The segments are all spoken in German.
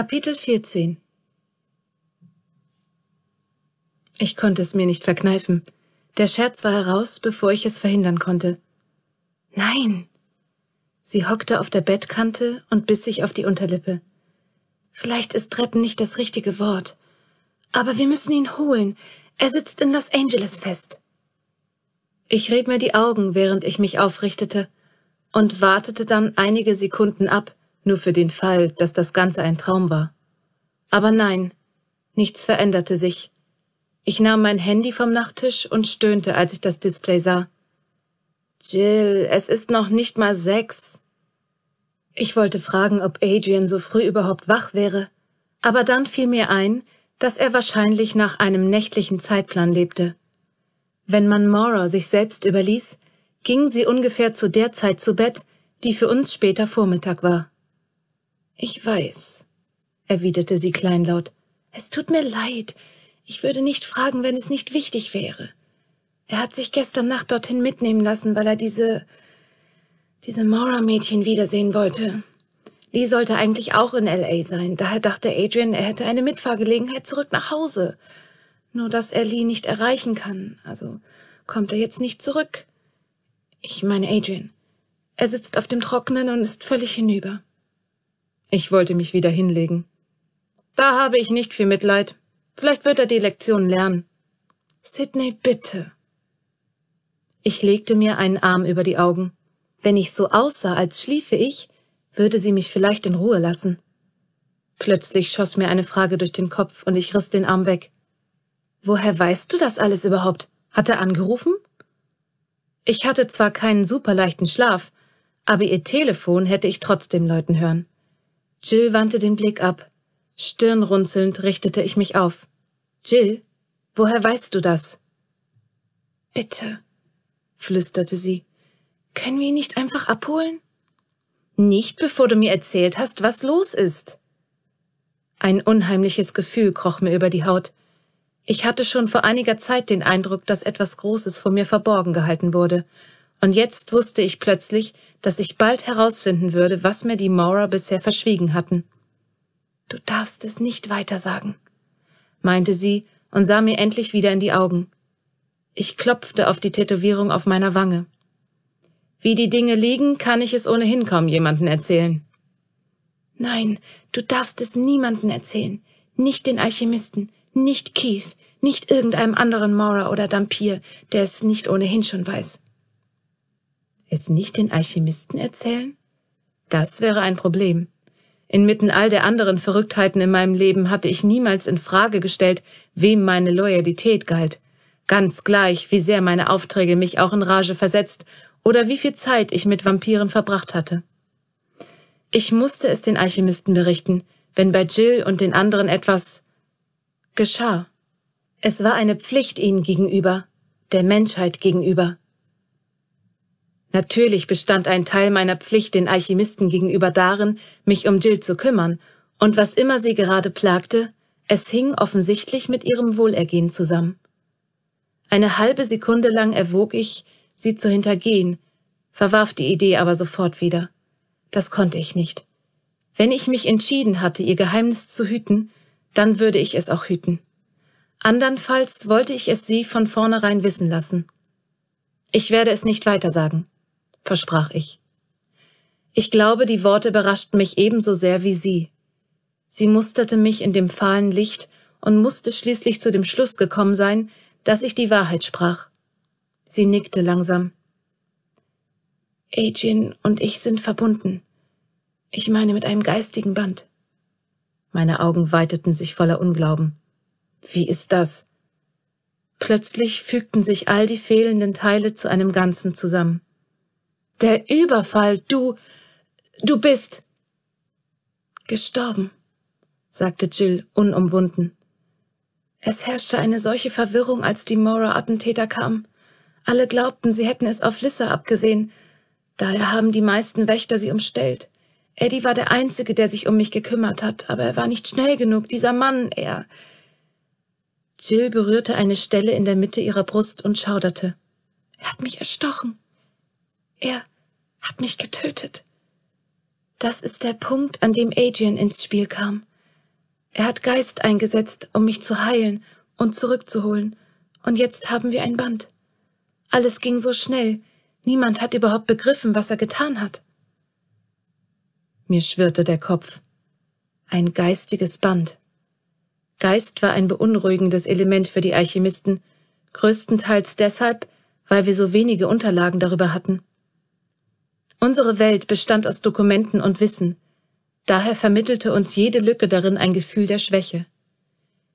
Kapitel 14 Ich konnte es mir nicht verkneifen. Der Scherz war heraus, bevor ich es verhindern konnte. Nein! Sie hockte auf der Bettkante und biss sich auf die Unterlippe. Vielleicht ist retten nicht das richtige Wort. Aber wir müssen ihn holen. Er sitzt in Los Angeles fest. Ich rieb mir die Augen, während ich mich aufrichtete, und wartete dann einige Sekunden ab, nur für den Fall, dass das Ganze ein Traum war. Aber nein, nichts veränderte sich. Ich nahm mein Handy vom Nachttisch und stöhnte, als ich das Display sah. Jill, es ist noch nicht mal sechs. Ich wollte fragen, ob Adrian so früh überhaupt wach wäre, aber dann fiel mir ein, dass er wahrscheinlich nach einem nächtlichen Zeitplan lebte. Wenn man Mora sich selbst überließ, ging sie ungefähr zu der Zeit zu Bett, die für uns später Vormittag war. Ich weiß, erwiderte sie kleinlaut. Es tut mir leid. Ich würde nicht fragen, wenn es nicht wichtig wäre. Er hat sich gestern Nacht dorthin mitnehmen lassen, weil er diese diese Mora-Mädchen wiedersehen wollte. Lee sollte eigentlich auch in L.A. sein, daher dachte Adrian, er hätte eine Mitfahrgelegenheit zurück nach Hause. Nur dass er Lee nicht erreichen kann, also kommt er jetzt nicht zurück. Ich meine Adrian. Er sitzt auf dem Trockenen und ist völlig hinüber. Ich wollte mich wieder hinlegen. Da habe ich nicht viel Mitleid. Vielleicht wird er die Lektion lernen. Sydney, bitte. Ich legte mir einen Arm über die Augen. Wenn ich so aussah, als schliefe ich, würde sie mich vielleicht in Ruhe lassen. Plötzlich schoss mir eine Frage durch den Kopf und ich riss den Arm weg. Woher weißt du das alles überhaupt? Hat er angerufen? Ich hatte zwar keinen superleichten Schlaf, aber ihr Telefon hätte ich trotzdem läuten hören. Jill wandte den Blick ab. Stirnrunzelnd richtete ich mich auf. Jill, woher weißt du das? Bitte, flüsterte sie, können wir ihn nicht einfach abholen? Nicht, bevor du mir erzählt hast, was los ist. Ein unheimliches Gefühl kroch mir über die Haut. Ich hatte schon vor einiger Zeit den Eindruck, dass etwas Großes vor mir verborgen gehalten wurde, und jetzt wusste ich plötzlich, dass ich bald herausfinden würde, was mir die Maurer bisher verschwiegen hatten. Du darfst es nicht weiter sagen, meinte sie und sah mir endlich wieder in die Augen. Ich klopfte auf die Tätowierung auf meiner Wange. Wie die Dinge liegen, kann ich es ohnehin kaum jemanden erzählen. Nein, du darfst es niemanden erzählen. Nicht den Alchemisten, nicht Keith, nicht irgendeinem anderen Maurer oder Dampier, der es nicht ohnehin schon weiß es nicht den Alchemisten erzählen? Das wäre ein Problem. Inmitten all der anderen Verrücktheiten in meinem Leben hatte ich niemals in Frage gestellt, wem meine Loyalität galt. Ganz gleich, wie sehr meine Aufträge mich auch in Rage versetzt oder wie viel Zeit ich mit Vampiren verbracht hatte. Ich musste es den Alchemisten berichten, wenn bei Jill und den anderen etwas geschah. Es war eine Pflicht ihnen gegenüber, der Menschheit gegenüber. Natürlich bestand ein Teil meiner Pflicht den Alchemisten gegenüber darin, mich um Jill zu kümmern, und was immer sie gerade plagte, es hing offensichtlich mit ihrem Wohlergehen zusammen. Eine halbe Sekunde lang erwog ich, sie zu hintergehen, verwarf die Idee aber sofort wieder. Das konnte ich nicht. Wenn ich mich entschieden hatte, ihr Geheimnis zu hüten, dann würde ich es auch hüten. Andernfalls wollte ich es sie von vornherein wissen lassen. Ich werde es nicht weiter sagen versprach ich. Ich glaube, die Worte überraschten mich ebenso sehr wie sie. Sie musterte mich in dem fahlen Licht und musste schließlich zu dem Schluss gekommen sein, dass ich die Wahrheit sprach. Sie nickte langsam. Ajin und ich sind verbunden. Ich meine mit einem geistigen Band. Meine Augen weiteten sich voller Unglauben. Wie ist das? Plötzlich fügten sich all die fehlenden Teile zu einem Ganzen zusammen. Der Überfall, du, du bist gestorben, sagte Jill unumwunden. Es herrschte eine solche Verwirrung, als die Mora-Attentäter kamen. Alle glaubten, sie hätten es auf Lissa abgesehen. Daher haben die meisten Wächter sie umstellt. Eddie war der Einzige, der sich um mich gekümmert hat, aber er war nicht schnell genug, dieser Mann, er. Jill berührte eine Stelle in der Mitte ihrer Brust und schauderte. Er hat mich erstochen. Er hat mich getötet. Das ist der Punkt, an dem Adrian ins Spiel kam. Er hat Geist eingesetzt, um mich zu heilen und zurückzuholen, und jetzt haben wir ein Band. Alles ging so schnell, niemand hat überhaupt begriffen, was er getan hat. Mir schwirrte der Kopf. Ein geistiges Band. Geist war ein beunruhigendes Element für die Alchemisten, größtenteils deshalb, weil wir so wenige Unterlagen darüber hatten. Unsere Welt bestand aus Dokumenten und Wissen, daher vermittelte uns jede Lücke darin ein Gefühl der Schwäche.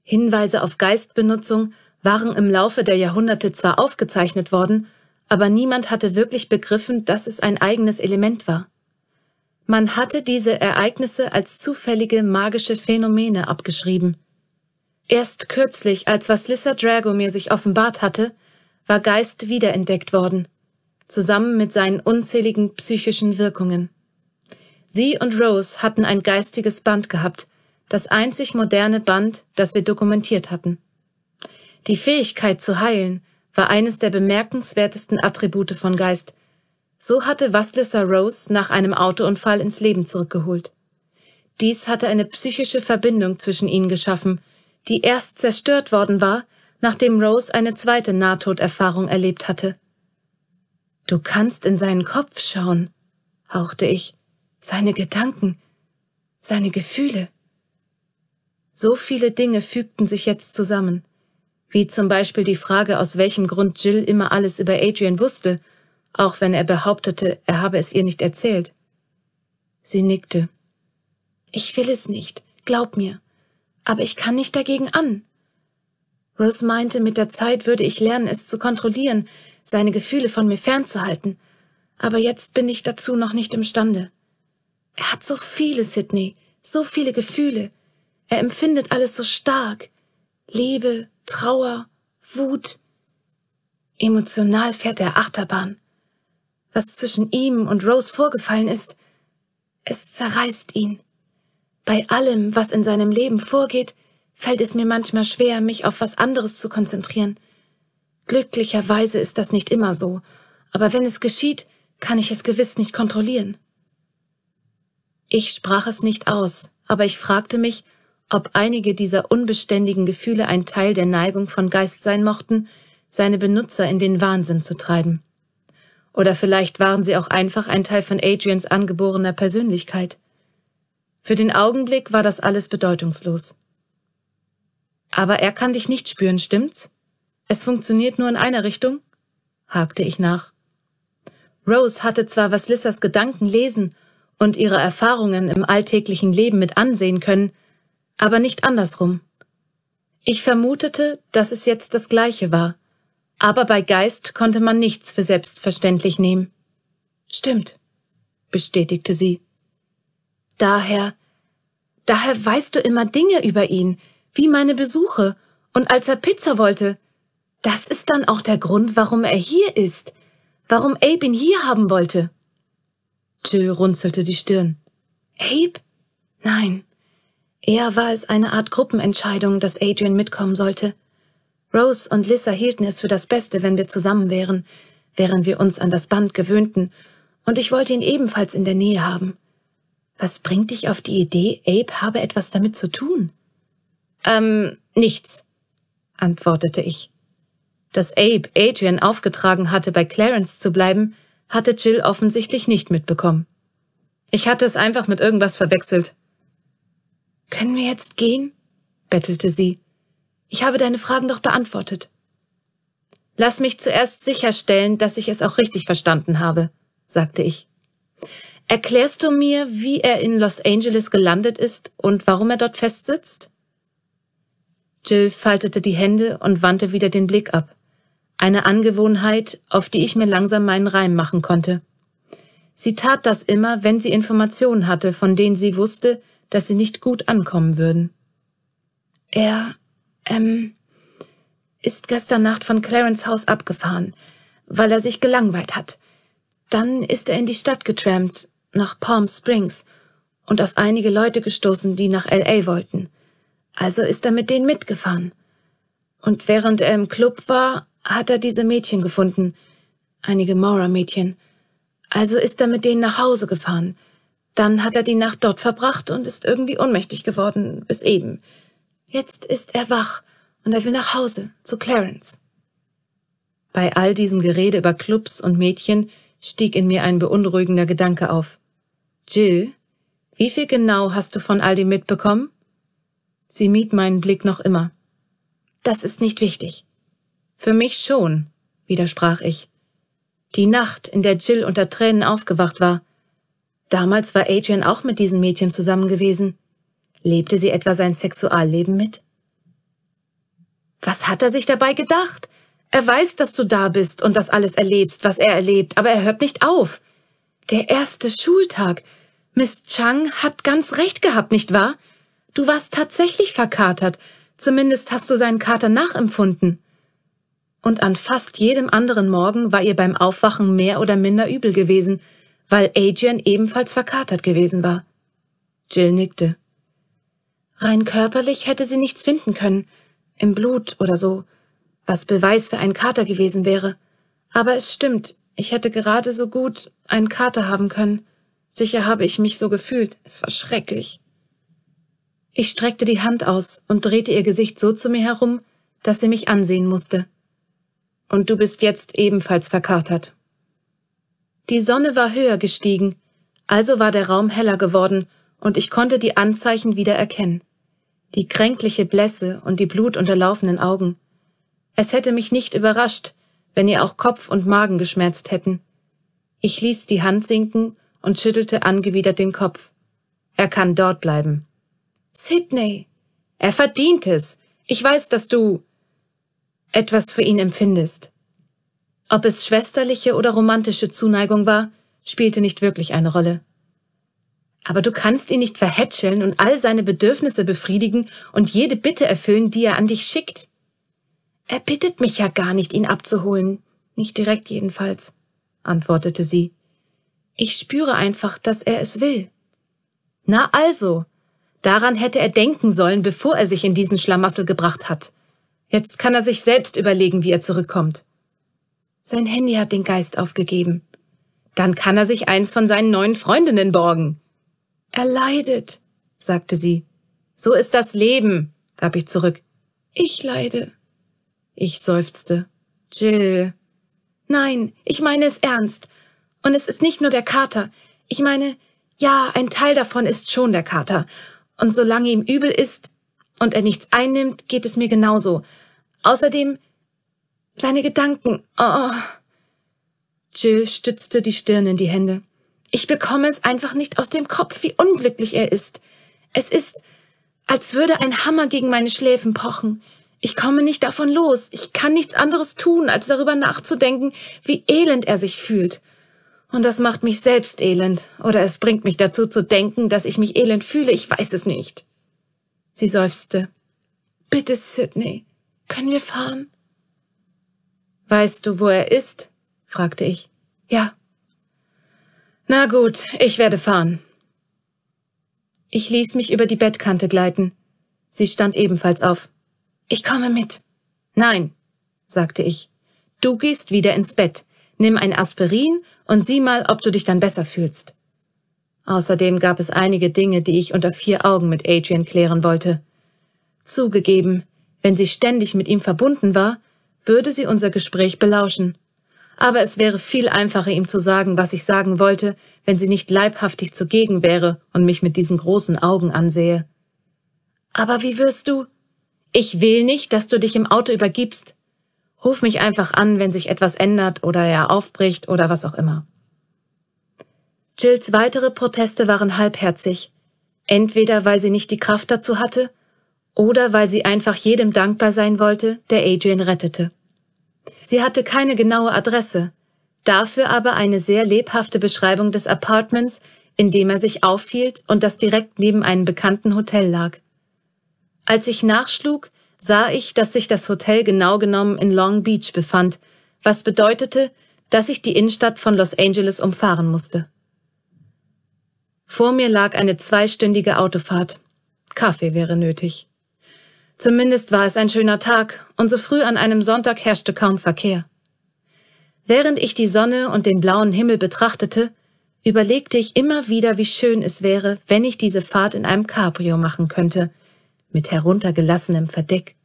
Hinweise auf Geistbenutzung waren im Laufe der Jahrhunderte zwar aufgezeichnet worden, aber niemand hatte wirklich begriffen, dass es ein eigenes Element war. Man hatte diese Ereignisse als zufällige magische Phänomene abgeschrieben. Erst kürzlich, als was Lissa Drago mir sich offenbart hatte, war Geist wiederentdeckt worden zusammen mit seinen unzähligen psychischen Wirkungen. Sie und Rose hatten ein geistiges Band gehabt, das einzig moderne Band, das wir dokumentiert hatten. Die Fähigkeit zu heilen war eines der bemerkenswertesten Attribute von Geist. So hatte Waslissa Rose nach einem Autounfall ins Leben zurückgeholt. Dies hatte eine psychische Verbindung zwischen ihnen geschaffen, die erst zerstört worden war, nachdem Rose eine zweite Nahtoderfahrung erlebt hatte. Du kannst in seinen Kopf schauen, hauchte ich, seine Gedanken, seine Gefühle. So viele Dinge fügten sich jetzt zusammen, wie zum Beispiel die Frage, aus welchem Grund Jill immer alles über Adrian wusste, auch wenn er behauptete, er habe es ihr nicht erzählt. Sie nickte. Ich will es nicht, glaub mir, aber ich kann nicht dagegen an. Rose meinte, mit der Zeit würde ich lernen, es zu kontrollieren, seine Gefühle von mir fernzuhalten, aber jetzt bin ich dazu noch nicht imstande. Er hat so viele, Sidney, so viele Gefühle. Er empfindet alles so stark. Liebe, Trauer, Wut. Emotional fährt er Achterbahn. Was zwischen ihm und Rose vorgefallen ist, es zerreißt ihn. Bei allem, was in seinem Leben vorgeht, fällt es mir manchmal schwer, mich auf was anderes zu konzentrieren. Glücklicherweise ist das nicht immer so, aber wenn es geschieht, kann ich es gewiss nicht kontrollieren. Ich sprach es nicht aus, aber ich fragte mich, ob einige dieser unbeständigen Gefühle ein Teil der Neigung von Geist sein mochten, seine Benutzer in den Wahnsinn zu treiben. Oder vielleicht waren sie auch einfach ein Teil von Adrians angeborener Persönlichkeit. Für den Augenblick war das alles bedeutungslos. Aber er kann dich nicht spüren, stimmt's? Es funktioniert nur in einer Richtung? hakte ich nach. Rose hatte zwar, was Lissas Gedanken lesen und ihre Erfahrungen im alltäglichen Leben mit ansehen können, aber nicht andersrum. Ich vermutete, dass es jetzt das Gleiche war, aber bei Geist konnte man nichts für selbstverständlich nehmen. Stimmt, bestätigte sie. Daher, daher weißt du immer Dinge über ihn, wie meine Besuche, und als er Pizza wollte, das ist dann auch der Grund, warum er hier ist, warum Abe ihn hier haben wollte. Jill runzelte die Stirn. Abe? Nein. Eher war es eine Art Gruppenentscheidung, dass Adrian mitkommen sollte. Rose und Lissa hielten es für das Beste, wenn wir zusammen wären, während wir uns an das Band gewöhnten, und ich wollte ihn ebenfalls in der Nähe haben. Was bringt dich auf die Idee, Abe habe etwas damit zu tun? Ähm, nichts, antwortete ich. Dass Abe Adrian aufgetragen hatte, bei Clarence zu bleiben, hatte Jill offensichtlich nicht mitbekommen. Ich hatte es einfach mit irgendwas verwechselt. Können wir jetzt gehen? bettelte sie. Ich habe deine Fragen doch beantwortet. Lass mich zuerst sicherstellen, dass ich es auch richtig verstanden habe, sagte ich. Erklärst du mir, wie er in Los Angeles gelandet ist und warum er dort festsitzt? Jill faltete die Hände und wandte wieder den Blick ab. Eine Angewohnheit, auf die ich mir langsam meinen Reim machen konnte. Sie tat das immer, wenn sie Informationen hatte, von denen sie wusste, dass sie nicht gut ankommen würden. Er, ähm, ist gestern Nacht von Clarence Haus abgefahren, weil er sich gelangweilt hat. Dann ist er in die Stadt getrampt, nach Palm Springs, und auf einige Leute gestoßen, die nach L.A. wollten. Also ist er mit denen mitgefahren. Und während er im Club war, hat er diese Mädchen gefunden, einige Maurer-Mädchen. Also ist er mit denen nach Hause gefahren. Dann hat er die Nacht dort verbracht und ist irgendwie ohnmächtig geworden, bis eben. Jetzt ist er wach und er will nach Hause, zu Clarence. Bei all diesem Gerede über Clubs und Mädchen stieg in mir ein beunruhigender Gedanke auf. Jill, wie viel genau hast du von all dem mitbekommen? Sie mied meinen Blick noch immer. Das ist nicht wichtig. Für mich schon, widersprach ich. Die Nacht, in der Jill unter Tränen aufgewacht war. Damals war Adrian auch mit diesen Mädchen zusammen gewesen. Lebte sie etwa sein Sexualleben mit? Was hat er sich dabei gedacht? Er weiß, dass du da bist und das alles erlebst, was er erlebt, aber er hört nicht auf. Der erste Schultag. Miss Chang hat ganz recht gehabt, nicht wahr? Du warst tatsächlich verkatert. Zumindest hast du seinen Kater nachempfunden und an fast jedem anderen Morgen war ihr beim Aufwachen mehr oder minder übel gewesen, weil Adrian ebenfalls verkatert gewesen war. Jill nickte. Rein körperlich hätte sie nichts finden können, im Blut oder so, was Beweis für einen Kater gewesen wäre. Aber es stimmt, ich hätte gerade so gut einen Kater haben können. Sicher habe ich mich so gefühlt, es war schrecklich. Ich streckte die Hand aus und drehte ihr Gesicht so zu mir herum, dass sie mich ansehen musste und du bist jetzt ebenfalls verkatert. Die Sonne war höher gestiegen, also war der Raum heller geworden, und ich konnte die Anzeichen wieder erkennen. Die kränkliche Blässe und die blutunterlaufenen Augen. Es hätte mich nicht überrascht, wenn ihr auch Kopf und Magen geschmerzt hätten. Ich ließ die Hand sinken und schüttelte angewidert den Kopf. Er kann dort bleiben. Sidney! Er verdient es! Ich weiß, dass du etwas für ihn empfindest. Ob es schwesterliche oder romantische Zuneigung war, spielte nicht wirklich eine Rolle. Aber du kannst ihn nicht verhätscheln und all seine Bedürfnisse befriedigen und jede Bitte erfüllen, die er an dich schickt. Er bittet mich ja gar nicht, ihn abzuholen. Nicht direkt jedenfalls, antwortete sie. Ich spüre einfach, dass er es will. Na also, daran hätte er denken sollen, bevor er sich in diesen Schlamassel gebracht hat. Jetzt kann er sich selbst überlegen, wie er zurückkommt. Sein Handy hat den Geist aufgegeben. Dann kann er sich eins von seinen neuen Freundinnen borgen. Er leidet, sagte sie. So ist das Leben, gab ich zurück. Ich leide. Ich seufzte. Jill. Nein, ich meine es ernst. Und es ist nicht nur der Kater. Ich meine, ja, ein Teil davon ist schon der Kater. Und solange ihm übel ist, und er nichts einnimmt, geht es mir genauso. Außerdem seine Gedanken. Oh, oh. Jill stützte die Stirn in die Hände. Ich bekomme es einfach nicht aus dem Kopf, wie unglücklich er ist. Es ist, als würde ein Hammer gegen meine Schläfen pochen. Ich komme nicht davon los. Ich kann nichts anderes tun, als darüber nachzudenken, wie elend er sich fühlt. Und das macht mich selbst elend. Oder es bringt mich dazu zu denken, dass ich mich elend fühle. Ich weiß es nicht. Sie seufzte. Bitte, Sydney, können wir fahren? Weißt du, wo er ist? fragte ich. Ja. Na gut, ich werde fahren. Ich ließ mich über die Bettkante gleiten. Sie stand ebenfalls auf. Ich komme mit. Nein, sagte ich. Du gehst wieder ins Bett. Nimm ein Aspirin und sieh mal, ob du dich dann besser fühlst. Außerdem gab es einige Dinge, die ich unter vier Augen mit Adrian klären wollte. Zugegeben, wenn sie ständig mit ihm verbunden war, würde sie unser Gespräch belauschen. Aber es wäre viel einfacher, ihm zu sagen, was ich sagen wollte, wenn sie nicht leibhaftig zugegen wäre und mich mit diesen großen Augen ansehe. Aber wie wirst du? Ich will nicht, dass du dich im Auto übergibst. Ruf mich einfach an, wenn sich etwas ändert oder er aufbricht oder was auch immer. Jills weitere Proteste waren halbherzig, entweder weil sie nicht die Kraft dazu hatte oder weil sie einfach jedem dankbar sein wollte, der Adrian rettete. Sie hatte keine genaue Adresse, dafür aber eine sehr lebhafte Beschreibung des Apartments, in dem er sich aufhielt und das direkt neben einem bekannten Hotel lag. Als ich nachschlug, sah ich, dass sich das Hotel genau genommen in Long Beach befand, was bedeutete, dass ich die Innenstadt von Los Angeles umfahren musste. Vor mir lag eine zweistündige Autofahrt. Kaffee wäre nötig. Zumindest war es ein schöner Tag, und so früh an einem Sonntag herrschte kaum Verkehr. Während ich die Sonne und den blauen Himmel betrachtete, überlegte ich immer wieder, wie schön es wäre, wenn ich diese Fahrt in einem Cabrio machen könnte, mit heruntergelassenem Verdeck.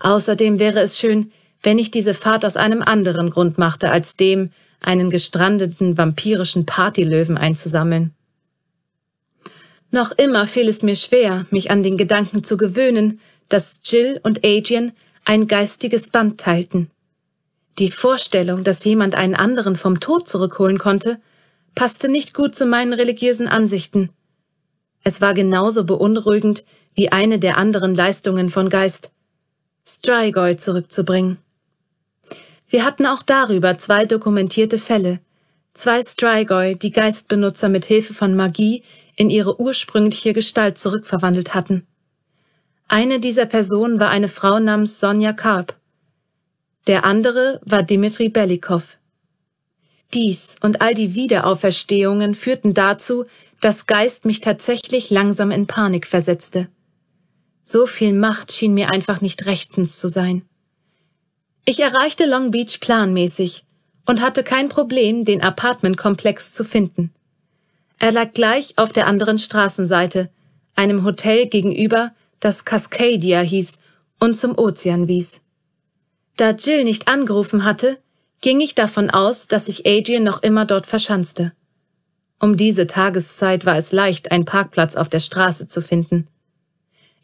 Außerdem wäre es schön, wenn ich diese Fahrt aus einem anderen Grund machte, als dem, einen gestrandeten vampirischen Partylöwen einzusammeln. Noch immer fiel es mir schwer, mich an den Gedanken zu gewöhnen, dass Jill und Adrian ein geistiges Band teilten. Die Vorstellung, dass jemand einen anderen vom Tod zurückholen konnte, passte nicht gut zu meinen religiösen Ansichten. Es war genauso beunruhigend wie eine der anderen Leistungen von Geist, Strigoi zurückzubringen. Wir hatten auch darüber zwei dokumentierte Fälle, zwei Strigoi, die Geistbenutzer mit Hilfe von Magie in ihre ursprüngliche Gestalt zurückverwandelt hatten. Eine dieser Personen war eine Frau namens Sonja Karp. Der andere war Dimitri Belikow. Dies und all die Wiederauferstehungen führten dazu, dass Geist mich tatsächlich langsam in Panik versetzte. So viel Macht schien mir einfach nicht rechtens zu sein. Ich erreichte Long Beach planmäßig und hatte kein Problem, den Apartmentkomplex zu finden. Er lag gleich auf der anderen Straßenseite, einem Hotel gegenüber, das Cascadia hieß und zum Ozean wies. Da Jill nicht angerufen hatte, ging ich davon aus, dass sich Adrian noch immer dort verschanzte. Um diese Tageszeit war es leicht, einen Parkplatz auf der Straße zu finden.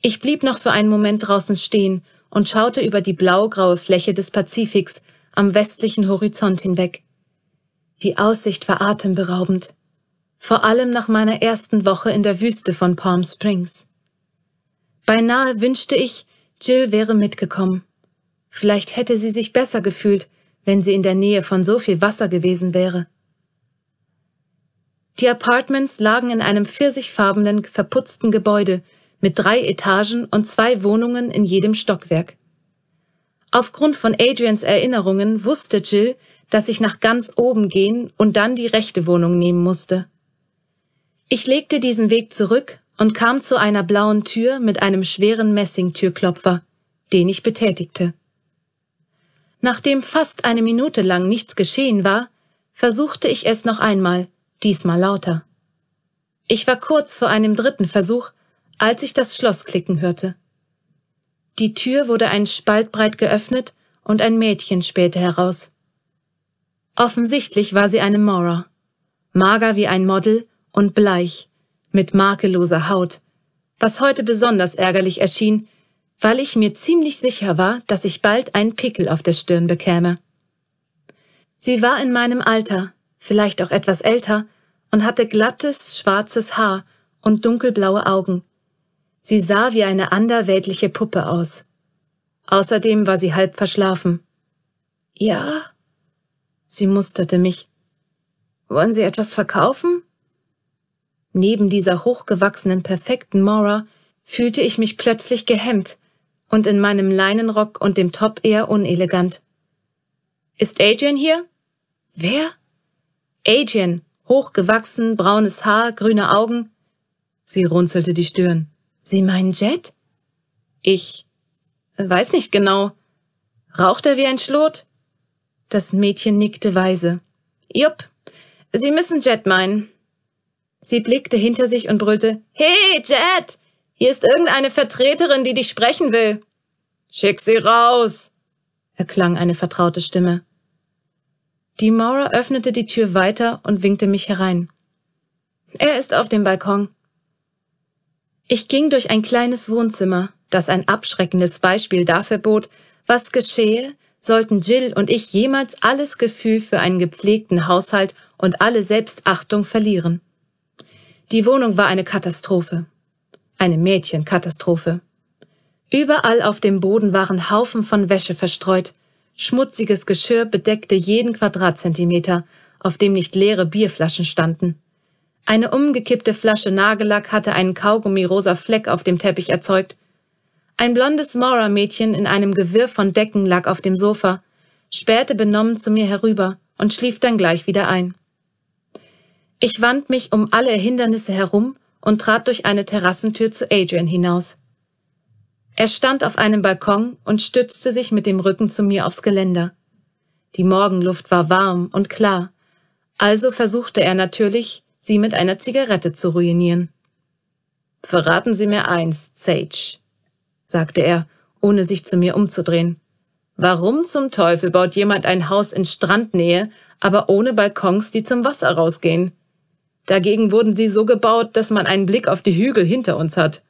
Ich blieb noch für einen Moment draußen stehen und schaute über die blaugraue Fläche des Pazifiks am westlichen Horizont hinweg. Die Aussicht war atemberaubend vor allem nach meiner ersten Woche in der Wüste von Palm Springs. Beinahe wünschte ich, Jill wäre mitgekommen. Vielleicht hätte sie sich besser gefühlt, wenn sie in der Nähe von so viel Wasser gewesen wäre. Die Apartments lagen in einem pfirsichfarbenen, verputzten Gebäude mit drei Etagen und zwei Wohnungen in jedem Stockwerk. Aufgrund von Adrians Erinnerungen wusste Jill, dass ich nach ganz oben gehen und dann die rechte Wohnung nehmen musste. Ich legte diesen Weg zurück und kam zu einer blauen Tür mit einem schweren Messingtürklopfer, den ich betätigte. Nachdem fast eine Minute lang nichts geschehen war, versuchte ich es noch einmal, diesmal lauter. Ich war kurz vor einem dritten Versuch, als ich das Schloss klicken hörte. Die Tür wurde einen Spalt breit geöffnet und ein Mädchen spähte heraus. Offensichtlich war sie eine Mora, mager wie ein Model und bleich, mit makelloser Haut, was heute besonders ärgerlich erschien, weil ich mir ziemlich sicher war, dass ich bald einen Pickel auf der Stirn bekäme. Sie war in meinem Alter, vielleicht auch etwas älter, und hatte glattes, schwarzes Haar und dunkelblaue Augen. Sie sah wie eine anderweltliche Puppe aus. Außerdem war sie halb verschlafen. Ja? Sie musterte mich. Wollen Sie etwas verkaufen? Neben dieser hochgewachsenen, perfekten Maura fühlte ich mich plötzlich gehemmt und in meinem Leinenrock und dem Top eher unelegant. Ist Adrian hier? Wer? Adrian, hochgewachsen, braunes Haar, grüne Augen. Sie runzelte die Stirn. Sie meinen Jet? Ich äh, weiß nicht genau. Raucht er wie ein Schlot? Das Mädchen nickte weise. Jupp, Sie müssen Jet meinen. Sie blickte hinter sich und brüllte Hey, Jet! Hier ist irgendeine Vertreterin, die dich sprechen will. Schick sie raus! erklang eine vertraute Stimme. Die Maurer öffnete die Tür weiter und winkte mich herein. Er ist auf dem Balkon. Ich ging durch ein kleines Wohnzimmer, das ein abschreckendes Beispiel dafür bot, was geschehe, sollten Jill und ich jemals alles Gefühl für einen gepflegten Haushalt und alle Selbstachtung verlieren. Die Wohnung war eine Katastrophe. Eine Mädchenkatastrophe. Überall auf dem Boden waren Haufen von Wäsche verstreut. Schmutziges Geschirr bedeckte jeden Quadratzentimeter, auf dem nicht leere Bierflaschen standen. Eine umgekippte Flasche Nagellack hatte einen kaugummi kaugummirosa Fleck auf dem Teppich erzeugt. Ein blondes Mora-Mädchen in einem Gewirr von Decken lag auf dem Sofa, spähte benommen zu mir herüber und schlief dann gleich wieder ein. Ich wand mich um alle Hindernisse herum und trat durch eine Terrassentür zu Adrian hinaus. Er stand auf einem Balkon und stützte sich mit dem Rücken zu mir aufs Geländer. Die Morgenluft war warm und klar, also versuchte er natürlich, sie mit einer Zigarette zu ruinieren. Verraten Sie mir eins, Sage, sagte er, ohne sich zu mir umzudrehen. Warum zum Teufel baut jemand ein Haus in Strandnähe, aber ohne Balkons, die zum Wasser rausgehen? Dagegen wurden sie so gebaut, dass man einen Blick auf die Hügel hinter uns hat.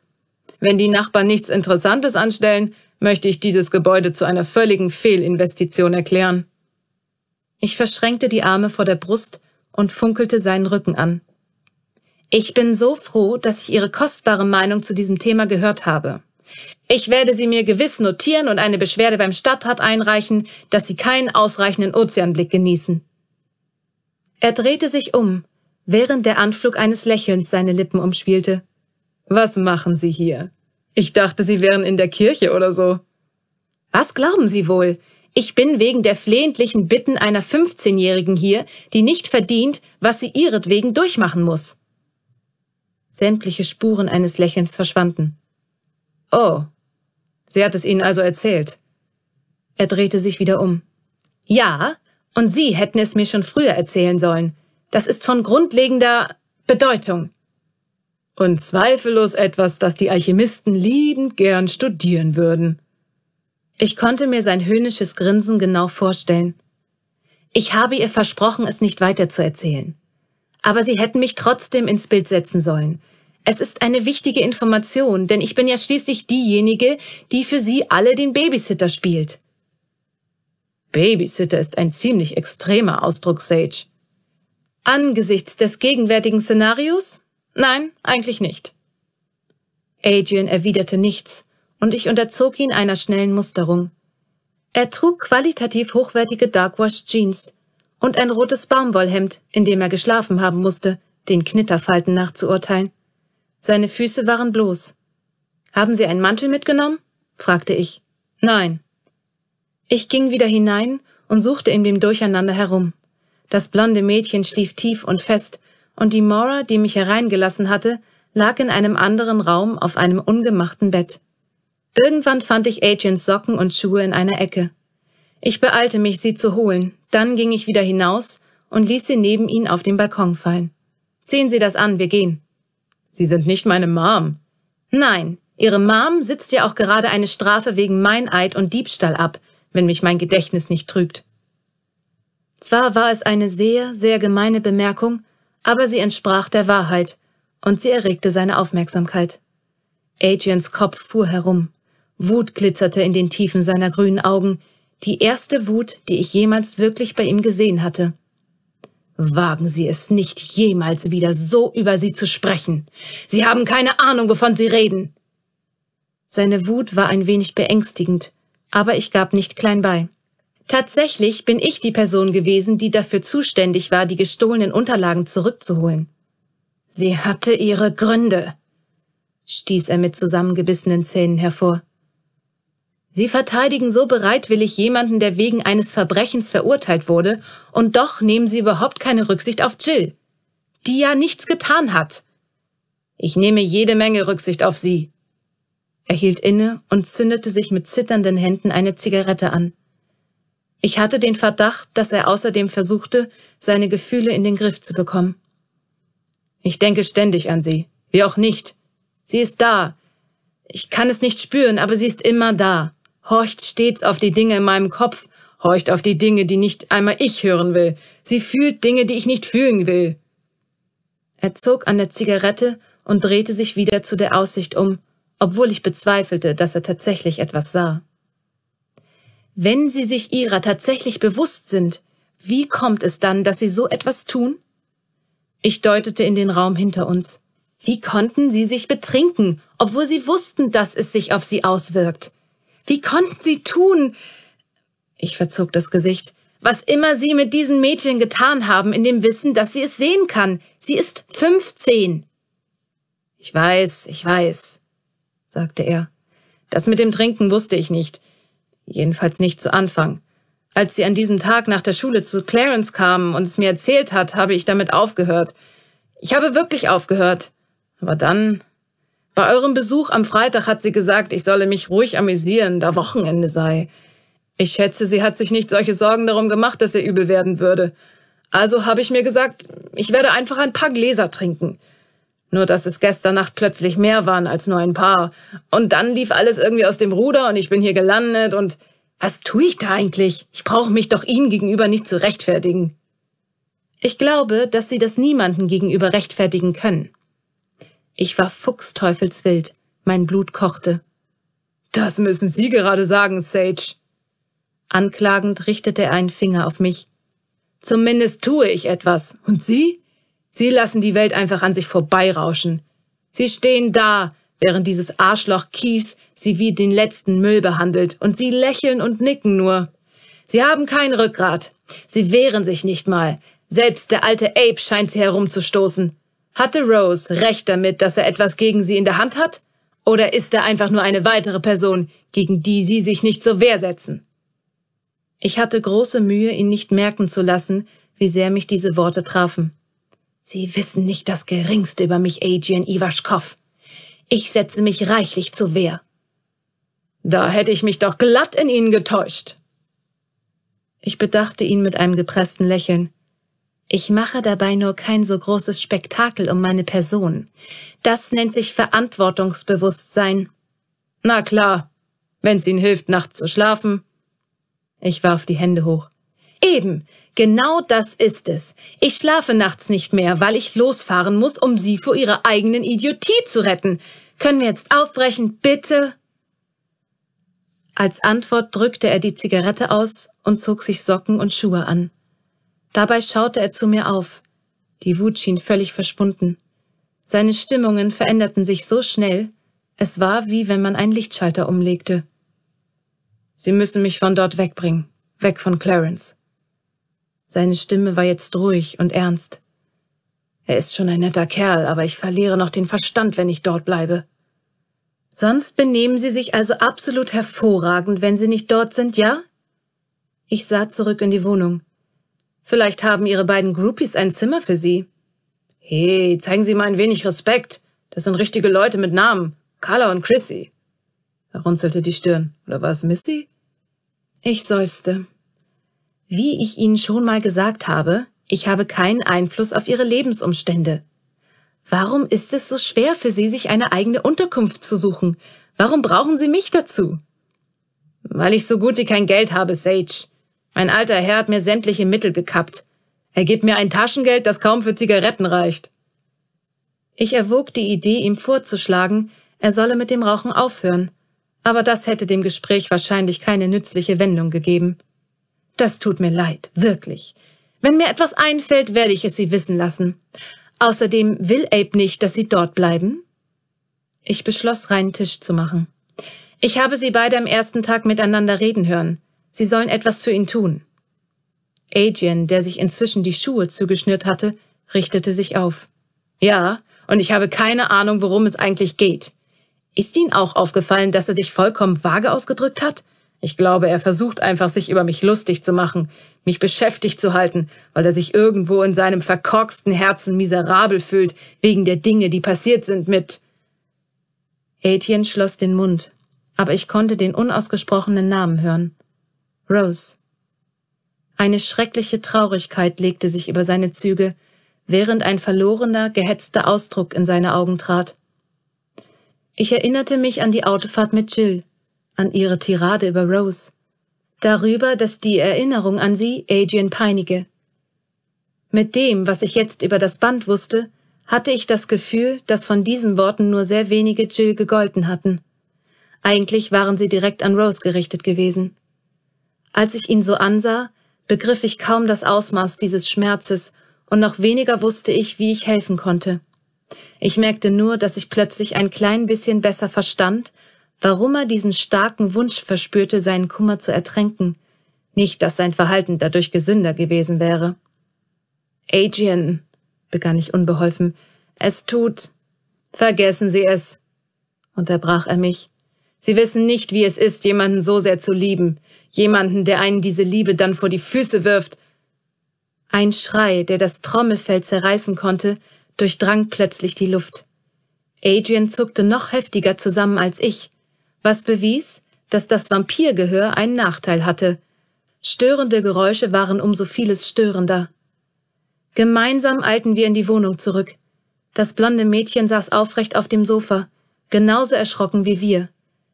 Wenn die Nachbarn nichts Interessantes anstellen, möchte ich dieses Gebäude zu einer völligen Fehlinvestition erklären. Ich verschränkte die Arme vor der Brust und funkelte seinen Rücken an. Ich bin so froh, dass ich Ihre kostbare Meinung zu diesem Thema gehört habe. Ich werde sie mir gewiss notieren und eine Beschwerde beim Stadtrat einreichen, dass Sie keinen ausreichenden Ozeanblick genießen. Er drehte sich um, während der Anflug eines Lächelns seine Lippen umspielte. Was machen Sie hier? Ich dachte, Sie wären in der Kirche oder so. Was glauben Sie wohl? Ich bin wegen der flehentlichen Bitten einer 15-Jährigen hier, die nicht verdient, was sie ihretwegen durchmachen muss. Sämtliche Spuren eines Lächelns verschwanden. Oh, sie hat es Ihnen also erzählt. Er drehte sich wieder um. Ja, und Sie hätten es mir schon früher erzählen sollen. Das ist von grundlegender Bedeutung. Und zweifellos etwas, das die Alchemisten liebend gern studieren würden. Ich konnte mir sein höhnisches Grinsen genau vorstellen. Ich habe ihr versprochen, es nicht weiter zu erzählen. Aber sie hätten mich trotzdem ins Bild setzen sollen. Es ist eine wichtige Information, denn ich bin ja schließlich diejenige, die für sie alle den Babysitter spielt. Babysitter ist ein ziemlich extremer Ausdruck, Sage. Angesichts des gegenwärtigen Szenarios? Nein, eigentlich nicht. Adrian erwiderte nichts, und ich unterzog ihn einer schnellen Musterung. Er trug qualitativ hochwertige Darkwash Jeans und ein rotes Baumwollhemd, in dem er geschlafen haben musste, den Knitterfalten nachzuurteilen. Seine Füße waren bloß. Haben Sie einen Mantel mitgenommen? fragte ich. Nein. Ich ging wieder hinein und suchte in dem Durcheinander herum. Das blonde Mädchen schlief tief und fest, und die Mora, die mich hereingelassen hatte, lag in einem anderen Raum auf einem ungemachten Bett. Irgendwann fand ich Agents Socken und Schuhe in einer Ecke. Ich beeilte mich, sie zu holen, dann ging ich wieder hinaus und ließ sie neben ihn auf den Balkon fallen. Ziehen Sie das an, wir gehen. Sie sind nicht meine Mom. Nein, Ihre Mom sitzt ja auch gerade eine Strafe wegen Meineid und Diebstahl ab, wenn mich mein Gedächtnis nicht trügt. Zwar war es eine sehr, sehr gemeine Bemerkung, aber sie entsprach der Wahrheit, und sie erregte seine Aufmerksamkeit. Adrians Kopf fuhr herum. Wut glitzerte in den Tiefen seiner grünen Augen, die erste Wut, die ich jemals wirklich bei ihm gesehen hatte. Wagen Sie es nicht jemals wieder so über Sie zu sprechen. Sie haben keine Ahnung, wovon Sie reden. Seine Wut war ein wenig beängstigend, aber ich gab nicht klein bei. Tatsächlich bin ich die Person gewesen, die dafür zuständig war, die gestohlenen Unterlagen zurückzuholen. Sie hatte ihre Gründe, stieß er mit zusammengebissenen Zähnen hervor. Sie verteidigen so bereitwillig jemanden, der wegen eines Verbrechens verurteilt wurde, und doch nehmen Sie überhaupt keine Rücksicht auf Jill, die ja nichts getan hat. Ich nehme jede Menge Rücksicht auf Sie. Er hielt inne und zündete sich mit zitternden Händen eine Zigarette an. Ich hatte den Verdacht, dass er außerdem versuchte, seine Gefühle in den Griff zu bekommen. Ich denke ständig an sie. Wie auch nicht. Sie ist da. Ich kann es nicht spüren, aber sie ist immer da. Horcht stets auf die Dinge in meinem Kopf, horcht auf die Dinge, die nicht einmal ich hören will. Sie fühlt Dinge, die ich nicht fühlen will. Er zog an der Zigarette und drehte sich wieder zu der Aussicht um, obwohl ich bezweifelte, dass er tatsächlich etwas sah. Wenn sie sich ihrer tatsächlich bewusst sind, wie kommt es dann, dass sie so etwas tun? Ich deutete in den Raum hinter uns. Wie konnten sie sich betrinken, obwohl sie wussten, dass es sich auf sie auswirkt? Wie konnten sie tun? Ich verzog das Gesicht. Was immer sie mit diesen Mädchen getan haben, in dem Wissen, dass sie es sehen kann. Sie ist fünfzehn. Ich weiß, ich weiß, sagte er. Das mit dem Trinken wusste ich nicht. Jedenfalls nicht zu Anfang. Als sie an diesem Tag nach der Schule zu Clarence kam und es mir erzählt hat, habe ich damit aufgehört. Ich habe wirklich aufgehört. Aber dann. Bei eurem Besuch am Freitag hat sie gesagt, ich solle mich ruhig amüsieren, da Wochenende sei. Ich schätze, sie hat sich nicht solche Sorgen darum gemacht, dass ihr übel werden würde. Also habe ich mir gesagt, ich werde einfach ein paar Gläser trinken. Nur dass es gestern Nacht plötzlich mehr waren als nur ein paar. Und dann lief alles irgendwie aus dem Ruder und ich bin hier gelandet und was tue ich da eigentlich? Ich brauche mich doch Ihnen gegenüber nicht zu rechtfertigen. Ich glaube, dass Sie das niemanden gegenüber rechtfertigen können. Ich war fuchsteufelswild. Mein Blut kochte. Das müssen Sie gerade sagen, Sage. Anklagend richtete er einen Finger auf mich. Zumindest tue ich etwas. Und Sie? Sie lassen die Welt einfach an sich vorbeirauschen. Sie stehen da, während dieses Arschloch Kies sie wie den letzten Müll behandelt, und sie lächeln und nicken nur. Sie haben kein Rückgrat. Sie wehren sich nicht mal. Selbst der alte Ape scheint sie herumzustoßen. Hatte Rose recht damit, dass er etwas gegen sie in der Hand hat? Oder ist er einfach nur eine weitere Person, gegen die sie sich nicht zur Wehr setzen? Ich hatte große Mühe, ihn nicht merken zu lassen, wie sehr mich diese Worte trafen. Sie wissen nicht das Geringste über mich, Adrian Iwaschkow. Ich setze mich reichlich zu Wehr. Da hätte ich mich doch glatt in Ihnen getäuscht. Ich bedachte ihn mit einem gepressten Lächeln. Ich mache dabei nur kein so großes Spektakel um meine Person. Das nennt sich Verantwortungsbewusstsein. Na klar, wenn's Ihnen hilft, nachts zu schlafen. Ich warf die Hände hoch. Eben, genau das ist es. Ich schlafe nachts nicht mehr, weil ich losfahren muss, um sie vor ihrer eigenen Idiotie zu retten. Können wir jetzt aufbrechen, bitte? Als Antwort drückte er die Zigarette aus und zog sich Socken und Schuhe an. Dabei schaute er zu mir auf. Die Wut schien völlig verschwunden. Seine Stimmungen veränderten sich so schnell, es war wie wenn man einen Lichtschalter umlegte. Sie müssen mich von dort wegbringen, weg von Clarence. Seine Stimme war jetzt ruhig und ernst. Er ist schon ein netter Kerl, aber ich verliere noch den Verstand, wenn ich dort bleibe. Sonst benehmen Sie sich also absolut hervorragend, wenn Sie nicht dort sind, ja? Ich sah zurück in die Wohnung. Vielleicht haben Ihre beiden Groupies ein Zimmer für Sie. Hey, zeigen Sie mal ein wenig Respekt. Das sind richtige Leute mit Namen. Carla und Chrissy. Er runzelte die Stirn. Oder war es Missy? Ich seufzte. Wie ich Ihnen schon mal gesagt habe, ich habe keinen Einfluss auf Ihre Lebensumstände. Warum ist es so schwer für Sie, sich eine eigene Unterkunft zu suchen? Warum brauchen Sie mich dazu? Weil ich so gut wie kein Geld habe, Sage. Mein alter Herr hat mir sämtliche Mittel gekappt. Er gibt mir ein Taschengeld, das kaum für Zigaretten reicht. Ich erwog die Idee, ihm vorzuschlagen, er solle mit dem Rauchen aufhören, aber das hätte dem Gespräch wahrscheinlich keine nützliche Wendung gegeben. Das tut mir leid, wirklich. Wenn mir etwas einfällt, werde ich es Sie wissen lassen. Außerdem will Abe nicht, dass Sie dort bleiben. Ich beschloss, reinen Tisch zu machen. Ich habe Sie beide am ersten Tag miteinander reden hören. Sie sollen etwas für ihn tun. Adrian, der sich inzwischen die Schuhe zugeschnürt hatte, richtete sich auf. Ja, und ich habe keine Ahnung, worum es eigentlich geht. Ist Ihnen auch aufgefallen, dass er sich vollkommen vage ausgedrückt hat? Ich glaube, er versucht einfach, sich über mich lustig zu machen, mich beschäftigt zu halten, weil er sich irgendwo in seinem verkorksten Herzen miserabel fühlt, wegen der Dinge, die passiert sind mit. Etienne schloss den Mund, aber ich konnte den unausgesprochenen Namen hören. Rose. Eine schreckliche Traurigkeit legte sich über seine Züge, während ein verlorener, gehetzter Ausdruck in seine Augen trat. Ich erinnerte mich an die Autofahrt mit Jill, an ihre Tirade über Rose, darüber, dass die Erinnerung an sie Adrian peinige. Mit dem, was ich jetzt über das Band wusste, hatte ich das Gefühl, dass von diesen Worten nur sehr wenige Jill gegolten hatten. Eigentlich waren sie direkt an Rose gerichtet gewesen. Als ich ihn so ansah, begriff ich kaum das Ausmaß dieses Schmerzes und noch weniger wusste ich, wie ich helfen konnte. Ich merkte nur, dass ich plötzlich ein klein bisschen besser verstand, warum er diesen starken Wunsch verspürte, seinen Kummer zu ertränken. Nicht, dass sein Verhalten dadurch gesünder gewesen wäre. Adrian, begann ich unbeholfen, es tut. Vergessen Sie es, unterbrach er mich. Sie wissen nicht, wie es ist, jemanden so sehr zu lieben, jemanden, der einen diese Liebe dann vor die Füße wirft. Ein Schrei, der das Trommelfell zerreißen konnte, durchdrang plötzlich die Luft. Adrian zuckte noch heftiger zusammen als ich was bewies, dass das Vampirgehör einen Nachteil hatte. Störende Geräusche waren um so vieles störender. Gemeinsam eilten wir in die Wohnung zurück. Das blonde Mädchen saß aufrecht auf dem Sofa, genauso erschrocken wie wir.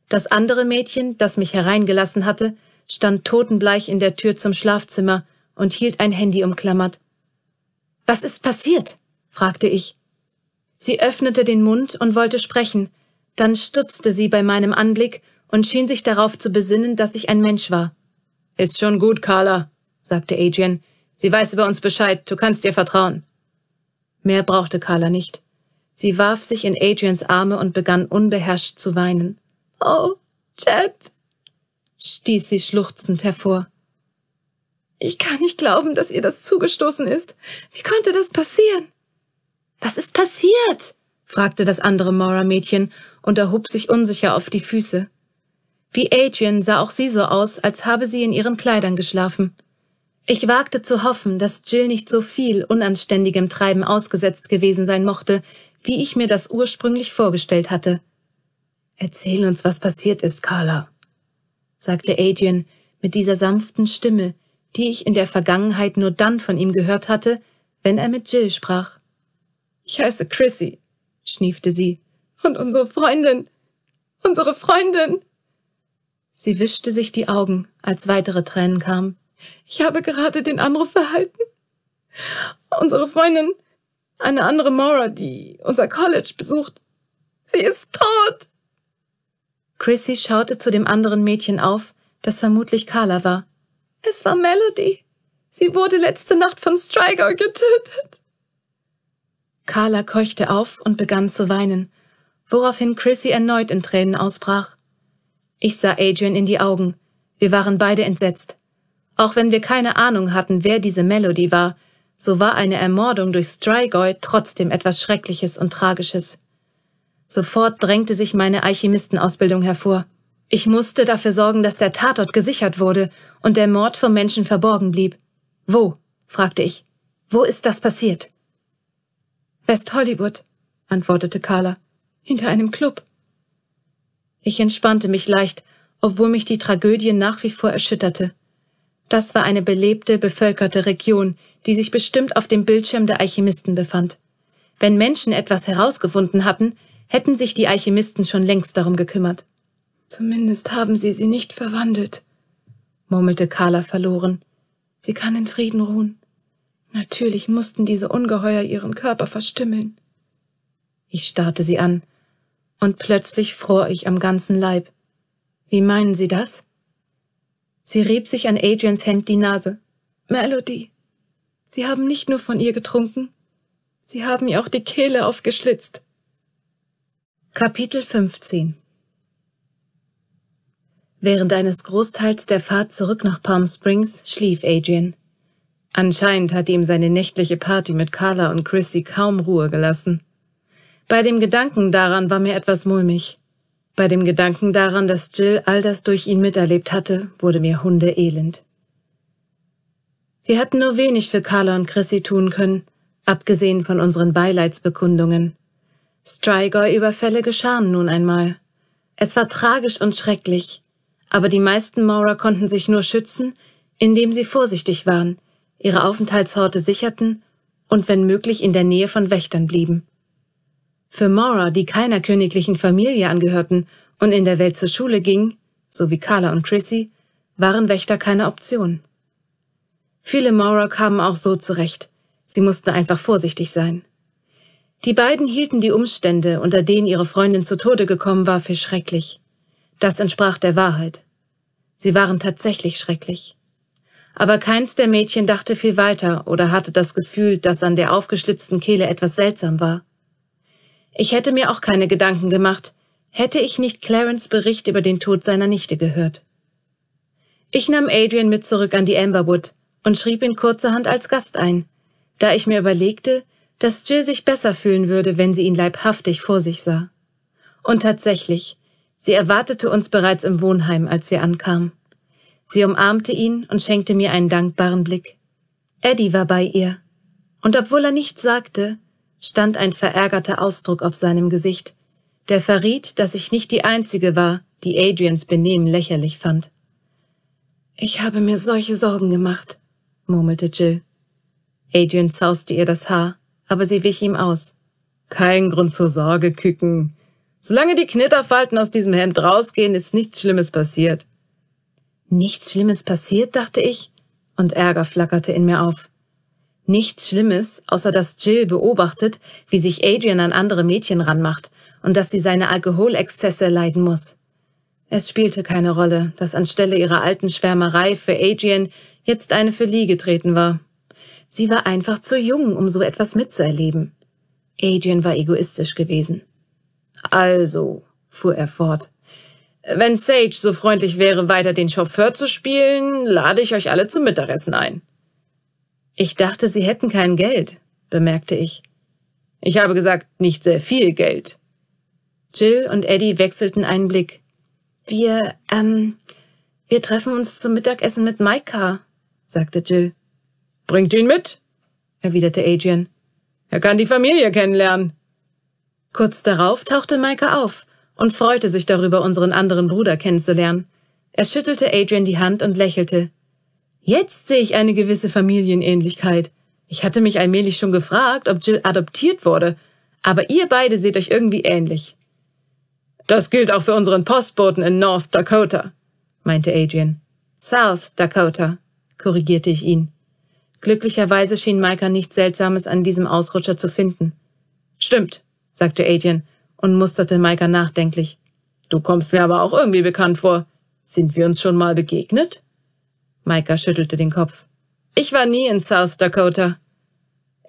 Das andere Mädchen, das mich hereingelassen hatte, stand totenbleich in der Tür zum Schlafzimmer und hielt ein Handy umklammert. Was ist passiert? fragte ich. Sie öffnete den Mund und wollte sprechen, dann stutzte sie bei meinem Anblick und schien sich darauf zu besinnen, dass ich ein Mensch war. Ist schon gut, Carla, sagte Adrian. Sie weiß über uns Bescheid, du kannst ihr vertrauen. Mehr brauchte Carla nicht. Sie warf sich in Adrians Arme und begann unbeherrscht zu weinen. Oh, Chad, stieß sie schluchzend hervor. Ich kann nicht glauben, dass ihr das zugestoßen ist. Wie konnte das passieren? Was ist passiert? fragte das andere Mora-Mädchen und erhob sich unsicher auf die Füße. Wie Adrian sah auch sie so aus, als habe sie in ihren Kleidern geschlafen. Ich wagte zu hoffen, dass Jill nicht so viel unanständigem Treiben ausgesetzt gewesen sein mochte, wie ich mir das ursprünglich vorgestellt hatte. Erzähl uns, was passiert ist, Carla, sagte Adrian mit dieser sanften Stimme, die ich in der Vergangenheit nur dann von ihm gehört hatte, wenn er mit Jill sprach. Ich heiße Chrissy, schniefte sie. Und unsere Freundin. Unsere Freundin. Sie wischte sich die Augen, als weitere Tränen kamen. Ich habe gerade den Anruf erhalten. Unsere Freundin, eine andere Maura, die unser College besucht. Sie ist tot. Chrissy schaute zu dem anderen Mädchen auf, das vermutlich Carla war. Es war Melody. Sie wurde letzte Nacht von Strigar getötet. Carla keuchte auf und begann zu weinen, woraufhin Chrissy erneut in Tränen ausbrach. Ich sah Adrian in die Augen. Wir waren beide entsetzt. Auch wenn wir keine Ahnung hatten, wer diese Melody war, so war eine Ermordung durch Strygoy trotzdem etwas Schreckliches und Tragisches. Sofort drängte sich meine Alchemistenausbildung hervor. Ich musste dafür sorgen, dass der Tatort gesichert wurde und der Mord vom Menschen verborgen blieb. Wo? fragte ich. Wo ist das passiert? West Hollywood, antwortete Carla, hinter einem Club. Ich entspannte mich leicht, obwohl mich die Tragödie nach wie vor erschütterte. Das war eine belebte, bevölkerte Region, die sich bestimmt auf dem Bildschirm der Alchemisten befand. Wenn Menschen etwas herausgefunden hatten, hätten sich die Alchemisten schon längst darum gekümmert. Zumindest haben sie sie nicht verwandelt, murmelte Carla verloren. Sie kann in Frieden ruhen. Natürlich mussten diese Ungeheuer ihren Körper verstümmeln. Ich starrte sie an, und plötzlich fror ich am ganzen Leib. Wie meinen Sie das? Sie rieb sich an Adrians Hemd die Nase. Melody, Sie haben nicht nur von ihr getrunken, Sie haben ihr auch die Kehle aufgeschlitzt. Kapitel 15 Während eines Großteils der Fahrt zurück nach Palm Springs schlief Adrian. Anscheinend hatte ihm seine nächtliche Party mit Carla und Chrissy kaum Ruhe gelassen. Bei dem Gedanken daran war mir etwas mulmig. Bei dem Gedanken daran, dass Jill all das durch ihn miterlebt hatte, wurde mir hundeelend. Wir hatten nur wenig für Carla und Chrissy tun können, abgesehen von unseren Beileidsbekundungen. Strigoi-Überfälle geschahen nun einmal. Es war tragisch und schrecklich, aber die meisten Maurer konnten sich nur schützen, indem sie vorsichtig waren, ihre Aufenthaltsorte sicherten und wenn möglich in der Nähe von Wächtern blieben. Für Mora, die keiner königlichen Familie angehörten und in der Welt zur Schule ging, so wie Carla und Chrissy, waren Wächter keine Option. Viele Maurer kamen auch so zurecht. Sie mussten einfach vorsichtig sein. Die beiden hielten die Umstände, unter denen ihre Freundin zu Tode gekommen war, für schrecklich. Das entsprach der Wahrheit. Sie waren tatsächlich schrecklich aber keins der Mädchen dachte viel weiter oder hatte das Gefühl, dass an der aufgeschlitzten Kehle etwas seltsam war. Ich hätte mir auch keine Gedanken gemacht, hätte ich nicht Clarence Bericht über den Tod seiner Nichte gehört. Ich nahm Adrian mit zurück an die Amberwood und schrieb ihn kurzerhand als Gast ein, da ich mir überlegte, dass Jill sich besser fühlen würde, wenn sie ihn leibhaftig vor sich sah. Und tatsächlich, sie erwartete uns bereits im Wohnheim, als wir ankamen. Sie umarmte ihn und schenkte mir einen dankbaren Blick. Eddie war bei ihr. Und obwohl er nichts sagte, stand ein verärgerter Ausdruck auf seinem Gesicht, der verriet, dass ich nicht die Einzige war, die Adrians Benehmen lächerlich fand. Ich habe mir solche Sorgen gemacht, murmelte Jill. Adrian zauste ihr das Haar, aber sie wich ihm aus. Kein Grund zur Sorge, Küken. Solange die Knitterfalten aus diesem Hemd rausgehen, ist nichts Schlimmes passiert. Nichts Schlimmes passiert, dachte ich, und Ärger flackerte in mir auf. Nichts Schlimmes, außer dass Jill beobachtet, wie sich Adrian an andere Mädchen ranmacht und dass sie seine Alkoholexzesse leiden muss. Es spielte keine Rolle, dass anstelle ihrer alten Schwärmerei für Adrian jetzt eine für Lee getreten war. Sie war einfach zu jung, um so etwas mitzuerleben. Adrian war egoistisch gewesen. Also, fuhr er fort, wenn Sage so freundlich wäre, weiter den Chauffeur zu spielen, lade ich euch alle zum Mittagessen ein. Ich dachte, Sie hätten kein Geld, bemerkte ich. Ich habe gesagt, nicht sehr viel Geld. Jill und Eddie wechselten einen Blick. Wir, ähm, wir treffen uns zum Mittagessen mit Maika, sagte Jill. Bringt ihn mit, erwiderte Adrian. Er kann die Familie kennenlernen. Kurz darauf tauchte Maika auf und freute sich darüber, unseren anderen Bruder kennenzulernen. Er schüttelte Adrian die Hand und lächelte. Jetzt sehe ich eine gewisse Familienähnlichkeit. Ich hatte mich allmählich schon gefragt, ob Jill adoptiert wurde, aber ihr beide seht euch irgendwie ähnlich. Das gilt auch für unseren Postboten in North Dakota, meinte Adrian. South Dakota, korrigierte ich ihn. Glücklicherweise schien Micah nichts Seltsames an diesem Ausrutscher zu finden. Stimmt, sagte Adrian und musterte Maika nachdenklich. Du kommst mir aber auch irgendwie bekannt vor. Sind wir uns schon mal begegnet? Maika schüttelte den Kopf. Ich war nie in South Dakota.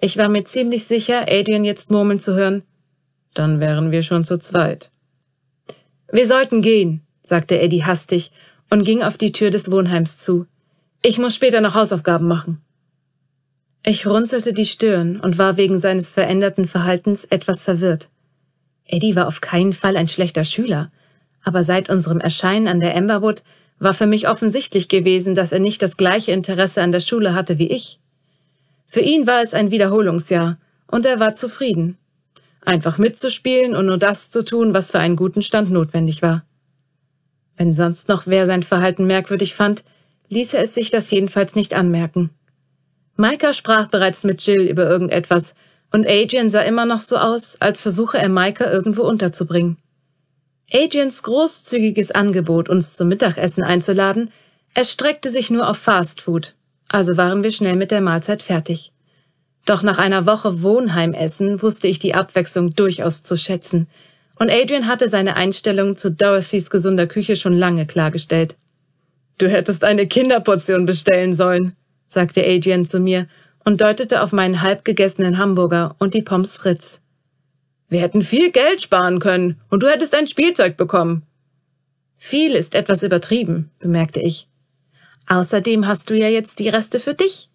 Ich war mir ziemlich sicher, Adrian jetzt murmeln zu hören. Dann wären wir schon zu zweit. Wir sollten gehen, sagte Eddie hastig und ging auf die Tür des Wohnheims zu. Ich muss später noch Hausaufgaben machen. Ich runzelte die Stirn und war wegen seines veränderten Verhaltens etwas verwirrt. Eddie war auf keinen Fall ein schlechter Schüler, aber seit unserem Erscheinen an der Emberwood war für mich offensichtlich gewesen, dass er nicht das gleiche Interesse an der Schule hatte wie ich. Für ihn war es ein Wiederholungsjahr, und er war zufrieden. Einfach mitzuspielen und nur das zu tun, was für einen guten Stand notwendig war. Wenn sonst noch wer sein Verhalten merkwürdig fand, ließ er es sich das jedenfalls nicht anmerken. Maika sprach bereits mit Jill über irgendetwas, und Adrian sah immer noch so aus, als versuche er Maika irgendwo unterzubringen. Adrians großzügiges Angebot, uns zum Mittagessen einzuladen, erstreckte sich nur auf Fastfood, also waren wir schnell mit der Mahlzeit fertig. Doch nach einer Woche Wohnheimessen wusste ich die Abwechslung durchaus zu schätzen, und Adrian hatte seine Einstellung zu Dorothys gesunder Küche schon lange klargestellt. Du hättest eine Kinderportion bestellen sollen, sagte Adrian zu mir und deutete auf meinen halbgegessenen Hamburger und die Pommes Fritz. Wir hätten viel Geld sparen können, und du hättest ein Spielzeug bekommen. Viel ist etwas übertrieben, bemerkte ich. Außerdem hast du ja jetzt die Reste für dich.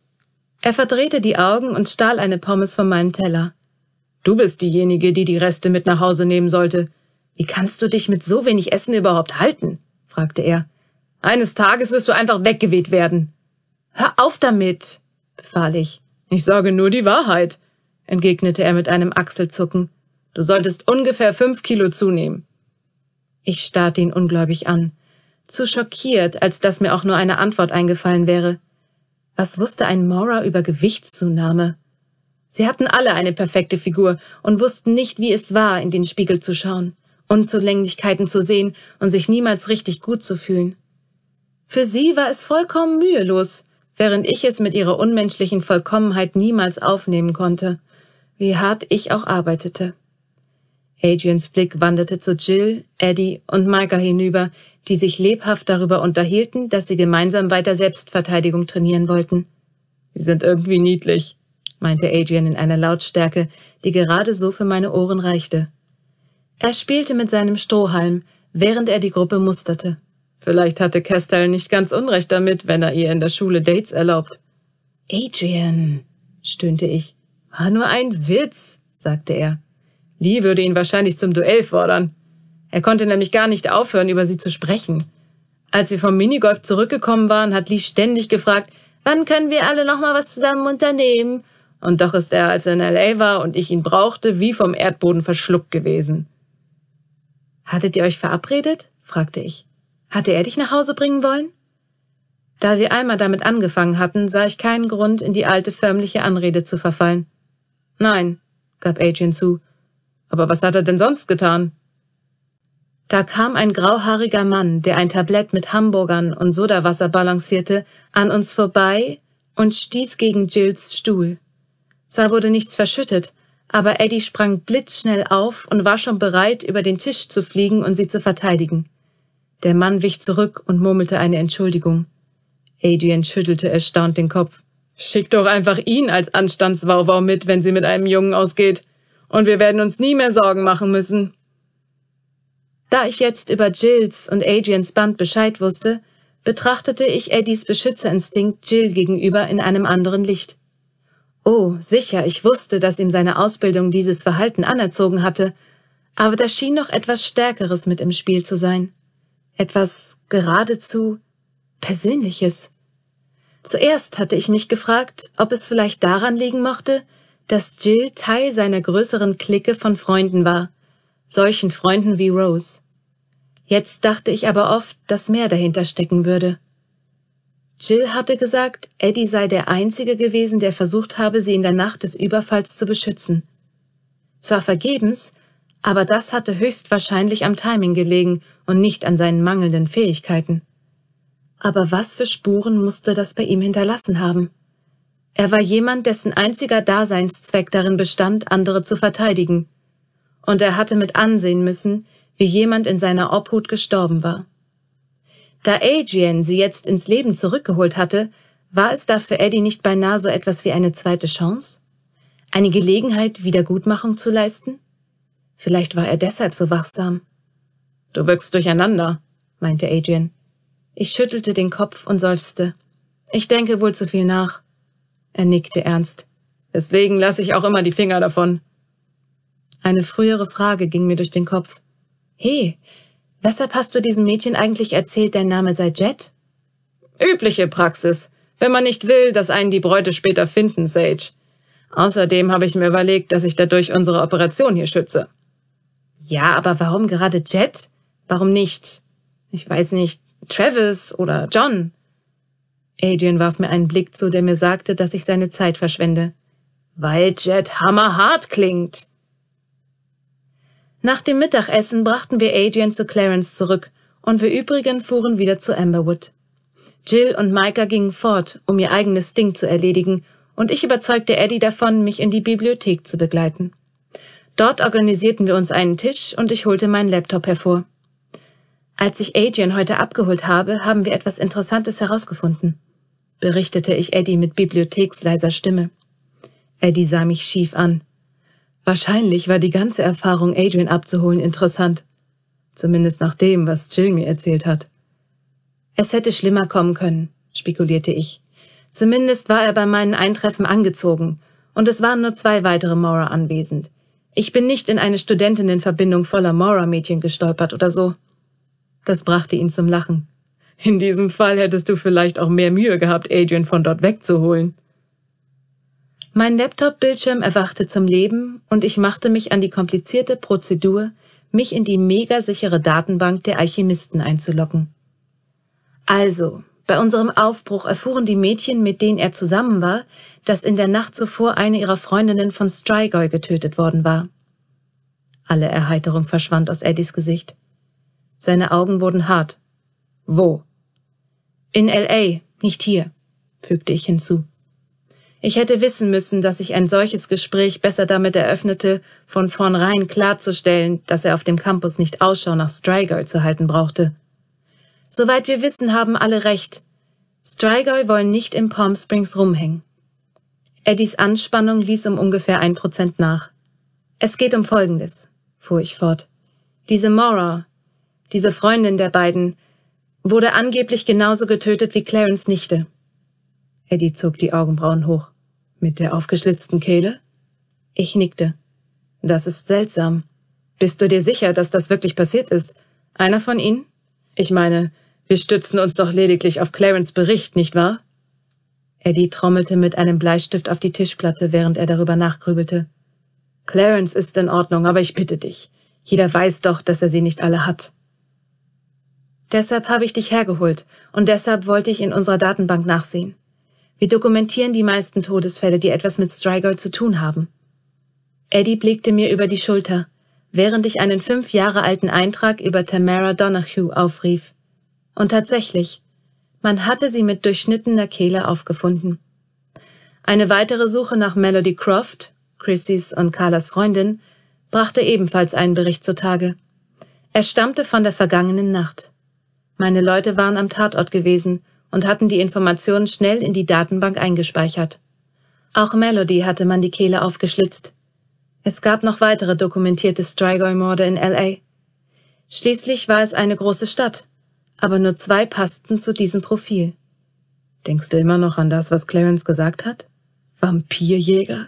Er verdrehte die Augen und stahl eine Pommes von meinem Teller. Du bist diejenige, die die Reste mit nach Hause nehmen sollte. Wie kannst du dich mit so wenig Essen überhaupt halten? fragte er. Eines Tages wirst du einfach weggeweht werden. Hör auf damit, befahl ich. Ich sage nur die Wahrheit, entgegnete er mit einem Achselzucken. Du solltest ungefähr fünf Kilo zunehmen. Ich starrte ihn ungläubig an, zu schockiert, als dass mir auch nur eine Antwort eingefallen wäre. Was wusste ein Maurer über Gewichtszunahme? Sie hatten alle eine perfekte Figur und wussten nicht, wie es war, in den Spiegel zu schauen, Unzulänglichkeiten zu sehen und sich niemals richtig gut zu fühlen. Für sie war es vollkommen mühelos, während ich es mit ihrer unmenschlichen Vollkommenheit niemals aufnehmen konnte, wie hart ich auch arbeitete. Adrians Blick wanderte zu Jill, Eddie und Micah hinüber, die sich lebhaft darüber unterhielten, dass sie gemeinsam weiter Selbstverteidigung trainieren wollten. Sie sind irgendwie niedlich, meinte Adrian in einer Lautstärke, die gerade so für meine Ohren reichte. Er spielte mit seinem Strohhalm, während er die Gruppe musterte. Vielleicht hatte Castell nicht ganz Unrecht damit, wenn er ihr in der Schule Dates erlaubt. Adrian, stöhnte ich. War nur ein Witz, sagte er. Lee würde ihn wahrscheinlich zum Duell fordern. Er konnte nämlich gar nicht aufhören, über sie zu sprechen. Als wir vom Minigolf zurückgekommen waren, hat Lee ständig gefragt, wann können wir alle nochmal was zusammen unternehmen? Und doch ist er, als er in L.A. war und ich ihn brauchte, wie vom Erdboden verschluckt gewesen. Hattet ihr euch verabredet? fragte ich. Hatte er dich nach Hause bringen wollen? Da wir einmal damit angefangen hatten, sah ich keinen Grund, in die alte förmliche Anrede zu verfallen. Nein, gab Adrian zu. Aber was hat er denn sonst getan? Da kam ein grauhaariger Mann, der ein Tablett mit Hamburgern und Sodawasser balancierte, an uns vorbei und stieß gegen Jills Stuhl. Zwar wurde nichts verschüttet, aber Eddie sprang blitzschnell auf und war schon bereit, über den Tisch zu fliegen und sie zu verteidigen. Der Mann wich zurück und murmelte eine Entschuldigung. Adrian schüttelte erstaunt den Kopf. Schick doch einfach ihn als Anstandswauwau mit, wenn sie mit einem Jungen ausgeht. Und wir werden uns nie mehr Sorgen machen müssen. Da ich jetzt über Jills und Adrians Band Bescheid wusste, betrachtete ich Eddies Beschützerinstinkt Jill gegenüber in einem anderen Licht. Oh, sicher, ich wusste, dass ihm seine Ausbildung dieses Verhalten anerzogen hatte, aber da schien noch etwas Stärkeres mit im Spiel zu sein etwas geradezu Persönliches. Zuerst hatte ich mich gefragt, ob es vielleicht daran liegen mochte, dass Jill Teil seiner größeren Clique von Freunden war, solchen Freunden wie Rose. Jetzt dachte ich aber oft, dass mehr dahinter stecken würde. Jill hatte gesagt, Eddie sei der Einzige gewesen, der versucht habe, sie in der Nacht des Überfalls zu beschützen. Zwar vergebens, aber das hatte höchstwahrscheinlich am Timing gelegen und nicht an seinen mangelnden Fähigkeiten. Aber was für Spuren musste das bei ihm hinterlassen haben? Er war jemand, dessen einziger Daseinszweck darin bestand, andere zu verteidigen. Und er hatte mit ansehen müssen, wie jemand in seiner Obhut gestorben war. Da Adrian sie jetzt ins Leben zurückgeholt hatte, war es da für Eddie nicht beinahe so etwas wie eine zweite Chance? Eine Gelegenheit, Wiedergutmachung zu leisten? Vielleicht war er deshalb so wachsam. Du wirkst durcheinander, meinte Adrian. Ich schüttelte den Kopf und seufzte. Ich denke wohl zu viel nach. Er nickte ernst. Deswegen lasse ich auch immer die Finger davon. Eine frühere Frage ging mir durch den Kopf. Hey, weshalb hast du diesem Mädchen eigentlich erzählt, dein Name sei Jet? Übliche Praxis, wenn man nicht will, dass einen die Bräute später finden, Sage. Außerdem habe ich mir überlegt, dass ich dadurch unsere Operation hier schütze. Ja, aber warum gerade Jet? Warum nicht, ich weiß nicht, Travis oder John? Adrian warf mir einen Blick zu, der mir sagte, dass ich seine Zeit verschwende. Weil Jet hammerhart klingt. Nach dem Mittagessen brachten wir Adrian zu Clarence zurück und wir übrigen fuhren wieder zu Amberwood. Jill und Micah gingen fort, um ihr eigenes Ding zu erledigen, und ich überzeugte Eddie davon, mich in die Bibliothek zu begleiten. Dort organisierten wir uns einen Tisch und ich holte meinen Laptop hervor. Als ich Adrian heute abgeholt habe, haben wir etwas Interessantes herausgefunden, berichtete ich Eddie mit bibliotheksleiser Stimme. Eddie sah mich schief an. Wahrscheinlich war die ganze Erfahrung, Adrian abzuholen, interessant. Zumindest nach dem, was Jill mir erzählt hat. Es hätte schlimmer kommen können, spekulierte ich. Zumindest war er bei meinen Eintreffen angezogen, und es waren nur zwei weitere Maurer anwesend, ich bin nicht in eine Studentinnenverbindung voller Mora-Mädchen gestolpert oder so. Das brachte ihn zum Lachen. In diesem Fall hättest du vielleicht auch mehr Mühe gehabt, Adrian von dort wegzuholen. Mein Laptop-Bildschirm erwachte zum Leben und ich machte mich an die komplizierte Prozedur, mich in die megasichere Datenbank der Alchemisten einzulocken. Also, bei unserem Aufbruch erfuhren die Mädchen, mit denen er zusammen war, dass in der Nacht zuvor eine ihrer Freundinnen von Strigoi getötet worden war. Alle Erheiterung verschwand aus Eddies Gesicht. Seine Augen wurden hart. Wo? In L.A., nicht hier, fügte ich hinzu. Ich hätte wissen müssen, dass ich ein solches Gespräch besser damit eröffnete, von vornherein klarzustellen, dass er auf dem Campus nicht Ausschau nach Strigoi zu halten brauchte. Soweit wir wissen, haben alle recht. Strigoi wollen nicht in Palm Springs rumhängen. Eddies Anspannung ließ um ungefähr ein Prozent nach. Es geht um Folgendes, fuhr ich fort. Diese Mora, diese Freundin der beiden, wurde angeblich genauso getötet wie Clarence Nichte. Eddie zog die Augenbrauen hoch. Mit der aufgeschlitzten Kehle? Ich nickte. Das ist seltsam. Bist du dir sicher, dass das wirklich passiert ist? Einer von ihnen? Ich meine, wir stützen uns doch lediglich auf Clarence Bericht, nicht wahr? Eddie trommelte mit einem Bleistift auf die Tischplatte, während er darüber nachgrübelte. Clarence ist in Ordnung, aber ich bitte dich. Jeder weiß doch, dass er sie nicht alle hat. Deshalb habe ich dich hergeholt und deshalb wollte ich in unserer Datenbank nachsehen. Wir dokumentieren die meisten Todesfälle, die etwas mit Strigold zu tun haben. Eddie blickte mir über die Schulter, während ich einen fünf Jahre alten Eintrag über Tamara Donahue aufrief. Und tatsächlich, man hatte sie mit durchschnittener Kehle aufgefunden. Eine weitere Suche nach Melody Croft, Chrissys und Carlas Freundin, brachte ebenfalls einen Bericht zutage. Er stammte von der vergangenen Nacht. Meine Leute waren am Tatort gewesen und hatten die Informationen schnell in die Datenbank eingespeichert. Auch Melody hatte man die Kehle aufgeschlitzt. Es gab noch weitere dokumentierte Strigoi-Morde in L.A. Schließlich war es eine große Stadt aber nur zwei passten zu diesem Profil. Denkst du immer noch an das, was Clarence gesagt hat? Vampirjäger?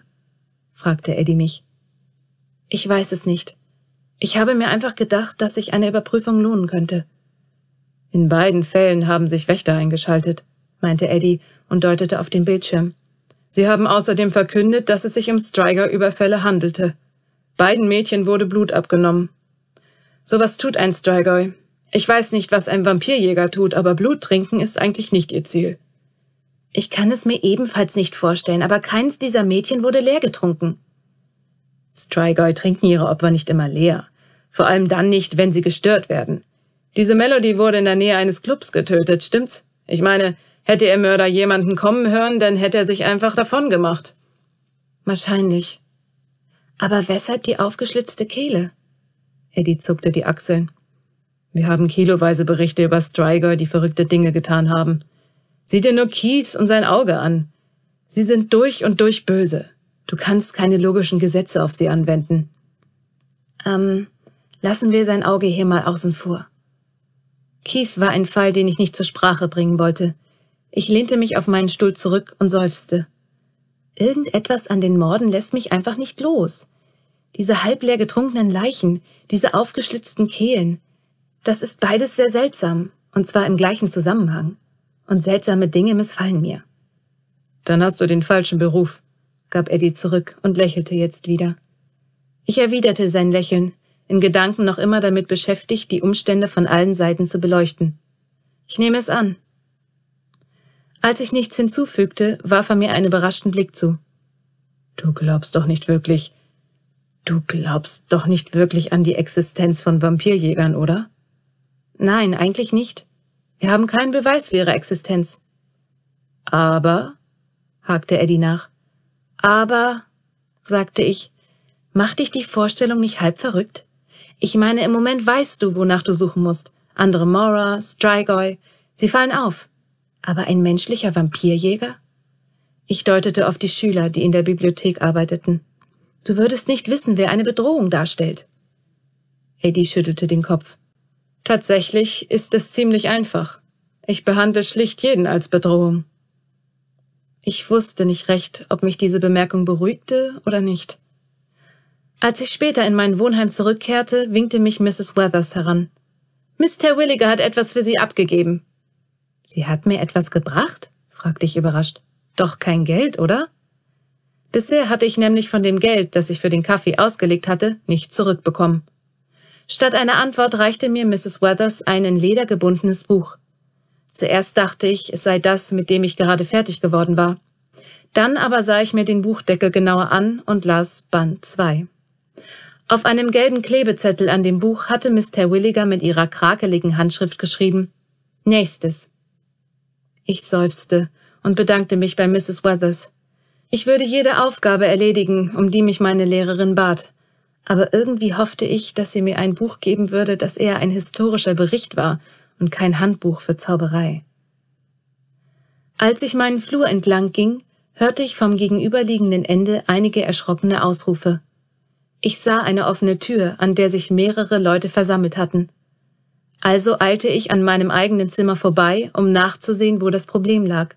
fragte Eddie mich. Ich weiß es nicht. Ich habe mir einfach gedacht, dass sich eine Überprüfung lohnen könnte. In beiden Fällen haben sich Wächter eingeschaltet, meinte Eddie und deutete auf den Bildschirm. Sie haben außerdem verkündet, dass es sich um Striger-Überfälle handelte. Beiden Mädchen wurde Blut abgenommen. Sowas tut ein Strigoi. Ich weiß nicht, was ein Vampirjäger tut, aber Blut trinken ist eigentlich nicht ihr Ziel. Ich kann es mir ebenfalls nicht vorstellen, aber keins dieser Mädchen wurde leer getrunken. Strigoi trinken ihre Opfer nicht immer leer. Vor allem dann nicht, wenn sie gestört werden. Diese Melody wurde in der Nähe eines Clubs getötet, stimmt's? Ich meine, hätte ihr Mörder jemanden kommen hören, dann hätte er sich einfach davon gemacht. Wahrscheinlich. Aber weshalb die aufgeschlitzte Kehle? Eddie zuckte die Achseln. Wir haben kiloweise Berichte über Striger, die verrückte Dinge getan haben. Sieh dir nur Kies und sein Auge an. Sie sind durch und durch böse. Du kannst keine logischen Gesetze auf sie anwenden. Ähm, lassen wir sein Auge hier mal außen vor. Kies war ein Fall, den ich nicht zur Sprache bringen wollte. Ich lehnte mich auf meinen Stuhl zurück und seufzte. Irgendetwas an den Morden lässt mich einfach nicht los. Diese halbleer getrunkenen Leichen, diese aufgeschlitzten Kehlen, das ist beides sehr seltsam, und zwar im gleichen Zusammenhang. Und seltsame Dinge missfallen mir. Dann hast du den falschen Beruf, gab Eddie zurück und lächelte jetzt wieder. Ich erwiderte sein Lächeln, in Gedanken noch immer damit beschäftigt, die Umstände von allen Seiten zu beleuchten. Ich nehme es an. Als ich nichts hinzufügte, warf er mir einen überraschten Blick zu. Du glaubst doch nicht wirklich. Du glaubst doch nicht wirklich an die Existenz von Vampirjägern, oder? Nein, eigentlich nicht. Wir haben keinen Beweis für ihre Existenz. Aber, hakte Eddie nach. Aber, sagte ich, macht dich die Vorstellung nicht halb verrückt? Ich meine, im Moment weißt du, wonach du suchen musst. Andere Mora, Strigoi, sie fallen auf. Aber ein menschlicher Vampirjäger? Ich deutete auf die Schüler, die in der Bibliothek arbeiteten. Du würdest nicht wissen, wer eine Bedrohung darstellt. Eddie schüttelte den Kopf. Tatsächlich ist es ziemlich einfach. Ich behandle schlicht jeden als Bedrohung. Ich wusste nicht recht, ob mich diese Bemerkung beruhigte oder nicht. Als ich später in mein Wohnheim zurückkehrte, winkte mich Mrs. Weathers heran. Mr. Williger hat etwas für Sie abgegeben. Sie hat mir etwas gebracht? fragte ich überrascht. Doch kein Geld, oder? Bisher hatte ich nämlich von dem Geld, das ich für den Kaffee ausgelegt hatte, nicht zurückbekommen. Statt einer Antwort reichte mir Mrs. Weathers ein in Leder gebundenes Buch. Zuerst dachte ich, es sei das, mit dem ich gerade fertig geworden war. Dann aber sah ich mir den Buchdeckel genauer an und las Band 2. Auf einem gelben Klebezettel an dem Buch hatte Miss Terwilliger mit ihrer krakeligen Handschrift geschrieben Nächstes. Ich seufzte und bedankte mich bei Mrs. Weathers. Ich würde jede Aufgabe erledigen, um die mich meine Lehrerin bat aber irgendwie hoffte ich, dass sie mir ein Buch geben würde, das eher ein historischer Bericht war und kein Handbuch für Zauberei. Als ich meinen Flur entlang ging, hörte ich vom gegenüberliegenden Ende einige erschrockene Ausrufe. Ich sah eine offene Tür, an der sich mehrere Leute versammelt hatten. Also eilte ich an meinem eigenen Zimmer vorbei, um nachzusehen, wo das Problem lag.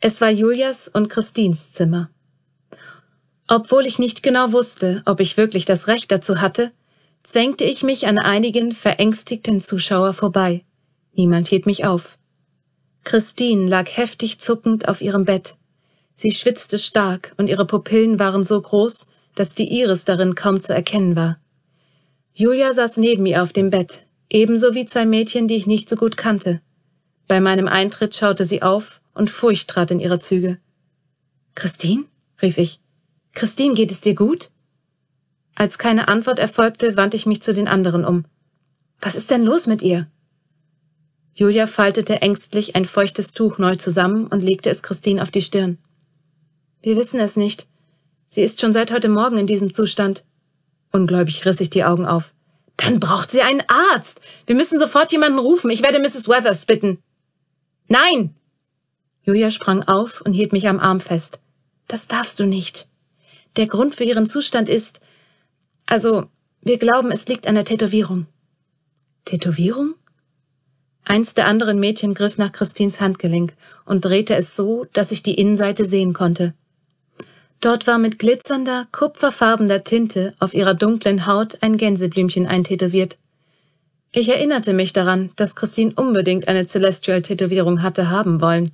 Es war Julias und Christins Zimmer. Obwohl ich nicht genau wusste, ob ich wirklich das Recht dazu hatte, zwängte ich mich an einigen verängstigten Zuschauer vorbei. Niemand hielt mich auf. Christine lag heftig zuckend auf ihrem Bett. Sie schwitzte stark und ihre Pupillen waren so groß, dass die Iris darin kaum zu erkennen war. Julia saß neben ihr auf dem Bett, ebenso wie zwei Mädchen, die ich nicht so gut kannte. Bei meinem Eintritt schaute sie auf und Furcht trat in ihre Züge. Christine? rief ich. Christine, geht es dir gut? Als keine Antwort erfolgte, wandte ich mich zu den anderen um. Was ist denn los mit ihr? Julia faltete ängstlich ein feuchtes Tuch neu zusammen und legte es Christine auf die Stirn. Wir wissen es nicht. Sie ist schon seit heute Morgen in diesem Zustand. Ungläubig riss ich die Augen auf. Dann braucht sie einen Arzt. Wir müssen sofort jemanden rufen. Ich werde Mrs. Weathers bitten. Nein! Julia sprang auf und hielt mich am Arm fest. Das darfst du nicht der Grund für ihren Zustand ist, also, wir glauben, es liegt an der Tätowierung. Tätowierung? Eins der anderen Mädchen griff nach Christins Handgelenk und drehte es so, dass ich die Innenseite sehen konnte. Dort war mit glitzernder, kupferfarbener Tinte auf ihrer dunklen Haut ein Gänseblümchen eintätowiert. Ich erinnerte mich daran, dass Christine unbedingt eine Celestial-Tätowierung hatte haben wollen,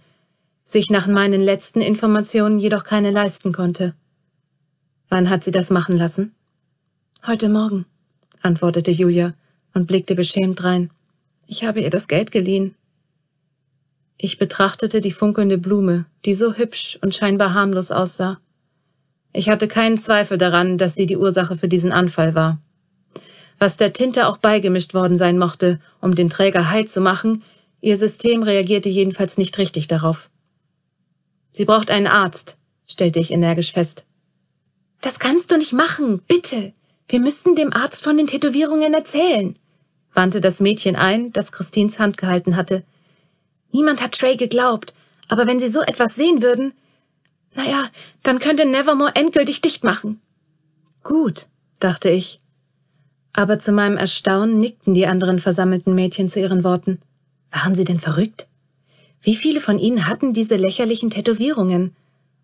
sich nach meinen letzten Informationen jedoch keine leisten konnte. Wann hat sie das machen lassen? Heute Morgen, antwortete Julia und blickte beschämt rein. Ich habe ihr das Geld geliehen. Ich betrachtete die funkelnde Blume, die so hübsch und scheinbar harmlos aussah. Ich hatte keinen Zweifel daran, dass sie die Ursache für diesen Anfall war. Was der Tinte auch beigemischt worden sein mochte, um den Träger heil zu machen, ihr System reagierte jedenfalls nicht richtig darauf. Sie braucht einen Arzt, stellte ich energisch fest. Das kannst du nicht machen. Bitte. Wir müssten dem Arzt von den Tätowierungen erzählen, wandte das Mädchen ein, das Christins Hand gehalten hatte. Niemand hat Trey geglaubt, aber wenn sie so etwas sehen würden, naja, dann könnte Nevermore endgültig dicht machen. Gut, dachte ich. Aber zu meinem Erstaunen nickten die anderen versammelten Mädchen zu ihren Worten. Waren sie denn verrückt? Wie viele von ihnen hatten diese lächerlichen Tätowierungen?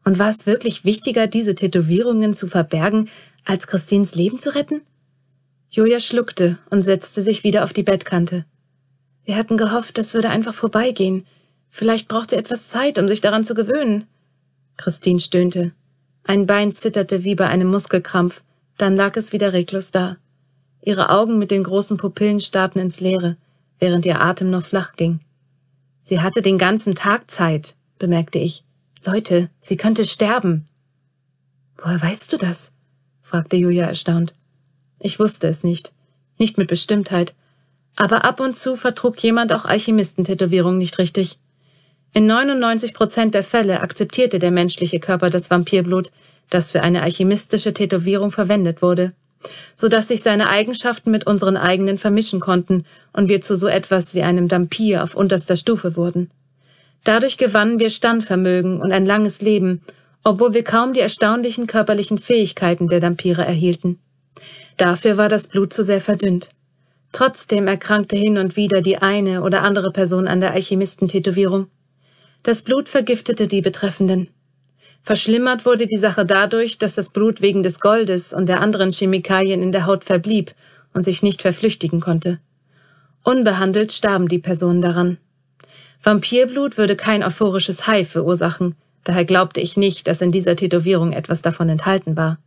Und war es wirklich wichtiger, diese Tätowierungen zu verbergen, als Christins Leben zu retten? Julia schluckte und setzte sich wieder auf die Bettkante. Wir hatten gehofft, das würde einfach vorbeigehen. Vielleicht braucht sie etwas Zeit, um sich daran zu gewöhnen. Christine stöhnte. Ein Bein zitterte wie bei einem Muskelkrampf, dann lag es wieder reglos da. Ihre Augen mit den großen Pupillen starrten ins Leere, während ihr Atem nur flach ging. Sie hatte den ganzen Tag Zeit, bemerkte ich. Leute, sie könnte sterben. Woher weißt du das? fragte Julia erstaunt. Ich wusste es nicht. Nicht mit Bestimmtheit. Aber ab und zu vertrug jemand auch Alchemistentätowierungen nicht richtig. In 99 Prozent der Fälle akzeptierte der menschliche Körper das Vampirblut, das für eine alchemistische Tätowierung verwendet wurde, so dass sich seine Eigenschaften mit unseren eigenen vermischen konnten und wir zu so etwas wie einem Dampir auf unterster Stufe wurden. Dadurch gewannen wir Standvermögen und ein langes Leben, obwohl wir kaum die erstaunlichen körperlichen Fähigkeiten der Dampire erhielten. Dafür war das Blut zu sehr verdünnt. Trotzdem erkrankte hin und wieder die eine oder andere Person an der Alchemistentätowierung. Das Blut vergiftete die Betreffenden. Verschlimmert wurde die Sache dadurch, dass das Blut wegen des Goldes und der anderen Chemikalien in der Haut verblieb und sich nicht verflüchtigen konnte. Unbehandelt starben die Personen daran. Vampirblut würde kein euphorisches Hai verursachen, daher glaubte ich nicht, dass in dieser Tätowierung etwas davon enthalten war.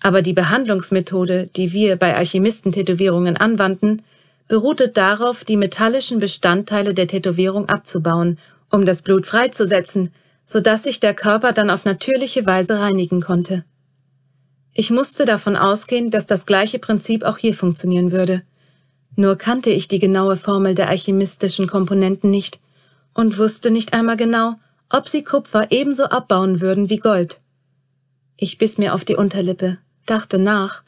Aber die Behandlungsmethode, die wir bei Alchemistentätowierungen anwandten, beruhte darauf, die metallischen Bestandteile der Tätowierung abzubauen, um das Blut freizusetzen, sodass sich der Körper dann auf natürliche Weise reinigen konnte. Ich musste davon ausgehen, dass das gleiche Prinzip auch hier funktionieren würde. Nur kannte ich die genaue Formel der alchemistischen Komponenten nicht, und wusste nicht einmal genau, ob sie Kupfer ebenso abbauen würden wie Gold. Ich biss mir auf die Unterlippe, dachte nach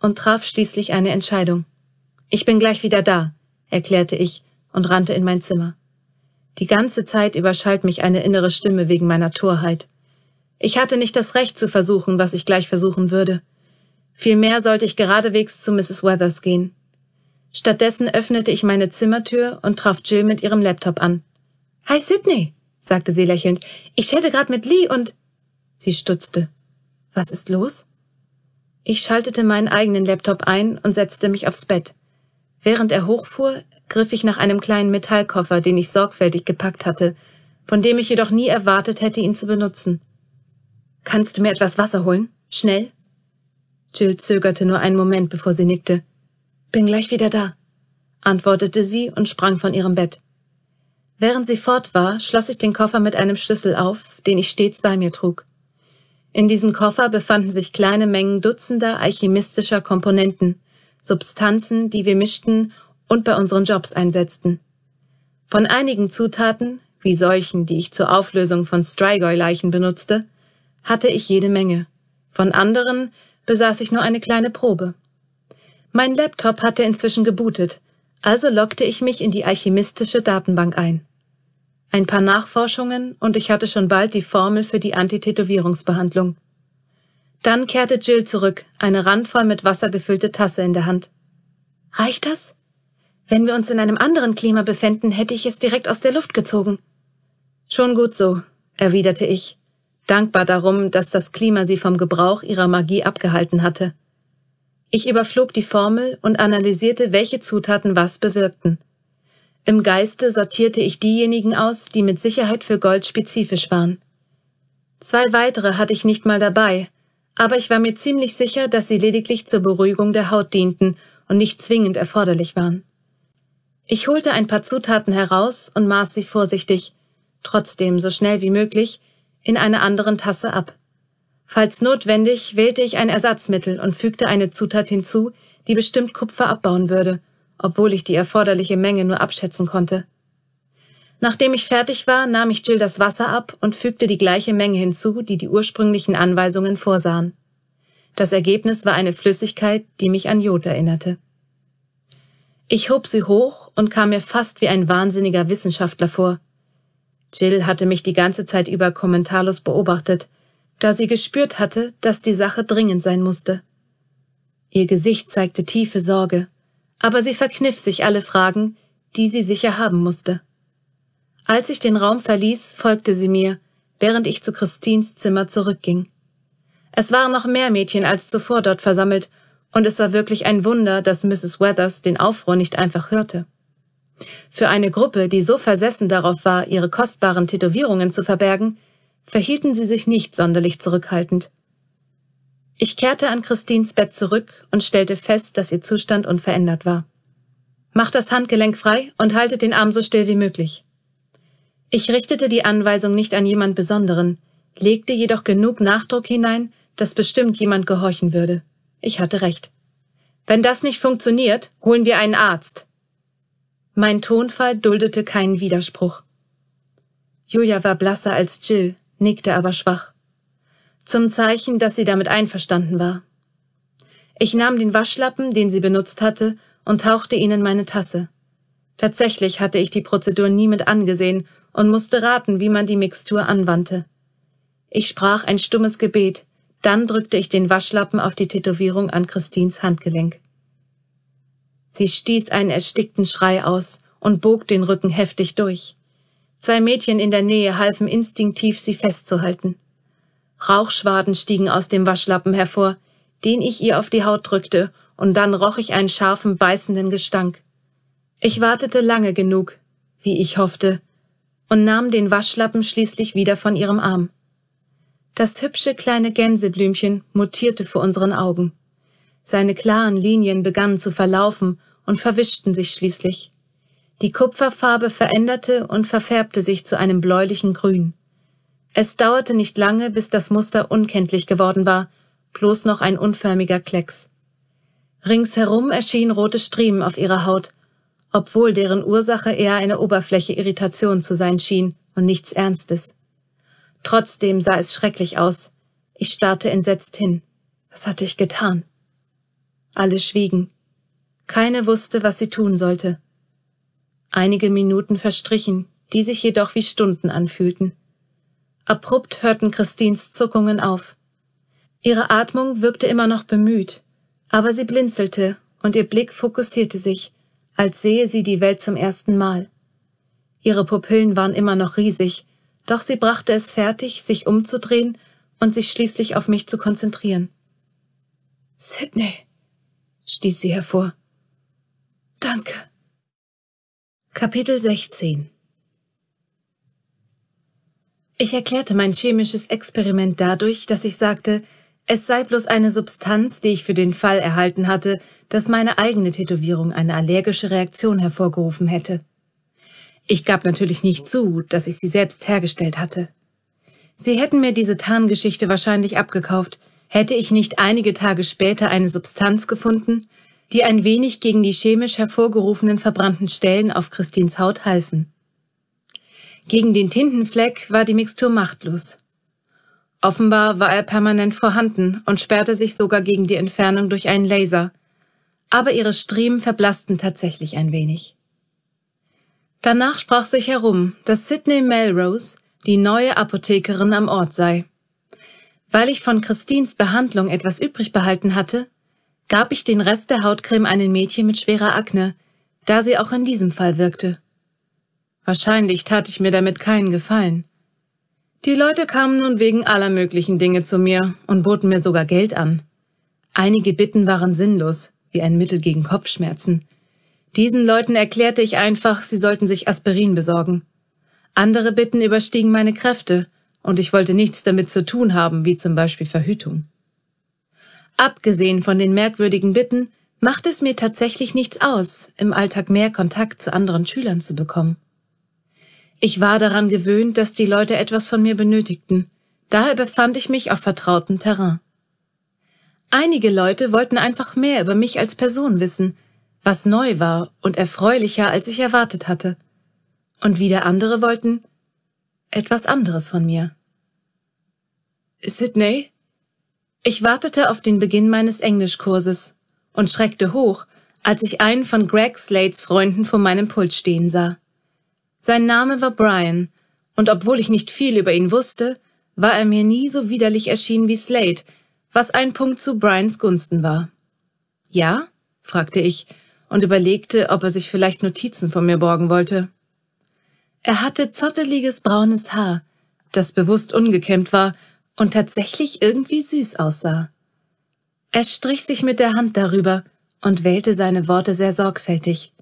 und traf schließlich eine Entscheidung. Ich bin gleich wieder da, erklärte ich und rannte in mein Zimmer. Die ganze Zeit überschallt mich eine innere Stimme wegen meiner Torheit. Ich hatte nicht das Recht zu versuchen, was ich gleich versuchen würde. Vielmehr sollte ich geradewegs zu Mrs. Weathers gehen. Stattdessen öffnete ich meine Zimmertür und traf Jill mit ihrem Laptop an. Hi Sydney, sagte sie lächelnd. Ich chatte gerade mit Lee und. Sie stutzte. Was ist los? Ich schaltete meinen eigenen Laptop ein und setzte mich aufs Bett. Während er hochfuhr, griff ich nach einem kleinen Metallkoffer, den ich sorgfältig gepackt hatte, von dem ich jedoch nie erwartet hätte, ihn zu benutzen. Kannst du mir etwas Wasser holen? Schnell? Jill zögerte nur einen Moment, bevor sie nickte. Bin gleich wieder da, antwortete sie und sprang von ihrem Bett. Während sie fort war, schloss ich den Koffer mit einem Schlüssel auf, den ich stets bei mir trug. In diesem Koffer befanden sich kleine Mengen dutzender alchemistischer Komponenten, Substanzen, die wir mischten und bei unseren Jobs einsetzten. Von einigen Zutaten, wie solchen, die ich zur Auflösung von Strigoi-Leichen benutzte, hatte ich jede Menge. Von anderen besaß ich nur eine kleine Probe. Mein Laptop hatte inzwischen gebootet, also lockte ich mich in die alchemistische Datenbank ein. Ein paar Nachforschungen und ich hatte schon bald die Formel für die Antitätowierungsbehandlung. Dann kehrte Jill zurück, eine randvoll mit Wasser gefüllte Tasse in der Hand. Reicht das? Wenn wir uns in einem anderen Klima befänden, hätte ich es direkt aus der Luft gezogen. Schon gut so, erwiderte ich, dankbar darum, dass das Klima sie vom Gebrauch ihrer Magie abgehalten hatte. Ich überflog die Formel und analysierte, welche Zutaten was bewirkten. Im Geiste sortierte ich diejenigen aus, die mit Sicherheit für Gold spezifisch waren. Zwei weitere hatte ich nicht mal dabei, aber ich war mir ziemlich sicher, dass sie lediglich zur Beruhigung der Haut dienten und nicht zwingend erforderlich waren. Ich holte ein paar Zutaten heraus und maß sie vorsichtig, trotzdem so schnell wie möglich, in einer anderen Tasse ab. Falls notwendig, wählte ich ein Ersatzmittel und fügte eine Zutat hinzu, die bestimmt Kupfer abbauen würde, obwohl ich die erforderliche Menge nur abschätzen konnte. Nachdem ich fertig war, nahm ich Jill das Wasser ab und fügte die gleiche Menge hinzu, die die ursprünglichen Anweisungen vorsahen. Das Ergebnis war eine Flüssigkeit, die mich an Jod erinnerte. Ich hob sie hoch und kam mir fast wie ein wahnsinniger Wissenschaftler vor. Jill hatte mich die ganze Zeit über kommentarlos beobachtet, da sie gespürt hatte, dass die Sache dringend sein musste. Ihr Gesicht zeigte tiefe Sorge aber sie verkniff sich alle Fragen, die sie sicher haben musste. Als ich den Raum verließ, folgte sie mir, während ich zu Christins Zimmer zurückging. Es waren noch mehr Mädchen als zuvor dort versammelt, und es war wirklich ein Wunder, dass Mrs. Weathers den Aufruhr nicht einfach hörte. Für eine Gruppe, die so versessen darauf war, ihre kostbaren Tätowierungen zu verbergen, verhielten sie sich nicht sonderlich zurückhaltend. Ich kehrte an Christins Bett zurück und stellte fest, dass ihr Zustand unverändert war. Mach das Handgelenk frei und haltet den Arm so still wie möglich. Ich richtete die Anweisung nicht an jemand Besonderen, legte jedoch genug Nachdruck hinein, dass bestimmt jemand gehorchen würde. Ich hatte recht. Wenn das nicht funktioniert, holen wir einen Arzt. Mein Tonfall duldete keinen Widerspruch. Julia war blasser als Jill, nickte aber schwach zum Zeichen, dass sie damit einverstanden war. Ich nahm den Waschlappen, den sie benutzt hatte, und tauchte ihn in meine Tasse. Tatsächlich hatte ich die Prozedur nie mit angesehen und musste raten, wie man die Mixtur anwandte. Ich sprach ein stummes Gebet, dann drückte ich den Waschlappen auf die Tätowierung an Christins Handgelenk. Sie stieß einen erstickten Schrei aus und bog den Rücken heftig durch. Zwei Mädchen in der Nähe halfen instinktiv, sie festzuhalten. Rauchschwaden stiegen aus dem Waschlappen hervor, den ich ihr auf die Haut drückte, und dann roch ich einen scharfen, beißenden Gestank. Ich wartete lange genug, wie ich hoffte, und nahm den Waschlappen schließlich wieder von ihrem Arm. Das hübsche kleine Gänseblümchen mutierte vor unseren Augen. Seine klaren Linien begannen zu verlaufen und verwischten sich schließlich. Die Kupferfarbe veränderte und verfärbte sich zu einem bläulichen Grün. Es dauerte nicht lange, bis das Muster unkenntlich geworden war, bloß noch ein unförmiger Klecks. Ringsherum erschienen rote Striemen auf ihrer Haut, obwohl deren Ursache eher eine Oberfläche Irritation zu sein schien und nichts Ernstes. Trotzdem sah es schrecklich aus. Ich starrte entsetzt hin. Was hatte ich getan? Alle schwiegen. Keine wusste, was sie tun sollte. Einige Minuten verstrichen, die sich jedoch wie Stunden anfühlten. Abrupt hörten Christins Zuckungen auf. Ihre Atmung wirkte immer noch bemüht, aber sie blinzelte und ihr Blick fokussierte sich, als sehe sie die Welt zum ersten Mal. Ihre Pupillen waren immer noch riesig, doch sie brachte es fertig, sich umzudrehen und sich schließlich auf mich zu konzentrieren. Sidney, stieß sie hervor. Danke. Kapitel 16 ich erklärte mein chemisches Experiment dadurch, dass ich sagte, es sei bloß eine Substanz, die ich für den Fall erhalten hatte, dass meine eigene Tätowierung eine allergische Reaktion hervorgerufen hätte. Ich gab natürlich nicht zu, dass ich sie selbst hergestellt hatte. Sie hätten mir diese Tarngeschichte wahrscheinlich abgekauft, hätte ich nicht einige Tage später eine Substanz gefunden, die ein wenig gegen die chemisch hervorgerufenen verbrannten Stellen auf Christins Haut halfen. Gegen den Tintenfleck war die Mixtur machtlos. Offenbar war er permanent vorhanden und sperrte sich sogar gegen die Entfernung durch einen Laser, aber ihre Striemen verblassten tatsächlich ein wenig. Danach sprach sich herum, dass Sidney Melrose die neue Apothekerin am Ort sei. Weil ich von Christines Behandlung etwas übrig behalten hatte, gab ich den Rest der Hautcreme einem Mädchen mit schwerer Akne, da sie auch in diesem Fall wirkte. Wahrscheinlich tat ich mir damit keinen Gefallen. Die Leute kamen nun wegen aller möglichen Dinge zu mir und boten mir sogar Geld an. Einige Bitten waren sinnlos, wie ein Mittel gegen Kopfschmerzen. Diesen Leuten erklärte ich einfach, sie sollten sich Aspirin besorgen. Andere Bitten überstiegen meine Kräfte, und ich wollte nichts damit zu tun haben, wie zum Beispiel Verhütung. Abgesehen von den merkwürdigen Bitten macht es mir tatsächlich nichts aus, im Alltag mehr Kontakt zu anderen Schülern zu bekommen. Ich war daran gewöhnt, dass die Leute etwas von mir benötigten. Daher befand ich mich auf vertrautem Terrain. Einige Leute wollten einfach mehr über mich als Person wissen, was neu war und erfreulicher, als ich erwartet hatte. Und wieder andere wollten etwas anderes von mir. Sydney? Ich wartete auf den Beginn meines Englischkurses und schreckte hoch, als ich einen von Greg Slates Freunden vor meinem Pult stehen sah. Sein Name war Brian, und obwohl ich nicht viel über ihn wusste, war er mir nie so widerlich erschienen wie Slade, was ein Punkt zu Brians Gunsten war. Ja? fragte ich und überlegte, ob er sich vielleicht Notizen von mir borgen wollte. Er hatte zotteliges braunes Haar, das bewusst ungekämmt war und tatsächlich irgendwie süß aussah. Er strich sich mit der Hand darüber und wählte seine Worte sehr sorgfältig.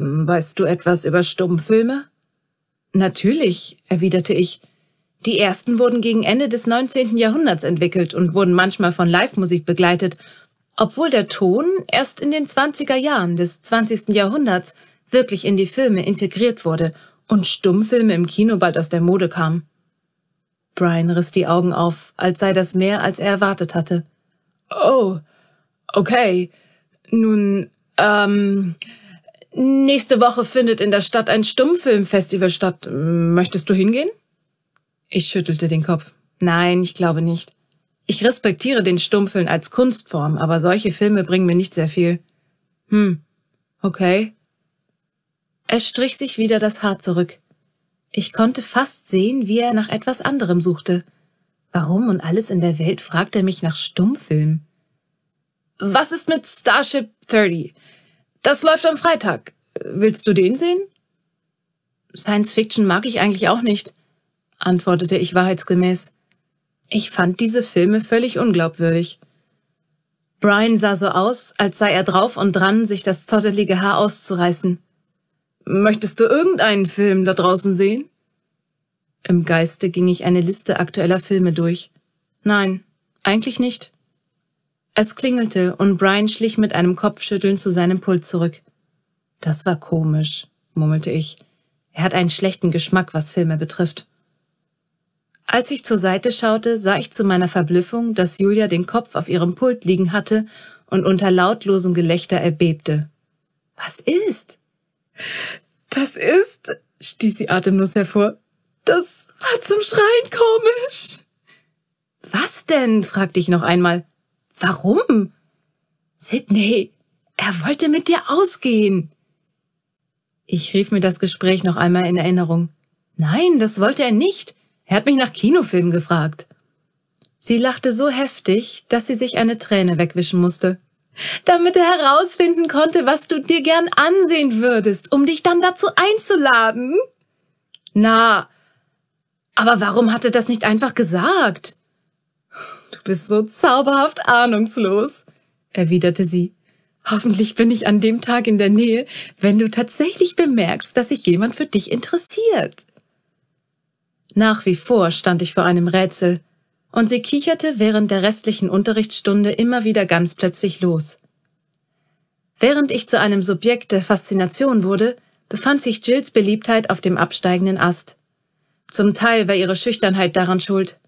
Leben. Weißt du etwas über Stummfilme? Natürlich, erwiderte ich. Die ersten wurden gegen Ende des 19. Jahrhunderts entwickelt und wurden manchmal von Live-Musik begleitet, obwohl der Ton erst in den 20er Jahren des 20. Jahrhunderts wirklich in die Filme integriert wurde und Stummfilme im Kino bald aus der Mode kamen. Brian riss die Augen auf, als sei das mehr, als er erwartet hatte. Oh, okay. Nun, ähm, Nächste Woche findet in der Stadt ein Stummfilmfestival statt. Möchtest du hingehen? Ich schüttelte den Kopf. Nein, ich glaube nicht. Ich respektiere den Stummfilm als Kunstform, aber solche Filme bringen mir nicht sehr viel. Hm, okay. Er strich sich wieder das Haar zurück. Ich konnte fast sehen, wie er nach etwas anderem suchte. Warum und alles in der Welt fragt er mich nach Stummfilm? Was ist mit Starship 30? Das läuft am Freitag. Willst du den sehen? Science Fiction mag ich eigentlich auch nicht, antwortete ich wahrheitsgemäß. Ich fand diese Filme völlig unglaubwürdig. Brian sah so aus, als sei er drauf und dran, sich das zottelige Haar auszureißen. Möchtest du irgendeinen Film da draußen sehen? Im Geiste ging ich eine Liste aktueller Filme durch. Nein, eigentlich nicht. Es klingelte, und Brian schlich mit einem Kopfschütteln zu seinem Pult zurück. Das war komisch, murmelte ich. Er hat einen schlechten Geschmack, was Filme betrifft. Als ich zur Seite schaute, sah ich zu meiner Verblüffung, dass Julia den Kopf auf ihrem Pult liegen hatte und unter lautlosem Gelächter erbebte. Was ist? Das ist, stieß sie atemlos hervor. Das war zum Schreien komisch. Was denn? fragte ich noch einmal. Warum? Sidney, er wollte mit dir ausgehen. Ich rief mir das Gespräch noch einmal in Erinnerung. Nein, das wollte er nicht. Er hat mich nach Kinofilmen gefragt. Sie lachte so heftig, dass sie sich eine Träne wegwischen musste. Damit er herausfinden konnte, was du dir gern ansehen würdest, um dich dann dazu einzuladen. Na, aber warum hat er das nicht einfach gesagt? Du bist so zauberhaft ahnungslos, erwiderte sie. Hoffentlich bin ich an dem Tag in der Nähe, wenn du tatsächlich bemerkst, dass sich jemand für dich interessiert. Nach wie vor stand ich vor einem Rätsel, und sie kicherte während der restlichen Unterrichtsstunde immer wieder ganz plötzlich los. Während ich zu einem Subjekt der Faszination wurde, befand sich Jills Beliebtheit auf dem absteigenden Ast. Zum Teil war ihre Schüchternheit daran schuld,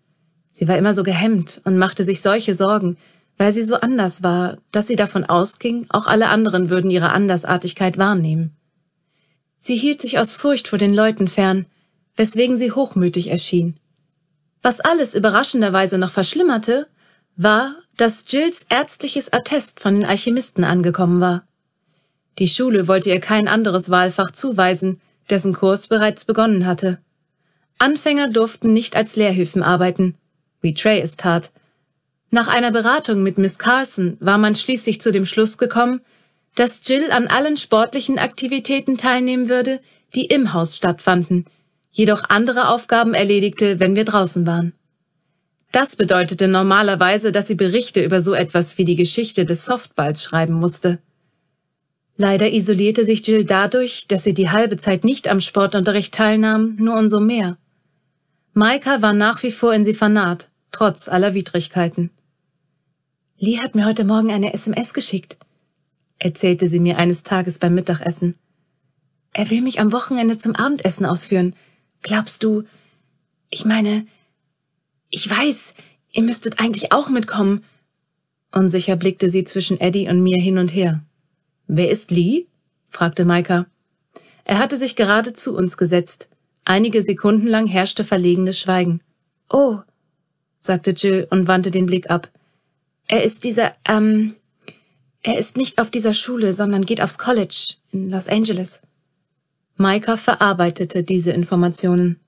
Sie war immer so gehemmt und machte sich solche Sorgen, weil sie so anders war, dass sie davon ausging, auch alle anderen würden ihre Andersartigkeit wahrnehmen. Sie hielt sich aus Furcht vor den Leuten fern, weswegen sie hochmütig erschien. Was alles überraschenderweise noch verschlimmerte, war, dass Jills ärztliches Attest von den Alchemisten angekommen war. Die Schule wollte ihr kein anderes Wahlfach zuweisen, dessen Kurs bereits begonnen hatte. Anfänger durften nicht als Lehrhilfen arbeiten, wie Trey es tat. Nach einer Beratung mit Miss Carson war man schließlich zu dem Schluss gekommen, dass Jill an allen sportlichen Aktivitäten teilnehmen würde, die im Haus stattfanden, jedoch andere Aufgaben erledigte, wenn wir draußen waren. Das bedeutete normalerweise, dass sie Berichte über so etwas wie die Geschichte des Softballs schreiben musste. Leider isolierte sich Jill dadurch, dass sie die halbe Zeit nicht am Sportunterricht teilnahm, nur umso mehr. Maika war nach wie vor in sie Sifanat, trotz aller Widrigkeiten. Lee hat mir heute Morgen eine SMS geschickt, erzählte sie mir eines Tages beim Mittagessen. Er will mich am Wochenende zum Abendessen ausführen. Glaubst du, ich meine, ich weiß, ihr müsstet eigentlich auch mitkommen. Unsicher blickte sie zwischen Eddie und mir hin und her. Wer ist Lee? fragte Maika. Er hatte sich gerade zu uns gesetzt. Einige Sekunden lang herrschte verlegenes Schweigen. Oh, sagte Jill und wandte den Blick ab. Er ist dieser, ähm, er ist nicht auf dieser Schule, sondern geht aufs College in Los Angeles. Maika verarbeitete diese Informationen.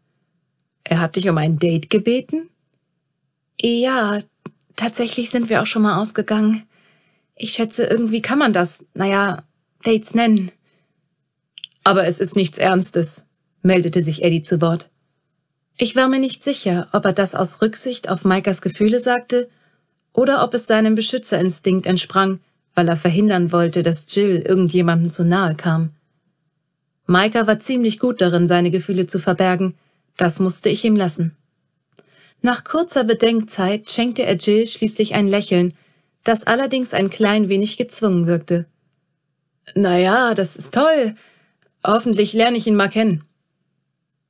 Er hat dich um ein Date gebeten? Ja, tatsächlich sind wir auch schon mal ausgegangen. Ich schätze, irgendwie kann man das, naja, Dates nennen. Aber es ist nichts Ernstes, meldete sich Eddie zu Wort. Ich war mir nicht sicher, ob er das aus Rücksicht auf Maikas Gefühle sagte oder ob es seinem Beschützerinstinkt entsprang, weil er verhindern wollte, dass Jill irgendjemandem zu nahe kam. Maika war ziemlich gut darin, seine Gefühle zu verbergen. Das musste ich ihm lassen. Nach kurzer Bedenkzeit schenkte er Jill schließlich ein Lächeln, das allerdings ein klein wenig gezwungen wirkte. Naja, das ist toll. Hoffentlich lerne ich ihn mal kennen.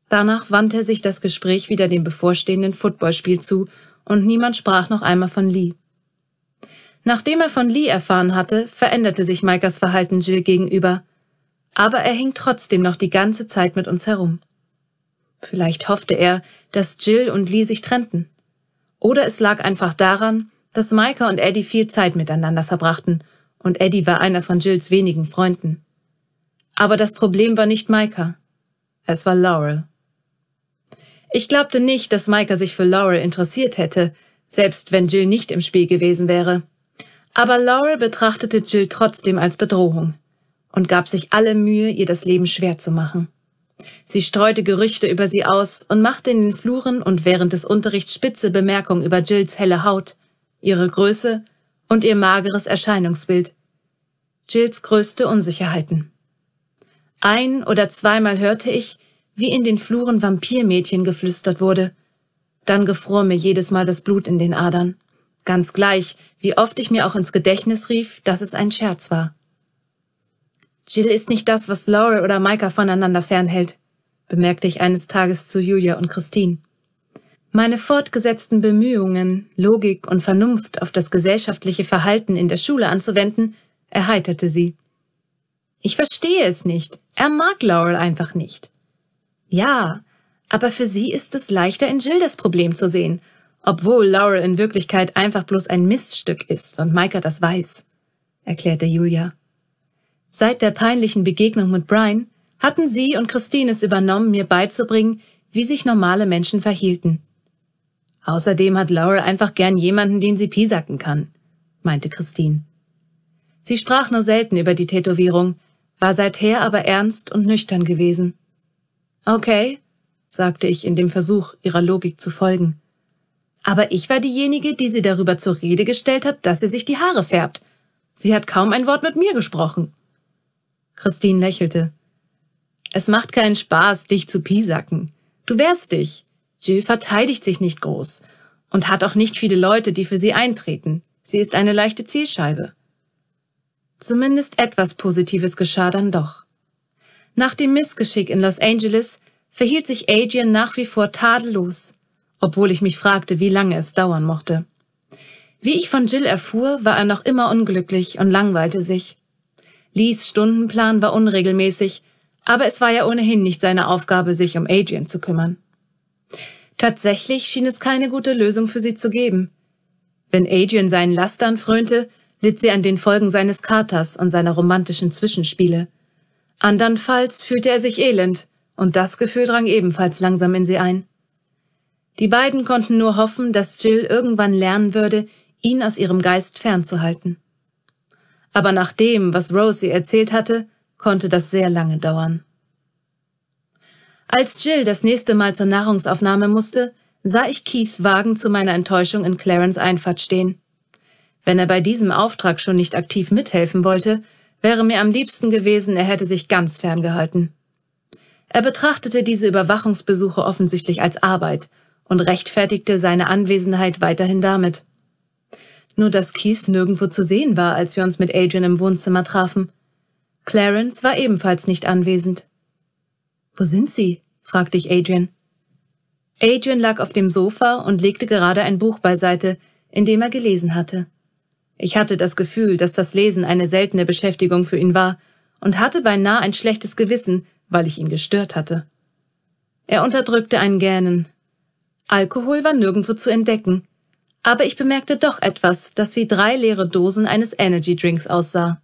Danach wandte sich das Gespräch wieder dem bevorstehenden Footballspiel zu und niemand sprach noch einmal von Lee. Nachdem er von Lee erfahren hatte, veränderte sich Maikas Verhalten Jill gegenüber. Aber er hing trotzdem noch die ganze Zeit mit uns herum. Vielleicht hoffte er, dass Jill und Lee sich trennten. Oder es lag einfach daran, dass Maika und Eddie viel Zeit miteinander verbrachten und Eddie war einer von Jills wenigen Freunden. Aber das Problem war nicht Maika. Es war Laurel. Ich glaubte nicht, dass Micah sich für Laurel interessiert hätte, selbst wenn Jill nicht im Spiel gewesen wäre. Aber Laurel betrachtete Jill trotzdem als Bedrohung und gab sich alle Mühe, ihr das Leben schwer zu machen. Sie streute Gerüchte über sie aus und machte in den Fluren und während des Unterrichts spitze Bemerkungen über Jills helle Haut, ihre Größe und ihr mageres Erscheinungsbild. Jills größte Unsicherheiten. Ein oder zweimal hörte ich, wie in den Fluren Vampirmädchen geflüstert wurde. Dann gefror mir jedes Mal das Blut in den Adern. Ganz gleich, wie oft ich mir auch ins Gedächtnis rief, dass es ein Scherz war. Jill ist nicht das, was Laurel oder Micah voneinander fernhält, bemerkte ich eines Tages zu Julia und Christine. Meine fortgesetzten Bemühungen, Logik und Vernunft auf das gesellschaftliche Verhalten in der Schule anzuwenden, erheiterte sie. Ich verstehe es nicht. Er mag Laurel einfach nicht. Ja, aber für sie ist es leichter, in Jill das Problem zu sehen, obwohl Laurel in Wirklichkeit einfach bloß ein Miststück ist und Micah das weiß, erklärte Julia. Seit der peinlichen Begegnung mit Brian hatten sie und Christine es übernommen, mir beizubringen, wie sich normale Menschen verhielten. Außerdem hat Laurel einfach gern jemanden, den sie piesacken kann, meinte Christine. Sie sprach nur selten über die Tätowierung, war seither aber ernst und nüchtern gewesen. Okay, sagte ich in dem Versuch, ihrer Logik zu folgen. Aber ich war diejenige, die sie darüber zur Rede gestellt hat, dass sie sich die Haare färbt. Sie hat kaum ein Wort mit mir gesprochen. Christine lächelte. Es macht keinen Spaß, dich zu piesacken. Du wehrst dich. Jill verteidigt sich nicht groß und hat auch nicht viele Leute, die für sie eintreten. Sie ist eine leichte Zielscheibe. Zumindest etwas Positives geschah dann doch. Nach dem Missgeschick in Los Angeles verhielt sich Adrian nach wie vor tadellos, obwohl ich mich fragte, wie lange es dauern mochte. Wie ich von Jill erfuhr, war er noch immer unglücklich und langweilte sich. Lees Stundenplan war unregelmäßig, aber es war ja ohnehin nicht seine Aufgabe, sich um Adrian zu kümmern. Tatsächlich schien es keine gute Lösung für sie zu geben. Wenn Adrian seinen Lastern frönte, litt sie an den Folgen seines Katers und seiner romantischen Zwischenspiele. Andernfalls fühlte er sich elend, und das Gefühl drang ebenfalls langsam in sie ein. Die beiden konnten nur hoffen, dass Jill irgendwann lernen würde, ihn aus ihrem Geist fernzuhalten. Aber nach dem, was Rosie erzählt hatte, konnte das sehr lange dauern. Als Jill das nächste Mal zur Nahrungsaufnahme musste, sah ich Keiths Wagen zu meiner Enttäuschung in Clarence Einfahrt stehen. Wenn er bei diesem Auftrag schon nicht aktiv mithelfen wollte, Wäre mir am liebsten gewesen, er hätte sich ganz ferngehalten. Er betrachtete diese Überwachungsbesuche offensichtlich als Arbeit und rechtfertigte seine Anwesenheit weiterhin damit. Nur dass Keith nirgendwo zu sehen war, als wir uns mit Adrian im Wohnzimmer trafen. Clarence war ebenfalls nicht anwesend. Wo sind Sie? fragte ich Adrian. Adrian lag auf dem Sofa und legte gerade ein Buch beiseite, in dem er gelesen hatte. Ich hatte das Gefühl, dass das Lesen eine seltene Beschäftigung für ihn war und hatte beinahe ein schlechtes Gewissen, weil ich ihn gestört hatte. Er unterdrückte ein Gähnen. Alkohol war nirgendwo zu entdecken, aber ich bemerkte doch etwas, das wie drei leere Dosen eines Energy Drinks aussah.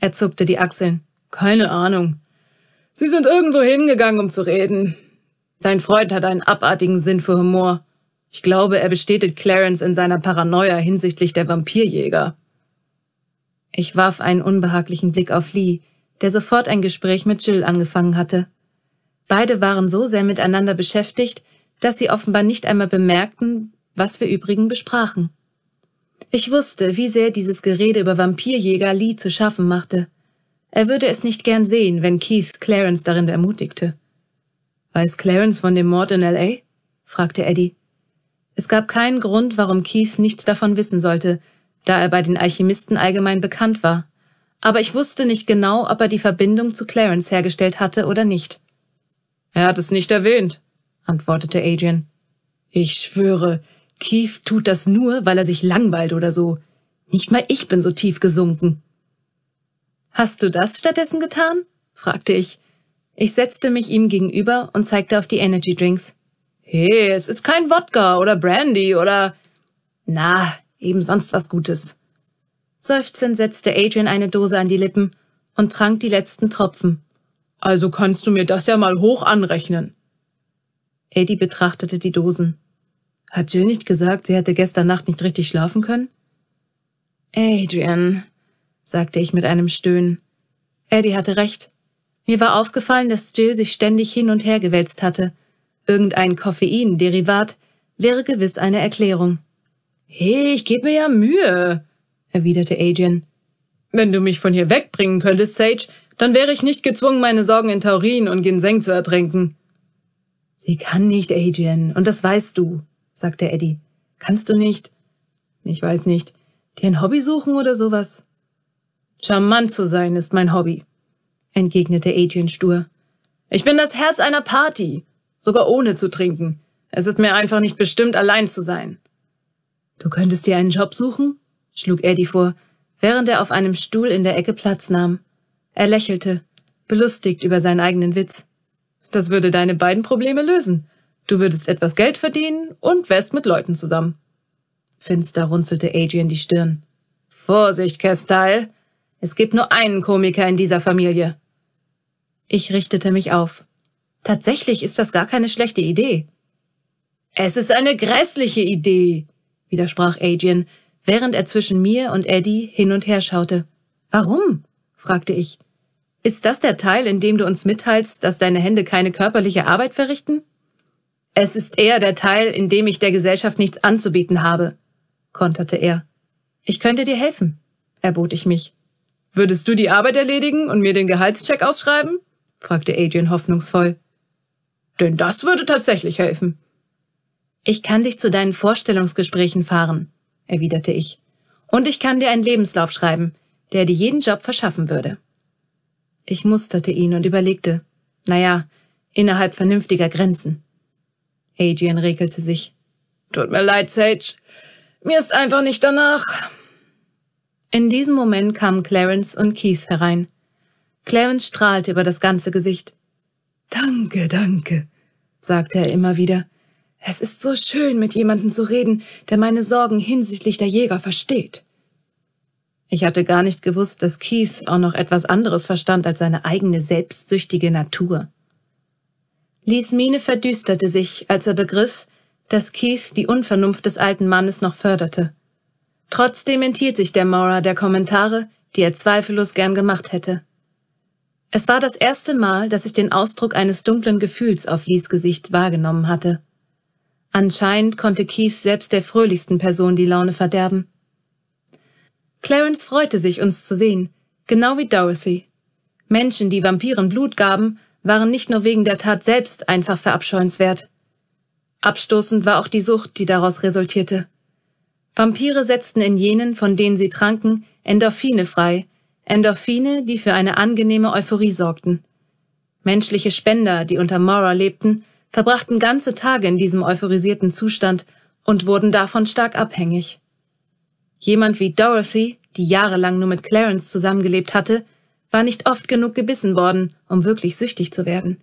Er zuckte die Achseln. Keine Ahnung. Sie sind irgendwo hingegangen, um zu reden. Dein Freund hat einen abartigen Sinn für Humor. Ich glaube, er bestätigt Clarence in seiner Paranoia hinsichtlich der Vampirjäger. Ich warf einen unbehaglichen Blick auf Lee, der sofort ein Gespräch mit Jill angefangen hatte. Beide waren so sehr miteinander beschäftigt, dass sie offenbar nicht einmal bemerkten, was wir übrigen besprachen. Ich wusste, wie sehr dieses Gerede über Vampirjäger Lee zu schaffen machte. Er würde es nicht gern sehen, wenn Keith Clarence darin ermutigte. Weiß Clarence von dem Mord in L.A.? fragte Eddie. Es gab keinen Grund, warum Keith nichts davon wissen sollte, da er bei den Alchemisten allgemein bekannt war. Aber ich wusste nicht genau, ob er die Verbindung zu Clarence hergestellt hatte oder nicht. Er hat es nicht erwähnt, antwortete Adrian. Ich schwöre, Keith tut das nur, weil er sich langweilt oder so. Nicht mal ich bin so tief gesunken. Hast du das stattdessen getan? fragte ich. Ich setzte mich ihm gegenüber und zeigte auf die Energy Drinks. Hey, es ist kein Wodka oder Brandy oder na, eben sonst was Gutes. Seufzend setzte Adrian eine Dose an die Lippen und trank die letzten Tropfen. Also kannst du mir das ja mal hoch anrechnen. Eddie betrachtete die Dosen. Hat Jill nicht gesagt, sie hätte gestern Nacht nicht richtig schlafen können? Adrian, sagte ich mit einem Stöhnen. Eddie hatte recht. Mir war aufgefallen, dass Jill sich ständig hin und her gewälzt hatte Irgendein Koffeinderivat wäre gewiss eine Erklärung. He, ich gebe mir ja Mühe, erwiderte Adrian. Wenn du mich von hier wegbringen könntest, Sage, dann wäre ich nicht gezwungen, meine Sorgen in Taurin und Ginseng zu ertränken. Sie kann nicht, Adrian, und das weißt du, sagte Eddie. Kannst du nicht? Ich weiß nicht. Dir ein Hobby suchen oder sowas? Charmant zu sein ist mein Hobby, entgegnete Adrian stur. Ich bin das Herz einer Party sogar ohne zu trinken. Es ist mir einfach nicht bestimmt, allein zu sein. Du könntest dir einen Job suchen? schlug Eddie vor, während er auf einem Stuhl in der Ecke Platz nahm. Er lächelte, belustigt über seinen eigenen Witz. Das würde deine beiden Probleme lösen. Du würdest etwas Geld verdienen und wärst mit Leuten zusammen. Finster runzelte Adrian die Stirn. Vorsicht, Castile. Es gibt nur einen Komiker in dieser Familie. Ich richtete mich auf. Tatsächlich ist das gar keine schlechte Idee. Es ist eine grässliche Idee, widersprach Adrian, während er zwischen mir und Eddie hin und her schaute. Warum? fragte ich. Ist das der Teil, in dem du uns mitteilst, dass deine Hände keine körperliche Arbeit verrichten? Es ist eher der Teil, in dem ich der Gesellschaft nichts anzubieten habe, konterte er. Ich könnte dir helfen, erbot ich mich. Würdest du die Arbeit erledigen und mir den Gehaltscheck ausschreiben? fragte Adrian hoffnungsvoll. Denn das würde tatsächlich helfen. Ich kann dich zu deinen Vorstellungsgesprächen fahren, erwiderte ich. Und ich kann dir einen Lebenslauf schreiben, der dir jeden Job verschaffen würde. Ich musterte ihn und überlegte, naja, innerhalb vernünftiger Grenzen. Adrian regelte sich. Tut mir leid, Sage. Mir ist einfach nicht danach. In diesem Moment kamen Clarence und Keith herein. Clarence strahlte über das ganze Gesicht. Danke, danke, sagte er immer wieder. Es ist so schön, mit jemandem zu reden, der meine Sorgen hinsichtlich der Jäger versteht. Ich hatte gar nicht gewusst, dass Kies auch noch etwas anderes verstand als seine eigene selbstsüchtige Natur. Lies Mine verdüsterte sich, als er begriff, dass Kies die Unvernunft des alten Mannes noch förderte. Trotzdem enthielt sich der Maurer der Kommentare, die er zweifellos gern gemacht hätte. Es war das erste Mal, dass ich den Ausdruck eines dunklen Gefühls auf Lies Gesicht wahrgenommen hatte. Anscheinend konnte Keith selbst der fröhlichsten Person die Laune verderben. Clarence freute sich, uns zu sehen, genau wie Dorothy. Menschen, die Vampiren Blut gaben, waren nicht nur wegen der Tat selbst einfach verabscheuenswert. Abstoßend war auch die Sucht, die daraus resultierte. Vampire setzten in jenen, von denen sie tranken, Endorphine frei, Endorphine, die für eine angenehme Euphorie sorgten. Menschliche Spender, die unter Maurer lebten, verbrachten ganze Tage in diesem euphorisierten Zustand und wurden davon stark abhängig. Jemand wie Dorothy, die jahrelang nur mit Clarence zusammengelebt hatte, war nicht oft genug gebissen worden, um wirklich süchtig zu werden.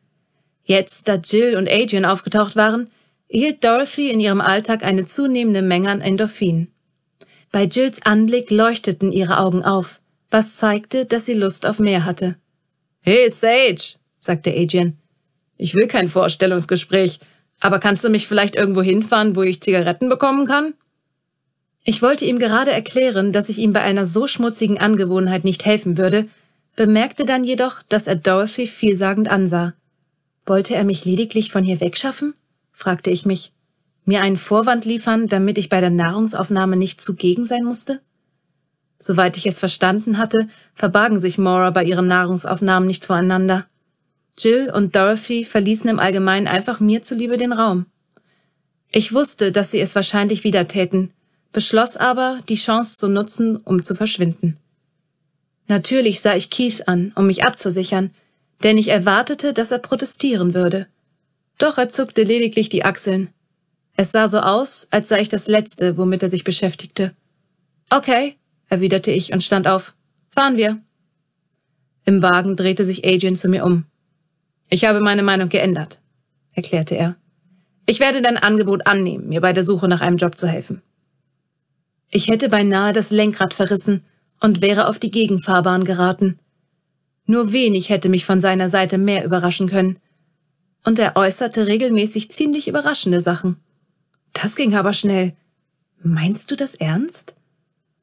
Jetzt, da Jill und Adrian aufgetaucht waren, erhielt Dorothy in ihrem Alltag eine zunehmende Menge an Endorphinen. Bei Jills Anblick leuchteten ihre Augen auf was zeigte, dass sie Lust auf mehr hatte. Hey, Sage, sagte Adrian. Ich will kein Vorstellungsgespräch, aber kannst du mich vielleicht irgendwo hinfahren, wo ich Zigaretten bekommen kann? Ich wollte ihm gerade erklären, dass ich ihm bei einer so schmutzigen Angewohnheit nicht helfen würde, bemerkte dann jedoch, dass er Dorothy vielsagend ansah. Wollte er mich lediglich von hier wegschaffen? fragte ich mich. Mir einen Vorwand liefern, damit ich bei der Nahrungsaufnahme nicht zugegen sein musste? Soweit ich es verstanden hatte, verbargen sich Mora bei ihren Nahrungsaufnahmen nicht voreinander. Jill und Dorothy verließen im Allgemeinen einfach mir zuliebe den Raum. Ich wusste, dass sie es wahrscheinlich wieder täten, beschloss aber, die Chance zu nutzen, um zu verschwinden. Natürlich sah ich Keith an, um mich abzusichern, denn ich erwartete, dass er protestieren würde. Doch er zuckte lediglich die Achseln. Es sah so aus, als sei ich das Letzte, womit er sich beschäftigte. Okay, erwiderte ich und stand auf. Fahren wir. Im Wagen drehte sich Adrian zu mir um. Ich habe meine Meinung geändert, erklärte er. Ich werde dein Angebot annehmen, mir bei der Suche nach einem Job zu helfen. Ich hätte beinahe das Lenkrad verrissen und wäre auf die Gegenfahrbahn geraten. Nur wenig hätte mich von seiner Seite mehr überraschen können. Und er äußerte regelmäßig ziemlich überraschende Sachen. Das ging aber schnell. Meinst du das ernst?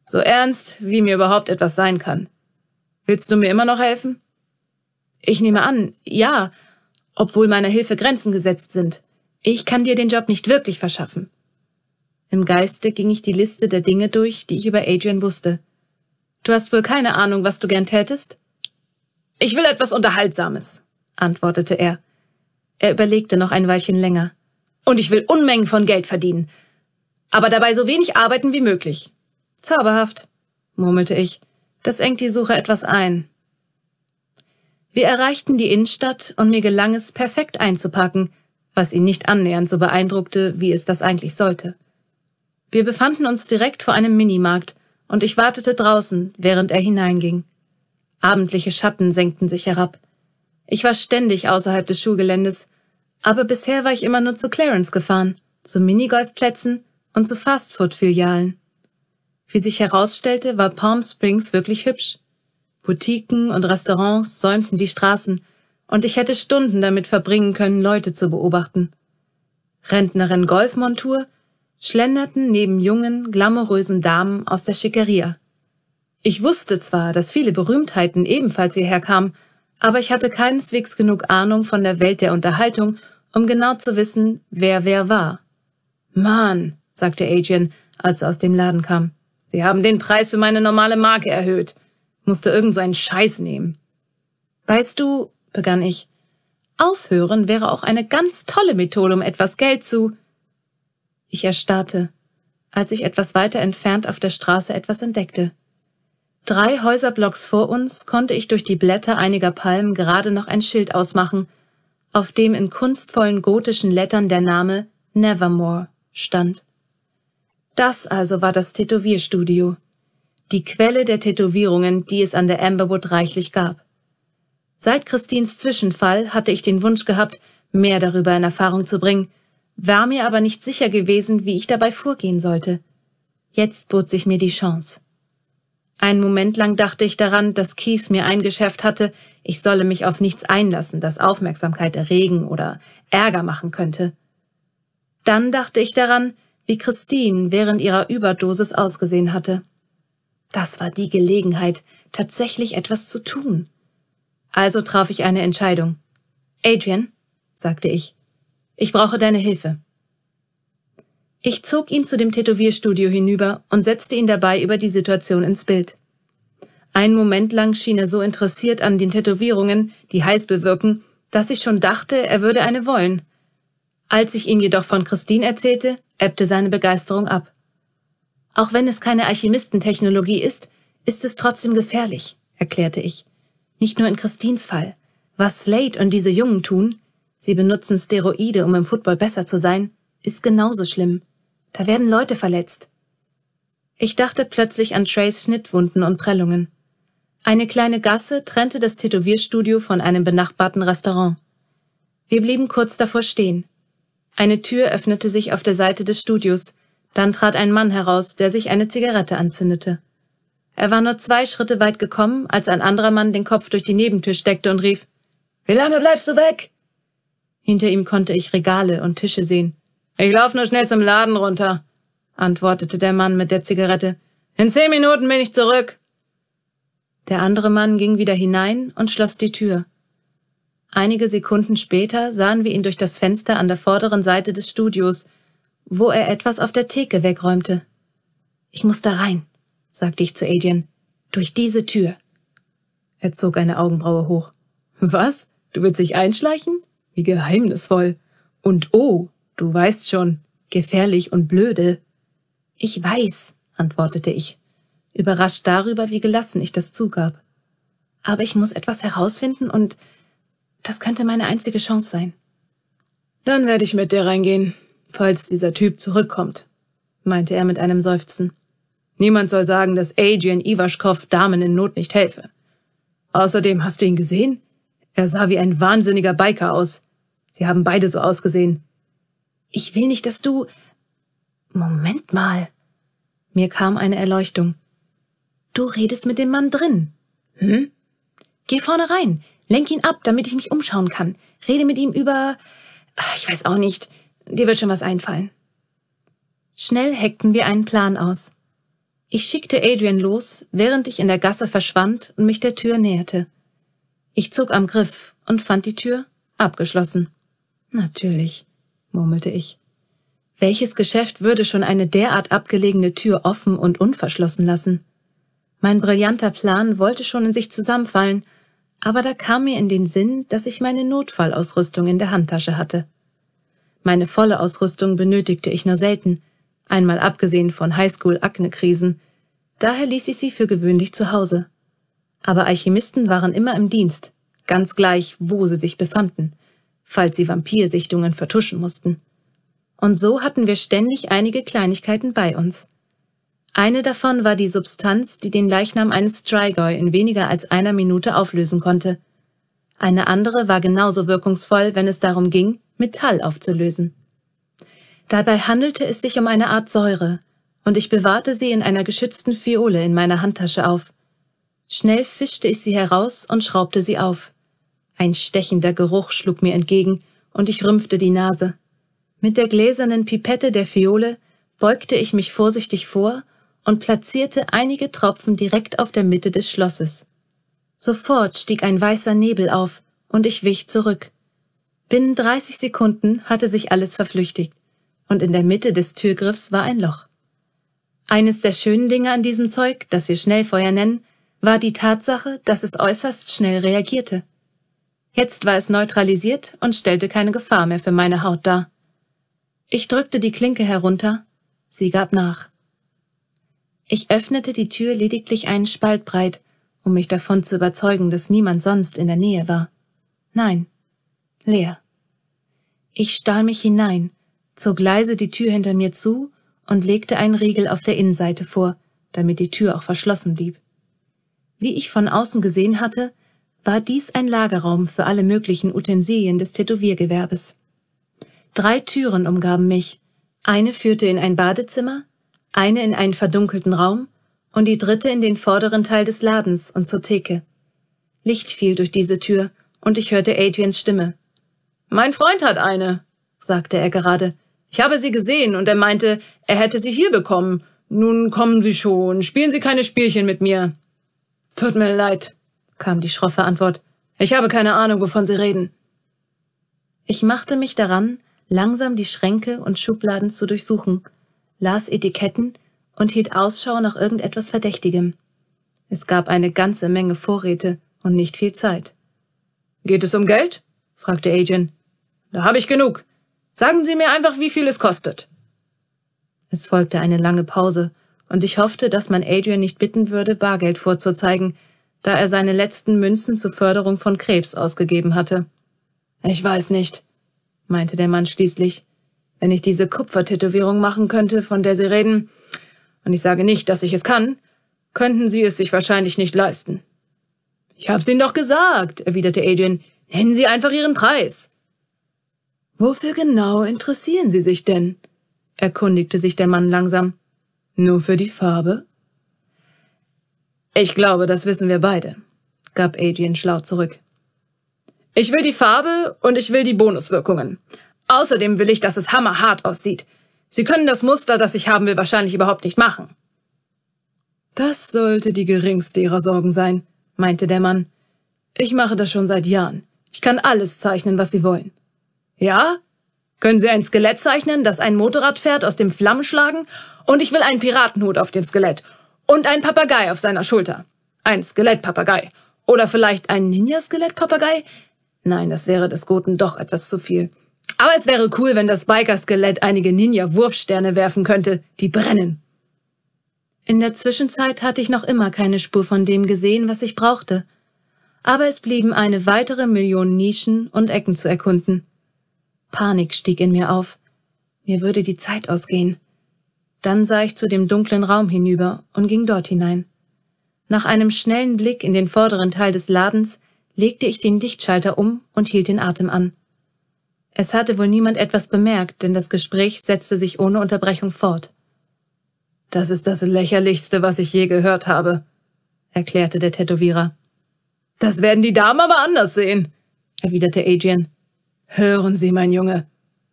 So ernst, wie mir überhaupt etwas sein kann. Willst du mir immer noch helfen? Ich nehme an, ja, obwohl meiner Hilfe Grenzen gesetzt sind. Ich kann dir den Job nicht wirklich verschaffen. Im Geiste ging ich die Liste der Dinge durch, die ich über Adrian wusste. Du hast wohl keine Ahnung, was du gern tätest? Ich will etwas Unterhaltsames, antwortete er. Er überlegte noch ein Weilchen länger. Und ich will Unmengen von Geld verdienen, aber dabei so wenig arbeiten wie möglich. Zauberhaft, murmelte ich. Das engt die Suche etwas ein. Wir erreichten die Innenstadt und mir gelang es, perfekt einzupacken, was ihn nicht annähernd so beeindruckte, wie es das eigentlich sollte. Wir befanden uns direkt vor einem Minimarkt und ich wartete draußen, während er hineinging. Abendliche Schatten senkten sich herab. Ich war ständig außerhalb des Schulgeländes, aber bisher war ich immer nur zu Clarence gefahren, zu Minigolfplätzen und zu Fastfood-Filialen. Wie sich herausstellte, war Palm Springs wirklich hübsch. Boutiquen und Restaurants säumten die Straßen, und ich hätte Stunden damit verbringen können, Leute zu beobachten. Rentnerin Golfmontur schlenderten neben jungen, glamourösen Damen aus der Schickeria. Ich wusste zwar, dass viele Berühmtheiten ebenfalls hierher kamen, aber ich hatte keineswegs genug Ahnung von der Welt der Unterhaltung, um genau zu wissen, wer wer war. Mann, sagte Adrian, als er aus dem Laden kam. Sie haben den Preis für meine normale Marke erhöht. Musste irgend so einen Scheiß nehmen. Weißt du, begann ich, aufhören wäre auch eine ganz tolle Methode, um etwas Geld zu. Ich erstarrte, als ich etwas weiter entfernt auf der Straße etwas entdeckte. Drei Häuserblocks vor uns konnte ich durch die Blätter einiger Palmen gerade noch ein Schild ausmachen, auf dem in kunstvollen gotischen Lettern der Name Nevermore stand. Das also war das Tätowierstudio, die Quelle der Tätowierungen, die es an der Amberwood reichlich gab. Seit Christins Zwischenfall hatte ich den Wunsch gehabt, mehr darüber in Erfahrung zu bringen, war mir aber nicht sicher gewesen, wie ich dabei vorgehen sollte. Jetzt bot sich mir die Chance. Einen Moment lang dachte ich daran, dass Keith mir eingeschärft hatte, ich solle mich auf nichts einlassen, das Aufmerksamkeit erregen oder Ärger machen könnte. Dann dachte ich daran, wie Christine während ihrer Überdosis ausgesehen hatte. Das war die Gelegenheit, tatsächlich etwas zu tun. Also traf ich eine Entscheidung. Adrian, sagte ich, ich brauche deine Hilfe. Ich zog ihn zu dem Tätowierstudio hinüber und setzte ihn dabei über die Situation ins Bild. Einen Moment lang schien er so interessiert an den Tätowierungen, die heiß bewirken, dass ich schon dachte, er würde eine wollen. Als ich ihm jedoch von Christine erzählte, ebbte seine Begeisterung ab. Auch wenn es keine Alchemistentechnologie ist, ist es trotzdem gefährlich, erklärte ich. Nicht nur in Christines Fall. Was Slade und diese Jungen tun, sie benutzen Steroide, um im Football besser zu sein, ist genauso schlimm. Da werden Leute verletzt. Ich dachte plötzlich an Trays Schnittwunden und Prellungen. Eine kleine Gasse trennte das Tätowierstudio von einem benachbarten Restaurant. Wir blieben kurz davor stehen. Eine Tür öffnete sich auf der Seite des Studios, dann trat ein Mann heraus, der sich eine Zigarette anzündete. Er war nur zwei Schritte weit gekommen, als ein anderer Mann den Kopf durch die Nebentür steckte und rief Wie lange bleibst du weg? Hinter ihm konnte ich Regale und Tische sehen. Ich lauf nur schnell zum Laden runter, antwortete der Mann mit der Zigarette. In zehn Minuten bin ich zurück. Der andere Mann ging wieder hinein und schloss die Tür. Einige Sekunden später sahen wir ihn durch das Fenster an der vorderen Seite des Studios, wo er etwas auf der Theke wegräumte. Ich muss da rein, sagte ich zu Adrian. Durch diese Tür. Er zog eine Augenbraue hoch. Was? Du willst dich einschleichen? Wie geheimnisvoll. Und oh, du weißt schon, gefährlich und blöde. Ich weiß, antwortete ich, überrascht darüber, wie gelassen ich das zugab. Aber ich muss etwas herausfinden und das könnte meine einzige Chance sein. Dann werde ich mit dir reingehen, falls dieser Typ zurückkommt, meinte er mit einem Seufzen. Niemand soll sagen, dass Adrian Iwaschkow Damen in Not nicht helfe. Außerdem hast du ihn gesehen? Er sah wie ein wahnsinniger Biker aus. Sie haben beide so ausgesehen. Ich will nicht, dass du. Moment mal. Mir kam eine Erleuchtung. Du redest mit dem Mann drin. Hm? Geh vorne rein. Lenk ihn ab, damit ich mich umschauen kann. Rede mit ihm über. Ich weiß auch nicht. Dir wird schon was einfallen. Schnell heckten wir einen Plan aus. Ich schickte Adrian los, während ich in der Gasse verschwand und mich der Tür näherte. Ich zog am Griff und fand die Tür abgeschlossen. Natürlich, murmelte ich. Welches Geschäft würde schon eine derart abgelegene Tür offen und unverschlossen lassen? Mein brillanter Plan wollte schon in sich zusammenfallen, aber da kam mir in den Sinn, dass ich meine Notfallausrüstung in der Handtasche hatte. Meine volle Ausrüstung benötigte ich nur selten, einmal abgesehen von Highschool-Akne-Krisen, daher ließ ich sie für gewöhnlich zu Hause. Aber Alchemisten waren immer im Dienst, ganz gleich, wo sie sich befanden, falls sie Vampirsichtungen vertuschen mussten. Und so hatten wir ständig einige Kleinigkeiten bei uns – eine davon war die Substanz, die den Leichnam eines Strigoi in weniger als einer Minute auflösen konnte. Eine andere war genauso wirkungsvoll, wenn es darum ging, Metall aufzulösen. Dabei handelte es sich um eine Art Säure, und ich bewahrte sie in einer geschützten Fiole in meiner Handtasche auf. Schnell fischte ich sie heraus und schraubte sie auf. Ein stechender Geruch schlug mir entgegen, und ich rümpfte die Nase. Mit der gläsernen Pipette der Fiole beugte ich mich vorsichtig vor und platzierte einige Tropfen direkt auf der Mitte des Schlosses. Sofort stieg ein weißer Nebel auf, und ich wich zurück. Binnen 30 Sekunden hatte sich alles verflüchtigt, und in der Mitte des Türgriffs war ein Loch. Eines der schönen Dinge an diesem Zeug, das wir Schnellfeuer nennen, war die Tatsache, dass es äußerst schnell reagierte. Jetzt war es neutralisiert und stellte keine Gefahr mehr für meine Haut dar. Ich drückte die Klinke herunter, sie gab nach. Ich öffnete die Tür lediglich einen Spalt breit, um mich davon zu überzeugen, dass niemand sonst in der Nähe war. Nein, leer. Ich stahl mich hinein, zog leise die Tür hinter mir zu und legte einen Riegel auf der Innenseite vor, damit die Tür auch verschlossen blieb. Wie ich von außen gesehen hatte, war dies ein Lagerraum für alle möglichen Utensilien des Tätowiergewerbes. Drei Türen umgaben mich. Eine führte in ein Badezimmer, eine in einen verdunkelten Raum und die dritte in den vorderen Teil des Ladens und zur Theke. Licht fiel durch diese Tür und ich hörte Adrians Stimme. Mein Freund hat eine, sagte er gerade. Ich habe sie gesehen und er meinte, er hätte sie hier bekommen. Nun kommen Sie schon, spielen Sie keine Spielchen mit mir. Tut mir leid, kam die schroffe Antwort. Ich habe keine Ahnung, wovon Sie reden. Ich machte mich daran, langsam die Schränke und Schubladen zu durchsuchen las Etiketten und hielt Ausschau nach irgendetwas Verdächtigem. Es gab eine ganze Menge Vorräte und nicht viel Zeit. Geht es um Geld? fragte Agent. Da habe ich genug. Sagen Sie mir einfach, wie viel es kostet. Es folgte eine lange Pause, und ich hoffte, dass man Adrian nicht bitten würde, Bargeld vorzuzeigen, da er seine letzten Münzen zur Förderung von Krebs ausgegeben hatte. Ich weiß nicht, meinte der Mann schließlich. Wenn ich diese Kupfertätowierung machen könnte, von der Sie reden, und ich sage nicht, dass ich es kann, könnten Sie es sich wahrscheinlich nicht leisten. Ich hab's Ihnen doch gesagt, erwiderte Adrian. Nennen Sie einfach Ihren Preis. Wofür genau interessieren Sie sich denn? erkundigte sich der Mann langsam. Nur für die Farbe? Ich glaube, das wissen wir beide, gab Adrian schlau zurück. Ich will die Farbe und ich will die Bonuswirkungen. Außerdem will ich, dass es hammerhart aussieht. Sie können das Muster, das ich haben will, wahrscheinlich überhaupt nicht machen. Das sollte die geringste ihrer Sorgen sein, meinte der Mann. Ich mache das schon seit Jahren. Ich kann alles zeichnen, was Sie wollen. Ja? Können Sie ein Skelett zeichnen, das ein Motorrad fährt, aus dem Flammen schlagen? Und ich will einen Piratenhut auf dem Skelett. Und einen Papagei auf seiner Schulter. Ein Skelettpapagei. Oder vielleicht ein Ninja-Skelettpapagei? Nein, das wäre des Goten doch etwas zu viel. Aber es wäre cool, wenn das Biker-Skelett einige Ninja-Wurfsterne werfen könnte, die brennen. In der Zwischenzeit hatte ich noch immer keine Spur von dem gesehen, was ich brauchte. Aber es blieben eine weitere Million Nischen und Ecken zu erkunden. Panik stieg in mir auf. Mir würde die Zeit ausgehen. Dann sah ich zu dem dunklen Raum hinüber und ging dort hinein. Nach einem schnellen Blick in den vorderen Teil des Ladens legte ich den Dichtschalter um und hielt den Atem an. Es hatte wohl niemand etwas bemerkt, denn das Gespräch setzte sich ohne Unterbrechung fort. Das ist das lächerlichste, was ich je gehört habe, erklärte der Tätowierer. Das werden die Damen aber anders sehen, erwiderte Adrian. Hören Sie, mein Junge,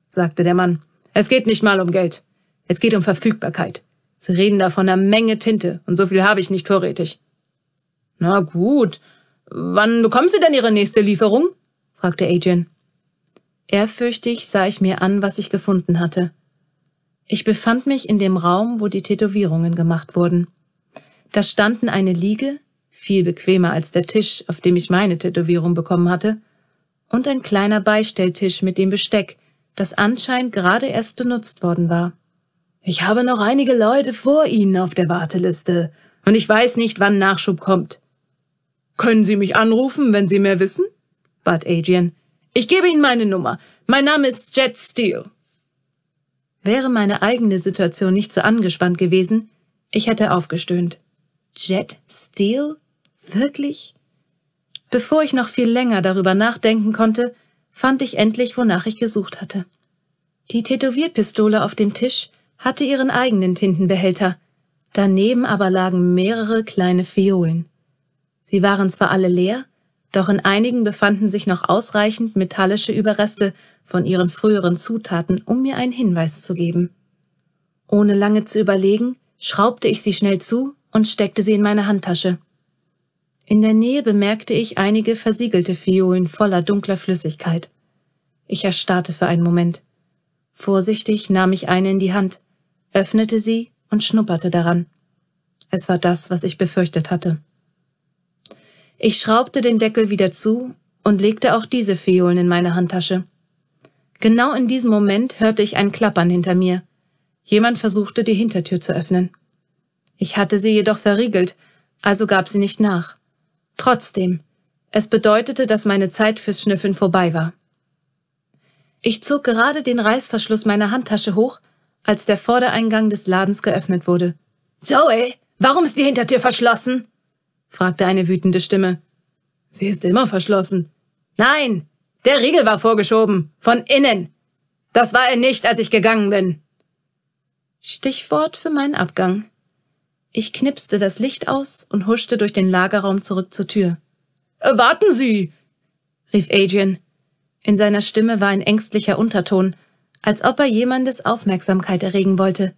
sagte der Mann. Es geht nicht mal um Geld. Es geht um Verfügbarkeit. Sie reden da von einer Menge Tinte, und so viel habe ich nicht vorrätig. Na gut. Wann bekommen Sie denn Ihre nächste Lieferung? fragte Adrian. Ehrfürchtig sah ich mir an, was ich gefunden hatte. Ich befand mich in dem Raum, wo die Tätowierungen gemacht wurden. Da standen eine Liege, viel bequemer als der Tisch, auf dem ich meine Tätowierung bekommen hatte, und ein kleiner Beistelltisch mit dem Besteck, das anscheinend gerade erst benutzt worden war. Ich habe noch einige Leute vor Ihnen auf der Warteliste, und ich weiß nicht, wann Nachschub kommt. Können Sie mich anrufen, wenn Sie mehr wissen? bat Adrian. Ich gebe Ihnen meine Nummer. Mein Name ist Jet Steele. Wäre meine eigene Situation nicht so angespannt gewesen, ich hätte aufgestöhnt. Jet Steele? Wirklich? Bevor ich noch viel länger darüber nachdenken konnte, fand ich endlich, wonach ich gesucht hatte. Die Tätowierpistole auf dem Tisch hatte ihren eigenen Tintenbehälter, daneben aber lagen mehrere kleine Fiolen. Sie waren zwar alle leer, doch in einigen befanden sich noch ausreichend metallische Überreste von ihren früheren Zutaten, um mir einen Hinweis zu geben. Ohne lange zu überlegen, schraubte ich sie schnell zu und steckte sie in meine Handtasche. In der Nähe bemerkte ich einige versiegelte Fiolen voller dunkler Flüssigkeit. Ich erstarrte für einen Moment. Vorsichtig nahm ich eine in die Hand, öffnete sie und schnupperte daran. Es war das, was ich befürchtet hatte. Ich schraubte den Deckel wieder zu und legte auch diese Phiolen in meine Handtasche. Genau in diesem Moment hörte ich ein Klappern hinter mir. Jemand versuchte, die Hintertür zu öffnen. Ich hatte sie jedoch verriegelt, also gab sie nicht nach. Trotzdem, es bedeutete, dass meine Zeit fürs Schnüffeln vorbei war. Ich zog gerade den Reißverschluss meiner Handtasche hoch, als der Vordereingang des Ladens geöffnet wurde. Joey, warum ist die Hintertür verschlossen? fragte eine wütende Stimme. Sie ist immer verschlossen. Nein, der Riegel war vorgeschoben, von innen. Das war er nicht, als ich gegangen bin. Stichwort für meinen Abgang. Ich knipste das Licht aus und huschte durch den Lagerraum zurück zur Tür. Warten Sie! rief Adrian. In seiner Stimme war ein ängstlicher Unterton, als ob er jemandes Aufmerksamkeit erregen wollte.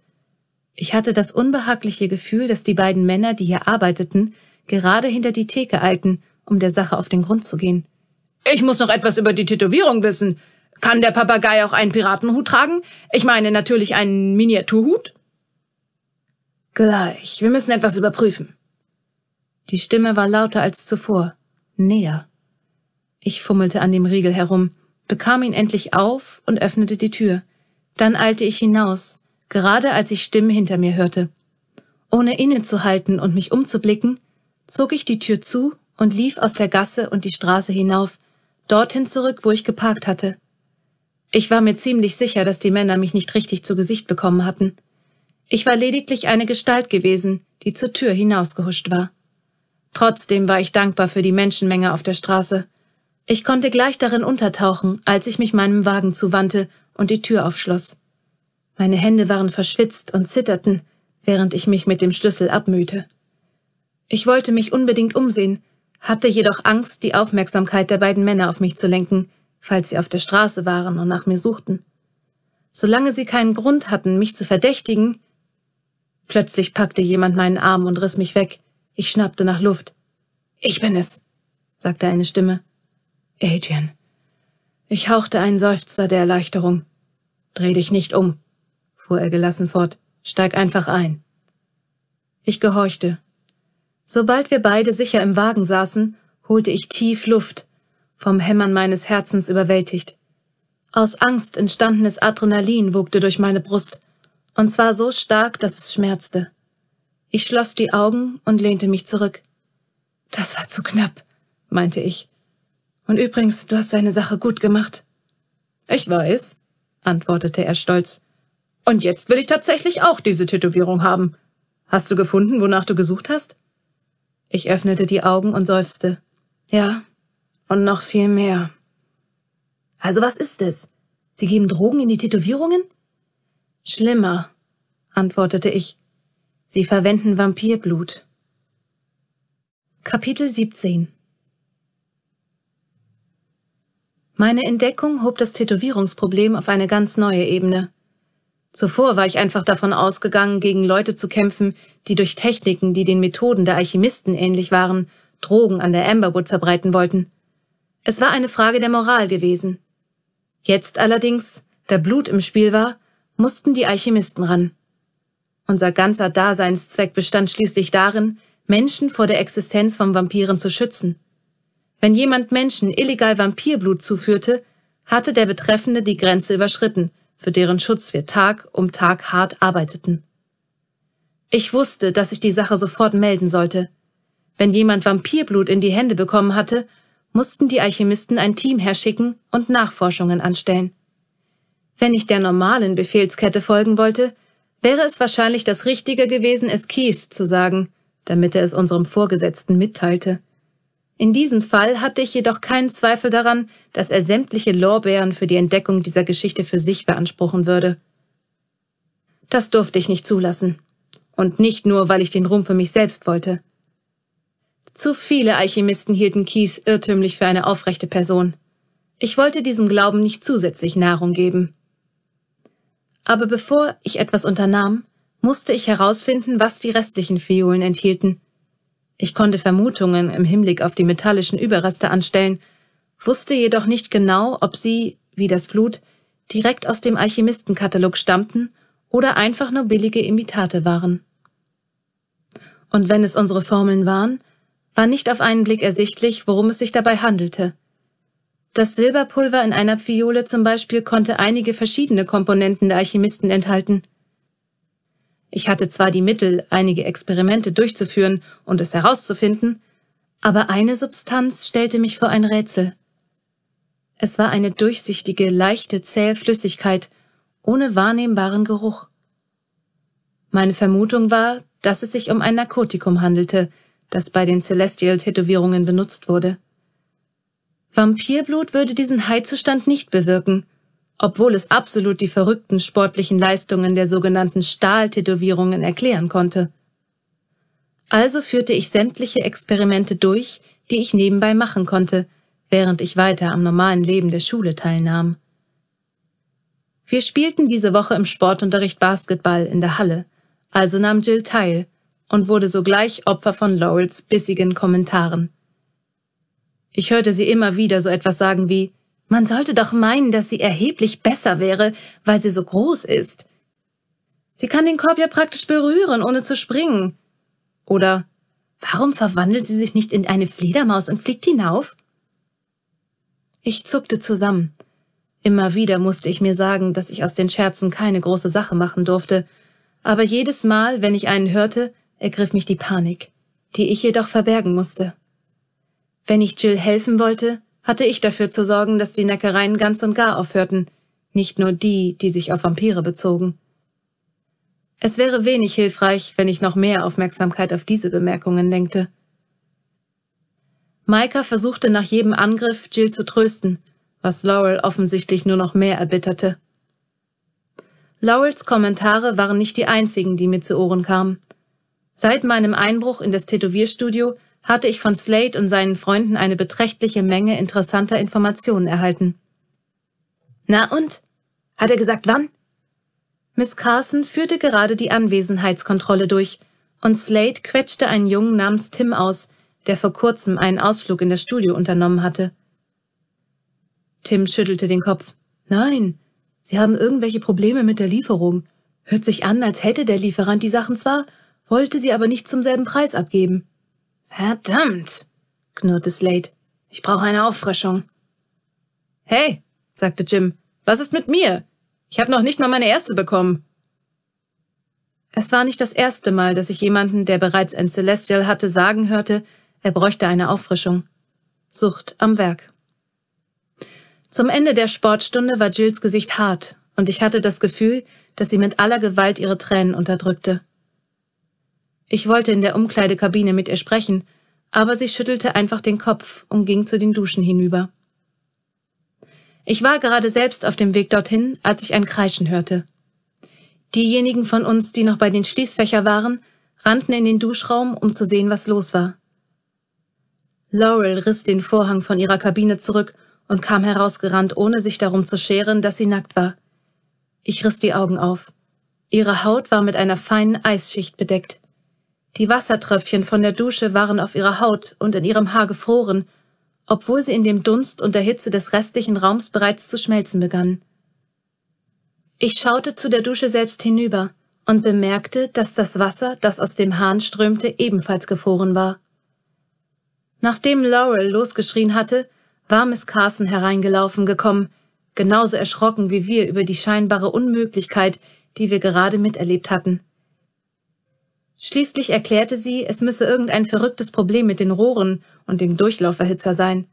Ich hatte das unbehagliche Gefühl, dass die beiden Männer, die hier arbeiteten, gerade hinter die Theke eilten, um der Sache auf den Grund zu gehen. Ich muss noch etwas über die Tätowierung wissen. Kann der Papagei auch einen Piratenhut tragen? Ich meine natürlich einen Miniaturhut? Gleich, wir müssen etwas überprüfen. Die Stimme war lauter als zuvor, näher. Ich fummelte an dem Riegel herum, bekam ihn endlich auf und öffnete die Tür. Dann eilte ich hinaus, gerade als ich Stimmen hinter mir hörte. Ohne innezuhalten und mich umzublicken, zog ich die Tür zu und lief aus der Gasse und die Straße hinauf, dorthin zurück, wo ich geparkt hatte. Ich war mir ziemlich sicher, dass die Männer mich nicht richtig zu Gesicht bekommen hatten. Ich war lediglich eine Gestalt gewesen, die zur Tür hinausgehuscht war. Trotzdem war ich dankbar für die Menschenmenge auf der Straße. Ich konnte gleich darin untertauchen, als ich mich meinem Wagen zuwandte und die Tür aufschloss. Meine Hände waren verschwitzt und zitterten, während ich mich mit dem Schlüssel abmühte. Ich wollte mich unbedingt umsehen, hatte jedoch Angst, die Aufmerksamkeit der beiden Männer auf mich zu lenken, falls sie auf der Straße waren und nach mir suchten. Solange sie keinen Grund hatten, mich zu verdächtigen. Plötzlich packte jemand meinen Arm und riss mich weg. Ich schnappte nach Luft. Ich bin es, sagte eine Stimme. Adrian. Ich hauchte einen Seufzer der Erleichterung. Dreh dich nicht um, fuhr er gelassen fort. Steig einfach ein. Ich gehorchte, Sobald wir beide sicher im Wagen saßen, holte ich tief Luft, vom Hämmern meines Herzens überwältigt. Aus Angst entstandenes Adrenalin wogte durch meine Brust, und zwar so stark, dass es schmerzte. Ich schloss die Augen und lehnte mich zurück. Das war zu knapp, meinte ich. Und übrigens, du hast deine Sache gut gemacht. Ich weiß, antwortete er stolz. Und jetzt will ich tatsächlich auch diese Tätowierung haben. Hast du gefunden, wonach du gesucht hast? Ich öffnete die Augen und seufzte. Ja, und noch viel mehr. Also was ist es? Sie geben Drogen in die Tätowierungen? Schlimmer, antwortete ich. Sie verwenden Vampirblut. Kapitel 17 Meine Entdeckung hob das Tätowierungsproblem auf eine ganz neue Ebene. Zuvor war ich einfach davon ausgegangen, gegen Leute zu kämpfen, die durch Techniken, die den Methoden der Alchemisten ähnlich waren, Drogen an der Amberwood verbreiten wollten. Es war eine Frage der Moral gewesen. Jetzt allerdings, da Blut im Spiel war, mussten die Alchemisten ran. Unser ganzer Daseinszweck bestand schließlich darin, Menschen vor der Existenz von Vampiren zu schützen. Wenn jemand Menschen illegal Vampirblut zuführte, hatte der Betreffende die Grenze überschritten – für deren Schutz wir Tag um Tag hart arbeiteten. Ich wusste, dass ich die Sache sofort melden sollte. Wenn jemand Vampirblut in die Hände bekommen hatte, mussten die Alchemisten ein Team herschicken und Nachforschungen anstellen. Wenn ich der normalen Befehlskette folgen wollte, wäre es wahrscheinlich das Richtige gewesen, es Keith zu sagen, damit er es unserem Vorgesetzten mitteilte. In diesem Fall hatte ich jedoch keinen Zweifel daran, dass er sämtliche Lorbeeren für die Entdeckung dieser Geschichte für sich beanspruchen würde. Das durfte ich nicht zulassen. Und nicht nur, weil ich den Ruhm für mich selbst wollte. Zu viele Alchemisten hielten Keith irrtümlich für eine aufrechte Person. Ich wollte diesem Glauben nicht zusätzlich Nahrung geben. Aber bevor ich etwas unternahm, musste ich herausfinden, was die restlichen Fiolen enthielten, ich konnte Vermutungen im Hinblick auf die metallischen Überreste anstellen, wusste jedoch nicht genau, ob sie, wie das Blut, direkt aus dem Alchemistenkatalog stammten oder einfach nur billige Imitate waren. Und wenn es unsere Formeln waren, war nicht auf einen Blick ersichtlich, worum es sich dabei handelte. Das Silberpulver in einer Fiole zum Beispiel konnte einige verschiedene Komponenten der Alchemisten enthalten – ich hatte zwar die Mittel, einige Experimente durchzuführen und es herauszufinden, aber eine Substanz stellte mich vor ein Rätsel. Es war eine durchsichtige, leichte, zähe Flüssigkeit, ohne wahrnehmbaren Geruch. Meine Vermutung war, dass es sich um ein Narkotikum handelte, das bei den Celestial-Tätowierungen benutzt wurde. Vampirblut würde diesen Heilzustand nicht bewirken, obwohl es absolut die verrückten sportlichen Leistungen der sogenannten Stahltätowierungen erklären konnte. Also führte ich sämtliche Experimente durch, die ich nebenbei machen konnte, während ich weiter am normalen Leben der Schule teilnahm. Wir spielten diese Woche im Sportunterricht Basketball in der Halle, also nahm Jill teil und wurde sogleich Opfer von Laurels bissigen Kommentaren. Ich hörte sie immer wieder so etwas sagen wie man sollte doch meinen, dass sie erheblich besser wäre, weil sie so groß ist. Sie kann den Korb ja praktisch berühren, ohne zu springen. Oder warum verwandelt sie sich nicht in eine Fledermaus und fliegt hinauf? Ich zuckte zusammen. Immer wieder musste ich mir sagen, dass ich aus den Scherzen keine große Sache machen durfte, aber jedes Mal, wenn ich einen hörte, ergriff mich die Panik, die ich jedoch verbergen musste. Wenn ich Jill helfen wollte, hatte ich dafür zu sorgen, dass die Neckereien ganz und gar aufhörten, nicht nur die, die sich auf Vampire bezogen. Es wäre wenig hilfreich, wenn ich noch mehr Aufmerksamkeit auf diese Bemerkungen lenkte. Maika versuchte nach jedem Angriff, Jill zu trösten, was Laurel offensichtlich nur noch mehr erbitterte. Laurels Kommentare waren nicht die einzigen, die mir zu Ohren kamen. Seit meinem Einbruch in das Tätowierstudio hatte ich von Slade und seinen Freunden eine beträchtliche Menge interessanter Informationen erhalten. Na und? Hat er gesagt wann? Miss Carson führte gerade die Anwesenheitskontrolle durch, und Slade quetschte einen Jungen namens Tim aus, der vor kurzem einen Ausflug in das Studio unternommen hatte. Tim schüttelte den Kopf. Nein, Sie haben irgendwelche Probleme mit der Lieferung. Hört sich an, als hätte der Lieferant die Sachen zwar, wollte sie aber nicht zum selben Preis abgeben. Verdammt, knurrte Slate. Ich brauche eine Auffrischung. Hey, sagte Jim, was ist mit mir? Ich habe noch nicht mal meine erste bekommen. Es war nicht das erste Mal, dass ich jemanden, der bereits ein Celestial hatte, sagen hörte, er bräuchte eine Auffrischung. Sucht am Werk. Zum Ende der Sportstunde war Jills Gesicht hart, und ich hatte das Gefühl, dass sie mit aller Gewalt ihre Tränen unterdrückte. Ich wollte in der Umkleidekabine mit ihr sprechen, aber sie schüttelte einfach den Kopf und ging zu den Duschen hinüber. Ich war gerade selbst auf dem Weg dorthin, als ich ein Kreischen hörte. Diejenigen von uns, die noch bei den Schließfächer waren, rannten in den Duschraum, um zu sehen, was los war. Laurel riss den Vorhang von ihrer Kabine zurück und kam herausgerannt, ohne sich darum zu scheren, dass sie nackt war. Ich riss die Augen auf. Ihre Haut war mit einer feinen Eisschicht bedeckt. Die Wassertröpfchen von der Dusche waren auf ihrer Haut und in ihrem Haar gefroren, obwohl sie in dem Dunst und der Hitze des restlichen Raums bereits zu schmelzen begannen. Ich schaute zu der Dusche selbst hinüber und bemerkte, dass das Wasser, das aus dem Hahn strömte, ebenfalls gefroren war. Nachdem Laurel losgeschrien hatte, war Miss Carson hereingelaufen gekommen, genauso erschrocken wie wir über die scheinbare Unmöglichkeit, die wir gerade miterlebt hatten. Schließlich erklärte sie, es müsse irgendein verrücktes Problem mit den Rohren und dem Durchlauferhitzer sein.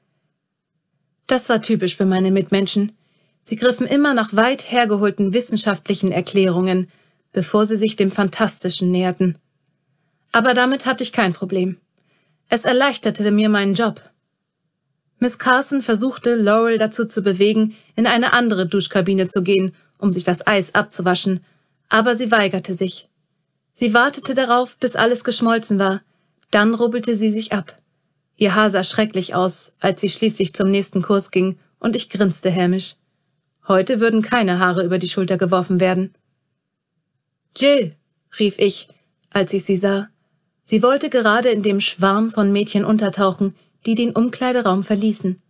Das war typisch für meine Mitmenschen. Sie griffen immer nach weit hergeholten wissenschaftlichen Erklärungen, bevor sie sich dem Fantastischen näherten. Aber damit hatte ich kein Problem. Es erleichterte mir meinen Job. Miss Carson versuchte, Laurel dazu zu bewegen, in eine andere Duschkabine zu gehen, um sich das Eis abzuwaschen, aber sie weigerte sich. Sie wartete darauf, bis alles geschmolzen war. Dann rubbelte sie sich ab. Ihr Haar sah schrecklich aus, als sie schließlich zum nächsten Kurs ging, und ich grinste hämisch. Heute würden keine Haare über die Schulter geworfen werden. Jill, rief ich, als ich sie sah. Sie wollte gerade in dem Schwarm von Mädchen untertauchen, die den Umkleideraum verließen.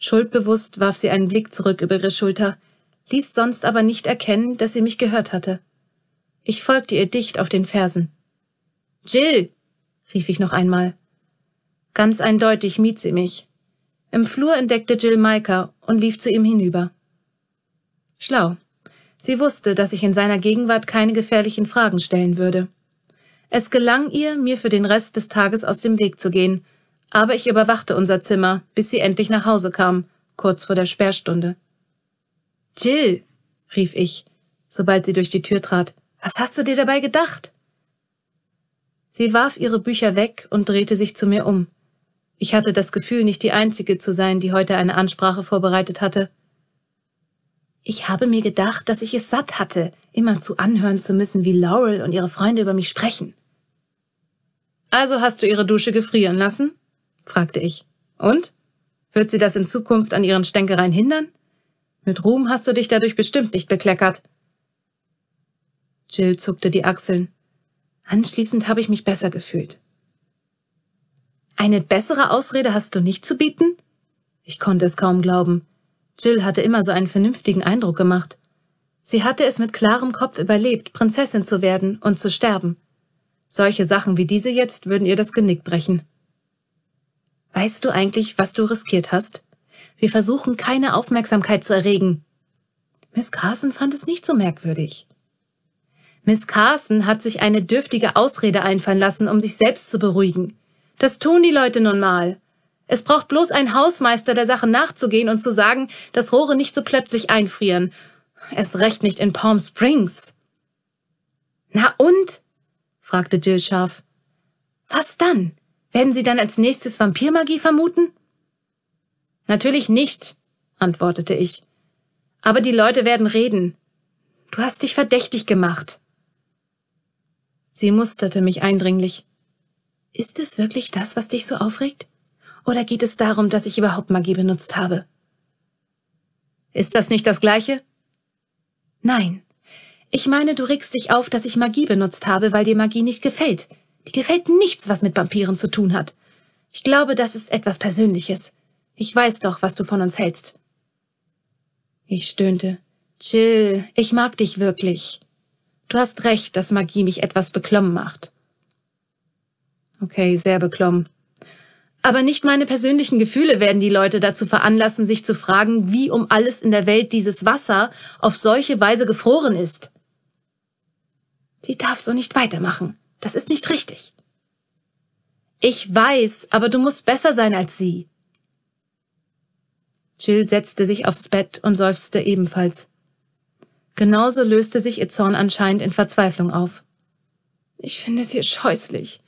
Schuldbewusst warf sie einen Blick zurück über ihre Schulter, ließ sonst aber nicht erkennen, dass sie mich gehört hatte. Ich folgte ihr dicht auf den Fersen. Jill! rief ich noch einmal. Ganz eindeutig mied sie mich. Im Flur entdeckte Jill Maika und lief zu ihm hinüber. Schlau. Sie wusste, dass ich in seiner Gegenwart keine gefährlichen Fragen stellen würde. Es gelang ihr, mir für den Rest des Tages aus dem Weg zu gehen, aber ich überwachte unser Zimmer, bis sie endlich nach Hause kam, kurz vor der Sperrstunde. Jill! rief ich, sobald sie durch die Tür trat. Was hast du dir dabei gedacht? Sie warf ihre Bücher weg und drehte sich zu mir um. Ich hatte das Gefühl, nicht die Einzige zu sein, die heute eine Ansprache vorbereitet hatte. Ich habe mir gedacht, dass ich es satt hatte, immer zu anhören zu müssen, wie Laurel und ihre Freunde über mich sprechen. Also hast du ihre Dusche gefrieren lassen? fragte ich. Und? Wird sie das in Zukunft an ihren Stänkereien hindern? Mit Ruhm hast du dich dadurch bestimmt nicht bekleckert. Jill zuckte die Achseln. Anschließend habe ich mich besser gefühlt. Eine bessere Ausrede hast du nicht zu bieten? Ich konnte es kaum glauben. Jill hatte immer so einen vernünftigen Eindruck gemacht. Sie hatte es mit klarem Kopf überlebt, Prinzessin zu werden und zu sterben. Solche Sachen wie diese jetzt würden ihr das Genick brechen. Weißt du eigentlich, was du riskiert hast? Wir versuchen, keine Aufmerksamkeit zu erregen. Miss Carson fand es nicht so merkwürdig. Miss Carson hat sich eine dürftige Ausrede einfallen lassen, um sich selbst zu beruhigen. Das tun die Leute nun mal. Es braucht bloß ein Hausmeister, der Sache nachzugehen und zu sagen, dass Rohre nicht so plötzlich einfrieren. Es recht nicht in Palm Springs. Na und? fragte Jill scharf. Was dann? Werden Sie dann als nächstes Vampirmagie vermuten? Natürlich nicht, antwortete ich. Aber die Leute werden reden. Du hast dich verdächtig gemacht. Sie musterte mich eindringlich. Ist es wirklich das, was dich so aufregt? Oder geht es darum, dass ich überhaupt Magie benutzt habe? Ist das nicht das Gleiche? Nein. Ich meine, du regst dich auf, dass ich Magie benutzt habe, weil dir Magie nicht gefällt. Dir gefällt nichts, was mit Vampiren zu tun hat. Ich glaube, das ist etwas Persönliches. Ich weiß doch, was du von uns hältst. Ich stöhnte. Chill, ich mag dich wirklich. Du hast recht, dass Magie mich etwas beklommen macht. Okay, sehr beklommen. Aber nicht meine persönlichen Gefühle werden die Leute dazu veranlassen, sich zu fragen, wie um alles in der Welt dieses Wasser auf solche Weise gefroren ist. Sie darf so nicht weitermachen. Das ist nicht richtig. Ich weiß, aber du musst besser sein als sie. Jill setzte sich aufs Bett und seufzte ebenfalls. Genauso löste sich ihr Zorn anscheinend in Verzweiflung auf. Ich finde es hier scheußlich.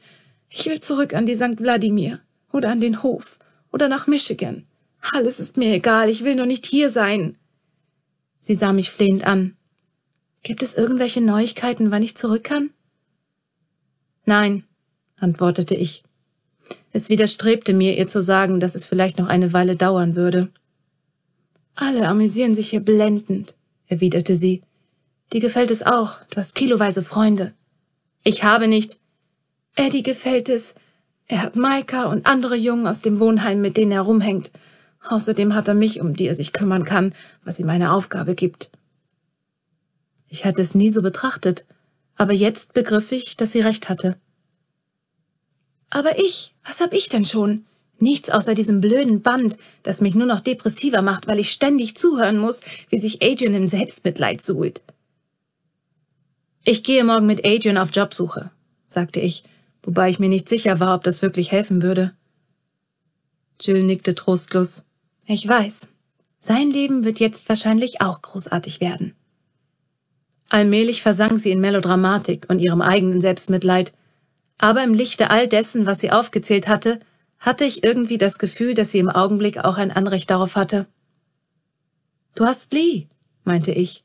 Ich will zurück an die St. Wladimir oder an den Hof oder nach Michigan. Alles ist mir egal, ich will nur nicht hier sein. Sie sah mich flehend an. Gibt es irgendwelche Neuigkeiten, wann ich zurück kann? Nein, antwortete ich. Es widerstrebte mir, ihr zu sagen, dass es vielleicht noch eine Weile dauern würde. Alle amüsieren sich hier blendend, erwiderte sie. Dir gefällt es auch, du hast kiloweise Freunde. Ich habe nicht. Eddie gefällt es. Er hat Maika und andere Jungen aus dem Wohnheim, mit denen er rumhängt. Außerdem hat er mich, um die er sich kümmern kann, was ihm eine Aufgabe gibt. Ich hatte es nie so betrachtet, aber jetzt begriff ich, dass sie recht hatte. Aber ich, was hab ich denn schon? Nichts außer diesem blöden Band, das mich nur noch depressiver macht, weil ich ständig zuhören muss, wie sich Adrian im Selbstmitleid suhlt. Ich gehe morgen mit Adrian auf Jobsuche, sagte ich, wobei ich mir nicht sicher war, ob das wirklich helfen würde. Jill nickte trostlos. Ich weiß. Sein Leben wird jetzt wahrscheinlich auch großartig werden. Allmählich versank sie in Melodramatik und ihrem eigenen Selbstmitleid, aber im Lichte all dessen, was sie aufgezählt hatte, hatte ich irgendwie das Gefühl, dass sie im Augenblick auch ein Anrecht darauf hatte. Du hast Lee, meinte ich.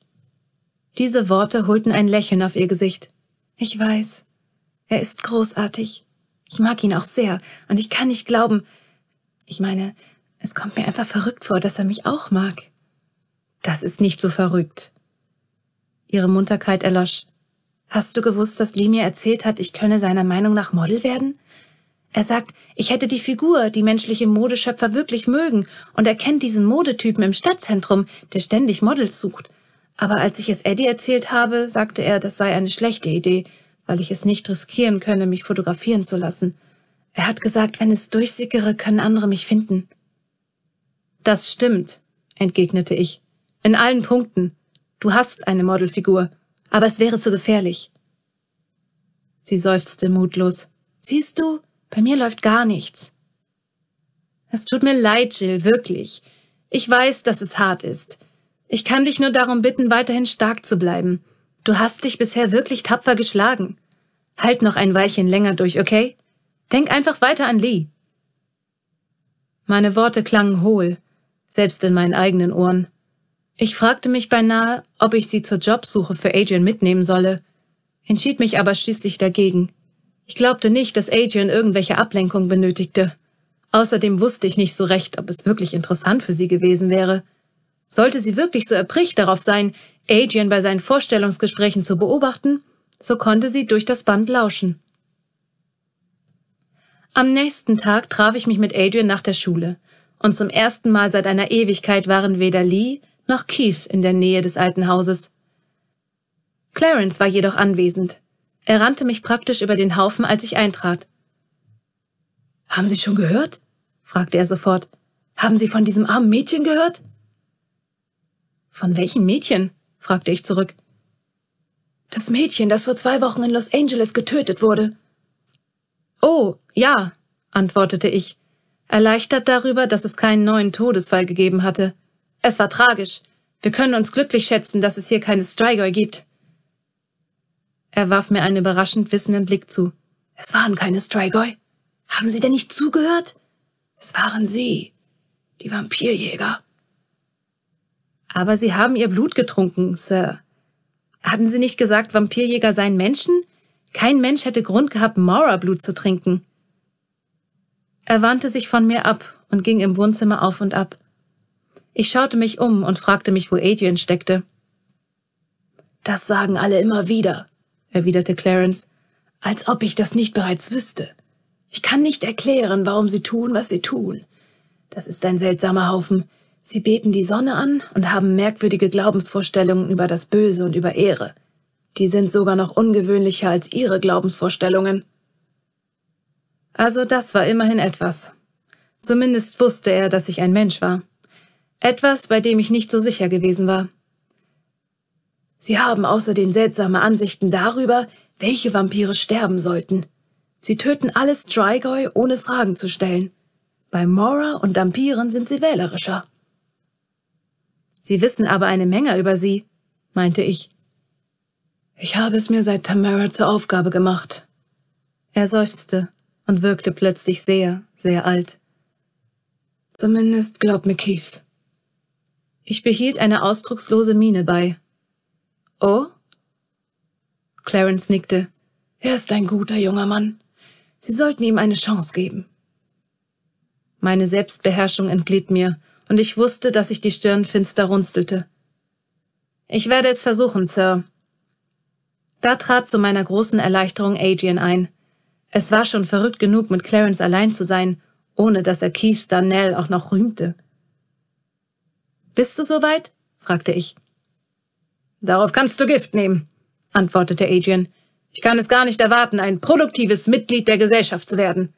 Diese Worte holten ein Lächeln auf ihr Gesicht. Ich weiß. Er ist großartig. Ich mag ihn auch sehr, und ich kann nicht glauben. Ich meine, es kommt mir einfach verrückt vor, dass er mich auch mag. Das ist nicht so verrückt. Ihre Munterkeit erlosch. Hast du gewusst, dass Lee mir erzählt hat, ich könne seiner Meinung nach Model werden? Er sagt, ich hätte die Figur, die menschliche Modeschöpfer wirklich mögen, und er kennt diesen Modetypen im Stadtzentrum, der ständig Models sucht. Aber als ich es Eddie erzählt habe, sagte er, das sei eine schlechte Idee, weil ich es nicht riskieren könne, mich fotografieren zu lassen. Er hat gesagt, wenn es durchsickere, können andere mich finden. Das stimmt, entgegnete ich. In allen Punkten. Du hast eine Modelfigur, aber es wäre zu gefährlich. Sie seufzte mutlos. Siehst du, bei mir läuft gar nichts. Es tut mir leid, Jill, wirklich. Ich weiß, dass es hart ist. Ich kann dich nur darum bitten, weiterhin stark zu bleiben. Du hast dich bisher wirklich tapfer geschlagen. Halt noch ein Weilchen länger durch, okay? Denk einfach weiter an Lee. Meine Worte klangen hohl, selbst in meinen eigenen Ohren. Ich fragte mich beinahe, ob ich sie zur Jobsuche für Adrian mitnehmen solle, entschied mich aber schließlich dagegen. Ich glaubte nicht, dass Adrian irgendwelche Ablenkung benötigte. Außerdem wusste ich nicht so recht, ob es wirklich interessant für sie gewesen wäre. Sollte sie wirklich so erpricht darauf sein, Adrian bei seinen Vorstellungsgesprächen zu beobachten, so konnte sie durch das Band lauschen. Am nächsten Tag traf ich mich mit Adrian nach der Schule, und zum ersten Mal seit einer Ewigkeit waren weder Lee noch Keith in der Nähe des alten Hauses. Clarence war jedoch anwesend. Er rannte mich praktisch über den Haufen, als ich eintrat. Haben Sie schon gehört? fragte er sofort. Haben Sie von diesem armen Mädchen gehört? Von welchem Mädchen? fragte ich zurück. Das Mädchen, das vor zwei Wochen in Los Angeles getötet wurde. Oh, ja, antwortete ich, erleichtert darüber, dass es keinen neuen Todesfall gegeben hatte. Es war tragisch. Wir können uns glücklich schätzen, dass es hier keine Strigoi gibt. Er warf mir einen überraschend wissenden Blick zu. Es waren keine Strigoi. Haben Sie denn nicht zugehört? Es waren Sie, die Vampirjäger. Aber Sie haben Ihr Blut getrunken, Sir. Hatten Sie nicht gesagt, Vampirjäger seien Menschen? Kein Mensch hätte Grund gehabt, Mora-Blut zu trinken. Er wandte sich von mir ab und ging im Wohnzimmer auf und ab. Ich schaute mich um und fragte mich, wo Adrian steckte. Das sagen alle immer wieder, erwiderte Clarence, als ob ich das nicht bereits wüsste. Ich kann nicht erklären, warum sie tun, was sie tun. Das ist ein seltsamer Haufen. Sie beten die Sonne an und haben merkwürdige Glaubensvorstellungen über das Böse und über Ehre. Die sind sogar noch ungewöhnlicher als ihre Glaubensvorstellungen. Also das war immerhin etwas. Zumindest wusste er, dass ich ein Mensch war. Etwas, bei dem ich nicht so sicher gewesen war. Sie haben außerdem seltsame Ansichten darüber, welche Vampire sterben sollten. Sie töten alles Trigoy, ohne Fragen zu stellen. Bei Mora und Vampiren sind sie wählerischer. Sie wissen aber eine Menge über sie, meinte ich. Ich habe es mir seit Tamara zur Aufgabe gemacht. Er seufzte und wirkte plötzlich sehr, sehr alt. Zumindest glaubt mir Keeves. Ich behielt eine ausdruckslose Miene bei, Oh? Clarence nickte. Er ist ein guter junger Mann. Sie sollten ihm eine Chance geben. Meine Selbstbeherrschung entglitt mir, und ich wusste, dass ich die Stirn finster runzelte. Ich werde es versuchen, Sir. Da trat zu meiner großen Erleichterung Adrian ein. Es war schon verrückt genug, mit Clarence allein zu sein, ohne dass er Keith Darnell auch noch rühmte. Bist du soweit? fragte ich. Darauf kannst du Gift nehmen, antwortete Adrian. Ich kann es gar nicht erwarten, ein produktives Mitglied der Gesellschaft zu werden.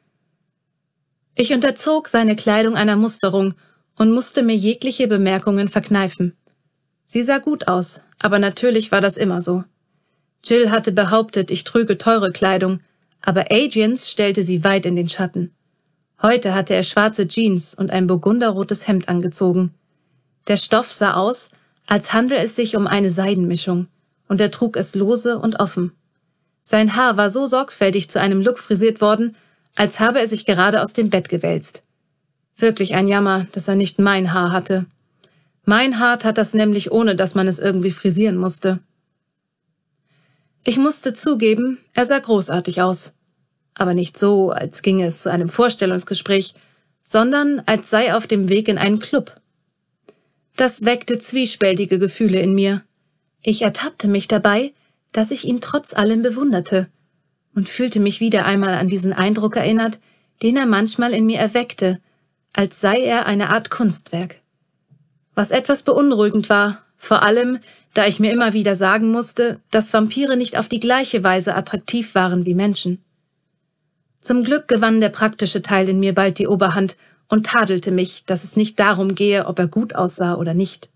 Ich unterzog seine Kleidung einer Musterung und musste mir jegliche Bemerkungen verkneifen. Sie sah gut aus, aber natürlich war das immer so. Jill hatte behauptet, ich trüge teure Kleidung, aber Adrians stellte sie weit in den Schatten. Heute hatte er schwarze Jeans und ein burgunderrotes Hemd angezogen. Der Stoff sah aus, als handle es sich um eine Seidenmischung, und er trug es lose und offen. Sein Haar war so sorgfältig zu einem Look frisiert worden, als habe er sich gerade aus dem Bett gewälzt. Wirklich ein Jammer, dass er nicht mein Haar hatte. Mein Haar tat das nämlich ohne, dass man es irgendwie frisieren musste. Ich musste zugeben, er sah großartig aus. Aber nicht so, als ginge es zu einem Vorstellungsgespräch, sondern als sei er auf dem Weg in einen Club. Das weckte zwiespältige Gefühle in mir. Ich ertappte mich dabei, dass ich ihn trotz allem bewunderte und fühlte mich wieder einmal an diesen Eindruck erinnert, den er manchmal in mir erweckte, als sei er eine Art Kunstwerk. Was etwas beunruhigend war, vor allem, da ich mir immer wieder sagen musste, dass Vampire nicht auf die gleiche Weise attraktiv waren wie Menschen. Zum Glück gewann der praktische Teil in mir bald die Oberhand und tadelte mich, dass es nicht darum gehe, ob er gut aussah oder nicht.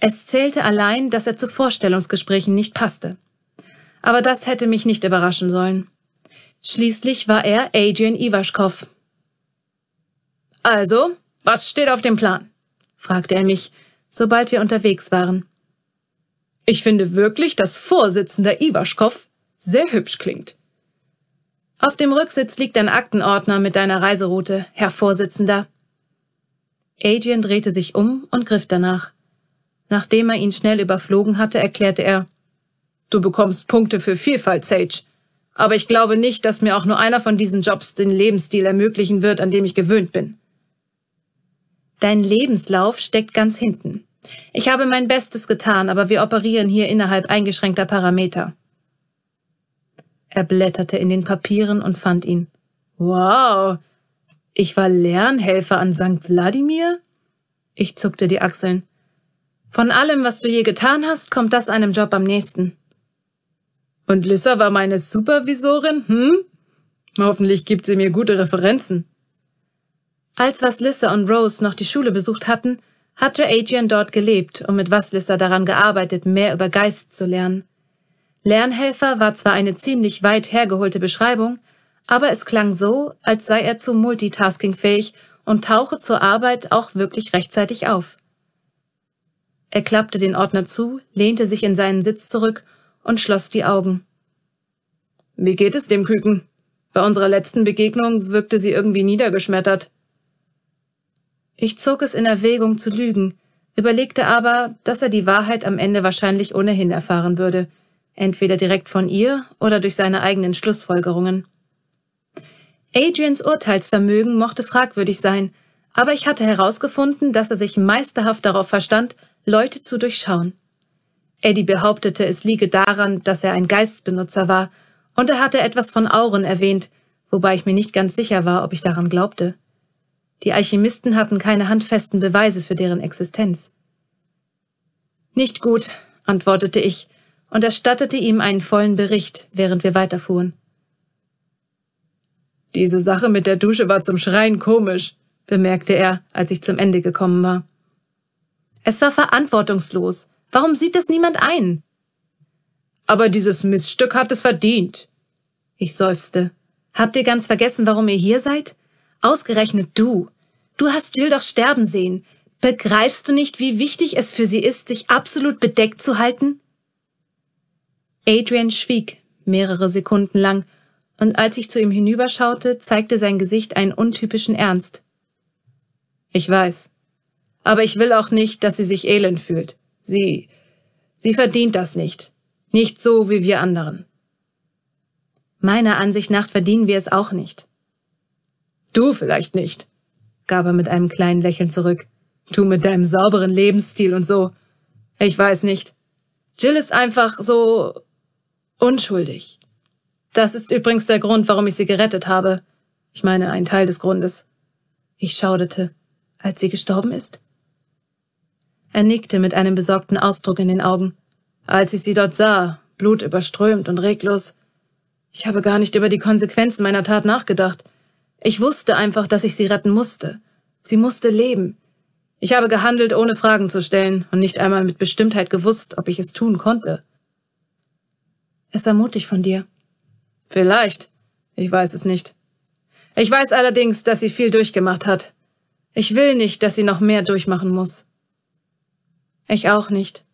Es zählte allein, dass er zu Vorstellungsgesprächen nicht passte. Aber das hätte mich nicht überraschen sollen. Schließlich war er Adrian Iwaschkow. Also, was steht auf dem Plan? fragte er mich, sobald wir unterwegs waren. Ich finde wirklich, dass Vorsitzender Iwaschkow sehr hübsch klingt. Auf dem Rücksitz liegt ein Aktenordner mit deiner Reiseroute, Herr Vorsitzender. Adrian drehte sich um und griff danach. Nachdem er ihn schnell überflogen hatte, erklärte er, Du bekommst Punkte für Vielfalt, Sage. Aber ich glaube nicht, dass mir auch nur einer von diesen Jobs den Lebensstil ermöglichen wird, an dem ich gewöhnt bin. Dein Lebenslauf steckt ganz hinten. Ich habe mein Bestes getan, aber wir operieren hier innerhalb eingeschränkter Parameter. Er blätterte in den Papieren und fand ihn. Wow, ich war Lernhelfer an St. Wladimir? Ich zuckte die Achseln. Von allem, was du je getan hast, kommt das einem Job am nächsten. Und Lissa war meine Supervisorin, hm? Hoffentlich gibt sie mir gute Referenzen. Als was Lissa und Rose noch die Schule besucht hatten, hatte Adrian dort gelebt und mit was Lissa daran gearbeitet, mehr über Geist zu lernen. Lernhelfer war zwar eine ziemlich weit hergeholte Beschreibung, aber es klang so, als sei er zu Multitasking fähig und tauche zur Arbeit auch wirklich rechtzeitig auf. Er klappte den Ordner zu, lehnte sich in seinen Sitz zurück und schloss die Augen. Wie geht es dem Küken? Bei unserer letzten Begegnung wirkte sie irgendwie niedergeschmettert. Ich zog es in Erwägung zu lügen, überlegte aber, dass er die Wahrheit am Ende wahrscheinlich ohnehin erfahren würde – entweder direkt von ihr oder durch seine eigenen Schlussfolgerungen. Adrians Urteilsvermögen mochte fragwürdig sein, aber ich hatte herausgefunden, dass er sich meisterhaft darauf verstand, Leute zu durchschauen. Eddie behauptete, es liege daran, dass er ein Geistbenutzer war, und er hatte etwas von Auren erwähnt, wobei ich mir nicht ganz sicher war, ob ich daran glaubte. Die Alchemisten hatten keine handfesten Beweise für deren Existenz. Nicht gut, antwortete ich, und erstattete ihm einen vollen Bericht, während wir weiterfuhren. Diese Sache mit der Dusche war zum Schreien komisch, bemerkte er, als ich zum Ende gekommen war. Es war verantwortungslos. Warum sieht das niemand ein? Aber dieses Missstück hat es verdient. Ich seufzte. Habt ihr ganz vergessen, warum ihr hier seid? Ausgerechnet du. Du hast Jill doch sterben sehen. Begreifst du nicht, wie wichtig es für sie ist, sich absolut bedeckt zu halten? Adrian schwieg mehrere Sekunden lang, und als ich zu ihm hinüberschaute, zeigte sein Gesicht einen untypischen Ernst. Ich weiß. Aber ich will auch nicht, dass sie sich elend fühlt. Sie, sie verdient das nicht. Nicht so wie wir anderen. Meiner Ansicht nach verdienen wir es auch nicht. Du vielleicht nicht, gab er mit einem kleinen Lächeln zurück. Du mit deinem sauberen Lebensstil und so. Ich weiß nicht. Jill ist einfach so Unschuldig. Das ist übrigens der Grund, warum ich sie gerettet habe. Ich meine, ein Teil des Grundes. Ich schauderte. Als sie gestorben ist? Er nickte mit einem besorgten Ausdruck in den Augen. Als ich sie dort sah, blutüberströmt und reglos. Ich habe gar nicht über die Konsequenzen meiner Tat nachgedacht. Ich wusste einfach, dass ich sie retten musste. Sie musste leben. Ich habe gehandelt, ohne Fragen zu stellen und nicht einmal mit Bestimmtheit gewusst, ob ich es tun konnte. Es war mutig von dir. Vielleicht. Ich weiß es nicht. Ich weiß allerdings, dass sie viel durchgemacht hat. Ich will nicht, dass sie noch mehr durchmachen muss. Ich auch nicht.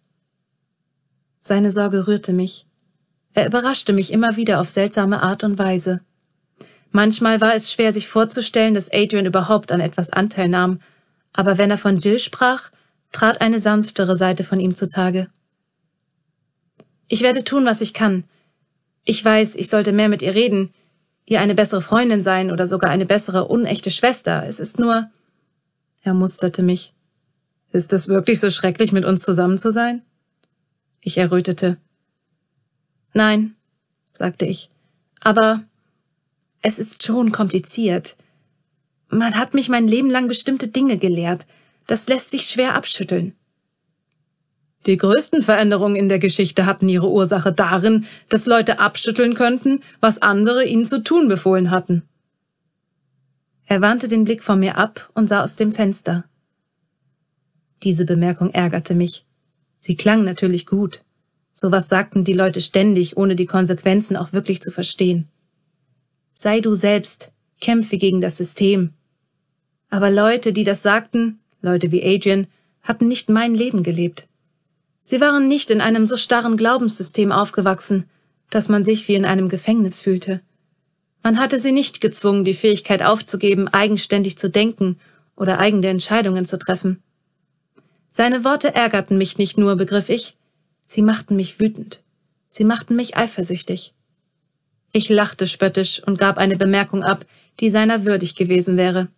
Seine Sorge rührte mich. Er überraschte mich immer wieder auf seltsame Art und Weise. Manchmal war es schwer, sich vorzustellen, dass Adrian überhaupt an etwas Anteil nahm, aber wenn er von Jill sprach, trat eine sanftere Seite von ihm zutage. Ich werde tun, was ich kann. Ich weiß, ich sollte mehr mit ihr reden, ihr eine bessere Freundin sein oder sogar eine bessere, unechte Schwester. Es ist nur. Er musterte mich. Ist es wirklich so schrecklich, mit uns zusammen zu sein? Ich errötete. Nein, sagte ich. Aber es ist schon kompliziert. Man hat mich mein Leben lang bestimmte Dinge gelehrt. Das lässt sich schwer abschütteln. Die größten Veränderungen in der Geschichte hatten ihre Ursache darin, dass Leute abschütteln könnten, was andere ihnen zu tun befohlen hatten. Er wandte den Blick von mir ab und sah aus dem Fenster. Diese Bemerkung ärgerte mich. Sie klang natürlich gut. Sowas sagten die Leute ständig, ohne die Konsequenzen auch wirklich zu verstehen. Sei du selbst, kämpfe gegen das System. Aber Leute, die das sagten, Leute wie Adrian, hatten nicht mein Leben gelebt. Sie waren nicht in einem so starren Glaubenssystem aufgewachsen, dass man sich wie in einem Gefängnis fühlte. Man hatte sie nicht gezwungen, die Fähigkeit aufzugeben, eigenständig zu denken oder eigene Entscheidungen zu treffen. Seine Worte ärgerten mich nicht nur, begriff ich, sie machten mich wütend. Sie machten mich eifersüchtig. Ich lachte spöttisch und gab eine Bemerkung ab, die seiner würdig gewesen wäre.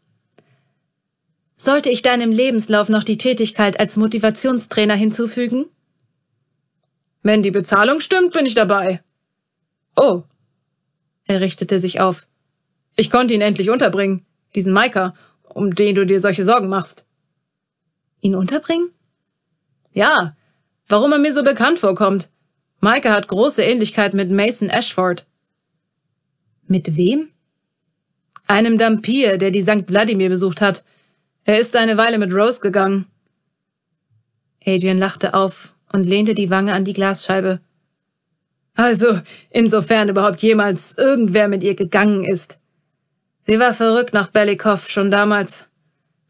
Sollte ich deinem Lebenslauf noch die Tätigkeit als Motivationstrainer hinzufügen? Wenn die Bezahlung stimmt, bin ich dabei. Oh. Er richtete sich auf. Ich konnte ihn endlich unterbringen, diesen Maika, um den du dir solche Sorgen machst. Ihn unterbringen? Ja. Warum er mir so bekannt vorkommt. Maika hat große Ähnlichkeit mit Mason Ashford. Mit wem? Einem Dampier, der die St. Vladimir besucht hat. Er ist eine Weile mit Rose gegangen. Adrian lachte auf und lehnte die Wange an die Glasscheibe. Also, insofern überhaupt jemals irgendwer mit ihr gegangen ist. Sie war verrückt nach Belikow schon damals.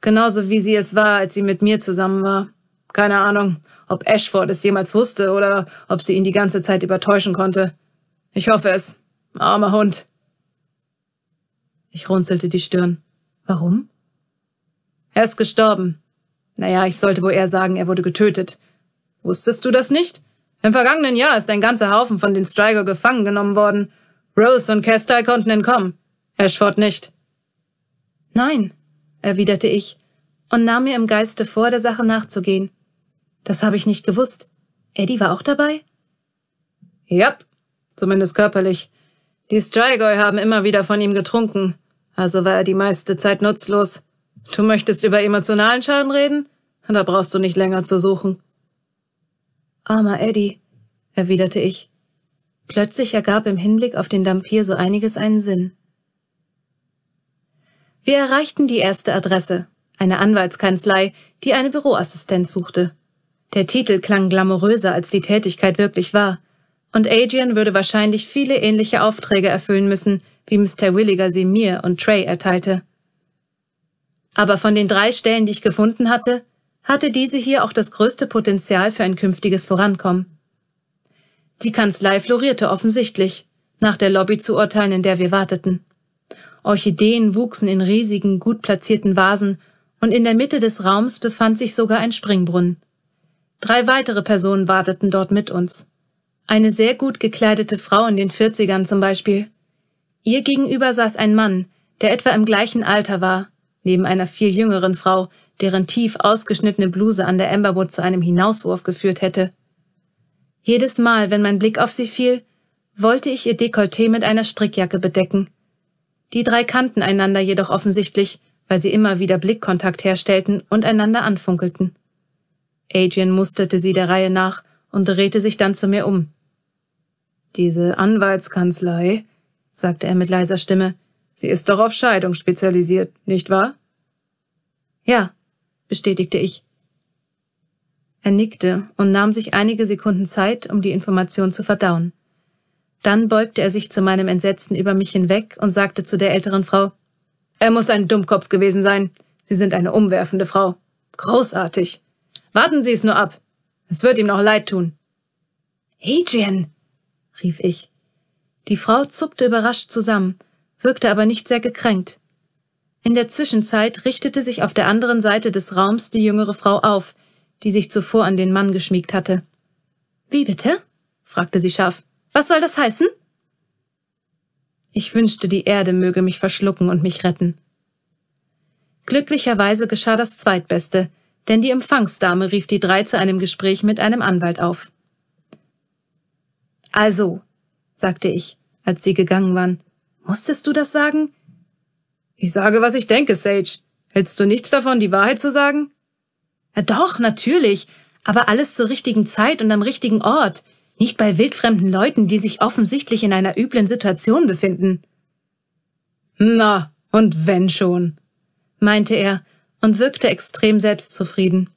Genauso wie sie es war, als sie mit mir zusammen war. Keine Ahnung, ob Ashford es jemals wusste oder ob sie ihn die ganze Zeit übertäuschen konnte. Ich hoffe es. Armer Hund. Ich runzelte die Stirn. Warum? Er ist gestorben. Naja, ich sollte wohl eher sagen, er wurde getötet. Wusstest du das nicht? Im vergangenen Jahr ist ein ganzer Haufen von den Strigo gefangen genommen worden. Rose und Kestel konnten entkommen. Ashford nicht. Nein, erwiderte ich und nahm mir im Geiste vor, der Sache nachzugehen. Das habe ich nicht gewusst. Eddie war auch dabei? Ja, yep, zumindest körperlich. Die Strigoi haben immer wieder von ihm getrunken, also war er die meiste Zeit nutzlos. Du möchtest über emotionalen Schaden reden? Da brauchst du nicht länger zu suchen. Armer Eddie, erwiderte ich. Plötzlich ergab im Hinblick auf den Dampier so einiges einen Sinn. Wir erreichten die erste Adresse, eine Anwaltskanzlei, die eine Büroassistenz suchte. Der Titel klang glamouröser, als die Tätigkeit wirklich war, und Adrian würde wahrscheinlich viele ähnliche Aufträge erfüllen müssen, wie Mr. Williger sie mir und Trey erteilte. Aber von den drei Stellen, die ich gefunden hatte, hatte diese hier auch das größte Potenzial für ein künftiges Vorankommen. Die Kanzlei florierte offensichtlich, nach der Lobby zu urteilen, in der wir warteten. Orchideen wuchsen in riesigen, gut platzierten Vasen, und in der Mitte des Raums befand sich sogar ein Springbrunnen. Drei weitere Personen warteten dort mit uns. Eine sehr gut gekleidete Frau in den Vierzigern zum Beispiel. Ihr gegenüber saß ein Mann, der etwa im gleichen Alter war, neben einer viel jüngeren Frau, deren tief ausgeschnittene Bluse an der Emberwood zu einem Hinauswurf geführt hätte. Jedes Mal, wenn mein Blick auf sie fiel, wollte ich ihr Dekolleté mit einer Strickjacke bedecken. Die drei kannten einander jedoch offensichtlich, weil sie immer wieder Blickkontakt herstellten und einander anfunkelten. Adrian musterte sie der Reihe nach und drehte sich dann zu mir um. Diese Anwaltskanzlei, sagte er mit leiser Stimme, sie ist doch auf Scheidung spezialisiert, nicht wahr? Ja, bestätigte ich. Er nickte und nahm sich einige Sekunden Zeit, um die Information zu verdauen. Dann beugte er sich zu meinem Entsetzen über mich hinweg und sagte zu der älteren Frau, er muss ein Dummkopf gewesen sein. Sie sind eine umwerfende Frau. Großartig. Warten Sie es nur ab. Es wird ihm noch leid tun. Adrian, rief ich. Die Frau zuckte überrascht zusammen, wirkte aber nicht sehr gekränkt. In der Zwischenzeit richtete sich auf der anderen Seite des Raums die jüngere Frau auf, die sich zuvor an den Mann geschmiegt hatte. Wie bitte? fragte sie scharf. Was soll das heißen? Ich wünschte, die Erde möge mich verschlucken und mich retten. Glücklicherweise geschah das Zweitbeste, denn die Empfangsdame rief die drei zu einem Gespräch mit einem Anwalt auf. Also, sagte ich, als sie gegangen waren, musstest du das sagen? Ich sage, was ich denke, Sage. Hältst du nichts davon, die Wahrheit zu sagen? Ja, doch, natürlich. Aber alles zur richtigen Zeit und am richtigen Ort. Nicht bei wildfremden Leuten, die sich offensichtlich in einer üblen Situation befinden. Na, und wenn schon, meinte er und wirkte extrem selbstzufrieden.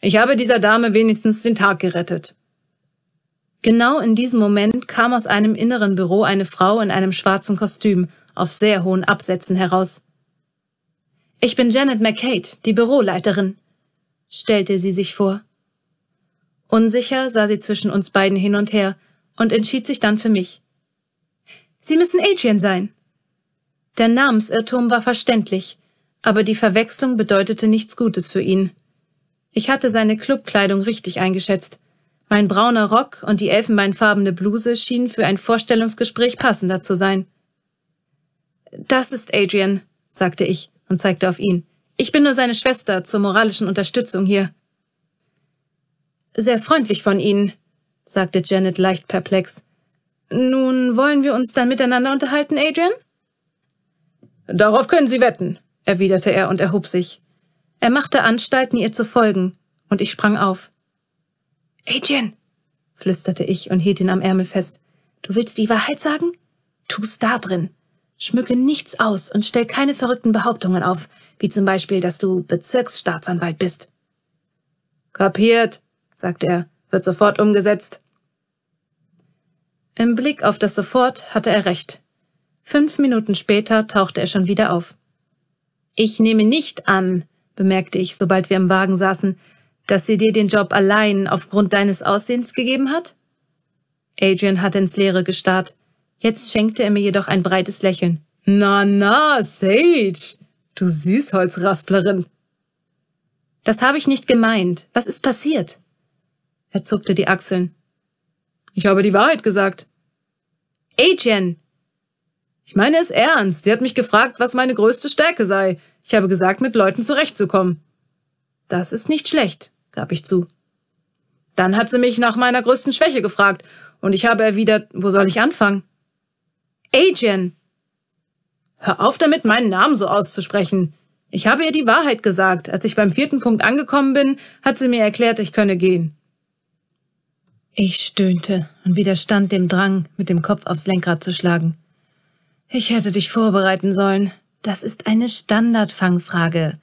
Ich habe dieser Dame wenigstens den Tag gerettet. Genau in diesem Moment kam aus einem inneren Büro eine Frau in einem schwarzen Kostüm auf sehr hohen Absätzen heraus. Ich bin Janet McCade, die Büroleiterin, stellte sie sich vor. Unsicher sah sie zwischen uns beiden hin und her und entschied sich dann für mich. Sie müssen Adrian sein. Der Namensirrtum war verständlich, aber die Verwechslung bedeutete nichts Gutes für ihn. Ich hatte seine Clubkleidung richtig eingeschätzt. Mein brauner Rock und die elfenbeinfarbene Bluse schienen für ein Vorstellungsgespräch passender zu sein. Das ist Adrian, sagte ich und zeigte auf ihn. Ich bin nur seine Schwester zur moralischen Unterstützung hier. Sehr freundlich von Ihnen, sagte Janet leicht perplex. Nun wollen wir uns dann miteinander unterhalten, Adrian? Darauf können Sie wetten, erwiderte er und erhob sich. Er machte Anstalten, ihr zu folgen, und ich sprang auf. Adrian, flüsterte ich und hielt ihn am Ärmel fest. Du willst die Wahrheit sagen? Tu's da drin. Schmücke nichts aus und stell keine verrückten Behauptungen auf, wie zum Beispiel, dass du Bezirksstaatsanwalt bist. Kapiert, sagte er, wird sofort umgesetzt. Im Blick auf das Sofort hatte er recht. Fünf Minuten später tauchte er schon wieder auf. Ich nehme nicht an, bemerkte ich, sobald wir im Wagen saßen, dass sie dir den Job allein aufgrund deines Aussehens gegeben hat? Adrian hatte ins Leere gestarrt. Jetzt schenkte er mir jedoch ein breites Lächeln. Na, na, Sage, du Süßholzrasplerin. Das habe ich nicht gemeint. Was ist passiert? Er zuckte die Achseln. Ich habe die Wahrheit gesagt. Agent! Ich meine es ernst. Sie hat mich gefragt, was meine größte Stärke sei. Ich habe gesagt, mit Leuten zurechtzukommen. Das ist nicht schlecht, gab ich zu. Dann hat sie mich nach meiner größten Schwäche gefragt, und ich habe erwidert, wo soll ich anfangen? Adrian! Hör auf damit, meinen Namen so auszusprechen. Ich habe ihr die Wahrheit gesagt. Als ich beim vierten Punkt angekommen bin, hat sie mir erklärt, ich könne gehen. Ich stöhnte und widerstand dem Drang, mit dem Kopf aufs Lenkrad zu schlagen. Ich hätte dich vorbereiten sollen. Das ist eine Standardfangfrage.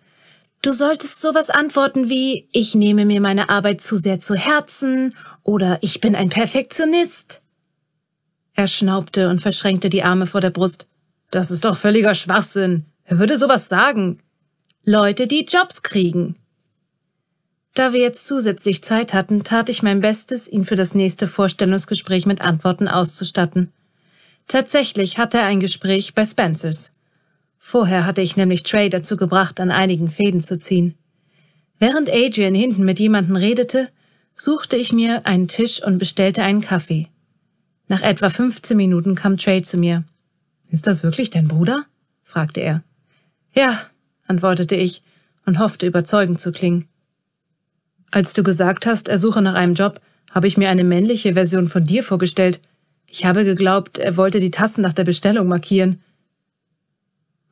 Du solltest sowas antworten wie Ich nehme mir meine Arbeit zu sehr zu Herzen oder Ich bin ein Perfektionist. Er schnaubte und verschränkte die Arme vor der Brust. Das ist doch völliger Schwachsinn. Wer würde sowas sagen? Leute, die Jobs kriegen. Da wir jetzt zusätzlich Zeit hatten, tat ich mein Bestes, ihn für das nächste Vorstellungsgespräch mit Antworten auszustatten. Tatsächlich hatte er ein Gespräch bei Spencers. Vorher hatte ich nämlich Trey dazu gebracht, an einigen Fäden zu ziehen. Während Adrian hinten mit jemandem redete, suchte ich mir einen Tisch und bestellte einen Kaffee. Nach etwa 15 Minuten kam Trey zu mir. Ist das wirklich dein Bruder? fragte er. Ja, antwortete ich und hoffte überzeugend zu klingen. Als du gesagt hast, er suche nach einem Job, habe ich mir eine männliche Version von dir vorgestellt. Ich habe geglaubt, er wollte die Tassen nach der Bestellung markieren.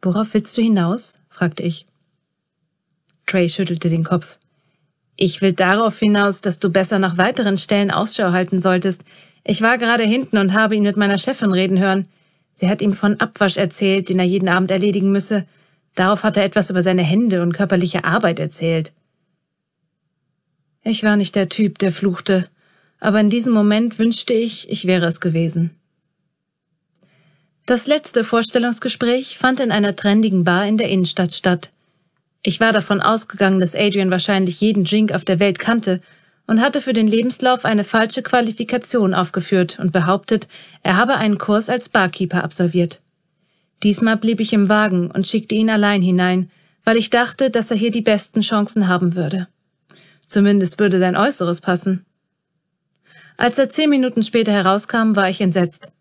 Worauf willst du hinaus? fragte ich. Trey schüttelte den Kopf. Ich will darauf hinaus, dass du besser nach weiteren Stellen Ausschau halten solltest, ich war gerade hinten und habe ihn mit meiner Chefin reden hören. Sie hat ihm von Abwasch erzählt, den er jeden Abend erledigen müsse. Darauf hat er etwas über seine Hände und körperliche Arbeit erzählt. Ich war nicht der Typ, der fluchte, aber in diesem Moment wünschte ich, ich wäre es gewesen. Das letzte Vorstellungsgespräch fand in einer trendigen Bar in der Innenstadt statt. Ich war davon ausgegangen, dass Adrian wahrscheinlich jeden Drink auf der Welt kannte und hatte für den Lebenslauf eine falsche Qualifikation aufgeführt und behauptet, er habe einen Kurs als Barkeeper absolviert. Diesmal blieb ich im Wagen und schickte ihn allein hinein, weil ich dachte, dass er hier die besten Chancen haben würde. Zumindest würde sein Äußeres passen. Als er zehn Minuten später herauskam, war ich entsetzt.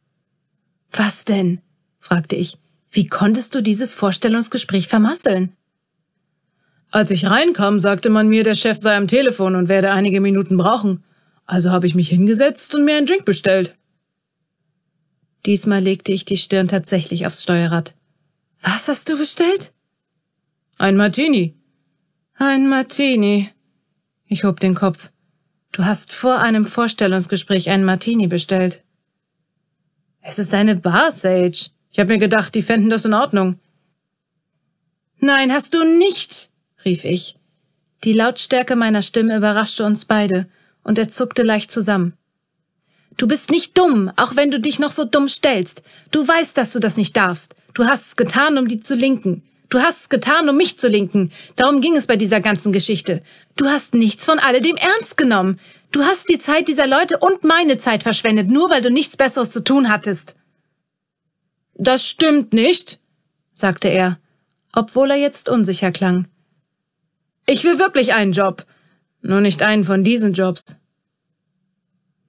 Was denn? fragte ich. Wie konntest du dieses Vorstellungsgespräch vermasseln? Als ich reinkam, sagte man mir, der Chef sei am Telefon und werde einige Minuten brauchen. Also habe ich mich hingesetzt und mir einen Drink bestellt. Diesmal legte ich die Stirn tatsächlich aufs Steuerrad. Was hast du bestellt? Ein Martini. Ein Martini. Ich hob den Kopf. Du hast vor einem Vorstellungsgespräch einen Martini bestellt. Es ist eine Bar, Sage. Ich habe mir gedacht, die fänden das in Ordnung. Nein, hast du nicht, rief ich. Die Lautstärke meiner Stimme überraschte uns beide, und er zuckte leicht zusammen. Du bist nicht dumm, auch wenn du dich noch so dumm stellst. Du weißt, dass du das nicht darfst. Du hast es getan, um die zu linken. Du hast es getan, um mich zu linken. Darum ging es bei dieser ganzen Geschichte. Du hast nichts von alledem ernst genommen. Du hast die Zeit dieser Leute und meine Zeit verschwendet, nur weil du nichts Besseres zu tun hattest. Das stimmt nicht, sagte er, obwohl er jetzt unsicher klang. Ich will wirklich einen Job. Nur nicht einen von diesen Jobs.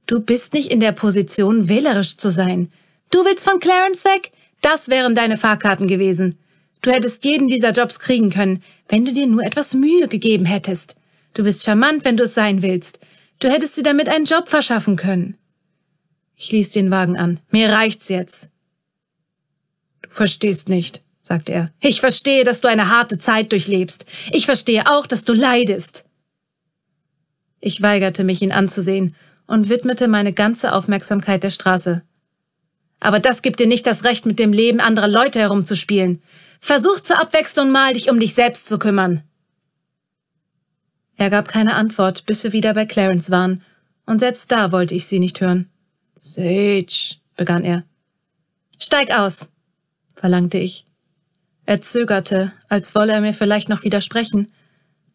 Du bist nicht in der Position, wählerisch zu sein. Du willst von Clarence weg? Das wären deine Fahrkarten gewesen. Du hättest jeden dieser Jobs kriegen können, wenn du dir nur etwas Mühe gegeben hättest. Du bist charmant, wenn du es sein willst. Du hättest dir damit einen Job verschaffen können. Ich ließ den Wagen an. Mir reicht's jetzt. Du verstehst nicht sagte er. Ich verstehe, dass du eine harte Zeit durchlebst. Ich verstehe auch, dass du leidest. Ich weigerte mich, ihn anzusehen und widmete meine ganze Aufmerksamkeit der Straße. Aber das gibt dir nicht das Recht, mit dem Leben anderer Leute herumzuspielen. Versuch zur Abwechslung mal, dich um dich selbst zu kümmern. Er gab keine Antwort, bis wir wieder bei Clarence waren, und selbst da wollte ich sie nicht hören. Sage, begann er. Steig aus, verlangte ich. Er zögerte, als wolle er mir vielleicht noch widersprechen,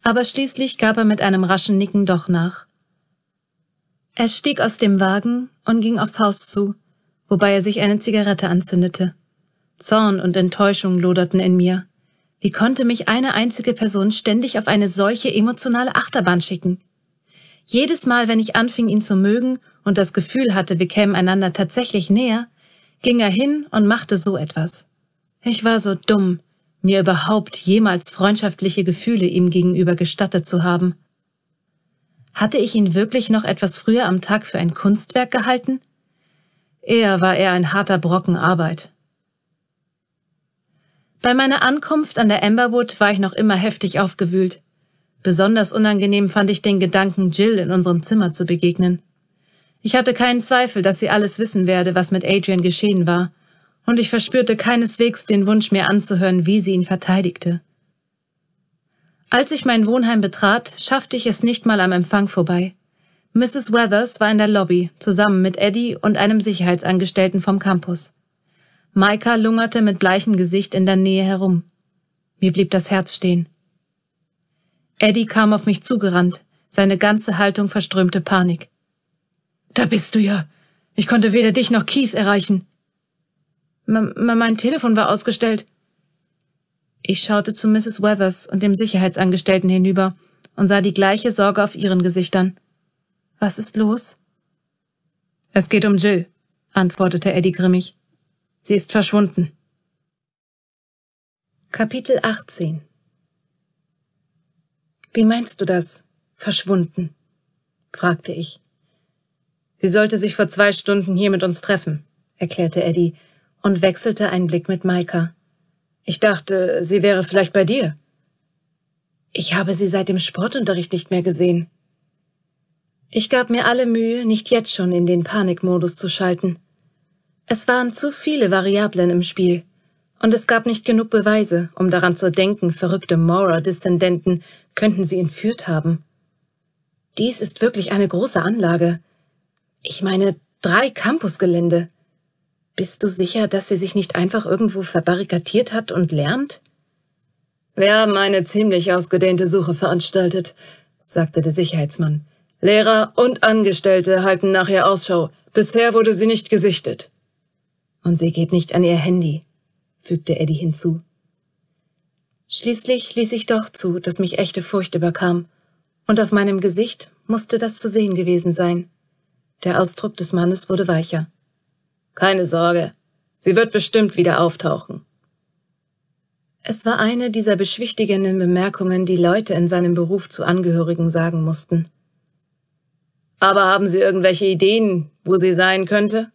aber schließlich gab er mit einem raschen Nicken doch nach. Er stieg aus dem Wagen und ging aufs Haus zu, wobei er sich eine Zigarette anzündete. Zorn und Enttäuschung loderten in mir. Wie konnte mich eine einzige Person ständig auf eine solche emotionale Achterbahn schicken? Jedes Mal, wenn ich anfing, ihn zu mögen und das Gefühl hatte, wir kämen einander tatsächlich näher, ging er hin und machte so etwas. Ich war so dumm, mir überhaupt jemals freundschaftliche Gefühle ihm gegenüber gestattet zu haben. Hatte ich ihn wirklich noch etwas früher am Tag für ein Kunstwerk gehalten? Eher war er ein harter Brocken Arbeit. Bei meiner Ankunft an der Emberwood war ich noch immer heftig aufgewühlt. Besonders unangenehm fand ich den Gedanken, Jill in unserem Zimmer zu begegnen. Ich hatte keinen Zweifel, dass sie alles wissen werde, was mit Adrian geschehen war, und ich verspürte keineswegs den Wunsch, mir anzuhören, wie sie ihn verteidigte. Als ich mein Wohnheim betrat, schaffte ich es nicht mal am Empfang vorbei. Mrs. Weathers war in der Lobby, zusammen mit Eddie und einem Sicherheitsangestellten vom Campus. Maika lungerte mit bleichem Gesicht in der Nähe herum. Mir blieb das Herz stehen. Eddie kam auf mich zugerannt, seine ganze Haltung verströmte Panik. Da bist du ja. Ich konnte weder dich noch Kies erreichen. M mein Telefon war ausgestellt. Ich schaute zu Mrs. Weathers und dem Sicherheitsangestellten hinüber und sah die gleiche Sorge auf ihren Gesichtern. Was ist los? Es geht um Jill, antwortete Eddie grimmig. Sie ist verschwunden. Kapitel 18 Wie meinst du das, verschwunden? fragte ich. Sie sollte sich vor zwei Stunden hier mit uns treffen, erklärte Eddie und wechselte einen Blick mit Maika. Ich dachte, sie wäre vielleicht bei dir. Ich habe sie seit dem Sportunterricht nicht mehr gesehen. Ich gab mir alle Mühe, nicht jetzt schon in den Panikmodus zu schalten. Es waren zu viele Variablen im Spiel, und es gab nicht genug Beweise, um daran zu denken, verrückte mora descendenten könnten sie entführt haben. Dies ist wirklich eine große Anlage. Ich meine, drei Campusgelände. Bist du sicher, dass sie sich nicht einfach irgendwo verbarrikadiert hat und lernt? Wir haben eine ziemlich ausgedehnte Suche veranstaltet, sagte der Sicherheitsmann. Lehrer und Angestellte halten nach ihr Ausschau. Bisher wurde sie nicht gesichtet. Und sie geht nicht an ihr Handy, fügte Eddie hinzu. Schließlich ließ ich doch zu, dass mich echte Furcht überkam, und auf meinem Gesicht musste das zu sehen gewesen sein. Der Ausdruck des Mannes wurde weicher. Keine Sorge, sie wird bestimmt wieder auftauchen. Es war eine dieser beschwichtigenden Bemerkungen, die Leute in seinem Beruf zu Angehörigen sagen mussten. Aber haben Sie irgendwelche Ideen, wo sie sein könnte?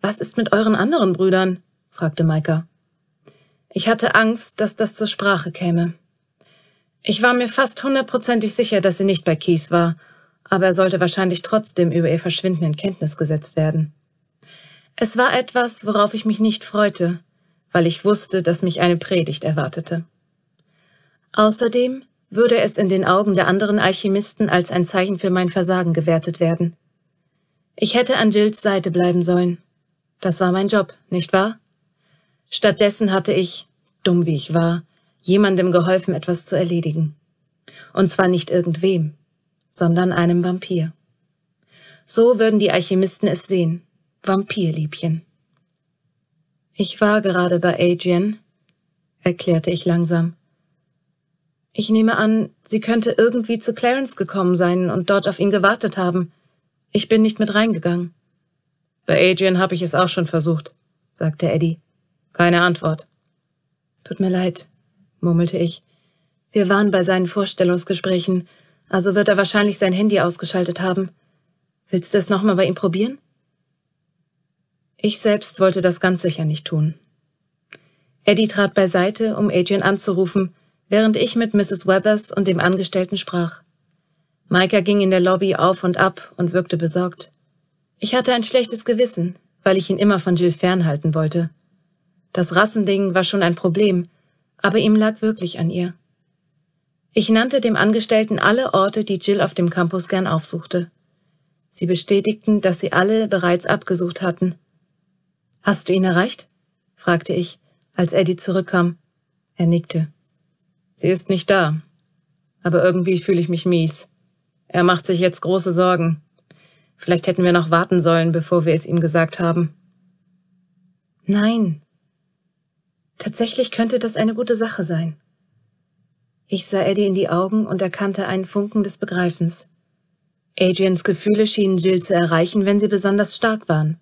Was ist mit euren anderen Brüdern? fragte Maika. Ich hatte Angst, dass das zur Sprache käme. Ich war mir fast hundertprozentig sicher, dass sie nicht bei Kies war, aber er sollte wahrscheinlich trotzdem über ihr Verschwinden in Kenntnis gesetzt werden. Es war etwas, worauf ich mich nicht freute, weil ich wusste, dass mich eine Predigt erwartete. Außerdem würde es in den Augen der anderen Alchemisten als ein Zeichen für mein Versagen gewertet werden. Ich hätte an Jills Seite bleiben sollen. Das war mein Job, nicht wahr? Stattdessen hatte ich, dumm wie ich war, jemandem geholfen, etwas zu erledigen. Und zwar nicht irgendwem, sondern einem Vampir. So würden die Alchemisten es sehen. Vampirliebchen. Ich war gerade bei Adrian, erklärte ich langsam. Ich nehme an, sie könnte irgendwie zu Clarence gekommen sein und dort auf ihn gewartet haben. Ich bin nicht mit reingegangen. Bei Adrian habe ich es auch schon versucht, sagte Eddie. Keine Antwort. Tut mir leid, murmelte ich. Wir waren bei seinen Vorstellungsgesprächen, also wird er wahrscheinlich sein Handy ausgeschaltet haben. Willst du es nochmal bei ihm probieren? Ich selbst wollte das ganz sicher nicht tun. Eddie trat beiseite, um Adrian anzurufen, während ich mit Mrs. Weathers und dem Angestellten sprach. Micah ging in der Lobby auf und ab und wirkte besorgt. Ich hatte ein schlechtes Gewissen, weil ich ihn immer von Jill fernhalten wollte. Das Rassending war schon ein Problem, aber ihm lag wirklich an ihr. Ich nannte dem Angestellten alle Orte, die Jill auf dem Campus gern aufsuchte. Sie bestätigten, dass sie alle bereits abgesucht hatten. Hast du ihn erreicht? fragte ich, als Eddie zurückkam. Er nickte. Sie ist nicht da. Aber irgendwie fühle ich mich mies. Er macht sich jetzt große Sorgen. Vielleicht hätten wir noch warten sollen, bevor wir es ihm gesagt haben. Nein. Tatsächlich könnte das eine gute Sache sein. Ich sah Eddie in die Augen und erkannte einen Funken des Begreifens. Adrians Gefühle schienen Jill zu erreichen, wenn sie besonders stark waren.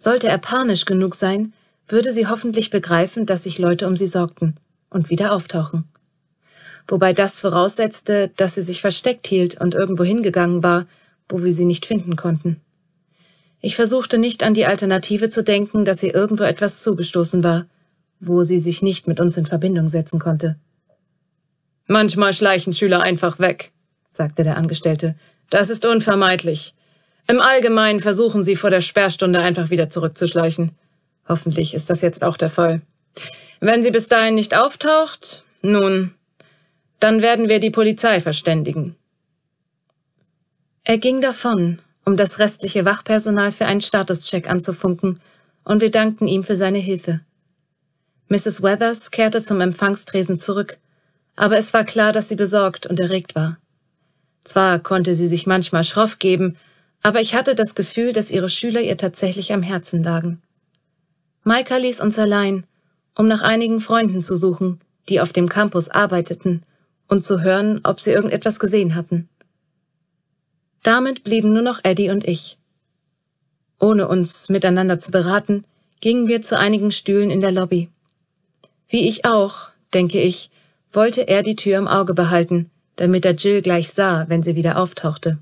Sollte er panisch genug sein, würde sie hoffentlich begreifen, dass sich Leute um sie sorgten und wieder auftauchen. Wobei das voraussetzte, dass sie sich versteckt hielt und irgendwo hingegangen war, wo wir sie nicht finden konnten. Ich versuchte nicht an die Alternative zu denken, dass ihr irgendwo etwas zugestoßen war, wo sie sich nicht mit uns in Verbindung setzen konnte. Manchmal schleichen Schüler einfach weg, sagte der Angestellte. Das ist unvermeidlich. Im Allgemeinen versuchen sie vor der Sperrstunde einfach wieder zurückzuschleichen. Hoffentlich ist das jetzt auch der Fall. Wenn sie bis dahin nicht auftaucht, nun, dann werden wir die Polizei verständigen. Er ging davon, um das restliche Wachpersonal für einen Statuscheck anzufunken, und wir dankten ihm für seine Hilfe. Mrs. Weathers kehrte zum Empfangstresen zurück, aber es war klar, dass sie besorgt und erregt war. Zwar konnte sie sich manchmal schroff geben, aber ich hatte das Gefühl, dass ihre Schüler ihr tatsächlich am Herzen lagen. Maika ließ uns allein, um nach einigen Freunden zu suchen, die auf dem Campus arbeiteten, und zu hören, ob sie irgendetwas gesehen hatten. Damit blieben nur noch Eddie und ich. Ohne uns miteinander zu beraten, gingen wir zu einigen Stühlen in der Lobby. Wie ich auch, denke ich, wollte er die Tür im Auge behalten, damit er Jill gleich sah, wenn sie wieder auftauchte.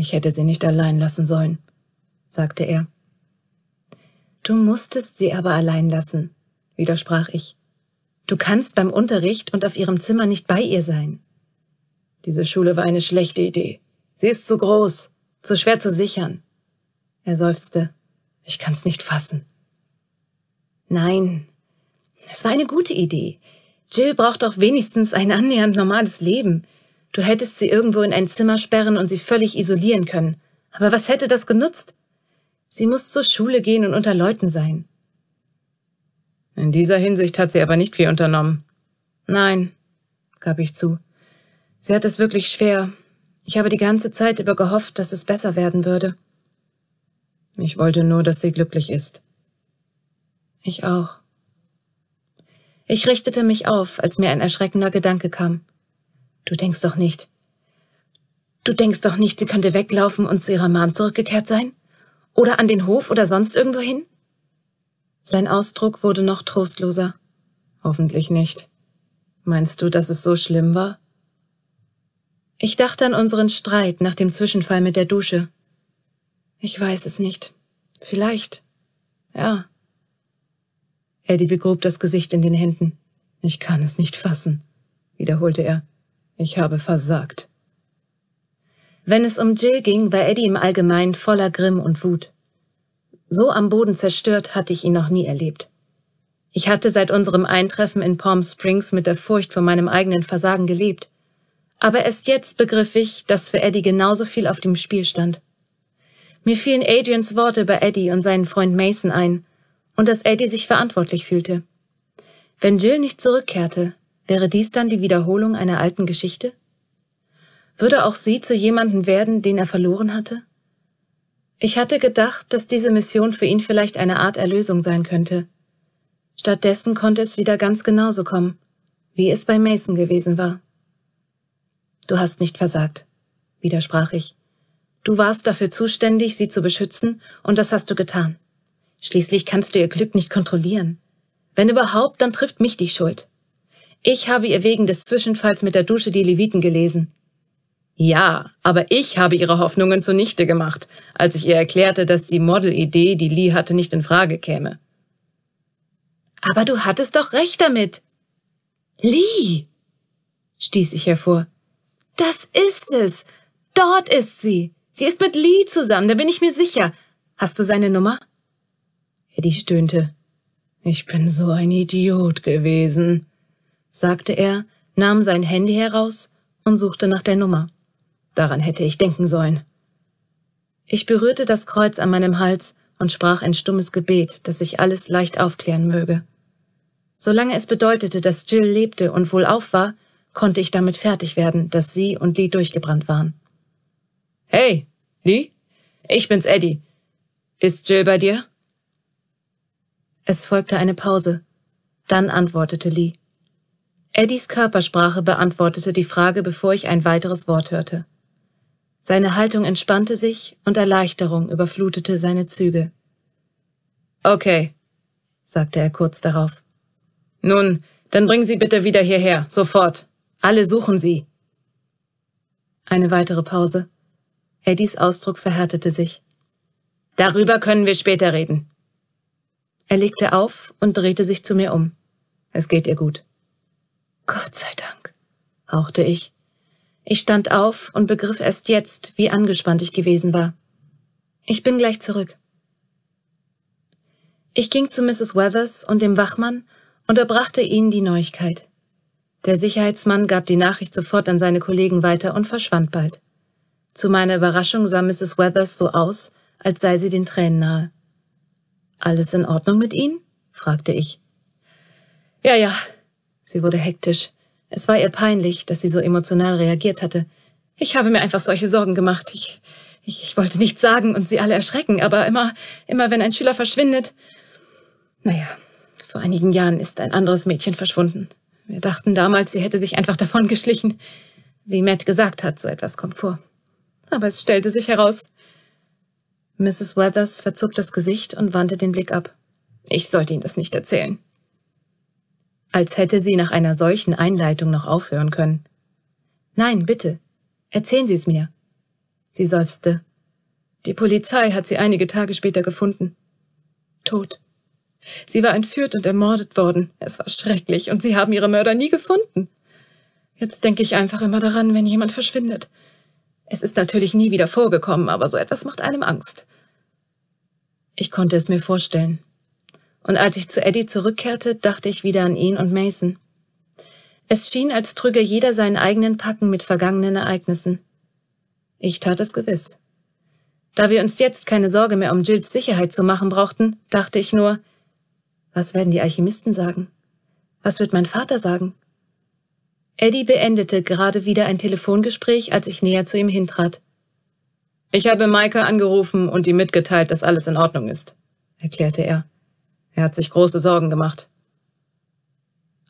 Ich hätte sie nicht allein lassen sollen, sagte er. Du musstest sie aber allein lassen, widersprach ich. Du kannst beim Unterricht und auf ihrem Zimmer nicht bei ihr sein. Diese Schule war eine schlechte Idee. Sie ist zu groß, zu schwer zu sichern. Er seufzte. Ich kann's nicht fassen. Nein, es war eine gute Idee. Jill braucht doch wenigstens ein annähernd normales Leben. Du hättest sie irgendwo in ein Zimmer sperren und sie völlig isolieren können. Aber was hätte das genutzt? Sie muss zur Schule gehen und unter Leuten sein. In dieser Hinsicht hat sie aber nicht viel unternommen. Nein, gab ich zu. Sie hat es wirklich schwer. Ich habe die ganze Zeit über gehofft, dass es besser werden würde. Ich wollte nur, dass sie glücklich ist. Ich auch. Ich richtete mich auf, als mir ein erschreckender Gedanke kam. Du denkst doch nicht. Du denkst doch nicht, sie könnte weglaufen und zu ihrer Mom zurückgekehrt sein? Oder an den Hof oder sonst irgendwo hin? Sein Ausdruck wurde noch trostloser. Hoffentlich nicht. Meinst du, dass es so schlimm war? Ich dachte an unseren Streit nach dem Zwischenfall mit der Dusche. Ich weiß es nicht. Vielleicht. Ja. Eddie begrub das Gesicht in den Händen. Ich kann es nicht fassen, wiederholte er. Ich habe versagt. Wenn es um Jill ging, war Eddie im Allgemeinen voller Grimm und Wut. So am Boden zerstört hatte ich ihn noch nie erlebt. Ich hatte seit unserem Eintreffen in Palm Springs mit der Furcht vor meinem eigenen Versagen gelebt. Aber erst jetzt begriff ich, dass für Eddie genauso viel auf dem Spiel stand. Mir fielen Adrians Worte über Eddie und seinen Freund Mason ein und dass Eddie sich verantwortlich fühlte. Wenn Jill nicht zurückkehrte, Wäre dies dann die Wiederholung einer alten Geschichte? Würde auch sie zu jemandem werden, den er verloren hatte? Ich hatte gedacht, dass diese Mission für ihn vielleicht eine Art Erlösung sein könnte. Stattdessen konnte es wieder ganz genauso kommen, wie es bei Mason gewesen war. Du hast nicht versagt, widersprach ich. Du warst dafür zuständig, sie zu beschützen, und das hast du getan. Schließlich kannst du ihr Glück nicht kontrollieren. Wenn überhaupt, dann trifft mich die Schuld ich habe ihr wegen des Zwischenfalls mit der Dusche die Leviten gelesen. Ja, aber ich habe ihre Hoffnungen zunichte gemacht, als ich ihr erklärte, dass die Model-Idee, die Lee hatte, nicht in Frage käme. Aber du hattest doch recht damit. Lee, stieß ich hervor. Das ist es. Dort ist sie. Sie ist mit Lee zusammen, da bin ich mir sicher. Hast du seine Nummer? Eddie stöhnte. Ich bin so ein Idiot gewesen sagte er, nahm sein Handy heraus und suchte nach der Nummer. Daran hätte ich denken sollen. Ich berührte das Kreuz an meinem Hals und sprach ein stummes Gebet, dass sich alles leicht aufklären möge. Solange es bedeutete, dass Jill lebte und wohl auf war, konnte ich damit fertig werden, dass sie und Lee durchgebrannt waren. Hey, Lee? Ich bin's Eddie. Ist Jill bei dir? Es folgte eine Pause. Dann antwortete Lee. Eddies Körpersprache beantwortete die Frage, bevor ich ein weiteres Wort hörte. Seine Haltung entspannte sich und Erleichterung überflutete seine Züge. Okay, sagte er kurz darauf. Nun, dann bringen Sie bitte wieder hierher, sofort. Alle suchen Sie. Eine weitere Pause. Eddies Ausdruck verhärtete sich. Darüber können wir später reden. Er legte auf und drehte sich zu mir um. Es geht ihr gut. Gott sei Dank, hauchte ich. Ich stand auf und begriff erst jetzt, wie angespannt ich gewesen war. Ich bin gleich zurück. Ich ging zu Mrs. Weathers und dem Wachmann und erbrachte ihnen die Neuigkeit. Der Sicherheitsmann gab die Nachricht sofort an seine Kollegen weiter und verschwand bald. Zu meiner Überraschung sah Mrs. Weathers so aus, als sei sie den Tränen nahe. Alles in Ordnung mit Ihnen? fragte ich. Ja, ja, Sie wurde hektisch. Es war ihr peinlich, dass sie so emotional reagiert hatte. Ich habe mir einfach solche Sorgen gemacht. Ich, ich, ich wollte nichts sagen und sie alle erschrecken, aber immer, immer wenn ein Schüler verschwindet. Naja, vor einigen Jahren ist ein anderes Mädchen verschwunden. Wir dachten damals, sie hätte sich einfach davongeschlichen. Wie Matt gesagt hat, so etwas kommt vor. Aber es stellte sich heraus. Mrs. Weathers verzog das Gesicht und wandte den Blick ab. Ich sollte Ihnen das nicht erzählen als hätte sie nach einer solchen Einleitung noch aufhören können. Nein, bitte, erzählen Sie es mir. Sie seufzte. Die Polizei hat sie einige Tage später gefunden. Tot. Sie war entführt und ermordet worden. Es war schrecklich, und sie haben ihre Mörder nie gefunden. Jetzt denke ich einfach immer daran, wenn jemand verschwindet. Es ist natürlich nie wieder vorgekommen, aber so etwas macht einem Angst. Ich konnte es mir vorstellen und als ich zu Eddie zurückkehrte, dachte ich wieder an ihn und Mason. Es schien, als trüge jeder seinen eigenen Packen mit vergangenen Ereignissen. Ich tat es gewiss. Da wir uns jetzt keine Sorge mehr um Jills Sicherheit zu machen brauchten, dachte ich nur, was werden die Alchemisten sagen? Was wird mein Vater sagen? Eddie beendete gerade wieder ein Telefongespräch, als ich näher zu ihm hintrat. Ich habe Maika angerufen und ihm mitgeteilt, dass alles in Ordnung ist, erklärte er. Er hat sich große Sorgen gemacht.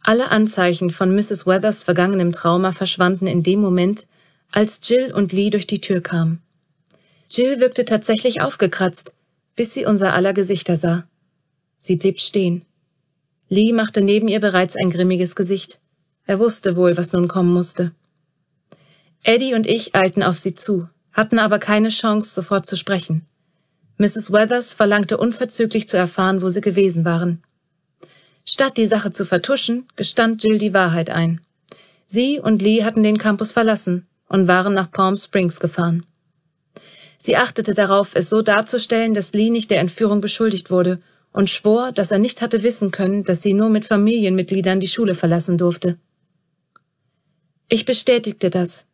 Alle Anzeichen von Mrs. Weathers vergangenem Trauma verschwanden in dem Moment, als Jill und Lee durch die Tür kamen. Jill wirkte tatsächlich aufgekratzt, bis sie unser aller Gesichter sah. Sie blieb stehen. Lee machte neben ihr bereits ein grimmiges Gesicht. Er wusste wohl, was nun kommen musste. Eddie und ich eilten auf sie zu, hatten aber keine Chance, sofort zu sprechen. Mrs. Weathers verlangte unverzüglich zu erfahren, wo sie gewesen waren. Statt die Sache zu vertuschen, gestand Jill die Wahrheit ein. Sie und Lee hatten den Campus verlassen und waren nach Palm Springs gefahren. Sie achtete darauf, es so darzustellen, dass Lee nicht der Entführung beschuldigt wurde und schwor, dass er nicht hatte wissen können, dass sie nur mit Familienmitgliedern die Schule verlassen durfte. Ich bestätigte das,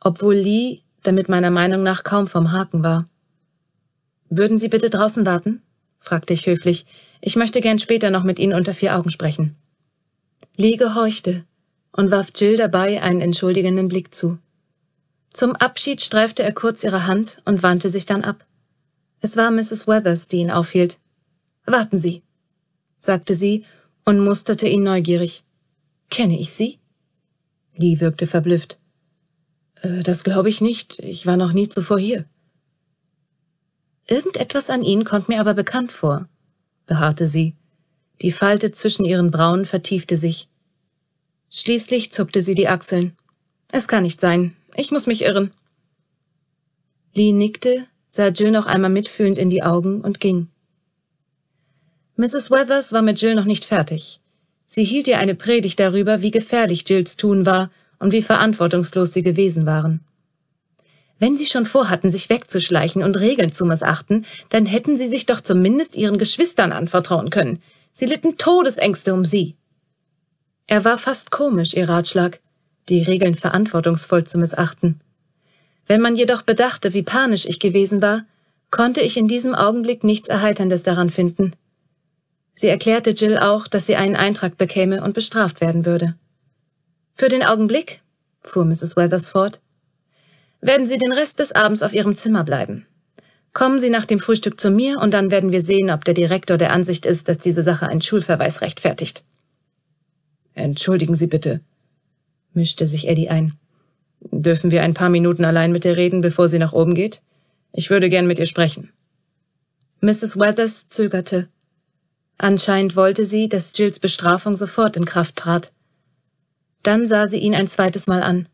obwohl Lee damit meiner Meinung nach kaum vom Haken war. Würden Sie bitte draußen warten? fragte ich höflich. Ich möchte gern später noch mit Ihnen unter vier Augen sprechen. Lee gehorchte und warf Jill dabei einen entschuldigenden Blick zu. Zum Abschied streifte er kurz ihre Hand und wandte sich dann ab. Es war Mrs. Weathers, die ihn aufhielt. Warten Sie, sagte sie und musterte ihn neugierig. Kenne ich Sie? Lee wirkte verblüfft. Äh, das glaube ich nicht. Ich war noch nie zuvor hier. Irgendetwas an ihnen kommt mir aber bekannt vor, beharrte sie. Die Falte zwischen ihren Brauen vertiefte sich. Schließlich zuckte sie die Achseln. Es kann nicht sein. Ich muss mich irren. Lee nickte, sah Jill noch einmal mitfühlend in die Augen und ging. Mrs. Weathers war mit Jill noch nicht fertig. Sie hielt ihr eine Predigt darüber, wie gefährlich Jills Tun war und wie verantwortungslos sie gewesen waren. Wenn sie schon vorhatten, sich wegzuschleichen und Regeln zu missachten, dann hätten sie sich doch zumindest ihren Geschwistern anvertrauen können. Sie litten Todesängste um sie. Er war fast komisch, ihr Ratschlag, die Regeln verantwortungsvoll zu missachten. Wenn man jedoch bedachte, wie panisch ich gewesen war, konnte ich in diesem Augenblick nichts Erheiterndes daran finden. Sie erklärte Jill auch, dass sie einen Eintrag bekäme und bestraft werden würde. Für den Augenblick, fuhr Mrs. Weathers fort, werden Sie den Rest des Abends auf Ihrem Zimmer bleiben. Kommen Sie nach dem Frühstück zu mir und dann werden wir sehen, ob der Direktor der Ansicht ist, dass diese Sache einen Schulverweis rechtfertigt. Entschuldigen Sie bitte, mischte sich Eddie ein. Dürfen wir ein paar Minuten allein mit ihr reden, bevor sie nach oben geht? Ich würde gern mit ihr sprechen. Mrs. Weathers zögerte. Anscheinend wollte sie, dass Jills Bestrafung sofort in Kraft trat. Dann sah sie ihn ein zweites Mal an.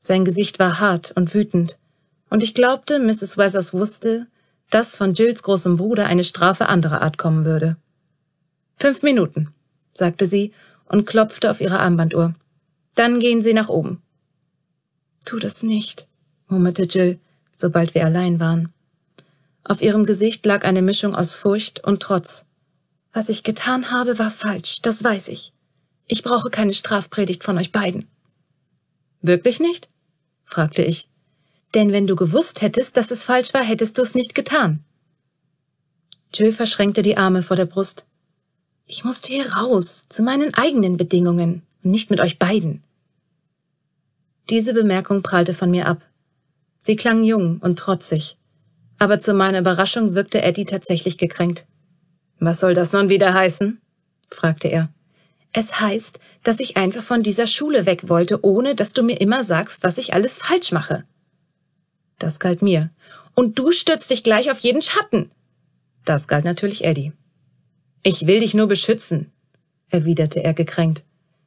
Sein Gesicht war hart und wütend, und ich glaubte, Mrs. Weathers wusste, dass von Jills großem Bruder eine Strafe anderer Art kommen würde. Fünf Minuten, sagte sie und klopfte auf ihre Armbanduhr. Dann gehen Sie nach oben. Tu das nicht, murmelte Jill, sobald wir allein waren. Auf ihrem Gesicht lag eine Mischung aus Furcht und Trotz. Was ich getan habe, war falsch, das weiß ich. Ich brauche keine Strafpredigt von euch beiden. Wirklich nicht? fragte ich. Denn wenn du gewusst hättest, dass es falsch war, hättest du es nicht getan. Jill verschränkte die Arme vor der Brust. Ich musste hier raus, zu meinen eigenen Bedingungen und nicht mit euch beiden. Diese Bemerkung prallte von mir ab. Sie klang jung und trotzig. Aber zu meiner Überraschung wirkte Eddie tatsächlich gekränkt. Was soll das nun wieder heißen? fragte er. Es heißt, dass ich einfach von dieser Schule weg wollte, ohne dass du mir immer sagst, was ich alles falsch mache. Das galt mir. Und du stürzt dich gleich auf jeden Schatten. Das galt natürlich Eddie. Ich will dich nur beschützen, erwiderte er gekränkt.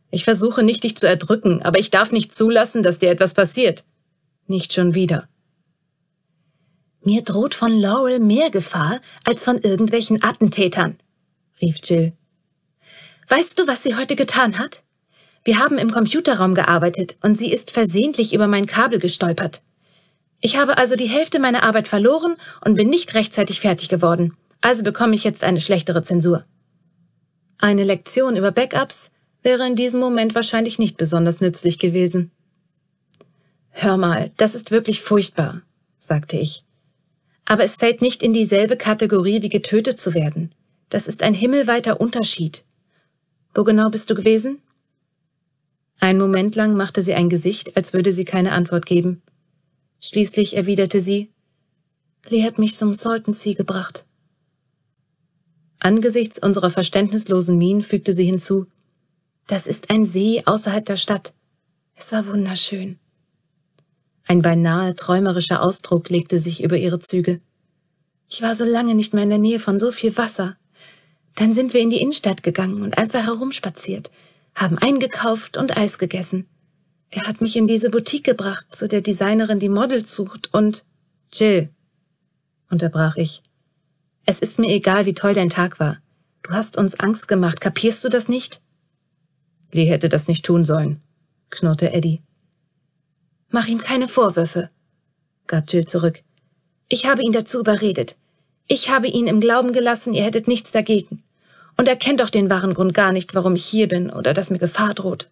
Ich versuche nicht, dich zu erdrücken, aber ich darf nicht zulassen, dass dir etwas passiert. Nicht schon wieder. Mir droht von Laurel mehr Gefahr als von irgendwelchen Attentätern, rief Jill. Weißt du, was sie heute getan hat? Wir haben im Computerraum gearbeitet und sie ist versehentlich über mein Kabel gestolpert. Ich habe also die Hälfte meiner Arbeit verloren und bin nicht rechtzeitig fertig geworden. Also bekomme ich jetzt eine schlechtere Zensur. Eine Lektion über Backups wäre in diesem Moment wahrscheinlich nicht besonders nützlich gewesen. Hör mal, das ist wirklich furchtbar, sagte ich. Aber es fällt nicht in dieselbe Kategorie wie getötet zu werden. Das ist ein himmelweiter Unterschied. Wo genau bist du gewesen? Einen Moment lang machte sie ein Gesicht, als würde sie keine Antwort geben. Schließlich erwiderte sie, Lee hat mich zum Salton Sea gebracht. Angesichts unserer verständnislosen Mienen fügte sie hinzu, das ist ein See außerhalb der Stadt. Es war wunderschön. Ein beinahe träumerischer Ausdruck legte sich über ihre Züge. Ich war so lange nicht mehr in der Nähe von so viel Wasser. Dann sind wir in die Innenstadt gegangen und einfach herumspaziert, haben eingekauft und Eis gegessen. Er hat mich in diese Boutique gebracht, zu der Designerin die Models sucht und Jill, unterbrach ich. Es ist mir egal, wie toll dein Tag war. Du hast uns Angst gemacht, kapierst du das nicht? Lee hätte das nicht tun sollen, knurrte Eddie. Mach ihm keine Vorwürfe, gab Jill zurück. Ich habe ihn dazu überredet. Ich habe ihn im Glauben gelassen, ihr hättet nichts dagegen. Und er kennt doch den wahren Grund gar nicht, warum ich hier bin oder dass mir Gefahr droht.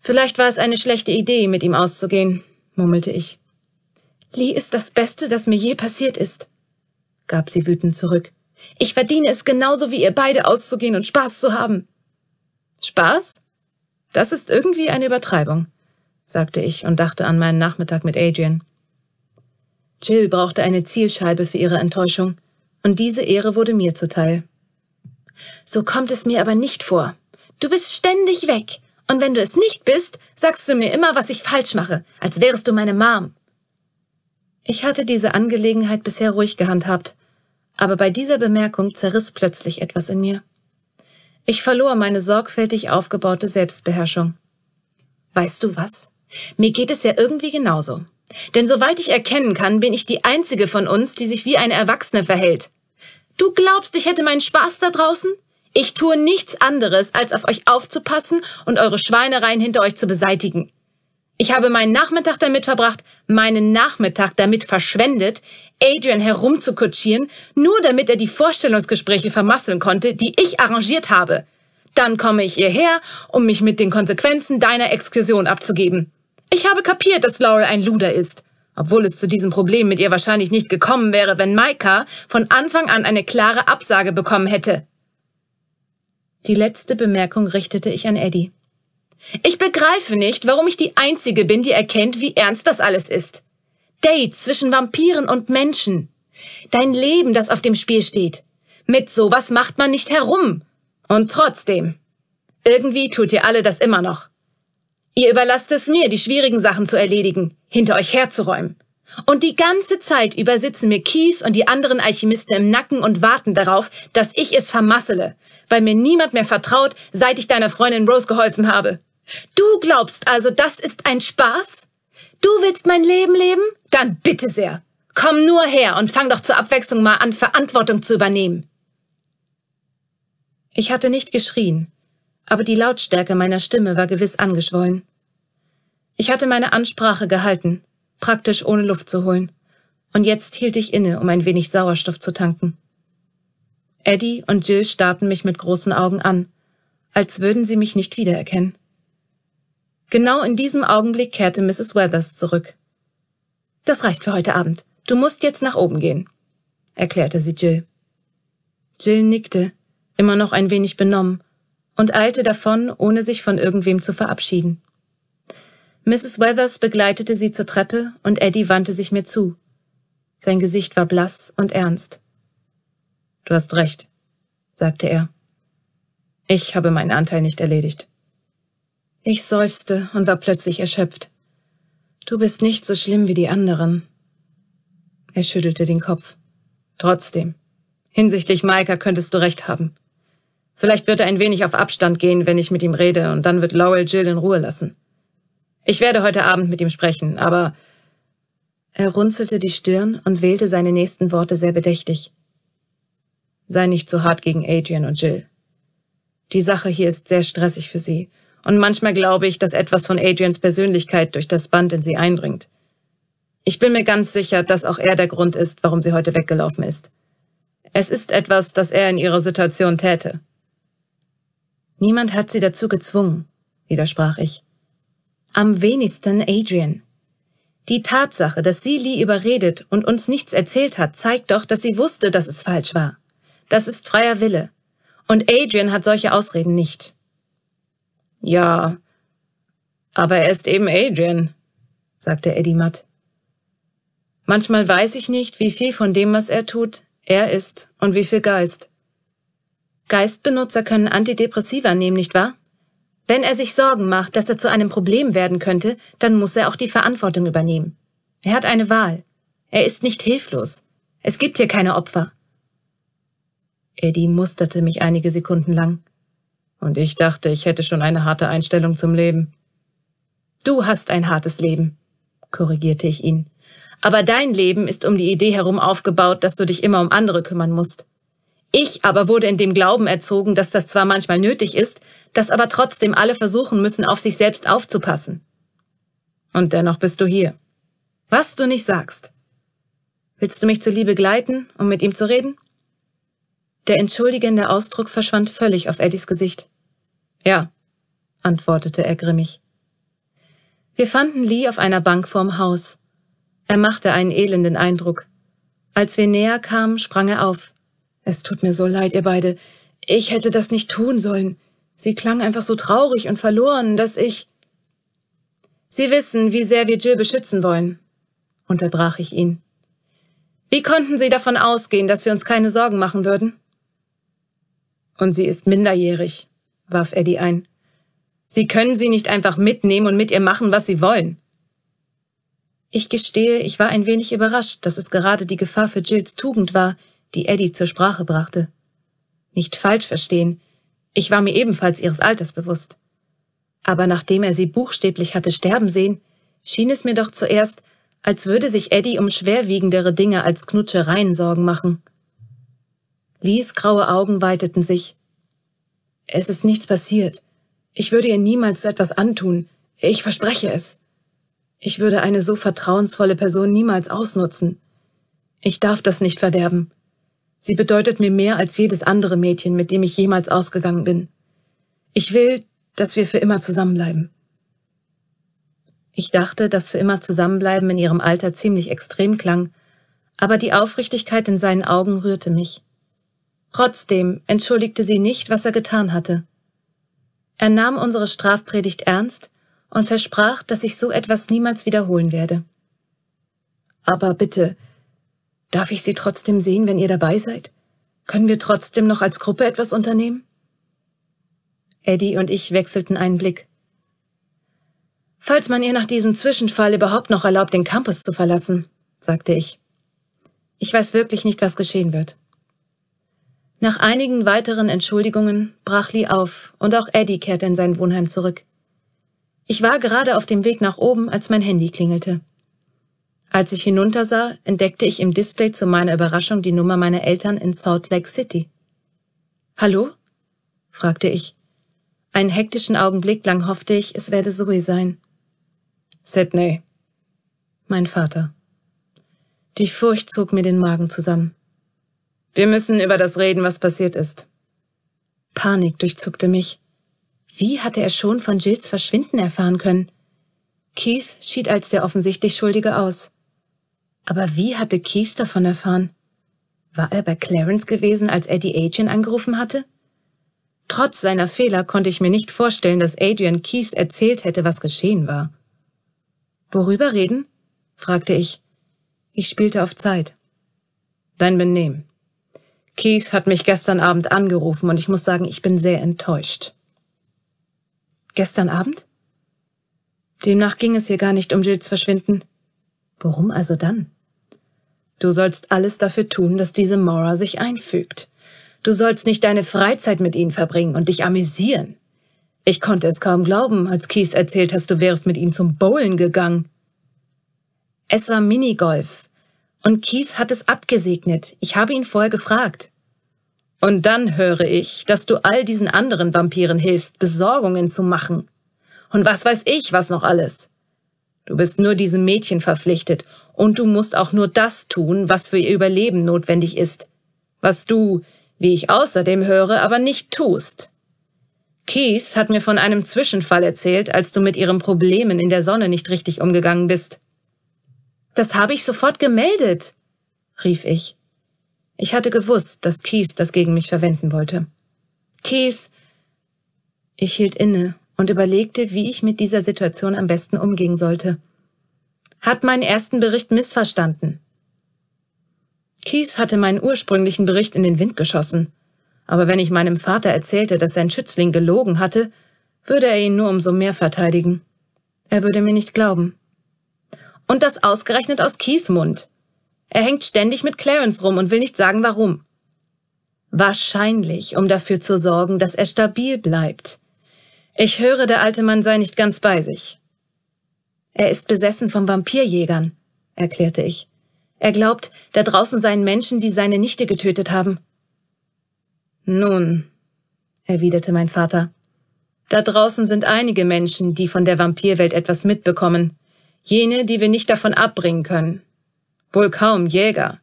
Vielleicht war es eine schlechte Idee, mit ihm auszugehen, murmelte ich. Lee ist das Beste, das mir je passiert ist, gab sie wütend zurück. Ich verdiene es genauso wie ihr beide auszugehen und Spaß zu haben. Spaß? Das ist irgendwie eine Übertreibung, sagte ich und dachte an meinen Nachmittag mit Adrian. Jill brauchte eine Zielscheibe für ihre Enttäuschung, und diese Ehre wurde mir zuteil. So kommt es mir aber nicht vor. Du bist ständig weg, und wenn du es nicht bist, sagst du mir immer, was ich falsch mache, als wärest du meine Mom. Ich hatte diese Angelegenheit bisher ruhig gehandhabt, aber bei dieser Bemerkung zerriss plötzlich etwas in mir. Ich verlor meine sorgfältig aufgebaute Selbstbeherrschung. Weißt du was? Mir geht es ja irgendwie genauso. Denn soweit ich erkennen kann, bin ich die einzige von uns, die sich wie eine Erwachsene verhält. Du glaubst, ich hätte meinen Spaß da draußen? Ich tue nichts anderes, als auf euch aufzupassen und eure Schweinereien hinter euch zu beseitigen. Ich habe meinen Nachmittag damit verbracht, meinen Nachmittag damit verschwendet, Adrian herumzukutschieren, nur damit er die Vorstellungsgespräche vermasseln konnte, die ich arrangiert habe. Dann komme ich hierher, um mich mit den Konsequenzen deiner Exkursion abzugeben. Ich habe kapiert, dass Laurel ein Luder ist. Obwohl es zu diesem Problem mit ihr wahrscheinlich nicht gekommen wäre, wenn Maika von Anfang an eine klare Absage bekommen hätte. Die letzte Bemerkung richtete ich an Eddie. Ich begreife nicht, warum ich die Einzige bin, die erkennt, wie ernst das alles ist. Dates zwischen Vampiren und Menschen. Dein Leben, das auf dem Spiel steht. Mit sowas macht man nicht herum. Und trotzdem. Irgendwie tut ihr alle das immer noch. Ihr überlasst es mir, die schwierigen Sachen zu erledigen, hinter euch herzuräumen. Und die ganze Zeit übersitzen mir Keith und die anderen Alchemisten im Nacken und warten darauf, dass ich es vermassele, weil mir niemand mehr vertraut, seit ich deiner Freundin Rose geholfen habe. Du glaubst also, das ist ein Spaß? Du willst mein Leben leben? Dann bitte sehr. Komm nur her und fang doch zur Abwechslung mal an, Verantwortung zu übernehmen. Ich hatte nicht geschrien, aber die Lautstärke meiner Stimme war gewiss angeschwollen. Ich hatte meine Ansprache gehalten, praktisch ohne Luft zu holen, und jetzt hielt ich inne, um ein wenig Sauerstoff zu tanken. Eddie und Jill starrten mich mit großen Augen an, als würden sie mich nicht wiedererkennen. Genau in diesem Augenblick kehrte Mrs. Weathers zurück. Das reicht für heute Abend. Du musst jetzt nach oben gehen, erklärte sie Jill. Jill nickte, immer noch ein wenig benommen, und eilte davon, ohne sich von irgendwem zu verabschieden. Mrs. Weathers begleitete sie zur Treppe und Eddie wandte sich mir zu. Sein Gesicht war blass und ernst. Du hast recht, sagte er. Ich habe meinen Anteil nicht erledigt. Ich seufzte und war plötzlich erschöpft. Du bist nicht so schlimm wie die anderen. Er schüttelte den Kopf. Trotzdem. Hinsichtlich Maika könntest du recht haben. Vielleicht wird er ein wenig auf Abstand gehen, wenn ich mit ihm rede, und dann wird Laurel Jill in Ruhe lassen. Ich werde heute Abend mit ihm sprechen, aber... Er runzelte die Stirn und wählte seine nächsten Worte sehr bedächtig. Sei nicht zu hart gegen Adrian und Jill. Die Sache hier ist sehr stressig für sie, und manchmal glaube ich, dass etwas von Adrians Persönlichkeit durch das Band in sie eindringt. Ich bin mir ganz sicher, dass auch er der Grund ist, warum sie heute weggelaufen ist. Es ist etwas, das er in ihrer Situation täte. Niemand hat sie dazu gezwungen, widersprach ich. Am wenigsten Adrian. Die Tatsache, dass sie Lee überredet und uns nichts erzählt hat, zeigt doch, dass sie wusste, dass es falsch war. Das ist freier Wille. Und Adrian hat solche Ausreden nicht. Ja, aber er ist eben Adrian, sagte Eddie matt. Manchmal weiß ich nicht, wie viel von dem, was er tut, er ist und wie viel Geist. Geistbenutzer können Antidepressiva nehmen, nicht wahr? Wenn er sich Sorgen macht, dass er zu einem Problem werden könnte, dann muss er auch die Verantwortung übernehmen. Er hat eine Wahl. Er ist nicht hilflos. Es gibt hier keine Opfer. Eddie musterte mich einige Sekunden lang. Und ich dachte, ich hätte schon eine harte Einstellung zum Leben. Du hast ein hartes Leben, korrigierte ich ihn. Aber dein Leben ist um die Idee herum aufgebaut, dass du dich immer um andere kümmern musst. Ich aber wurde in dem Glauben erzogen, dass das zwar manchmal nötig ist, dass aber trotzdem alle versuchen müssen, auf sich selbst aufzupassen. Und dennoch bist du hier. Was du nicht sagst. Willst du mich zu Liebe gleiten, um mit ihm zu reden? Der entschuldigende Ausdruck verschwand völlig auf Eddies Gesicht. Ja, antwortete er grimmig. Wir fanden Lee auf einer Bank vorm Haus. Er machte einen elenden Eindruck. Als wir näher kamen, sprang er auf. Es tut mir so leid, ihr beide. Ich hätte das nicht tun sollen. Sie klang einfach so traurig und verloren, dass ich. Sie wissen, wie sehr wir Jill beschützen wollen, unterbrach ich ihn. Wie konnten Sie davon ausgehen, dass wir uns keine Sorgen machen würden? Und sie ist minderjährig, warf Eddie ein. Sie können sie nicht einfach mitnehmen und mit ihr machen, was Sie wollen. Ich gestehe, ich war ein wenig überrascht, dass es gerade die Gefahr für Jills Tugend war, die Eddie zur Sprache brachte. Nicht falsch verstehen, ich war mir ebenfalls ihres Alters bewusst. Aber nachdem er sie buchstäblich hatte sterben sehen, schien es mir doch zuerst, als würde sich Eddie um schwerwiegendere Dinge als Knutschereien Sorgen machen. Lies graue Augen weiteten sich. Es ist nichts passiert. Ich würde ihr niemals so etwas antun. Ich verspreche es. Ich würde eine so vertrauensvolle Person niemals ausnutzen. Ich darf das nicht verderben. Sie bedeutet mir mehr als jedes andere Mädchen, mit dem ich jemals ausgegangen bin. Ich will, dass wir für immer zusammenbleiben. Ich dachte, dass für immer zusammenbleiben in ihrem Alter ziemlich extrem klang, aber die Aufrichtigkeit in seinen Augen rührte mich. Trotzdem entschuldigte sie nicht, was er getan hatte. Er nahm unsere Strafpredigt ernst und versprach, dass ich so etwas niemals wiederholen werde. Aber bitte, Darf ich Sie trotzdem sehen, wenn ihr dabei seid? Können wir trotzdem noch als Gruppe etwas unternehmen? Eddie und ich wechselten einen Blick. Falls man ihr nach diesem Zwischenfall überhaupt noch erlaubt, den Campus zu verlassen, sagte ich. Ich weiß wirklich nicht, was geschehen wird. Nach einigen weiteren Entschuldigungen brach Lee auf und auch Eddie kehrte in sein Wohnheim zurück. Ich war gerade auf dem Weg nach oben, als mein Handy klingelte. Als ich hinuntersah, entdeckte ich im Display zu meiner Überraschung die Nummer meiner Eltern in Salt Lake City. Hallo? fragte ich. Einen hektischen Augenblick lang hoffte ich, es werde Zoe sein. Sydney. Mein Vater. Die Furcht zog mir den Magen zusammen. Wir müssen über das reden, was passiert ist. Panik durchzuckte mich. Wie hatte er schon von Jills Verschwinden erfahren können? Keith schied als der offensichtlich Schuldige aus. Aber wie hatte Keith davon erfahren? War er bei Clarence gewesen, als er die Agin angerufen hatte? Trotz seiner Fehler konnte ich mir nicht vorstellen, dass Adrian Keith erzählt hätte, was geschehen war. Worüber reden? fragte ich. Ich spielte auf Zeit. Dein Benehmen. Keith hat mich gestern Abend angerufen und ich muss sagen, ich bin sehr enttäuscht. Gestern Abend? Demnach ging es hier gar nicht um Jills Verschwinden. Warum also dann? Du sollst alles dafür tun, dass diese Mora sich einfügt. Du sollst nicht deine Freizeit mit ihnen verbringen und dich amüsieren. Ich konnte es kaum glauben, als Keith erzählt hast, du wärst mit ihm zum Bowlen gegangen. Es war Minigolf. Und Keith hat es abgesegnet. Ich habe ihn vorher gefragt. Und dann höre ich, dass du all diesen anderen Vampiren hilfst, Besorgungen zu machen. Und was weiß ich, was noch alles. Du bist nur diesem Mädchen verpflichtet und du musst auch nur das tun, was für ihr Überleben notwendig ist. Was du, wie ich außerdem höre, aber nicht tust. Keith hat mir von einem Zwischenfall erzählt, als du mit ihren Problemen in der Sonne nicht richtig umgegangen bist. Das habe ich sofort gemeldet, rief ich. Ich hatte gewusst, dass Keith das gegen mich verwenden wollte. Keith. Ich hielt inne und überlegte, wie ich mit dieser Situation am besten umgehen sollte. Hat meinen ersten Bericht missverstanden. Keith hatte meinen ursprünglichen Bericht in den Wind geschossen. Aber wenn ich meinem Vater erzählte, dass sein Schützling gelogen hatte, würde er ihn nur umso mehr verteidigen. Er würde mir nicht glauben. Und das ausgerechnet aus Keith Mund. Er hängt ständig mit Clarence rum und will nicht sagen warum. Wahrscheinlich, um dafür zu sorgen, dass er stabil bleibt. Ich höre, der alte Mann sei nicht ganz bei sich. Er ist besessen von Vampirjägern, erklärte ich. Er glaubt, da draußen seien Menschen, die seine Nichte getötet haben. Nun, erwiderte mein Vater, da draußen sind einige Menschen, die von der Vampirwelt etwas mitbekommen, jene, die wir nicht davon abbringen können. Wohl kaum Jäger.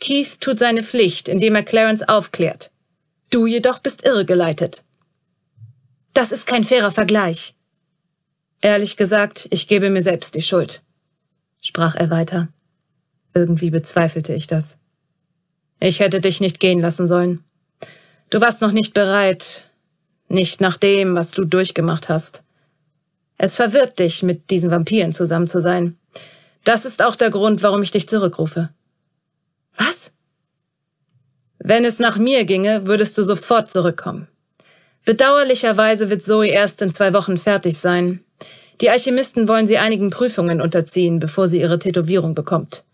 Keith tut seine Pflicht, indem er Clarence aufklärt. Du jedoch bist irregeleitet. Das ist kein fairer Vergleich. Ehrlich gesagt, ich gebe mir selbst die Schuld, sprach er weiter. Irgendwie bezweifelte ich das. Ich hätte dich nicht gehen lassen sollen. Du warst noch nicht bereit, nicht nach dem, was du durchgemacht hast. Es verwirrt dich, mit diesen Vampiren zusammen zu sein. Das ist auch der Grund, warum ich dich zurückrufe. Was? Wenn es nach mir ginge, würdest du sofort zurückkommen. Bedauerlicherweise wird Zoe erst in zwei Wochen fertig sein. Die Alchemisten wollen sie einigen Prüfungen unterziehen, bevor sie ihre Tätowierung bekommt.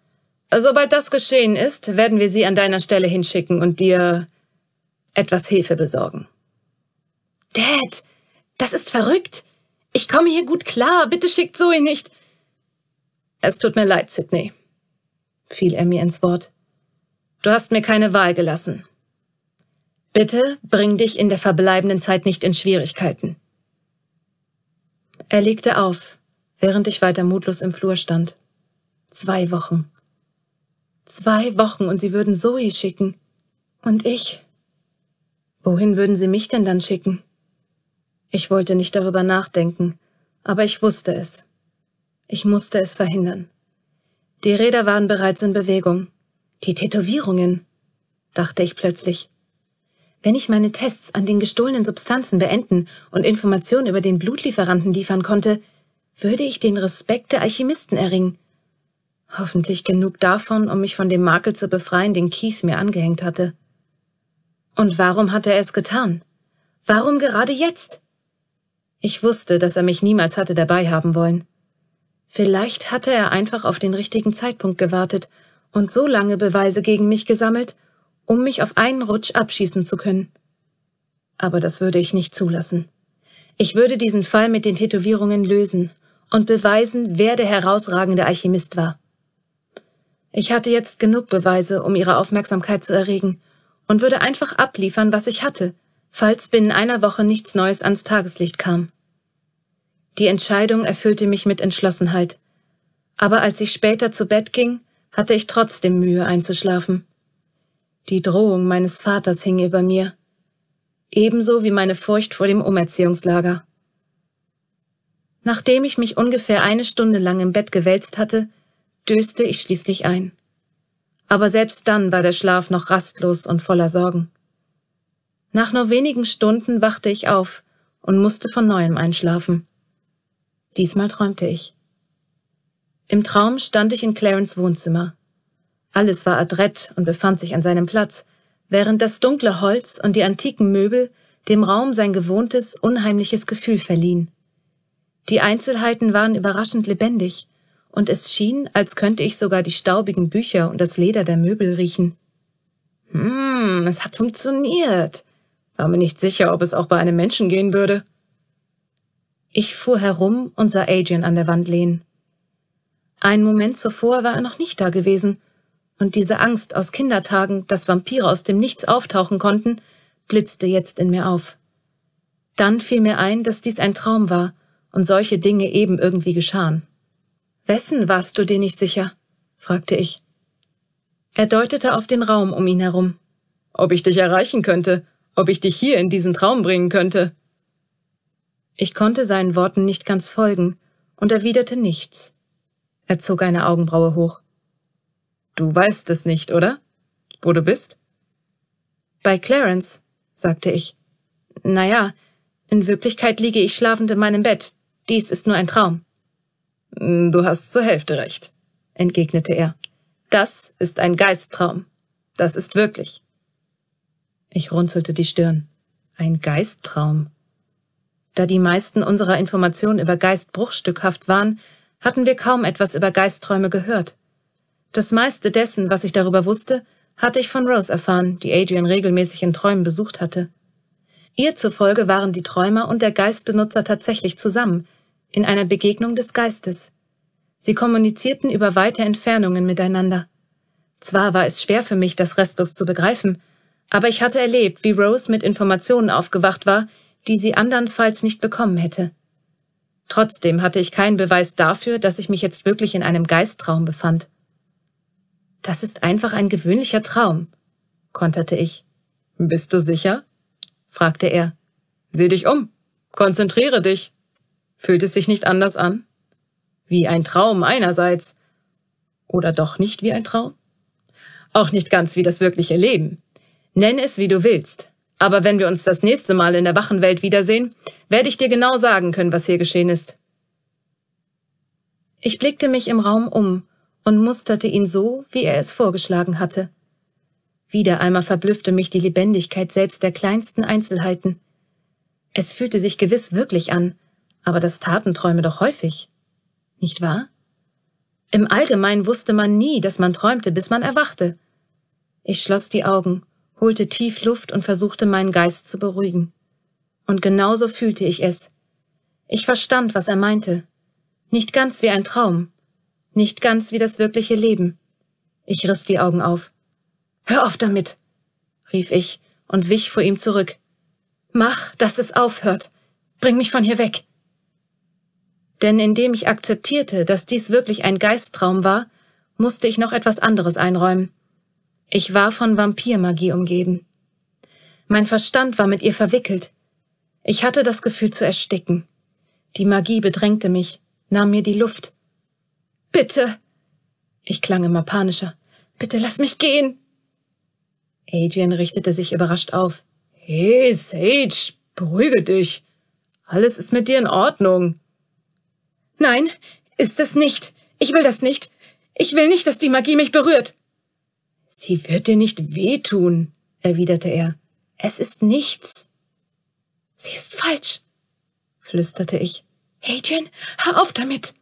Sobald das geschehen ist, werden wir sie an deiner Stelle hinschicken und dir etwas Hilfe besorgen. Dad, das ist verrückt. Ich komme hier gut klar. Bitte schickt Zoe nicht. Es tut mir leid, Sidney, fiel er mir ins Wort. Du hast mir keine Wahl gelassen. Bitte bring dich in der verbleibenden Zeit nicht in Schwierigkeiten. Er legte auf, während ich weiter mutlos im Flur stand. Zwei Wochen. Zwei Wochen und sie würden Zoe schicken. Und ich? Wohin würden sie mich denn dann schicken? Ich wollte nicht darüber nachdenken, aber ich wusste es. Ich musste es verhindern. Die Räder waren bereits in Bewegung. Die Tätowierungen, dachte ich plötzlich. Wenn ich meine Tests an den gestohlenen Substanzen beenden und Informationen über den Blutlieferanten liefern konnte, würde ich den Respekt der Alchemisten erringen. Hoffentlich genug davon, um mich von dem Makel zu befreien, den Keith mir angehängt hatte. Und warum hat er es getan? Warum gerade jetzt? Ich wusste, dass er mich niemals hatte dabei haben wollen. Vielleicht hatte er einfach auf den richtigen Zeitpunkt gewartet und so lange Beweise gegen mich gesammelt, um mich auf einen Rutsch abschießen zu können. Aber das würde ich nicht zulassen. Ich würde diesen Fall mit den Tätowierungen lösen und beweisen, wer der herausragende Alchemist war. Ich hatte jetzt genug Beweise, um ihre Aufmerksamkeit zu erregen, und würde einfach abliefern, was ich hatte, falls binnen einer Woche nichts Neues ans Tageslicht kam. Die Entscheidung erfüllte mich mit Entschlossenheit, aber als ich später zu Bett ging, hatte ich trotzdem Mühe einzuschlafen. Die Drohung meines Vaters hing über mir, ebenso wie meine Furcht vor dem Umerziehungslager. Nachdem ich mich ungefähr eine Stunde lang im Bett gewälzt hatte, döste ich schließlich ein. Aber selbst dann war der Schlaf noch rastlos und voller Sorgen. Nach nur wenigen Stunden wachte ich auf und musste von neuem einschlafen. Diesmal träumte ich. Im Traum stand ich in Clarence Wohnzimmer. Alles war adrett und befand sich an seinem Platz, während das dunkle Holz und die antiken Möbel dem Raum sein gewohntes, unheimliches Gefühl verliehen. Die Einzelheiten waren überraschend lebendig, und es schien, als könnte ich sogar die staubigen Bücher und das Leder der Möbel riechen. Hm, es hat funktioniert. War mir nicht sicher, ob es auch bei einem Menschen gehen würde. Ich fuhr herum und sah Adrian an der Wand lehnen. Einen Moment zuvor war er noch nicht da gewesen, und diese Angst aus Kindertagen, dass Vampire aus dem Nichts auftauchen konnten, blitzte jetzt in mir auf. Dann fiel mir ein, dass dies ein Traum war und solche Dinge eben irgendwie geschahen. Wessen warst du dir nicht sicher? fragte ich. Er deutete auf den Raum um ihn herum. Ob ich dich erreichen könnte, ob ich dich hier in diesen Traum bringen könnte. Ich konnte seinen Worten nicht ganz folgen und erwiderte nichts. Er zog eine Augenbraue hoch. Du weißt es nicht, oder? Wo du bist? Bei Clarence, sagte ich. Naja, in Wirklichkeit liege ich schlafend in meinem Bett. Dies ist nur ein Traum. Hm, du hast zur Hälfte recht, entgegnete er. Das ist ein Geisttraum. Das ist wirklich. Ich runzelte die Stirn. Ein Geisttraum. Da die meisten unserer Informationen über Geist bruchstückhaft waren, hatten wir kaum etwas über Geistträume gehört. Das meiste dessen, was ich darüber wusste, hatte ich von Rose erfahren, die Adrian regelmäßig in Träumen besucht hatte. Ihr zufolge waren die Träumer und der Geistbenutzer tatsächlich zusammen, in einer Begegnung des Geistes. Sie kommunizierten über weite Entfernungen miteinander. Zwar war es schwer für mich, das restlos zu begreifen, aber ich hatte erlebt, wie Rose mit Informationen aufgewacht war, die sie andernfalls nicht bekommen hätte. Trotzdem hatte ich keinen Beweis dafür, dass ich mich jetzt wirklich in einem Geisttraum befand. Das ist einfach ein gewöhnlicher Traum, konterte ich. Bist du sicher? fragte er. Seh dich um. Konzentriere dich. Fühlt es sich nicht anders an? Wie ein Traum einerseits. Oder doch nicht wie ein Traum? Auch nicht ganz wie das wirkliche Leben. Nenn es, wie du willst. Aber wenn wir uns das nächste Mal in der Wachenwelt wiedersehen, werde ich dir genau sagen können, was hier geschehen ist. Ich blickte mich im Raum um und musterte ihn so, wie er es vorgeschlagen hatte. Wieder einmal verblüffte mich die Lebendigkeit selbst der kleinsten Einzelheiten. Es fühlte sich gewiss wirklich an, aber das taten Träume doch häufig. Nicht wahr? Im Allgemeinen wusste man nie, dass man träumte, bis man erwachte. Ich schloss die Augen, holte tief Luft und versuchte meinen Geist zu beruhigen. Und genauso fühlte ich es. Ich verstand, was er meinte. Nicht ganz wie ein Traum, nicht ganz wie das wirkliche Leben. Ich riss die Augen auf. Hör auf damit, rief ich und wich vor ihm zurück. Mach, dass es aufhört. Bring mich von hier weg. Denn indem ich akzeptierte, dass dies wirklich ein Geisttraum war, musste ich noch etwas anderes einräumen. Ich war von Vampirmagie umgeben. Mein Verstand war mit ihr verwickelt. Ich hatte das Gefühl zu ersticken. Die Magie bedrängte mich, nahm mir die Luft, Bitte. Ich klang immer panischer. Bitte lass mich gehen. Adrian richtete sich überrascht auf. Hey, Sage, beruhige dich. Alles ist mit dir in Ordnung. Nein, ist es nicht. Ich will das nicht. Ich will nicht, dass die Magie mich berührt. Sie wird dir nicht wehtun, erwiderte er. Es ist nichts. Sie ist falsch, flüsterte ich. Adrian, hör auf damit.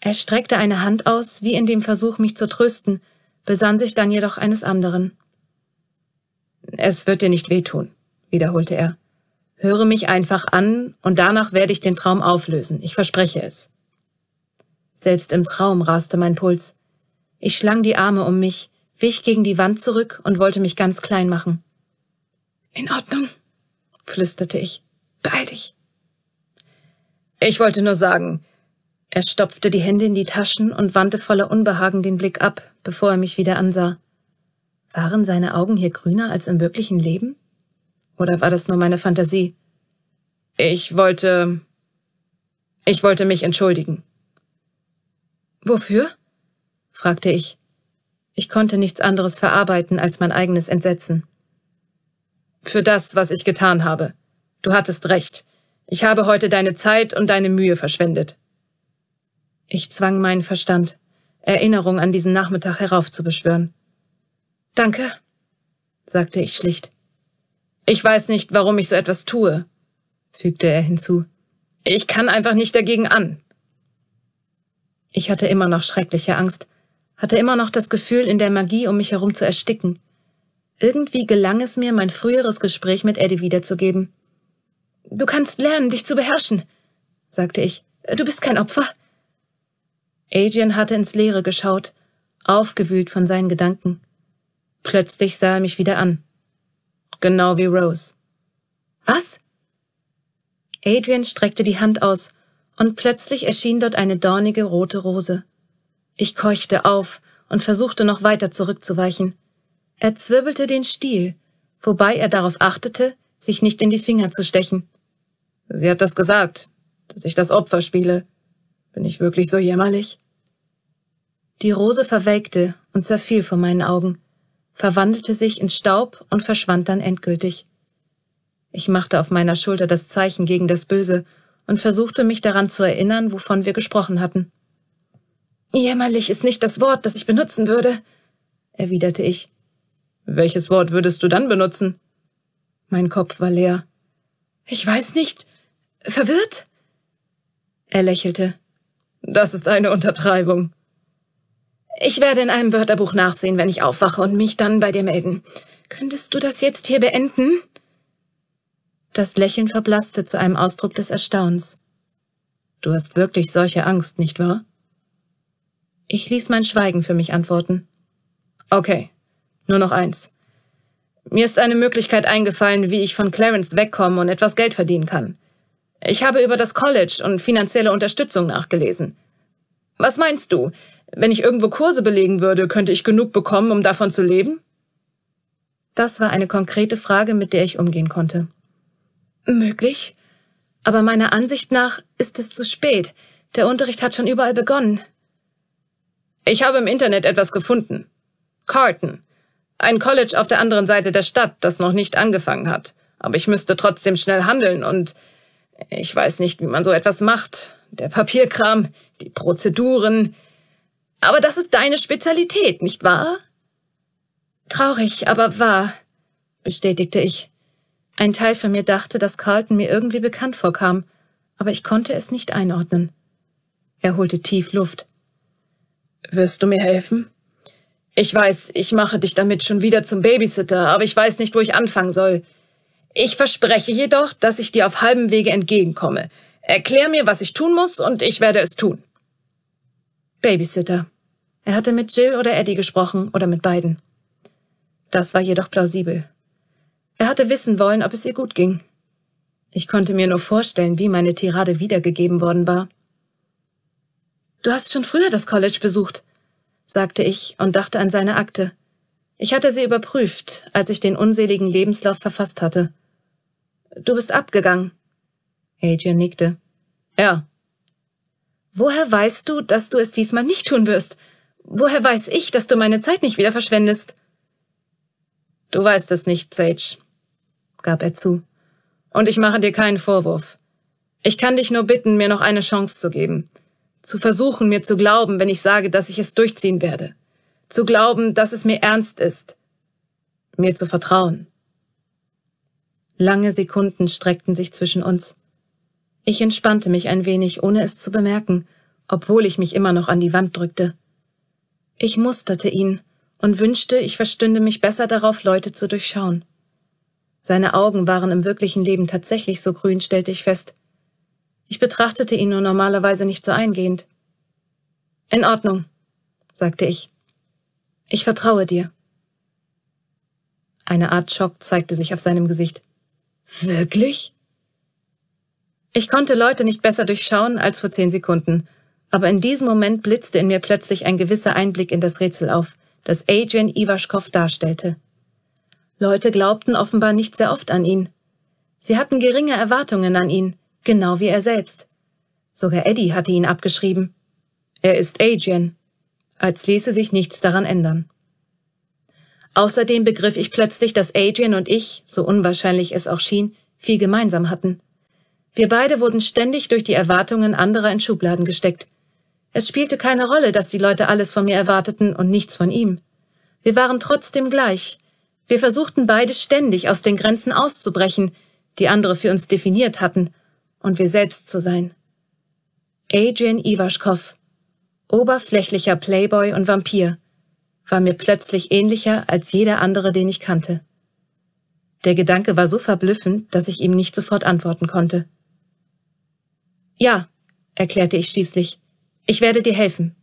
Er streckte eine Hand aus, wie in dem Versuch, mich zu trösten, besann sich dann jedoch eines anderen. Es wird dir nicht wehtun, wiederholte er. Höre mich einfach an, und danach werde ich den Traum auflösen, ich verspreche es. Selbst im Traum raste mein Puls. Ich schlang die Arme um mich, wich gegen die Wand zurück und wollte mich ganz klein machen. In Ordnung, flüsterte ich. Beeil dich. Ich wollte nur sagen, er stopfte die Hände in die Taschen und wandte voller Unbehagen den Blick ab, bevor er mich wieder ansah. Waren seine Augen hier grüner als im wirklichen Leben? Oder war das nur meine Fantasie? Ich wollte. Ich wollte mich entschuldigen. Wofür? fragte ich. Ich konnte nichts anderes verarbeiten als mein eigenes Entsetzen. Für das, was ich getan habe. Du hattest recht. Ich habe heute deine Zeit und deine Mühe verschwendet. Ich zwang meinen Verstand, Erinnerung an diesen Nachmittag heraufzubeschwören. Danke, sagte ich schlicht. Ich weiß nicht, warum ich so etwas tue, fügte er hinzu. Ich kann einfach nicht dagegen an. Ich hatte immer noch schreckliche Angst, hatte immer noch das Gefühl, in der Magie um mich herum zu ersticken. Irgendwie gelang es mir, mein früheres Gespräch mit Eddie wiederzugeben. Du kannst lernen, dich zu beherrschen, sagte ich. Du bist kein Opfer. Adrian hatte ins Leere geschaut, aufgewühlt von seinen Gedanken. Plötzlich sah er mich wieder an. Genau wie Rose. Was? Adrian streckte die Hand aus, und plötzlich erschien dort eine dornige rote Rose. Ich keuchte auf und versuchte noch weiter zurückzuweichen. Er zwirbelte den Stiel, wobei er darauf achtete, sich nicht in die Finger zu stechen. Sie hat das gesagt, dass ich das Opfer spiele, bin ich wirklich so jämmerlich? Die Rose verwelkte und zerfiel vor meinen Augen, verwandelte sich in Staub und verschwand dann endgültig. Ich machte auf meiner Schulter das Zeichen gegen das Böse und versuchte mich daran zu erinnern, wovon wir gesprochen hatten. Jämmerlich ist nicht das Wort, das ich benutzen würde, erwiderte ich. Welches Wort würdest du dann benutzen? Mein Kopf war leer. Ich weiß nicht. Verwirrt? Er lächelte. Das ist eine Untertreibung. Ich werde in einem Wörterbuch nachsehen, wenn ich aufwache und mich dann bei dir melden. Könntest du das jetzt hier beenden? Das Lächeln verblasste zu einem Ausdruck des Erstaunens. Du hast wirklich solche Angst, nicht wahr? Ich ließ mein Schweigen für mich antworten. Okay, nur noch eins. Mir ist eine Möglichkeit eingefallen, wie ich von Clarence wegkommen und etwas Geld verdienen kann. Ich habe über das College und finanzielle Unterstützung nachgelesen. Was meinst du? Wenn ich irgendwo Kurse belegen würde, könnte ich genug bekommen, um davon zu leben? Das war eine konkrete Frage, mit der ich umgehen konnte. Möglich. Aber meiner Ansicht nach ist es zu spät. Der Unterricht hat schon überall begonnen. Ich habe im Internet etwas gefunden. Carton. Ein College auf der anderen Seite der Stadt, das noch nicht angefangen hat. Aber ich müsste trotzdem schnell handeln und ich weiß nicht, wie man so etwas macht. Der Papierkram, die Prozeduren. Aber das ist deine Spezialität, nicht wahr? Traurig, aber wahr, bestätigte ich. Ein Teil von mir dachte, dass Carlton mir irgendwie bekannt vorkam, aber ich konnte es nicht einordnen. Er holte tief Luft. Wirst du mir helfen? Ich weiß, ich mache dich damit schon wieder zum Babysitter, aber ich weiß nicht, wo ich anfangen soll. Ich verspreche jedoch, dass ich dir auf halbem Wege entgegenkomme. Erklär mir, was ich tun muss, und ich werde es tun. Babysitter. Er hatte mit Jill oder Eddie gesprochen oder mit beiden. Das war jedoch plausibel. Er hatte wissen wollen, ob es ihr gut ging. Ich konnte mir nur vorstellen, wie meine Tirade wiedergegeben worden war. Du hast schon früher das College besucht, sagte ich und dachte an seine Akte. Ich hatte sie überprüft, als ich den unseligen Lebenslauf verfasst hatte. Du bist abgegangen. Adrian nickte. Ja. Woher weißt du, dass du es diesmal nicht tun wirst? Woher weiß ich, dass du meine Zeit nicht wieder verschwendest? Du weißt es nicht, Sage, gab er zu. Und ich mache dir keinen Vorwurf. Ich kann dich nur bitten, mir noch eine Chance zu geben. Zu versuchen, mir zu glauben, wenn ich sage, dass ich es durchziehen werde. Zu glauben, dass es mir ernst ist. Mir zu vertrauen. Lange Sekunden streckten sich zwischen uns. Ich entspannte mich ein wenig, ohne es zu bemerken, obwohl ich mich immer noch an die Wand drückte. Ich musterte ihn und wünschte, ich verstünde mich besser darauf, Leute zu durchschauen. Seine Augen waren im wirklichen Leben tatsächlich so grün, stellte ich fest. Ich betrachtete ihn nur normalerweise nicht so eingehend. In Ordnung, sagte ich. Ich vertraue dir. Eine Art Schock zeigte sich auf seinem Gesicht. Wirklich? Ich konnte Leute nicht besser durchschauen als vor zehn Sekunden, aber in diesem Moment blitzte in mir plötzlich ein gewisser Einblick in das Rätsel auf, das Adrian Iwaschkow darstellte. Leute glaubten offenbar nicht sehr oft an ihn. Sie hatten geringe Erwartungen an ihn, genau wie er selbst. Sogar Eddie hatte ihn abgeschrieben. Er ist Adrian, als ließe sich nichts daran ändern. Außerdem begriff ich plötzlich, dass Adrian und ich, so unwahrscheinlich es auch schien, viel gemeinsam hatten. Wir beide wurden ständig durch die Erwartungen anderer in Schubladen gesteckt. Es spielte keine Rolle, dass die Leute alles von mir erwarteten und nichts von ihm. Wir waren trotzdem gleich. Wir versuchten beide ständig aus den Grenzen auszubrechen, die andere für uns definiert hatten, und wir selbst zu sein. Adrian Iwaschkow, oberflächlicher Playboy und Vampir, war mir plötzlich ähnlicher als jeder andere, den ich kannte. Der Gedanke war so verblüffend, dass ich ihm nicht sofort antworten konnte. Ja, erklärte ich schließlich, ich werde dir helfen.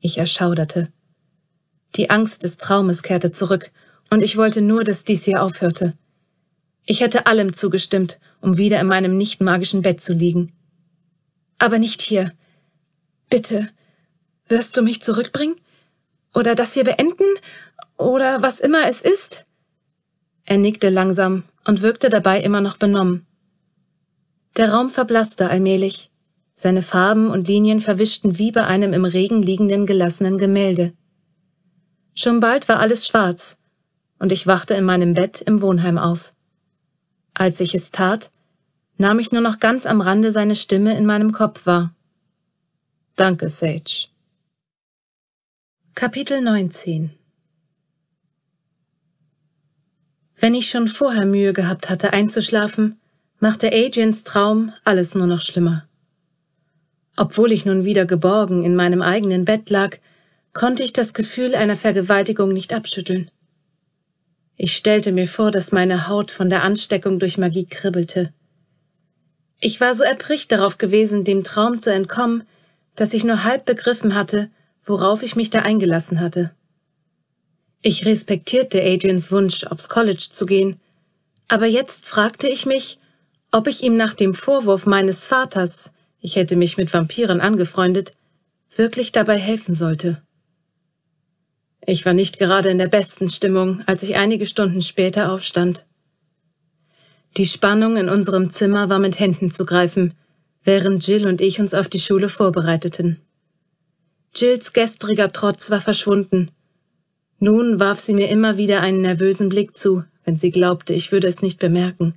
Ich erschauderte. Die Angst des Traumes kehrte zurück, und ich wollte nur, dass dies hier aufhörte. Ich hätte allem zugestimmt, um wieder in meinem nicht magischen Bett zu liegen. Aber nicht hier. Bitte, wirst du mich zurückbringen? oder das hier beenden oder was immer es ist? Er nickte langsam und wirkte dabei immer noch benommen. Der Raum verblasste allmählich. Seine Farben und Linien verwischten wie bei einem im Regen liegenden gelassenen Gemälde. Schon bald war alles schwarz, und ich wachte in meinem Bett im Wohnheim auf. Als ich es tat, nahm ich nur noch ganz am Rande seine Stimme in meinem Kopf wahr. Danke, Sage. Kapitel 19 Wenn ich schon vorher Mühe gehabt hatte einzuschlafen, machte Adrians Traum alles nur noch schlimmer. Obwohl ich nun wieder geborgen in meinem eigenen Bett lag, konnte ich das Gefühl einer Vergewaltigung nicht abschütteln. Ich stellte mir vor, dass meine Haut von der Ansteckung durch Magie kribbelte. Ich war so erbricht darauf gewesen, dem Traum zu entkommen, dass ich nur halb begriffen hatte, worauf ich mich da eingelassen hatte. Ich respektierte Adrians Wunsch, aufs College zu gehen, aber jetzt fragte ich mich, ob ich ihm nach dem Vorwurf meines Vaters, ich hätte mich mit Vampiren angefreundet, wirklich dabei helfen sollte. Ich war nicht gerade in der besten Stimmung, als ich einige Stunden später aufstand. Die Spannung in unserem Zimmer war mit Händen zu greifen, während Jill und ich uns auf die Schule vorbereiteten. Jills gestriger Trotz war verschwunden. Nun warf sie mir immer wieder einen nervösen Blick zu, wenn sie glaubte, ich würde es nicht bemerken.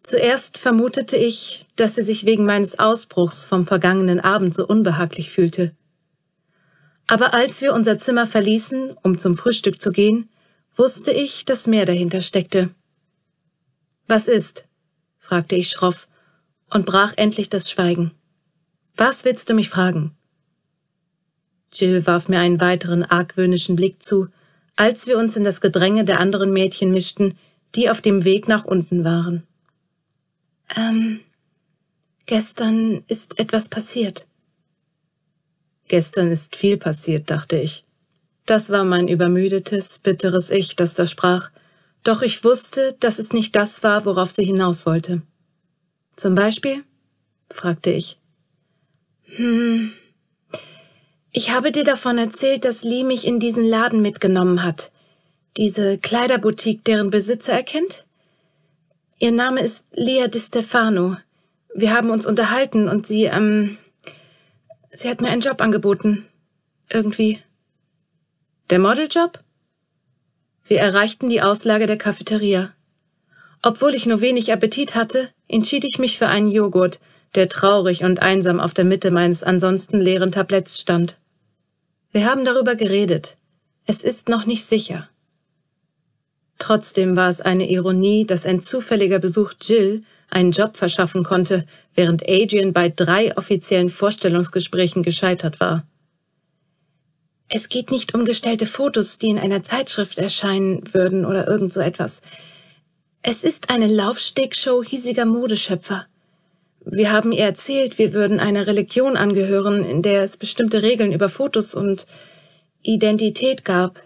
Zuerst vermutete ich, dass sie sich wegen meines Ausbruchs vom vergangenen Abend so unbehaglich fühlte. Aber als wir unser Zimmer verließen, um zum Frühstück zu gehen, wusste ich, dass mehr dahinter steckte. Was ist? fragte ich schroff und brach endlich das Schweigen. Was willst du mich fragen? Jill warf mir einen weiteren argwöhnischen Blick zu, als wir uns in das Gedränge der anderen Mädchen mischten, die auf dem Weg nach unten waren. Ähm, gestern ist etwas passiert. Gestern ist viel passiert, dachte ich. Das war mein übermüdetes, bitteres Ich, das da sprach, doch ich wusste, dass es nicht das war, worauf sie hinaus wollte. Zum Beispiel? fragte ich. Hm, ich habe dir davon erzählt, dass Lee mich in diesen Laden mitgenommen hat. Diese Kleiderboutique, deren Besitzer erkennt? Ihr Name ist Lea Di Stefano. Wir haben uns unterhalten und sie, ähm, sie hat mir einen Job angeboten. Irgendwie. Der Modeljob? Wir erreichten die Auslage der Cafeteria. Obwohl ich nur wenig Appetit hatte, entschied ich mich für einen Joghurt, der traurig und einsam auf der Mitte meines ansonsten leeren Tabletts stand. Wir haben darüber geredet. Es ist noch nicht sicher. Trotzdem war es eine Ironie, dass ein zufälliger Besuch Jill einen Job verschaffen konnte, während Adrian bei drei offiziellen Vorstellungsgesprächen gescheitert war. Es geht nicht um gestellte Fotos, die in einer Zeitschrift erscheinen würden oder irgend so etwas. Es ist eine Laufstegshow hiesiger Modeschöpfer. Wir haben ihr erzählt, wir würden einer Religion angehören, in der es bestimmte Regeln über Fotos und Identität gab.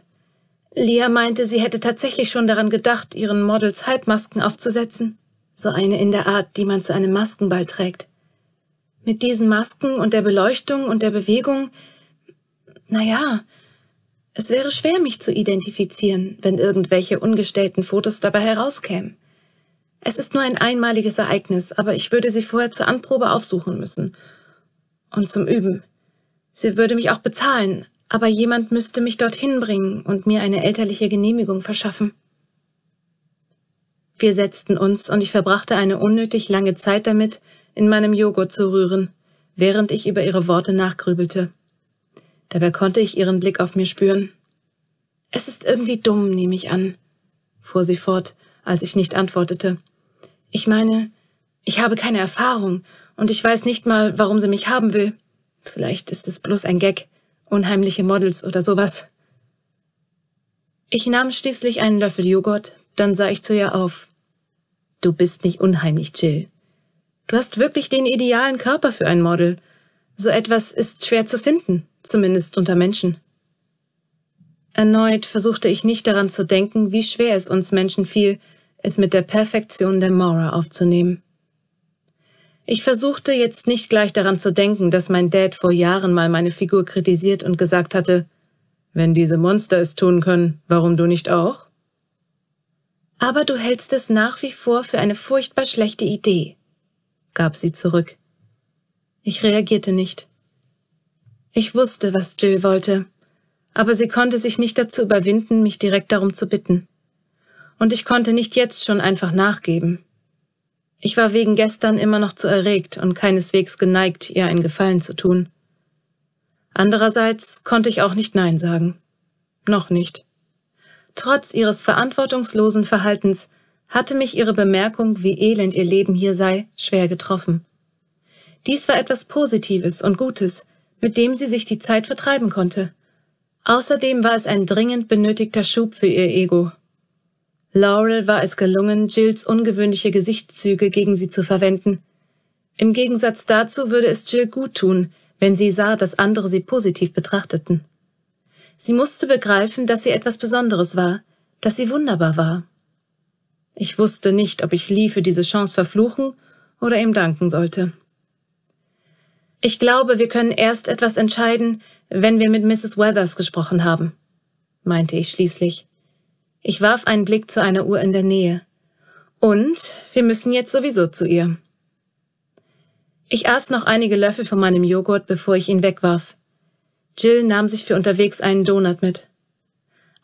Lea meinte, sie hätte tatsächlich schon daran gedacht, ihren Models Halbmasken aufzusetzen. So eine in der Art, die man zu einem Maskenball trägt. Mit diesen Masken und der Beleuchtung und der Bewegung, naja, es wäre schwer, mich zu identifizieren, wenn irgendwelche ungestellten Fotos dabei herauskämen. Es ist nur ein einmaliges Ereignis, aber ich würde sie vorher zur Anprobe aufsuchen müssen. Und zum Üben. Sie würde mich auch bezahlen, aber jemand müsste mich dorthin bringen und mir eine elterliche Genehmigung verschaffen. Wir setzten uns und ich verbrachte eine unnötig lange Zeit damit, in meinem Joghurt zu rühren, während ich über ihre Worte nachgrübelte. Dabei konnte ich ihren Blick auf mir spüren. Es ist irgendwie dumm, nehme ich an, fuhr sie fort, als ich nicht antwortete. Ich meine, ich habe keine Erfahrung und ich weiß nicht mal, warum sie mich haben will. Vielleicht ist es bloß ein Gag, unheimliche Models oder sowas. Ich nahm schließlich einen Löffel Joghurt, dann sah ich zu ihr auf. Du bist nicht unheimlich, Jill. Du hast wirklich den idealen Körper für ein Model. So etwas ist schwer zu finden, zumindest unter Menschen. Erneut versuchte ich nicht daran zu denken, wie schwer es uns Menschen fiel, es mit der Perfektion der Mora aufzunehmen. Ich versuchte jetzt nicht gleich daran zu denken, dass mein Dad vor Jahren mal meine Figur kritisiert und gesagt hatte, wenn diese Monster es tun können, warum du nicht auch? Aber du hältst es nach wie vor für eine furchtbar schlechte Idee, gab sie zurück. Ich reagierte nicht. Ich wusste, was Jill wollte, aber sie konnte sich nicht dazu überwinden, mich direkt darum zu bitten und ich konnte nicht jetzt schon einfach nachgeben. Ich war wegen gestern immer noch zu erregt und keineswegs geneigt, ihr einen Gefallen zu tun. Andererseits konnte ich auch nicht Nein sagen. Noch nicht. Trotz ihres verantwortungslosen Verhaltens hatte mich ihre Bemerkung, wie elend ihr Leben hier sei, schwer getroffen. Dies war etwas Positives und Gutes, mit dem sie sich die Zeit vertreiben konnte. Außerdem war es ein dringend benötigter Schub für ihr Ego, Laurel war es gelungen, Jills ungewöhnliche Gesichtszüge gegen sie zu verwenden. Im Gegensatz dazu würde es Jill gut tun, wenn sie sah, dass andere sie positiv betrachteten. Sie musste begreifen, dass sie etwas Besonderes war, dass sie wunderbar war. Ich wusste nicht, ob ich Lee für diese Chance verfluchen oder ihm danken sollte. Ich glaube, wir können erst etwas entscheiden, wenn wir mit Mrs. Weathers gesprochen haben, meinte ich schließlich. Ich warf einen Blick zu einer Uhr in der Nähe. Und wir müssen jetzt sowieso zu ihr. Ich aß noch einige Löffel von meinem Joghurt, bevor ich ihn wegwarf. Jill nahm sich für unterwegs einen Donut mit.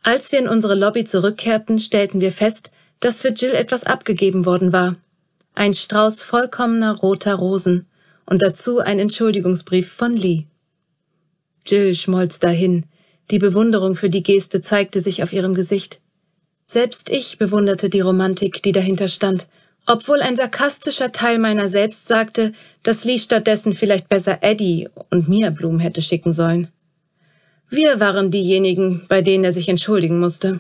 Als wir in unsere Lobby zurückkehrten, stellten wir fest, dass für Jill etwas abgegeben worden war. Ein Strauß vollkommener roter Rosen und dazu ein Entschuldigungsbrief von Lee. Jill schmolz dahin. Die Bewunderung für die Geste zeigte sich auf ihrem Gesicht. Selbst ich bewunderte die Romantik, die dahinter stand, obwohl ein sarkastischer Teil meiner selbst sagte, dass Lee stattdessen vielleicht besser Eddie und mir Blumen hätte schicken sollen. Wir waren diejenigen, bei denen er sich entschuldigen musste.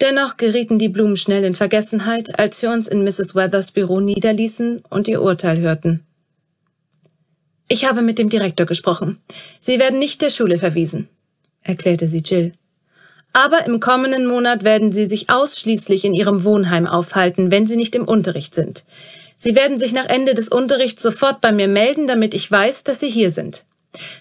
Dennoch gerieten die Blumen schnell in Vergessenheit, als wir uns in Mrs. Weathers Büro niederließen und ihr Urteil hörten. Ich habe mit dem Direktor gesprochen. Sie werden nicht der Schule verwiesen, erklärte sie Jill aber im kommenden Monat werden sie sich ausschließlich in ihrem Wohnheim aufhalten, wenn sie nicht im Unterricht sind. Sie werden sich nach Ende des Unterrichts sofort bei mir melden, damit ich weiß, dass sie hier sind.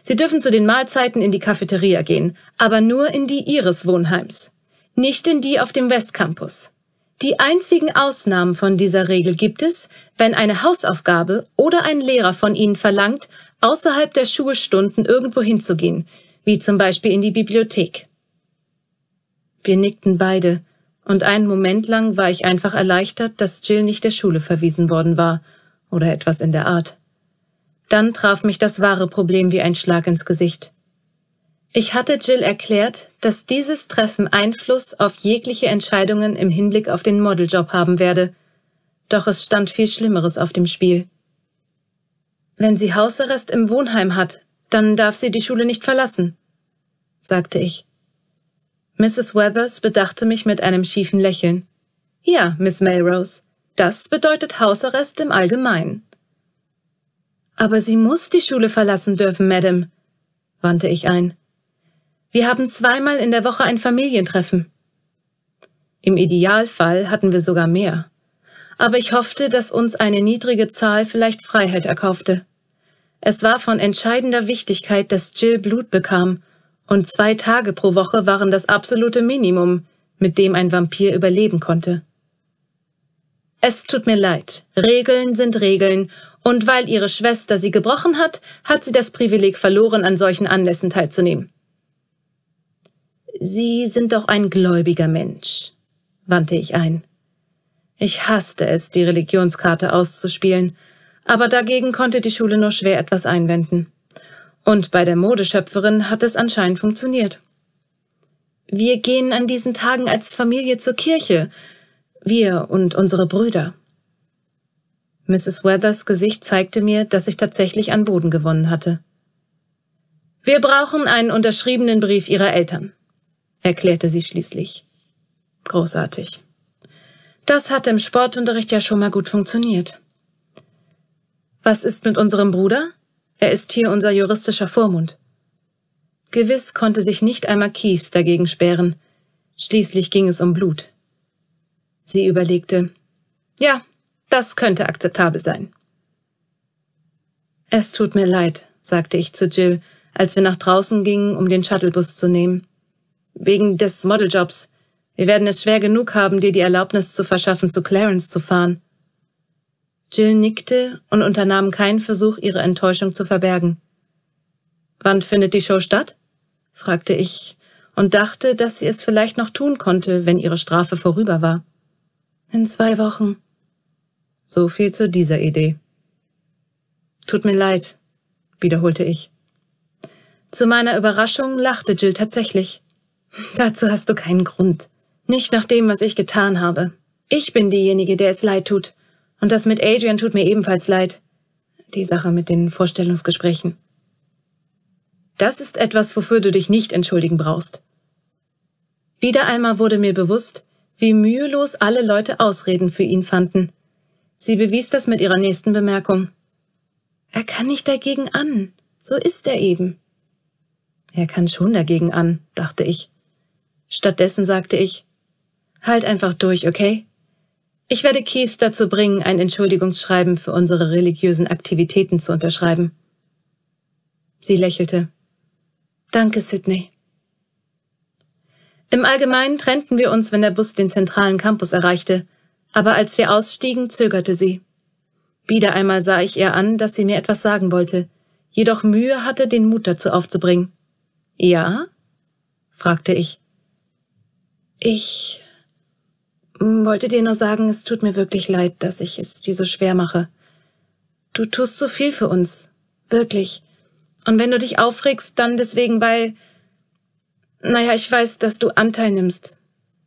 Sie dürfen zu den Mahlzeiten in die Cafeteria gehen, aber nur in die Ihres Wohnheims, nicht in die auf dem Westcampus. Die einzigen Ausnahmen von dieser Regel gibt es, wenn eine Hausaufgabe oder ein Lehrer von Ihnen verlangt, außerhalb der Schulstunden irgendwo hinzugehen, wie zum Beispiel in die Bibliothek. Wir nickten beide, und einen Moment lang war ich einfach erleichtert, dass Jill nicht der Schule verwiesen worden war oder etwas in der Art. Dann traf mich das wahre Problem wie ein Schlag ins Gesicht. Ich hatte Jill erklärt, dass dieses Treffen Einfluss auf jegliche Entscheidungen im Hinblick auf den Modeljob haben werde, doch es stand viel Schlimmeres auf dem Spiel. Wenn sie Hausarrest im Wohnheim hat, dann darf sie die Schule nicht verlassen, sagte ich. Mrs. Weathers bedachte mich mit einem schiefen Lächeln. Ja, Miss Melrose, das bedeutet Hausarrest im Allgemeinen. Aber sie muss die Schule verlassen dürfen, Madame, wandte ich ein. Wir haben zweimal in der Woche ein Familientreffen. Im Idealfall hatten wir sogar mehr. Aber ich hoffte, dass uns eine niedrige Zahl vielleicht Freiheit erkaufte. Es war von entscheidender Wichtigkeit, dass Jill Blut bekam und zwei Tage pro Woche waren das absolute Minimum, mit dem ein Vampir überleben konnte. Es tut mir leid, Regeln sind Regeln, und weil ihre Schwester sie gebrochen hat, hat sie das Privileg verloren, an solchen Anlässen teilzunehmen. Sie sind doch ein gläubiger Mensch, wandte ich ein. Ich hasste es, die Religionskarte auszuspielen, aber dagegen konnte die Schule nur schwer etwas einwenden. Und bei der Modeschöpferin hat es anscheinend funktioniert. Wir gehen an diesen Tagen als Familie zur Kirche, wir und unsere Brüder. Mrs. Weathers Gesicht zeigte mir, dass ich tatsächlich an Boden gewonnen hatte. Wir brauchen einen unterschriebenen Brief Ihrer Eltern, erklärte sie schließlich. Großartig. Das hat im Sportunterricht ja schon mal gut funktioniert. Was ist mit unserem Bruder? Er ist hier unser juristischer Vormund. Gewiss konnte sich nicht einmal Keith dagegen sperren. Schließlich ging es um Blut. Sie überlegte, ja, das könnte akzeptabel sein. Es tut mir leid, sagte ich zu Jill, als wir nach draußen gingen, um den Shuttlebus zu nehmen. Wegen des Modeljobs. Wir werden es schwer genug haben, dir die Erlaubnis zu verschaffen, zu Clarence zu fahren. Jill nickte und unternahm keinen Versuch, ihre Enttäuschung zu verbergen. Wann findet die Show statt? fragte ich und dachte, dass sie es vielleicht noch tun konnte, wenn ihre Strafe vorüber war. In zwei Wochen. So viel zu dieser Idee. Tut mir leid, wiederholte ich. Zu meiner Überraschung lachte Jill tatsächlich. Dazu hast du keinen Grund. Nicht nach dem, was ich getan habe. Ich bin diejenige, der es leid tut. Und das mit Adrian tut mir ebenfalls leid. Die Sache mit den Vorstellungsgesprächen. Das ist etwas, wofür du dich nicht entschuldigen brauchst. Wieder einmal wurde mir bewusst, wie mühelos alle Leute Ausreden für ihn fanden. Sie bewies das mit ihrer nächsten Bemerkung. Er kann nicht dagegen an. So ist er eben. Er kann schon dagegen an, dachte ich. Stattdessen sagte ich, halt einfach durch, okay? Ich werde Keith dazu bringen, ein Entschuldigungsschreiben für unsere religiösen Aktivitäten zu unterschreiben. Sie lächelte. Danke, Sydney. Im Allgemeinen trennten wir uns, wenn der Bus den zentralen Campus erreichte, aber als wir ausstiegen, zögerte sie. Wieder einmal sah ich ihr an, dass sie mir etwas sagen wollte, jedoch Mühe hatte, den Mut dazu aufzubringen. Ja? fragte ich. Ich wollte dir nur sagen, es tut mir wirklich leid, dass ich es dir so schwer mache. Du tust so viel für uns. Wirklich. Und wenn du dich aufregst, dann deswegen, weil, naja, ich weiß, dass du Anteil nimmst,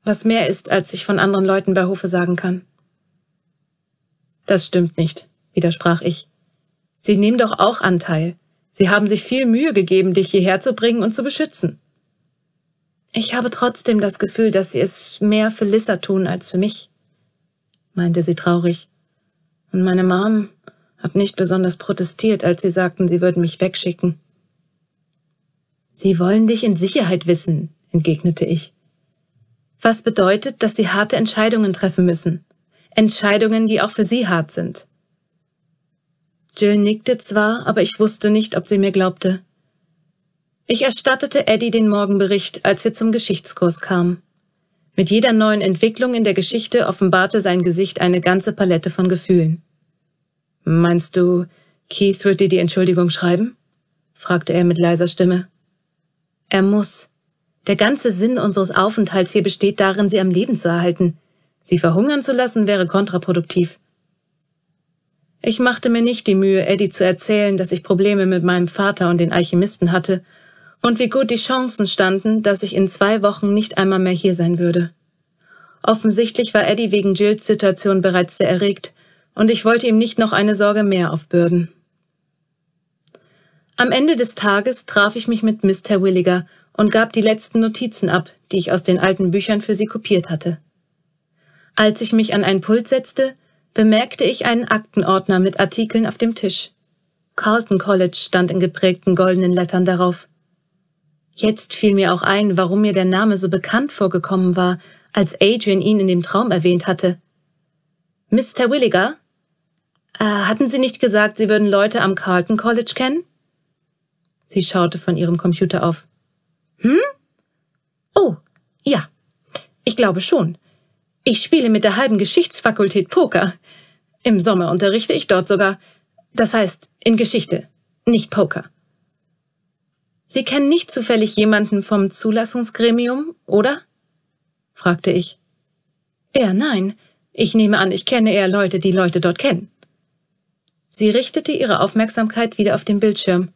was mehr ist, als ich von anderen Leuten bei Hofe sagen kann. Das stimmt nicht, widersprach ich. Sie nehmen doch auch Anteil. Sie haben sich viel Mühe gegeben, dich hierher zu bringen und zu beschützen. Ich habe trotzdem das Gefühl, dass sie es mehr für Lissa tun als für mich, meinte sie traurig. Und meine Mom hat nicht besonders protestiert, als sie sagten, sie würden mich wegschicken. Sie wollen dich in Sicherheit wissen, entgegnete ich. Was bedeutet, dass sie harte Entscheidungen treffen müssen. Entscheidungen, die auch für sie hart sind. Jill nickte zwar, aber ich wusste nicht, ob sie mir glaubte. Ich erstattete Eddie den Morgenbericht, als wir zum Geschichtskurs kamen. Mit jeder neuen Entwicklung in der Geschichte offenbarte sein Gesicht eine ganze Palette von Gefühlen. Meinst du, Keith wird dir die Entschuldigung schreiben? fragte er mit leiser Stimme. Er muss. Der ganze Sinn unseres Aufenthalts hier besteht darin, sie am Leben zu erhalten. Sie verhungern zu lassen wäre kontraproduktiv. Ich machte mir nicht die Mühe, Eddie zu erzählen, dass ich Probleme mit meinem Vater und den Alchemisten hatte und wie gut die Chancen standen, dass ich in zwei Wochen nicht einmal mehr hier sein würde. Offensichtlich war Eddie wegen Jills Situation bereits sehr erregt, und ich wollte ihm nicht noch eine Sorge mehr aufbürden. Am Ende des Tages traf ich mich mit Mr. Williger und gab die letzten Notizen ab, die ich aus den alten Büchern für sie kopiert hatte. Als ich mich an ein Pult setzte, bemerkte ich einen Aktenordner mit Artikeln auf dem Tisch. Carlton College stand in geprägten goldenen Lettern darauf. Jetzt fiel mir auch ein, warum mir der Name so bekannt vorgekommen war, als Adrian ihn in dem Traum erwähnt hatte. Mr. Williger? Äh, hatten Sie nicht gesagt, Sie würden Leute am Carlton College kennen? Sie schaute von ihrem Computer auf. Hm? Oh, ja. Ich glaube schon. Ich spiele mit der halben Geschichtsfakultät Poker. Im Sommer unterrichte ich dort sogar. Das heißt, in Geschichte, nicht Poker. Sie kennen nicht zufällig jemanden vom Zulassungsgremium, oder? fragte ich. Er, nein. Ich nehme an, ich kenne eher Leute, die Leute dort kennen. Sie richtete ihre Aufmerksamkeit wieder auf den Bildschirm.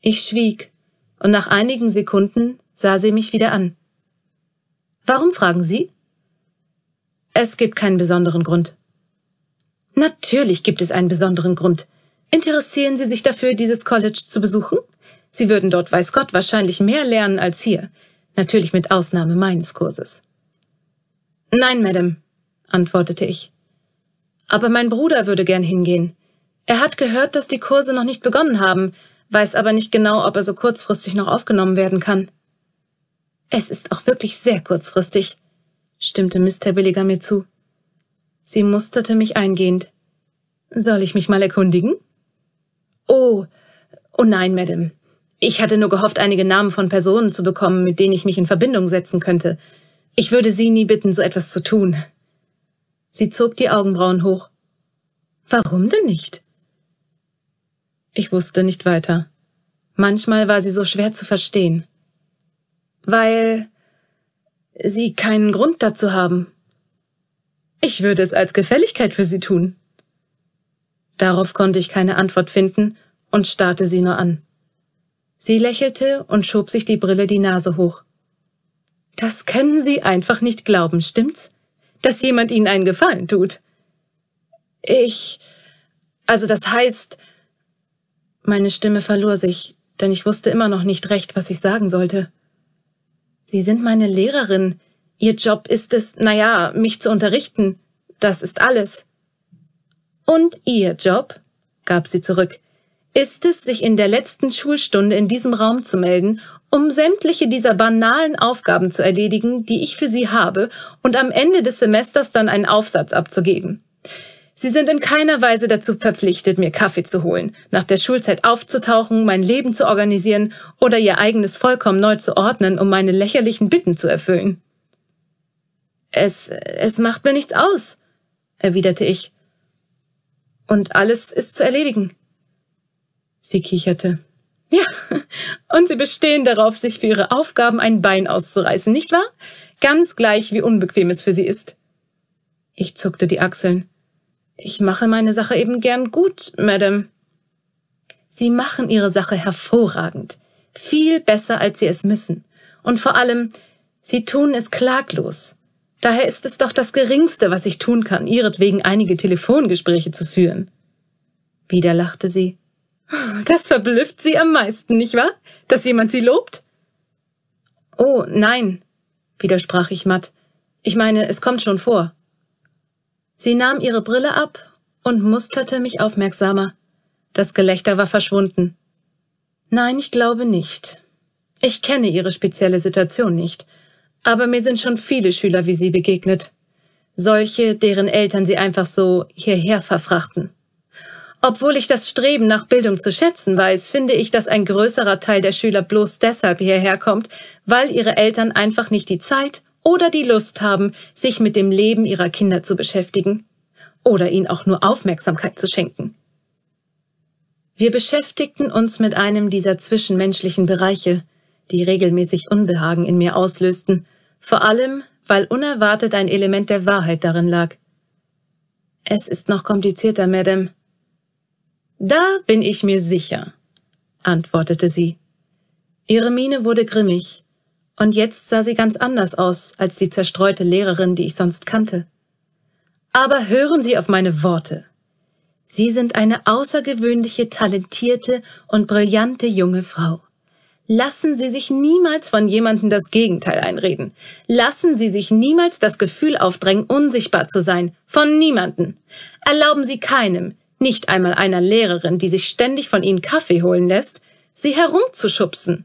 Ich schwieg, und nach einigen Sekunden sah sie mich wieder an. Warum fragen Sie? Es gibt keinen besonderen Grund. Natürlich gibt es einen besonderen Grund. Interessieren Sie sich dafür, dieses College zu besuchen? Sie würden dort, weiß Gott, wahrscheinlich mehr lernen als hier. Natürlich mit Ausnahme meines Kurses. Nein, Madame, antwortete ich. Aber mein Bruder würde gern hingehen. Er hat gehört, dass die Kurse noch nicht begonnen haben, weiß aber nicht genau, ob er so kurzfristig noch aufgenommen werden kann. Es ist auch wirklich sehr kurzfristig, stimmte Mr. Billiger mir zu. Sie musterte mich eingehend. Soll ich mich mal erkundigen? Oh, oh nein, Madame. Ich hatte nur gehofft, einige Namen von Personen zu bekommen, mit denen ich mich in Verbindung setzen könnte. Ich würde Sie nie bitten, so etwas zu tun. Sie zog die Augenbrauen hoch. Warum denn nicht? Ich wusste nicht weiter. Manchmal war sie so schwer zu verstehen. Weil Sie keinen Grund dazu haben. Ich würde es als Gefälligkeit für Sie tun. Darauf konnte ich keine Antwort finden und starrte sie nur an. Sie lächelte und schob sich die Brille die Nase hoch. Das können Sie einfach nicht glauben, stimmt's? Dass jemand Ihnen einen Gefallen tut. Ich. Also das heißt. Meine Stimme verlor sich, denn ich wusste immer noch nicht recht, was ich sagen sollte. Sie sind meine Lehrerin. Ihr Job ist es, naja, mich zu unterrichten. Das ist alles. Und Ihr Job? gab sie zurück ist es, sich in der letzten Schulstunde in diesem Raum zu melden, um sämtliche dieser banalen Aufgaben zu erledigen, die ich für Sie habe, und am Ende des Semesters dann einen Aufsatz abzugeben. Sie sind in keiner Weise dazu verpflichtet, mir Kaffee zu holen, nach der Schulzeit aufzutauchen, mein Leben zu organisieren oder Ihr eigenes vollkommen neu zu ordnen, um meine lächerlichen Bitten zu erfüllen. Es, es macht mir nichts aus, erwiderte ich. Und alles ist zu erledigen. Sie kicherte. Ja, und Sie bestehen darauf, sich für Ihre Aufgaben ein Bein auszureißen, nicht wahr? Ganz gleich, wie unbequem es für Sie ist. Ich zuckte die Achseln. Ich mache meine Sache eben gern gut, Madame. Sie machen Ihre Sache hervorragend, viel besser, als Sie es müssen. Und vor allem, Sie tun es klaglos. Daher ist es doch das Geringste, was ich tun kann, ihretwegen einige Telefongespräche zu führen. Wieder lachte sie. Das verblüfft sie am meisten, nicht wahr? Dass jemand sie lobt? Oh, nein, widersprach ich matt. Ich meine, es kommt schon vor. Sie nahm ihre Brille ab und musterte mich aufmerksamer. Das Gelächter war verschwunden. Nein, ich glaube nicht. Ich kenne ihre spezielle Situation nicht, aber mir sind schon viele Schüler wie sie begegnet. Solche, deren Eltern sie einfach so hierher verfrachten. Obwohl ich das Streben nach Bildung zu schätzen weiß, finde ich, dass ein größerer Teil der Schüler bloß deshalb hierher kommt, weil ihre Eltern einfach nicht die Zeit oder die Lust haben, sich mit dem Leben ihrer Kinder zu beschäftigen oder ihnen auch nur Aufmerksamkeit zu schenken. Wir beschäftigten uns mit einem dieser zwischenmenschlichen Bereiche, die regelmäßig Unbehagen in mir auslösten, vor allem, weil unerwartet ein Element der Wahrheit darin lag. Es ist noch komplizierter, Madame, da bin ich mir sicher, antwortete sie. Ihre Miene wurde grimmig, und jetzt sah sie ganz anders aus als die zerstreute Lehrerin, die ich sonst kannte. Aber hören Sie auf meine Worte. Sie sind eine außergewöhnliche, talentierte und brillante junge Frau. Lassen Sie sich niemals von jemandem das Gegenteil einreden. Lassen Sie sich niemals das Gefühl aufdrängen, unsichtbar zu sein. Von niemanden. Erlauben Sie keinem, nicht einmal einer Lehrerin, die sich ständig von ihnen Kaffee holen lässt, sie herumzuschubsen.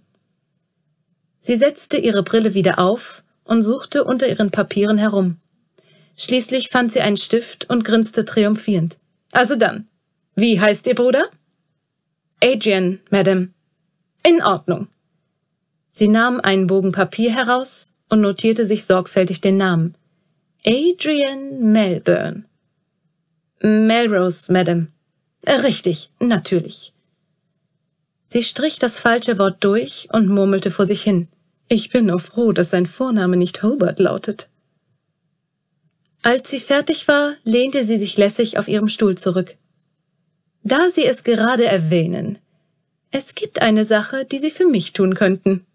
Sie setzte ihre Brille wieder auf und suchte unter ihren Papieren herum. Schließlich fand sie einen Stift und grinste triumphierend. Also dann, wie heißt Ihr Bruder? Adrian, Madame. In Ordnung. Sie nahm einen Bogen Papier heraus und notierte sich sorgfältig den Namen. Adrian Melbourne. Melrose, Madame. Äh, richtig, natürlich. Sie strich das falsche Wort durch und murmelte vor sich hin. Ich bin nur froh, dass sein Vorname nicht Hobart lautet. Als sie fertig war, lehnte sie sich lässig auf ihrem Stuhl zurück. Da Sie es gerade erwähnen, es gibt eine Sache, die Sie für mich tun könnten.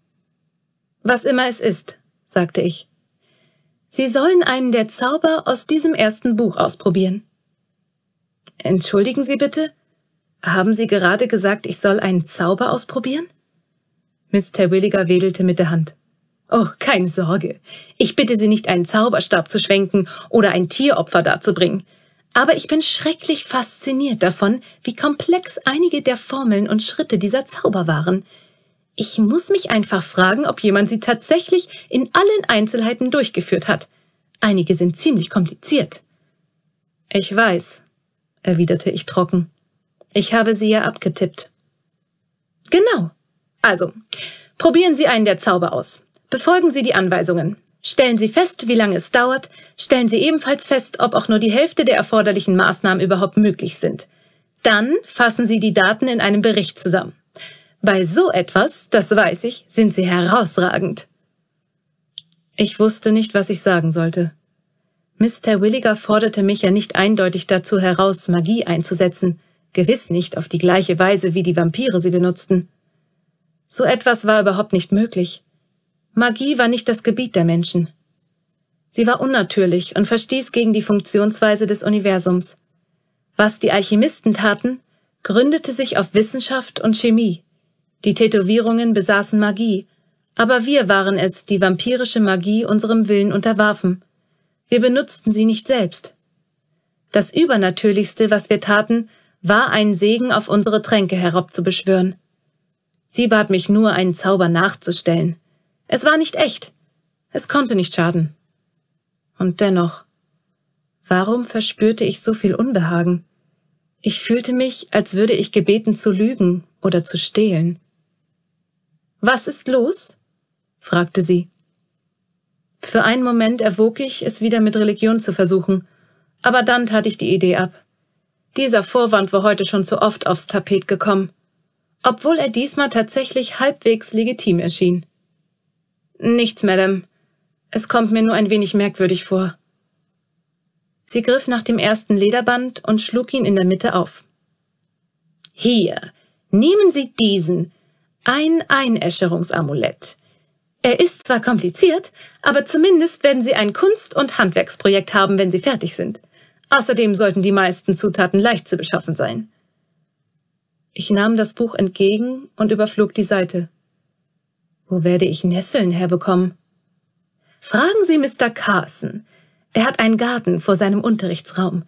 Was immer es ist, sagte ich. Sie sollen einen der Zauber aus diesem ersten Buch ausprobieren. Entschuldigen Sie bitte? Haben Sie gerade gesagt, ich soll einen Zauber ausprobieren? Miss Terwilliger wedelte mit der Hand. Oh, keine Sorge. Ich bitte Sie nicht, einen Zauberstab zu schwenken oder ein Tieropfer darzubringen. Aber ich bin schrecklich fasziniert davon, wie komplex einige der Formeln und Schritte dieser Zauber waren. Ich muss mich einfach fragen, ob jemand sie tatsächlich in allen Einzelheiten durchgeführt hat. Einige sind ziemlich kompliziert. Ich weiß, erwiderte ich trocken. Ich habe sie ja abgetippt. Genau. Also, probieren Sie einen der Zauber aus. Befolgen Sie die Anweisungen. Stellen Sie fest, wie lange es dauert. Stellen Sie ebenfalls fest, ob auch nur die Hälfte der erforderlichen Maßnahmen überhaupt möglich sind. Dann fassen Sie die Daten in einem Bericht zusammen. Bei so etwas, das weiß ich, sind Sie herausragend. Ich wusste nicht, was ich sagen sollte. Mr. Williger forderte mich ja nicht eindeutig dazu heraus, Magie einzusetzen, gewiss nicht auf die gleiche Weise, wie die Vampire sie benutzten. So etwas war überhaupt nicht möglich. Magie war nicht das Gebiet der Menschen. Sie war unnatürlich und verstieß gegen die Funktionsweise des Universums. Was die Alchemisten taten, gründete sich auf Wissenschaft und Chemie. Die Tätowierungen besaßen Magie, aber wir waren es, die vampirische Magie unserem Willen unterwarfen. Wir benutzten sie nicht selbst. Das Übernatürlichste, was wir taten, war einen Segen auf unsere Tränke herabzubeschwören. Sie bat mich nur, einen Zauber nachzustellen. Es war nicht echt. Es konnte nicht schaden. Und dennoch, warum verspürte ich so viel Unbehagen? Ich fühlte mich, als würde ich gebeten zu lügen oder zu stehlen. Was ist los? fragte sie. Für einen Moment erwog ich, es wieder mit Religion zu versuchen, aber dann tat ich die Idee ab. Dieser Vorwand war heute schon zu oft aufs Tapet gekommen, obwohl er diesmal tatsächlich halbwegs legitim erschien. Nichts, Madame. Es kommt mir nur ein wenig merkwürdig vor. Sie griff nach dem ersten Lederband und schlug ihn in der Mitte auf. Hier, nehmen Sie diesen, ein Einäscherungsamulett. Er ist zwar kompliziert, aber zumindest werden Sie ein Kunst- und Handwerksprojekt haben, wenn Sie fertig sind. Außerdem sollten die meisten Zutaten leicht zu beschaffen sein. Ich nahm das Buch entgegen und überflog die Seite. Wo werde ich Nesseln herbekommen? Fragen Sie Mr. Carson. Er hat einen Garten vor seinem Unterrichtsraum.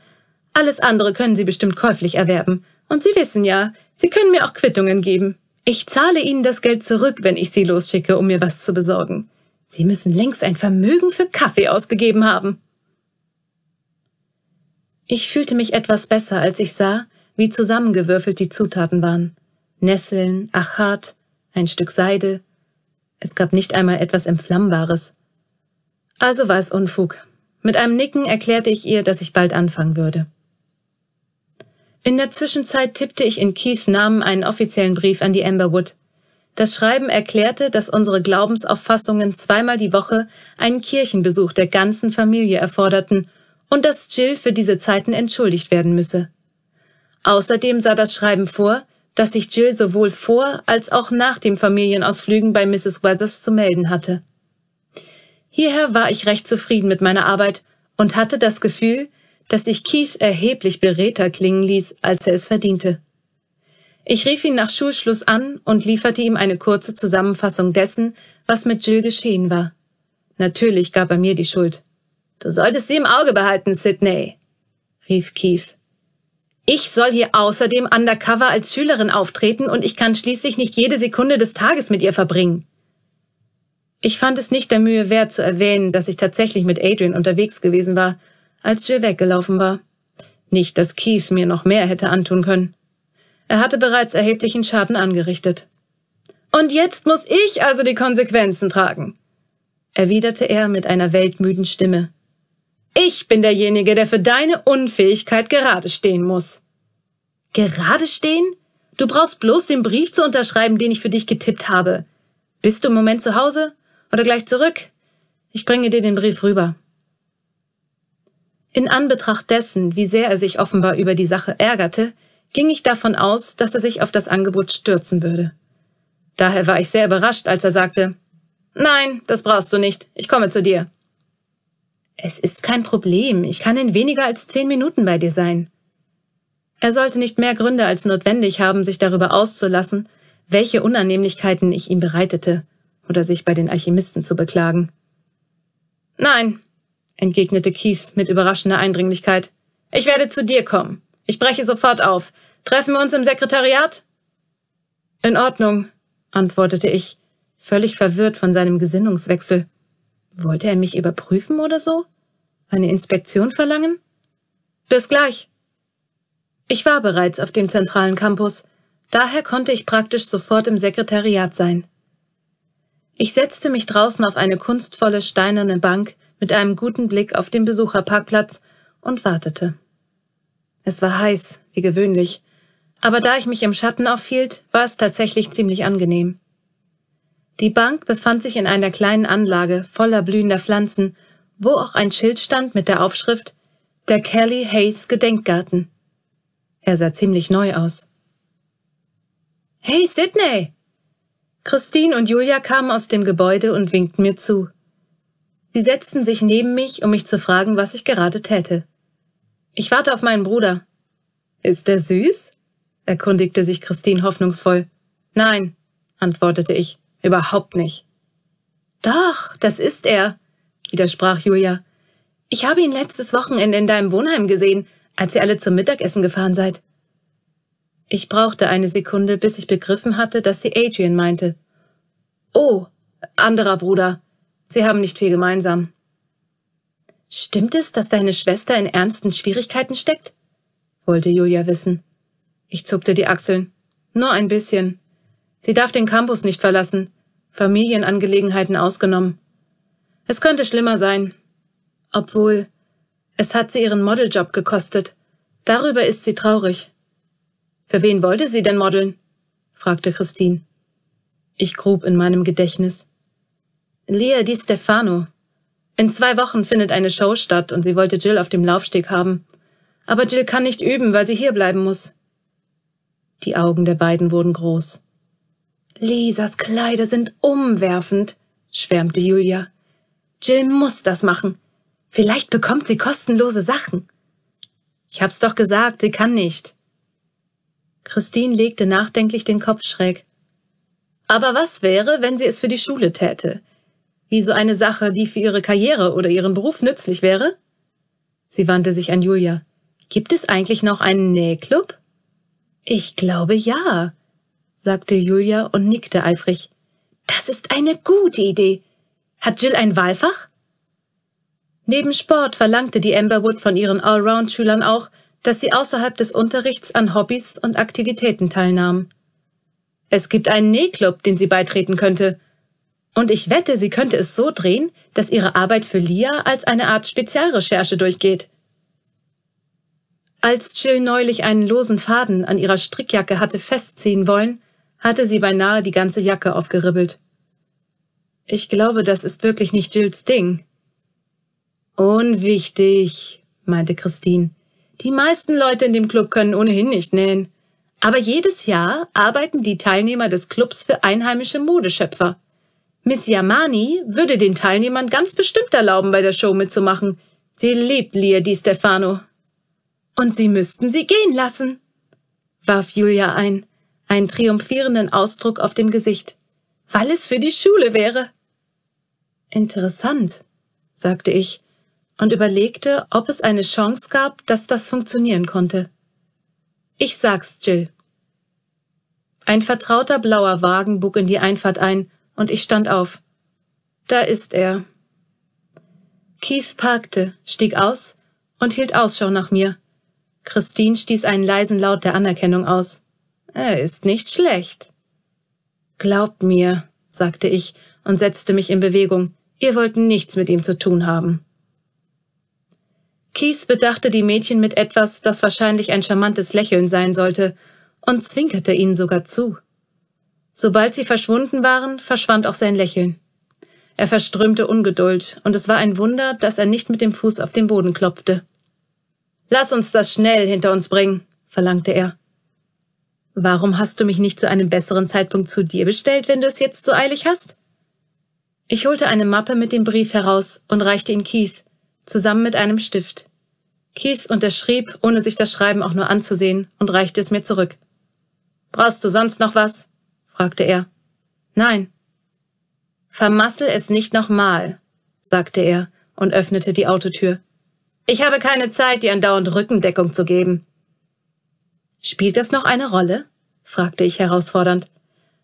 Alles andere können Sie bestimmt käuflich erwerben. Und Sie wissen ja, Sie können mir auch Quittungen geben. Ich zahle Ihnen das Geld zurück, wenn ich Sie losschicke, um mir was zu besorgen. Sie müssen längst ein Vermögen für Kaffee ausgegeben haben. Ich fühlte mich etwas besser, als ich sah, wie zusammengewürfelt die Zutaten waren. Nesseln, Achat, ein Stück Seide. Es gab nicht einmal etwas Entflammbares. Also war es Unfug. Mit einem Nicken erklärte ich ihr, dass ich bald anfangen würde. In der Zwischenzeit tippte ich in Keiths Namen einen offiziellen Brief an die Amberwood. Das Schreiben erklärte, dass unsere Glaubensauffassungen zweimal die Woche einen Kirchenbesuch der ganzen Familie erforderten und dass Jill für diese Zeiten entschuldigt werden müsse. Außerdem sah das Schreiben vor, dass sich Jill sowohl vor als auch nach dem Familienausflügen bei Mrs. Weathers zu melden hatte. Hierher war ich recht zufrieden mit meiner Arbeit und hatte das Gefühl, dass sich Keith erheblich beredter klingen ließ, als er es verdiente. Ich rief ihn nach Schulschluss an und lieferte ihm eine kurze Zusammenfassung dessen, was mit Jill geschehen war. Natürlich gab er mir die Schuld. Du solltest sie im Auge behalten, Sidney, rief Keith. Ich soll hier außerdem undercover als Schülerin auftreten und ich kann schließlich nicht jede Sekunde des Tages mit ihr verbringen. Ich fand es nicht der Mühe wert zu erwähnen, dass ich tatsächlich mit Adrian unterwegs gewesen war als Jill weggelaufen war. Nicht, dass Keith mir noch mehr hätte antun können. Er hatte bereits erheblichen Schaden angerichtet. Und jetzt muss ich also die Konsequenzen tragen, erwiderte er mit einer weltmüden Stimme. Ich bin derjenige, der für deine Unfähigkeit gerade stehen muss. Gerade stehen? Du brauchst bloß den Brief zu unterschreiben, den ich für dich getippt habe. Bist du im Moment zu Hause? Oder gleich zurück? Ich bringe dir den Brief rüber. In Anbetracht dessen, wie sehr er sich offenbar über die Sache ärgerte, ging ich davon aus, dass er sich auf das Angebot stürzen würde. Daher war ich sehr überrascht, als er sagte, Nein, das brauchst du nicht, ich komme zu dir. Es ist kein Problem, ich kann in weniger als zehn Minuten bei dir sein. Er sollte nicht mehr Gründe als notwendig haben, sich darüber auszulassen, welche Unannehmlichkeiten ich ihm bereitete, oder sich bei den Alchemisten zu beklagen. Nein, entgegnete Keith mit überraschender Eindringlichkeit. Ich werde zu dir kommen. Ich breche sofort auf. Treffen wir uns im Sekretariat? In Ordnung, antwortete ich, völlig verwirrt von seinem Gesinnungswechsel. Wollte er mich überprüfen oder so? Eine Inspektion verlangen? Bis gleich. Ich war bereits auf dem zentralen Campus, daher konnte ich praktisch sofort im Sekretariat sein. Ich setzte mich draußen auf eine kunstvolle steinerne Bank, mit einem guten Blick auf den Besucherparkplatz und wartete. Es war heiß, wie gewöhnlich, aber da ich mich im Schatten aufhielt, war es tatsächlich ziemlich angenehm. Die Bank befand sich in einer kleinen Anlage voller blühender Pflanzen, wo auch ein Schild stand mit der Aufschrift Der Kelly Hayes Gedenkgarten. Er sah ziemlich neu aus. Hey, Sydney! Christine und Julia kamen aus dem Gebäude und winkten mir zu. Sie setzten sich neben mich, um mich zu fragen, was ich gerade täte. Ich warte auf meinen Bruder. Ist er süß? erkundigte sich Christine hoffnungsvoll. Nein, antwortete ich, überhaupt nicht. Doch, das ist er, widersprach Julia. Ich habe ihn letztes Wochenende in deinem Wohnheim gesehen, als ihr alle zum Mittagessen gefahren seid. Ich brauchte eine Sekunde, bis ich begriffen hatte, dass sie Adrian meinte. Oh, anderer Bruder, Sie haben nicht viel gemeinsam. Stimmt es, dass deine Schwester in ernsten Schwierigkeiten steckt? wollte Julia wissen. Ich zuckte die Achseln. Nur ein bisschen. Sie darf den Campus nicht verlassen, Familienangelegenheiten ausgenommen. Es könnte schlimmer sein. Obwohl, es hat sie ihren Modeljob gekostet. Darüber ist sie traurig. Für wen wollte sie denn modeln? fragte Christine. Ich grub in meinem Gedächtnis. Lia Di Stefano. In zwei Wochen findet eine Show statt und sie wollte Jill auf dem Laufsteg haben. Aber Jill kann nicht üben, weil sie hier bleiben muss. Die Augen der beiden wurden groß. Lisas Kleider sind umwerfend, schwärmte Julia. Jill muss das machen. Vielleicht bekommt sie kostenlose Sachen. Ich hab's doch gesagt, sie kann nicht. Christine legte nachdenklich den Kopf schräg. Aber was wäre, wenn sie es für die Schule täte? wie so eine Sache, die für ihre Karriere oder ihren Beruf nützlich wäre? Sie wandte sich an Julia. Gibt es eigentlich noch einen Nähclub? Ich glaube ja, sagte Julia und nickte eifrig. Das ist eine gute Idee. Hat Jill ein Wahlfach? Neben Sport verlangte die Amberwood von ihren Allround-Schülern auch, dass sie außerhalb des Unterrichts an Hobbys und Aktivitäten teilnahm. Es gibt einen Nähclub, den sie beitreten könnte, und ich wette, sie könnte es so drehen, dass ihre Arbeit für Lia als eine Art Spezialrecherche durchgeht. Als Jill neulich einen losen Faden an ihrer Strickjacke hatte festziehen wollen, hatte sie beinahe die ganze Jacke aufgeribbelt. Ich glaube, das ist wirklich nicht Jills Ding. Unwichtig, meinte Christine. Die meisten Leute in dem Club können ohnehin nicht nähen. Aber jedes Jahr arbeiten die Teilnehmer des Clubs für einheimische Modeschöpfer. Miss Yamani würde den Teilnehmern ganz bestimmt erlauben, bei der Show mitzumachen. Sie liebt Lia Di Stefano. Und sie müssten sie gehen lassen, warf Julia ein, einen triumphierenden Ausdruck auf dem Gesicht, weil es für die Schule wäre. Interessant, sagte ich und überlegte, ob es eine Chance gab, dass das funktionieren konnte. Ich sag's, Jill. Ein vertrauter blauer Wagen bog in die Einfahrt ein und ich stand auf. Da ist er. Keith parkte, stieg aus und hielt Ausschau nach mir. Christine stieß einen leisen Laut der Anerkennung aus. Er ist nicht schlecht. Glaubt mir, sagte ich und setzte mich in Bewegung. Ihr wollt nichts mit ihm zu tun haben. Kies bedachte die Mädchen mit etwas, das wahrscheinlich ein charmantes Lächeln sein sollte, und zwinkerte ihnen sogar zu. Sobald sie verschwunden waren, verschwand auch sein Lächeln. Er verströmte Ungeduld, und es war ein Wunder, dass er nicht mit dem Fuß auf den Boden klopfte. Lass uns das schnell hinter uns bringen, verlangte er. Warum hast du mich nicht zu einem besseren Zeitpunkt zu dir bestellt, wenn du es jetzt so eilig hast? Ich holte eine Mappe mit dem Brief heraus und reichte ihn Keith, zusammen mit einem Stift. Keith unterschrieb, ohne sich das Schreiben auch nur anzusehen, und reichte es mir zurück. Brauchst du sonst noch was? fragte er. Nein. Vermassel es nicht nochmal, sagte er und öffnete die Autotür. Ich habe keine Zeit, dir andauernd Rückendeckung zu geben. Spielt das noch eine Rolle? fragte ich herausfordernd.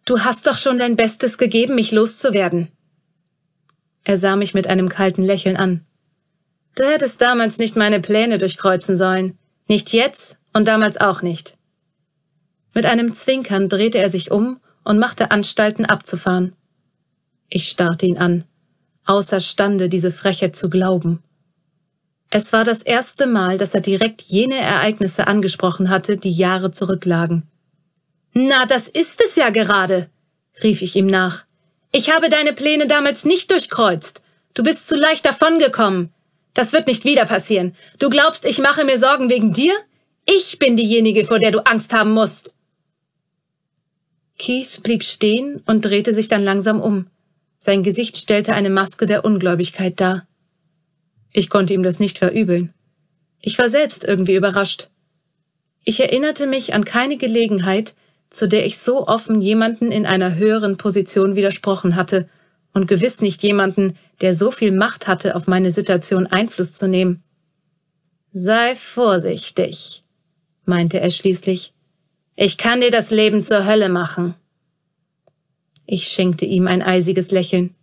Du hast doch schon dein Bestes gegeben, mich loszuwerden. Er sah mich mit einem kalten Lächeln an. Du hättest damals nicht meine Pläne durchkreuzen sollen. Nicht jetzt und damals auch nicht. Mit einem Zwinkern drehte er sich um und machte Anstalten abzufahren. Ich starrte ihn an, außerstande, diese Frechheit zu glauben. Es war das erste Mal, dass er direkt jene Ereignisse angesprochen hatte, die Jahre zurücklagen. Na, das ist es ja gerade, rief ich ihm nach. Ich habe deine Pläne damals nicht durchkreuzt. Du bist zu leicht davongekommen. Das wird nicht wieder passieren. Du glaubst, ich mache mir Sorgen wegen dir? Ich bin diejenige, vor der du Angst haben musst. Keith blieb stehen und drehte sich dann langsam um. Sein Gesicht stellte eine Maske der Ungläubigkeit dar. Ich konnte ihm das nicht verübeln. Ich war selbst irgendwie überrascht. Ich erinnerte mich an keine Gelegenheit, zu der ich so offen jemanden in einer höheren Position widersprochen hatte, und gewiss nicht jemanden, der so viel Macht hatte, auf meine Situation Einfluss zu nehmen. Sei vorsichtig, meinte er schließlich. Ich kann dir das Leben zur Hölle machen. Ich schenkte ihm ein eisiges Lächeln.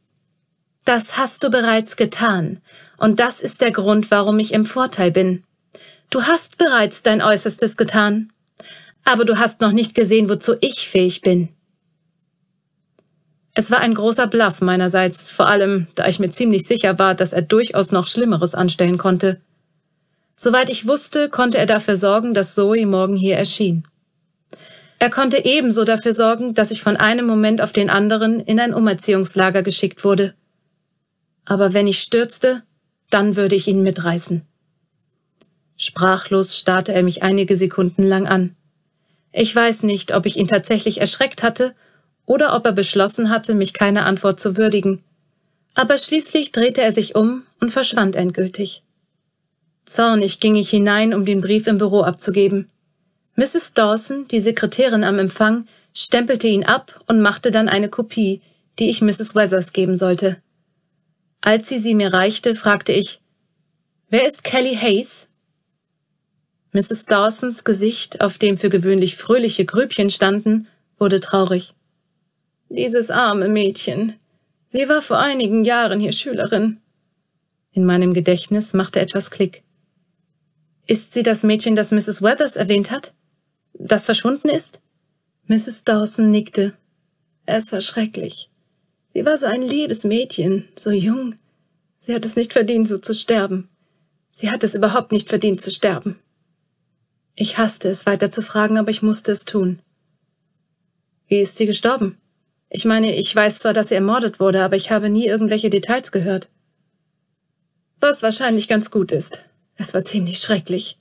Das hast du bereits getan, und das ist der Grund, warum ich im Vorteil bin. Du hast bereits dein Äußerstes getan, aber du hast noch nicht gesehen, wozu ich fähig bin. Es war ein großer Bluff meinerseits, vor allem da ich mir ziemlich sicher war, dass er durchaus noch Schlimmeres anstellen konnte. Soweit ich wusste, konnte er dafür sorgen, dass Zoe morgen hier erschien. Er konnte ebenso dafür sorgen, dass ich von einem Moment auf den anderen in ein Umerziehungslager geschickt wurde. Aber wenn ich stürzte, dann würde ich ihn mitreißen. Sprachlos starrte er mich einige Sekunden lang an. Ich weiß nicht, ob ich ihn tatsächlich erschreckt hatte oder ob er beschlossen hatte, mich keine Antwort zu würdigen. Aber schließlich drehte er sich um und verschwand endgültig. Zornig ging ich hinein, um den Brief im Büro abzugeben. Mrs. Dawson, die Sekretärin am Empfang, stempelte ihn ab und machte dann eine Kopie, die ich Mrs. Weathers geben sollte. Als sie sie mir reichte, fragte ich, »Wer ist Kelly Hayes?« Mrs. Dawsons Gesicht, auf dem für gewöhnlich fröhliche Grübchen standen, wurde traurig. »Dieses arme Mädchen. Sie war vor einigen Jahren hier Schülerin.« In meinem Gedächtnis machte etwas Klick. »Ist sie das Mädchen, das Mrs. Weathers erwähnt hat?« das verschwunden ist? Mrs. Dawson nickte. Es war schrecklich. Sie war so ein liebes Mädchen, so jung. Sie hat es nicht verdient, so zu sterben. Sie hat es überhaupt nicht verdient, zu sterben. Ich hasste es, weiter zu fragen, aber ich musste es tun. Wie ist sie gestorben? Ich meine, ich weiß zwar, dass sie ermordet wurde, aber ich habe nie irgendwelche Details gehört. Was wahrscheinlich ganz gut ist. Es war ziemlich schrecklich.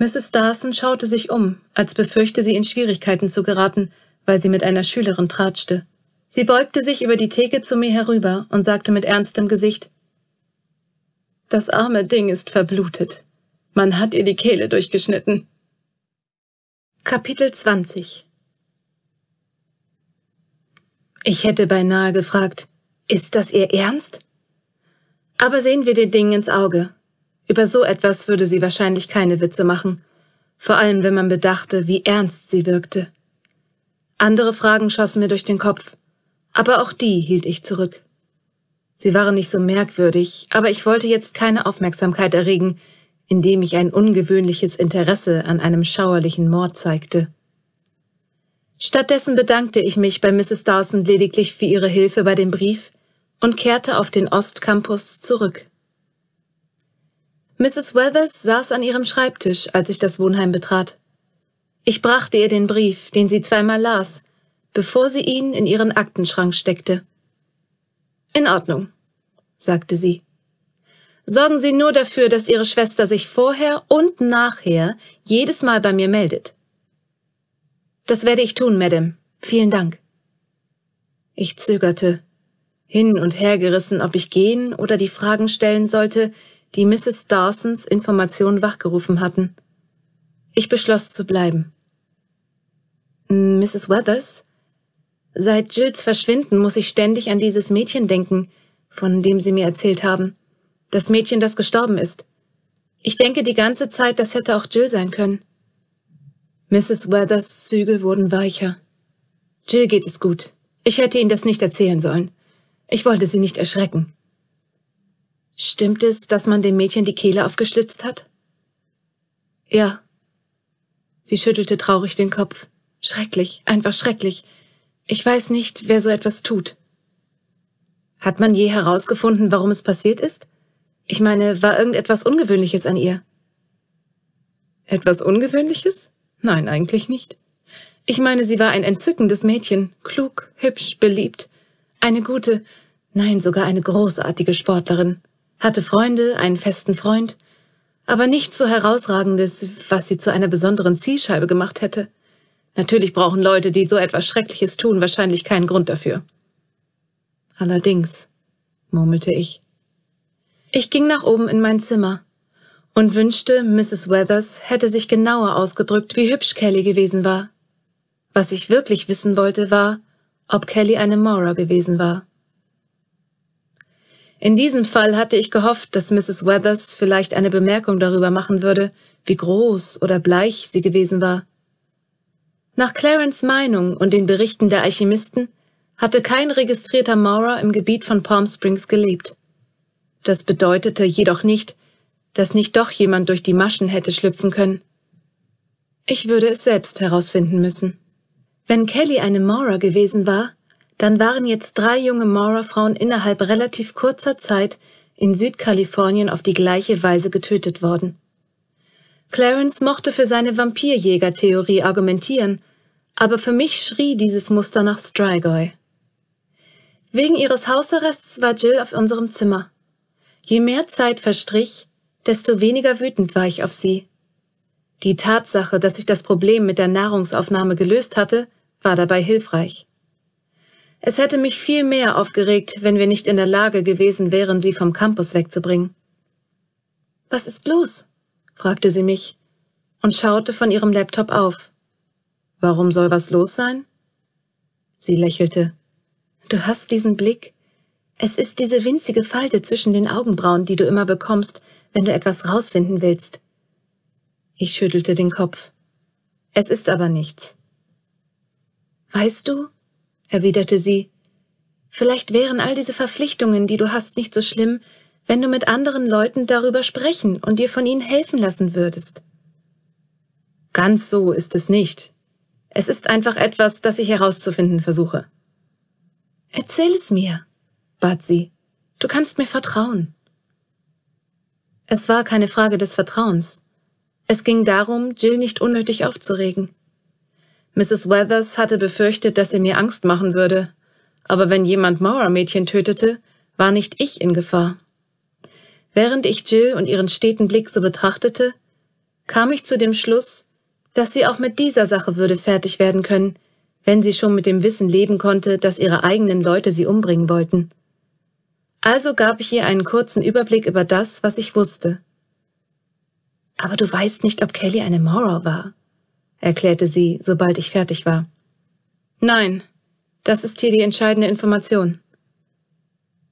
Mrs. Darson schaute sich um, als befürchte sie in Schwierigkeiten zu geraten, weil sie mit einer Schülerin tratschte. Sie beugte sich über die Theke zu mir herüber und sagte mit ernstem Gesicht, das arme Ding ist verblutet. Man hat ihr die Kehle durchgeschnitten. Kapitel 20 Ich hätte beinahe gefragt, ist das ihr Ernst? Aber sehen wir den Ding ins Auge. Über so etwas würde sie wahrscheinlich keine Witze machen, vor allem wenn man bedachte, wie ernst sie wirkte. Andere Fragen schossen mir durch den Kopf, aber auch die hielt ich zurück. Sie waren nicht so merkwürdig, aber ich wollte jetzt keine Aufmerksamkeit erregen, indem ich ein ungewöhnliches Interesse an einem schauerlichen Mord zeigte. Stattdessen bedankte ich mich bei Mrs. Dawson lediglich für ihre Hilfe bei dem Brief und kehrte auf den Ostcampus zurück. Mrs. Weathers saß an ihrem Schreibtisch, als ich das Wohnheim betrat. Ich brachte ihr den Brief, den sie zweimal las, bevor sie ihn in ihren Aktenschrank steckte. In Ordnung, sagte sie. Sorgen Sie nur dafür, dass Ihre Schwester sich vorher und nachher jedes Mal bei mir meldet. Das werde ich tun, Madame. Vielen Dank. Ich zögerte, hin und her gerissen, ob ich gehen oder die Fragen stellen sollte, die Mrs. Darsons Informationen wachgerufen hatten. Ich beschloss zu bleiben. Mrs. Weathers? Seit Jills Verschwinden muss ich ständig an dieses Mädchen denken, von dem Sie mir erzählt haben. Das Mädchen, das gestorben ist. Ich denke die ganze Zeit, das hätte auch Jill sein können. Mrs. Weathers Züge wurden weicher. Jill geht es gut. Ich hätte Ihnen das nicht erzählen sollen. Ich wollte Sie nicht erschrecken. Stimmt es, dass man dem Mädchen die Kehle aufgeschlitzt hat? Ja. Sie schüttelte traurig den Kopf. Schrecklich, einfach schrecklich. Ich weiß nicht, wer so etwas tut. Hat man je herausgefunden, warum es passiert ist? Ich meine, war irgendetwas Ungewöhnliches an ihr? Etwas Ungewöhnliches? Nein, eigentlich nicht. Ich meine, sie war ein entzückendes Mädchen, klug, hübsch, beliebt, eine gute, nein, sogar eine großartige Sportlerin hatte Freunde, einen festen Freund, aber nichts so herausragendes, was sie zu einer besonderen Zielscheibe gemacht hätte. Natürlich brauchen Leute, die so etwas Schreckliches tun, wahrscheinlich keinen Grund dafür. Allerdings, murmelte ich. Ich ging nach oben in mein Zimmer und wünschte, Mrs. Weathers hätte sich genauer ausgedrückt, wie hübsch Kelly gewesen war. Was ich wirklich wissen wollte, war, ob Kelly eine Maura gewesen war. In diesem Fall hatte ich gehofft, dass Mrs. Weathers vielleicht eine Bemerkung darüber machen würde, wie groß oder bleich sie gewesen war. Nach Clarence Meinung und den Berichten der Alchemisten hatte kein registrierter Maurer im Gebiet von Palm Springs gelebt. Das bedeutete jedoch nicht, dass nicht doch jemand durch die Maschen hätte schlüpfen können. Ich würde es selbst herausfinden müssen. Wenn Kelly eine Maurer gewesen war, dann waren jetzt drei junge Mora-Frauen innerhalb relativ kurzer Zeit in Südkalifornien auf die gleiche Weise getötet worden. Clarence mochte für seine Vampirjäger-Theorie argumentieren, aber für mich schrie dieses Muster nach Strigoi. Wegen ihres Hausarrests war Jill auf unserem Zimmer. Je mehr Zeit verstrich, desto weniger wütend war ich auf sie. Die Tatsache, dass ich das Problem mit der Nahrungsaufnahme gelöst hatte, war dabei hilfreich. Es hätte mich viel mehr aufgeregt, wenn wir nicht in der Lage gewesen wären, sie vom Campus wegzubringen. Was ist los? fragte sie mich und schaute von ihrem Laptop auf. Warum soll was los sein? Sie lächelte. Du hast diesen Blick. Es ist diese winzige Falte zwischen den Augenbrauen, die du immer bekommst, wenn du etwas rausfinden willst. Ich schüttelte den Kopf. Es ist aber nichts. Weißt du, erwiderte sie. Vielleicht wären all diese Verpflichtungen, die du hast, nicht so schlimm, wenn du mit anderen Leuten darüber sprechen und dir von ihnen helfen lassen würdest. Ganz so ist es nicht. Es ist einfach etwas, das ich herauszufinden versuche. Erzähl es mir, bat sie. Du kannst mir vertrauen. Es war keine Frage des Vertrauens. Es ging darum, Jill nicht unnötig aufzuregen. Mrs. Weathers hatte befürchtet, dass er mir Angst machen würde, aber wenn jemand Maurermädchen tötete, war nicht ich in Gefahr. Während ich Jill und ihren steten Blick so betrachtete, kam ich zu dem Schluss, dass sie auch mit dieser Sache würde fertig werden können, wenn sie schon mit dem Wissen leben konnte, dass ihre eigenen Leute sie umbringen wollten. Also gab ich ihr einen kurzen Überblick über das, was ich wusste. Aber du weißt nicht, ob Kelly eine Maurer war, erklärte sie, sobald ich fertig war. Nein, das ist hier die entscheidende Information.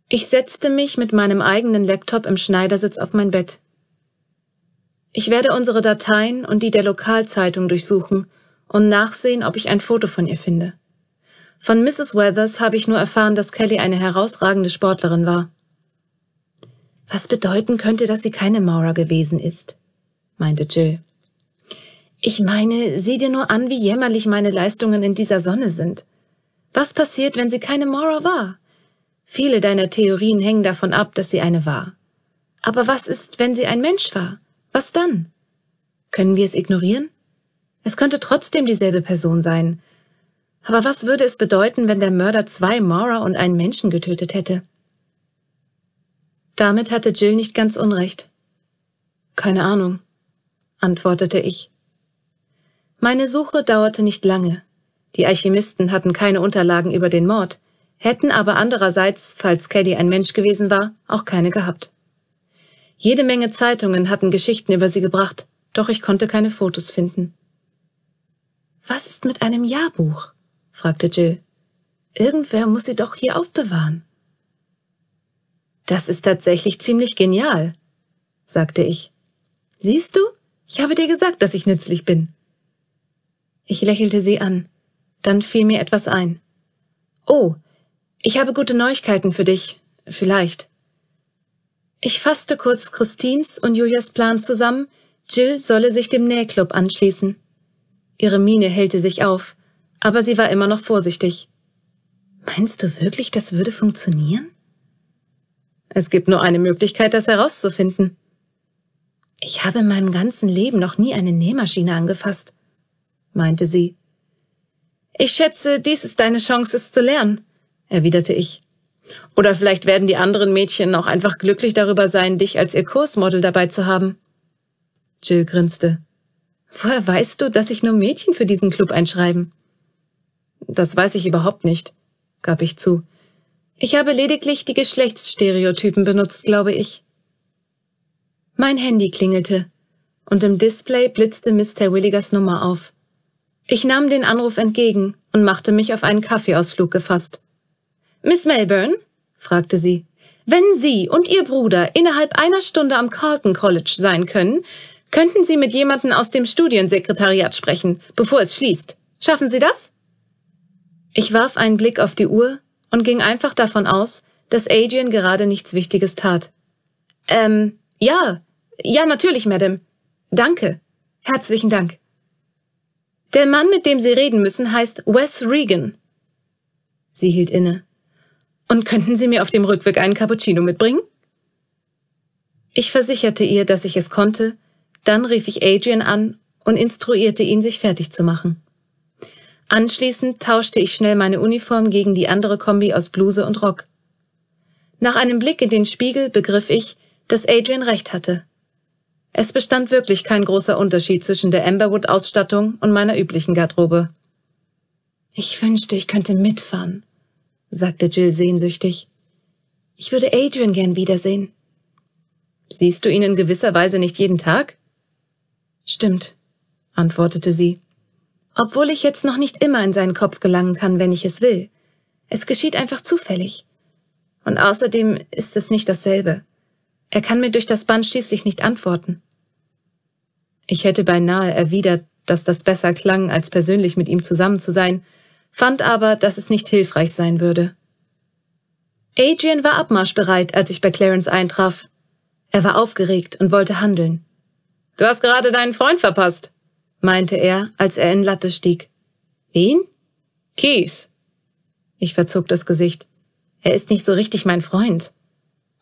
Ich setzte mich mit meinem eigenen Laptop im Schneidersitz auf mein Bett. Ich werde unsere Dateien und die der Lokalzeitung durchsuchen und nachsehen, ob ich ein Foto von ihr finde. Von Mrs. Weathers habe ich nur erfahren, dass Kelly eine herausragende Sportlerin war. Was bedeuten könnte, dass sie keine Maurer gewesen ist, meinte Jill. Ich meine, sieh dir nur an, wie jämmerlich meine Leistungen in dieser Sonne sind. Was passiert, wenn sie keine Mora war? Viele deiner Theorien hängen davon ab, dass sie eine war. Aber was ist, wenn sie ein Mensch war? Was dann? Können wir es ignorieren? Es könnte trotzdem dieselbe Person sein. Aber was würde es bedeuten, wenn der Mörder zwei Mora und einen Menschen getötet hätte? Damit hatte Jill nicht ganz Unrecht. Keine Ahnung, antwortete ich. Meine Suche dauerte nicht lange. Die Alchemisten hatten keine Unterlagen über den Mord, hätten aber andererseits, falls Caddy ein Mensch gewesen war, auch keine gehabt. Jede Menge Zeitungen hatten Geschichten über sie gebracht, doch ich konnte keine Fotos finden. Was ist mit einem Jahrbuch? fragte Jill. Irgendwer muss sie doch hier aufbewahren. Das ist tatsächlich ziemlich genial, sagte ich. Siehst du, ich habe dir gesagt, dass ich nützlich bin. Ich lächelte sie an. Dann fiel mir etwas ein. Oh, ich habe gute Neuigkeiten für dich. Vielleicht. Ich fasste kurz Christins und Julias Plan zusammen, Jill solle sich dem Nähclub anschließen. Ihre Miene hellte sich auf, aber sie war immer noch vorsichtig. Meinst du wirklich, das würde funktionieren? Es gibt nur eine Möglichkeit, das herauszufinden. Ich habe in meinem ganzen Leben noch nie eine Nähmaschine angefasst meinte sie. Ich schätze, dies ist deine Chance, es zu lernen, erwiderte ich. Oder vielleicht werden die anderen Mädchen auch einfach glücklich darüber sein, dich als ihr Kursmodel dabei zu haben. Jill grinste. Woher weißt du, dass sich nur Mädchen für diesen Club einschreiben? Das weiß ich überhaupt nicht, gab ich zu. Ich habe lediglich die Geschlechtsstereotypen benutzt, glaube ich. Mein Handy klingelte, und im Display blitzte Mr. Willigers Nummer auf. Ich nahm den Anruf entgegen und machte mich auf einen Kaffeeausflug gefasst. Miss Melbourne? fragte sie. Wenn Sie und Ihr Bruder innerhalb einer Stunde am Carlton College sein können, könnten Sie mit jemandem aus dem Studiensekretariat sprechen, bevor es schließt. Schaffen Sie das? Ich warf einen Blick auf die Uhr und ging einfach davon aus, dass Adrian gerade nichts Wichtiges tat. Ähm, ja, ja, natürlich, Madame. Danke. Herzlichen Dank. Der Mann, mit dem Sie reden müssen, heißt Wes Regan. Sie hielt inne. Und könnten Sie mir auf dem Rückweg einen Cappuccino mitbringen? Ich versicherte ihr, dass ich es konnte, dann rief ich Adrian an und instruierte ihn, sich fertig zu machen. Anschließend tauschte ich schnell meine Uniform gegen die andere Kombi aus Bluse und Rock. Nach einem Blick in den Spiegel begriff ich, dass Adrian recht hatte. Es bestand wirklich kein großer Unterschied zwischen der Amberwood-Ausstattung und meiner üblichen Garderobe. Ich wünschte, ich könnte mitfahren, sagte Jill sehnsüchtig. Ich würde Adrian gern wiedersehen. Siehst du ihn in gewisser Weise nicht jeden Tag? Stimmt, antwortete sie. Obwohl ich jetzt noch nicht immer in seinen Kopf gelangen kann, wenn ich es will. Es geschieht einfach zufällig. Und außerdem ist es nicht dasselbe. Er kann mir durch das Band schließlich nicht antworten. Ich hätte beinahe erwidert, dass das besser klang, als persönlich mit ihm zusammen zu sein, fand aber, dass es nicht hilfreich sein würde. Adrian war abmarschbereit, als ich bei Clarence eintraf. Er war aufgeregt und wollte handeln. Du hast gerade deinen Freund verpasst, meinte er, als er in Latte stieg. Wen? Keith. Ich verzog das Gesicht. Er ist nicht so richtig mein Freund.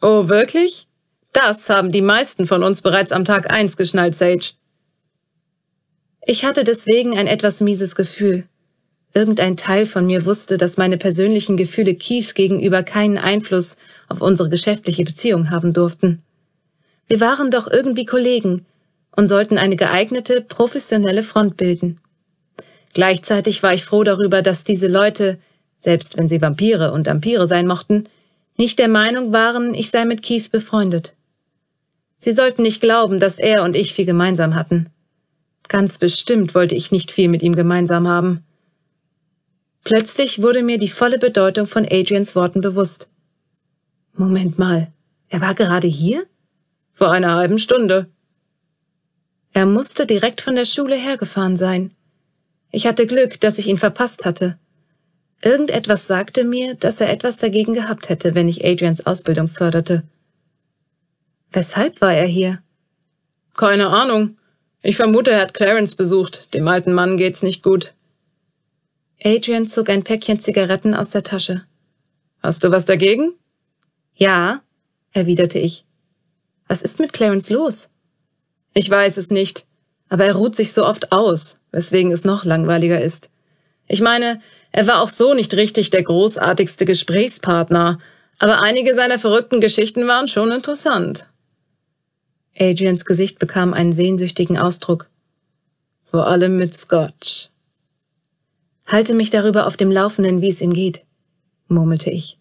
Oh, wirklich? Das haben die meisten von uns bereits am Tag eins geschnallt, Sage. Ich hatte deswegen ein etwas mieses Gefühl. Irgendein Teil von mir wusste, dass meine persönlichen Gefühle Keith gegenüber keinen Einfluss auf unsere geschäftliche Beziehung haben durften. Wir waren doch irgendwie Kollegen und sollten eine geeignete, professionelle Front bilden. Gleichzeitig war ich froh darüber, dass diese Leute, selbst wenn sie Vampire und Ampire sein mochten, nicht der Meinung waren, ich sei mit Keith befreundet. Sie sollten nicht glauben, dass er und ich viel gemeinsam hatten. Ganz bestimmt wollte ich nicht viel mit ihm gemeinsam haben. Plötzlich wurde mir die volle Bedeutung von Adrians Worten bewusst. Moment mal, er war gerade hier? Vor einer halben Stunde. Er musste direkt von der Schule hergefahren sein. Ich hatte Glück, dass ich ihn verpasst hatte. Irgendetwas sagte mir, dass er etwas dagegen gehabt hätte, wenn ich Adrians Ausbildung förderte. Weshalb war er hier? Keine Ahnung. Ich vermute, er hat Clarence besucht. Dem alten Mann geht's nicht gut. Adrian zog ein Päckchen Zigaretten aus der Tasche. Hast du was dagegen? Ja, erwiderte ich. Was ist mit Clarence los? Ich weiß es nicht, aber er ruht sich so oft aus, weswegen es noch langweiliger ist. Ich meine, er war auch so nicht richtig der großartigste Gesprächspartner, aber einige seiner verrückten Geschichten waren schon interessant. Adrians Gesicht bekam einen sehnsüchtigen Ausdruck. Vor allem mit Scott. Halte mich darüber auf dem Laufenden, wie es ihm geht, murmelte ich.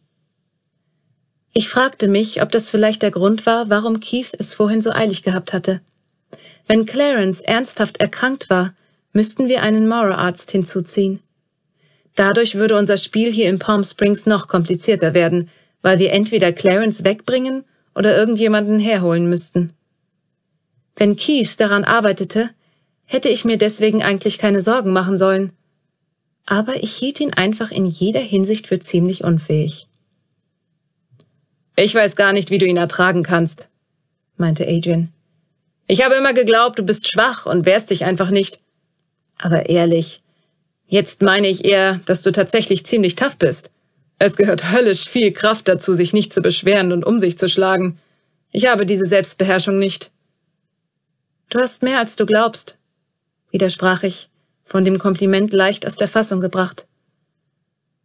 Ich fragte mich, ob das vielleicht der Grund war, warum Keith es vorhin so eilig gehabt hatte. Wenn Clarence ernsthaft erkrankt war, müssten wir einen Mora-Arzt hinzuziehen. Dadurch würde unser Spiel hier in Palm Springs noch komplizierter werden, weil wir entweder Clarence wegbringen oder irgendjemanden herholen müssten. Wenn Keith daran arbeitete, hätte ich mir deswegen eigentlich keine Sorgen machen sollen. Aber ich hielt ihn einfach in jeder Hinsicht für ziemlich unfähig. Ich weiß gar nicht, wie du ihn ertragen kannst, meinte Adrian. Ich habe immer geglaubt, du bist schwach und wehrst dich einfach nicht. Aber ehrlich, jetzt meine ich eher, dass du tatsächlich ziemlich tough bist. Es gehört höllisch viel Kraft dazu, sich nicht zu beschweren und um sich zu schlagen. Ich habe diese Selbstbeherrschung nicht. Du hast mehr, als du glaubst, widersprach ich, von dem Kompliment leicht aus der Fassung gebracht.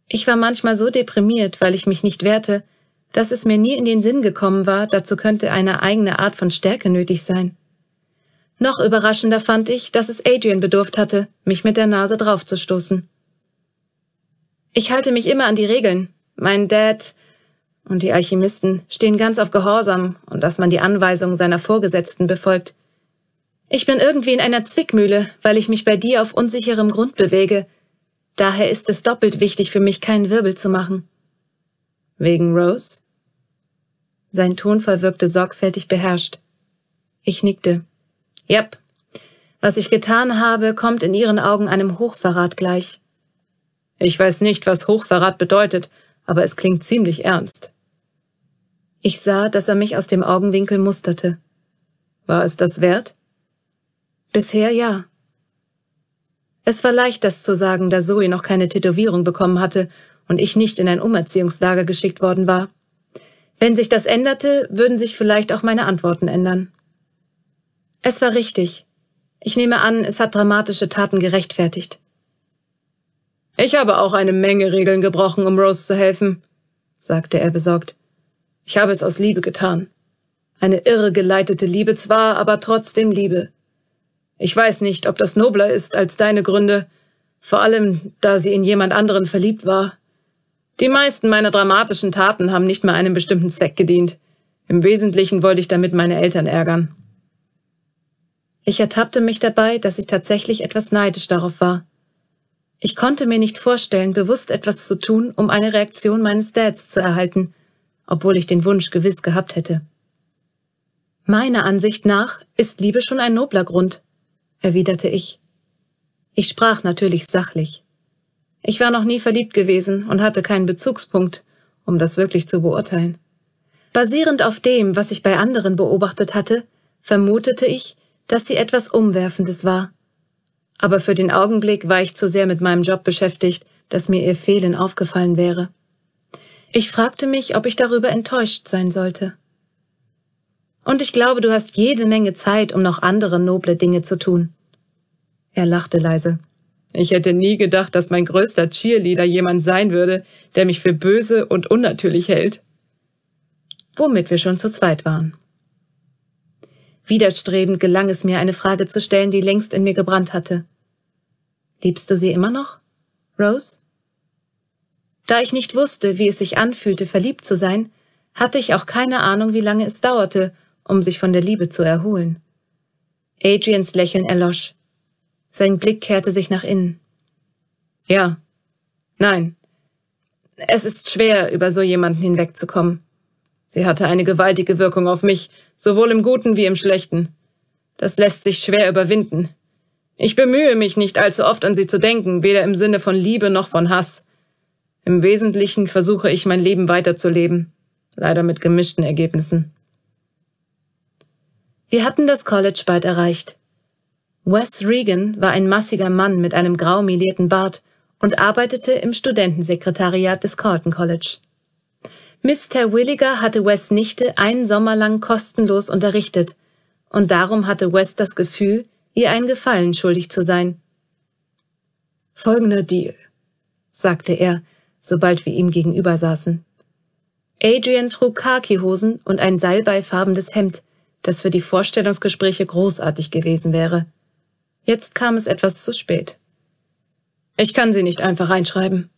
Ich war manchmal so deprimiert, weil ich mich nicht wehrte, dass es mir nie in den Sinn gekommen war, dazu könnte eine eigene Art von Stärke nötig sein. Noch überraschender fand ich, dass es Adrian bedurft hatte, mich mit der Nase draufzustoßen. Ich halte mich immer an die Regeln. Mein Dad und die Alchemisten stehen ganz auf Gehorsam und dass man die Anweisungen seiner Vorgesetzten befolgt, ich bin irgendwie in einer Zwickmühle, weil ich mich bei dir auf unsicherem Grund bewege. Daher ist es doppelt wichtig für mich, keinen Wirbel zu machen. Wegen Rose? Sein Tonfall wirkte sorgfältig beherrscht. Ich nickte. Yep. Was ich getan habe, kommt in ihren Augen einem Hochverrat gleich. Ich weiß nicht, was Hochverrat bedeutet, aber es klingt ziemlich ernst. Ich sah, dass er mich aus dem Augenwinkel musterte. War es das wert? Bisher ja. Es war leicht, das zu sagen, da Zoe noch keine Tätowierung bekommen hatte und ich nicht in ein Umerziehungslager geschickt worden war. Wenn sich das änderte, würden sich vielleicht auch meine Antworten ändern. Es war richtig. Ich nehme an, es hat dramatische Taten gerechtfertigt. Ich habe auch eine Menge Regeln gebrochen, um Rose zu helfen, sagte er besorgt. Ich habe es aus Liebe getan. Eine irre geleitete Liebe zwar, aber trotzdem Liebe. Ich weiß nicht, ob das nobler ist als deine Gründe, vor allem da sie in jemand anderen verliebt war. Die meisten meiner dramatischen Taten haben nicht mehr einem bestimmten Zweck gedient. Im Wesentlichen wollte ich damit meine Eltern ärgern. Ich ertappte mich dabei, dass ich tatsächlich etwas neidisch darauf war. Ich konnte mir nicht vorstellen, bewusst etwas zu tun, um eine Reaktion meines Dads zu erhalten, obwohl ich den Wunsch gewiss gehabt hätte. Meiner Ansicht nach ist Liebe schon ein nobler Grund erwiderte ich. Ich sprach natürlich sachlich. Ich war noch nie verliebt gewesen und hatte keinen Bezugspunkt, um das wirklich zu beurteilen. Basierend auf dem, was ich bei anderen beobachtet hatte, vermutete ich, dass sie etwas Umwerfendes war. Aber für den Augenblick war ich zu sehr mit meinem Job beschäftigt, dass mir ihr Fehlen aufgefallen wäre. Ich fragte mich, ob ich darüber enttäuscht sein sollte. Und ich glaube, du hast jede Menge Zeit, um noch andere noble Dinge zu tun. Er lachte leise. Ich hätte nie gedacht, dass mein größter Cheerleader jemand sein würde, der mich für böse und unnatürlich hält. Womit wir schon zu zweit waren. Widerstrebend gelang es mir, eine Frage zu stellen, die längst in mir gebrannt hatte. Liebst du sie immer noch, Rose? Da ich nicht wusste, wie es sich anfühlte, verliebt zu sein, hatte ich auch keine Ahnung, wie lange es dauerte, um sich von der Liebe zu erholen. Adrians Lächeln erlosch. Sein Blick kehrte sich nach innen. Ja. Nein. Es ist schwer, über so jemanden hinwegzukommen. Sie hatte eine gewaltige Wirkung auf mich, sowohl im Guten wie im Schlechten. Das lässt sich schwer überwinden. Ich bemühe mich nicht allzu oft an sie zu denken, weder im Sinne von Liebe noch von Hass. Im Wesentlichen versuche ich mein Leben weiterzuleben, leider mit gemischten Ergebnissen. Wir hatten das College bald erreicht. Wes Regan war ein massiger Mann mit einem grau melierten Bart und arbeitete im Studentensekretariat des Carlton College. Mr. Williger hatte Wes Nichte einen Sommer lang kostenlos unterrichtet, und darum hatte Wes das Gefühl, ihr einen Gefallen schuldig zu sein. Folgender Deal, sagte er, sobald wir ihm gegenüber saßen. Adrian trug Khaki-Hosen und ein seilbeifarbenes Hemd, das für die Vorstellungsgespräche großartig gewesen wäre. Jetzt kam es etwas zu spät. Ich kann sie nicht einfach reinschreiben.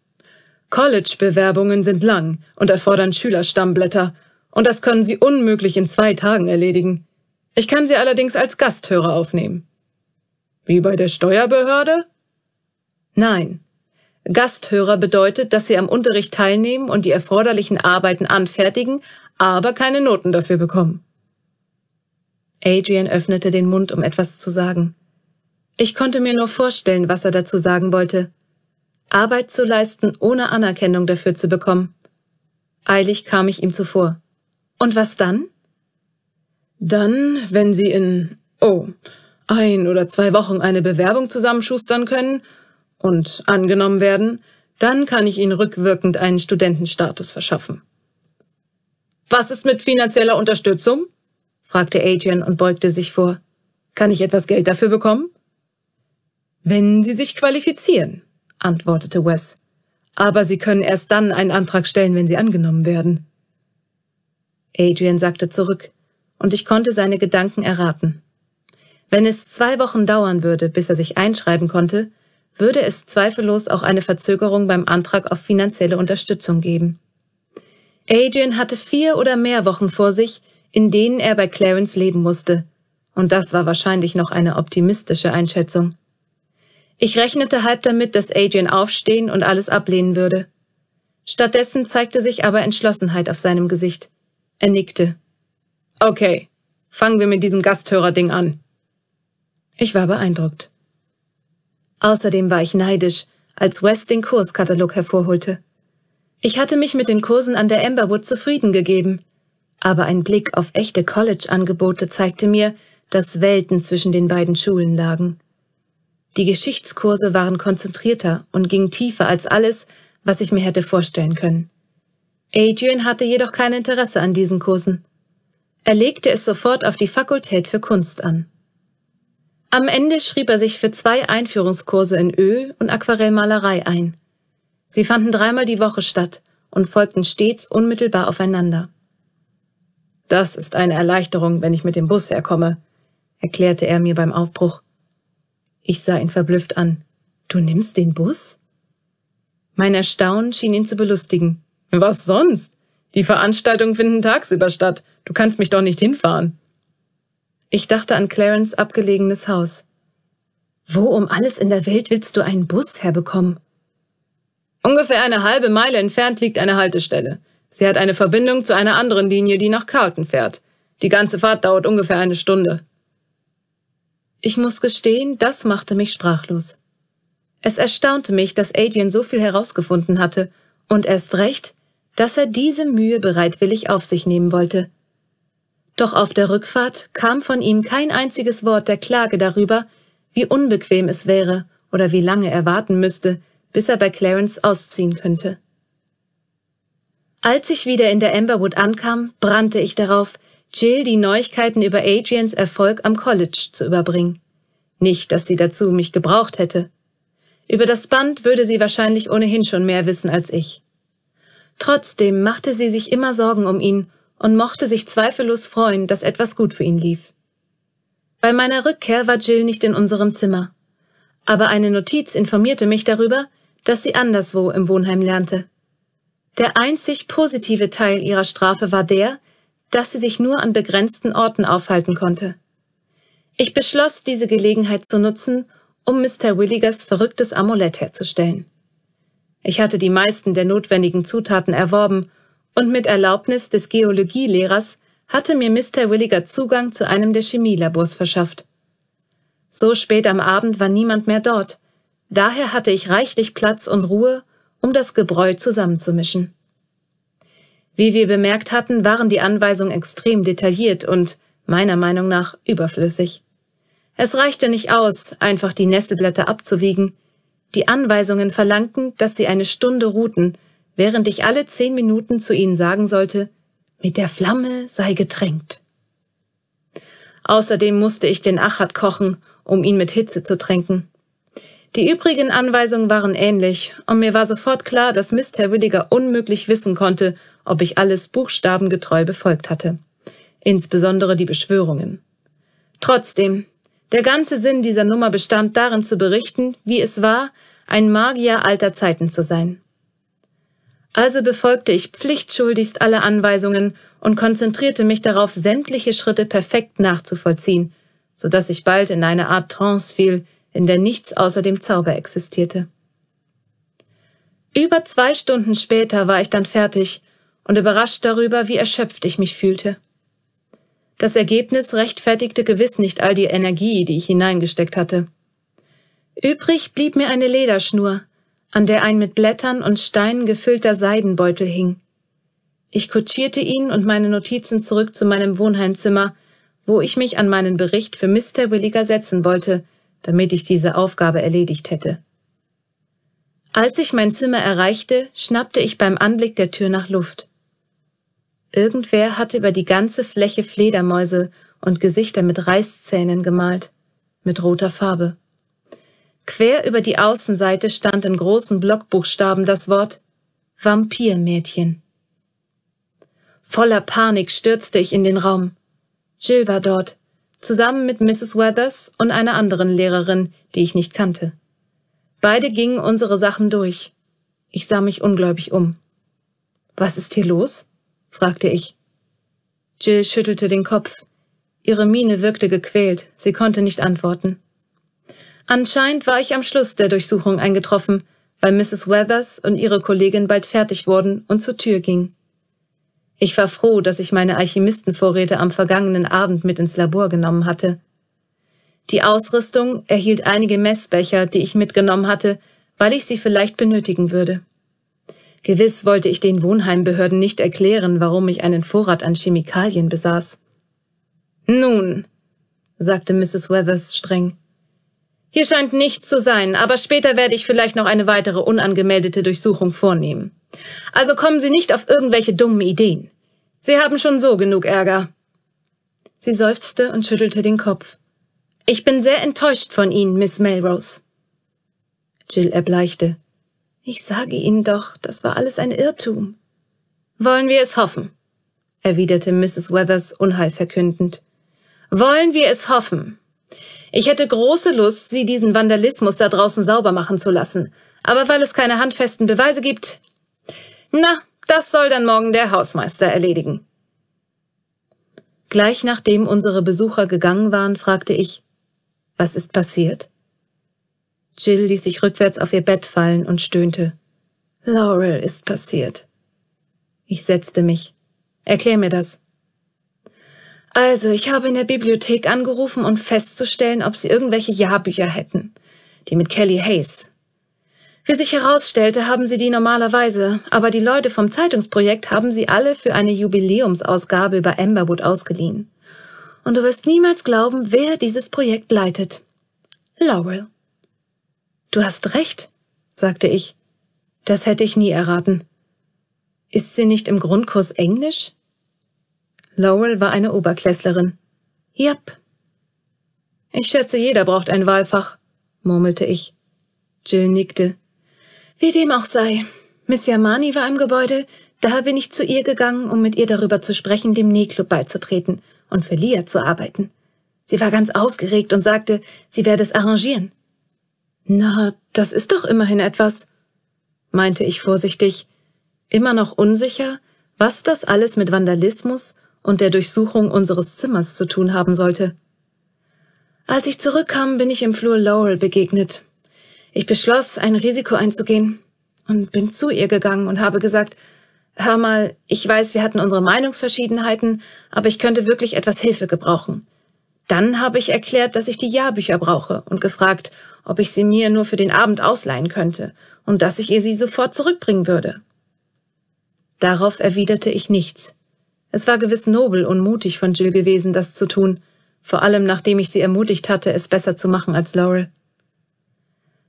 College-Bewerbungen sind lang und erfordern Schülerstammblätter, und das können Sie unmöglich in zwei Tagen erledigen. Ich kann Sie allerdings als Gasthörer aufnehmen. Wie bei der Steuerbehörde? Nein. Gasthörer bedeutet, dass Sie am Unterricht teilnehmen und die erforderlichen Arbeiten anfertigen, aber keine Noten dafür bekommen. Adrian öffnete den Mund, um etwas zu sagen. Ich konnte mir nur vorstellen, was er dazu sagen wollte. Arbeit zu leisten, ohne Anerkennung dafür zu bekommen. Eilig kam ich ihm zuvor. Und was dann? Dann, wenn Sie in, oh, ein oder zwei Wochen eine Bewerbung zusammenschustern können und angenommen werden, dann kann ich Ihnen rückwirkend einen Studentenstatus verschaffen. Was ist mit finanzieller Unterstützung? fragte Adrian und beugte sich vor. Kann ich etwas Geld dafür bekommen? Wenn Sie sich qualifizieren, antwortete Wes. Aber Sie können erst dann einen Antrag stellen, wenn Sie angenommen werden. Adrian sagte zurück, und ich konnte seine Gedanken erraten. Wenn es zwei Wochen dauern würde, bis er sich einschreiben konnte, würde es zweifellos auch eine Verzögerung beim Antrag auf finanzielle Unterstützung geben. Adrian hatte vier oder mehr Wochen vor sich, in denen er bei Clarence leben musste, und das war wahrscheinlich noch eine optimistische Einschätzung. Ich rechnete halb damit, dass Adrian aufstehen und alles ablehnen würde. Stattdessen zeigte sich aber Entschlossenheit auf seinem Gesicht. Er nickte. Okay, fangen wir mit diesem Gasthörerding an. Ich war beeindruckt. Außerdem war ich neidisch, als Wes den Kurskatalog hervorholte. Ich hatte mich mit den Kursen an der Emberwood zufrieden gegeben, aber ein Blick auf echte College-Angebote zeigte mir, dass Welten zwischen den beiden Schulen lagen. Die Geschichtskurse waren konzentrierter und gingen tiefer als alles, was ich mir hätte vorstellen können. Adrian hatte jedoch kein Interesse an diesen Kursen. Er legte es sofort auf die Fakultät für Kunst an. Am Ende schrieb er sich für zwei Einführungskurse in Öl- und Aquarellmalerei ein. Sie fanden dreimal die Woche statt und folgten stets unmittelbar aufeinander. Das ist eine Erleichterung, wenn ich mit dem Bus herkomme, erklärte er mir beim Aufbruch. Ich sah ihn verblüfft an. Du nimmst den Bus? Mein Erstaunen schien ihn zu belustigen. Was sonst? Die Veranstaltungen finden tagsüber statt. Du kannst mich doch nicht hinfahren. Ich dachte an Clarence abgelegenes Haus. Wo um alles in der Welt willst du einen Bus herbekommen? Ungefähr eine halbe Meile entfernt liegt eine Haltestelle. Sie hat eine Verbindung zu einer anderen Linie, die nach Carlton fährt. Die ganze Fahrt dauert ungefähr eine Stunde. Ich muss gestehen, das machte mich sprachlos. Es erstaunte mich, dass Adrian so viel herausgefunden hatte und erst recht, dass er diese Mühe bereitwillig auf sich nehmen wollte. Doch auf der Rückfahrt kam von ihm kein einziges Wort der Klage darüber, wie unbequem es wäre oder wie lange er warten müsste, bis er bei Clarence ausziehen könnte. Als ich wieder in der Amberwood ankam, brannte ich darauf, Jill die Neuigkeiten über Adrians Erfolg am College zu überbringen. Nicht, dass sie dazu mich gebraucht hätte. Über das Band würde sie wahrscheinlich ohnehin schon mehr wissen als ich. Trotzdem machte sie sich immer Sorgen um ihn und mochte sich zweifellos freuen, dass etwas gut für ihn lief. Bei meiner Rückkehr war Jill nicht in unserem Zimmer. Aber eine Notiz informierte mich darüber, dass sie anderswo im Wohnheim lernte. Der einzig positive Teil ihrer Strafe war der, dass sie sich nur an begrenzten Orten aufhalten konnte. Ich beschloss, diese Gelegenheit zu nutzen, um Mr. Willigers verrücktes Amulett herzustellen. Ich hatte die meisten der notwendigen Zutaten erworben und mit Erlaubnis des Geologielehrers hatte mir Mr. Williger Zugang zu einem der Chemielabors verschafft. So spät am Abend war niemand mehr dort. Daher hatte ich reichlich Platz und Ruhe, um das Gebräu zusammenzumischen. Wie wir bemerkt hatten, waren die Anweisungen extrem detailliert und meiner Meinung nach überflüssig. Es reichte nicht aus, einfach die Nesselblätter abzuwiegen. Die Anweisungen verlangten, dass sie eine Stunde ruhten, während ich alle zehn Minuten zu ihnen sagen sollte, mit der Flamme sei getränkt. Außerdem musste ich den Achat kochen, um ihn mit Hitze zu tränken. Die übrigen Anweisungen waren ähnlich, und mir war sofort klar, dass Mr. Williger unmöglich wissen konnte, ob ich alles buchstabengetreu befolgt hatte. Insbesondere die Beschwörungen. Trotzdem, der ganze Sinn dieser Nummer bestand darin zu berichten, wie es war, ein Magier alter Zeiten zu sein. Also befolgte ich pflichtschuldigst alle Anweisungen und konzentrierte mich darauf, sämtliche Schritte perfekt nachzuvollziehen, so dass ich bald in eine Art Trance fiel, in der nichts außer dem Zauber existierte. Über zwei Stunden später war ich dann fertig und überrascht darüber, wie erschöpft ich mich fühlte. Das Ergebnis rechtfertigte gewiss nicht all die Energie, die ich hineingesteckt hatte. Übrig blieb mir eine Lederschnur, an der ein mit Blättern und Steinen gefüllter Seidenbeutel hing. Ich kutschierte ihn und meine Notizen zurück zu meinem Wohnheimzimmer, wo ich mich an meinen Bericht für Mr. Williger setzen wollte, damit ich diese Aufgabe erledigt hätte. Als ich mein Zimmer erreichte, schnappte ich beim Anblick der Tür nach Luft. Irgendwer hatte über die ganze Fläche Fledermäuse und Gesichter mit Reißzähnen gemalt, mit roter Farbe. Quer über die Außenseite stand in großen Blockbuchstaben das Wort Vampirmädchen. Voller Panik stürzte ich in den Raum. Jill war dort, zusammen mit Mrs. Weathers und einer anderen Lehrerin, die ich nicht kannte. Beide gingen unsere Sachen durch. Ich sah mich ungläubig um. Was ist hier los? fragte ich. Jill schüttelte den Kopf. Ihre Miene wirkte gequält, sie konnte nicht antworten. Anscheinend war ich am Schluss der Durchsuchung eingetroffen, weil Mrs. Weathers und ihre Kollegin bald fertig wurden und zur Tür ging. Ich war froh, dass ich meine Alchemistenvorräte am vergangenen Abend mit ins Labor genommen hatte. Die Ausrüstung erhielt einige Messbecher, die ich mitgenommen hatte, weil ich sie vielleicht benötigen würde. Gewiss wollte ich den Wohnheimbehörden nicht erklären, warum ich einen Vorrat an Chemikalien besaß. Nun, sagte Mrs. Weathers streng, hier scheint nichts zu sein, aber später werde ich vielleicht noch eine weitere unangemeldete Durchsuchung vornehmen. Also kommen Sie nicht auf irgendwelche dummen Ideen. Sie haben schon so genug Ärger. Sie seufzte und schüttelte den Kopf. Ich bin sehr enttäuscht von Ihnen, Miss Melrose. Jill erbleichte. Ich sage Ihnen doch, das war alles ein Irrtum. Wollen wir es hoffen, erwiderte Mrs. Weathers unheilverkündend. Wollen wir es hoffen. Ich hätte große Lust, Sie diesen Vandalismus da draußen sauber machen zu lassen, aber weil es keine handfesten Beweise gibt. Na, das soll dann morgen der Hausmeister erledigen. Gleich nachdem unsere Besucher gegangen waren, fragte ich, was ist passiert? Jill ließ sich rückwärts auf ihr Bett fallen und stöhnte. Laurel ist passiert. Ich setzte mich. Erklär mir das. Also, ich habe in der Bibliothek angerufen, um festzustellen, ob sie irgendwelche Jahrbücher hätten, die mit Kelly Hayes, wie sich herausstellte, haben sie die normalerweise, aber die Leute vom Zeitungsprojekt haben sie alle für eine Jubiläumsausgabe über Emberwood ausgeliehen. Und du wirst niemals glauben, wer dieses Projekt leitet. Laurel. Du hast recht, sagte ich. Das hätte ich nie erraten. Ist sie nicht im Grundkurs Englisch? Laurel war eine Oberklässlerin. Yep. Ich schätze, jeder braucht ein Wahlfach, murmelte ich. Jill nickte. Wie dem auch sei, Miss Yamani war im Gebäude, daher bin ich zu ihr gegangen, um mit ihr darüber zu sprechen, dem Nähclub beizutreten und für Lia zu arbeiten. Sie war ganz aufgeregt und sagte, sie werde es arrangieren. Na, das ist doch immerhin etwas, meinte ich vorsichtig, immer noch unsicher, was das alles mit Vandalismus und der Durchsuchung unseres Zimmers zu tun haben sollte. Als ich zurückkam, bin ich im Flur Laurel begegnet. Ich beschloss, ein Risiko einzugehen und bin zu ihr gegangen und habe gesagt, Hör mal, ich weiß, wir hatten unsere Meinungsverschiedenheiten, aber ich könnte wirklich etwas Hilfe gebrauchen. Dann habe ich erklärt, dass ich die Jahrbücher brauche und gefragt, ob ich sie mir nur für den Abend ausleihen könnte und dass ich ihr sie sofort zurückbringen würde. Darauf erwiderte ich nichts. Es war gewiss nobel und mutig von Jill gewesen, das zu tun, vor allem nachdem ich sie ermutigt hatte, es besser zu machen als Laurel.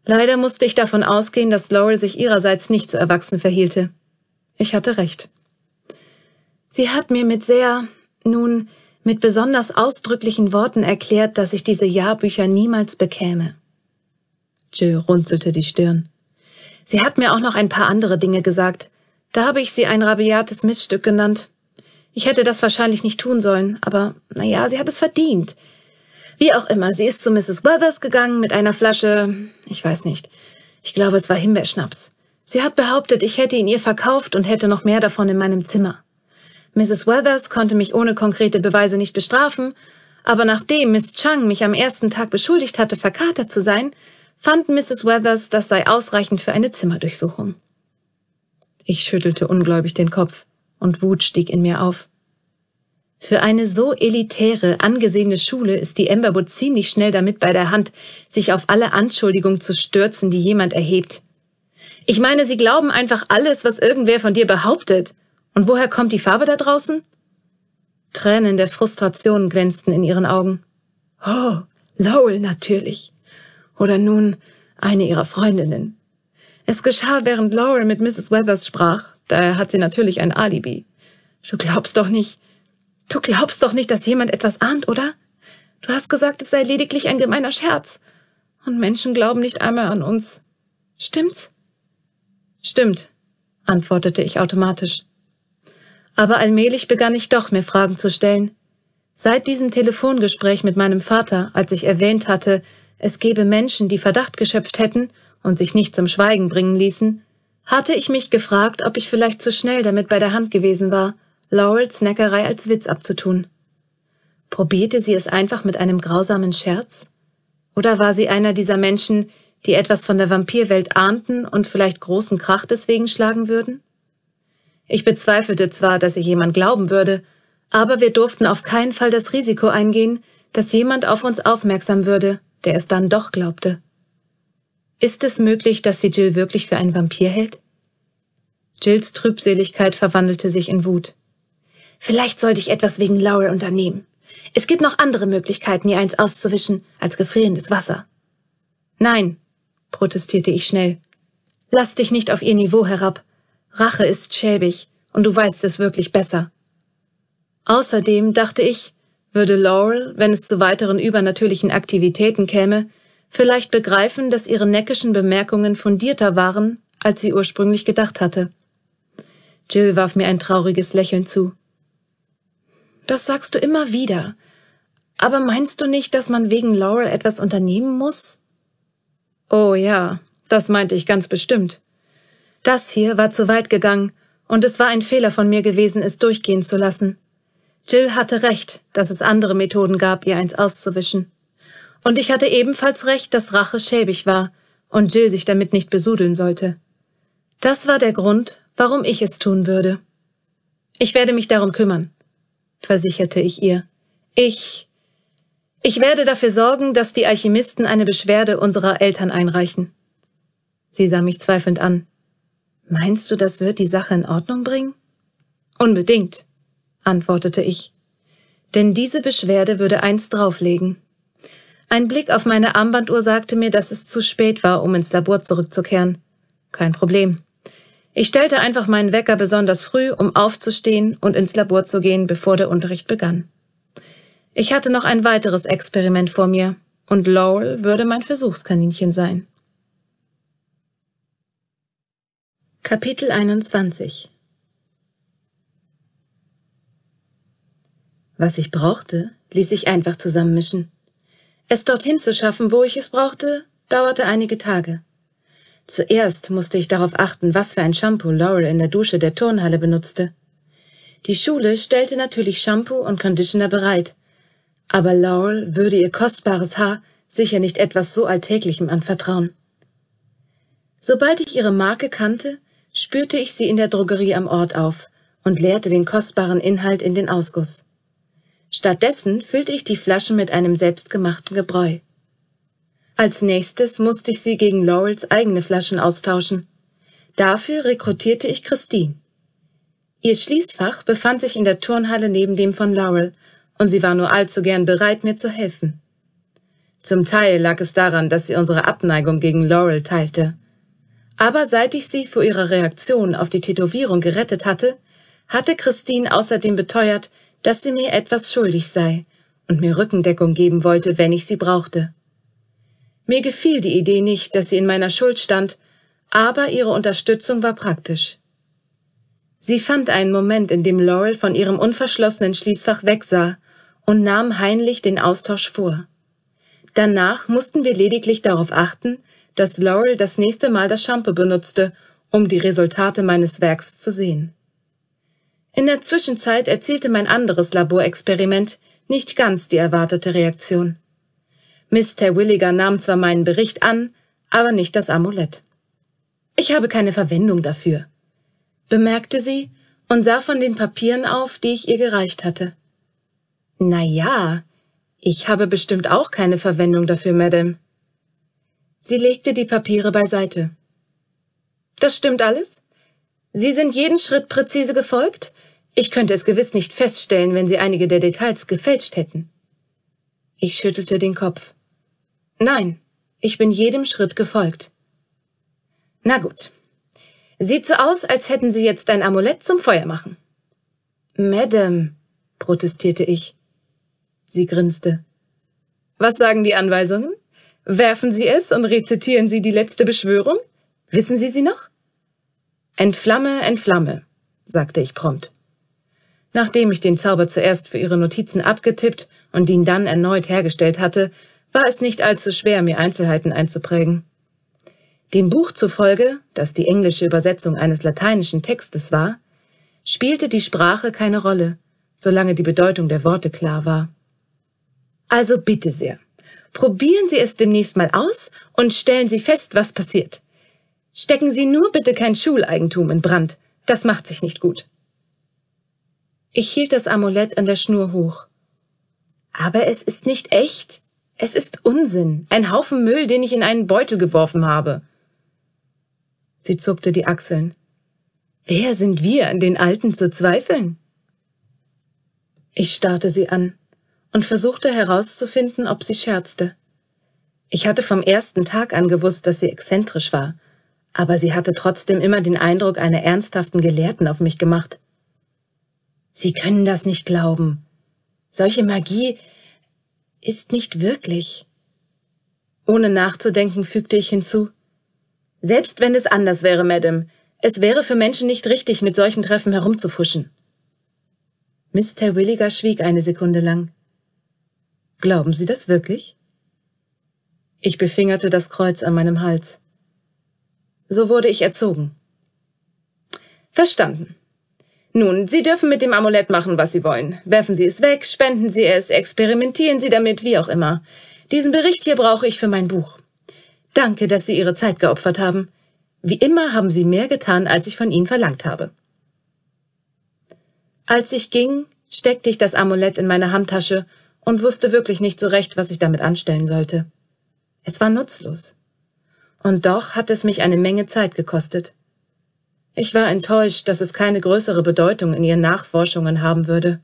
Leider musste ich davon ausgehen, dass Laurel sich ihrerseits nicht zu erwachsen verhielte. Ich hatte recht. Sie hat mir mit sehr, nun, mit besonders ausdrücklichen Worten erklärt, dass ich diese Jahrbücher niemals bekäme. Jill runzelte die Stirn. Sie hat mir auch noch ein paar andere Dinge gesagt. Da habe ich sie ein rabiates Missstück genannt. Ich hätte das wahrscheinlich nicht tun sollen, aber naja, sie hat es verdient. Wie auch immer, sie ist zu Mrs. Weathers gegangen mit einer Flasche, ich weiß nicht, ich glaube es war Himbeerschnaps. Sie hat behauptet, ich hätte ihn ihr verkauft und hätte noch mehr davon in meinem Zimmer. Mrs. Weathers konnte mich ohne konkrete Beweise nicht bestrafen, aber nachdem Miss Chang mich am ersten Tag beschuldigt hatte, verkatert zu sein, fand Mrs. Weathers, das sei ausreichend für eine Zimmerdurchsuchung. Ich schüttelte ungläubig den Kopf, und Wut stieg in mir auf. Für eine so elitäre, angesehene Schule ist die Emberwood ziemlich schnell damit bei der Hand, sich auf alle Anschuldigungen zu stürzen, die jemand erhebt. Ich meine, sie glauben einfach alles, was irgendwer von dir behauptet. Und woher kommt die Farbe da draußen? Tränen der Frustration glänzten in ihren Augen. Oh, Lowell natürlich. Oder nun eine ihrer Freundinnen. Es geschah, während Lowell mit Mrs. Weathers sprach. Daher hat sie natürlich ein Alibi. Du glaubst doch nicht, Du glaubst doch nicht, dass jemand etwas ahnt, oder? Du hast gesagt, es sei lediglich ein gemeiner Scherz. Und Menschen glauben nicht einmal an uns. Stimmt's? Stimmt, antwortete ich automatisch. Aber allmählich begann ich doch, mir Fragen zu stellen. Seit diesem Telefongespräch mit meinem Vater, als ich erwähnt hatte, es gebe Menschen, die Verdacht geschöpft hätten und sich nicht zum Schweigen bringen ließen, hatte ich mich gefragt, ob ich vielleicht zu schnell damit bei der Hand gewesen war Laurels Neckerei als Witz abzutun. Probierte sie es einfach mit einem grausamen Scherz? Oder war sie einer dieser Menschen, die etwas von der Vampirwelt ahnten und vielleicht großen Krach deswegen schlagen würden? Ich bezweifelte zwar, dass ihr jemand glauben würde, aber wir durften auf keinen Fall das Risiko eingehen, dass jemand auf uns aufmerksam würde, der es dann doch glaubte. Ist es möglich, dass sie Jill wirklich für einen Vampir hält? Jills Trübseligkeit verwandelte sich in Wut. Vielleicht sollte ich etwas wegen Laurel unternehmen. Es gibt noch andere Möglichkeiten, ihr eins auszuwischen, als gefrierendes Wasser. Nein, protestierte ich schnell. Lass dich nicht auf ihr Niveau herab. Rache ist schäbig, und du weißt es wirklich besser. Außerdem dachte ich, würde Laurel, wenn es zu weiteren übernatürlichen Aktivitäten käme, vielleicht begreifen, dass ihre neckischen Bemerkungen fundierter waren, als sie ursprünglich gedacht hatte. Jill warf mir ein trauriges Lächeln zu. Das sagst du immer wieder. Aber meinst du nicht, dass man wegen Laurel etwas unternehmen muss? Oh ja, das meinte ich ganz bestimmt. Das hier war zu weit gegangen, und es war ein Fehler von mir gewesen, es durchgehen zu lassen. Jill hatte recht, dass es andere Methoden gab, ihr eins auszuwischen. Und ich hatte ebenfalls recht, dass Rache schäbig war und Jill sich damit nicht besudeln sollte. Das war der Grund, warum ich es tun würde. Ich werde mich darum kümmern versicherte ich ihr. Ich. Ich werde dafür sorgen, dass die Alchemisten eine Beschwerde unserer Eltern einreichen. Sie sah mich zweifelnd an. Meinst du, das wird die Sache in Ordnung bringen? Unbedingt, antwortete ich. Denn diese Beschwerde würde eins drauflegen. Ein Blick auf meine Armbanduhr sagte mir, dass es zu spät war, um ins Labor zurückzukehren. Kein Problem. Ich stellte einfach meinen Wecker besonders früh, um aufzustehen und ins Labor zu gehen, bevor der Unterricht begann. Ich hatte noch ein weiteres Experiment vor mir, und Laurel würde mein Versuchskaninchen sein. Kapitel 21 Was ich brauchte, ließ ich einfach zusammenmischen. Es dorthin zu schaffen, wo ich es brauchte, dauerte einige Tage. Zuerst musste ich darauf achten, was für ein Shampoo Laurel in der Dusche der Turnhalle benutzte. Die Schule stellte natürlich Shampoo und Conditioner bereit, aber Laurel würde ihr kostbares Haar sicher nicht etwas so Alltäglichem anvertrauen. Sobald ich ihre Marke kannte, spürte ich sie in der Drogerie am Ort auf und leerte den kostbaren Inhalt in den Ausguss. Stattdessen füllte ich die Flaschen mit einem selbstgemachten Gebräu. Als Nächstes musste ich sie gegen Laurels eigene Flaschen austauschen. Dafür rekrutierte ich Christine. Ihr Schließfach befand sich in der Turnhalle neben dem von Laurel, und sie war nur allzu gern bereit, mir zu helfen. Zum Teil lag es daran, dass sie unsere Abneigung gegen Laurel teilte. Aber seit ich sie vor ihrer Reaktion auf die Tätowierung gerettet hatte, hatte Christine außerdem beteuert, dass sie mir etwas schuldig sei und mir Rückendeckung geben wollte, wenn ich sie brauchte. Mir gefiel die Idee nicht, dass sie in meiner Schuld stand, aber ihre Unterstützung war praktisch. Sie fand einen Moment, in dem Laurel von ihrem unverschlossenen Schließfach wegsah und nahm heimlich den Austausch vor. Danach mussten wir lediglich darauf achten, dass Laurel das nächste Mal das Shampoo benutzte, um die Resultate meines Werks zu sehen. In der Zwischenzeit erzielte mein anderes Laborexperiment nicht ganz die erwartete Reaktion. Mr. Williger nahm zwar meinen Bericht an, aber nicht das Amulett. Ich habe keine Verwendung dafür, bemerkte sie und sah von den Papieren auf, die ich ihr gereicht hatte. Na ja, ich habe bestimmt auch keine Verwendung dafür, Madame. Sie legte die Papiere beiseite. Das stimmt alles? Sie sind jeden Schritt präzise gefolgt? Ich könnte es gewiss nicht feststellen, wenn Sie einige der Details gefälscht hätten. Ich schüttelte den Kopf. Nein, ich bin jedem Schritt gefolgt. Na gut. Sieht so aus, als hätten Sie jetzt ein Amulett zum Feuer machen. Madame, protestierte ich. Sie grinste. Was sagen die Anweisungen? Werfen Sie es und rezitieren Sie die letzte Beschwörung? Wissen Sie sie noch? Entflamme, entflamme, sagte ich prompt. Nachdem ich den Zauber zuerst für ihre Notizen abgetippt und ihn dann erneut hergestellt hatte, war es nicht allzu schwer, mir Einzelheiten einzuprägen. Dem Buch zufolge, das die englische Übersetzung eines lateinischen Textes war, spielte die Sprache keine Rolle, solange die Bedeutung der Worte klar war. Also bitte sehr, probieren Sie es demnächst mal aus und stellen Sie fest, was passiert. Stecken Sie nur bitte kein Schuleigentum in Brand, das macht sich nicht gut. Ich hielt das Amulett an der Schnur hoch. Aber es ist nicht echt, es ist Unsinn, ein Haufen Müll, den ich in einen Beutel geworfen habe. Sie zuckte die Achseln. Wer sind wir, an den Alten zu zweifeln? Ich starrte sie an und versuchte herauszufinden, ob sie scherzte. Ich hatte vom ersten Tag an gewusst, dass sie exzentrisch war, aber sie hatte trotzdem immer den Eindruck einer ernsthaften Gelehrten auf mich gemacht. Sie können das nicht glauben. Solche Magie ist nicht wirklich. Ohne nachzudenken fügte ich hinzu, selbst wenn es anders wäre, Madame, es wäre für Menschen nicht richtig, mit solchen Treffen herumzufuschen. Mr. Williger schwieg eine Sekunde lang. Glauben Sie das wirklich? Ich befingerte das Kreuz an meinem Hals. So wurde ich erzogen. Verstanden. Nun, Sie dürfen mit dem Amulett machen, was Sie wollen. Werfen Sie es weg, spenden Sie es, experimentieren Sie damit, wie auch immer. Diesen Bericht hier brauche ich für mein Buch. Danke, dass Sie Ihre Zeit geopfert haben. Wie immer haben Sie mehr getan, als ich von Ihnen verlangt habe. Als ich ging, steckte ich das Amulett in meine Handtasche und wusste wirklich nicht so recht, was ich damit anstellen sollte. Es war nutzlos. Und doch hat es mich eine Menge Zeit gekostet. Ich war enttäuscht, dass es keine größere Bedeutung in ihren Nachforschungen haben würde.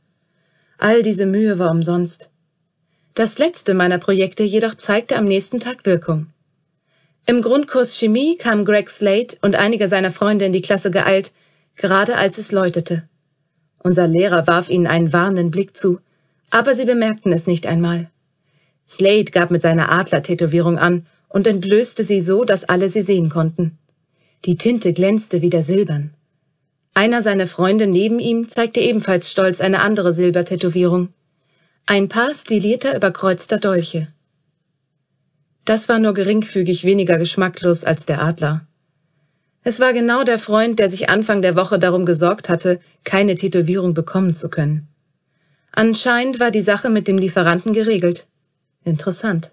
All diese Mühe war umsonst. Das letzte meiner Projekte jedoch zeigte am nächsten Tag Wirkung. Im Grundkurs Chemie kam Greg Slate und einige seiner Freunde in die Klasse geeilt, gerade als es läutete. Unser Lehrer warf ihnen einen warnenden Blick zu, aber sie bemerkten es nicht einmal. Slade gab mit seiner Adler-Tätowierung an und entblößte sie so, dass alle sie sehen konnten. Die Tinte glänzte wieder silbern. Einer seiner Freunde neben ihm zeigte ebenfalls stolz eine andere Silbertätowierung. Ein paar stilierter, überkreuzter Dolche. Das war nur geringfügig weniger geschmacklos als der Adler. Es war genau der Freund, der sich Anfang der Woche darum gesorgt hatte, keine Tätowierung bekommen zu können. Anscheinend war die Sache mit dem Lieferanten geregelt. Interessant.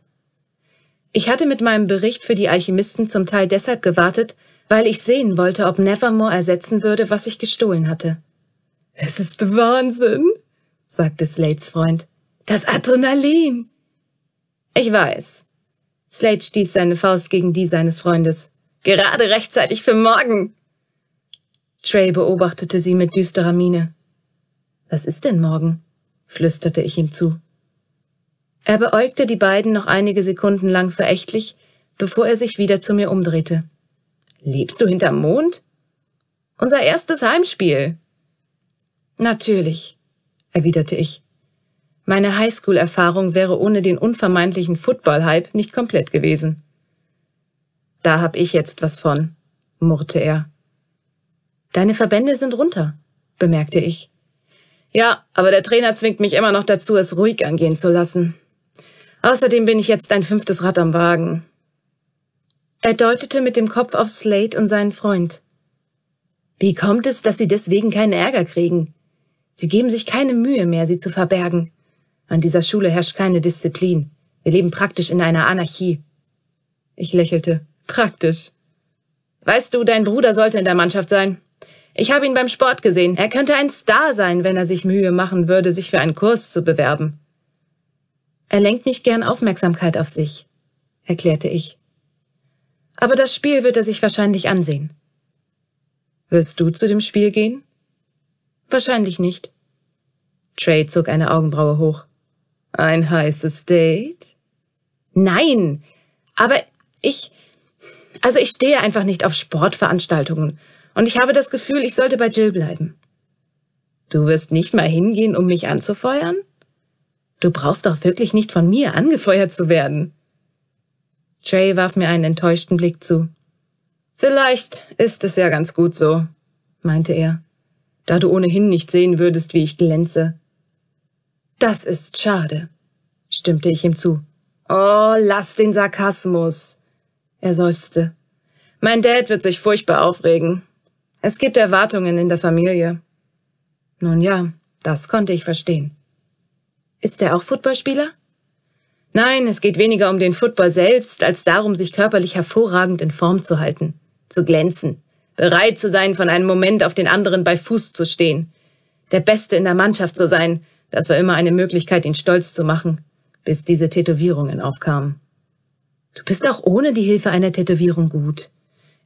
Ich hatte mit meinem Bericht für die Alchemisten zum Teil deshalb gewartet, weil ich sehen wollte, ob Nevermore ersetzen würde, was ich gestohlen hatte. Es ist Wahnsinn, sagte Slates Freund. Das Adrenalin. Ich weiß. Slade stieß seine Faust gegen die seines Freundes. Gerade rechtzeitig für morgen. Trey beobachtete sie mit düsterer Miene. Was ist denn morgen? flüsterte ich ihm zu. Er beäugte die beiden noch einige Sekunden lang verächtlich, bevor er sich wieder zu mir umdrehte. Lebst du hinterm Mond? Unser erstes Heimspiel. Natürlich, erwiderte ich. Meine Highschool-Erfahrung wäre ohne den unvermeintlichen Football-Hype nicht komplett gewesen. Da hab ich jetzt was von, murrte er. Deine Verbände sind runter, bemerkte ich. Ja, aber der Trainer zwingt mich immer noch dazu, es ruhig angehen zu lassen. Außerdem bin ich jetzt ein fünftes Rad am Wagen. Er deutete mit dem Kopf auf Slate und seinen Freund. Wie kommt es, dass Sie deswegen keinen Ärger kriegen? Sie geben sich keine Mühe mehr, sie zu verbergen. An dieser Schule herrscht keine Disziplin. Wir leben praktisch in einer Anarchie. Ich lächelte. Praktisch. Weißt du, dein Bruder sollte in der Mannschaft sein. Ich habe ihn beim Sport gesehen. Er könnte ein Star sein, wenn er sich Mühe machen würde, sich für einen Kurs zu bewerben. Er lenkt nicht gern Aufmerksamkeit auf sich, erklärte ich. Aber das Spiel wird er sich wahrscheinlich ansehen. Wirst du zu dem Spiel gehen? Wahrscheinlich nicht. Trey zog eine Augenbraue hoch. Ein heißes Date? Nein, aber ich, also ich stehe einfach nicht auf Sportveranstaltungen und ich habe das Gefühl, ich sollte bei Jill bleiben. Du wirst nicht mal hingehen, um mich anzufeuern? Du brauchst doch wirklich nicht von mir angefeuert zu werden. Trey warf mir einen enttäuschten Blick zu. Vielleicht ist es ja ganz gut so, meinte er, da du ohnehin nicht sehen würdest, wie ich glänze. Das ist schade, stimmte ich ihm zu. Oh, lass den Sarkasmus. Er seufzte. Mein Dad wird sich furchtbar aufregen. Es gibt Erwartungen in der Familie. Nun ja, das konnte ich verstehen. Ist er auch Footballspieler? Nein, es geht weniger um den Football selbst, als darum, sich körperlich hervorragend in Form zu halten, zu glänzen, bereit zu sein, von einem Moment auf den anderen bei Fuß zu stehen, der Beste in der Mannschaft zu sein, das war immer eine Möglichkeit, ihn stolz zu machen, bis diese Tätowierungen aufkamen. Du bist auch ohne die Hilfe einer Tätowierung gut.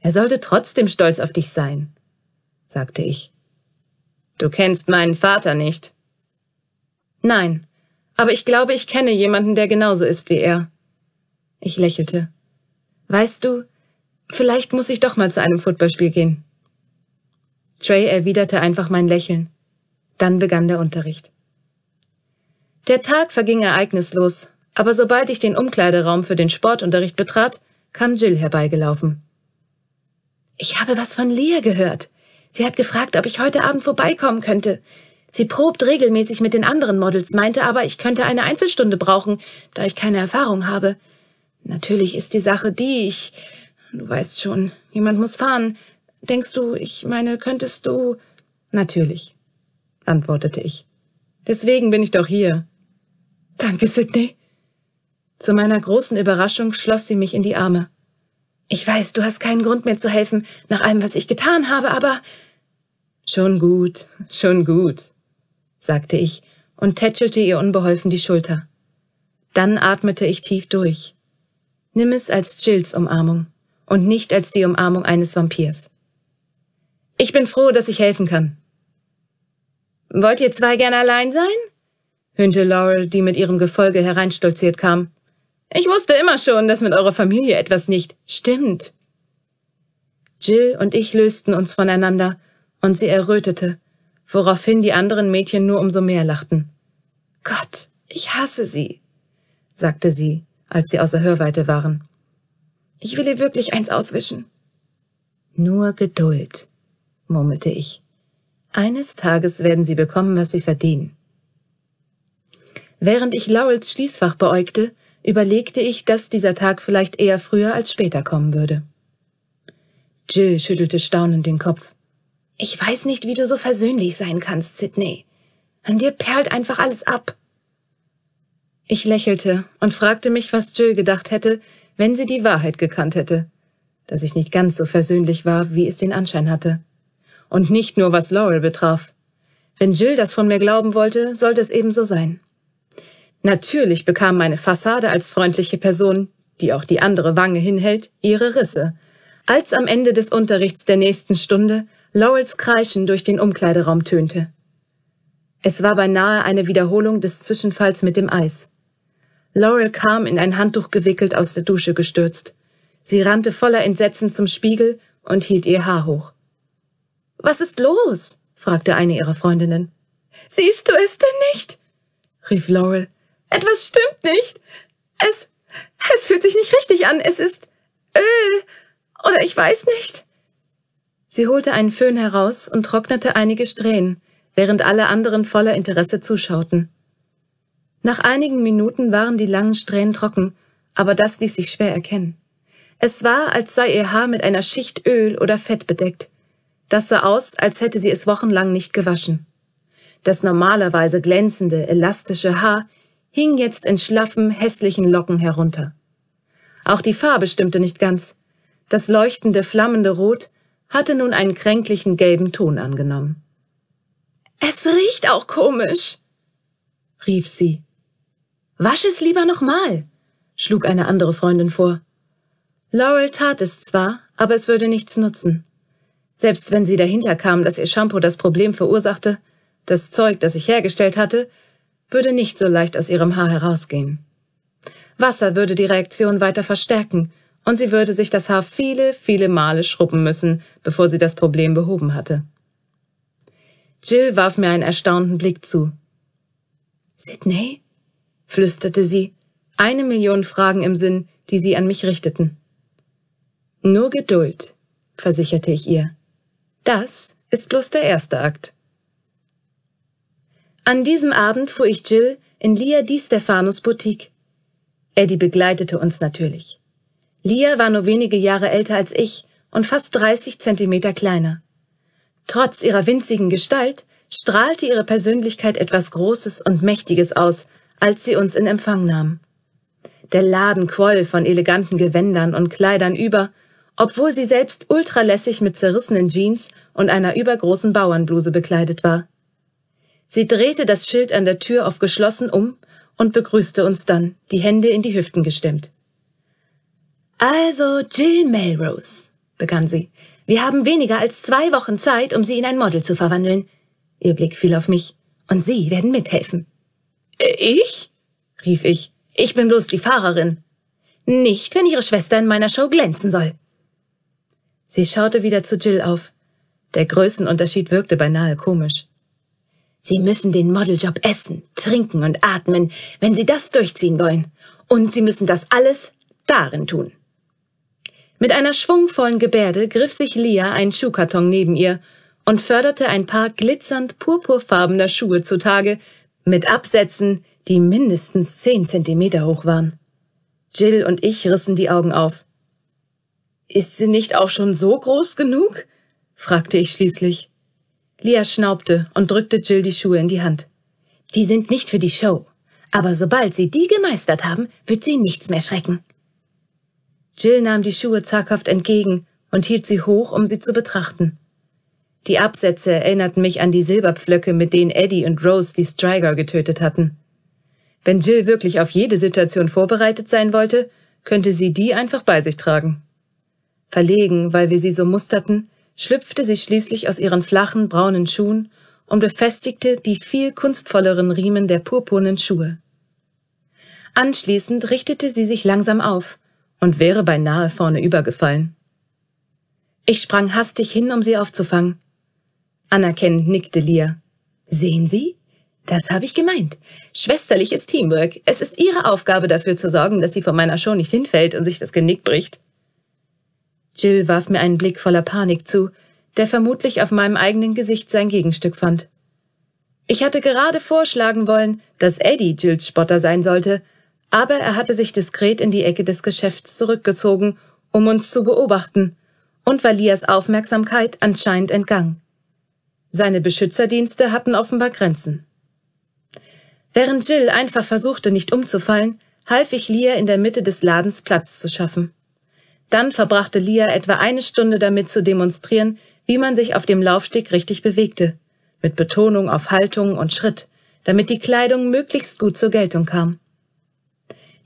Er sollte trotzdem stolz auf dich sein, sagte ich. Du kennst meinen Vater nicht. Nein, aber ich glaube, ich kenne jemanden, der genauso ist wie er. Ich lächelte. Weißt du, vielleicht muss ich doch mal zu einem Footballspiel gehen. Trey erwiderte einfach mein Lächeln. Dann begann der Unterricht. Der Tag verging ereignislos, aber sobald ich den Umkleideraum für den Sportunterricht betrat, kam Jill herbeigelaufen. Ich habe was von Lea gehört. Sie hat gefragt, ob ich heute Abend vorbeikommen könnte. Sie probt regelmäßig mit den anderen Models, meinte aber, ich könnte eine Einzelstunde brauchen, da ich keine Erfahrung habe. Natürlich ist die Sache die, ich. Du weißt schon, jemand muss fahren. Denkst du, ich meine, könntest du. Natürlich, antwortete ich. Deswegen bin ich doch hier. Danke, Sydney. Zu meiner großen Überraschung schloss sie mich in die Arme. Ich weiß, du hast keinen Grund mehr zu helfen, nach allem, was ich getan habe, aber. Schon gut, schon gut, sagte ich und tätschelte ihr unbeholfen die Schulter. Dann atmete ich tief durch. Nimm es als Jills Umarmung und nicht als die Umarmung eines Vampirs. Ich bin froh, dass ich helfen kann. Wollt ihr zwei gern allein sein? höhnte Laurel, die mit ihrem Gefolge hereinstolziert kam. Ich wusste immer schon, dass mit eurer Familie etwas nicht stimmt. Jill und ich lösten uns voneinander, und sie errötete, woraufhin die anderen Mädchen nur umso mehr lachten. Gott, ich hasse sie, sagte sie, als sie außer Hörweite waren. Ich will ihr wirklich eins auswischen. Nur Geduld, murmelte ich. Eines Tages werden sie bekommen, was sie verdienen. Während ich Laurels Schließfach beäugte, überlegte ich, dass dieser Tag vielleicht eher früher als später kommen würde. Jill schüttelte staunend den Kopf. Ich weiß nicht, wie du so versöhnlich sein kannst, Sidney. An dir perlt einfach alles ab. Ich lächelte und fragte mich, was Jill gedacht hätte, wenn sie die Wahrheit gekannt hätte, dass ich nicht ganz so versöhnlich war, wie es den Anschein hatte. Und nicht nur was Laurel betraf. Wenn Jill das von mir glauben wollte, sollte es eben so sein. Natürlich bekam meine Fassade als freundliche Person, die auch die andere Wange hinhält, ihre Risse, als am Ende des Unterrichts der nächsten Stunde Laurels Kreischen durch den Umkleideraum tönte. Es war beinahe eine Wiederholung des Zwischenfalls mit dem Eis. Laurel kam in ein Handtuch gewickelt aus der Dusche gestürzt. Sie rannte voller Entsetzen zum Spiegel und hielt ihr Haar hoch. Was ist los? fragte eine ihrer Freundinnen. Siehst du es denn nicht? rief Laurel. Etwas stimmt nicht. Es, es fühlt sich nicht richtig an. Es ist Öl. Oder ich weiß nicht. Sie holte einen Föhn heraus und trocknete einige Strähnen, während alle anderen voller Interesse zuschauten. Nach einigen Minuten waren die langen Strähnen trocken, aber das ließ sich schwer erkennen. Es war, als sei ihr Haar mit einer Schicht Öl oder Fett bedeckt. Das sah aus, als hätte sie es wochenlang nicht gewaschen. Das normalerweise glänzende, elastische Haar hing jetzt in schlaffen, hässlichen Locken herunter. Auch die Farbe stimmte nicht ganz. Das leuchtende, flammende Rot hatte nun einen kränklichen gelben Ton angenommen. Es riecht auch komisch, rief sie. Wasch es lieber nochmal, schlug eine andere Freundin vor. Laurel tat es zwar, aber es würde nichts nutzen. Selbst wenn sie dahinter kam, dass ihr Shampoo das Problem verursachte, das Zeug, das ich hergestellt hatte, würde nicht so leicht aus ihrem Haar herausgehen. Wasser würde die Reaktion weiter verstärken, und sie würde sich das Haar viele, viele Male schrubben müssen, bevor sie das Problem behoben hatte. Jill warf mir einen erstaunten Blick zu. Sydney? flüsterte sie, eine Million Fragen im Sinn, die sie an mich richteten. Nur Geduld, versicherte ich ihr. Das ist bloß der erste Akt. An diesem Abend fuhr ich Jill in Lia Di Stefanos Boutique. Eddie begleitete uns natürlich. Lia war nur wenige Jahre älter als ich und fast 30 Zentimeter kleiner. Trotz ihrer winzigen Gestalt strahlte ihre Persönlichkeit etwas Großes und Mächtiges aus, als sie uns in Empfang nahm. Der Laden quoll von eleganten Gewändern und Kleidern über, obwohl sie selbst ultralässig mit zerrissenen Jeans und einer übergroßen Bauernbluse bekleidet war. Sie drehte das Schild an der Tür auf geschlossen um und begrüßte uns dann, die Hände in die Hüften gestemmt. Also, Jill Melrose, begann sie. Wir haben weniger als zwei Wochen Zeit, um sie in ein Model zu verwandeln. Ihr Blick fiel auf mich. Und Sie werden mithelfen. Äh, ich? rief ich. Ich bin bloß die Fahrerin. Nicht, wenn Ihre Schwester in meiner Show glänzen soll. Sie schaute wieder zu Jill auf. Der Größenunterschied wirkte beinahe komisch. Sie müssen den Modeljob essen, trinken und atmen, wenn Sie das durchziehen wollen. Und Sie müssen das alles darin tun. Mit einer schwungvollen Gebärde griff sich Lia einen Schuhkarton neben ihr und förderte ein Paar glitzernd purpurfarbener Schuhe zutage, mit Absätzen, die mindestens zehn Zentimeter hoch waren. Jill und ich rissen die Augen auf. Ist sie nicht auch schon so groß genug? fragte ich schließlich. Lia schnaubte und drückte Jill die Schuhe in die Hand. Die sind nicht für die Show. Aber sobald sie die gemeistert haben, wird sie nichts mehr schrecken. Jill nahm die Schuhe zaghaft entgegen und hielt sie hoch, um sie zu betrachten. Die Absätze erinnerten mich an die Silberpflöcke, mit denen Eddie und Rose die Striger getötet hatten. Wenn Jill wirklich auf jede Situation vorbereitet sein wollte, könnte sie die einfach bei sich tragen. Verlegen, weil wir sie so musterten, schlüpfte sie schließlich aus ihren flachen, braunen Schuhen und befestigte die viel kunstvolleren Riemen der purpurnen Schuhe. Anschließend richtete sie sich langsam auf und wäre beinahe vorne übergefallen. Ich sprang hastig hin, um sie aufzufangen. Anerkennend nickte Lia. Sehen Sie? Das habe ich gemeint. Schwesterliches Teamwork. Es ist Ihre Aufgabe, dafür zu sorgen, dass sie von meiner Show nicht hinfällt und sich das Genick bricht. Jill warf mir einen Blick voller Panik zu, der vermutlich auf meinem eigenen Gesicht sein Gegenstück fand. Ich hatte gerade vorschlagen wollen, dass Eddie Jills Spotter sein sollte, aber er hatte sich diskret in die Ecke des Geschäfts zurückgezogen, um uns zu beobachten, und war Lias Aufmerksamkeit anscheinend entgangen. Seine Beschützerdienste hatten offenbar Grenzen. Während Jill einfach versuchte, nicht umzufallen, half ich Lia in der Mitte des Ladens Platz zu schaffen. Dann verbrachte Lia etwa eine Stunde damit zu demonstrieren, wie man sich auf dem Laufsteg richtig bewegte, mit Betonung auf Haltung und Schritt, damit die Kleidung möglichst gut zur Geltung kam.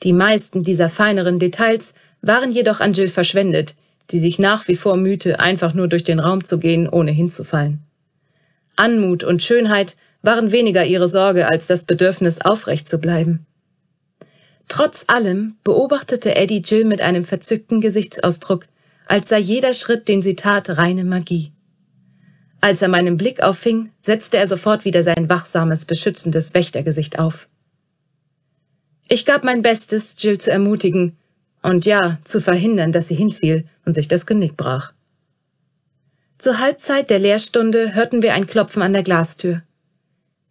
Die meisten dieser feineren Details waren jedoch an Jill verschwendet, die sich nach wie vor mühte, einfach nur durch den Raum zu gehen, ohne hinzufallen. Anmut und Schönheit waren weniger ihre Sorge als das Bedürfnis, aufrecht zu bleiben. Trotz allem beobachtete Eddie Jill mit einem verzückten Gesichtsausdruck, als sei jeder Schritt, den sie tat, reine Magie. Als er meinen Blick auffing, setzte er sofort wieder sein wachsames, beschützendes Wächtergesicht auf. Ich gab mein Bestes, Jill zu ermutigen und ja, zu verhindern, dass sie hinfiel und sich das Genick brach. Zur Halbzeit der Lehrstunde hörten wir ein Klopfen an der Glastür.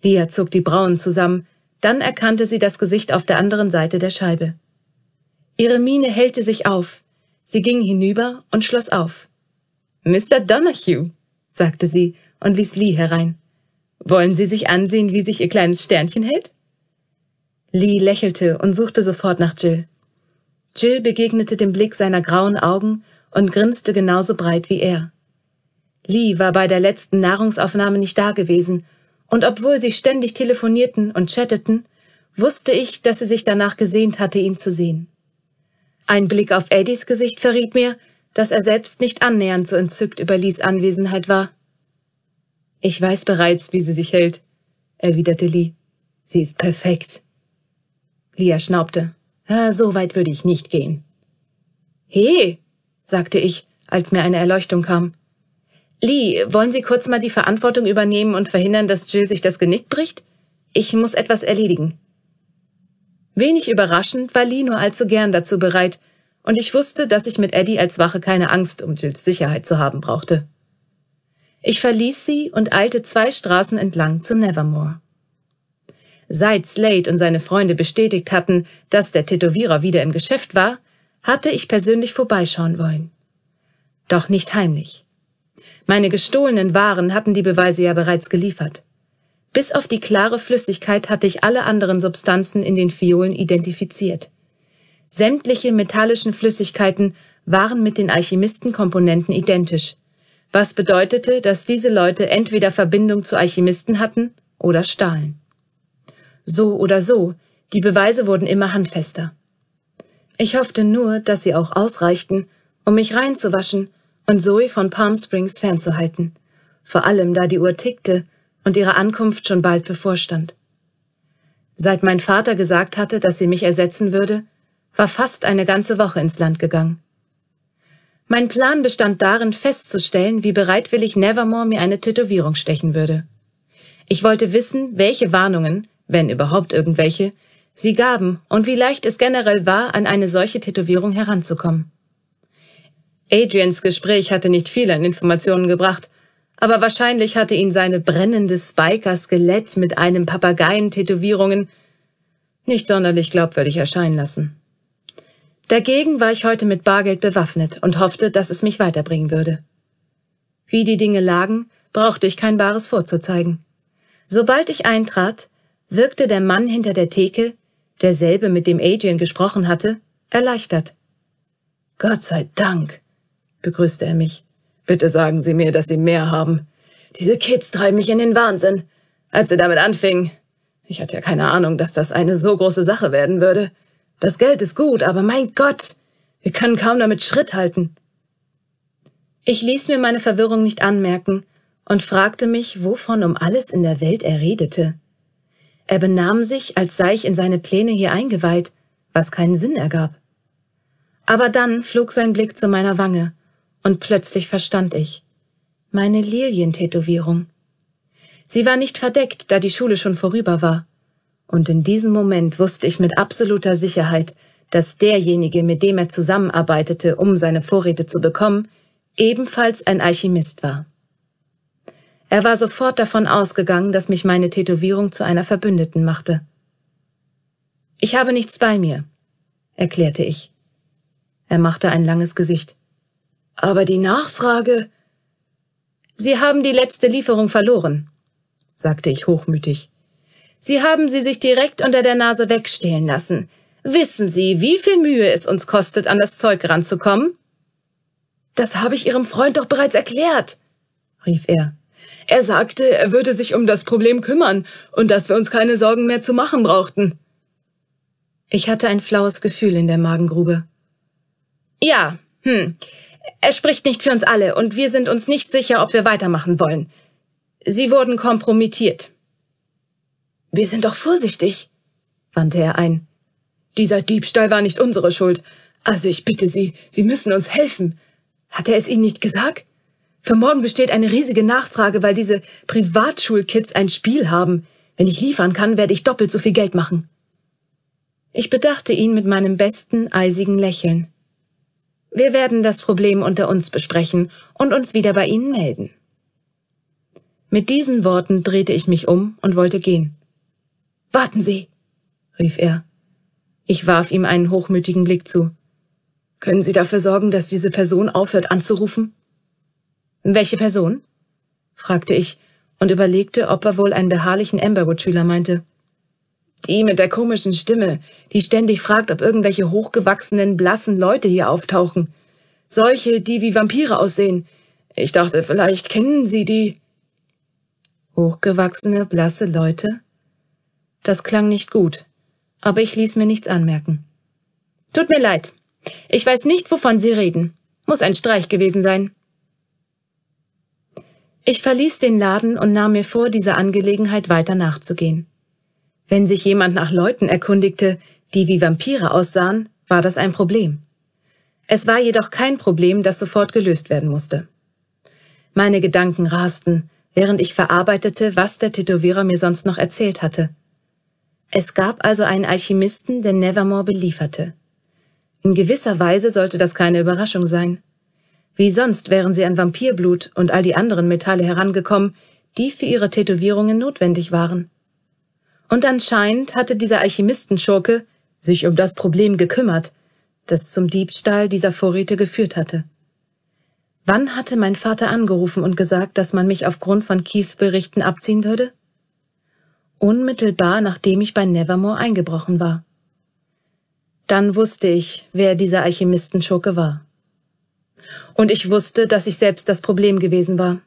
Lia zog die Brauen zusammen, dann erkannte sie das Gesicht auf der anderen Seite der Scheibe. Ihre Miene hellte sich auf. Sie ging hinüber und schloss auf. Mr. Donahue, sagte sie und ließ Lee herein. Wollen Sie sich ansehen, wie sich Ihr kleines Sternchen hält? Lee lächelte und suchte sofort nach Jill. Jill begegnete dem Blick seiner grauen Augen und grinste genauso breit wie er. Lee war bei der letzten Nahrungsaufnahme nicht da gewesen, und obwohl sie ständig telefonierten und chatteten, wusste ich, dass sie sich danach gesehnt hatte, ihn zu sehen. Ein Blick auf Eddies Gesicht verriet mir, dass er selbst nicht annähernd so entzückt über Lees Anwesenheit war. Ich weiß bereits, wie sie sich hält, erwiderte Lee. Sie ist perfekt. Lia schnaubte. so weit würde ich nicht gehen. He, sagte ich, als mir eine Erleuchtung kam. Lee, wollen Sie kurz mal die Verantwortung übernehmen und verhindern, dass Jill sich das Genick bricht? Ich muss etwas erledigen. Wenig überraschend war Lee nur allzu gern dazu bereit, und ich wusste, dass ich mit Eddie als Wache keine Angst um Jills Sicherheit zu haben brauchte. Ich verließ sie und eilte zwei Straßen entlang zu Nevermore seit Slade und seine Freunde bestätigt hatten, dass der Tätowierer wieder im Geschäft war, hatte ich persönlich vorbeischauen wollen. Doch nicht heimlich. Meine gestohlenen Waren hatten die Beweise ja bereits geliefert. Bis auf die klare Flüssigkeit hatte ich alle anderen Substanzen in den Fiolen identifiziert. Sämtliche metallischen Flüssigkeiten waren mit den Alchemistenkomponenten identisch, was bedeutete, dass diese Leute entweder Verbindung zu Alchemisten hatten oder stahlen so oder so, die Beweise wurden immer handfester. Ich hoffte nur, dass sie auch ausreichten, um mich reinzuwaschen und Zoe von Palm Springs fernzuhalten, vor allem da die Uhr tickte und ihre Ankunft schon bald bevorstand. Seit mein Vater gesagt hatte, dass sie mich ersetzen würde, war fast eine ganze Woche ins Land gegangen. Mein Plan bestand darin, festzustellen, wie bereitwillig Nevermore mir eine Tätowierung stechen würde. Ich wollte wissen, welche Warnungen, wenn überhaupt irgendwelche, sie gaben und wie leicht es generell war, an eine solche Tätowierung heranzukommen. Adrians Gespräch hatte nicht viel an Informationen gebracht, aber wahrscheinlich hatte ihn seine brennende Spiker-Skelett mit einem Papageien-Tätowierungen nicht sonderlich glaubwürdig erscheinen lassen. Dagegen war ich heute mit Bargeld bewaffnet und hoffte, dass es mich weiterbringen würde. Wie die Dinge lagen, brauchte ich kein Bares vorzuzeigen. Sobald ich eintrat, wirkte der Mann hinter der Theke, derselbe mit dem Adrian gesprochen hatte, erleichtert. Gott sei Dank, begrüßte er mich. Bitte sagen Sie mir, dass Sie mehr haben. Diese Kids treiben mich in den Wahnsinn. Als wir damit anfingen, ich hatte ja keine Ahnung, dass das eine so große Sache werden würde. Das Geld ist gut, aber mein Gott, wir können kaum damit Schritt halten. Ich ließ mir meine Verwirrung nicht anmerken und fragte mich, wovon um alles in der Welt er redete. Er benahm sich, als sei ich in seine Pläne hier eingeweiht, was keinen Sinn ergab. Aber dann flog sein Blick zu meiner Wange, und plötzlich verstand ich. Meine Lilientätowierung. Sie war nicht verdeckt, da die Schule schon vorüber war. Und in diesem Moment wusste ich mit absoluter Sicherheit, dass derjenige, mit dem er zusammenarbeitete, um seine Vorräte zu bekommen, ebenfalls ein Alchemist war. Er war sofort davon ausgegangen, dass mich meine Tätowierung zu einer Verbündeten machte. Ich habe nichts bei mir, erklärte ich. Er machte ein langes Gesicht. Aber die Nachfrage. Sie haben die letzte Lieferung verloren, sagte ich hochmütig. Sie haben sie sich direkt unter der Nase wegstehlen lassen. Wissen Sie, wie viel Mühe es uns kostet, an das Zeug ranzukommen? Das habe ich Ihrem Freund doch bereits erklärt, rief er. Er sagte, er würde sich um das Problem kümmern und dass wir uns keine Sorgen mehr zu machen brauchten. Ich hatte ein flaues Gefühl in der Magengrube. Ja, hm. Er spricht nicht für uns alle und wir sind uns nicht sicher, ob wir weitermachen wollen. Sie wurden kompromittiert. Wir sind doch vorsichtig, wandte er ein. Dieser Diebstahl war nicht unsere Schuld. Also ich bitte Sie, Sie müssen uns helfen. Hat er es Ihnen nicht gesagt? Für morgen besteht eine riesige Nachfrage, weil diese Privatschulkids ein Spiel haben. Wenn ich liefern kann, werde ich doppelt so viel Geld machen. Ich bedachte ihn mit meinem besten eisigen Lächeln. Wir werden das Problem unter uns besprechen und uns wieder bei Ihnen melden. Mit diesen Worten drehte ich mich um und wollte gehen. Warten Sie, rief er. Ich warf ihm einen hochmütigen Blick zu. Können Sie dafür sorgen, dass diese Person aufhört anzurufen? Welche Person? fragte ich und überlegte, ob er wohl einen beharrlichen Amberwood-Schüler meinte. Die mit der komischen Stimme, die ständig fragt, ob irgendwelche hochgewachsenen, blassen Leute hier auftauchen. Solche, die wie Vampire aussehen. Ich dachte, vielleicht kennen Sie die. Hochgewachsene, blasse Leute? Das klang nicht gut, aber ich ließ mir nichts anmerken. Tut mir leid. Ich weiß nicht, wovon Sie reden. Muss ein Streich gewesen sein. Ich verließ den Laden und nahm mir vor, dieser Angelegenheit weiter nachzugehen. Wenn sich jemand nach Leuten erkundigte, die wie Vampire aussahen, war das ein Problem. Es war jedoch kein Problem, das sofort gelöst werden musste. Meine Gedanken rasten, während ich verarbeitete, was der Tätowierer mir sonst noch erzählt hatte. Es gab also einen Alchemisten, der Nevermore belieferte. In gewisser Weise sollte das keine Überraschung sein. Wie sonst wären sie an Vampirblut und all die anderen Metalle herangekommen, die für ihre Tätowierungen notwendig waren. Und anscheinend hatte dieser Alchemistenschurke sich um das Problem gekümmert, das zum Diebstahl dieser Vorräte geführt hatte. Wann hatte mein Vater angerufen und gesagt, dass man mich aufgrund von Keiths Berichten abziehen würde? Unmittelbar nachdem ich bei Nevermore eingebrochen war. Dann wusste ich, wer dieser Alchemistenschurke war und ich wusste, dass ich selbst das Problem gewesen war.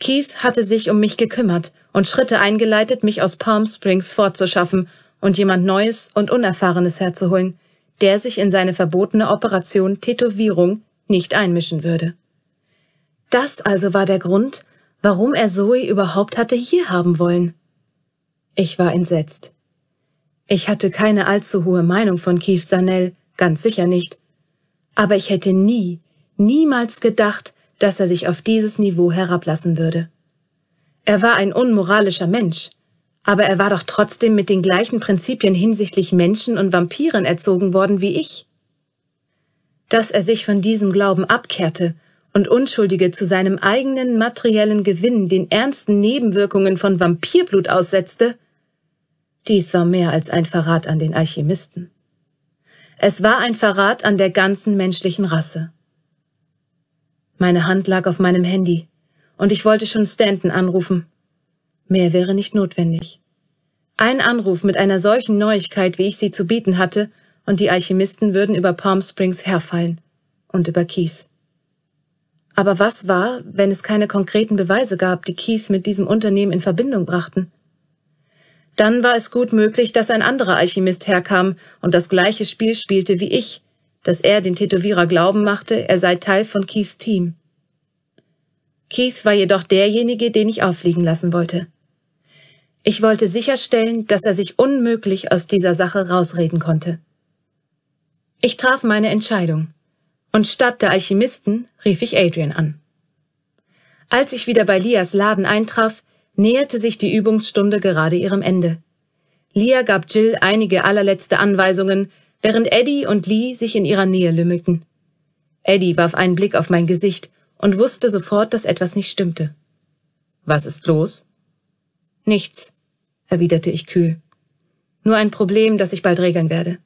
Keith hatte sich um mich gekümmert und Schritte eingeleitet, mich aus Palm Springs fortzuschaffen und jemand Neues und Unerfahrenes herzuholen, der sich in seine verbotene Operation Tätowierung nicht einmischen würde. Das also war der Grund, warum er Zoe überhaupt hatte hier haben wollen. Ich war entsetzt. Ich hatte keine allzu hohe Meinung von Keith Sanell, ganz sicher nicht. Aber ich hätte nie, niemals gedacht, dass er sich auf dieses Niveau herablassen würde. Er war ein unmoralischer Mensch, aber er war doch trotzdem mit den gleichen Prinzipien hinsichtlich Menschen und Vampiren erzogen worden wie ich. Dass er sich von diesem Glauben abkehrte und Unschuldige zu seinem eigenen materiellen Gewinn den ernsten Nebenwirkungen von Vampirblut aussetzte, dies war mehr als ein Verrat an den Alchemisten. Es war ein Verrat an der ganzen menschlichen Rasse. Meine Hand lag auf meinem Handy, und ich wollte schon Stanton anrufen. Mehr wäre nicht notwendig. Ein Anruf mit einer solchen Neuigkeit, wie ich sie zu bieten hatte, und die Alchemisten würden über Palm Springs herfallen und über Keys. Aber was war, wenn es keine konkreten Beweise gab, die Keys mit diesem Unternehmen in Verbindung brachten? Dann war es gut möglich, dass ein anderer Alchemist herkam und das gleiche Spiel spielte wie ich, dass er den Tätowierer glauben machte, er sei Teil von Keiths Team. Keith war jedoch derjenige, den ich auffliegen lassen wollte. Ich wollte sicherstellen, dass er sich unmöglich aus dieser Sache rausreden konnte. Ich traf meine Entscheidung und statt der Alchemisten rief ich Adrian an. Als ich wieder bei Lias Laden eintraf, näherte sich die Übungsstunde gerade ihrem Ende. Lia gab Jill einige allerletzte Anweisungen, während Eddie und Lee sich in ihrer Nähe lümmelten. Eddie warf einen Blick auf mein Gesicht und wusste sofort, dass etwas nicht stimmte. Was ist los? Nichts, erwiderte ich kühl. Nur ein Problem, das ich bald regeln werde.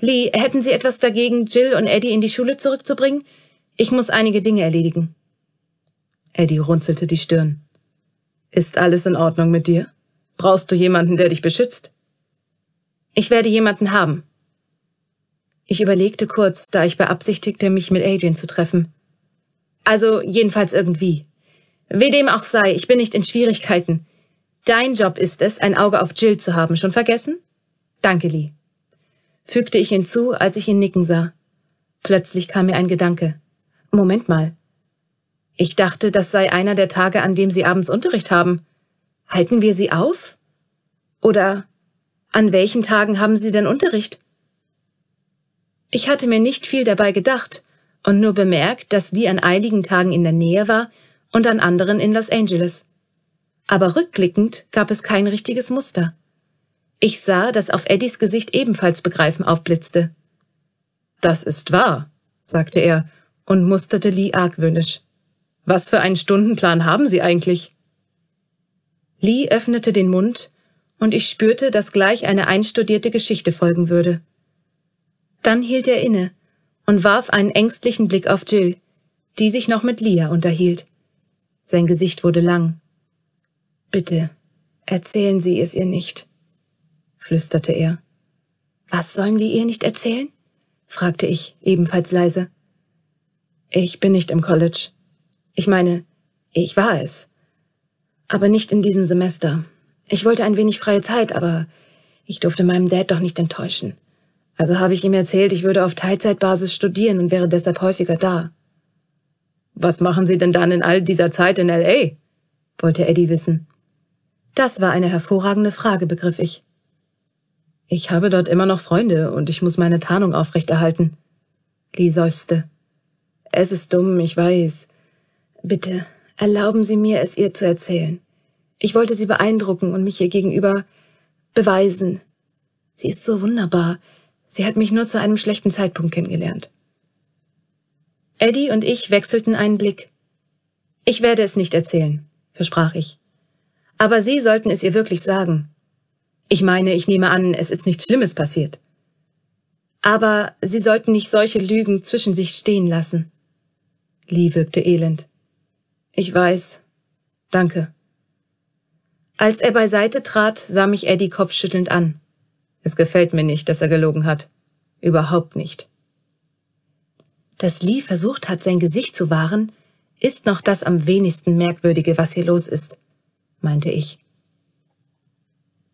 Lee, hätten Sie etwas dagegen, Jill und Eddie in die Schule zurückzubringen? Ich muss einige Dinge erledigen. Eddie runzelte die Stirn. Ist alles in Ordnung mit dir? Brauchst du jemanden, der dich beschützt? Ich werde jemanden haben, ich überlegte kurz, da ich beabsichtigte, mich mit Adrian zu treffen. Also jedenfalls irgendwie. Wie dem auch sei, ich bin nicht in Schwierigkeiten. Dein Job ist es, ein Auge auf Jill zu haben. Schon vergessen? Danke, Lee. Fügte ich hinzu, als ich ihn nicken sah. Plötzlich kam mir ein Gedanke. Moment mal. Ich dachte, das sei einer der Tage, an dem Sie abends Unterricht haben. Halten wir Sie auf? Oder an welchen Tagen haben Sie denn Unterricht? Ich hatte mir nicht viel dabei gedacht und nur bemerkt, dass Lee an einigen Tagen in der Nähe war und an anderen in Los Angeles. Aber rückblickend gab es kein richtiges Muster. Ich sah, dass auf Eddies Gesicht ebenfalls Begreifen aufblitzte. Das ist wahr, sagte er und musterte Lee argwöhnisch. Was für einen Stundenplan haben Sie eigentlich? Lee öffnete den Mund, und ich spürte, dass gleich eine einstudierte Geschichte folgen würde. Dann hielt er inne und warf einen ängstlichen Blick auf Jill, die sich noch mit Lia unterhielt. Sein Gesicht wurde lang. Bitte, erzählen Sie es ihr nicht, flüsterte er. Was sollen wir ihr nicht erzählen? fragte ich, ebenfalls leise. Ich bin nicht im College. Ich meine, ich war es. Aber nicht in diesem Semester. Ich wollte ein wenig freie Zeit, aber ich durfte meinem Dad doch nicht enttäuschen. Also habe ich ihm erzählt, ich würde auf Teilzeitbasis studieren und wäre deshalb häufiger da. Was machen Sie denn dann in all dieser Zeit in LA? wollte Eddie wissen. Das war eine hervorragende Frage, begriff ich. Ich habe dort immer noch Freunde und ich muss meine Tarnung aufrechterhalten. Lee seufzte. Es ist dumm, ich weiß. Bitte, erlauben Sie mir, es ihr zu erzählen. Ich wollte sie beeindrucken und mich ihr gegenüber beweisen. Sie ist so wunderbar. Sie hat mich nur zu einem schlechten Zeitpunkt kennengelernt. Eddie und ich wechselten einen Blick. Ich werde es nicht erzählen, versprach ich. Aber Sie sollten es ihr wirklich sagen. Ich meine, ich nehme an, es ist nichts Schlimmes passiert. Aber Sie sollten nicht solche Lügen zwischen sich stehen lassen. Lee wirkte elend. Ich weiß. Danke. Als er beiseite trat, sah mich Eddie kopfschüttelnd an. Es gefällt mir nicht, dass er gelogen hat. Überhaupt nicht. Dass Lee versucht hat, sein Gesicht zu wahren, ist noch das am wenigsten merkwürdige, was hier los ist, meinte ich.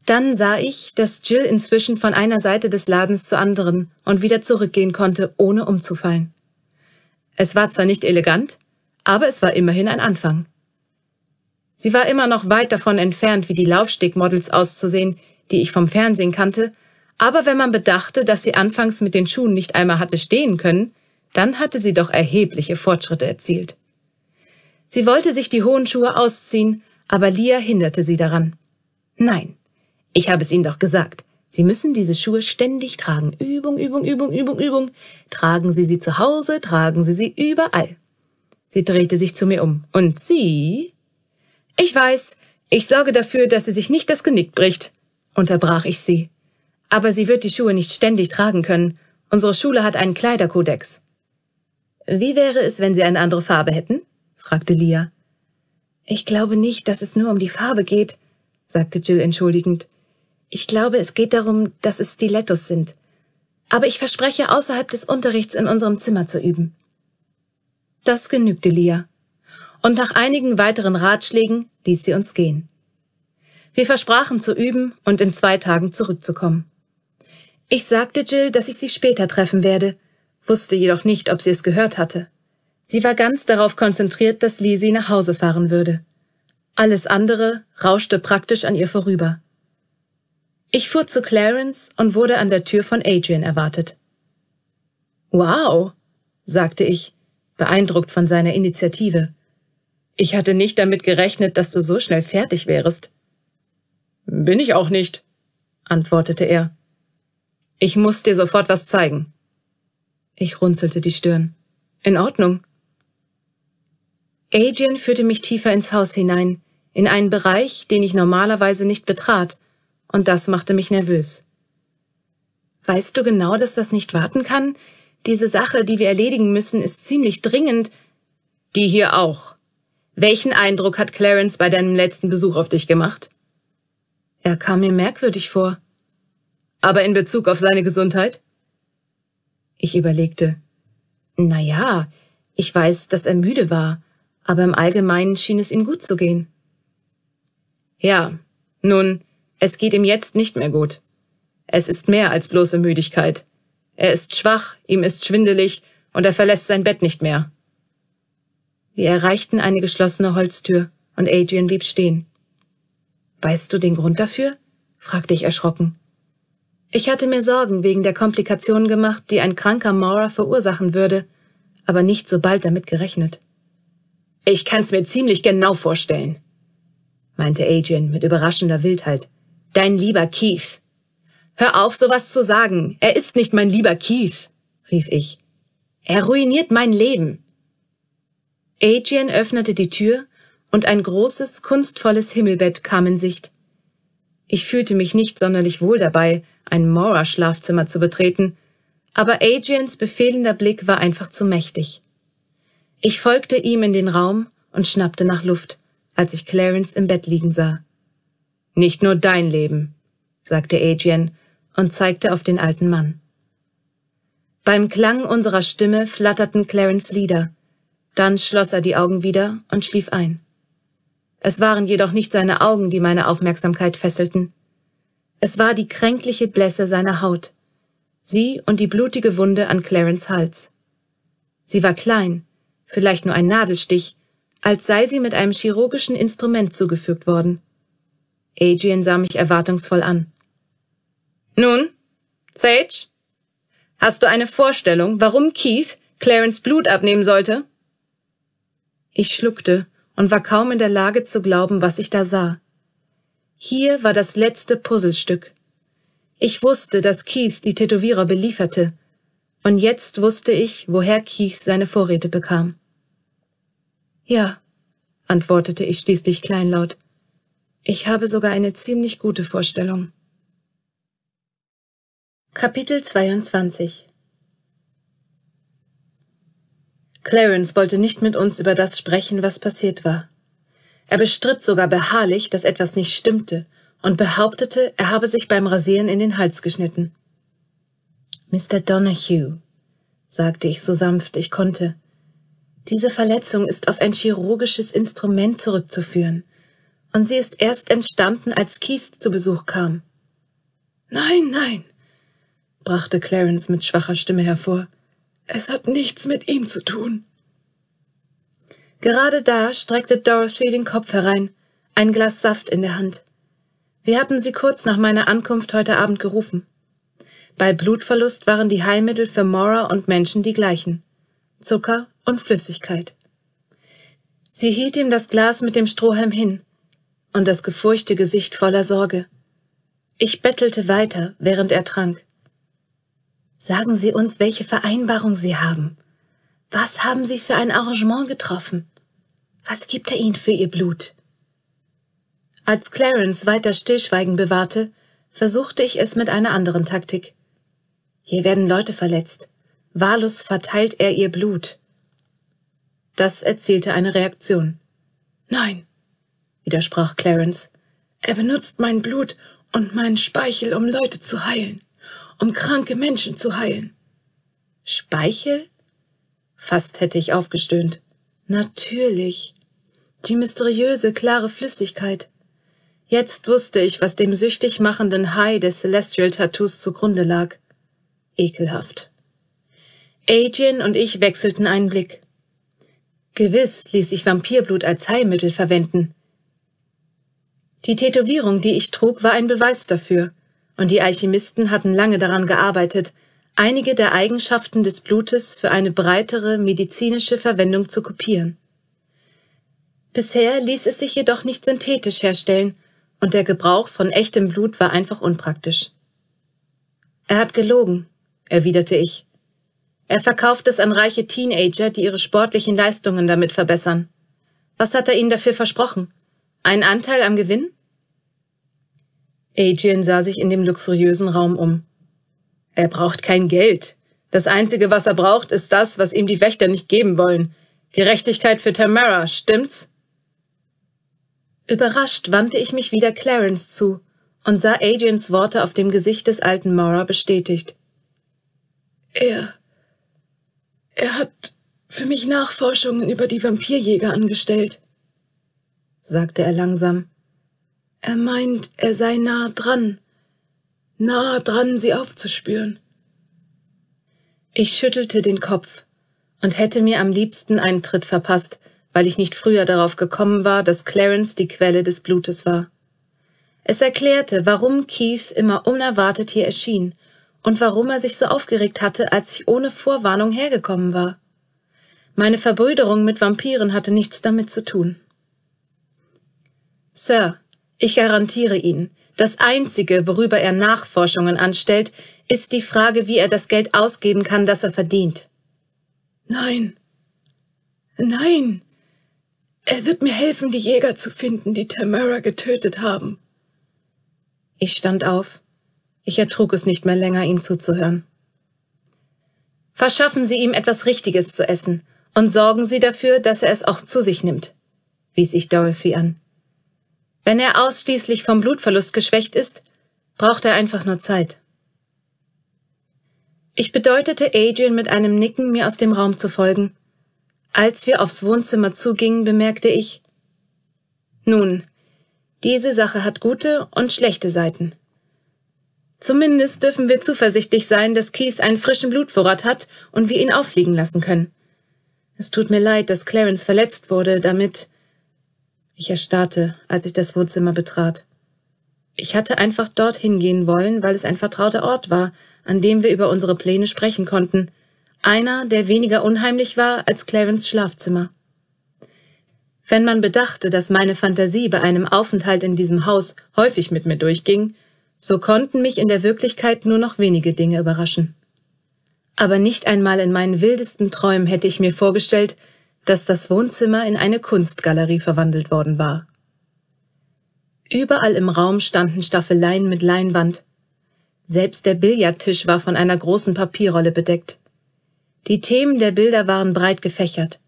Dann sah ich, dass Jill inzwischen von einer Seite des Ladens zur anderen und wieder zurückgehen konnte, ohne umzufallen. Es war zwar nicht elegant, aber es war immerhin ein Anfang. Sie war immer noch weit davon entfernt, wie die Laufstegmodels auszusehen, die ich vom Fernsehen kannte, aber wenn man bedachte, dass sie anfangs mit den Schuhen nicht einmal hatte stehen können, dann hatte sie doch erhebliche Fortschritte erzielt. Sie wollte sich die hohen Schuhe ausziehen, aber Lia hinderte sie daran. Nein, ich habe es Ihnen doch gesagt. Sie müssen diese Schuhe ständig tragen. Übung, Übung, Übung, Übung, Übung. Tragen Sie sie zu Hause, tragen Sie sie überall. Sie drehte sich zu mir um. Und Sie? Ich weiß, ich sorge dafür, dass sie sich nicht das Genick bricht unterbrach ich sie. Aber sie wird die Schuhe nicht ständig tragen können. Unsere Schule hat einen Kleiderkodex. Wie wäre es, wenn Sie eine andere Farbe hätten? fragte Lia. Ich glaube nicht, dass es nur um die Farbe geht, sagte Jill entschuldigend. Ich glaube, es geht darum, dass es Stilettos sind. Aber ich verspreche, außerhalb des Unterrichts in unserem Zimmer zu üben. Das genügte Lia. Und nach einigen weiteren Ratschlägen ließ sie uns gehen. Wir versprachen zu üben und in zwei Tagen zurückzukommen. Ich sagte Jill, dass ich sie später treffen werde, wusste jedoch nicht, ob sie es gehört hatte. Sie war ganz darauf konzentriert, dass Lizzie nach Hause fahren würde. Alles andere rauschte praktisch an ihr vorüber. Ich fuhr zu Clarence und wurde an der Tür von Adrian erwartet. Wow, sagte ich, beeindruckt von seiner Initiative. Ich hatte nicht damit gerechnet, dass du so schnell fertig wärest. Bin ich auch nicht, antwortete er. Ich muss dir sofort was zeigen. Ich runzelte die Stirn. In Ordnung. Adrian führte mich tiefer ins Haus hinein, in einen Bereich, den ich normalerweise nicht betrat, und das machte mich nervös. Weißt du genau, dass das nicht warten kann? Diese Sache, die wir erledigen müssen, ist ziemlich dringend. Die hier auch. Welchen Eindruck hat Clarence bei deinem letzten Besuch auf dich gemacht? Er kam mir merkwürdig vor. Aber in Bezug auf seine Gesundheit? Ich überlegte. Na ja, ich weiß, dass er müde war, aber im Allgemeinen schien es ihm gut zu gehen. Ja, nun, es geht ihm jetzt nicht mehr gut. Es ist mehr als bloße Müdigkeit. Er ist schwach, ihm ist schwindelig und er verlässt sein Bett nicht mehr. Wir erreichten eine geschlossene Holztür und Adrian blieb stehen. Weißt du den Grund dafür? fragte ich erschrocken. Ich hatte mir Sorgen wegen der Komplikationen gemacht, die ein kranker Maurer verursachen würde, aber nicht so bald damit gerechnet. Ich kann's mir ziemlich genau vorstellen, meinte Adrian mit überraschender Wildheit. Dein lieber Keith. Hör auf, sowas zu sagen. Er ist nicht mein lieber Keith, rief ich. Er ruiniert mein Leben. Adrian öffnete die Tür und ein großes, kunstvolles Himmelbett kam in Sicht. Ich fühlte mich nicht sonderlich wohl dabei, ein Mora-Schlafzimmer zu betreten, aber Adrians befehlender Blick war einfach zu mächtig. Ich folgte ihm in den Raum und schnappte nach Luft, als ich Clarence im Bett liegen sah. Nicht nur dein Leben, sagte Adrian und zeigte auf den alten Mann. Beim Klang unserer Stimme flatterten Clarence Lieder. Dann schloss er die Augen wieder und schlief ein. Es waren jedoch nicht seine Augen, die meine Aufmerksamkeit fesselten. Es war die kränkliche Blässe seiner Haut. Sie und die blutige Wunde an Clarence Hals. Sie war klein, vielleicht nur ein Nadelstich, als sei sie mit einem chirurgischen Instrument zugefügt worden. Adrian sah mich erwartungsvoll an. Nun, Sage, hast du eine Vorstellung, warum Keith Clarence Blut abnehmen sollte? Ich schluckte und war kaum in der Lage zu glauben, was ich da sah. Hier war das letzte Puzzlestück. Ich wusste, dass Keith die Tätowierer belieferte, und jetzt wusste ich, woher Keith seine Vorräte bekam. Ja, antwortete ich schließlich kleinlaut. Ich habe sogar eine ziemlich gute Vorstellung. Kapitel 22 Clarence wollte nicht mit uns über das sprechen, was passiert war. Er bestritt sogar beharrlich, dass etwas nicht stimmte und behauptete, er habe sich beim Rasieren in den Hals geschnitten. Mr. Donahue, sagte ich so sanft ich konnte, diese Verletzung ist auf ein chirurgisches Instrument zurückzuführen, und sie ist erst entstanden, als Keith zu Besuch kam. Nein, nein, brachte Clarence mit schwacher Stimme hervor. Es hat nichts mit ihm zu tun. Gerade da streckte Dorothy den Kopf herein, ein Glas Saft in der Hand. Wir hatten sie kurz nach meiner Ankunft heute Abend gerufen. Bei Blutverlust waren die Heilmittel für Mora und Menschen die gleichen. Zucker und Flüssigkeit. Sie hielt ihm das Glas mit dem Strohhalm hin und das gefurchte Gesicht voller Sorge. Ich bettelte weiter, während er trank. Sagen Sie uns, welche Vereinbarung Sie haben. Was haben Sie für ein Arrangement getroffen? Was gibt er Ihnen für Ihr Blut? Als Clarence weiter Stillschweigen bewahrte, versuchte ich es mit einer anderen Taktik. Hier werden Leute verletzt. Wahllos verteilt er ihr Blut. Das erzielte eine Reaktion. Nein, widersprach Clarence. Er benutzt mein Blut und meinen Speichel, um Leute zu heilen um kranke Menschen zu heilen. Speichel? Fast hätte ich aufgestöhnt. Natürlich. Die mysteriöse, klare Flüssigkeit. Jetzt wusste ich, was dem süchtig machenden Hai des Celestial Tattoos zugrunde lag. Ekelhaft. Adrian und ich wechselten einen Blick. Gewiss ließ ich Vampirblut als Heilmittel verwenden. Die Tätowierung, die ich trug, war ein Beweis dafür – und die Alchemisten hatten lange daran gearbeitet, einige der Eigenschaften des Blutes für eine breitere medizinische Verwendung zu kopieren. Bisher ließ es sich jedoch nicht synthetisch herstellen, und der Gebrauch von echtem Blut war einfach unpraktisch. Er hat gelogen, erwiderte ich. Er verkauft es an reiche Teenager, die ihre sportlichen Leistungen damit verbessern. Was hat er ihnen dafür versprochen? Einen Anteil am Gewinn? Adrian sah sich in dem luxuriösen Raum um. Er braucht kein Geld. Das Einzige, was er braucht, ist das, was ihm die Wächter nicht geben wollen. Gerechtigkeit für Tamara, stimmt's? Überrascht wandte ich mich wieder Clarence zu und sah Adrians Worte auf dem Gesicht des alten Maurer bestätigt. Er. Er hat für mich Nachforschungen über die Vampirjäger angestellt, sagte er langsam. Er meint, er sei nah dran, nah dran, sie aufzuspüren. Ich schüttelte den Kopf und hätte mir am liebsten einen Tritt verpasst, weil ich nicht früher darauf gekommen war, dass Clarence die Quelle des Blutes war. Es erklärte, warum Keith immer unerwartet hier erschien und warum er sich so aufgeregt hatte, als ich ohne Vorwarnung hergekommen war. Meine Verbrüderung mit Vampiren hatte nichts damit zu tun. Sir, ich garantiere Ihnen, das Einzige, worüber er Nachforschungen anstellt, ist die Frage, wie er das Geld ausgeben kann, das er verdient. Nein. Nein. Er wird mir helfen, die Jäger zu finden, die Tamara getötet haben. Ich stand auf. Ich ertrug es nicht mehr länger, ihm zuzuhören. Verschaffen Sie ihm etwas Richtiges zu essen und sorgen Sie dafür, dass er es auch zu sich nimmt, wies ich Dorothy an. Wenn er ausschließlich vom Blutverlust geschwächt ist, braucht er einfach nur Zeit. Ich bedeutete Adrian mit einem Nicken, mir aus dem Raum zu folgen. Als wir aufs Wohnzimmer zugingen, bemerkte ich, nun, diese Sache hat gute und schlechte Seiten. Zumindest dürfen wir zuversichtlich sein, dass Keith einen frischen Blutvorrat hat und wir ihn auffliegen lassen können. Es tut mir leid, dass Clarence verletzt wurde, damit ich erstarrte, als ich das Wohnzimmer betrat. Ich hatte einfach dorthin gehen wollen, weil es ein vertrauter Ort war, an dem wir über unsere Pläne sprechen konnten. Einer, der weniger unheimlich war als Clarence Schlafzimmer. Wenn man bedachte, dass meine Fantasie bei einem Aufenthalt in diesem Haus häufig mit mir durchging, so konnten mich in der Wirklichkeit nur noch wenige Dinge überraschen. Aber nicht einmal in meinen wildesten Träumen hätte ich mir vorgestellt, dass das Wohnzimmer in eine Kunstgalerie verwandelt worden war. Überall im Raum standen Staffeleien mit Leinwand. Selbst der Billardtisch war von einer großen Papierrolle bedeckt. Die Themen der Bilder waren breit gefächert.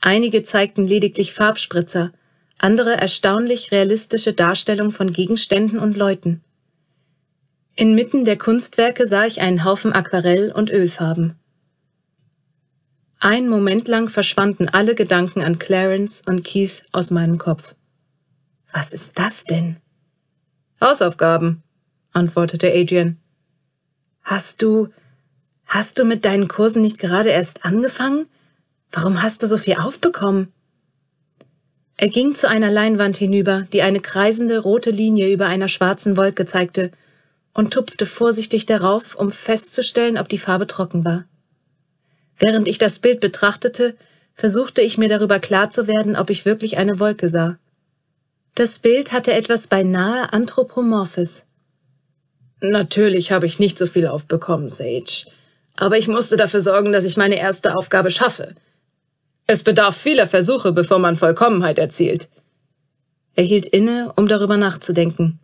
Einige zeigten lediglich Farbspritzer, andere erstaunlich realistische Darstellung von Gegenständen und Leuten. Inmitten der Kunstwerke sah ich einen Haufen Aquarell- und Ölfarben. Einen Moment lang verschwanden alle Gedanken an Clarence und Keith aus meinem Kopf. Was ist das denn? Hausaufgaben, antwortete Adrian. Hast du. hast du mit deinen Kursen nicht gerade erst angefangen? Warum hast du so viel aufbekommen? Er ging zu einer Leinwand hinüber, die eine kreisende rote Linie über einer schwarzen Wolke zeigte, und tupfte vorsichtig darauf, um festzustellen, ob die Farbe trocken war. Während ich das Bild betrachtete, versuchte ich mir darüber klar zu werden, ob ich wirklich eine Wolke sah. Das Bild hatte etwas beinahe Anthropomorphes. Natürlich habe ich nicht so viel aufbekommen, Sage. Aber ich musste dafür sorgen, dass ich meine erste Aufgabe schaffe. Es bedarf vieler Versuche, bevor man Vollkommenheit erzielt. Er hielt inne, um darüber nachzudenken.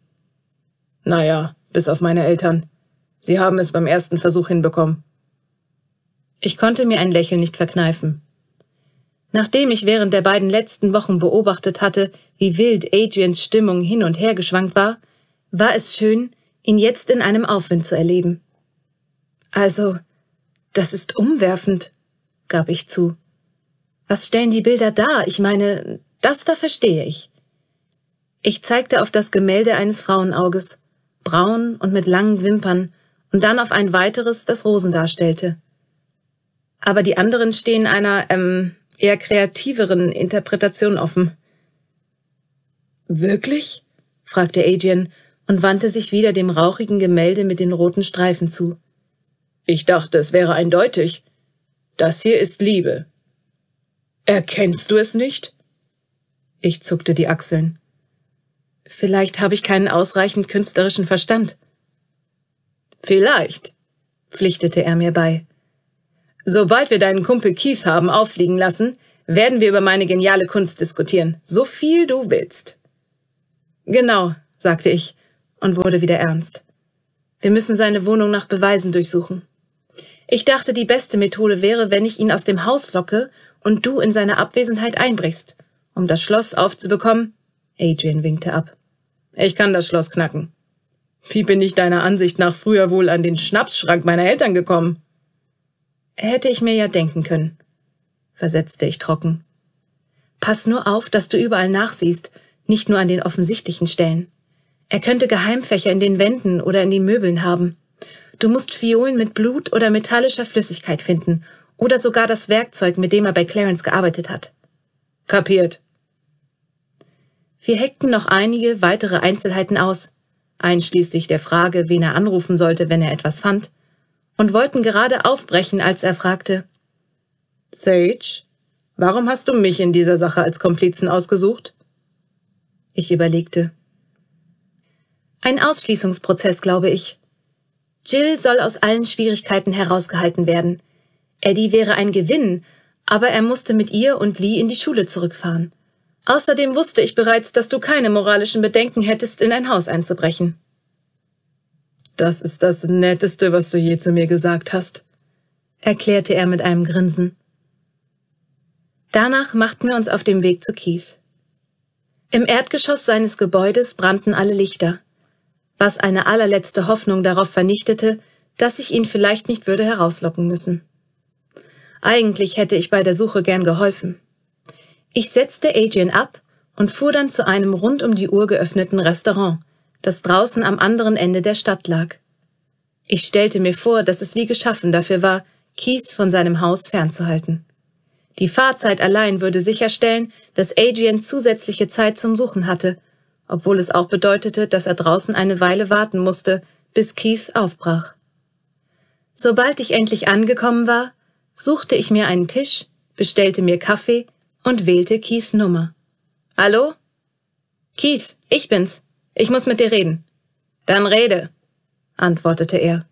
Naja, bis auf meine Eltern. Sie haben es beim ersten Versuch hinbekommen. Ich konnte mir ein Lächeln nicht verkneifen. Nachdem ich während der beiden letzten Wochen beobachtet hatte, wie wild Adrians Stimmung hin und her geschwankt war, war es schön, ihn jetzt in einem Aufwind zu erleben. Also, das ist umwerfend, gab ich zu. Was stellen die Bilder dar? Ich meine, das da verstehe ich. Ich zeigte auf das Gemälde eines Frauenauges, braun und mit langen Wimpern, und dann auf ein weiteres, das Rosen darstellte aber die anderen stehen einer ähm, eher kreativeren Interpretation offen. Wirklich? fragte Adrian und wandte sich wieder dem rauchigen Gemälde mit den roten Streifen zu. Ich dachte, es wäre eindeutig. Das hier ist Liebe. Erkennst du es nicht? Ich zuckte die Achseln. Vielleicht habe ich keinen ausreichend künstlerischen Verstand. Vielleicht, pflichtete er mir bei. Sobald wir deinen Kumpel Keith haben auffliegen lassen, werden wir über meine geniale Kunst diskutieren, so viel du willst. Genau, sagte ich und wurde wieder ernst. Wir müssen seine Wohnung nach Beweisen durchsuchen. Ich dachte, die beste Methode wäre, wenn ich ihn aus dem Haus locke und du in seine Abwesenheit einbrichst, um das Schloss aufzubekommen. Adrian winkte ab. Ich kann das Schloss knacken. Wie bin ich deiner Ansicht nach früher wohl an den Schnapsschrank meiner Eltern gekommen? Hätte ich mir ja denken können, versetzte ich trocken. Pass nur auf, dass du überall nachsiehst, nicht nur an den offensichtlichen Stellen. Er könnte Geheimfächer in den Wänden oder in den Möbeln haben. Du musst Violen mit Blut oder metallischer Flüssigkeit finden oder sogar das Werkzeug, mit dem er bei Clarence gearbeitet hat. Kapiert. Wir heckten noch einige weitere Einzelheiten aus, einschließlich der Frage, wen er anrufen sollte, wenn er etwas fand, und wollten gerade aufbrechen, als er fragte Sage, warum hast du mich in dieser Sache als Komplizen ausgesucht? Ich überlegte. Ein Ausschließungsprozess, glaube ich. Jill soll aus allen Schwierigkeiten herausgehalten werden. Eddie wäre ein Gewinn, aber er musste mit ihr und Lee in die Schule zurückfahren. Außerdem wusste ich bereits, dass du keine moralischen Bedenken hättest, in ein Haus einzubrechen. Das ist das Netteste, was du je zu mir gesagt hast, erklärte er mit einem Grinsen. Danach machten wir uns auf den Weg zu Kiefs. Im Erdgeschoss seines Gebäudes brannten alle Lichter, was eine allerletzte Hoffnung darauf vernichtete, dass ich ihn vielleicht nicht würde herauslocken müssen. Eigentlich hätte ich bei der Suche gern geholfen. Ich setzte Adrian ab und fuhr dann zu einem rund um die Uhr geöffneten Restaurant, das draußen am anderen Ende der Stadt lag. Ich stellte mir vor, dass es wie geschaffen dafür war, Keith von seinem Haus fernzuhalten. Die Fahrzeit allein würde sicherstellen, dass Adrian zusätzliche Zeit zum Suchen hatte, obwohl es auch bedeutete, dass er draußen eine Weile warten musste, bis Keith aufbrach. Sobald ich endlich angekommen war, suchte ich mir einen Tisch, bestellte mir Kaffee und wählte Keiths Nummer. Hallo? Keith, ich bin's. Ich muss mit dir reden. Dann rede, antwortete er.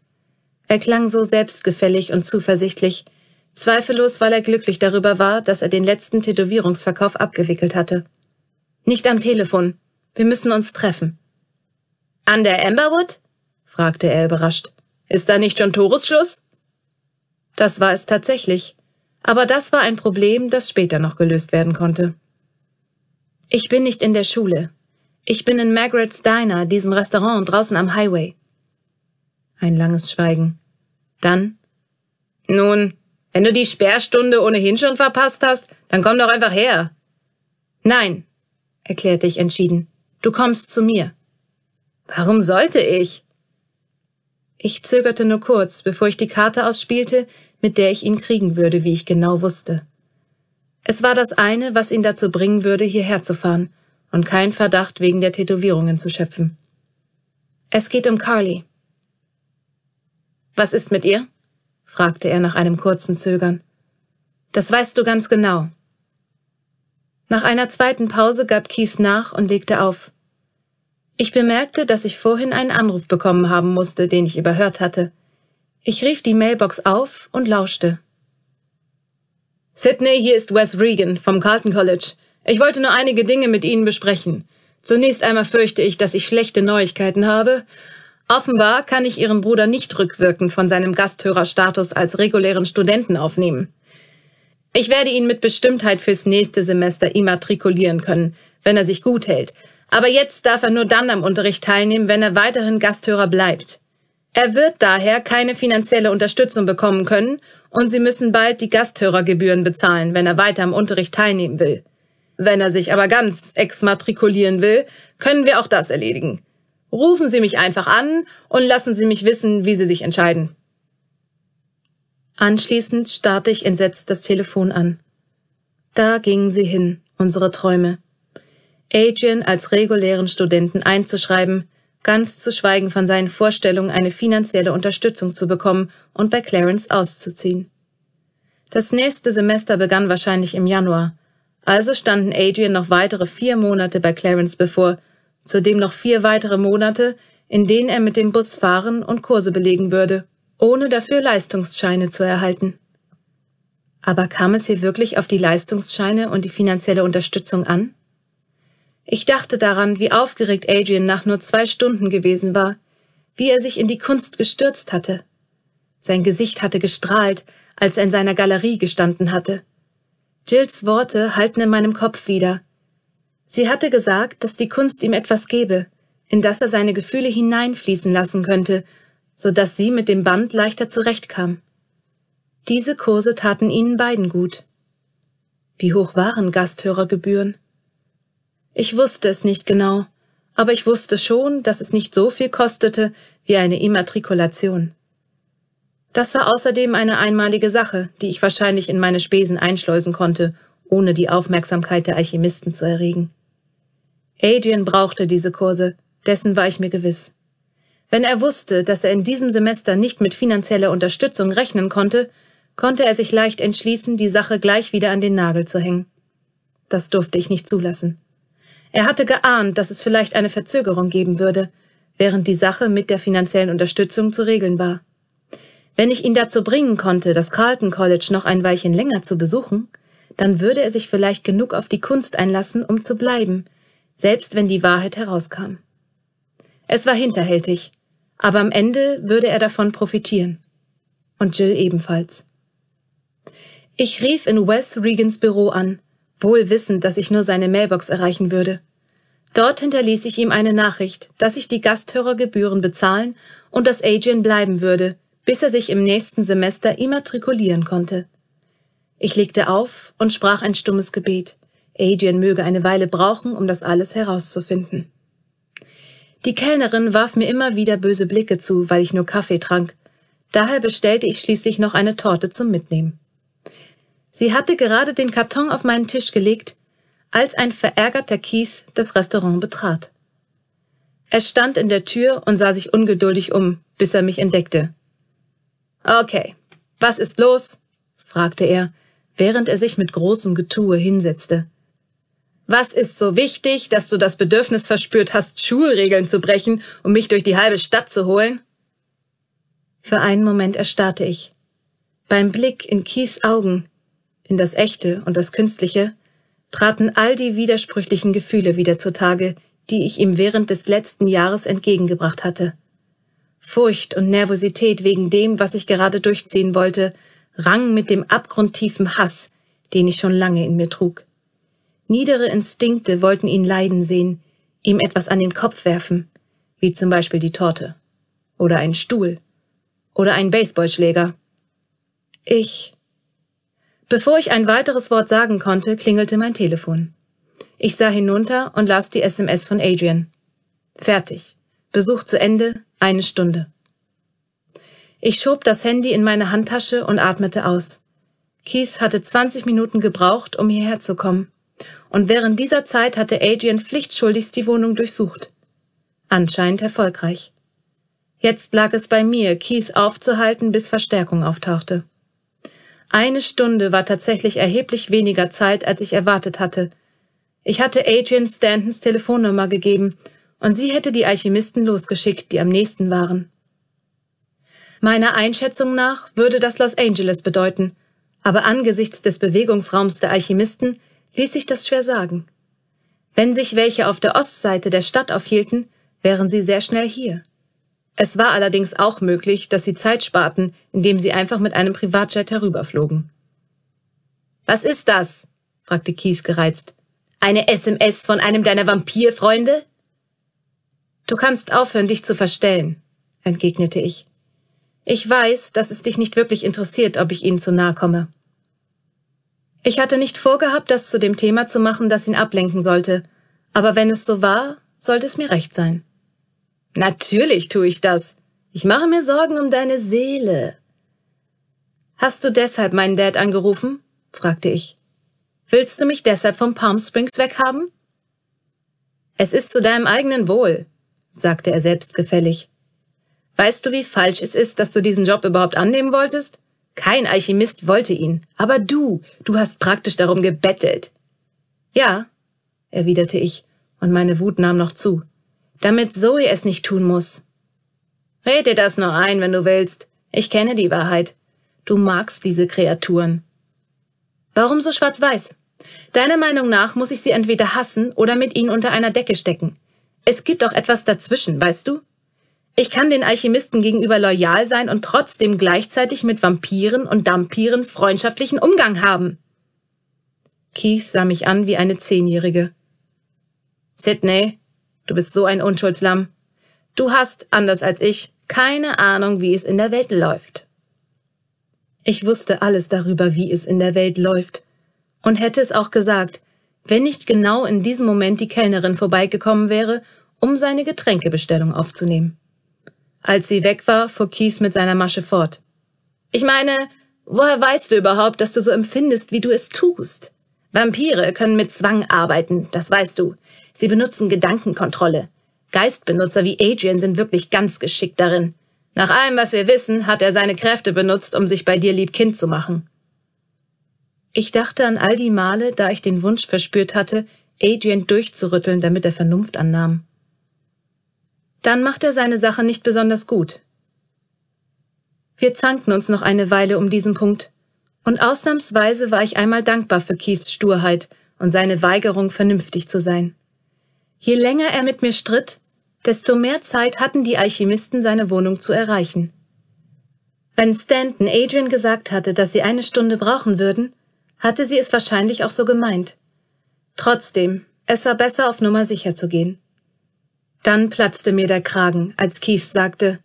Er klang so selbstgefällig und zuversichtlich, zweifellos, weil er glücklich darüber war, dass er den letzten Tätowierungsverkauf abgewickelt hatte. Nicht am Telefon. Wir müssen uns treffen. An der Amberwood? fragte er überrascht. Ist da nicht schon Torusschluss? Das war es tatsächlich. Aber das war ein Problem, das später noch gelöst werden konnte. Ich bin nicht in der Schule, ich bin in Margaret's Diner, diesem Restaurant draußen am Highway. Ein langes Schweigen. Dann? Nun, wenn du die Sperrstunde ohnehin schon verpasst hast, dann komm doch einfach her. Nein, erklärte ich entschieden. Du kommst zu mir. Warum sollte ich? Ich zögerte nur kurz, bevor ich die Karte ausspielte, mit der ich ihn kriegen würde, wie ich genau wusste. Es war das eine, was ihn dazu bringen würde, hierher zu fahren, und kein Verdacht wegen der Tätowierungen zu schöpfen. Es geht um Carly. Was ist mit ihr? fragte er nach einem kurzen Zögern. Das weißt du ganz genau. Nach einer zweiten Pause gab Keith nach und legte auf. Ich bemerkte, dass ich vorhin einen Anruf bekommen haben musste, den ich überhört hatte. Ich rief die Mailbox auf und lauschte. Sydney, hier ist Wes Regan vom Carlton College. Ich wollte nur einige Dinge mit Ihnen besprechen. Zunächst einmal fürchte ich, dass ich schlechte Neuigkeiten habe. Offenbar kann ich Ihren Bruder nicht rückwirkend von seinem Gasthörerstatus als regulären Studenten aufnehmen. Ich werde ihn mit Bestimmtheit fürs nächste Semester immatrikulieren können, wenn er sich gut hält. Aber jetzt darf er nur dann am Unterricht teilnehmen, wenn er weiterhin Gasthörer bleibt. Er wird daher keine finanzielle Unterstützung bekommen können und Sie müssen bald die Gasthörergebühren bezahlen, wenn er weiter am Unterricht teilnehmen will. Wenn er sich aber ganz exmatrikulieren will, können wir auch das erledigen. Rufen Sie mich einfach an und lassen Sie mich wissen, wie Sie sich entscheiden. Anschließend starrte ich entsetzt das Telefon an. Da gingen sie hin, unsere Träume. Adrian als regulären Studenten einzuschreiben, ganz zu schweigen von seinen Vorstellungen, eine finanzielle Unterstützung zu bekommen und bei Clarence auszuziehen. Das nächste Semester begann wahrscheinlich im Januar. Also standen Adrian noch weitere vier Monate bei Clarence bevor, zudem noch vier weitere Monate, in denen er mit dem Bus fahren und Kurse belegen würde, ohne dafür Leistungsscheine zu erhalten. Aber kam es hier wirklich auf die Leistungsscheine und die finanzielle Unterstützung an? Ich dachte daran, wie aufgeregt Adrian nach nur zwei Stunden gewesen war, wie er sich in die Kunst gestürzt hatte. Sein Gesicht hatte gestrahlt, als er in seiner Galerie gestanden hatte. Jills Worte halten in meinem Kopf wieder. Sie hatte gesagt, dass die Kunst ihm etwas gebe, in das er seine Gefühle hineinfließen lassen könnte, so dass sie mit dem Band leichter zurechtkam. Diese Kurse taten ihnen beiden gut. Wie hoch waren Gasthörergebühren? Ich wusste es nicht genau, aber ich wusste schon, dass es nicht so viel kostete wie eine Immatrikulation. Das war außerdem eine einmalige Sache, die ich wahrscheinlich in meine Spesen einschleusen konnte, ohne die Aufmerksamkeit der Alchemisten zu erregen. Adrian brauchte diese Kurse, dessen war ich mir gewiss. Wenn er wusste, dass er in diesem Semester nicht mit finanzieller Unterstützung rechnen konnte, konnte er sich leicht entschließen, die Sache gleich wieder an den Nagel zu hängen. Das durfte ich nicht zulassen. Er hatte geahnt, dass es vielleicht eine Verzögerung geben würde, während die Sache mit der finanziellen Unterstützung zu regeln war. Wenn ich ihn dazu bringen konnte, das Carlton College noch ein Weilchen länger zu besuchen, dann würde er sich vielleicht genug auf die Kunst einlassen, um zu bleiben, selbst wenn die Wahrheit herauskam. Es war hinterhältig, aber am Ende würde er davon profitieren. Und Jill ebenfalls. Ich rief in Wes Regans Büro an, wohl wissend, dass ich nur seine Mailbox erreichen würde. Dort hinterließ ich ihm eine Nachricht, dass ich die Gasthörergebühren bezahlen und dass Adrian bleiben würde, bis er sich im nächsten Semester immatrikulieren konnte. Ich legte auf und sprach ein stummes Gebet. Adrian möge eine Weile brauchen, um das alles herauszufinden. Die Kellnerin warf mir immer wieder böse Blicke zu, weil ich nur Kaffee trank. Daher bestellte ich schließlich noch eine Torte zum Mitnehmen. Sie hatte gerade den Karton auf meinen Tisch gelegt, als ein verärgerter Kies das Restaurant betrat. Er stand in der Tür und sah sich ungeduldig um, bis er mich entdeckte. Okay, was ist los? fragte er, während er sich mit großem Getue hinsetzte. Was ist so wichtig, dass du das Bedürfnis verspürt hast, Schulregeln zu brechen, um mich durch die halbe Stadt zu holen? Für einen Moment erstarrte ich. Beim Blick in Keiths Augen, in das Echte und das Künstliche, traten all die widersprüchlichen Gefühle wieder zutage, die ich ihm während des letzten Jahres entgegengebracht hatte. Furcht und Nervosität wegen dem, was ich gerade durchziehen wollte, rang mit dem abgrundtiefen Hass, den ich schon lange in mir trug. Niedere Instinkte wollten ihn leiden sehen, ihm etwas an den Kopf werfen, wie zum Beispiel die Torte oder einen Stuhl oder einen Baseballschläger. Ich. Bevor ich ein weiteres Wort sagen konnte, klingelte mein Telefon. Ich sah hinunter und las die SMS von Adrian. Fertig. Besuch zu Ende, eine Stunde. Ich schob das Handy in meine Handtasche und atmete aus. Keith hatte 20 Minuten gebraucht, um hierher zu kommen. Und während dieser Zeit hatte Adrian pflichtschuldigst die Wohnung durchsucht. Anscheinend erfolgreich. Jetzt lag es bei mir, Keith aufzuhalten, bis Verstärkung auftauchte. Eine Stunde war tatsächlich erheblich weniger Zeit, als ich erwartet hatte. Ich hatte Adrian Stantons Telefonnummer gegeben und sie hätte die Alchemisten losgeschickt, die am nächsten waren. Meiner Einschätzung nach würde das Los Angeles bedeuten, aber angesichts des Bewegungsraums der Alchemisten ließ sich das schwer sagen. Wenn sich welche auf der Ostseite der Stadt aufhielten, wären sie sehr schnell hier. Es war allerdings auch möglich, dass sie Zeit sparten, indem sie einfach mit einem Privatjet herüberflogen. Was ist das? fragte Kies gereizt. Eine SMS von einem deiner Vampirfreunde? Du kannst aufhören, dich zu verstellen, entgegnete ich. Ich weiß, dass es dich nicht wirklich interessiert, ob ich ihnen zu nahe komme. Ich hatte nicht vorgehabt, das zu dem Thema zu machen, das ihn ablenken sollte, aber wenn es so war, sollte es mir recht sein. Natürlich tue ich das. Ich mache mir Sorgen um deine Seele. Hast du deshalb meinen Dad angerufen? fragte ich. Willst du mich deshalb vom Palm Springs weghaben? Es ist zu deinem eigenen Wohl sagte er selbstgefällig. Weißt du, wie falsch es ist, dass du diesen Job überhaupt annehmen wolltest? Kein Alchemist wollte ihn, aber du, du hast praktisch darum gebettelt. Ja, erwiderte ich, und meine Wut nahm noch zu. Damit Zoe es nicht tun muss. Red dir das nur ein, wenn du willst. Ich kenne die Wahrheit. Du magst diese Kreaturen. Warum so schwarz-weiß? Deiner Meinung nach muss ich sie entweder hassen oder mit ihnen unter einer Decke stecken. Es gibt auch etwas dazwischen, weißt du? Ich kann den Alchemisten gegenüber loyal sein und trotzdem gleichzeitig mit Vampiren und Dampiren freundschaftlichen Umgang haben. Keith sah mich an wie eine Zehnjährige. Sidney, du bist so ein Unschuldslamm. Du hast, anders als ich, keine Ahnung, wie es in der Welt läuft. Ich wusste alles darüber, wie es in der Welt läuft, und hätte es auch gesagt, wenn nicht genau in diesem Moment die Kellnerin vorbeigekommen wäre, um seine Getränkebestellung aufzunehmen. Als sie weg war, fuhr Kies mit seiner Masche fort. Ich meine, woher weißt du überhaupt, dass du so empfindest, wie du es tust? Vampire können mit Zwang arbeiten, das weißt du. Sie benutzen Gedankenkontrolle. Geistbenutzer wie Adrian sind wirklich ganz geschickt darin. Nach allem, was wir wissen, hat er seine Kräfte benutzt, um sich bei dir lieb Kind zu machen. Ich dachte an all die Male, da ich den Wunsch verspürt hatte, Adrian durchzurütteln, damit er Vernunft annahm. Dann macht er seine Sache nicht besonders gut. Wir zankten uns noch eine Weile um diesen Punkt, und ausnahmsweise war ich einmal dankbar für Keiths Sturheit und seine Weigerung, vernünftig zu sein. Je länger er mit mir stritt, desto mehr Zeit hatten die Alchemisten, seine Wohnung zu erreichen. Wenn Stanton Adrian gesagt hatte, dass sie eine Stunde brauchen würden, hatte sie es wahrscheinlich auch so gemeint. Trotzdem, es war besser, auf Nummer sicher zu gehen. Dann platzte mir der Kragen, als Keith sagte,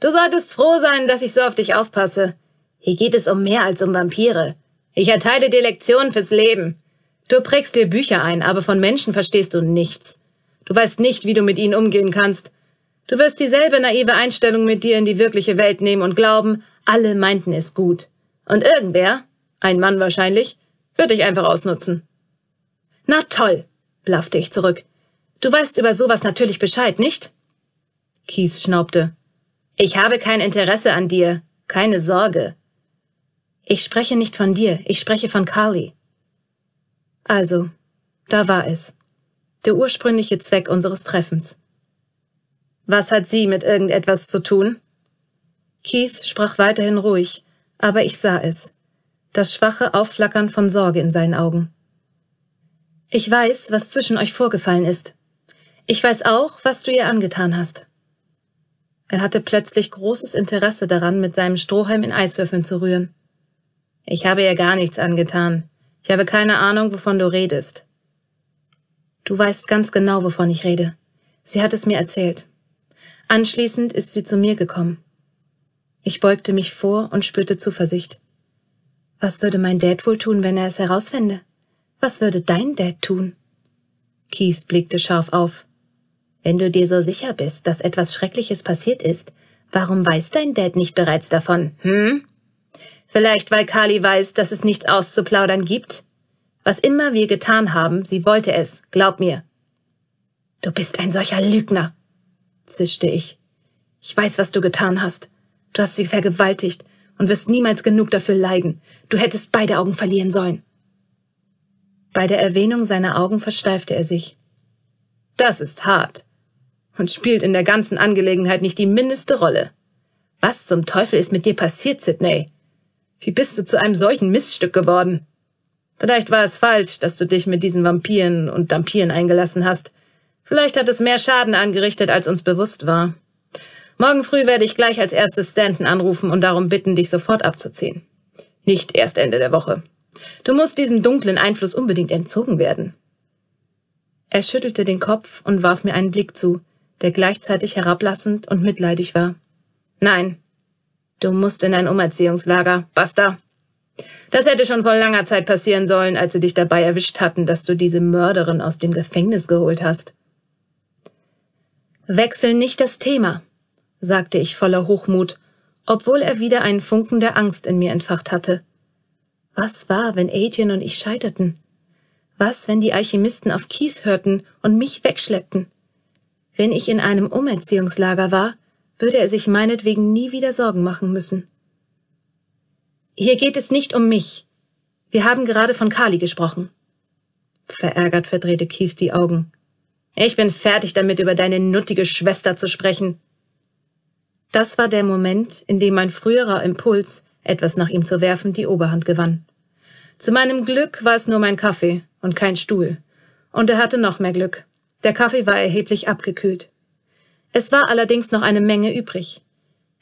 Du solltest froh sein, dass ich so auf dich aufpasse. Hier geht es um mehr als um Vampire. Ich erteile dir Lektionen fürs Leben. Du prägst dir Bücher ein, aber von Menschen verstehst du nichts. Du weißt nicht, wie du mit ihnen umgehen kannst. Du wirst dieselbe naive Einstellung mit dir in die wirkliche Welt nehmen und glauben, alle meinten es gut. Und irgendwer, ein Mann wahrscheinlich, wird dich einfach ausnutzen. Na toll, blaffte ich zurück. Du weißt über sowas natürlich Bescheid, nicht? Kies schnaubte. Ich habe kein Interesse an dir, keine Sorge. Ich spreche nicht von dir, ich spreche von Carly. Also, da war es. Der ursprüngliche Zweck unseres Treffens. Was hat sie mit irgendetwas zu tun? Kies sprach weiterhin ruhig, aber ich sah es das schwache Aufflackern von Sorge in seinen Augen. Ich weiß, was zwischen euch vorgefallen ist. Ich weiß auch, was du ihr angetan hast. Er hatte plötzlich großes Interesse daran, mit seinem Strohhalm in Eiswürfeln zu rühren. Ich habe ihr gar nichts angetan. Ich habe keine Ahnung, wovon du redest. Du weißt ganz genau, wovon ich rede. Sie hat es mir erzählt. Anschließend ist sie zu mir gekommen. Ich beugte mich vor und spürte Zuversicht. Was würde mein Dad wohl tun, wenn er es herausfände? Was würde dein Dad tun? Keith blickte scharf auf. Wenn du dir so sicher bist, dass etwas Schreckliches passiert ist, warum weiß dein Dad nicht bereits davon, hm? Vielleicht, weil Kali weiß, dass es nichts auszuplaudern gibt? Was immer wir getan haben, sie wollte es, glaub mir. Du bist ein solcher Lügner, zischte ich. Ich weiß, was du getan hast. Du hast sie vergewaltigt und wirst niemals genug dafür leiden. Du hättest beide Augen verlieren sollen. Bei der Erwähnung seiner Augen versteifte er sich. Das ist hart und spielt in der ganzen Angelegenheit nicht die mindeste Rolle. Was zum Teufel ist mit dir passiert, Sidney? Wie bist du zu einem solchen Miststück geworden? Vielleicht war es falsch, dass du dich mit diesen Vampiren und Dampiren eingelassen hast. Vielleicht hat es mehr Schaden angerichtet, als uns bewusst war. Morgen früh werde ich gleich als erstes Stanton anrufen und darum bitten, dich sofort abzuziehen. Nicht erst Ende der Woche. Du musst diesem dunklen Einfluss unbedingt entzogen werden. Er schüttelte den Kopf und warf mir einen Blick zu, der gleichzeitig herablassend und mitleidig war. Nein, du musst in ein Umerziehungslager, basta. Das hätte schon vor langer Zeit passieren sollen, als sie dich dabei erwischt hatten, dass du diese Mörderin aus dem Gefängnis geholt hast. Wechsel nicht das Thema, sagte ich voller Hochmut obwohl er wieder einen Funken der Angst in mir entfacht hatte. Was war, wenn Adrian und ich scheiterten? Was, wenn die Alchemisten auf Kies hörten und mich wegschleppten? Wenn ich in einem Umerziehungslager war, würde er sich meinetwegen nie wieder Sorgen machen müssen. Hier geht es nicht um mich. Wir haben gerade von Kali gesprochen. Verärgert verdrehte Kies die Augen. Ich bin fertig damit, über deine nuttige Schwester zu sprechen. Das war der Moment, in dem mein früherer Impuls, etwas nach ihm zu werfen, die Oberhand gewann. Zu meinem Glück war es nur mein Kaffee und kein Stuhl. Und er hatte noch mehr Glück. Der Kaffee war erheblich abgekühlt. Es war allerdings noch eine Menge übrig.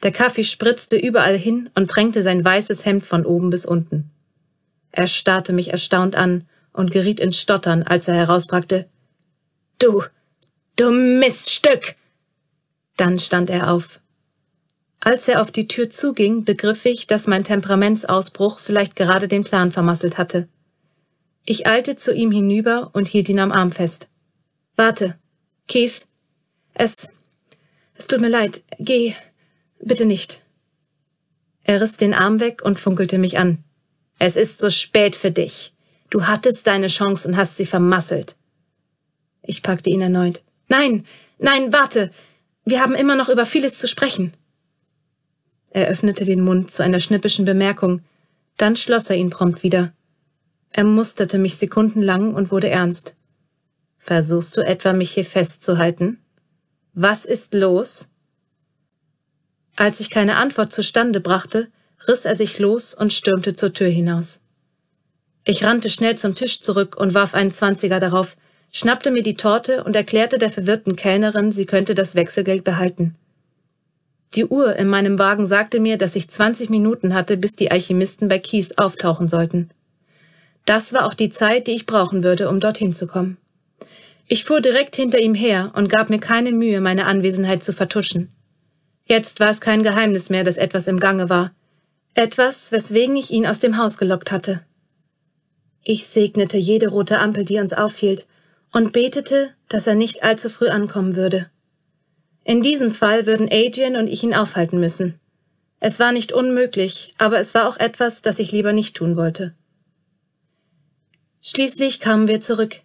Der Kaffee spritzte überall hin und drängte sein weißes Hemd von oben bis unten. Er starrte mich erstaunt an und geriet ins Stottern, als er herausbrachte Du, du Miststück. Dann stand er auf. Als er auf die Tür zuging, begriff ich, dass mein Temperamentsausbruch vielleicht gerade den Plan vermasselt hatte. Ich eilte zu ihm hinüber und hielt ihn am Arm fest. Warte, Keith. Es. Es tut mir leid. Geh. Bitte nicht. Er riss den Arm weg und funkelte mich an. Es ist so spät für dich. Du hattest deine Chance und hast sie vermasselt. Ich packte ihn erneut. Nein, nein, warte. Wir haben immer noch über vieles zu sprechen. Er öffnete den Mund zu einer schnippischen Bemerkung, dann schloss er ihn prompt wieder. Er musterte mich sekundenlang und wurde ernst. Versuchst du etwa, mich hier festzuhalten? Was ist los? Als ich keine Antwort zustande brachte, riss er sich los und stürmte zur Tür hinaus. Ich rannte schnell zum Tisch zurück und warf einen Zwanziger darauf, schnappte mir die Torte und erklärte der verwirrten Kellnerin, sie könnte das Wechselgeld behalten. Die Uhr in meinem Wagen sagte mir, dass ich 20 Minuten hatte, bis die Alchemisten bei Kies auftauchen sollten. Das war auch die Zeit, die ich brauchen würde, um dorthin zu kommen. Ich fuhr direkt hinter ihm her und gab mir keine Mühe, meine Anwesenheit zu vertuschen. Jetzt war es kein Geheimnis mehr, dass etwas im Gange war. Etwas, weswegen ich ihn aus dem Haus gelockt hatte. Ich segnete jede rote Ampel, die uns aufhielt, und betete, dass er nicht allzu früh ankommen würde. In diesem Fall würden Adrian und ich ihn aufhalten müssen. Es war nicht unmöglich, aber es war auch etwas, das ich lieber nicht tun wollte. Schließlich kamen wir zurück.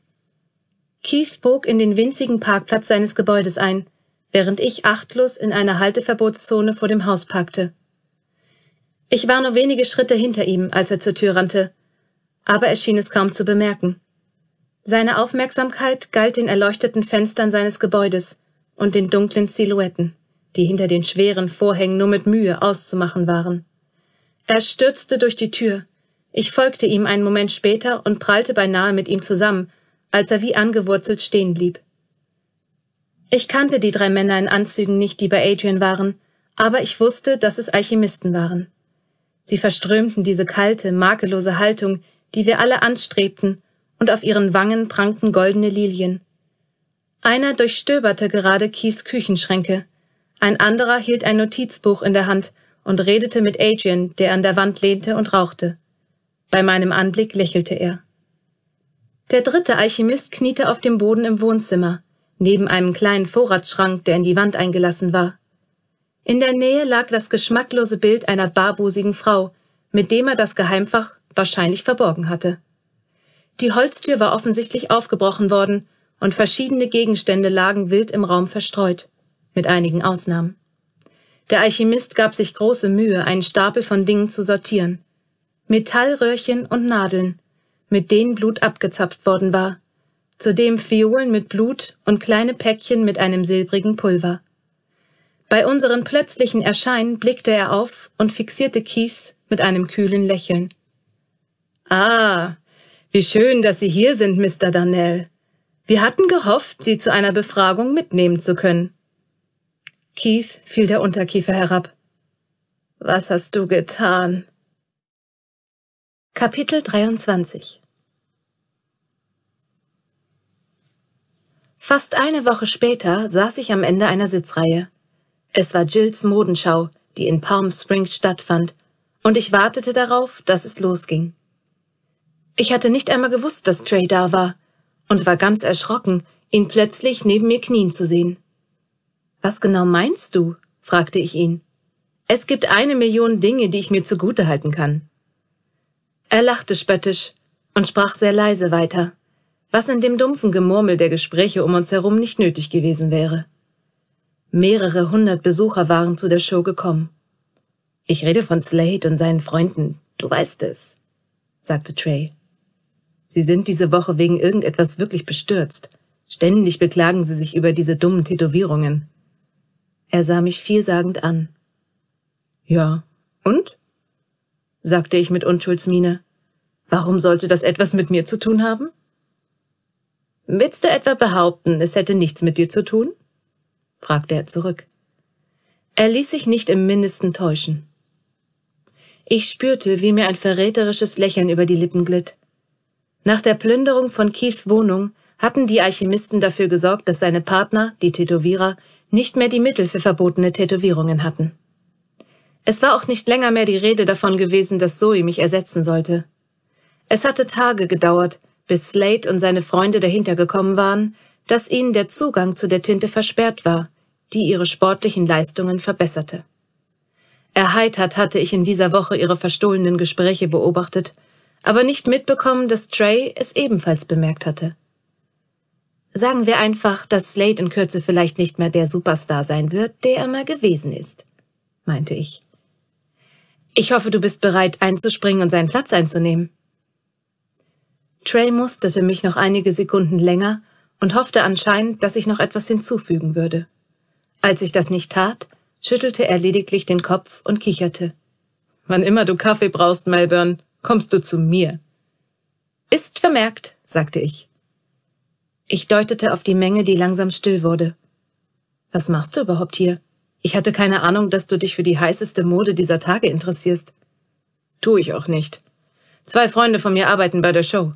Keith bog in den winzigen Parkplatz seines Gebäudes ein, während ich achtlos in einer Halteverbotszone vor dem Haus parkte. Ich war nur wenige Schritte hinter ihm, als er zur Tür rannte, aber er schien es kaum zu bemerken. Seine Aufmerksamkeit galt den erleuchteten Fenstern seines Gebäudes, und den dunklen Silhouetten, die hinter den schweren Vorhängen nur mit Mühe auszumachen waren. Er stürzte durch die Tür. Ich folgte ihm einen Moment später und prallte beinahe mit ihm zusammen, als er wie angewurzelt stehen blieb. Ich kannte die drei Männer in Anzügen nicht, die bei Adrian waren, aber ich wusste, dass es Alchemisten waren. Sie verströmten diese kalte, makellose Haltung, die wir alle anstrebten, und auf ihren Wangen prangten goldene Lilien. Einer durchstöberte gerade Keiths Küchenschränke. Ein anderer hielt ein Notizbuch in der Hand und redete mit Adrian, der an der Wand lehnte und rauchte. Bei meinem Anblick lächelte er. Der dritte Alchemist kniete auf dem Boden im Wohnzimmer, neben einem kleinen Vorratsschrank, der in die Wand eingelassen war. In der Nähe lag das geschmacklose Bild einer barbusigen Frau, mit dem er das Geheimfach wahrscheinlich verborgen hatte. Die Holztür war offensichtlich aufgebrochen worden und verschiedene Gegenstände lagen wild im Raum verstreut, mit einigen Ausnahmen. Der Alchemist gab sich große Mühe, einen Stapel von Dingen zu sortieren. Metallröhrchen und Nadeln, mit denen Blut abgezapft worden war. Zudem Fiolen mit Blut und kleine Päckchen mit einem silbrigen Pulver. Bei unserem plötzlichen Erscheinen blickte er auf und fixierte Kies mit einem kühlen Lächeln. Ah, wie schön, dass Sie hier sind, Mr. Danell. Wir hatten gehofft, Sie zu einer Befragung mitnehmen zu können. Keith fiel der Unterkiefer herab. Was hast du getan? Kapitel 23 Fast eine Woche später saß ich am Ende einer Sitzreihe. Es war Jills Modenschau, die in Palm Springs stattfand, und ich wartete darauf, dass es losging. Ich hatte nicht einmal gewusst, dass Trey da war, und war ganz erschrocken, ihn plötzlich neben mir knien zu sehen. Was genau meinst du? fragte ich ihn. Es gibt eine Million Dinge, die ich mir zugute halten kann. Er lachte spöttisch und sprach sehr leise weiter, was in dem dumpfen Gemurmel der Gespräche um uns herum nicht nötig gewesen wäre. Mehrere hundert Besucher waren zu der Show gekommen. Ich rede von Slade und seinen Freunden, du weißt es, sagte Trey. Sie sind diese Woche wegen irgendetwas wirklich bestürzt. Ständig beklagen sie sich über diese dummen Tätowierungen. Er sah mich vielsagend an. Ja, und? sagte ich mit Unschuldsmiene. Warum sollte das etwas mit mir zu tun haben? Willst du etwa behaupten, es hätte nichts mit dir zu tun? fragte er zurück. Er ließ sich nicht im mindesten täuschen. Ich spürte, wie mir ein verräterisches Lächeln über die Lippen glitt. Nach der Plünderung von Keiths Wohnung hatten die Alchemisten dafür gesorgt, dass seine Partner, die Tätowierer, nicht mehr die Mittel für verbotene Tätowierungen hatten. Es war auch nicht länger mehr die Rede davon gewesen, dass Zoe mich ersetzen sollte. Es hatte Tage gedauert, bis Slade und seine Freunde dahinter gekommen waren, dass ihnen der Zugang zu der Tinte versperrt war, die ihre sportlichen Leistungen verbesserte. Erheitert hatte ich in dieser Woche ihre verstohlenen Gespräche beobachtet aber nicht mitbekommen, dass Trey es ebenfalls bemerkt hatte. Sagen wir einfach, dass Slade in Kürze vielleicht nicht mehr der Superstar sein wird, der er mal gewesen ist, meinte ich. Ich hoffe, du bist bereit, einzuspringen und seinen Platz einzunehmen. Trey musterte mich noch einige Sekunden länger und hoffte anscheinend, dass ich noch etwas hinzufügen würde. Als ich das nicht tat, schüttelte er lediglich den Kopf und kicherte. Wann immer du Kaffee brauchst, Melbourne, kommst du zu mir. Ist vermerkt, sagte ich. Ich deutete auf die Menge, die langsam still wurde. Was machst du überhaupt hier? Ich hatte keine Ahnung, dass du dich für die heißeste Mode dieser Tage interessierst. Tu ich auch nicht. Zwei Freunde von mir arbeiten bei der Show.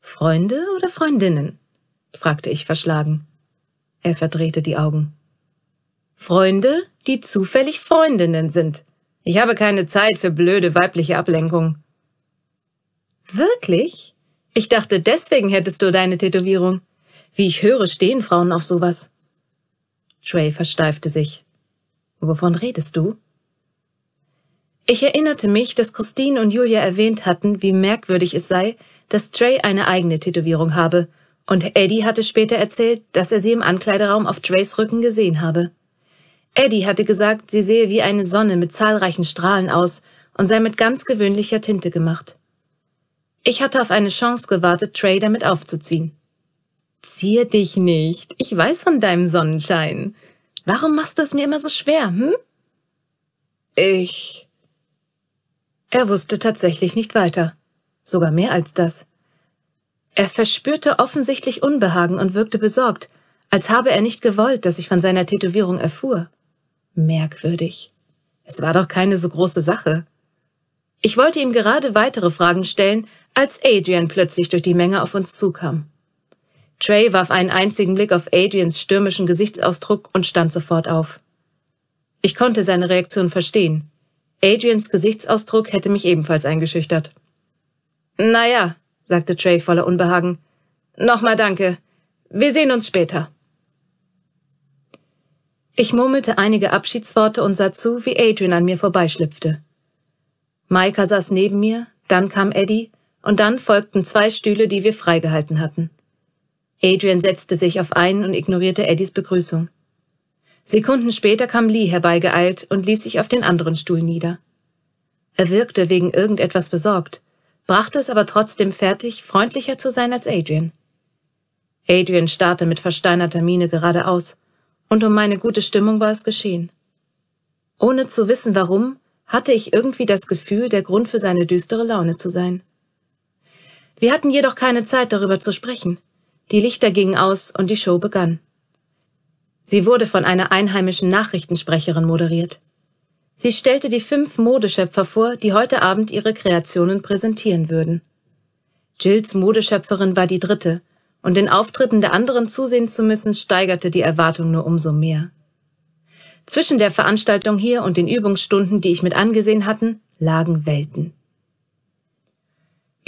Freunde oder Freundinnen? fragte ich verschlagen. Er verdrehte die Augen. Freunde, die zufällig Freundinnen sind. Ich habe keine Zeit für blöde weibliche Ablenkung. Wirklich? Ich dachte, deswegen hättest du deine Tätowierung. Wie ich höre, stehen Frauen auf sowas. Trey versteifte sich. Wovon redest du? Ich erinnerte mich, dass Christine und Julia erwähnt hatten, wie merkwürdig es sei, dass Trey eine eigene Tätowierung habe, und Eddie hatte später erzählt, dass er sie im Ankleideraum auf Treys Rücken gesehen habe. Eddie hatte gesagt, sie sehe wie eine Sonne mit zahlreichen Strahlen aus und sei mit ganz gewöhnlicher Tinte gemacht. Ich hatte auf eine Chance gewartet, Trey damit aufzuziehen. Zier dich nicht. Ich weiß von deinem Sonnenschein. Warum machst du es mir immer so schwer, hm? Ich. Er wusste tatsächlich nicht weiter. Sogar mehr als das. Er verspürte offensichtlich Unbehagen und wirkte besorgt, als habe er nicht gewollt, dass ich von seiner Tätowierung erfuhr. Merkwürdig. Es war doch keine so große Sache. Ich wollte ihm gerade weitere Fragen stellen, als Adrian plötzlich durch die Menge auf uns zukam. Trey warf einen einzigen Blick auf Adrians stürmischen Gesichtsausdruck und stand sofort auf. Ich konnte seine Reaktion verstehen. Adrians Gesichtsausdruck hätte mich ebenfalls eingeschüchtert. Naja, sagte Trey voller Unbehagen. Nochmal danke. Wir sehen uns später. Ich murmelte einige Abschiedsworte und sah zu, wie Adrian an mir vorbeischlüpfte. Maika saß neben mir, dann kam Eddie, und dann folgten zwei Stühle, die wir freigehalten hatten. Adrian setzte sich auf einen und ignorierte Eddies Begrüßung. Sekunden später kam Lee herbeigeeilt und ließ sich auf den anderen Stuhl nieder. Er wirkte wegen irgendetwas besorgt, brachte es aber trotzdem fertig, freundlicher zu sein als Adrian. Adrian starrte mit versteinerter Miene geradeaus, und um meine gute Stimmung war es geschehen. Ohne zu wissen warum, hatte ich irgendwie das Gefühl, der Grund für seine düstere Laune zu sein. Wir hatten jedoch keine Zeit, darüber zu sprechen. Die Lichter gingen aus und die Show begann. Sie wurde von einer einheimischen Nachrichtensprecherin moderiert. Sie stellte die fünf Modeschöpfer vor, die heute Abend ihre Kreationen präsentieren würden. Jills Modeschöpferin war die dritte, und den Auftritten der anderen zusehen zu müssen, steigerte die Erwartung nur umso mehr. Zwischen der Veranstaltung hier und den Übungsstunden, die ich mit angesehen hatten, lagen Welten.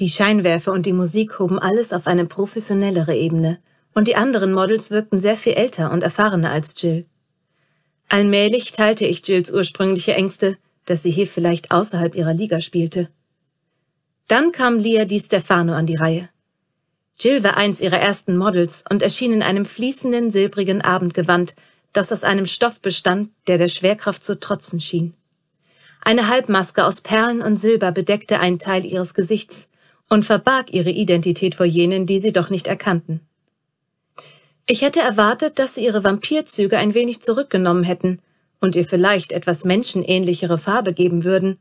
Die Scheinwerfer und die Musik hoben alles auf eine professionellere Ebene, und die anderen Models wirkten sehr viel älter und erfahrener als Jill. Allmählich teilte ich Jills ursprüngliche Ängste, dass sie hier vielleicht außerhalb ihrer Liga spielte. Dann kam Lia Di Stefano an die Reihe. Jill war eins ihrer ersten Models und erschien in einem fließenden, silbrigen Abendgewand, das aus einem Stoff bestand, der der Schwerkraft zu trotzen schien. Eine Halbmaske aus Perlen und Silber bedeckte einen Teil ihres Gesichts, und verbarg ihre Identität vor jenen, die sie doch nicht erkannten. Ich hätte erwartet, dass sie ihre Vampirzüge ein wenig zurückgenommen hätten und ihr vielleicht etwas menschenähnlichere Farbe geben würden.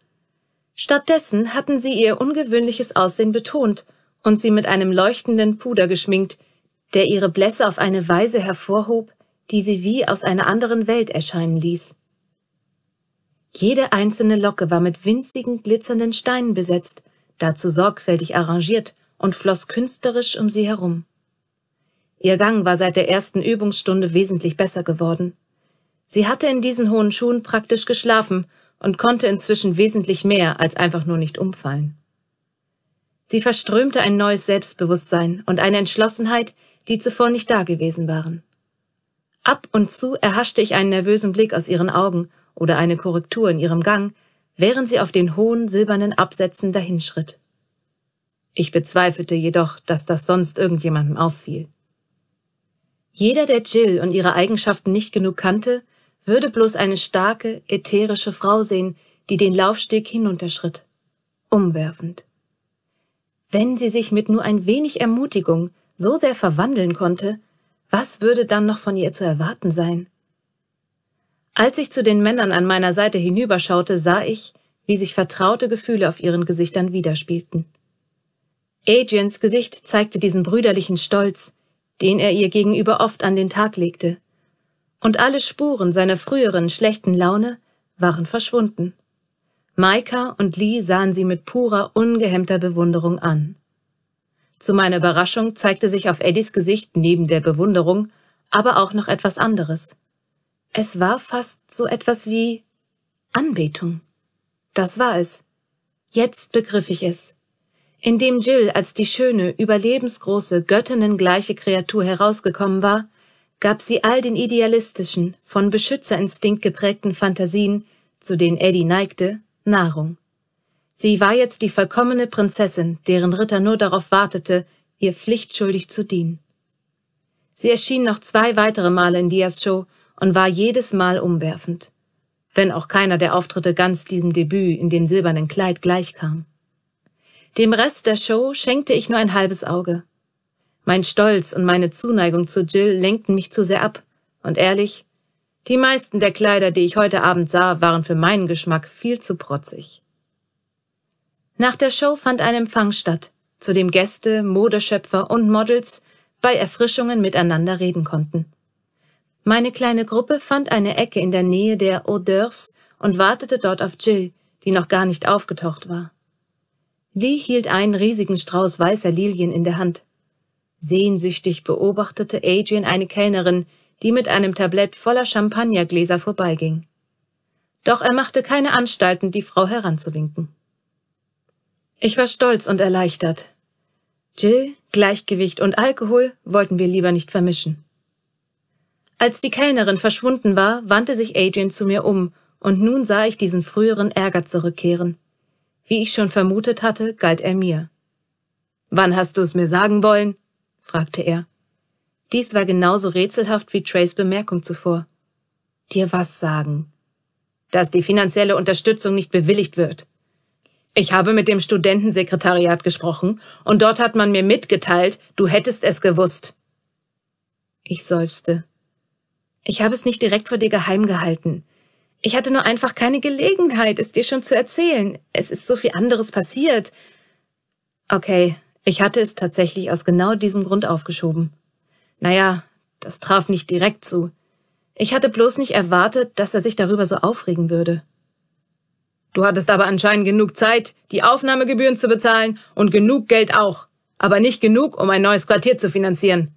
Stattdessen hatten sie ihr ungewöhnliches Aussehen betont und sie mit einem leuchtenden Puder geschminkt, der ihre Blässe auf eine Weise hervorhob, die sie wie aus einer anderen Welt erscheinen ließ. Jede einzelne Locke war mit winzigen glitzernden Steinen besetzt, dazu sorgfältig arrangiert und floss künstlerisch um sie herum. Ihr Gang war seit der ersten Übungsstunde wesentlich besser geworden. Sie hatte in diesen hohen Schuhen praktisch geschlafen und konnte inzwischen wesentlich mehr als einfach nur nicht umfallen. Sie verströmte ein neues Selbstbewusstsein und eine Entschlossenheit, die zuvor nicht da gewesen waren. Ab und zu erhaschte ich einen nervösen Blick aus ihren Augen oder eine Korrektur in ihrem Gang, während sie auf den hohen silbernen Absätzen dahinschritt. Ich bezweifelte jedoch, dass das sonst irgendjemandem auffiel. Jeder, der Jill und ihre Eigenschaften nicht genug kannte, würde bloß eine starke, ätherische Frau sehen, die den Laufsteg hinunterschritt. Umwerfend. Wenn sie sich mit nur ein wenig Ermutigung so sehr verwandeln konnte, was würde dann noch von ihr zu erwarten sein? Als ich zu den Männern an meiner Seite hinüberschaute, sah ich, wie sich vertraute Gefühle auf ihren Gesichtern widerspielten. Adrians Gesicht zeigte diesen brüderlichen Stolz, den er ihr gegenüber oft an den Tag legte. Und alle Spuren seiner früheren schlechten Laune waren verschwunden. Maika und Lee sahen sie mit purer, ungehemmter Bewunderung an. Zu meiner Überraschung zeigte sich auf Eddies Gesicht neben der Bewunderung aber auch noch etwas anderes. Es war fast so etwas wie Anbetung. Das war es. Jetzt begriff ich es. Indem Jill als die schöne, überlebensgroße, göttinnengleiche Kreatur herausgekommen war, gab sie all den idealistischen, von Beschützerinstinkt geprägten Fantasien, zu denen Eddie neigte, Nahrung. Sie war jetzt die vollkommene Prinzessin, deren Ritter nur darauf wartete, ihr pflichtschuldig zu dienen. Sie erschien noch zwei weitere Male in Dias Show, und war jedes Mal umwerfend, wenn auch keiner der Auftritte ganz diesem Debüt in dem silbernen Kleid gleichkam. Dem Rest der Show schenkte ich nur ein halbes Auge. Mein Stolz und meine Zuneigung zu Jill lenkten mich zu sehr ab, und ehrlich, die meisten der Kleider, die ich heute Abend sah, waren für meinen Geschmack viel zu protzig. Nach der Show fand ein Empfang statt, zu dem Gäste, Modeschöpfer und Models bei Erfrischungen miteinander reden konnten. Meine kleine Gruppe fand eine Ecke in der Nähe der Odeurs und wartete dort auf Jill, die noch gar nicht aufgetaucht war. Lee hielt einen riesigen Strauß weißer Lilien in der Hand. Sehnsüchtig beobachtete Adrian eine Kellnerin, die mit einem Tablett voller Champagnergläser vorbeiging. Doch er machte keine Anstalten, die Frau heranzuwinken. Ich war stolz und erleichtert. Jill, Gleichgewicht und Alkohol wollten wir lieber nicht vermischen. Als die Kellnerin verschwunden war, wandte sich Adrian zu mir um, und nun sah ich diesen früheren Ärger zurückkehren. Wie ich schon vermutet hatte, galt er mir. Wann hast du es mir sagen wollen? fragte er. Dies war genauso rätselhaft wie Trays Bemerkung zuvor. Dir was sagen? Dass die finanzielle Unterstützung nicht bewilligt wird. Ich habe mit dem Studentensekretariat gesprochen und dort hat man mir mitgeteilt, du hättest es gewusst. Ich seufzte. Ich habe es nicht direkt vor dir geheim gehalten. Ich hatte nur einfach keine Gelegenheit, es dir schon zu erzählen. Es ist so viel anderes passiert. Okay, ich hatte es tatsächlich aus genau diesem Grund aufgeschoben. Naja, das traf nicht direkt zu. Ich hatte bloß nicht erwartet, dass er sich darüber so aufregen würde. Du hattest aber anscheinend genug Zeit, die Aufnahmegebühren zu bezahlen und genug Geld auch, aber nicht genug, um ein neues Quartier zu finanzieren.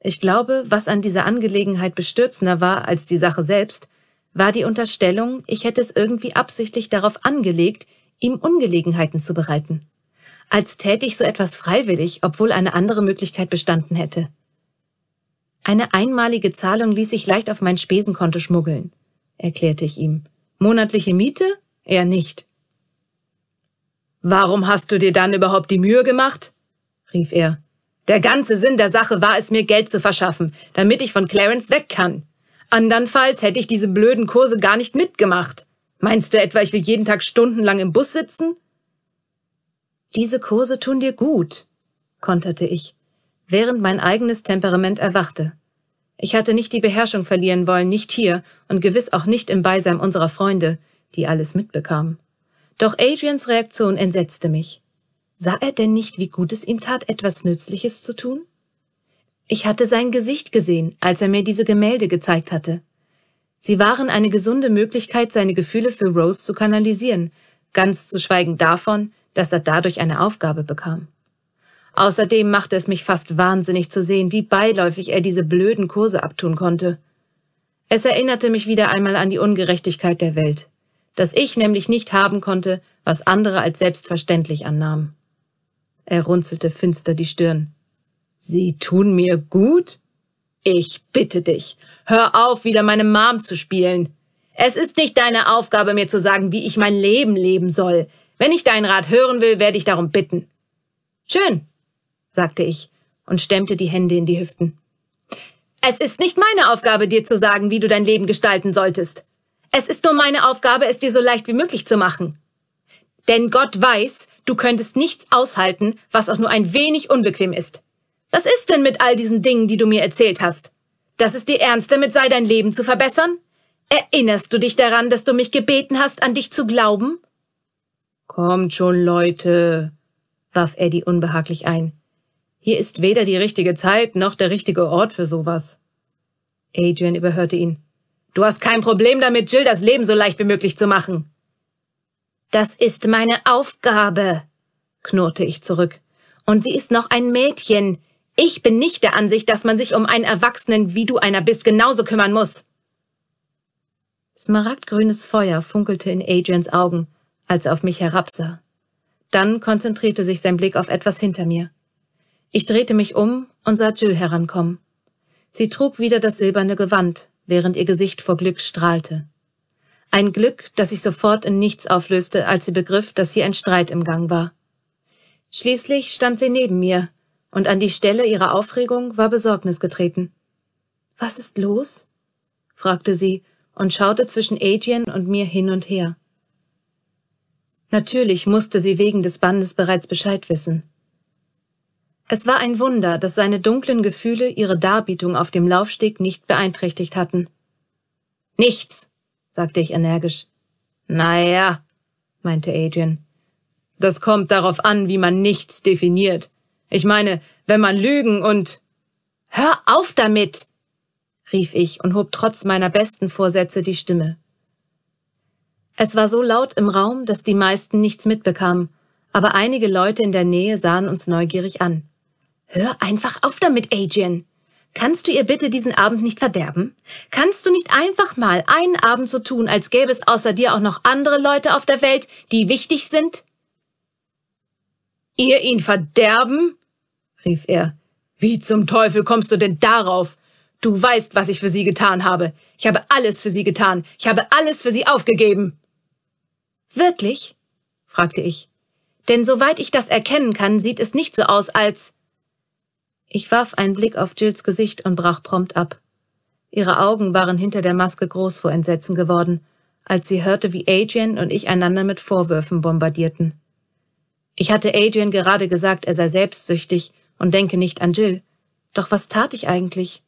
Ich glaube, was an dieser Angelegenheit bestürzender war als die Sache selbst, war die Unterstellung, ich hätte es irgendwie absichtlich darauf angelegt, ihm Ungelegenheiten zu bereiten. Als täte ich so etwas freiwillig, obwohl eine andere Möglichkeit bestanden hätte. Eine einmalige Zahlung ließ sich leicht auf mein Spesenkonto schmuggeln, erklärte ich ihm. Monatliche Miete? Er nicht. Warum hast du dir dann überhaupt die Mühe gemacht? rief er. Der ganze Sinn der Sache war es mir, Geld zu verschaffen, damit ich von Clarence weg kann. Andernfalls hätte ich diese blöden Kurse gar nicht mitgemacht. Meinst du etwa, ich will jeden Tag stundenlang im Bus sitzen? Diese Kurse tun dir gut, konterte ich, während mein eigenes Temperament erwachte. Ich hatte nicht die Beherrschung verlieren wollen, nicht hier und gewiss auch nicht im Beisein unserer Freunde, die alles mitbekamen. Doch Adrians Reaktion entsetzte mich. Sah er denn nicht, wie gut es ihm tat, etwas Nützliches zu tun? Ich hatte sein Gesicht gesehen, als er mir diese Gemälde gezeigt hatte. Sie waren eine gesunde Möglichkeit, seine Gefühle für Rose zu kanalisieren, ganz zu schweigen davon, dass er dadurch eine Aufgabe bekam. Außerdem machte es mich fast wahnsinnig zu sehen, wie beiläufig er diese blöden Kurse abtun konnte. Es erinnerte mich wieder einmal an die Ungerechtigkeit der Welt, dass ich nämlich nicht haben konnte, was andere als selbstverständlich annahmen. Er runzelte finster die Stirn. Sie tun mir gut? Ich bitte dich, hör auf, wieder meine Mom zu spielen. Es ist nicht deine Aufgabe, mir zu sagen, wie ich mein Leben leben soll. Wenn ich deinen Rat hören will, werde ich darum bitten. Schön, sagte ich und stemmte die Hände in die Hüften. Es ist nicht meine Aufgabe, dir zu sagen, wie du dein Leben gestalten solltest. Es ist nur meine Aufgabe, es dir so leicht wie möglich zu machen. Denn Gott weiß, du könntest nichts aushalten, was auch nur ein wenig unbequem ist. Was ist denn mit all diesen Dingen, die du mir erzählt hast? Dass es dir ernst damit sei, dein Leben zu verbessern? Erinnerst du dich daran, dass du mich gebeten hast, an dich zu glauben? Kommt schon, Leute, warf Eddie unbehaglich ein. Hier ist weder die richtige Zeit noch der richtige Ort für sowas. Adrian überhörte ihn. Du hast kein Problem damit, Jill das Leben so leicht wie möglich zu machen. Das ist meine Aufgabe, knurrte ich zurück. Und sie ist noch ein Mädchen. Ich bin nicht der Ansicht, dass man sich um einen Erwachsenen, wie du einer bist, genauso kümmern muss. Smaragdgrünes Feuer funkelte in Adrians Augen, als er auf mich herabsah. Dann konzentrierte sich sein Blick auf etwas hinter mir. Ich drehte mich um und sah Jill herankommen. Sie trug wieder das silberne Gewand, während ihr Gesicht vor Glück strahlte. Ein Glück, das sich sofort in nichts auflöste, als sie begriff, dass hier ein Streit im Gang war. Schließlich stand sie neben mir, und an die Stelle ihrer Aufregung war Besorgnis getreten. Was ist los? fragte sie und schaute zwischen Adrian und mir hin und her. Natürlich musste sie wegen des Bandes bereits Bescheid wissen. Es war ein Wunder, dass seine dunklen Gefühle ihre Darbietung auf dem Laufsteg nicht beeinträchtigt hatten. Nichts, sagte ich energisch. Naja, meinte Adrian. Das kommt darauf an, wie man nichts definiert. Ich meine, wenn man Lügen und. Hör auf damit! rief ich und hob trotz meiner besten Vorsätze die Stimme. Es war so laut im Raum, dass die meisten nichts mitbekamen, aber einige Leute in der Nähe sahen uns neugierig an. Hör einfach auf damit, Adrian, Kannst du ihr bitte diesen Abend nicht verderben? Kannst du nicht einfach mal einen Abend so tun, als gäbe es außer dir auch noch andere Leute auf der Welt, die wichtig sind? Ihr ihn verderben? rief er. Wie zum Teufel kommst du denn darauf? Du weißt, was ich für sie getan habe. Ich habe alles für sie getan. Ich habe alles für sie aufgegeben. Wirklich? fragte ich. Denn soweit ich das erkennen kann, sieht es nicht so aus, als ich warf einen Blick auf Jills Gesicht und brach prompt ab. Ihre Augen waren hinter der Maske groß vor Entsetzen geworden, als sie hörte, wie Adrian und ich einander mit Vorwürfen bombardierten. Ich hatte Adrian gerade gesagt, er sei selbstsüchtig und denke nicht an Jill. Doch was tat ich eigentlich?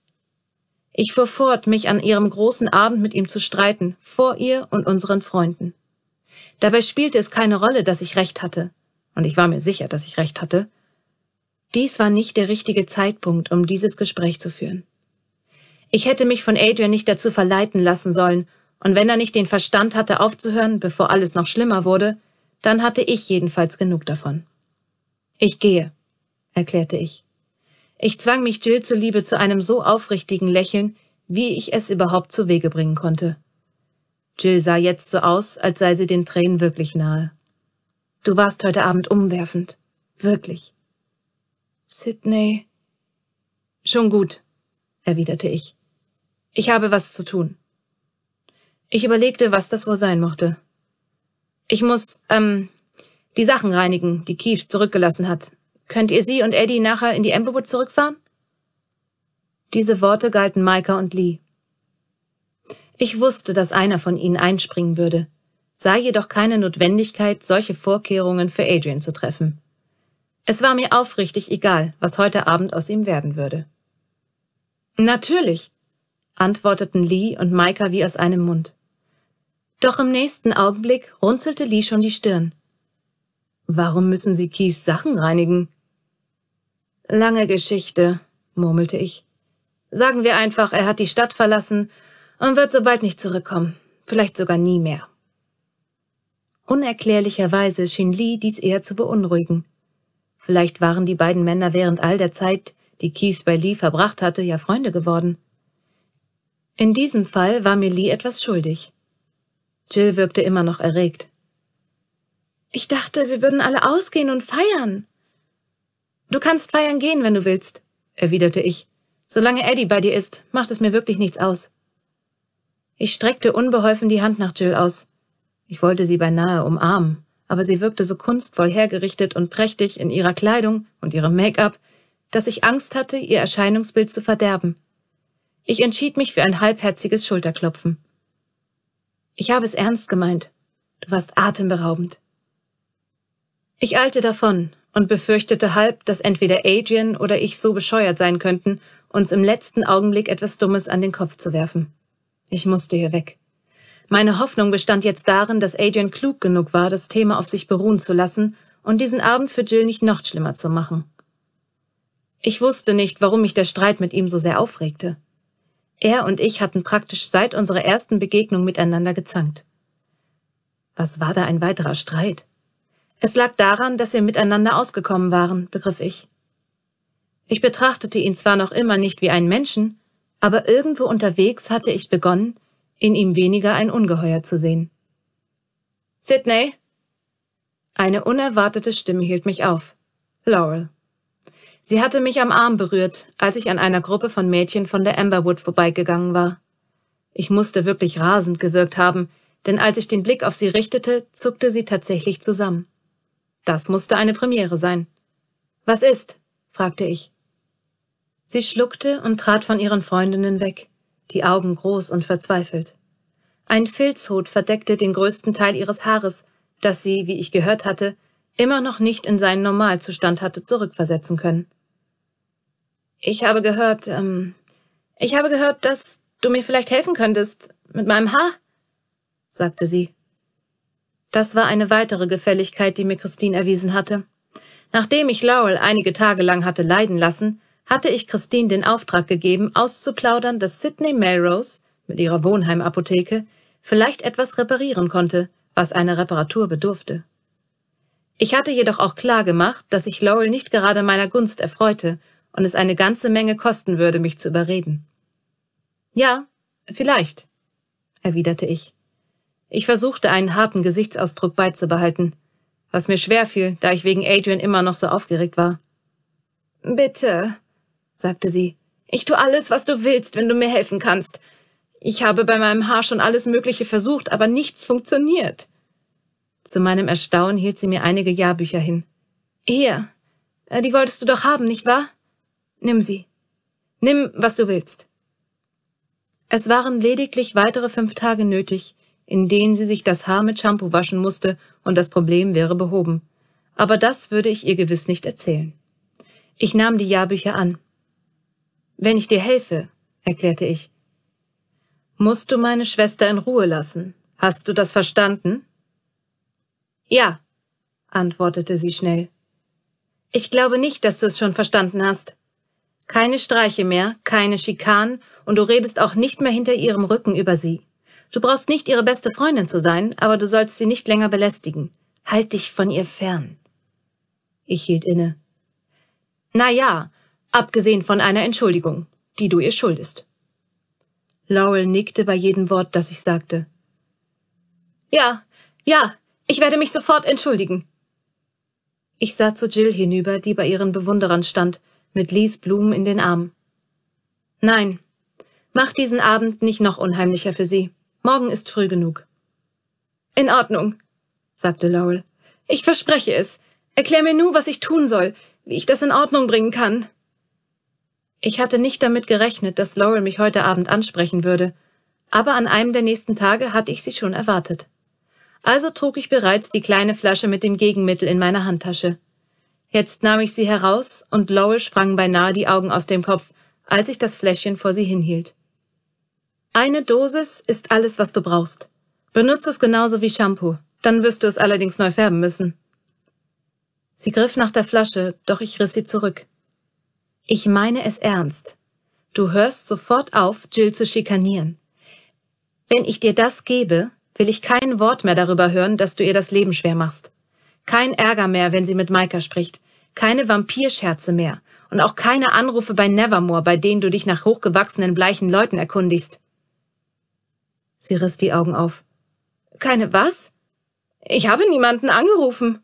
Ich fuhr fort, mich an ihrem großen Abend mit ihm zu streiten, vor ihr und unseren Freunden. Dabei spielte es keine Rolle, dass ich recht hatte. Und ich war mir sicher, dass ich recht hatte. Dies war nicht der richtige Zeitpunkt, um dieses Gespräch zu führen. Ich hätte mich von Adrian nicht dazu verleiten lassen sollen, und wenn er nicht den Verstand hatte aufzuhören, bevor alles noch schlimmer wurde, dann hatte ich jedenfalls genug davon. Ich gehe, erklärte ich. Ich zwang mich Jill zuliebe zu einem so aufrichtigen Lächeln, wie ich es überhaupt zu Wege bringen konnte. Jill sah jetzt so aus, als sei sie den Tränen wirklich nahe. Du warst heute Abend umwerfend. Wirklich. Sydney. Schon gut, erwiderte ich. Ich habe was zu tun. Ich überlegte, was das wohl sein mochte. Ich muss, ähm, die Sachen reinigen, die Keith zurückgelassen hat. Könnt ihr sie und Eddie nachher in die Emberwood zurückfahren? Diese Worte galten Micah und Lee. Ich wusste, dass einer von ihnen einspringen würde, sah jedoch keine Notwendigkeit, solche Vorkehrungen für Adrian zu treffen. Es war mir aufrichtig egal, was heute Abend aus ihm werden würde. Natürlich, antworteten Lee und Maika wie aus einem Mund. Doch im nächsten Augenblick runzelte Lee schon die Stirn. Warum müssen Sie Kies Sachen reinigen? Lange Geschichte, murmelte ich. Sagen wir einfach, er hat die Stadt verlassen und wird so bald nicht zurückkommen, vielleicht sogar nie mehr. Unerklärlicherweise schien Lee dies eher zu beunruhigen. Vielleicht waren die beiden Männer während all der Zeit, die Keith bei Lee verbracht hatte, ja Freunde geworden. In diesem Fall war mir Lee etwas schuldig. Jill wirkte immer noch erregt. Ich dachte, wir würden alle ausgehen und feiern. Du kannst feiern gehen, wenn du willst, erwiderte ich. Solange Eddie bei dir ist, macht es mir wirklich nichts aus. Ich streckte unbeholfen die Hand nach Jill aus. Ich wollte sie beinahe umarmen aber sie wirkte so kunstvoll hergerichtet und prächtig in ihrer Kleidung und ihrem Make-up, dass ich Angst hatte, ihr Erscheinungsbild zu verderben. Ich entschied mich für ein halbherziges Schulterklopfen. Ich habe es ernst gemeint. Du warst atemberaubend. Ich eilte davon und befürchtete halb, dass entweder Adrian oder ich so bescheuert sein könnten, uns im letzten Augenblick etwas Dummes an den Kopf zu werfen. Ich musste hier weg. Meine Hoffnung bestand jetzt darin, dass Adrian klug genug war, das Thema auf sich beruhen zu lassen und diesen Abend für Jill nicht noch schlimmer zu machen. Ich wusste nicht, warum mich der Streit mit ihm so sehr aufregte. Er und ich hatten praktisch seit unserer ersten Begegnung miteinander gezankt. Was war da ein weiterer Streit? Es lag daran, dass wir miteinander ausgekommen waren, begriff ich. Ich betrachtete ihn zwar noch immer nicht wie einen Menschen, aber irgendwo unterwegs hatte ich begonnen, in ihm weniger ein Ungeheuer zu sehen. Sydney? Eine unerwartete Stimme hielt mich auf. Laurel. Sie hatte mich am Arm berührt, als ich an einer Gruppe von Mädchen von der Amberwood vorbeigegangen war. Ich musste wirklich rasend gewirkt haben, denn als ich den Blick auf sie richtete, zuckte sie tatsächlich zusammen. Das musste eine Premiere sein. Was ist? fragte ich. Sie schluckte und trat von ihren Freundinnen weg die Augen groß und verzweifelt. Ein Filzhut verdeckte den größten Teil ihres Haares, das sie, wie ich gehört hatte, immer noch nicht in seinen Normalzustand hatte zurückversetzen können. Ich habe gehört, ähm, ich habe gehört, dass du mir vielleicht helfen könntest mit meinem Haar, sagte sie. Das war eine weitere Gefälligkeit, die mir Christine erwiesen hatte. Nachdem ich Laurel einige Tage lang hatte leiden lassen, hatte ich Christine den Auftrag gegeben, auszuplaudern, dass Sidney Melrose mit ihrer Wohnheimapotheke vielleicht etwas reparieren konnte, was einer Reparatur bedurfte. Ich hatte jedoch auch klar gemacht, dass ich Laurel nicht gerade meiner Gunst erfreute und es eine ganze Menge kosten würde, mich zu überreden. Ja, vielleicht, erwiderte ich. Ich versuchte, einen harten Gesichtsausdruck beizubehalten, was mir schwer fiel, da ich wegen Adrian immer noch so aufgeregt war. Bitte, sagte sie. Ich tu alles, was du willst, wenn du mir helfen kannst. Ich habe bei meinem Haar schon alles Mögliche versucht, aber nichts funktioniert. Zu meinem Erstaunen hielt sie mir einige Jahrbücher hin. Hier, äh, die wolltest du doch haben, nicht wahr? Nimm sie. Nimm, was du willst. Es waren lediglich weitere fünf Tage nötig, in denen sie sich das Haar mit Shampoo waschen musste, und das Problem wäre behoben. Aber das würde ich ihr gewiss nicht erzählen. Ich nahm die Jahrbücher an wenn ich dir helfe, erklärte ich. Musst du meine Schwester in Ruhe lassen. Hast du das verstanden? Ja, antwortete sie schnell. Ich glaube nicht, dass du es schon verstanden hast. Keine Streiche mehr, keine Schikanen und du redest auch nicht mehr hinter ihrem Rücken über sie. Du brauchst nicht ihre beste Freundin zu sein, aber du sollst sie nicht länger belästigen. Halt dich von ihr fern. Ich hielt inne. Na ja, abgesehen von einer Entschuldigung, die du ihr schuldest. Laurel nickte bei jedem Wort, das ich sagte. Ja, ja, ich werde mich sofort entschuldigen. Ich sah zu Jill hinüber, die bei ihren Bewunderern stand, mit Lees Blumen in den Armen. Nein, mach diesen Abend nicht noch unheimlicher für sie. Morgen ist früh genug. In Ordnung, sagte Laurel. Ich verspreche es. Erklär mir nur, was ich tun soll, wie ich das in Ordnung bringen kann. Ich hatte nicht damit gerechnet, dass Laurel mich heute Abend ansprechen würde, aber an einem der nächsten Tage hatte ich sie schon erwartet. Also trug ich bereits die kleine Flasche mit dem Gegenmittel in meiner Handtasche. Jetzt nahm ich sie heraus und Lowell sprang beinahe die Augen aus dem Kopf, als ich das Fläschchen vor sie hinhielt. Eine Dosis ist alles, was du brauchst. Benutze es genauso wie Shampoo, dann wirst du es allerdings neu färben müssen. Sie griff nach der Flasche, doch ich riss sie zurück. Ich meine es ernst. Du hörst sofort auf, Jill zu schikanieren. Wenn ich dir das gebe, will ich kein Wort mehr darüber hören, dass du ihr das Leben schwer machst. Kein Ärger mehr, wenn sie mit Maika spricht. Keine Vampirscherze mehr. Und auch keine Anrufe bei Nevermore, bei denen du dich nach hochgewachsenen, bleichen Leuten erkundigst. Sie riss die Augen auf. Keine was? Ich habe niemanden angerufen.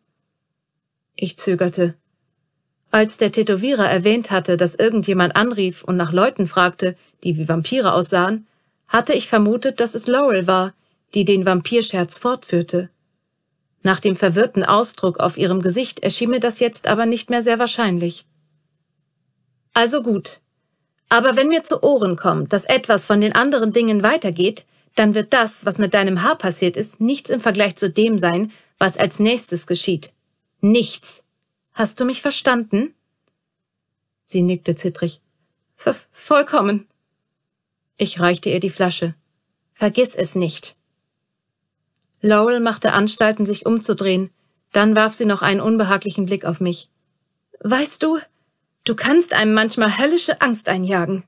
Ich zögerte. Als der Tätowierer erwähnt hatte, dass irgendjemand anrief und nach Leuten fragte, die wie Vampire aussahen, hatte ich vermutet, dass es Laurel war, die den Vampirscherz fortführte. Nach dem verwirrten Ausdruck auf ihrem Gesicht erschien mir das jetzt aber nicht mehr sehr wahrscheinlich. Also gut. Aber wenn mir zu Ohren kommt, dass etwas von den anderen Dingen weitergeht, dann wird das, was mit deinem Haar passiert ist, nichts im Vergleich zu dem sein, was als nächstes geschieht. Nichts. Hast du mich verstanden? Sie nickte zittrig. V vollkommen. Ich reichte ihr die Flasche. Vergiss es nicht. Laurel machte Anstalten, sich umzudrehen, dann warf sie noch einen unbehaglichen Blick auf mich. Weißt du, du kannst einem manchmal höllische Angst einjagen.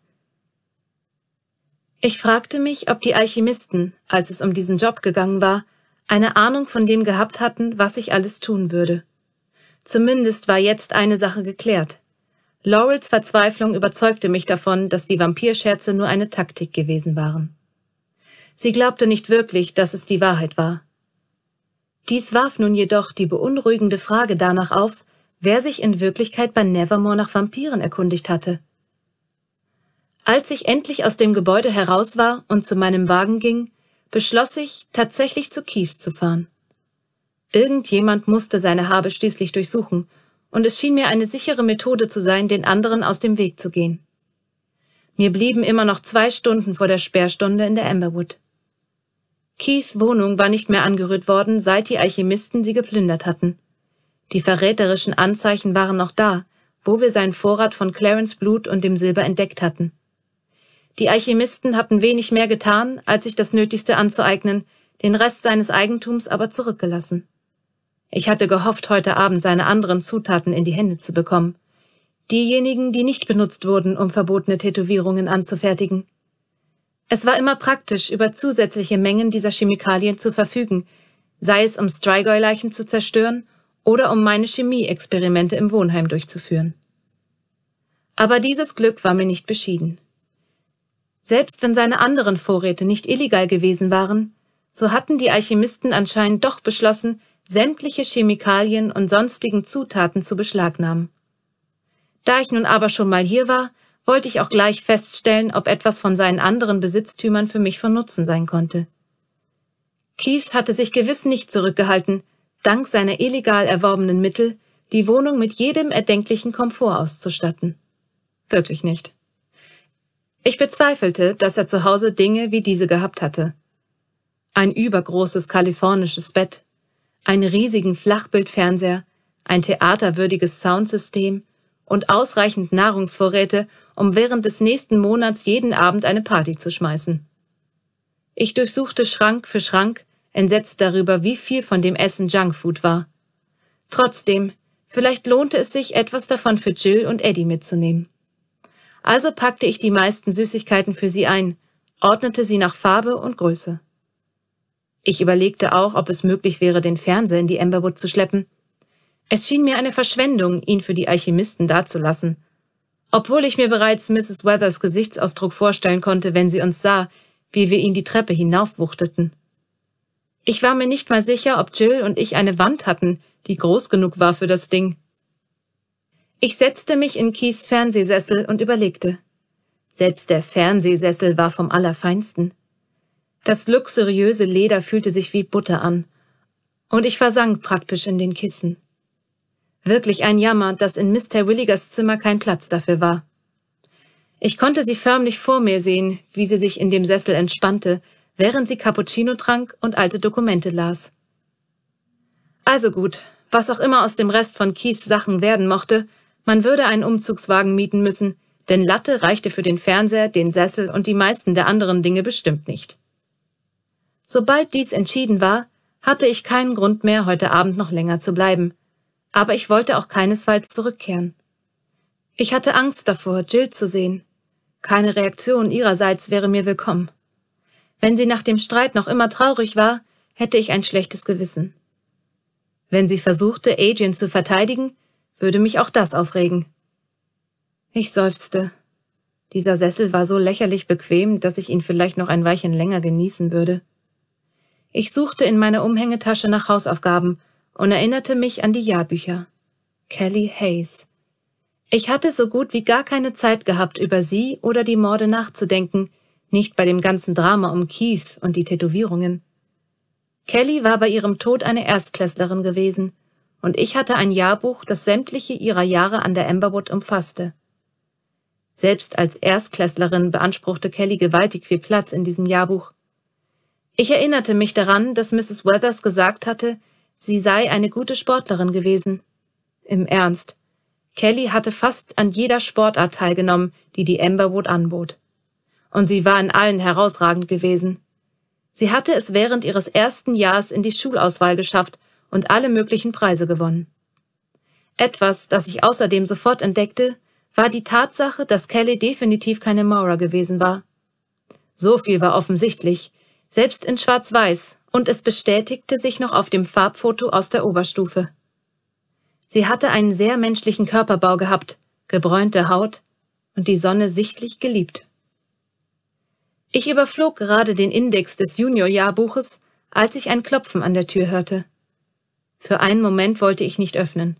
Ich fragte mich, ob die Alchemisten, als es um diesen Job gegangen war, eine Ahnung von dem gehabt hatten, was ich alles tun würde. Zumindest war jetzt eine Sache geklärt. Laurels Verzweiflung überzeugte mich davon, dass die Vampirscherze nur eine Taktik gewesen waren. Sie glaubte nicht wirklich, dass es die Wahrheit war. Dies warf nun jedoch die beunruhigende Frage danach auf, wer sich in Wirklichkeit bei Nevermore nach Vampiren erkundigt hatte. Als ich endlich aus dem Gebäude heraus war und zu meinem Wagen ging, beschloss ich, tatsächlich zu Kies zu fahren. Irgendjemand musste seine Habe schließlich durchsuchen, und es schien mir eine sichere Methode zu sein, den anderen aus dem Weg zu gehen. Mir blieben immer noch zwei Stunden vor der Sperrstunde in der Amberwood. Keys Wohnung war nicht mehr angerührt worden, seit die Alchemisten sie geplündert hatten. Die verräterischen Anzeichen waren noch da, wo wir seinen Vorrat von Clarence Blut und dem Silber entdeckt hatten. Die Alchemisten hatten wenig mehr getan, als sich das Nötigste anzueignen, den Rest seines Eigentums aber zurückgelassen. Ich hatte gehofft, heute Abend seine anderen Zutaten in die Hände zu bekommen. Diejenigen, die nicht benutzt wurden, um verbotene Tätowierungen anzufertigen. Es war immer praktisch, über zusätzliche Mengen dieser Chemikalien zu verfügen, sei es um Strigoi-Leichen zu zerstören oder um meine Chemieexperimente im Wohnheim durchzuführen. Aber dieses Glück war mir nicht beschieden. Selbst wenn seine anderen Vorräte nicht illegal gewesen waren, so hatten die Alchemisten anscheinend doch beschlossen, sämtliche Chemikalien und sonstigen Zutaten zu beschlagnahmen. Da ich nun aber schon mal hier war, wollte ich auch gleich feststellen, ob etwas von seinen anderen Besitztümern für mich von Nutzen sein konnte. Keith hatte sich gewiss nicht zurückgehalten, dank seiner illegal erworbenen Mittel, die Wohnung mit jedem erdenklichen Komfort auszustatten. Wirklich nicht. Ich bezweifelte, dass er zu Hause Dinge wie diese gehabt hatte. Ein übergroßes kalifornisches Bett, einen riesigen Flachbildfernseher, ein theaterwürdiges Soundsystem und ausreichend Nahrungsvorräte, um während des nächsten Monats jeden Abend eine Party zu schmeißen. Ich durchsuchte Schrank für Schrank, entsetzt darüber, wie viel von dem Essen Junkfood war. Trotzdem, vielleicht lohnte es sich, etwas davon für Jill und Eddie mitzunehmen. Also packte ich die meisten Süßigkeiten für sie ein, ordnete sie nach Farbe und Größe. Ich überlegte auch, ob es möglich wäre, den Fernseher in die Emberwood zu schleppen. Es schien mir eine Verschwendung, ihn für die Alchemisten dazulassen. Obwohl ich mir bereits Mrs. Weathers Gesichtsausdruck vorstellen konnte, wenn sie uns sah, wie wir ihn die Treppe hinaufwuchteten. Ich war mir nicht mal sicher, ob Jill und ich eine Wand hatten, die groß genug war für das Ding. Ich setzte mich in Keys Fernsehsessel und überlegte. Selbst der Fernsehsessel war vom Allerfeinsten. Das luxuriöse Leder fühlte sich wie Butter an, und ich versank praktisch in den Kissen. Wirklich ein Jammer, dass in Mr. Willigers Zimmer kein Platz dafür war. Ich konnte sie förmlich vor mir sehen, wie sie sich in dem Sessel entspannte, während sie Cappuccino trank und alte Dokumente las. Also gut, was auch immer aus dem Rest von Keiths Sachen werden mochte, man würde einen Umzugswagen mieten müssen, denn Latte reichte für den Fernseher, den Sessel und die meisten der anderen Dinge bestimmt nicht. Sobald dies entschieden war, hatte ich keinen Grund mehr, heute Abend noch länger zu bleiben. Aber ich wollte auch keinesfalls zurückkehren. Ich hatte Angst davor, Jill zu sehen. Keine Reaktion ihrerseits wäre mir willkommen. Wenn sie nach dem Streit noch immer traurig war, hätte ich ein schlechtes Gewissen. Wenn sie versuchte, Adrian zu verteidigen, würde mich auch das aufregen. Ich seufzte. Dieser Sessel war so lächerlich bequem, dass ich ihn vielleicht noch ein Weilchen länger genießen würde. Ich suchte in meiner Umhängetasche nach Hausaufgaben und erinnerte mich an die Jahrbücher. Kelly Hayes. Ich hatte so gut wie gar keine Zeit gehabt, über sie oder die Morde nachzudenken, nicht bei dem ganzen Drama um Keith und die Tätowierungen. Kelly war bei ihrem Tod eine Erstklässlerin gewesen, und ich hatte ein Jahrbuch, das sämtliche ihrer Jahre an der Emberwood umfasste. Selbst als Erstklässlerin beanspruchte Kelly gewaltig viel Platz in diesem Jahrbuch, ich erinnerte mich daran, dass Mrs. Weathers gesagt hatte, sie sei eine gute Sportlerin gewesen. Im Ernst. Kelly hatte fast an jeder Sportart teilgenommen, die die Amberwood anbot. Und sie war in allen herausragend gewesen. Sie hatte es während ihres ersten Jahres in die Schulauswahl geschafft und alle möglichen Preise gewonnen. Etwas, das ich außerdem sofort entdeckte, war die Tatsache, dass Kelly definitiv keine Maurer gewesen war. So viel war offensichtlich, selbst in Schwarz-Weiß, und es bestätigte sich noch auf dem Farbfoto aus der Oberstufe. Sie hatte einen sehr menschlichen Körperbau gehabt, gebräunte Haut und die Sonne sichtlich geliebt. Ich überflog gerade den Index des Junior-Jahrbuches, als ich ein Klopfen an der Tür hörte. Für einen Moment wollte ich nicht öffnen.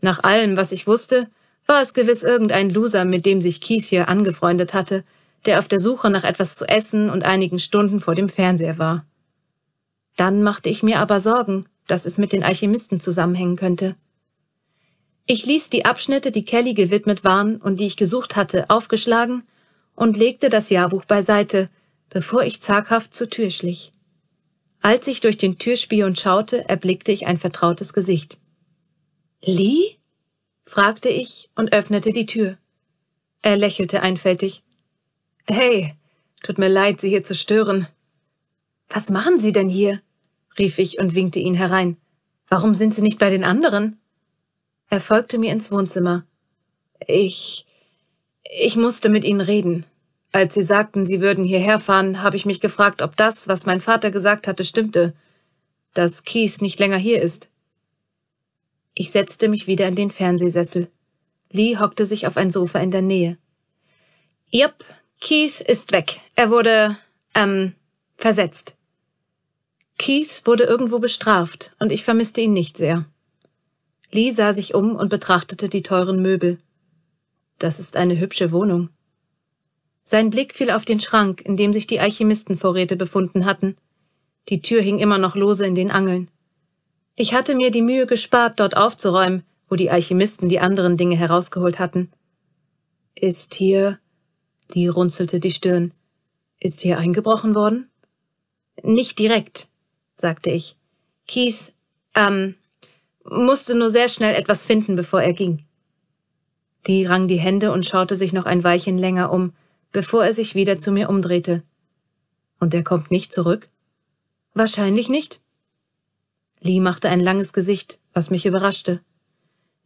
Nach allem, was ich wusste, war es gewiss irgendein Loser, mit dem sich Keith hier angefreundet hatte, der auf der Suche nach etwas zu essen und einigen Stunden vor dem Fernseher war. Dann machte ich mir aber Sorgen, dass es mit den Alchemisten zusammenhängen könnte. Ich ließ die Abschnitte, die Kelly gewidmet waren und die ich gesucht hatte, aufgeschlagen und legte das Jahrbuch beiseite, bevor ich zaghaft zur Tür schlich. Als ich durch den Türspion schaute, erblickte ich ein vertrautes Gesicht. Lee? fragte ich und öffnete die Tür. Er lächelte einfältig. Hey, tut mir leid, Sie hier zu stören. Was machen Sie denn hier? rief ich und winkte ihn herein. Warum sind Sie nicht bei den anderen? Er folgte mir ins Wohnzimmer. Ich. ich musste mit Ihnen reden. Als Sie sagten, Sie würden hierher fahren, habe ich mich gefragt, ob das, was mein Vater gesagt hatte, stimmte, dass Keith nicht länger hier ist. Ich setzte mich wieder in den Fernsehsessel. Lee hockte sich auf ein Sofa in der Nähe. Jep, Keith ist weg. Er wurde, ähm, versetzt. Keith wurde irgendwo bestraft, und ich vermisste ihn nicht sehr. Lee sah sich um und betrachtete die teuren Möbel. Das ist eine hübsche Wohnung. Sein Blick fiel auf den Schrank, in dem sich die Alchemistenvorräte befunden hatten. Die Tür hing immer noch lose in den Angeln. Ich hatte mir die Mühe gespart, dort aufzuräumen, wo die Alchemisten die anderen Dinge herausgeholt hatten. Ist hier die runzelte die Stirn. Ist hier eingebrochen worden? Nicht direkt, sagte ich. Kies, ähm, musste nur sehr schnell etwas finden, bevor er ging. Die rang die Hände und schaute sich noch ein Weilchen länger um, bevor er sich wieder zu mir umdrehte. Und er kommt nicht zurück? Wahrscheinlich nicht. Lee machte ein langes Gesicht, was mich überraschte.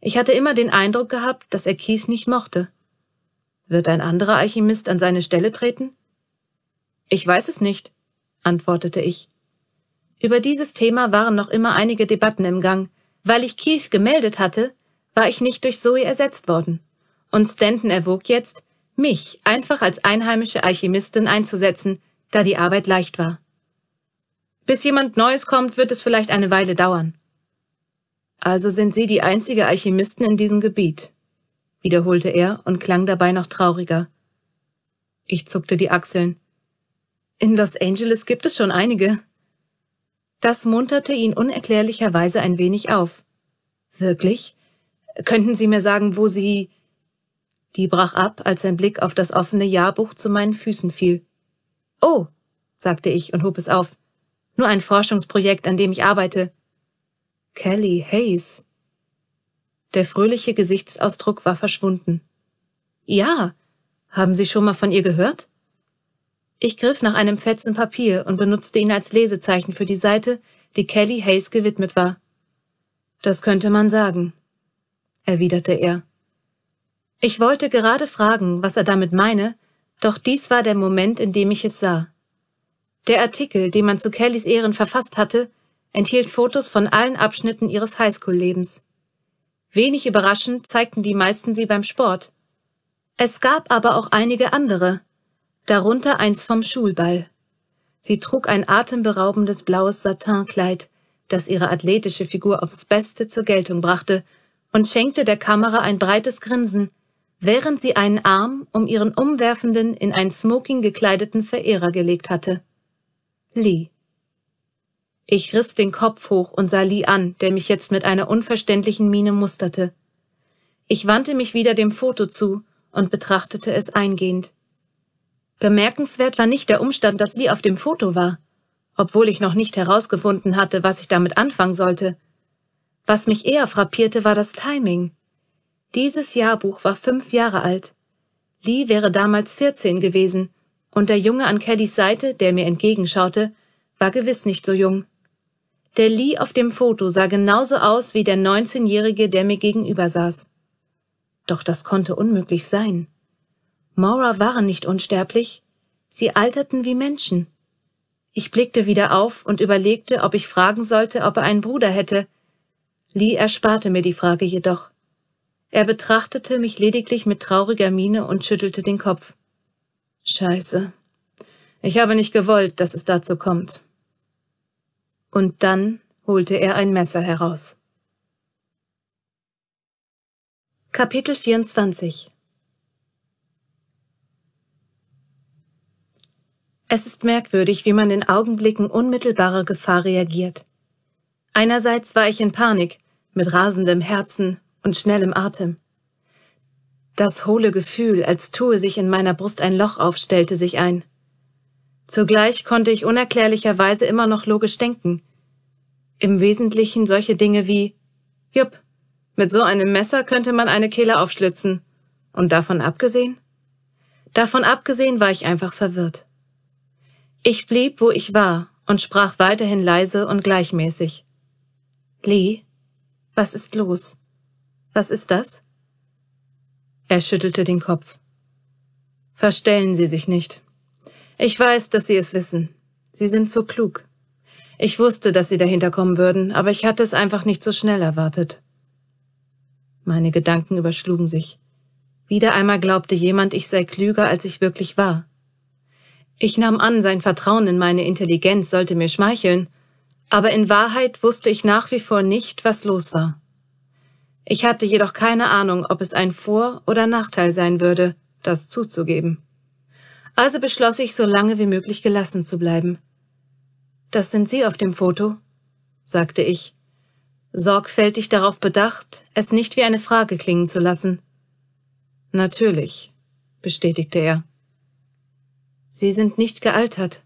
Ich hatte immer den Eindruck gehabt, dass er Kies nicht mochte. Wird ein anderer Alchemist an seine Stelle treten? Ich weiß es nicht, antwortete ich. Über dieses Thema waren noch immer einige Debatten im Gang. Weil ich Keith gemeldet hatte, war ich nicht durch Zoe ersetzt worden. Und Stanton erwog jetzt, mich einfach als einheimische Alchemistin einzusetzen, da die Arbeit leicht war. Bis jemand Neues kommt, wird es vielleicht eine Weile dauern. Also sind Sie die einzige Alchemisten in diesem Gebiet, wiederholte er und klang dabei noch trauriger. Ich zuckte die Achseln. In Los Angeles gibt es schon einige. Das munterte ihn unerklärlicherweise ein wenig auf. Wirklich? Könnten Sie mir sagen, wo Sie... Die brach ab, als sein Blick auf das offene Jahrbuch zu meinen Füßen fiel. Oh, sagte ich und hob es auf. Nur ein Forschungsprojekt, an dem ich arbeite. Kelly Hayes, der fröhliche Gesichtsausdruck war verschwunden. Ja, haben Sie schon mal von ihr gehört? Ich griff nach einem Fetzen Papier und benutzte ihn als Lesezeichen für die Seite, die Kelly Hayes gewidmet war. Das könnte man sagen, erwiderte er. Ich wollte gerade fragen, was er damit meine, doch dies war der Moment, in dem ich es sah. Der Artikel, den man zu Kellys Ehren verfasst hatte, enthielt Fotos von allen Abschnitten ihres Highschool-Lebens. Wenig überraschend zeigten die meisten sie beim Sport. Es gab aber auch einige andere, darunter eins vom Schulball. Sie trug ein atemberaubendes blaues Satinkleid, das ihre athletische Figur aufs Beste zur Geltung brachte, und schenkte der Kamera ein breites Grinsen, während sie einen Arm um ihren umwerfenden, in ein Smoking gekleideten Verehrer gelegt hatte. Lee. Ich riss den Kopf hoch und sah Lee an, der mich jetzt mit einer unverständlichen Miene musterte. Ich wandte mich wieder dem Foto zu und betrachtete es eingehend. Bemerkenswert war nicht der Umstand, dass Lee auf dem Foto war, obwohl ich noch nicht herausgefunden hatte, was ich damit anfangen sollte. Was mich eher frappierte, war das Timing. Dieses Jahrbuch war fünf Jahre alt. Lee wäre damals vierzehn gewesen, und der Junge an Kellys Seite, der mir entgegenschaute, war gewiss nicht so jung. Der Lee auf dem Foto sah genauso aus wie der 19-Jährige, der mir gegenüber saß. Doch das konnte unmöglich sein. Maura waren nicht unsterblich, sie alterten wie Menschen. Ich blickte wieder auf und überlegte, ob ich fragen sollte, ob er einen Bruder hätte. Lee ersparte mir die Frage jedoch. Er betrachtete mich lediglich mit trauriger Miene und schüttelte den Kopf. Scheiße. Ich habe nicht gewollt, dass es dazu kommt und dann holte er ein Messer heraus. Kapitel 24 Es ist merkwürdig, wie man in Augenblicken unmittelbarer Gefahr reagiert. Einerseits war ich in Panik, mit rasendem Herzen und schnellem Atem. Das hohle Gefühl, als tue sich in meiner Brust ein Loch auf, stellte sich ein. Zugleich konnte ich unerklärlicherweise immer noch logisch denken. Im Wesentlichen solche Dinge wie, jupp, mit so einem Messer könnte man eine Kehle aufschlitzen. Und davon abgesehen? Davon abgesehen war ich einfach verwirrt. Ich blieb, wo ich war, und sprach weiterhin leise und gleichmäßig. Lee, was ist los? Was ist das? Er schüttelte den Kopf. Verstellen Sie sich nicht. Ich weiß, dass Sie es wissen. Sie sind so klug. Ich wusste, dass Sie dahinter kommen würden, aber ich hatte es einfach nicht so schnell erwartet. Meine Gedanken überschlugen sich. Wieder einmal glaubte jemand, ich sei klüger, als ich wirklich war. Ich nahm an, sein Vertrauen in meine Intelligenz sollte mir schmeicheln, aber in Wahrheit wusste ich nach wie vor nicht, was los war. Ich hatte jedoch keine Ahnung, ob es ein Vor- oder Nachteil sein würde, das zuzugeben. Also beschloss ich, so lange wie möglich gelassen zu bleiben. Das sind Sie auf dem Foto, sagte ich, sorgfältig darauf bedacht, es nicht wie eine Frage klingen zu lassen. Natürlich, bestätigte er. Sie sind nicht gealtert.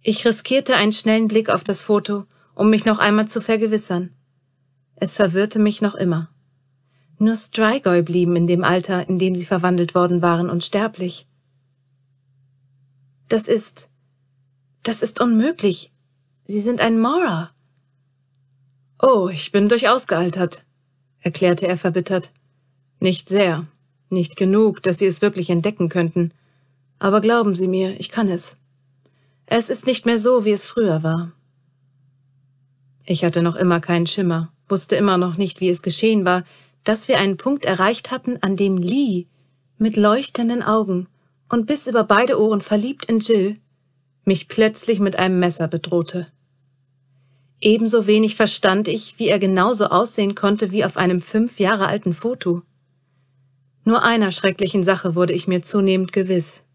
Ich riskierte einen schnellen Blick auf das Foto, um mich noch einmal zu vergewissern. Es verwirrte mich noch immer. Nur Strigoi blieben in dem Alter, in dem sie verwandelt worden waren, unsterblich. Das ist. Das ist unmöglich. Sie sind ein Mora. Oh, ich bin durchaus gealtert, erklärte er verbittert. Nicht sehr. Nicht genug, dass Sie es wirklich entdecken könnten. Aber glauben Sie mir, ich kann es. Es ist nicht mehr so, wie es früher war. Ich hatte noch immer keinen Schimmer, wusste immer noch nicht, wie es geschehen war, dass wir einen Punkt erreicht hatten, an dem Lee mit leuchtenden Augen und bis über beide Ohren verliebt in Jill, mich plötzlich mit einem Messer bedrohte. Ebenso wenig verstand ich, wie er genauso aussehen konnte wie auf einem fünf Jahre alten Foto. Nur einer schrecklichen Sache wurde ich mir zunehmend gewiss.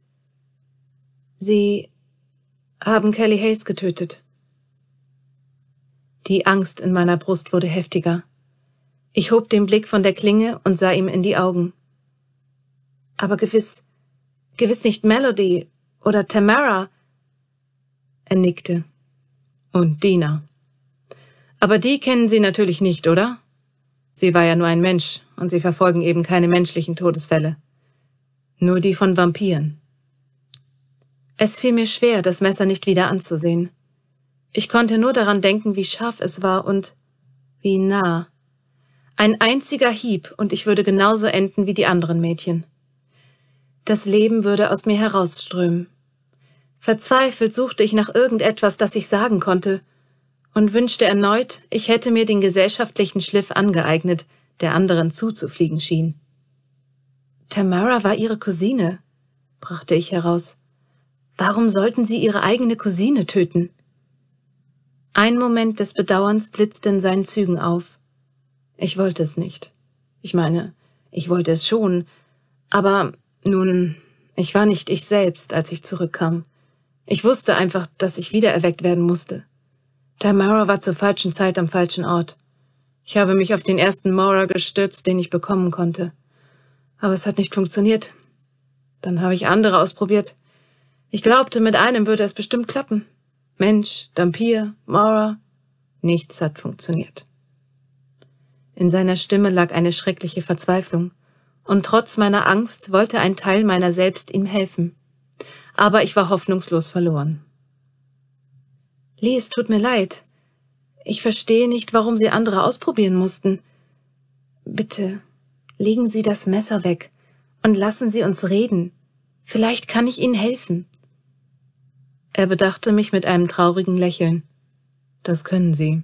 Sie haben Kelly Hayes getötet. Die Angst in meiner Brust wurde heftiger. Ich hob den Blick von der Klinge und sah ihm in die Augen. Aber gewiss, Gewiss nicht Melody oder Tamara. Er nickte. Und Dina. Aber die kennen Sie natürlich nicht, oder? Sie war ja nur ein Mensch und Sie verfolgen eben keine menschlichen Todesfälle. Nur die von Vampiren. Es fiel mir schwer, das Messer nicht wieder anzusehen. Ich konnte nur daran denken, wie scharf es war und wie nah. Ein einziger Hieb und ich würde genauso enden wie die anderen Mädchen. Das Leben würde aus mir herausströmen. Verzweifelt suchte ich nach irgendetwas, das ich sagen konnte, und wünschte erneut, ich hätte mir den gesellschaftlichen Schliff angeeignet, der anderen zuzufliegen schien. Tamara war ihre Cousine, brachte ich heraus. Warum sollten sie ihre eigene Cousine töten? Ein Moment des Bedauerns blitzte in seinen Zügen auf. Ich wollte es nicht. Ich meine, ich wollte es schon, aber nun, ich war nicht ich selbst, als ich zurückkam. Ich wusste einfach, dass ich wiedererweckt werden musste. Tamara war zur falschen Zeit am falschen Ort. Ich habe mich auf den ersten Maurer gestürzt, den ich bekommen konnte. Aber es hat nicht funktioniert. Dann habe ich andere ausprobiert. Ich glaubte, mit einem würde es bestimmt klappen. Mensch, Dampier, Maurer. Nichts hat funktioniert. In seiner Stimme lag eine schreckliche Verzweiflung und trotz meiner Angst wollte ein Teil meiner selbst ihm helfen. Aber ich war hoffnungslos verloren. Lee, es tut mir leid. Ich verstehe nicht, warum Sie andere ausprobieren mussten. Bitte, legen Sie das Messer weg und lassen Sie uns reden. Vielleicht kann ich Ihnen helfen. Er bedachte mich mit einem traurigen Lächeln. Das können Sie.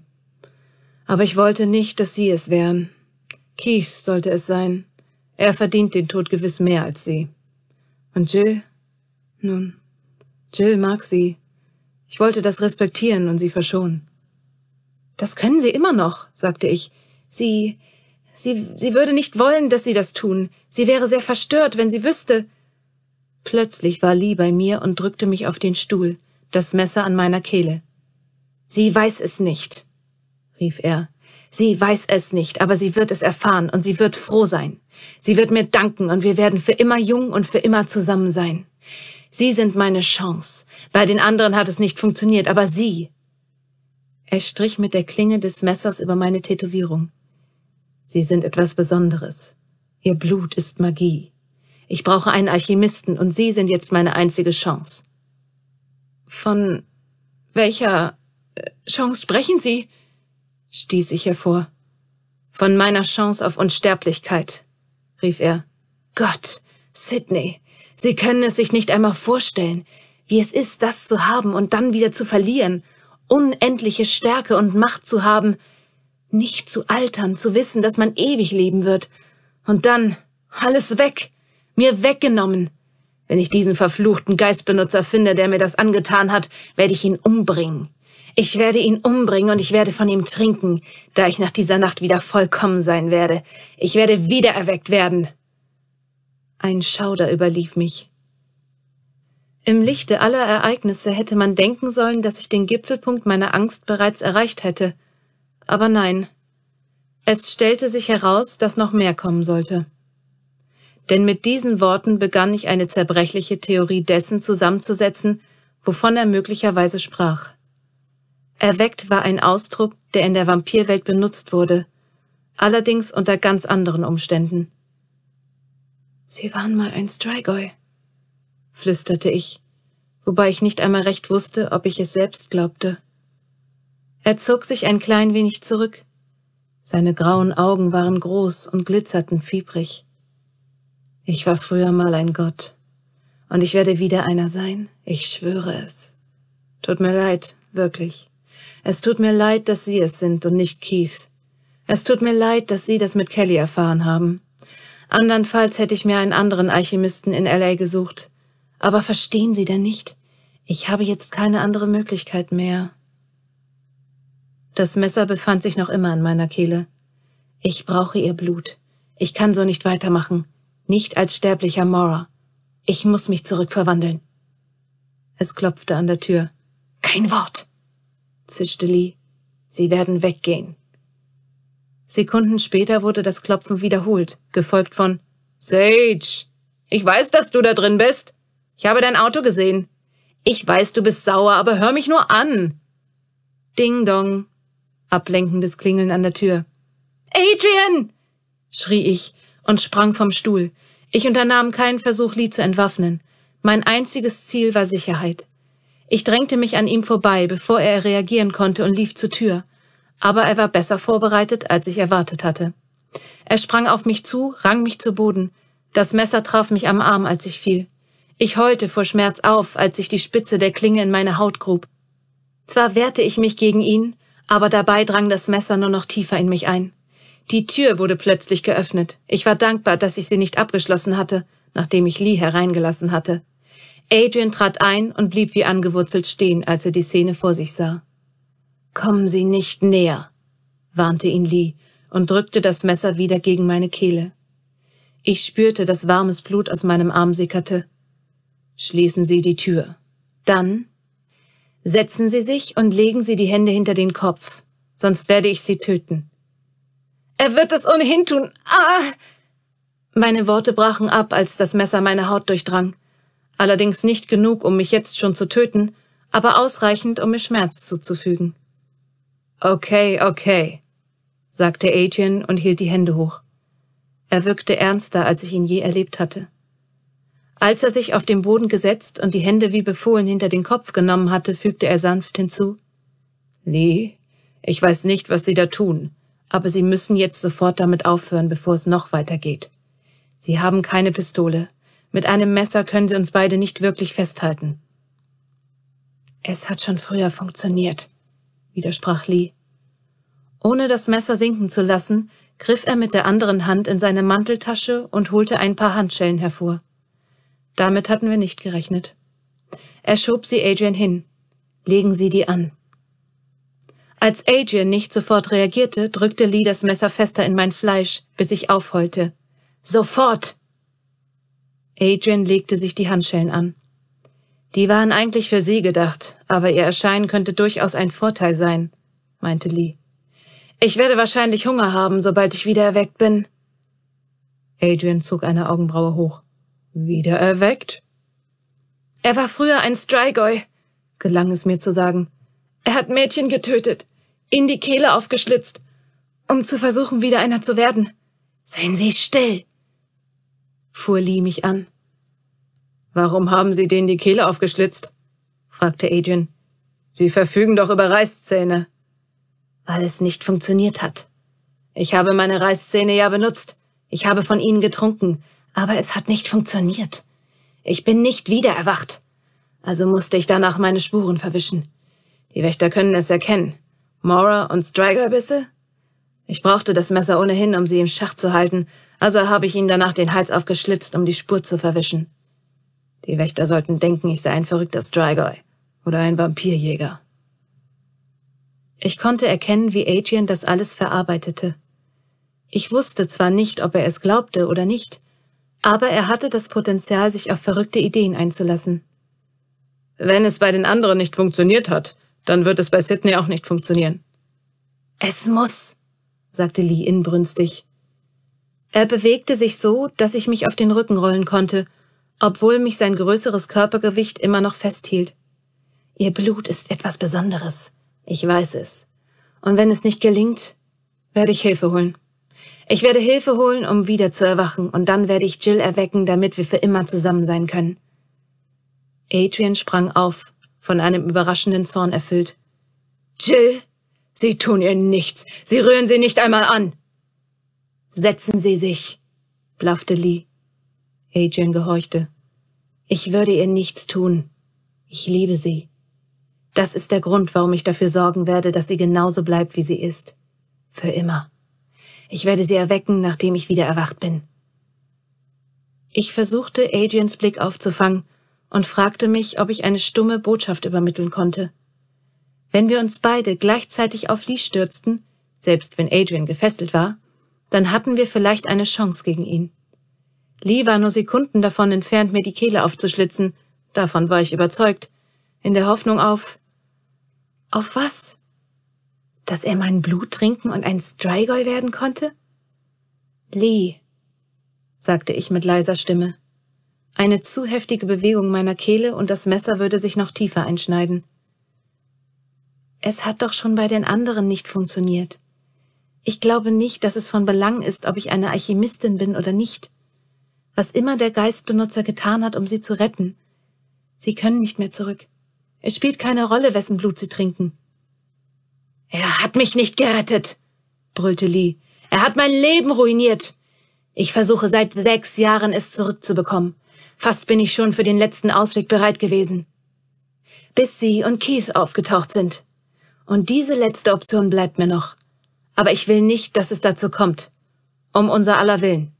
Aber ich wollte nicht, dass Sie es wären. Keith sollte es sein. Er verdient den Tod gewiss mehr als sie. Und Jill? Nun, Jill mag sie. Ich wollte das respektieren und sie verschonen. Das können Sie immer noch, sagte ich. Sie, sie, sie würde nicht wollen, dass Sie das tun. Sie wäre sehr verstört, wenn sie wüsste. Plötzlich war Lee bei mir und drückte mich auf den Stuhl, das Messer an meiner Kehle. Sie weiß es nicht, rief er. Sie weiß es nicht, aber sie wird es erfahren und sie wird froh sein. Sie wird mir danken und wir werden für immer jung und für immer zusammen sein. Sie sind meine Chance. Bei den anderen hat es nicht funktioniert, aber Sie. Er strich mit der Klinge des Messers über meine Tätowierung. Sie sind etwas Besonderes. Ihr Blut ist Magie. Ich brauche einen Alchemisten und Sie sind jetzt meine einzige Chance. Von welcher äh, Chance sprechen Sie? stieß ich hervor. Von meiner Chance auf Unsterblichkeit rief er. Gott, Sidney, Sie können es sich nicht einmal vorstellen, wie es ist, das zu haben und dann wieder zu verlieren, unendliche Stärke und Macht zu haben, nicht zu altern, zu wissen, dass man ewig leben wird, und dann alles weg, mir weggenommen. Wenn ich diesen verfluchten Geistbenutzer finde, der mir das angetan hat, werde ich ihn umbringen. Ich werde ihn umbringen und ich werde von ihm trinken, da ich nach dieser Nacht wieder vollkommen sein werde. Ich werde wiedererweckt werden. Ein Schauder überlief mich. Im Lichte aller Ereignisse hätte man denken sollen, dass ich den Gipfelpunkt meiner Angst bereits erreicht hätte. Aber nein. Es stellte sich heraus, dass noch mehr kommen sollte. Denn mit diesen Worten begann ich eine zerbrechliche Theorie dessen zusammenzusetzen, wovon er möglicherweise sprach. Erweckt war ein Ausdruck, der in der Vampirwelt benutzt wurde, allerdings unter ganz anderen Umständen. Sie waren mal ein Strigoi, flüsterte ich, wobei ich nicht einmal recht wusste, ob ich es selbst glaubte. Er zog sich ein klein wenig zurück. Seine grauen Augen waren groß und glitzerten fiebrig. Ich war früher mal ein Gott. Und ich werde wieder einer sein, ich schwöre es. Tut mir leid, wirklich. Es tut mir leid, dass Sie es sind und nicht Keith. Es tut mir leid, dass Sie das mit Kelly erfahren haben. Andernfalls hätte ich mir einen anderen Alchemisten in LA gesucht. Aber verstehen Sie denn nicht? Ich habe jetzt keine andere Möglichkeit mehr. Das Messer befand sich noch immer in meiner Kehle. Ich brauche ihr Blut. Ich kann so nicht weitermachen. Nicht als sterblicher Mora. Ich muss mich zurückverwandeln. Es klopfte an der Tür. Kein Wort! zischte Lee. Sie werden weggehen. Sekunden später wurde das Klopfen wiederholt, gefolgt von Sage, ich weiß, dass du da drin bist. Ich habe dein Auto gesehen. Ich weiß, du bist sauer, aber hör mich nur an. Ding dong. Ablenkendes Klingeln an der Tür. Adrian! schrie ich und sprang vom Stuhl. Ich unternahm keinen Versuch, Lee zu entwaffnen. Mein einziges Ziel war Sicherheit. Ich drängte mich an ihm vorbei, bevor er reagieren konnte und lief zur Tür. Aber er war besser vorbereitet, als ich erwartet hatte. Er sprang auf mich zu, rang mich zu Boden. Das Messer traf mich am Arm, als ich fiel. Ich heulte vor Schmerz auf, als ich die Spitze der Klinge in meine Haut grub. Zwar wehrte ich mich gegen ihn, aber dabei drang das Messer nur noch tiefer in mich ein. Die Tür wurde plötzlich geöffnet. Ich war dankbar, dass ich sie nicht abgeschlossen hatte, nachdem ich Lee hereingelassen hatte. Adrian trat ein und blieb wie angewurzelt stehen, als er die Szene vor sich sah. Kommen Sie nicht näher, warnte ihn Lee und drückte das Messer wieder gegen meine Kehle. Ich spürte, dass warmes Blut aus meinem Arm sickerte. Schließen Sie die Tür. Dann setzen Sie sich und legen Sie die Hände hinter den Kopf, sonst werde ich Sie töten. Er wird es ohnehin tun. Ah! Meine Worte brachen ab, als das Messer meine Haut durchdrang allerdings nicht genug, um mich jetzt schon zu töten, aber ausreichend, um mir Schmerz zuzufügen. Okay, okay, sagte Adrian und hielt die Hände hoch. Er wirkte ernster, als ich ihn je erlebt hatte. Als er sich auf den Boden gesetzt und die Hände wie befohlen hinter den Kopf genommen hatte, fügte er sanft hinzu Lee, ich weiß nicht, was Sie da tun, aber Sie müssen jetzt sofort damit aufhören, bevor es noch weiter geht. Sie haben keine Pistole, mit einem Messer können sie uns beide nicht wirklich festhalten. Es hat schon früher funktioniert, widersprach Lee. Ohne das Messer sinken zu lassen, griff er mit der anderen Hand in seine Manteltasche und holte ein paar Handschellen hervor. Damit hatten wir nicht gerechnet. Er schob sie Adrian hin. Legen Sie die an. Als Adrian nicht sofort reagierte, drückte Lee das Messer fester in mein Fleisch, bis ich aufheulte. Sofort! Adrian legte sich die Handschellen an. Die waren eigentlich für sie gedacht, aber ihr Erscheinen könnte durchaus ein Vorteil sein, meinte Lee. Ich werde wahrscheinlich Hunger haben, sobald ich wieder erweckt bin. Adrian zog eine Augenbraue hoch. Wieder erweckt? Er war früher ein Strigoi, gelang es mir zu sagen. Er hat Mädchen getötet, ihnen die Kehle aufgeschlitzt, um zu versuchen, wieder einer zu werden. Seien Sie still, fuhr Lee mich an. Warum haben Sie denen die Kehle aufgeschlitzt? fragte Adrian. Sie verfügen doch über Reißzähne. Weil es nicht funktioniert hat. Ich habe meine Reißzähne ja benutzt. Ich habe von ihnen getrunken, aber es hat nicht funktioniert. Ich bin nicht wieder erwacht. Also musste ich danach meine Spuren verwischen. Die Wächter können es erkennen. Mora und Striger-Bisse? Ich brauchte das Messer ohnehin, um sie im Schach zu halten, also habe ich ihnen danach den Hals aufgeschlitzt, um die Spur zu verwischen. Die Wächter sollten denken, ich sei ein verrückter Strigoi oder ein Vampirjäger. Ich konnte erkennen, wie Adrian das alles verarbeitete. Ich wusste zwar nicht, ob er es glaubte oder nicht, aber er hatte das Potenzial, sich auf verrückte Ideen einzulassen. Wenn es bei den anderen nicht funktioniert hat, dann wird es bei Sydney auch nicht funktionieren. Es muss, sagte Lee inbrünstig. Er bewegte sich so, dass ich mich auf den Rücken rollen konnte, obwohl mich sein größeres Körpergewicht immer noch festhielt. Ihr Blut ist etwas Besonderes. Ich weiß es. Und wenn es nicht gelingt, werde ich Hilfe holen. Ich werde Hilfe holen, um wieder zu erwachen, und dann werde ich Jill erwecken, damit wir für immer zusammen sein können. Adrian sprang auf, von einem überraschenden Zorn erfüllt. Jill! Sie tun ihr nichts. Sie rühren sie nicht einmal an. Setzen Sie sich, blaffte Lee. Adrian gehorchte. Ich würde ihr nichts tun. Ich liebe sie. Das ist der Grund, warum ich dafür sorgen werde, dass sie genauso bleibt, wie sie ist. Für immer. Ich werde sie erwecken, nachdem ich wieder erwacht bin. Ich versuchte, Adrians Blick aufzufangen und fragte mich, ob ich eine stumme Botschaft übermitteln konnte. Wenn wir uns beide gleichzeitig auf Lee stürzten, selbst wenn Adrian gefesselt war, dann hatten wir vielleicht eine Chance gegen ihn. Lee war nur Sekunden davon entfernt, mir die Kehle aufzuschlitzen, davon war ich überzeugt, in der Hoffnung auf... Auf was? Dass er mein Blut trinken und ein Strigoi werden konnte? Lee, sagte ich mit leiser Stimme. Eine zu heftige Bewegung meiner Kehle und das Messer würde sich noch tiefer einschneiden. Es hat doch schon bei den anderen nicht funktioniert. Ich glaube nicht, dass es von Belang ist, ob ich eine Alchemistin bin oder nicht. Was immer der Geistbenutzer getan hat, um sie zu retten, sie können nicht mehr zurück. Es spielt keine Rolle, wessen Blut sie trinken. Er hat mich nicht gerettet, brüllte Lee. Er hat mein Leben ruiniert. Ich versuche seit sechs Jahren, es zurückzubekommen. Fast bin ich schon für den letzten Ausweg bereit gewesen. Bis sie und Keith aufgetaucht sind. Und diese letzte Option bleibt mir noch aber ich will nicht, dass es dazu kommt. Um unser aller Willen.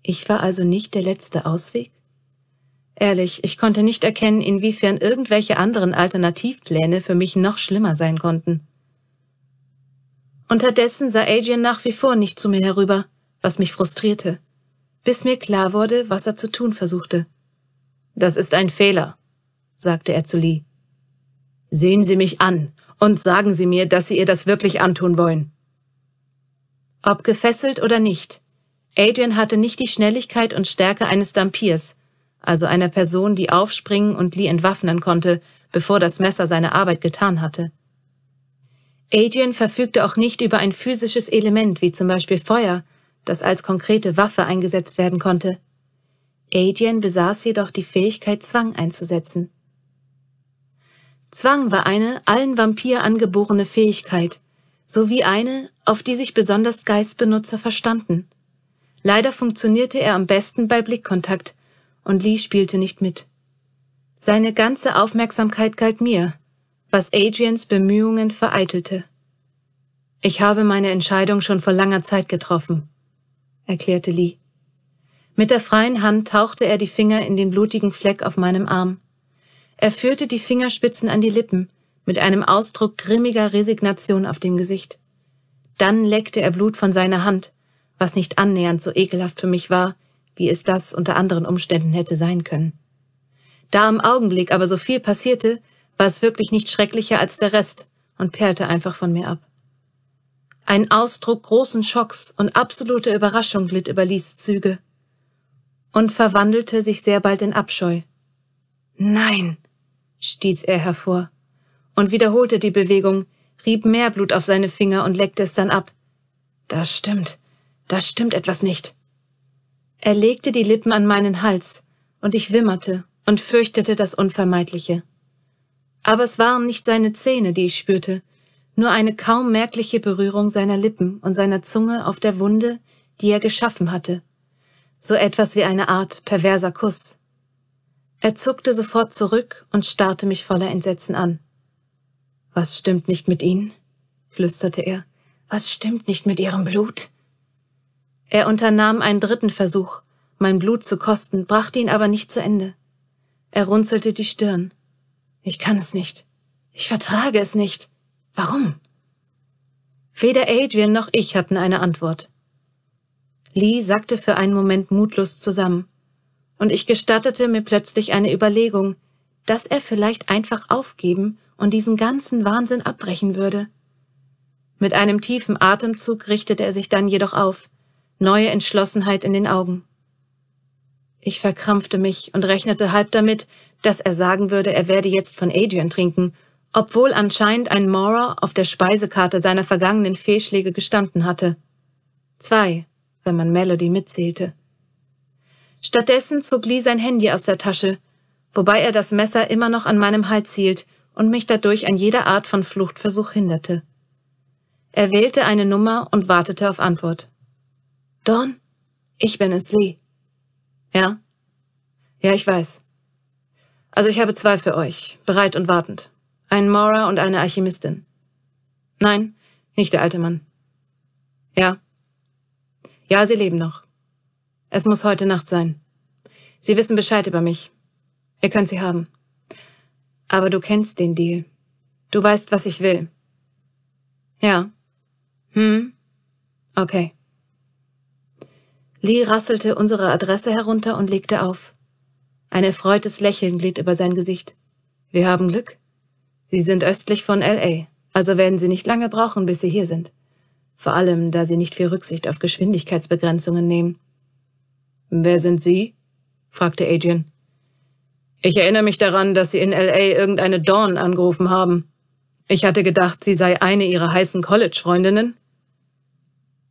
Ich war also nicht der letzte Ausweg? Ehrlich, ich konnte nicht erkennen, inwiefern irgendwelche anderen Alternativpläne für mich noch schlimmer sein konnten. Unterdessen sah Adrian nach wie vor nicht zu mir herüber, was mich frustrierte, bis mir klar wurde, was er zu tun versuchte. Das ist ein Fehler, sagte er zu Lee. Sehen Sie mich an und sagen Sie mir, dass Sie ihr das wirklich antun wollen. Ob gefesselt oder nicht, Adrian hatte nicht die Schnelligkeit und Stärke eines Dampiers, also einer Person, die aufspringen und Lee entwaffnen konnte, bevor das Messer seine Arbeit getan hatte. Adrian verfügte auch nicht über ein physisches Element, wie zum Beispiel Feuer, das als konkrete Waffe eingesetzt werden konnte. Adrian besaß jedoch die Fähigkeit, Zwang einzusetzen. Zwang war eine allen Vampir angeborene Fähigkeit, sowie eine, auf die sich besonders Geistbenutzer verstanden. Leider funktionierte er am besten bei Blickkontakt, und Lee spielte nicht mit. Seine ganze Aufmerksamkeit galt mir, was Adrians Bemühungen vereitelte. Ich habe meine Entscheidung schon vor langer Zeit getroffen, erklärte Lee. Mit der freien Hand tauchte er die Finger in den blutigen Fleck auf meinem Arm. Er führte die Fingerspitzen an die Lippen, mit einem Ausdruck grimmiger Resignation auf dem Gesicht. Dann leckte er Blut von seiner Hand, was nicht annähernd so ekelhaft für mich war, wie es das unter anderen Umständen hätte sein können. Da im Augenblick aber so viel passierte, war es wirklich nicht schrecklicher als der Rest und perlte einfach von mir ab. Ein Ausdruck großen Schocks und absoluter Überraschung glitt über Lies Züge und verwandelte sich sehr bald in Abscheu. Nein! stieß er hervor und wiederholte die Bewegung, rieb mehr Blut auf seine Finger und leckte es dann ab. Das stimmt, das stimmt etwas nicht. Er legte die Lippen an meinen Hals, und ich wimmerte und fürchtete das Unvermeidliche. Aber es waren nicht seine Zähne, die ich spürte, nur eine kaum merkliche Berührung seiner Lippen und seiner Zunge auf der Wunde, die er geschaffen hatte. So etwas wie eine Art perverser Kuss. Er zuckte sofort zurück und starrte mich voller Entsetzen an. Was stimmt nicht mit Ihnen? flüsterte er. Was stimmt nicht mit Ihrem Blut? Er unternahm einen dritten Versuch, mein Blut zu kosten, brachte ihn aber nicht zu Ende. Er runzelte die Stirn. Ich kann es nicht. Ich vertrage es nicht. Warum? Weder Adrian noch ich hatten eine Antwort. Lee sackte für einen Moment mutlos zusammen und ich gestattete mir plötzlich eine Überlegung, dass er vielleicht einfach aufgeben und diesen ganzen Wahnsinn abbrechen würde. Mit einem tiefen Atemzug richtete er sich dann jedoch auf, neue Entschlossenheit in den Augen. Ich verkrampfte mich und rechnete halb damit, dass er sagen würde, er werde jetzt von Adrian trinken, obwohl anscheinend ein Mora auf der Speisekarte seiner vergangenen Fehlschläge gestanden hatte. Zwei, wenn man Melody mitzählte. Stattdessen zog Lee sein Handy aus der Tasche, wobei er das Messer immer noch an meinem Hals hielt und mich dadurch an jeder Art von Fluchtversuch hinderte. Er wählte eine Nummer und wartete auf Antwort. Don, ich bin es, Lee. Ja? Ja, ich weiß. Also ich habe zwei für euch, bereit und wartend. Einen Mora und eine Alchemistin. Nein, nicht der alte Mann. Ja. Ja, sie leben noch. Es muss heute Nacht sein. Sie wissen Bescheid über mich. Ihr könnt sie haben. Aber du kennst den Deal. Du weißt, was ich will. Ja. Hm. Okay. Lee rasselte unsere Adresse herunter und legte auf. Ein erfreutes Lächeln glitt über sein Gesicht. Wir haben Glück. Sie sind östlich von L.A., also werden Sie nicht lange brauchen, bis Sie hier sind. Vor allem, da Sie nicht viel Rücksicht auf Geschwindigkeitsbegrenzungen nehmen. Wer sind Sie? fragte Adrian. Ich erinnere mich daran, dass Sie in LA irgendeine Dawn angerufen haben. Ich hatte gedacht, sie sei eine Ihrer heißen College-Freundinnen.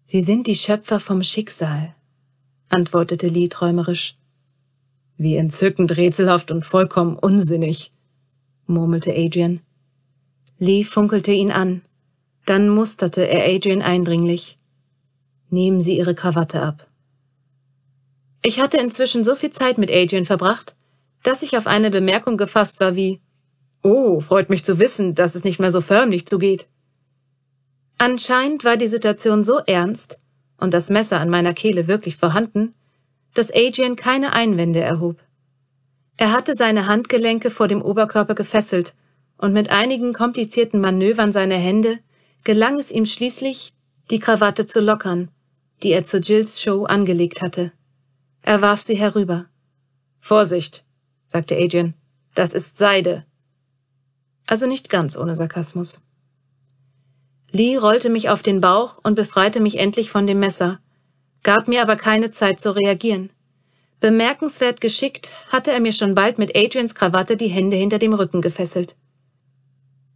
Sie sind die Schöpfer vom Schicksal, antwortete Lee träumerisch. Wie entzückend rätselhaft und vollkommen unsinnig, murmelte Adrian. Lee funkelte ihn an. Dann musterte er Adrian eindringlich. Nehmen Sie Ihre Krawatte ab. Ich hatte inzwischen so viel Zeit mit Adrian verbracht, dass ich auf eine Bemerkung gefasst war wie Oh, freut mich zu wissen, dass es nicht mehr so förmlich zugeht. Anscheinend war die Situation so ernst und das Messer an meiner Kehle wirklich vorhanden, dass Adrian keine Einwände erhob. Er hatte seine Handgelenke vor dem Oberkörper gefesselt und mit einigen komplizierten Manövern seiner Hände gelang es ihm schließlich, die Krawatte zu lockern, die er zur Jills Show angelegt hatte. Er warf sie herüber. Vorsicht, sagte Adrian. Das ist Seide. Also nicht ganz ohne Sarkasmus. Lee rollte mich auf den Bauch und befreite mich endlich von dem Messer, gab mir aber keine Zeit zu reagieren. Bemerkenswert geschickt hatte er mir schon bald mit Adrians Krawatte die Hände hinter dem Rücken gefesselt.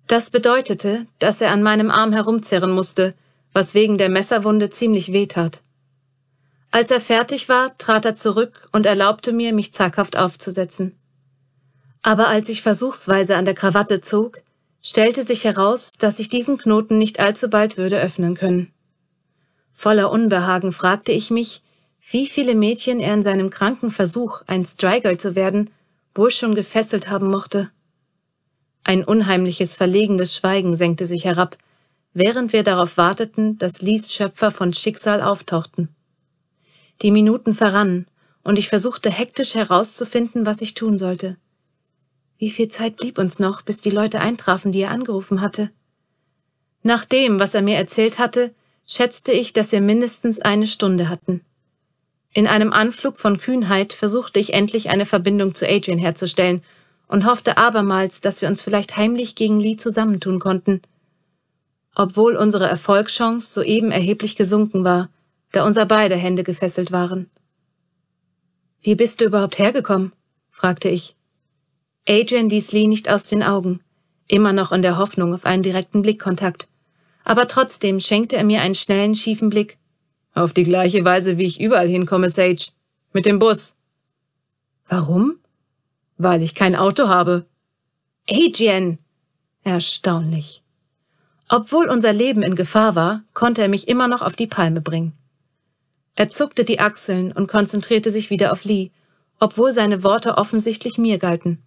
Das bedeutete, dass er an meinem Arm herumzerren musste, was wegen der Messerwunde ziemlich wehtat. Als er fertig war, trat er zurück und erlaubte mir, mich zaghaft aufzusetzen. Aber als ich versuchsweise an der Krawatte zog, stellte sich heraus, dass ich diesen Knoten nicht allzu bald würde öffnen können. Voller Unbehagen fragte ich mich, wie viele Mädchen er in seinem kranken Versuch, ein Strigirl zu werden, wohl schon gefesselt haben mochte. Ein unheimliches, verlegenes Schweigen senkte sich herab, während wir darauf warteten, dass Lies Schöpfer von Schicksal auftauchten. Die Minuten verrannen, und ich versuchte hektisch herauszufinden, was ich tun sollte. Wie viel Zeit blieb uns noch, bis die Leute eintrafen, die er angerufen hatte? Nach dem, was er mir erzählt hatte, schätzte ich, dass wir mindestens eine Stunde hatten. In einem Anflug von Kühnheit versuchte ich endlich eine Verbindung zu Adrian herzustellen und hoffte abermals, dass wir uns vielleicht heimlich gegen Lee zusammentun konnten. Obwohl unsere Erfolgschance soeben erheblich gesunken war, da unser beide Hände gefesselt waren. Wie bist du überhaupt hergekommen? fragte ich. Adrian ließ Lee nicht aus den Augen, immer noch in der Hoffnung auf einen direkten Blickkontakt. Aber trotzdem schenkte er mir einen schnellen, schiefen Blick. Auf die gleiche Weise, wie ich überall hinkomme, Sage. Mit dem Bus. Warum? Weil ich kein Auto habe. Adrian! Erstaunlich. Obwohl unser Leben in Gefahr war, konnte er mich immer noch auf die Palme bringen. Er zuckte die Achseln und konzentrierte sich wieder auf Lee, obwohl seine Worte offensichtlich mir galten.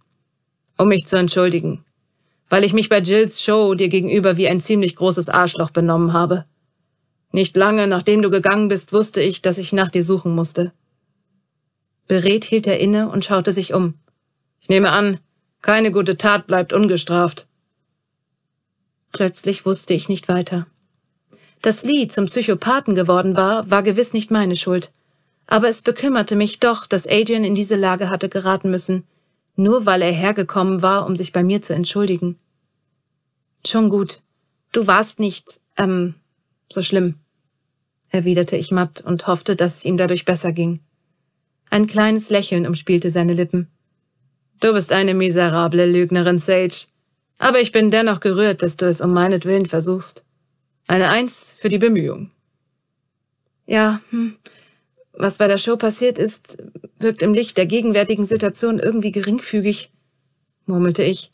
Um mich zu entschuldigen, weil ich mich bei Jills Show dir gegenüber wie ein ziemlich großes Arschloch benommen habe. Nicht lange, nachdem du gegangen bist, wusste ich, dass ich nach dir suchen musste. Beredt hielt er inne und schaute sich um. Ich nehme an, keine gute Tat bleibt ungestraft. Plötzlich wusste ich nicht weiter. Dass Lee zum Psychopathen geworden war, war gewiss nicht meine Schuld. Aber es bekümmerte mich doch, dass Adrian in diese Lage hatte geraten müssen, nur weil er hergekommen war, um sich bei mir zu entschuldigen. Schon gut. Du warst nicht, ähm, so schlimm, erwiderte ich matt und hoffte, dass es ihm dadurch besser ging. Ein kleines Lächeln umspielte seine Lippen. Du bist eine miserable Lügnerin, Sage. Aber ich bin dennoch gerührt, dass du es um meinetwillen versuchst. Eine Eins für die Bemühung. Ja, hm. was bei der Show passiert ist, wirkt im Licht der gegenwärtigen Situation irgendwie geringfügig, murmelte ich.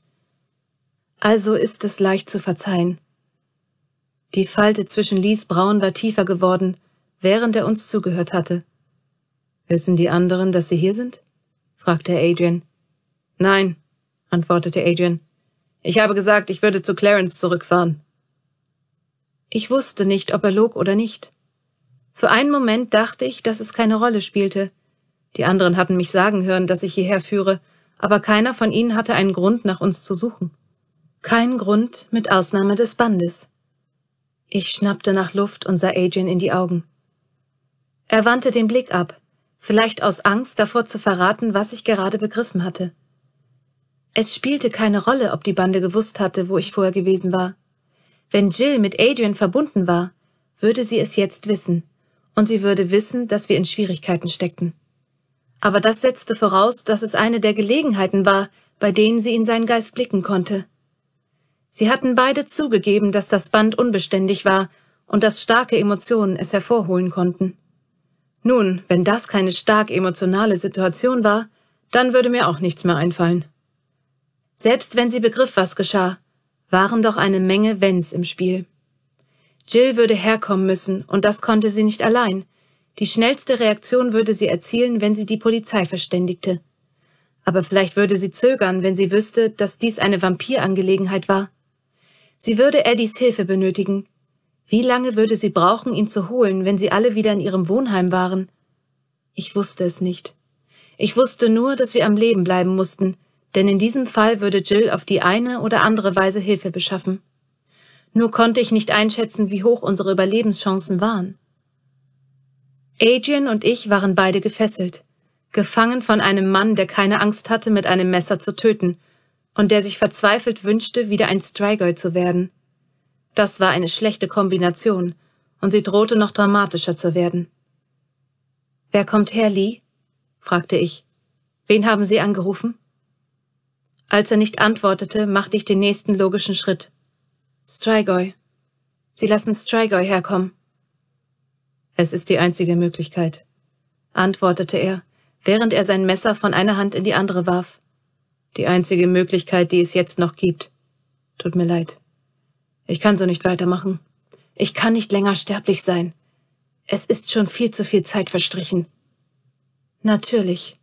Also ist es leicht zu verzeihen. Die Falte zwischen Lies Braun war tiefer geworden, während er uns zugehört hatte. Wissen die anderen, dass sie hier sind? fragte Adrian. Nein, antwortete Adrian. Ich habe gesagt, ich würde zu Clarence zurückfahren. Ich wusste nicht, ob er log oder nicht. Für einen Moment dachte ich, dass es keine Rolle spielte. Die anderen hatten mich sagen hören, dass ich hierher führe, aber keiner von ihnen hatte einen Grund, nach uns zu suchen. Kein Grund, mit Ausnahme des Bandes. Ich schnappte nach Luft und sah Adrian in die Augen. Er wandte den Blick ab, vielleicht aus Angst davor zu verraten, was ich gerade begriffen hatte. Es spielte keine Rolle, ob die Bande gewusst hatte, wo ich vorher gewesen war. Wenn Jill mit Adrian verbunden war, würde sie es jetzt wissen. Und sie würde wissen, dass wir in Schwierigkeiten steckten. Aber das setzte voraus, dass es eine der Gelegenheiten war, bei denen sie in seinen Geist blicken konnte. Sie hatten beide zugegeben, dass das Band unbeständig war und dass starke Emotionen es hervorholen konnten. Nun, wenn das keine stark emotionale Situation war, dann würde mir auch nichts mehr einfallen. Selbst wenn sie begriff, was geschah, waren doch eine Menge Wenns im Spiel. Jill würde herkommen müssen, und das konnte sie nicht allein. Die schnellste Reaktion würde sie erzielen, wenn sie die Polizei verständigte. Aber vielleicht würde sie zögern, wenn sie wüsste, dass dies eine Vampirangelegenheit war. Sie würde Eddies Hilfe benötigen. Wie lange würde sie brauchen, ihn zu holen, wenn sie alle wieder in ihrem Wohnheim waren? Ich wusste es nicht. Ich wusste nur, dass wir am Leben bleiben mussten, denn in diesem Fall würde Jill auf die eine oder andere Weise Hilfe beschaffen. Nur konnte ich nicht einschätzen, wie hoch unsere Überlebenschancen waren. Adrian und ich waren beide gefesselt, gefangen von einem Mann, der keine Angst hatte, mit einem Messer zu töten und der sich verzweifelt wünschte, wieder ein Strigoi zu werden. Das war eine schlechte Kombination und sie drohte noch dramatischer zu werden. Wer kommt her, Lee? fragte ich. Wen haben Sie angerufen? Als er nicht antwortete, machte ich den nächsten logischen Schritt. Strigoi. Sie lassen Strigoi herkommen. Es ist die einzige Möglichkeit, antwortete er, während er sein Messer von einer Hand in die andere warf. Die einzige Möglichkeit, die es jetzt noch gibt. Tut mir leid. Ich kann so nicht weitermachen. Ich kann nicht länger sterblich sein. Es ist schon viel zu viel Zeit verstrichen. Natürlich,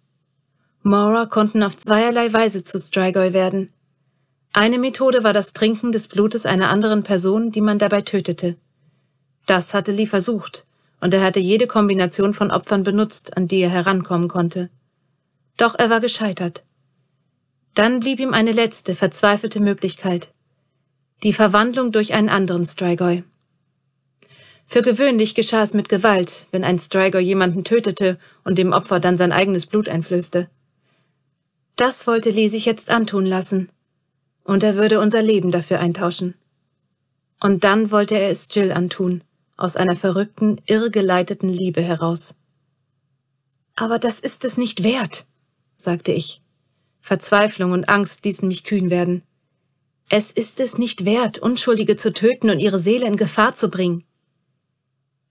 Maurer konnten auf zweierlei Weise zu Strigoi werden. Eine Methode war das Trinken des Blutes einer anderen Person, die man dabei tötete. Das hatte Lee versucht, und er hatte jede Kombination von Opfern benutzt, an die er herankommen konnte. Doch er war gescheitert. Dann blieb ihm eine letzte, verzweifelte Möglichkeit. Die Verwandlung durch einen anderen Strigoi. Für gewöhnlich geschah es mit Gewalt, wenn ein Strigoi jemanden tötete und dem Opfer dann sein eigenes Blut einflößte. Das wollte Lee sich jetzt antun lassen. Und er würde unser Leben dafür eintauschen. Und dann wollte er es Jill antun, aus einer verrückten, irrgeleiteten Liebe heraus. Aber das ist es nicht wert, sagte ich. Verzweiflung und Angst ließen mich kühn werden. Es ist es nicht wert, Unschuldige zu töten und ihre Seele in Gefahr zu bringen.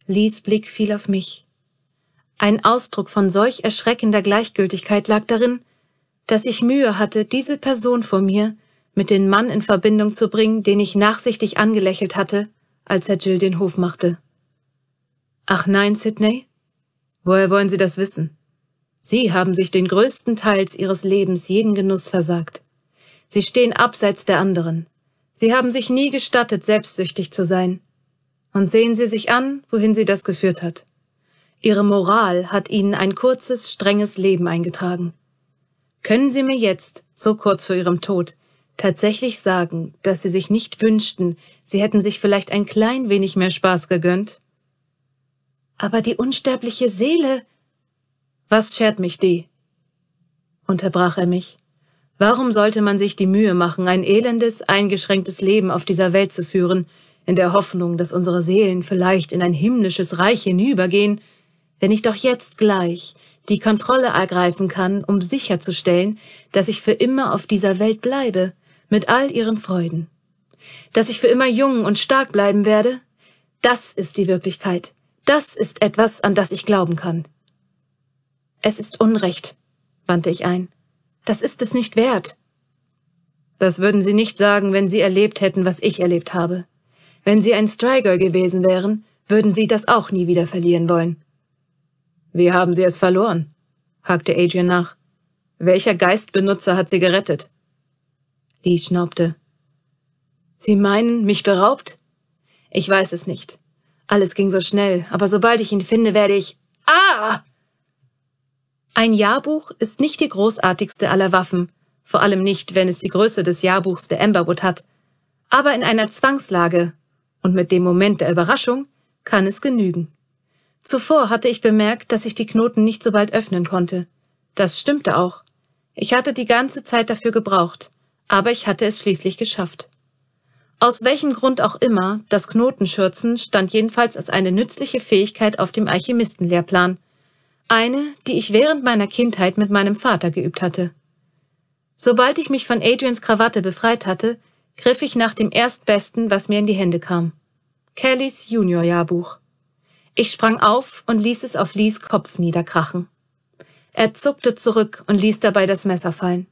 Lees Blick fiel auf mich. Ein Ausdruck von solch erschreckender Gleichgültigkeit lag darin, dass ich Mühe hatte, diese Person vor mir mit dem Mann in Verbindung zu bringen, den ich nachsichtig angelächelt hatte, als er Jill den Hof machte. Ach nein, Sidney? Woher wollen Sie das wissen? Sie haben sich den größten Teils Ihres Lebens jeden Genuss versagt. Sie stehen abseits der anderen. Sie haben sich nie gestattet, selbstsüchtig zu sein. Und sehen Sie sich an, wohin sie das geführt hat. Ihre Moral hat Ihnen ein kurzes, strenges Leben eingetragen. Können Sie mir jetzt, so kurz vor Ihrem Tod, tatsächlich sagen, dass Sie sich nicht wünschten, Sie hätten sich vielleicht ein klein wenig mehr Spaß gegönnt? Aber die unsterbliche Seele. Was schert mich die? unterbrach er mich. Warum sollte man sich die Mühe machen, ein elendes, eingeschränktes Leben auf dieser Welt zu führen, in der Hoffnung, dass unsere Seelen vielleicht in ein himmlisches Reich hinübergehen, wenn ich doch jetzt gleich die Kontrolle ergreifen kann, um sicherzustellen, dass ich für immer auf dieser Welt bleibe, mit all ihren Freuden. Dass ich für immer jung und stark bleiben werde, das ist die Wirklichkeit. Das ist etwas, an das ich glauben kann. Es ist Unrecht, wandte ich ein. Das ist es nicht wert. Das würden Sie nicht sagen, wenn Sie erlebt hätten, was ich erlebt habe. Wenn Sie ein Striger gewesen wären, würden Sie das auch nie wieder verlieren wollen. Wie haben Sie es verloren? hakte Adrian nach. Welcher Geistbenutzer hat Sie gerettet? Lee schnaubte. Sie meinen, mich beraubt? Ich weiß es nicht. Alles ging so schnell, aber sobald ich ihn finde, werde ich. Ah! Ein Jahrbuch ist nicht die großartigste aller Waffen, vor allem nicht, wenn es die Größe des Jahrbuchs der Emberwood hat. Aber in einer Zwangslage und mit dem Moment der Überraschung kann es genügen. Zuvor hatte ich bemerkt, dass ich die Knoten nicht so bald öffnen konnte. Das stimmte auch. Ich hatte die ganze Zeit dafür gebraucht, aber ich hatte es schließlich geschafft. Aus welchem Grund auch immer, das Knotenschürzen stand jedenfalls als eine nützliche Fähigkeit auf dem Alchemistenlehrplan. Eine, die ich während meiner Kindheit mit meinem Vater geübt hatte. Sobald ich mich von Adrians Krawatte befreit hatte, griff ich nach dem Erstbesten, was mir in die Hände kam. Kellys Juniorjahrbuch. Ich sprang auf und ließ es auf Lees Kopf niederkrachen. Er zuckte zurück und ließ dabei das Messer fallen.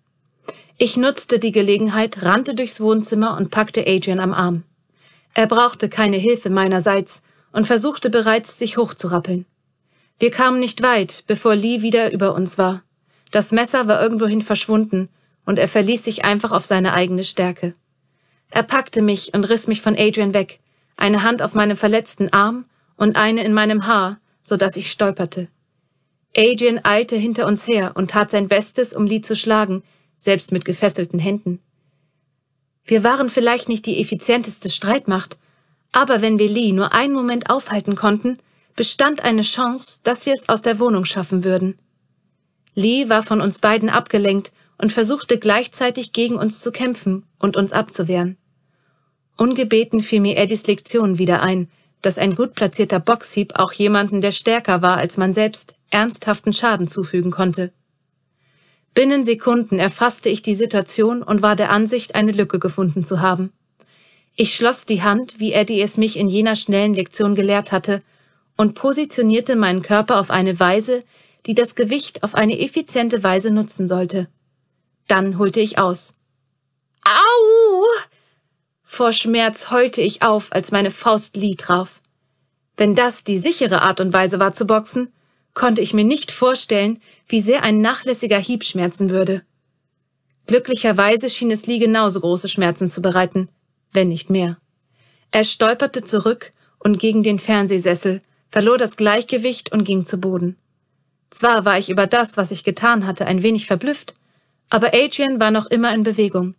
Ich nutzte die Gelegenheit, rannte durchs Wohnzimmer und packte Adrian am Arm. Er brauchte keine Hilfe meinerseits und versuchte bereits, sich hochzurappeln. Wir kamen nicht weit, bevor Lee wieder über uns war. Das Messer war irgendwohin verschwunden und er verließ sich einfach auf seine eigene Stärke. Er packte mich und riss mich von Adrian weg, eine Hand auf meinem verletzten Arm und eine in meinem Haar, so dass ich stolperte. Adrian eilte hinter uns her und tat sein Bestes, um Lee zu schlagen, selbst mit gefesselten Händen. Wir waren vielleicht nicht die effizienteste Streitmacht, aber wenn wir Lee nur einen Moment aufhalten konnten, bestand eine Chance, dass wir es aus der Wohnung schaffen würden. Lee war von uns beiden abgelenkt und versuchte gleichzeitig gegen uns zu kämpfen und uns abzuwehren. Ungebeten fiel mir Eddies Lektion wieder ein, dass ein gut platzierter Boxhieb auch jemanden, der stärker war als man selbst, ernsthaften Schaden zufügen konnte. Binnen Sekunden erfasste ich die Situation und war der Ansicht, eine Lücke gefunden zu haben. Ich schloss die Hand, wie Eddie es mich in jener schnellen Lektion gelehrt hatte, und positionierte meinen Körper auf eine Weise, die das Gewicht auf eine effiziente Weise nutzen sollte. Dann holte ich aus. Au! Vor Schmerz heulte ich auf, als meine Faust Lee traf. Wenn das die sichere Art und Weise war zu boxen, konnte ich mir nicht vorstellen, wie sehr ein nachlässiger Hieb schmerzen würde. Glücklicherweise schien es Lee genauso große Schmerzen zu bereiten, wenn nicht mehr. Er stolperte zurück und gegen den Fernsehsessel, verlor das Gleichgewicht und ging zu Boden. Zwar war ich über das, was ich getan hatte, ein wenig verblüfft, aber Adrian war noch immer in Bewegung.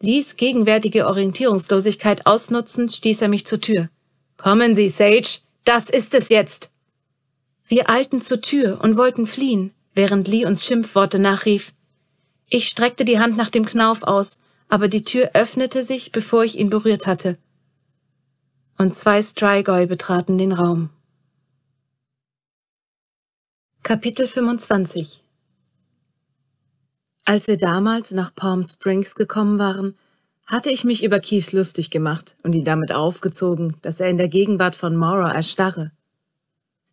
Lees gegenwärtige Orientierungslosigkeit ausnutzend, stieß er mich zur Tür. Kommen Sie, Sage, das ist es jetzt! Wir eilten zur Tür und wollten fliehen, während Lee uns Schimpfworte nachrief. Ich streckte die Hand nach dem Knauf aus, aber die Tür öffnete sich, bevor ich ihn berührt hatte. Und zwei Strigoi betraten den Raum. Kapitel 25 als wir damals nach Palm Springs gekommen waren, hatte ich mich über Keith lustig gemacht und ihn damit aufgezogen, dass er in der Gegenwart von Mara erstarre.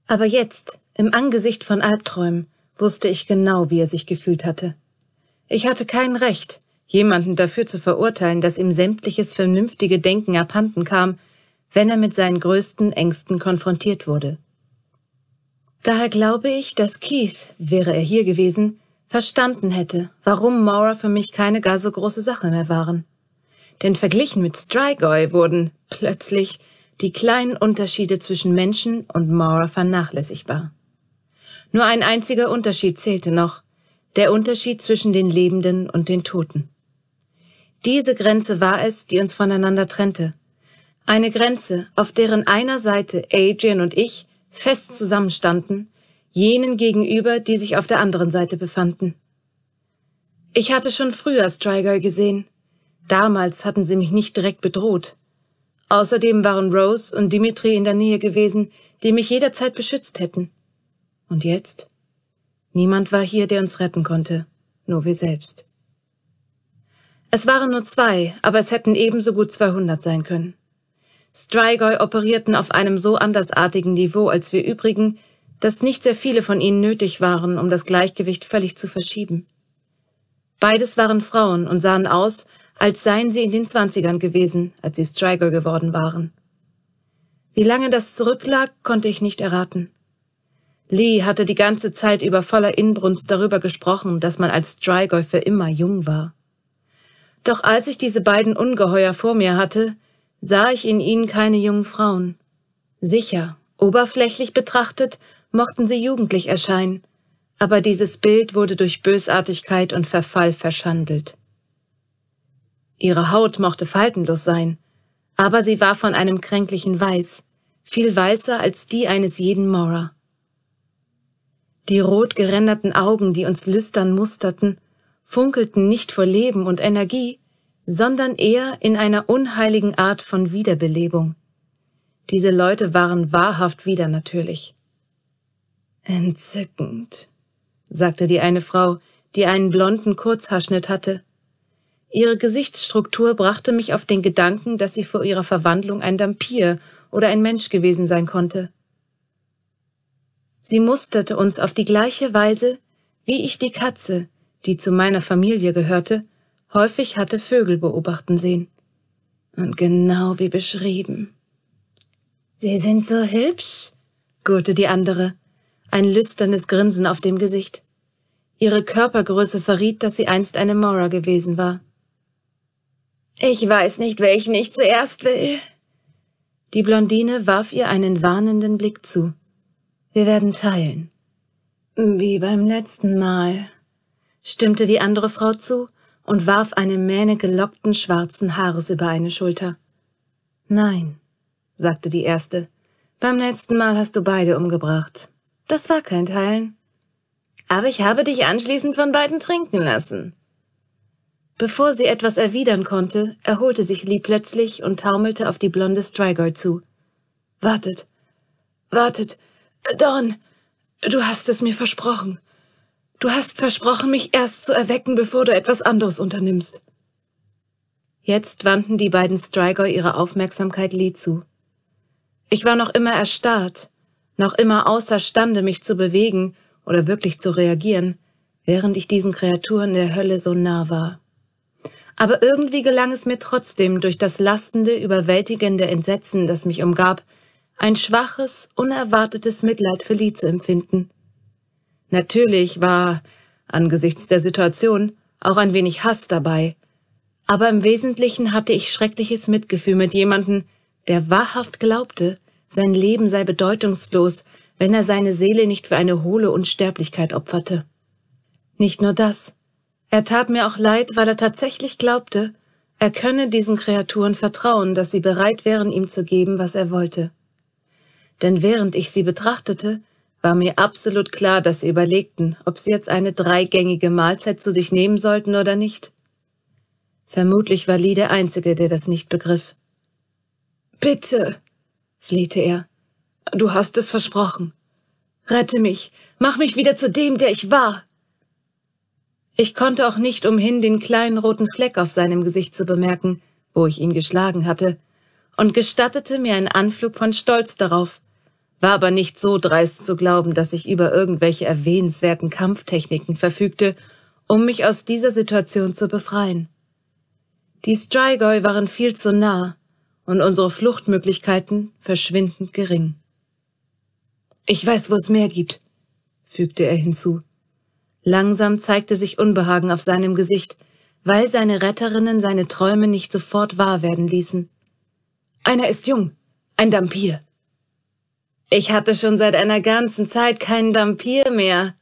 Aber jetzt, im Angesicht von Albträumen, wusste ich genau, wie er sich gefühlt hatte. Ich hatte kein Recht, jemanden dafür zu verurteilen, dass ihm sämtliches vernünftige Denken abhanden kam, wenn er mit seinen größten Ängsten konfrontiert wurde. Daher glaube ich, dass Keith, wäre er hier gewesen, verstanden hätte, warum Maura für mich keine gar so große Sache mehr waren. Denn verglichen mit Strigoi wurden plötzlich die kleinen Unterschiede zwischen Menschen und Maura vernachlässigbar. Nur ein einziger Unterschied zählte noch, der Unterschied zwischen den Lebenden und den Toten. Diese Grenze war es, die uns voneinander trennte. Eine Grenze, auf deren einer Seite Adrian und ich fest zusammenstanden jenen gegenüber, die sich auf der anderen Seite befanden. Ich hatte schon früher Striger gesehen. Damals hatten sie mich nicht direkt bedroht. Außerdem waren Rose und Dimitri in der Nähe gewesen, die mich jederzeit beschützt hätten. Und jetzt? Niemand war hier, der uns retten konnte, nur wir selbst. Es waren nur zwei, aber es hätten ebenso gut 200 sein können. Strigoi operierten auf einem so andersartigen Niveau als wir übrigen, dass nicht sehr viele von ihnen nötig waren, um das Gleichgewicht völlig zu verschieben. Beides waren Frauen und sahen aus, als seien sie in den Zwanzigern gewesen, als sie Striger geworden waren. Wie lange das zurücklag, konnte ich nicht erraten. Lee hatte die ganze Zeit über voller Inbrunst darüber gesprochen, dass man als Strigoi für immer jung war. Doch als ich diese beiden Ungeheuer vor mir hatte, sah ich in ihnen keine jungen Frauen. Sicher, oberflächlich betrachtet, mochten sie jugendlich erscheinen, aber dieses Bild wurde durch Bösartigkeit und Verfall verschandelt. Ihre Haut mochte faltenlos sein, aber sie war von einem kränklichen Weiß, viel weißer als die eines jeden Mora. Die rot geränderten Augen, die uns lüstern musterten, funkelten nicht vor Leben und Energie, sondern eher in einer unheiligen Art von Wiederbelebung. Diese Leute waren wahrhaft widernatürlich. Entzückend, sagte die eine Frau, die einen blonden Kurzhaarschnitt hatte. Ihre Gesichtsstruktur brachte mich auf den Gedanken, dass sie vor ihrer Verwandlung ein Vampir oder ein Mensch gewesen sein konnte. Sie musterte uns auf die gleiche Weise, wie ich die Katze, die zu meiner Familie gehörte, häufig hatte Vögel beobachten sehen. Und genau wie beschrieben. Sie sind so hübsch, gurrte die andere ein lüsternes Grinsen auf dem Gesicht. Ihre Körpergröße verriet, dass sie einst eine Mora gewesen war. Ich weiß nicht, welchen ich zuerst will. Die Blondine warf ihr einen warnenden Blick zu. Wir werden teilen. Wie beim letzten Mal, stimmte die andere Frau zu und warf eine Mähne gelockten schwarzen Haares über eine Schulter. Nein, sagte die erste, beim letzten Mal hast du beide umgebracht. Das war kein Teilen. Aber ich habe dich anschließend von beiden trinken lassen. Bevor sie etwas erwidern konnte, erholte sich Lee plötzlich und taumelte auf die blonde Strigar zu. Wartet, wartet, Dawn, du hast es mir versprochen. Du hast versprochen, mich erst zu erwecken, bevor du etwas anderes unternimmst. Jetzt wandten die beiden Strigar ihre Aufmerksamkeit Lee zu. Ich war noch immer erstarrt, noch immer außerstande, mich zu bewegen oder wirklich zu reagieren, während ich diesen Kreaturen der Hölle so nah war. Aber irgendwie gelang es mir trotzdem, durch das lastende, überwältigende Entsetzen, das mich umgab, ein schwaches, unerwartetes Mitleid für Lee zu empfinden. Natürlich war, angesichts der Situation, auch ein wenig Hass dabei, aber im Wesentlichen hatte ich schreckliches Mitgefühl mit jemanden, der wahrhaft glaubte, sein Leben sei bedeutungslos, wenn er seine Seele nicht für eine hohle Unsterblichkeit opferte. Nicht nur das. Er tat mir auch leid, weil er tatsächlich glaubte, er könne diesen Kreaturen vertrauen, dass sie bereit wären, ihm zu geben, was er wollte. Denn während ich sie betrachtete, war mir absolut klar, dass sie überlegten, ob sie jetzt eine dreigängige Mahlzeit zu sich nehmen sollten oder nicht. Vermutlich war Lee der Einzige, der das nicht begriff. Bitte, flehte er. Du hast es versprochen. Rette mich, mach mich wieder zu dem, der ich war. Ich konnte auch nicht umhin, den kleinen roten Fleck auf seinem Gesicht zu bemerken, wo ich ihn geschlagen hatte, und gestattete mir einen Anflug von Stolz darauf, war aber nicht so dreist zu glauben, dass ich über irgendwelche erwähnenswerten Kampftechniken verfügte, um mich aus dieser Situation zu befreien. Die Strigoi waren viel zu nah, und unsere Fluchtmöglichkeiten verschwindend gering. Ich weiß, wo es mehr gibt, fügte er hinzu. Langsam zeigte sich Unbehagen auf seinem Gesicht, weil seine Retterinnen seine Träume nicht sofort wahr werden ließen. Einer ist jung, ein Dampir. Ich hatte schon seit einer ganzen Zeit keinen Dampir mehr,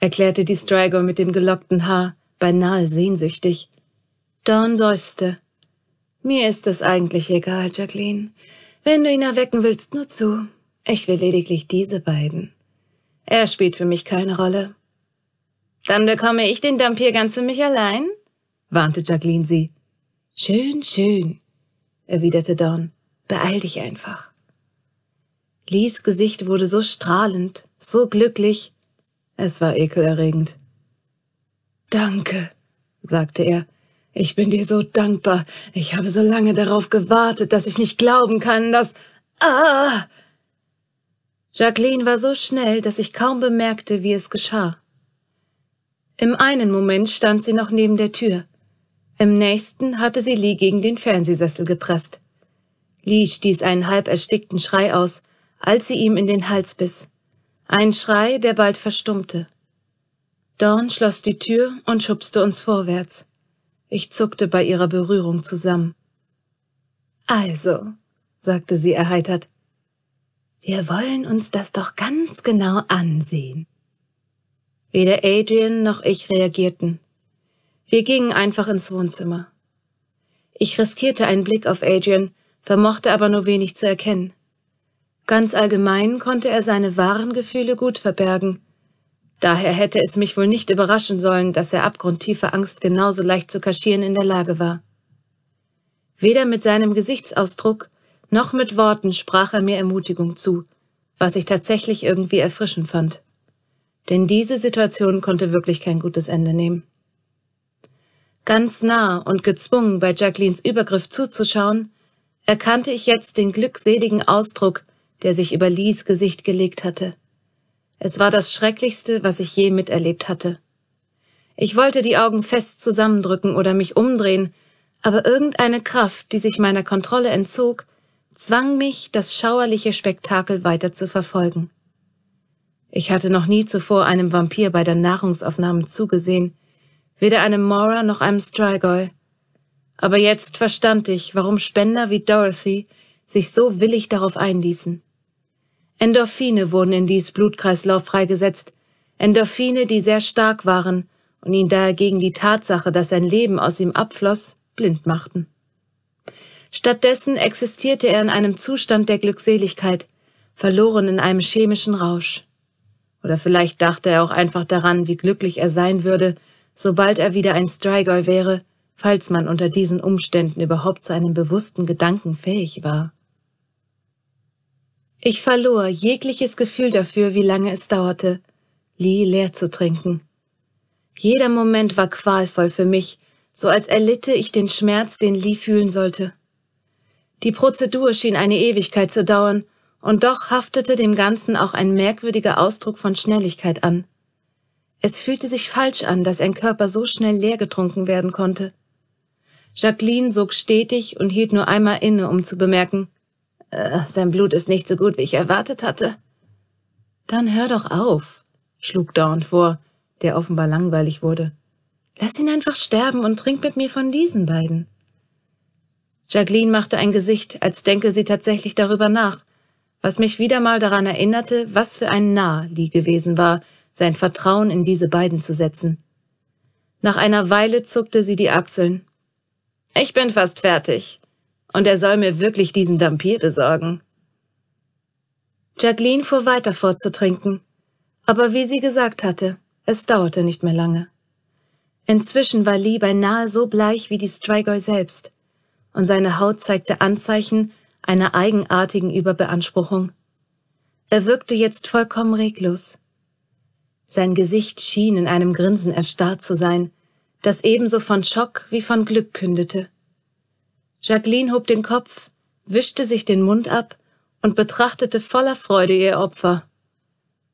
erklärte die Strigo mit dem gelockten Haar, beinahe sehnsüchtig. Dawn seufzte. Mir ist es eigentlich egal, Jacqueline. Wenn du ihn erwecken willst, nur zu. Ich will lediglich diese beiden. Er spielt für mich keine Rolle. Dann bekomme ich den Dampier ganz für mich allein, warnte Jacqueline sie. Schön, schön, erwiderte Dawn. Beeil dich einfach. Lees Gesicht wurde so strahlend, so glücklich. Es war ekelerregend. Danke, sagte er. Ich bin dir so dankbar. Ich habe so lange darauf gewartet, dass ich nicht glauben kann, dass... Ah! Jacqueline war so schnell, dass ich kaum bemerkte, wie es geschah. Im einen Moment stand sie noch neben der Tür. Im nächsten hatte sie Lee gegen den Fernsehsessel gepresst. Lee stieß einen halb erstickten Schrei aus, als sie ihm in den Hals biss. Ein Schrei, der bald verstummte. Dawn schloss die Tür und schubste uns vorwärts. Ich zuckte bei ihrer Berührung zusammen. Also, sagte sie erheitert, wir wollen uns das doch ganz genau ansehen. Weder Adrian noch ich reagierten. Wir gingen einfach ins Wohnzimmer. Ich riskierte einen Blick auf Adrian, vermochte aber nur wenig zu erkennen. Ganz allgemein konnte er seine wahren Gefühle gut verbergen, Daher hätte es mich wohl nicht überraschen sollen, dass er abgrundtiefe Angst genauso leicht zu kaschieren in der Lage war. Weder mit seinem Gesichtsausdruck noch mit Worten sprach er mir Ermutigung zu, was ich tatsächlich irgendwie erfrischend fand. Denn diese Situation konnte wirklich kein gutes Ende nehmen. Ganz nah und gezwungen, bei Jacquelines Übergriff zuzuschauen, erkannte ich jetzt den glückseligen Ausdruck, der sich über Lees Gesicht gelegt hatte. Es war das Schrecklichste, was ich je miterlebt hatte. Ich wollte die Augen fest zusammendrücken oder mich umdrehen, aber irgendeine Kraft, die sich meiner Kontrolle entzog, zwang mich, das schauerliche Spektakel weiter zu verfolgen. Ich hatte noch nie zuvor einem Vampir bei der Nahrungsaufnahme zugesehen, weder einem Mora noch einem Strigoi. Aber jetzt verstand ich, warum Spender wie Dorothy sich so willig darauf einließen. Endorphine wurden in dies Blutkreislauf freigesetzt, Endorphine, die sehr stark waren und ihn daher gegen die Tatsache, dass sein Leben aus ihm abfloss, blind machten. Stattdessen existierte er in einem Zustand der Glückseligkeit, verloren in einem chemischen Rausch. Oder vielleicht dachte er auch einfach daran, wie glücklich er sein würde, sobald er wieder ein Strigoi wäre, falls man unter diesen Umständen überhaupt zu einem bewussten Gedanken fähig war. Ich verlor jegliches Gefühl dafür, wie lange es dauerte, Lee leer zu trinken. Jeder Moment war qualvoll für mich, so als erlitte ich den Schmerz, den Lee fühlen sollte. Die Prozedur schien eine Ewigkeit zu dauern, und doch haftete dem Ganzen auch ein merkwürdiger Ausdruck von Schnelligkeit an. Es fühlte sich falsch an, dass ein Körper so schnell leer getrunken werden konnte. Jacqueline sog stetig und hielt nur einmal inne, um zu bemerken, äh, sein Blut ist nicht so gut, wie ich erwartet hatte. Dann hör doch auf, schlug Dawn vor, der offenbar langweilig wurde. Lass ihn einfach sterben und trink mit mir von diesen beiden. Jacqueline machte ein Gesicht, als denke sie tatsächlich darüber nach, was mich wieder mal daran erinnerte, was für ein Narr Lee gewesen war, sein Vertrauen in diese beiden zu setzen. Nach einer Weile zuckte sie die Achseln. Ich bin fast fertig und er soll mir wirklich diesen Dampier besorgen. Jacqueline fuhr weiter fort zu trinken, aber wie sie gesagt hatte, es dauerte nicht mehr lange. Inzwischen war Lee beinahe so bleich wie die Strigoi selbst, und seine Haut zeigte Anzeichen einer eigenartigen Überbeanspruchung. Er wirkte jetzt vollkommen reglos. Sein Gesicht schien in einem Grinsen erstarrt zu sein, das ebenso von Schock wie von Glück kündete. Jacqueline hob den Kopf, wischte sich den Mund ab und betrachtete voller Freude ihr Opfer.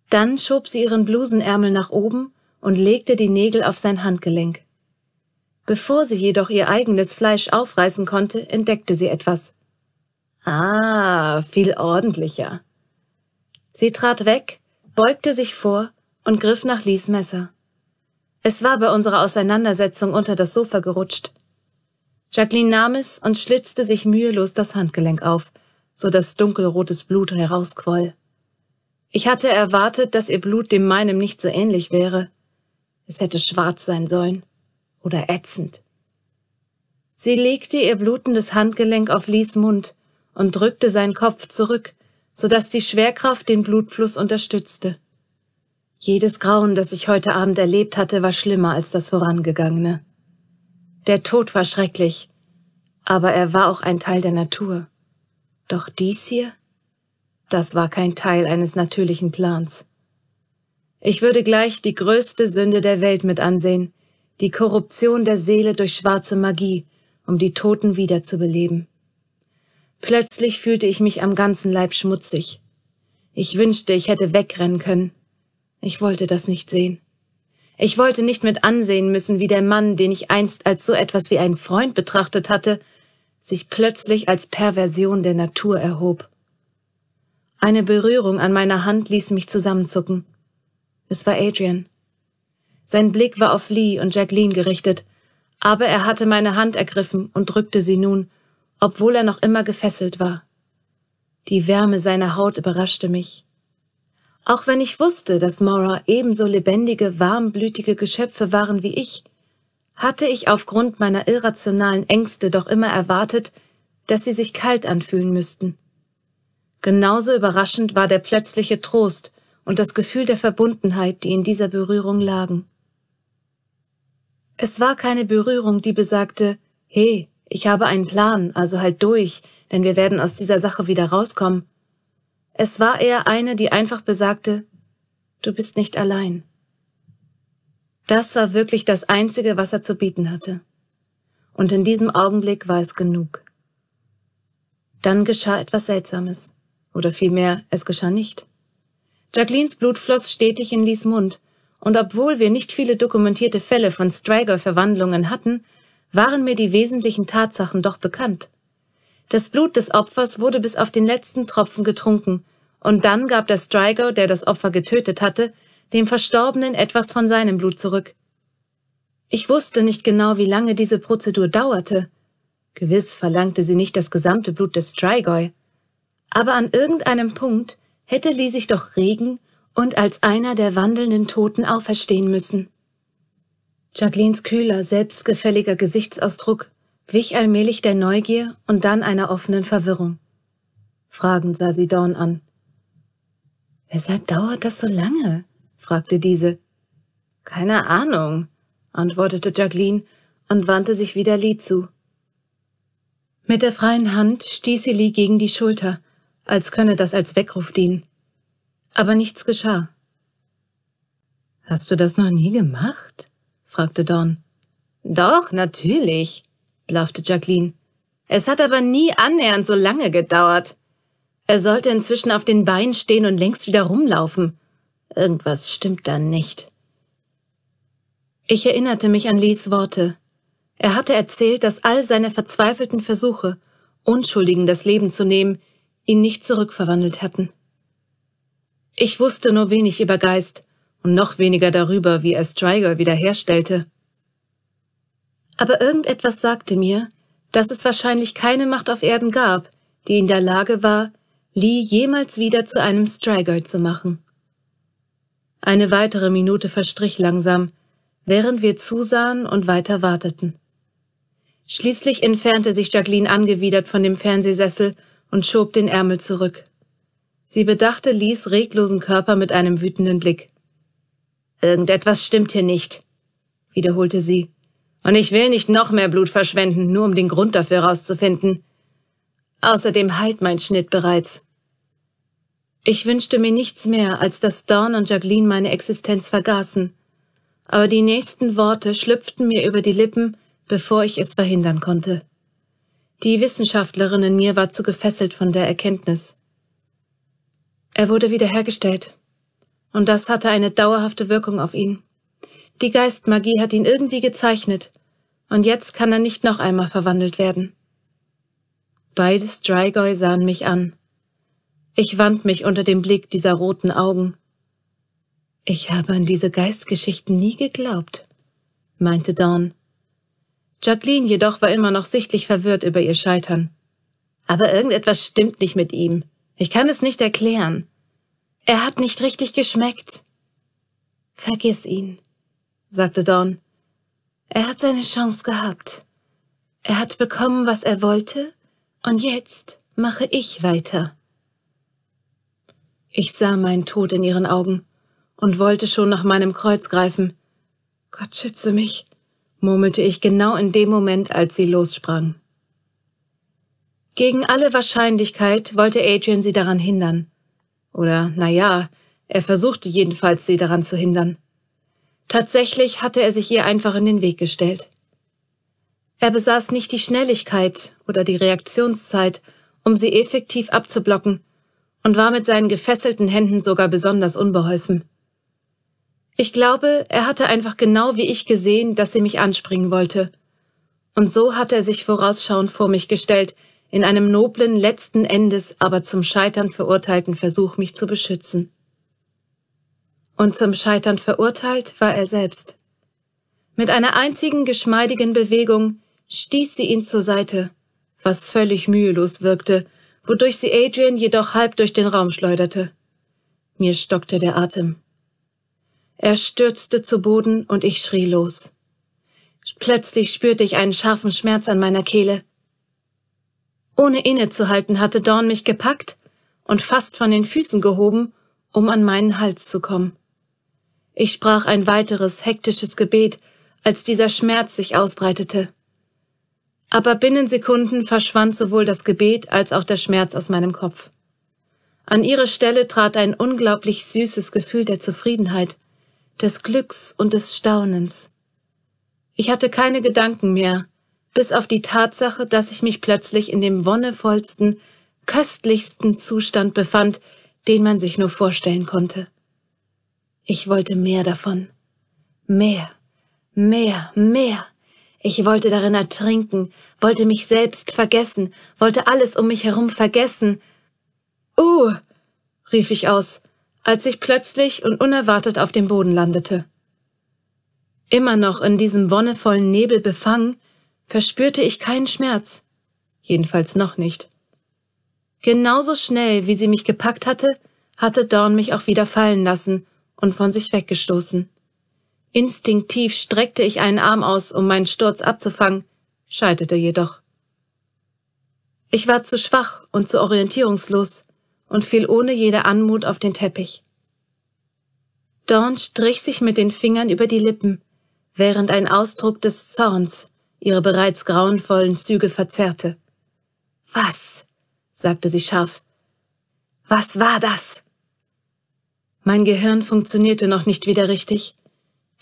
Dann schob sie ihren Blusenärmel nach oben und legte die Nägel auf sein Handgelenk. Bevor sie jedoch ihr eigenes Fleisch aufreißen konnte, entdeckte sie etwas. Ah, viel ordentlicher. Sie trat weg, beugte sich vor und griff nach Lies Messer. Es war bei unserer Auseinandersetzung unter das Sofa gerutscht. Jacqueline nahm es und schlitzte sich mühelos das Handgelenk auf, so dass dunkelrotes Blut herausquoll. Ich hatte erwartet, dass ihr Blut dem meinem nicht so ähnlich wäre. Es hätte schwarz sein sollen oder ätzend. Sie legte ihr blutendes Handgelenk auf Lies Mund und drückte seinen Kopf zurück, so dass die Schwerkraft den Blutfluss unterstützte. Jedes Grauen, das ich heute Abend erlebt hatte, war schlimmer als das vorangegangene. Der Tod war schrecklich, aber er war auch ein Teil der Natur. Doch dies hier? Das war kein Teil eines natürlichen Plans. Ich würde gleich die größte Sünde der Welt mit ansehen, die Korruption der Seele durch schwarze Magie, um die Toten wiederzubeleben. Plötzlich fühlte ich mich am ganzen Leib schmutzig. Ich wünschte, ich hätte wegrennen können. Ich wollte das nicht sehen. Ich wollte nicht mit ansehen müssen, wie der Mann, den ich einst als so etwas wie einen Freund betrachtet hatte, sich plötzlich als Perversion der Natur erhob. Eine Berührung an meiner Hand ließ mich zusammenzucken. Es war Adrian. Sein Blick war auf Lee und Jacqueline gerichtet, aber er hatte meine Hand ergriffen und drückte sie nun, obwohl er noch immer gefesselt war. Die Wärme seiner Haut überraschte mich. Auch wenn ich wusste, dass Mora ebenso lebendige, warmblütige Geschöpfe waren wie ich, hatte ich aufgrund meiner irrationalen Ängste doch immer erwartet, dass sie sich kalt anfühlen müssten. Genauso überraschend war der plötzliche Trost und das Gefühl der Verbundenheit, die in dieser Berührung lagen. Es war keine Berührung, die besagte, hey, ich habe einen Plan, also halt durch, denn wir werden aus dieser Sache wieder rauskommen, es war eher eine, die einfach besagte, du bist nicht allein. Das war wirklich das Einzige, was er zu bieten hatte. Und in diesem Augenblick war es genug. Dann geschah etwas Seltsames. Oder vielmehr, es geschah nicht. Jacquelines Blut floss stetig in Lees Mund, und obwohl wir nicht viele dokumentierte Fälle von Striger-Verwandlungen hatten, waren mir die wesentlichen Tatsachen doch bekannt. Das Blut des Opfers wurde bis auf den letzten Tropfen getrunken, und dann gab der Strigo, der das Opfer getötet hatte, dem Verstorbenen etwas von seinem Blut zurück. Ich wusste nicht genau, wie lange diese Prozedur dauerte. Gewiss verlangte sie nicht das gesamte Blut des Strigoi. Aber an irgendeinem Punkt hätte Lee sich doch regen und als einer der wandelnden Toten auferstehen müssen. Jacquelines kühler, selbstgefälliger Gesichtsausdruck wich allmählich der Neugier und dann einer offenen Verwirrung. Fragend sah sie Dawn an. Weshalb dauert das so lange? fragte diese. Keine Ahnung, antwortete Jacqueline und wandte sich wieder Lee zu. Mit der freien Hand stieß sie Lee gegen die Schulter, als könne das als Weckruf dienen. Aber nichts geschah. Hast du das noch nie gemacht? fragte Dawn. Doch, natürlich, blaffte Jacqueline. Es hat aber nie annähernd so lange gedauert. Er sollte inzwischen auf den Beinen stehen und längst wieder rumlaufen. Irgendwas stimmt dann nicht. Ich erinnerte mich an Lees Worte. Er hatte erzählt, dass all seine verzweifelten Versuche, Unschuldigen das Leben zu nehmen, ihn nicht zurückverwandelt hatten. Ich wusste nur wenig über Geist und noch weniger darüber, wie er Striger wiederherstellte. Aber irgendetwas sagte mir, dass es wahrscheinlich keine Macht auf Erden gab, die in der Lage war, Lee jemals wieder zu einem Striker zu machen. Eine weitere Minute verstrich langsam, während wir zusahen und weiter warteten. Schließlich entfernte sich Jacqueline angewidert von dem Fernsehsessel und schob den Ärmel zurück. Sie bedachte Lees reglosen Körper mit einem wütenden Blick. Irgendetwas stimmt hier nicht, wiederholte sie. Und ich will nicht noch mehr Blut verschwenden, nur um den Grund dafür herauszufinden. Außerdem heilt mein Schnitt bereits. Ich wünschte mir nichts mehr, als dass Dawn und Jacqueline meine Existenz vergaßen, aber die nächsten Worte schlüpften mir über die Lippen, bevor ich es verhindern konnte. Die Wissenschaftlerin in mir war zu gefesselt von der Erkenntnis. Er wurde wiederhergestellt. Und das hatte eine dauerhafte Wirkung auf ihn. Die Geistmagie hat ihn irgendwie gezeichnet. Und jetzt kann er nicht noch einmal verwandelt werden. Beide Strigoi sahen mich an. Ich wand mich unter dem Blick dieser roten Augen. Ich habe an diese Geistgeschichten nie geglaubt, meinte Dawn. Jacqueline jedoch war immer noch sichtlich verwirrt über ihr Scheitern. Aber irgendetwas stimmt nicht mit ihm. Ich kann es nicht erklären. Er hat nicht richtig geschmeckt. Vergiss ihn, sagte Dawn. Er hat seine Chance gehabt. Er hat bekommen, was er wollte, und jetzt mache ich weiter. Ich sah meinen Tod in ihren Augen und wollte schon nach meinem Kreuz greifen. Gott schütze mich, murmelte ich genau in dem Moment, als sie lossprang. Gegen alle Wahrscheinlichkeit wollte Adrian sie daran hindern. Oder, na ja, er versuchte jedenfalls, sie daran zu hindern. Tatsächlich hatte er sich ihr einfach in den Weg gestellt. Er besaß nicht die Schnelligkeit oder die Reaktionszeit, um sie effektiv abzublocken, und war mit seinen gefesselten Händen sogar besonders unbeholfen. Ich glaube, er hatte einfach genau wie ich gesehen, dass sie mich anspringen wollte. Und so hatte er sich vorausschauend vor mich gestellt, in einem noblen, letzten Endes aber zum Scheitern verurteilten Versuch, mich zu beschützen. Und zum Scheitern verurteilt war er selbst. Mit einer einzigen geschmeidigen Bewegung stieß sie ihn zur Seite, was völlig mühelos wirkte, wodurch sie Adrian jedoch halb durch den Raum schleuderte. Mir stockte der Atem. Er stürzte zu Boden und ich schrie los. Plötzlich spürte ich einen scharfen Schmerz an meiner Kehle. Ohne innezuhalten hatte Dorn mich gepackt und fast von den Füßen gehoben, um an meinen Hals zu kommen. Ich sprach ein weiteres hektisches Gebet, als dieser Schmerz sich ausbreitete aber binnen Sekunden verschwand sowohl das Gebet als auch der Schmerz aus meinem Kopf. An ihre Stelle trat ein unglaublich süßes Gefühl der Zufriedenheit, des Glücks und des Staunens. Ich hatte keine Gedanken mehr, bis auf die Tatsache, dass ich mich plötzlich in dem wonnevollsten, köstlichsten Zustand befand, den man sich nur vorstellen konnte. Ich wollte mehr davon. Mehr, mehr, mehr. Ich wollte darin ertrinken, wollte mich selbst vergessen, wollte alles um mich herum vergessen. Uh, rief ich aus, als ich plötzlich und unerwartet auf dem Boden landete. Immer noch in diesem wonnevollen Nebel befangen, verspürte ich keinen Schmerz, jedenfalls noch nicht. Genauso schnell, wie sie mich gepackt hatte, hatte Dorn mich auch wieder fallen lassen und von sich weggestoßen. Instinktiv streckte ich einen Arm aus, um meinen Sturz abzufangen, scheiterte jedoch. Ich war zu schwach und zu orientierungslos und fiel ohne jede Anmut auf den Teppich. Dawn strich sich mit den Fingern über die Lippen, während ein Ausdruck des Zorns ihre bereits grauenvollen Züge verzerrte. Was? sagte sie scharf. Was war das? Mein Gehirn funktionierte noch nicht wieder richtig.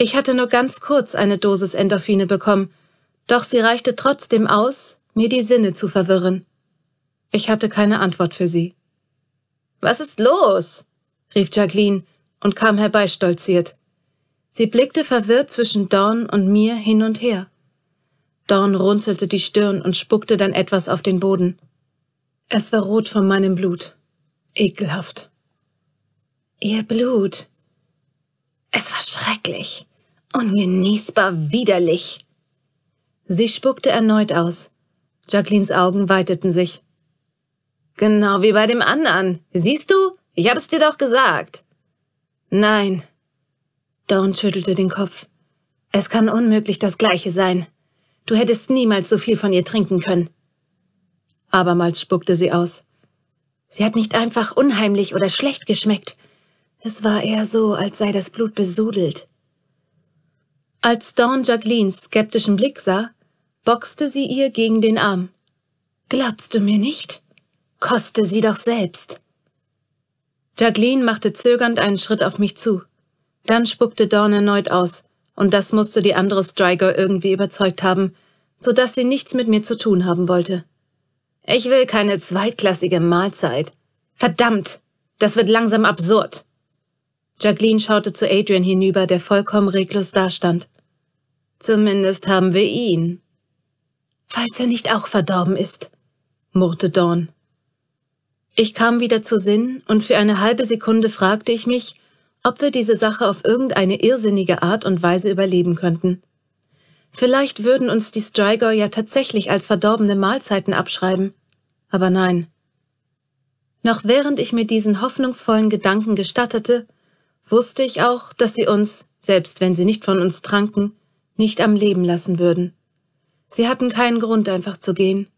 Ich hatte nur ganz kurz eine Dosis Endorphine bekommen, doch sie reichte trotzdem aus, mir die Sinne zu verwirren. Ich hatte keine Antwort für sie. Was ist los? rief Jacqueline und kam herbeistolziert. Sie blickte verwirrt zwischen Dorn und mir hin und her. Dorn runzelte die Stirn und spuckte dann etwas auf den Boden. Es war rot von meinem Blut. Ekelhaft. Ihr Blut. Es war schrecklich. Ungenießbar widerlich. Sie spuckte erneut aus. Jacquelines Augen weiteten sich. Genau wie bei dem anderen. Siehst du? Ich hab's dir doch gesagt. Nein. Dawn schüttelte den Kopf. Es kann unmöglich das Gleiche sein. Du hättest niemals so viel von ihr trinken können. Abermals spuckte sie aus. Sie hat nicht einfach unheimlich oder schlecht geschmeckt. Es war eher so, als sei das Blut besudelt. Als Dawn Jacquelines skeptischen Blick sah, boxte sie ihr gegen den Arm. Glaubst du mir nicht? Koste sie doch selbst. Jacqueline machte zögernd einen Schritt auf mich zu. Dann spuckte Dawn erneut aus, und das musste die andere Striker irgendwie überzeugt haben, so dass sie nichts mit mir zu tun haben wollte. Ich will keine zweitklassige Mahlzeit. Verdammt, das wird langsam absurd. Jacqueline schaute zu Adrian hinüber, der vollkommen reglos dastand. Zumindest haben wir ihn. Falls er nicht auch verdorben ist, murrte Dawn. Ich kam wieder zu Sinn und für eine halbe Sekunde fragte ich mich, ob wir diese Sache auf irgendeine irrsinnige Art und Weise überleben könnten. Vielleicht würden uns die Strigoi ja tatsächlich als verdorbene Mahlzeiten abschreiben. Aber nein. Noch während ich mir diesen hoffnungsvollen Gedanken gestattete, wusste ich auch, dass sie uns, selbst wenn sie nicht von uns tranken, nicht am Leben lassen würden. Sie hatten keinen Grund, einfach zu gehen.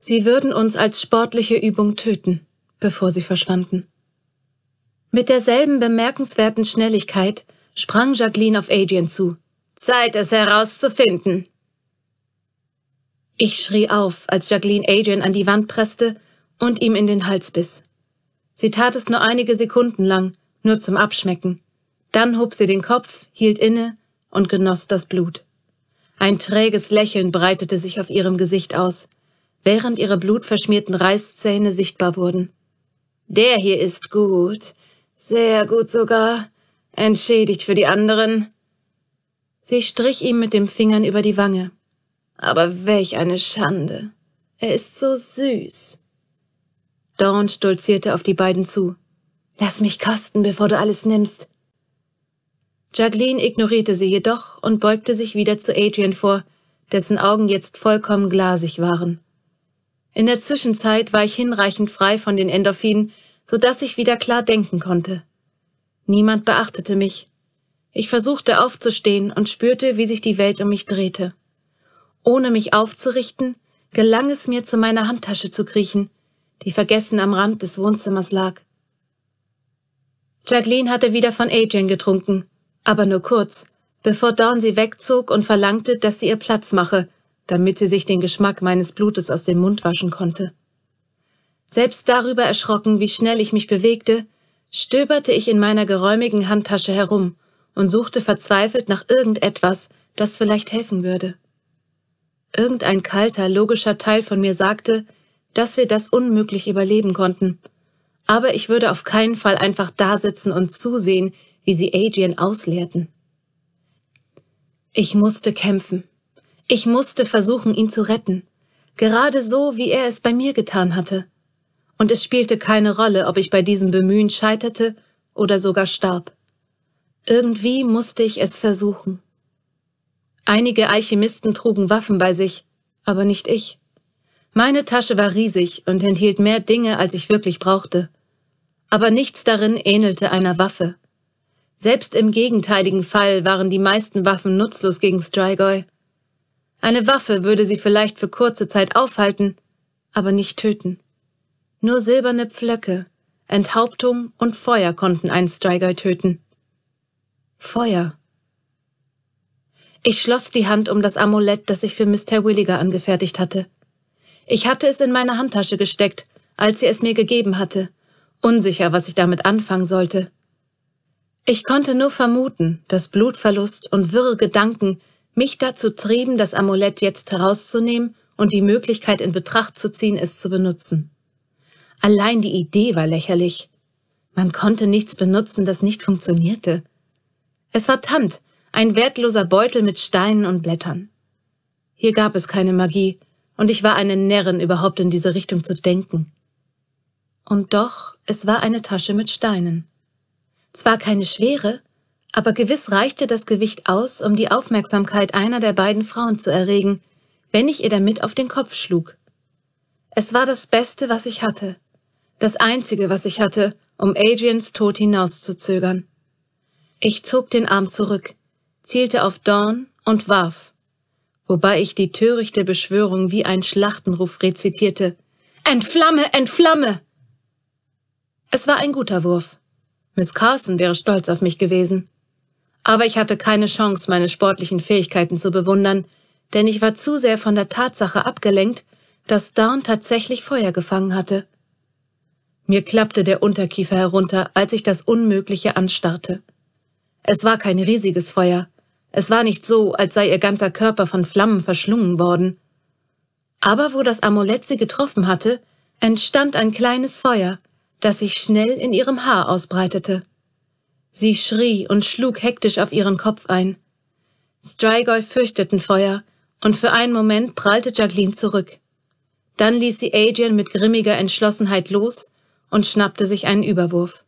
Sie würden uns als sportliche Übung töten, bevor sie verschwanden. Mit derselben bemerkenswerten Schnelligkeit sprang Jacqueline auf Adrian zu. Zeit, es herauszufinden. Ich schrie auf, als Jacqueline Adrian an die Wand presste und ihm in den Hals biss. Sie tat es nur einige Sekunden lang, nur zum Abschmecken. Dann hob sie den Kopf, hielt inne und genoss das Blut. Ein träges Lächeln breitete sich auf ihrem Gesicht aus, während ihre blutverschmierten Reißzähne sichtbar wurden. Der hier ist gut, sehr gut sogar, entschädigt für die anderen. Sie strich ihm mit den Fingern über die Wange. Aber welch eine Schande. Er ist so süß. Dawn stolzierte auf die beiden zu. Lass mich kosten, bevor du alles nimmst. Jacqueline ignorierte sie jedoch und beugte sich wieder zu Adrian vor, dessen Augen jetzt vollkommen glasig waren. In der Zwischenzeit war ich hinreichend frei von den Endorphinen, so dass ich wieder klar denken konnte. Niemand beachtete mich. Ich versuchte aufzustehen und spürte, wie sich die Welt um mich drehte. Ohne mich aufzurichten, gelang es mir, zu meiner Handtasche zu kriechen, die vergessen am Rand des Wohnzimmers lag. Jacqueline hatte wieder von Adrian getrunken, aber nur kurz, bevor Dawn sie wegzog und verlangte, dass sie ihr Platz mache, damit sie sich den Geschmack meines Blutes aus dem Mund waschen konnte. Selbst darüber erschrocken, wie schnell ich mich bewegte, stöberte ich in meiner geräumigen Handtasche herum und suchte verzweifelt nach irgendetwas, das vielleicht helfen würde. Irgendein kalter, logischer Teil von mir sagte, dass wir das unmöglich überleben konnten. Aber ich würde auf keinen Fall einfach dasitzen und zusehen, wie sie Adrian ausleerten. Ich musste kämpfen. Ich musste versuchen, ihn zu retten. Gerade so, wie er es bei mir getan hatte. Und es spielte keine Rolle, ob ich bei diesem Bemühen scheiterte oder sogar starb. Irgendwie musste ich es versuchen. Einige Alchemisten trugen Waffen bei sich, aber nicht ich. Meine Tasche war riesig und enthielt mehr Dinge, als ich wirklich brauchte. Aber nichts darin ähnelte einer Waffe. Selbst im gegenteiligen Fall waren die meisten Waffen nutzlos gegen Strigoi. Eine Waffe würde sie vielleicht für kurze Zeit aufhalten, aber nicht töten. Nur silberne Pflöcke, Enthauptung und Feuer konnten einen Strigoi töten. Feuer. Ich schloss die Hand um das Amulett, das ich für Mr. Williger angefertigt hatte. Ich hatte es in meine Handtasche gesteckt, als sie es mir gegeben hatte, unsicher, was ich damit anfangen sollte. Ich konnte nur vermuten, dass Blutverlust und wirre Gedanken mich dazu trieben, das Amulett jetzt herauszunehmen und die Möglichkeit in Betracht zu ziehen, es zu benutzen. Allein die Idee war lächerlich. Man konnte nichts benutzen, das nicht funktionierte. Es war Tant, ein wertloser Beutel mit Steinen und Blättern. Hier gab es keine Magie, und ich war eine Närrin, überhaupt in diese Richtung zu denken. Und doch, es war eine Tasche mit Steinen. Zwar keine schwere, aber gewiss reichte das Gewicht aus, um die Aufmerksamkeit einer der beiden Frauen zu erregen, wenn ich ihr damit auf den Kopf schlug. Es war das Beste, was ich hatte, das Einzige, was ich hatte, um Adrians Tod hinauszuzögern. Ich zog den Arm zurück, zielte auf Dawn und warf, wobei ich die törichte Beschwörung wie ein Schlachtenruf rezitierte. Entflamme, entflamme! Es war ein guter Wurf. Miss Carson wäre stolz auf mich gewesen. Aber ich hatte keine Chance, meine sportlichen Fähigkeiten zu bewundern, denn ich war zu sehr von der Tatsache abgelenkt, dass Down tatsächlich Feuer gefangen hatte. Mir klappte der Unterkiefer herunter, als ich das Unmögliche anstarrte. Es war kein riesiges Feuer, es war nicht so, als sei ihr ganzer Körper von Flammen verschlungen worden. Aber wo das Amulett sie getroffen hatte, entstand ein kleines Feuer, das sich schnell in ihrem Haar ausbreitete. Sie schrie und schlug hektisch auf ihren Kopf ein. Strigoi fürchteten Feuer, und für einen Moment prallte Jacqueline zurück. Dann ließ sie Adrian mit grimmiger Entschlossenheit los und schnappte sich einen Überwurf.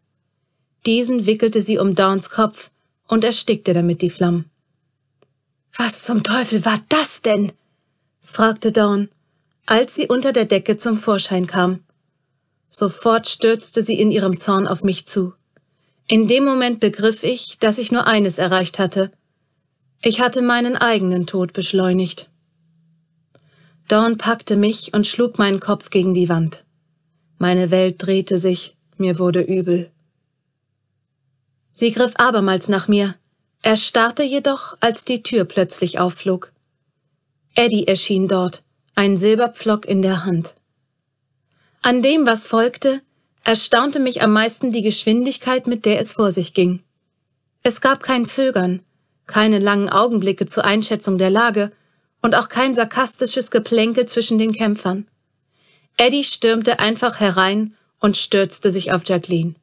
Diesen wickelte sie um Dawns Kopf und erstickte damit die Flammen. Was zum Teufel war das denn? fragte Dawn, als sie unter der Decke zum Vorschein kam. Sofort stürzte sie in ihrem Zorn auf mich zu. In dem Moment begriff ich, dass ich nur eines erreicht hatte. Ich hatte meinen eigenen Tod beschleunigt. Dawn packte mich und schlug meinen Kopf gegen die Wand. Meine Welt drehte sich, mir wurde übel. Sie griff abermals nach mir, er starrte jedoch, als die Tür plötzlich aufflog. Eddie erschien dort, ein Silberpflock in der Hand. An dem, was folgte, erstaunte mich am meisten die Geschwindigkeit, mit der es vor sich ging. Es gab kein Zögern, keine langen Augenblicke zur Einschätzung der Lage und auch kein sarkastisches Geplänkel zwischen den Kämpfern. Eddie stürmte einfach herein und stürzte sich auf Jacqueline.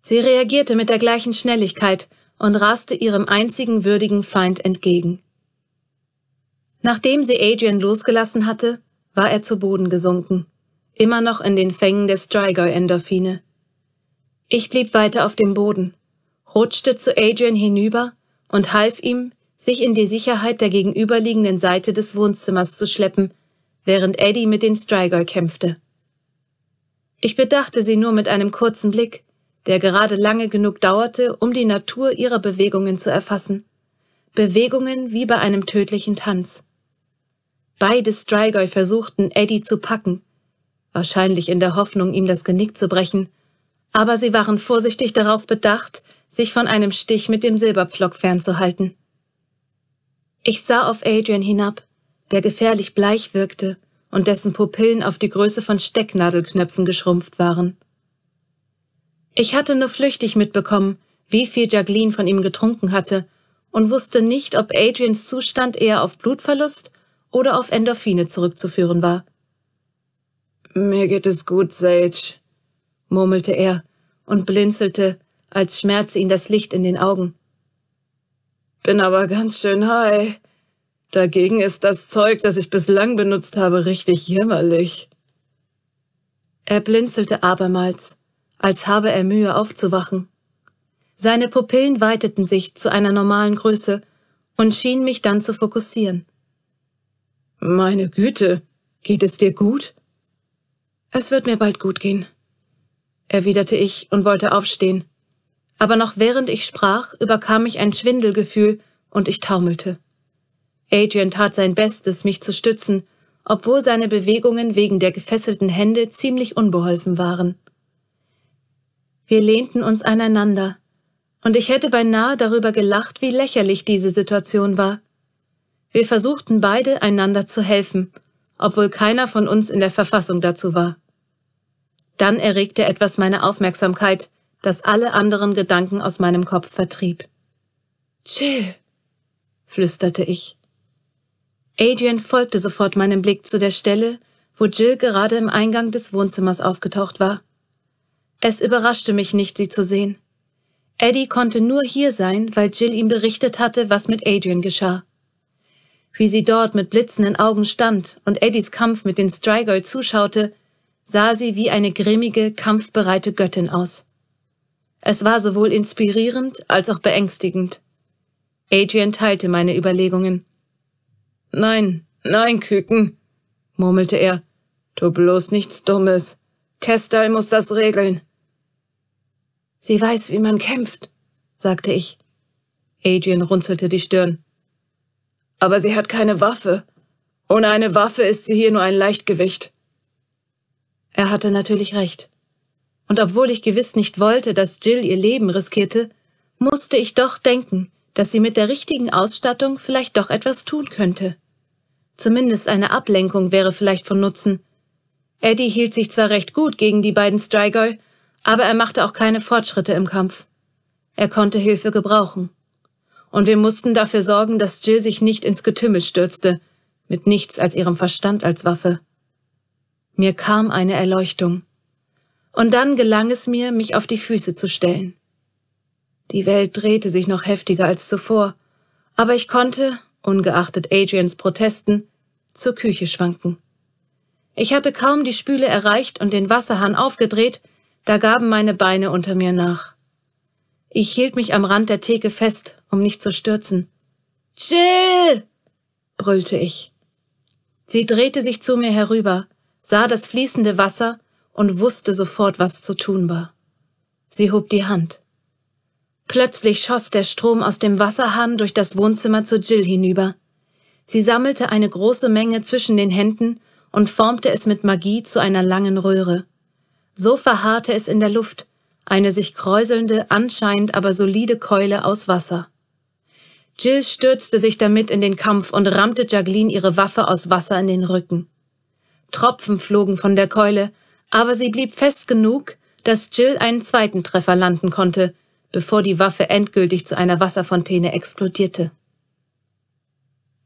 Sie reagierte mit der gleichen Schnelligkeit und raste ihrem einzigen würdigen Feind entgegen. Nachdem sie Adrian losgelassen hatte, war er zu Boden gesunken, immer noch in den Fängen der Strigoi-Endorphine. Ich blieb weiter auf dem Boden, rutschte zu Adrian hinüber und half ihm, sich in die Sicherheit der gegenüberliegenden Seite des Wohnzimmers zu schleppen, während Eddie mit den Strigoi kämpfte. Ich bedachte sie nur mit einem kurzen Blick, der gerade lange genug dauerte, um die Natur ihrer Bewegungen zu erfassen. Bewegungen wie bei einem tödlichen Tanz. Beide Strigoi versuchten, Eddie zu packen, wahrscheinlich in der Hoffnung, ihm das Genick zu brechen, aber sie waren vorsichtig darauf bedacht, sich von einem Stich mit dem Silberpflock fernzuhalten. Ich sah auf Adrian hinab, der gefährlich bleich wirkte und dessen Pupillen auf die Größe von Stecknadelknöpfen geschrumpft waren. Ich hatte nur flüchtig mitbekommen, wie viel Jacqueline von ihm getrunken hatte und wusste nicht, ob Adrians Zustand eher auf Blutverlust oder auf Endorphine zurückzuführen war. Mir geht es gut, Sage, murmelte er und blinzelte, als schmerze ihn das Licht in den Augen. Bin aber ganz schön high. Dagegen ist das Zeug, das ich bislang benutzt habe, richtig jämmerlich. Er blinzelte abermals als habe er Mühe aufzuwachen. Seine Pupillen weiteten sich zu einer normalen Größe und schien mich dann zu fokussieren. Meine Güte, geht es dir gut? Es wird mir bald gut gehen, erwiderte ich und wollte aufstehen. Aber noch während ich sprach, überkam mich ein Schwindelgefühl und ich taumelte. Adrian tat sein Bestes, mich zu stützen, obwohl seine Bewegungen wegen der gefesselten Hände ziemlich unbeholfen waren. Wir lehnten uns aneinander, und ich hätte beinahe darüber gelacht, wie lächerlich diese Situation war. Wir versuchten beide einander zu helfen, obwohl keiner von uns in der Verfassung dazu war. Dann erregte etwas meine Aufmerksamkeit, das alle anderen Gedanken aus meinem Kopf vertrieb. Chill, flüsterte ich. Adrian folgte sofort meinem Blick zu der Stelle, wo Jill gerade im Eingang des Wohnzimmers aufgetaucht war. Es überraschte mich nicht, sie zu sehen. Eddie konnte nur hier sein, weil Jill ihm berichtet hatte, was mit Adrian geschah. Wie sie dort mit blitzenden Augen stand und Eddies Kampf mit den Strigoi zuschaute, sah sie wie eine grimmige, kampfbereite Göttin aus. Es war sowohl inspirierend als auch beängstigend. Adrian teilte meine Überlegungen. Nein, nein, Küken, murmelte er. Tu bloß nichts Dummes. Kestal muss das regeln. Sie weiß, wie man kämpft, sagte ich. Adrian runzelte die Stirn. Aber sie hat keine Waffe. Ohne eine Waffe ist sie hier nur ein Leichtgewicht. Er hatte natürlich recht. Und obwohl ich gewiss nicht wollte, dass Jill ihr Leben riskierte, musste ich doch denken, dass sie mit der richtigen Ausstattung vielleicht doch etwas tun könnte. Zumindest eine Ablenkung wäre vielleicht von Nutzen. Eddie hielt sich zwar recht gut gegen die beiden Strigoi, aber er machte auch keine Fortschritte im Kampf. Er konnte Hilfe gebrauchen. Und wir mussten dafür sorgen, dass Jill sich nicht ins Getümmel stürzte, mit nichts als ihrem Verstand als Waffe. Mir kam eine Erleuchtung. Und dann gelang es mir, mich auf die Füße zu stellen. Die Welt drehte sich noch heftiger als zuvor, aber ich konnte, ungeachtet Adrians Protesten, zur Küche schwanken. Ich hatte kaum die Spüle erreicht und den Wasserhahn aufgedreht, da gaben meine Beine unter mir nach. Ich hielt mich am Rand der Theke fest, um nicht zu stürzen. Jill! brüllte ich. Sie drehte sich zu mir herüber, sah das fließende Wasser und wusste sofort, was zu tun war. Sie hob die Hand. Plötzlich schoss der Strom aus dem Wasserhahn durch das Wohnzimmer zu Jill hinüber. Sie sammelte eine große Menge zwischen den Händen und formte es mit Magie zu einer langen Röhre. So verharrte es in der Luft, eine sich kräuselnde, anscheinend aber solide Keule aus Wasser. Jill stürzte sich damit in den Kampf und rammte Jacqueline ihre Waffe aus Wasser in den Rücken. Tropfen flogen von der Keule, aber sie blieb fest genug, dass Jill einen zweiten Treffer landen konnte, bevor die Waffe endgültig zu einer Wasserfontäne explodierte.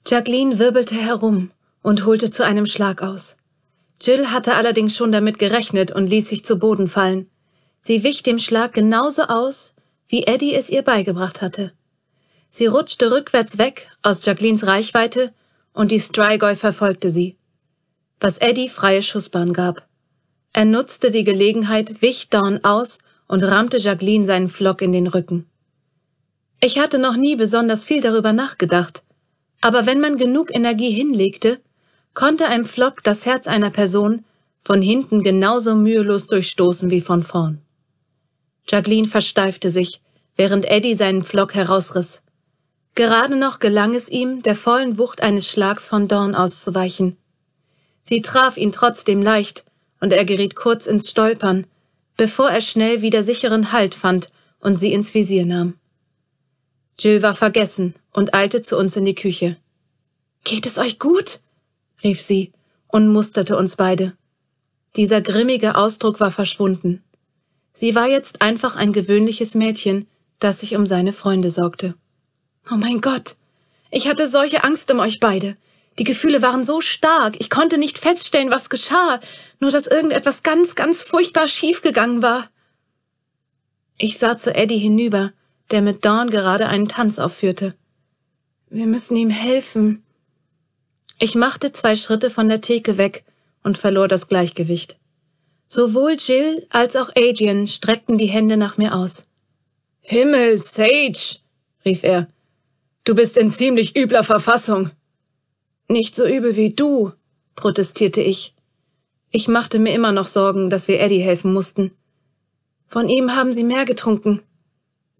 Jacqueline wirbelte herum und holte zu einem Schlag aus. Jill hatte allerdings schon damit gerechnet und ließ sich zu Boden fallen. Sie wich dem Schlag genauso aus, wie Eddie es ihr beigebracht hatte. Sie rutschte rückwärts weg aus Jacquelines Reichweite und die Strigoi verfolgte sie, was Eddie freie Schussbahn gab. Er nutzte die Gelegenheit, wich Dawn aus und rammte Jacqueline seinen Flock in den Rücken. Ich hatte noch nie besonders viel darüber nachgedacht, aber wenn man genug Energie hinlegte, konnte ein Flock das Herz einer Person von hinten genauso mühelos durchstoßen wie von vorn. Jacqueline versteifte sich, während Eddie seinen Flock herausriss. Gerade noch gelang es ihm, der vollen Wucht eines Schlags von Dorn auszuweichen. Sie traf ihn trotzdem leicht, und er geriet kurz ins Stolpern, bevor er schnell wieder sicheren Halt fand und sie ins Visier nahm. Jill war vergessen und eilte zu uns in die Küche. Geht es euch gut? rief sie und musterte uns beide. Dieser grimmige Ausdruck war verschwunden. Sie war jetzt einfach ein gewöhnliches Mädchen, das sich um seine Freunde sorgte. Oh mein Gott! Ich hatte solche Angst um euch beide. Die Gefühle waren so stark, ich konnte nicht feststellen, was geschah, nur dass irgendetwas ganz, ganz furchtbar schiefgegangen war. Ich sah zu Eddie hinüber, der mit Dawn gerade einen Tanz aufführte. Wir müssen ihm helfen, ich machte zwei Schritte von der Theke weg und verlor das Gleichgewicht. Sowohl Jill als auch Adrian streckten die Hände nach mir aus. Himmel, Sage, rief er. Du bist in ziemlich übler Verfassung. Nicht so übel wie du, protestierte ich. Ich machte mir immer noch Sorgen, dass wir Eddie helfen mussten. Von ihm haben sie mehr getrunken.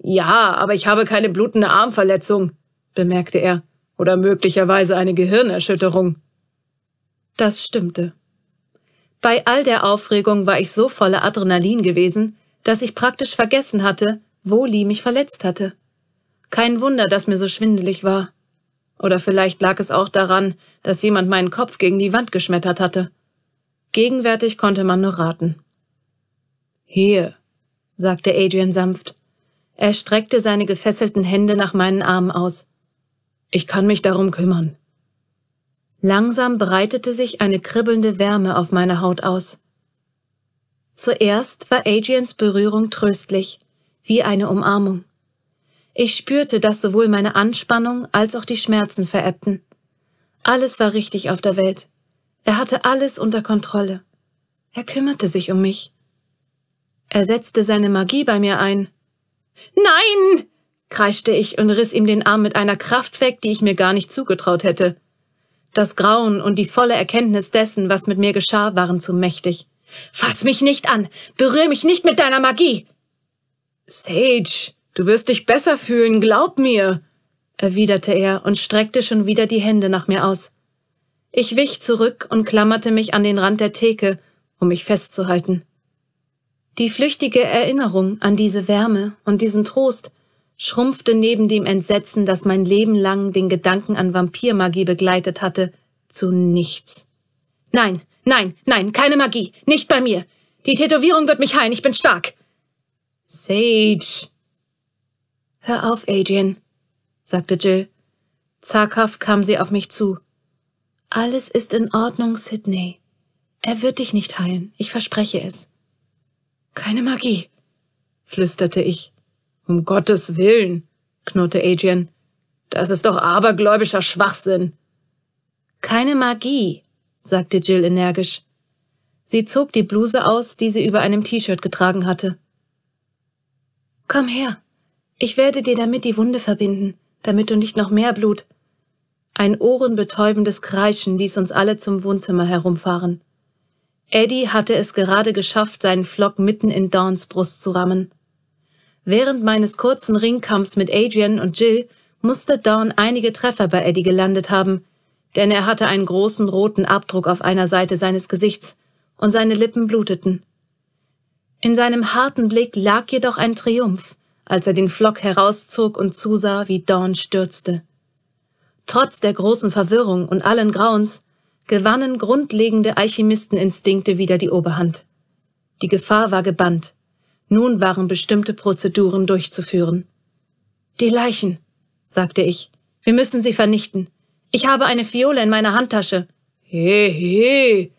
Ja, aber ich habe keine blutende Armverletzung, bemerkte er oder möglicherweise eine Gehirnerschütterung. Das stimmte. Bei all der Aufregung war ich so voller Adrenalin gewesen, dass ich praktisch vergessen hatte, wo Lee mich verletzt hatte. Kein Wunder, dass mir so schwindelig war. Oder vielleicht lag es auch daran, dass jemand meinen Kopf gegen die Wand geschmettert hatte. Gegenwärtig konnte man nur raten. Hier, sagte Adrian sanft. Er streckte seine gefesselten Hände nach meinen Armen aus. Ich kann mich darum kümmern. Langsam breitete sich eine kribbelnde Wärme auf meiner Haut aus. Zuerst war Adrians Berührung tröstlich, wie eine Umarmung. Ich spürte, dass sowohl meine Anspannung als auch die Schmerzen verebbten. Alles war richtig auf der Welt. Er hatte alles unter Kontrolle. Er kümmerte sich um mich. Er setzte seine Magie bei mir ein. Nein! kreischte ich und riss ihm den Arm mit einer Kraft weg, die ich mir gar nicht zugetraut hätte. Das Grauen und die volle Erkenntnis dessen, was mit mir geschah, waren zu mächtig. Fass mich nicht an! Berühr mich nicht mit deiner Magie! Sage, du wirst dich besser fühlen, glaub mir! erwiderte er und streckte schon wieder die Hände nach mir aus. Ich wich zurück und klammerte mich an den Rand der Theke, um mich festzuhalten. Die flüchtige Erinnerung an diese Wärme und diesen Trost schrumpfte neben dem Entsetzen, das mein Leben lang den Gedanken an Vampirmagie begleitet hatte, zu nichts. Nein, nein, nein, keine Magie, nicht bei mir. Die Tätowierung wird mich heilen, ich bin stark. Sage. Hör auf, Adrian, sagte Jill. Zaghaft kam sie auf mich zu. Alles ist in Ordnung, Sydney. Er wird dich nicht heilen, ich verspreche es. Keine Magie, flüsterte ich. Um Gottes Willen, knurrte Adrian. Das ist doch abergläubischer Schwachsinn. Keine Magie, sagte Jill energisch. Sie zog die Bluse aus, die sie über einem T-Shirt getragen hatte. Komm her, ich werde dir damit die Wunde verbinden, damit du nicht noch mehr Blut. Ein ohrenbetäubendes Kreischen ließ uns alle zum Wohnzimmer herumfahren. Eddie hatte es gerade geschafft, seinen Flock mitten in Dawns Brust zu rammen. Während meines kurzen Ringkampfs mit Adrian und Jill musste Dawn einige Treffer bei Eddie gelandet haben, denn er hatte einen großen roten Abdruck auf einer Seite seines Gesichts und seine Lippen bluteten. In seinem harten Blick lag jedoch ein Triumph, als er den Flock herauszog und zusah, wie Dawn stürzte. Trotz der großen Verwirrung und allen Grauens gewannen grundlegende Alchemisteninstinkte wieder die Oberhand. Die Gefahr war gebannt. Nun waren bestimmte Prozeduren durchzuführen. Die Leichen, sagte ich. Wir müssen sie vernichten. Ich habe eine Fiole in meiner Handtasche. He, he,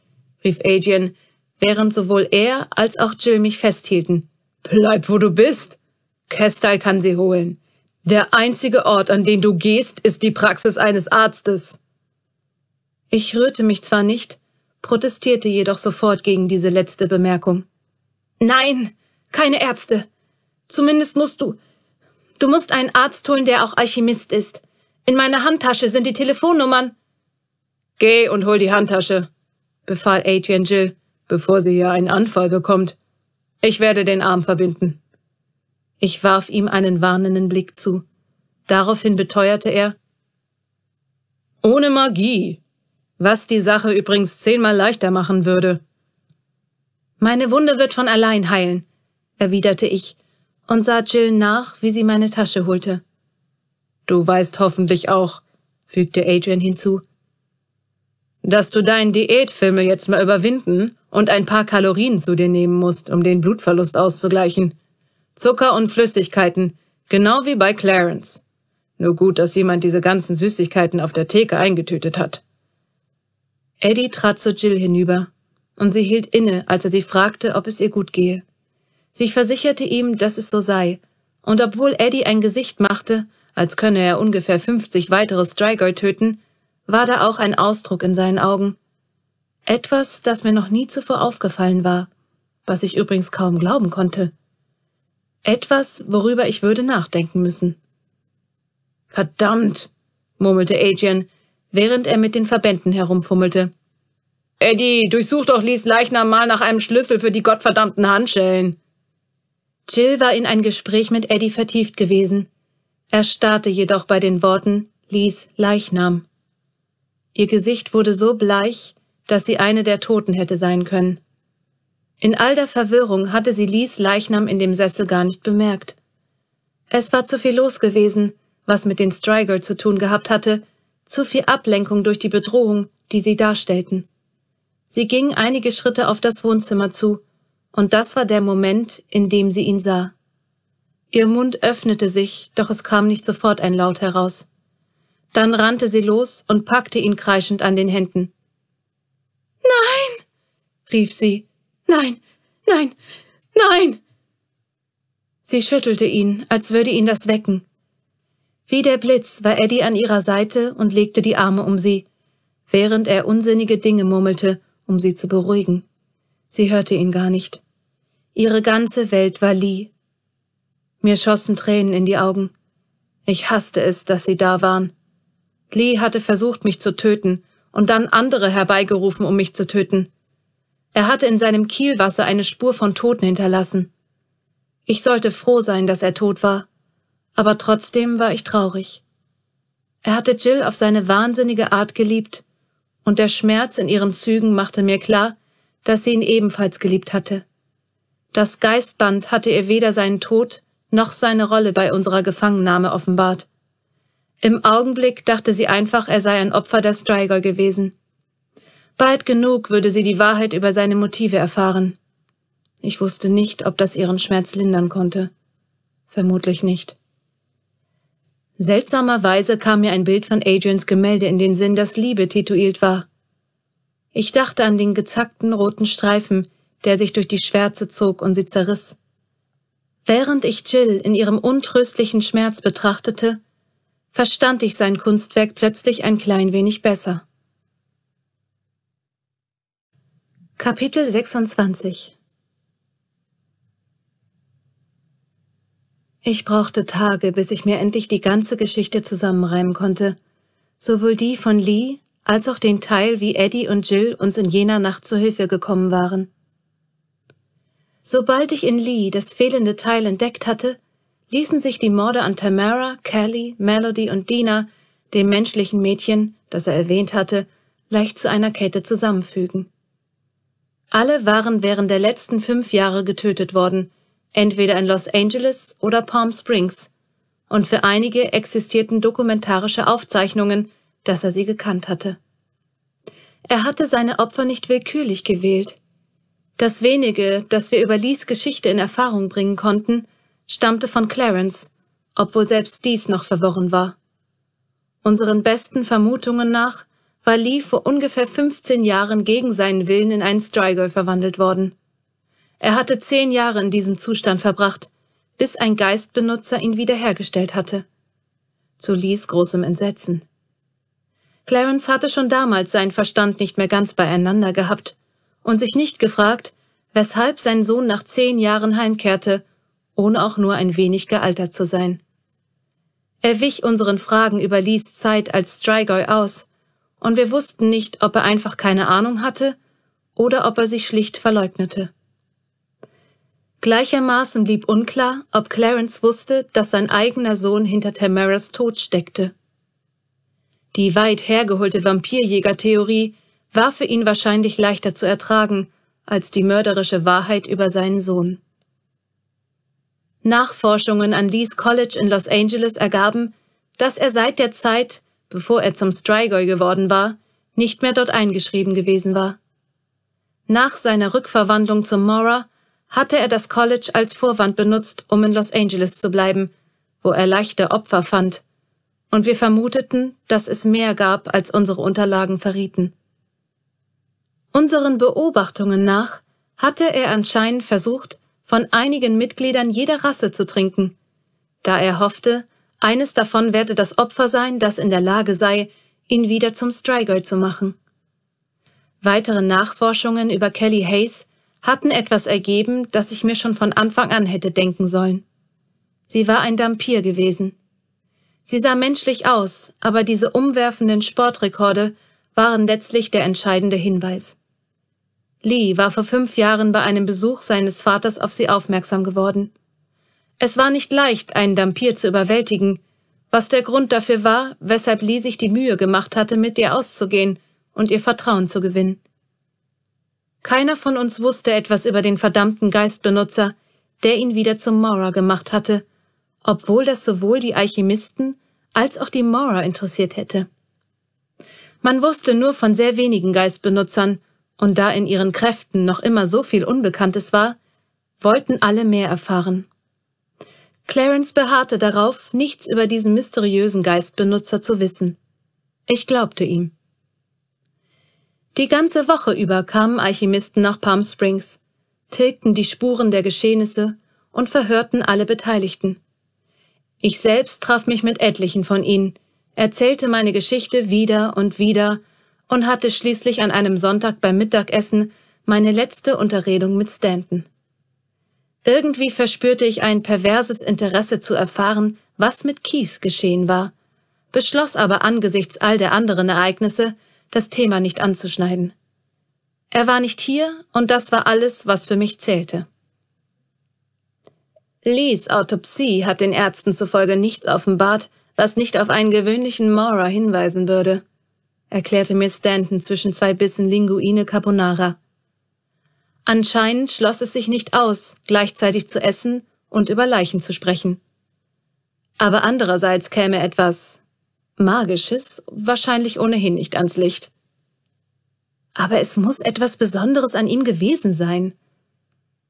rief Adrian, während sowohl er als auch Jill mich festhielten. Bleib, wo du bist. Kestal kann sie holen. Der einzige Ort, an den du gehst, ist die Praxis eines Arztes. Ich rührte mich zwar nicht, protestierte jedoch sofort gegen diese letzte Bemerkung. Nein, keine Ärzte. Zumindest musst du. Du musst einen Arzt holen, der auch Alchemist ist. In meiner Handtasche sind die Telefonnummern. Geh und hol die Handtasche, befahl Adrian Jill, bevor sie hier einen Anfall bekommt. Ich werde den Arm verbinden. Ich warf ihm einen warnenden Blick zu. Daraufhin beteuerte er, ohne Magie, was die Sache übrigens zehnmal leichter machen würde. Meine Wunde wird von allein heilen, erwiderte ich und sah Jill nach, wie sie meine Tasche holte. Du weißt hoffentlich auch, fügte Adrian hinzu, dass du deinen Diätfimmel jetzt mal überwinden und ein paar Kalorien zu dir nehmen musst, um den Blutverlust auszugleichen. Zucker und Flüssigkeiten, genau wie bei Clarence. Nur gut, dass jemand diese ganzen Süßigkeiten auf der Theke eingetütet hat. Eddie trat zu Jill hinüber, und sie hielt inne, als er sie fragte, ob es ihr gut gehe. Sie versicherte ihm, dass es so sei, und obwohl Eddie ein Gesicht machte, als könne er ungefähr 50 weitere Striker töten, war da auch ein Ausdruck in seinen Augen. Etwas, das mir noch nie zuvor aufgefallen war, was ich übrigens kaum glauben konnte. Etwas, worüber ich würde nachdenken müssen. Verdammt, murmelte Adrian, während er mit den Verbänden herumfummelte. Eddie, durchsuch doch Lies Leichnam mal nach einem Schlüssel für die gottverdammten Handschellen. Jill war in ein Gespräch mit Eddie vertieft gewesen. Er starrte jedoch bei den Worten Lies Leichnam. Ihr Gesicht wurde so bleich, dass sie eine der Toten hätte sein können. In all der Verwirrung hatte sie Lies Leichnam in dem Sessel gar nicht bemerkt. Es war zu viel los gewesen, was mit den Striger zu tun gehabt hatte, zu viel Ablenkung durch die Bedrohung, die sie darstellten. Sie ging einige Schritte auf das Wohnzimmer zu, und das war der Moment, in dem sie ihn sah. Ihr Mund öffnete sich, doch es kam nicht sofort ein Laut heraus. Dann rannte sie los und packte ihn kreischend an den Händen. Nein! rief sie. Nein, nein, nein! Sie schüttelte ihn, als würde ihn das wecken. Wie der Blitz war Eddie an ihrer Seite und legte die Arme um sie, während er unsinnige Dinge murmelte, um sie zu beruhigen. Sie hörte ihn gar nicht. Ihre ganze Welt war Lee. Mir schossen Tränen in die Augen. Ich hasste es, dass sie da waren. Lee hatte versucht, mich zu töten und dann andere herbeigerufen, um mich zu töten. Er hatte in seinem Kielwasser eine Spur von Toten hinterlassen. Ich sollte froh sein, dass er tot war, aber trotzdem war ich traurig. Er hatte Jill auf seine wahnsinnige Art geliebt, und der Schmerz in ihren Zügen machte mir klar, das sie ihn ebenfalls geliebt hatte. Das Geistband hatte ihr weder seinen Tod noch seine Rolle bei unserer Gefangennahme offenbart. Im Augenblick dachte sie einfach, er sei ein Opfer der Strigoi gewesen. Bald genug würde sie die Wahrheit über seine Motive erfahren. Ich wusste nicht, ob das ihren Schmerz lindern konnte. Vermutlich nicht. Seltsamerweise kam mir ein Bild von Adrians Gemälde in den Sinn, das Liebe tituiert war. Ich dachte an den gezackten roten Streifen, der sich durch die Schwärze zog und sie zerriss. Während ich Jill in ihrem untröstlichen Schmerz betrachtete, verstand ich sein Kunstwerk plötzlich ein klein wenig besser. Kapitel 26 Ich brauchte Tage, bis ich mir endlich die ganze Geschichte zusammenreimen konnte, sowohl die von Lee als auch den Teil, wie Eddie und Jill uns in jener Nacht zur Hilfe gekommen waren. Sobald ich in Lee das fehlende Teil entdeckt hatte, ließen sich die Morde an Tamara, Kelly, Melody und Dina, dem menschlichen Mädchen, das er erwähnt hatte, leicht zu einer Kette zusammenfügen. Alle waren während der letzten fünf Jahre getötet worden, entweder in Los Angeles oder Palm Springs, und für einige existierten dokumentarische Aufzeichnungen, dass er sie gekannt hatte. Er hatte seine Opfer nicht willkürlich gewählt. Das wenige, das wir über Lees Geschichte in Erfahrung bringen konnten, stammte von Clarence, obwohl selbst dies noch verworren war. Unseren besten Vermutungen nach war Lee vor ungefähr 15 Jahren gegen seinen Willen in einen Strigoi verwandelt worden. Er hatte zehn Jahre in diesem Zustand verbracht, bis ein Geistbenutzer ihn wiederhergestellt hatte. Zu Lees großem Entsetzen. Clarence hatte schon damals seinen Verstand nicht mehr ganz beieinander gehabt und sich nicht gefragt, weshalb sein Sohn nach zehn Jahren heimkehrte, ohne auch nur ein wenig gealtert zu sein. Er wich unseren Fragen über Lees Zeit als Strigoi aus, und wir wussten nicht, ob er einfach keine Ahnung hatte oder ob er sich schlicht verleugnete. Gleichermaßen blieb unklar, ob Clarence wusste, dass sein eigener Sohn hinter Tamaras Tod steckte die weit hergeholte Vampirjäger-Theorie war für ihn wahrscheinlich leichter zu ertragen als die mörderische Wahrheit über seinen Sohn. Nachforschungen an Lees College in Los Angeles ergaben, dass er seit der Zeit, bevor er zum Strigoi geworden war, nicht mehr dort eingeschrieben gewesen war. Nach seiner Rückverwandlung zum Mora hatte er das College als Vorwand benutzt, um in Los Angeles zu bleiben, wo er leichte Opfer fand, und wir vermuteten, dass es mehr gab, als unsere Unterlagen verrieten. Unseren Beobachtungen nach hatte er anscheinend versucht, von einigen Mitgliedern jeder Rasse zu trinken, da er hoffte, eines davon werde das Opfer sein, das in der Lage sei, ihn wieder zum Striger zu machen. Weitere Nachforschungen über Kelly Hayes hatten etwas ergeben, das ich mir schon von Anfang an hätte denken sollen. Sie war ein Dampir gewesen. Sie sah menschlich aus, aber diese umwerfenden Sportrekorde waren letztlich der entscheidende Hinweis. Lee war vor fünf Jahren bei einem Besuch seines Vaters auf sie aufmerksam geworden. Es war nicht leicht, einen Dampir zu überwältigen, was der Grund dafür war, weshalb Lee sich die Mühe gemacht hatte, mit ihr auszugehen und ihr Vertrauen zu gewinnen. Keiner von uns wusste etwas über den verdammten Geistbenutzer, der ihn wieder zum Maurer gemacht hatte, obwohl das sowohl die Alchemisten als auch die Mora interessiert hätte. Man wusste nur von sehr wenigen Geistbenutzern, und da in ihren Kräften noch immer so viel Unbekanntes war, wollten alle mehr erfahren. Clarence beharrte darauf, nichts über diesen mysteriösen Geistbenutzer zu wissen. Ich glaubte ihm. Die ganze Woche über kamen Alchemisten nach Palm Springs, tilgten die Spuren der Geschehnisse und verhörten alle Beteiligten. Ich selbst traf mich mit etlichen von ihnen, erzählte meine Geschichte wieder und wieder und hatte schließlich an einem Sonntag beim Mittagessen meine letzte Unterredung mit Stanton. Irgendwie verspürte ich ein perverses Interesse zu erfahren, was mit Keith geschehen war, beschloss aber angesichts all der anderen Ereignisse, das Thema nicht anzuschneiden. Er war nicht hier und das war alles, was für mich zählte. Lees Autopsie hat den Ärzten zufolge nichts offenbart, was nicht auf einen gewöhnlichen Maurer hinweisen würde, erklärte mir Stanton zwischen zwei Bissen Linguine Carbonara. Anscheinend schloss es sich nicht aus, gleichzeitig zu essen und über Leichen zu sprechen. Aber andererseits käme etwas Magisches wahrscheinlich ohnehin nicht ans Licht. Aber es muss etwas Besonderes an ihm gewesen sein,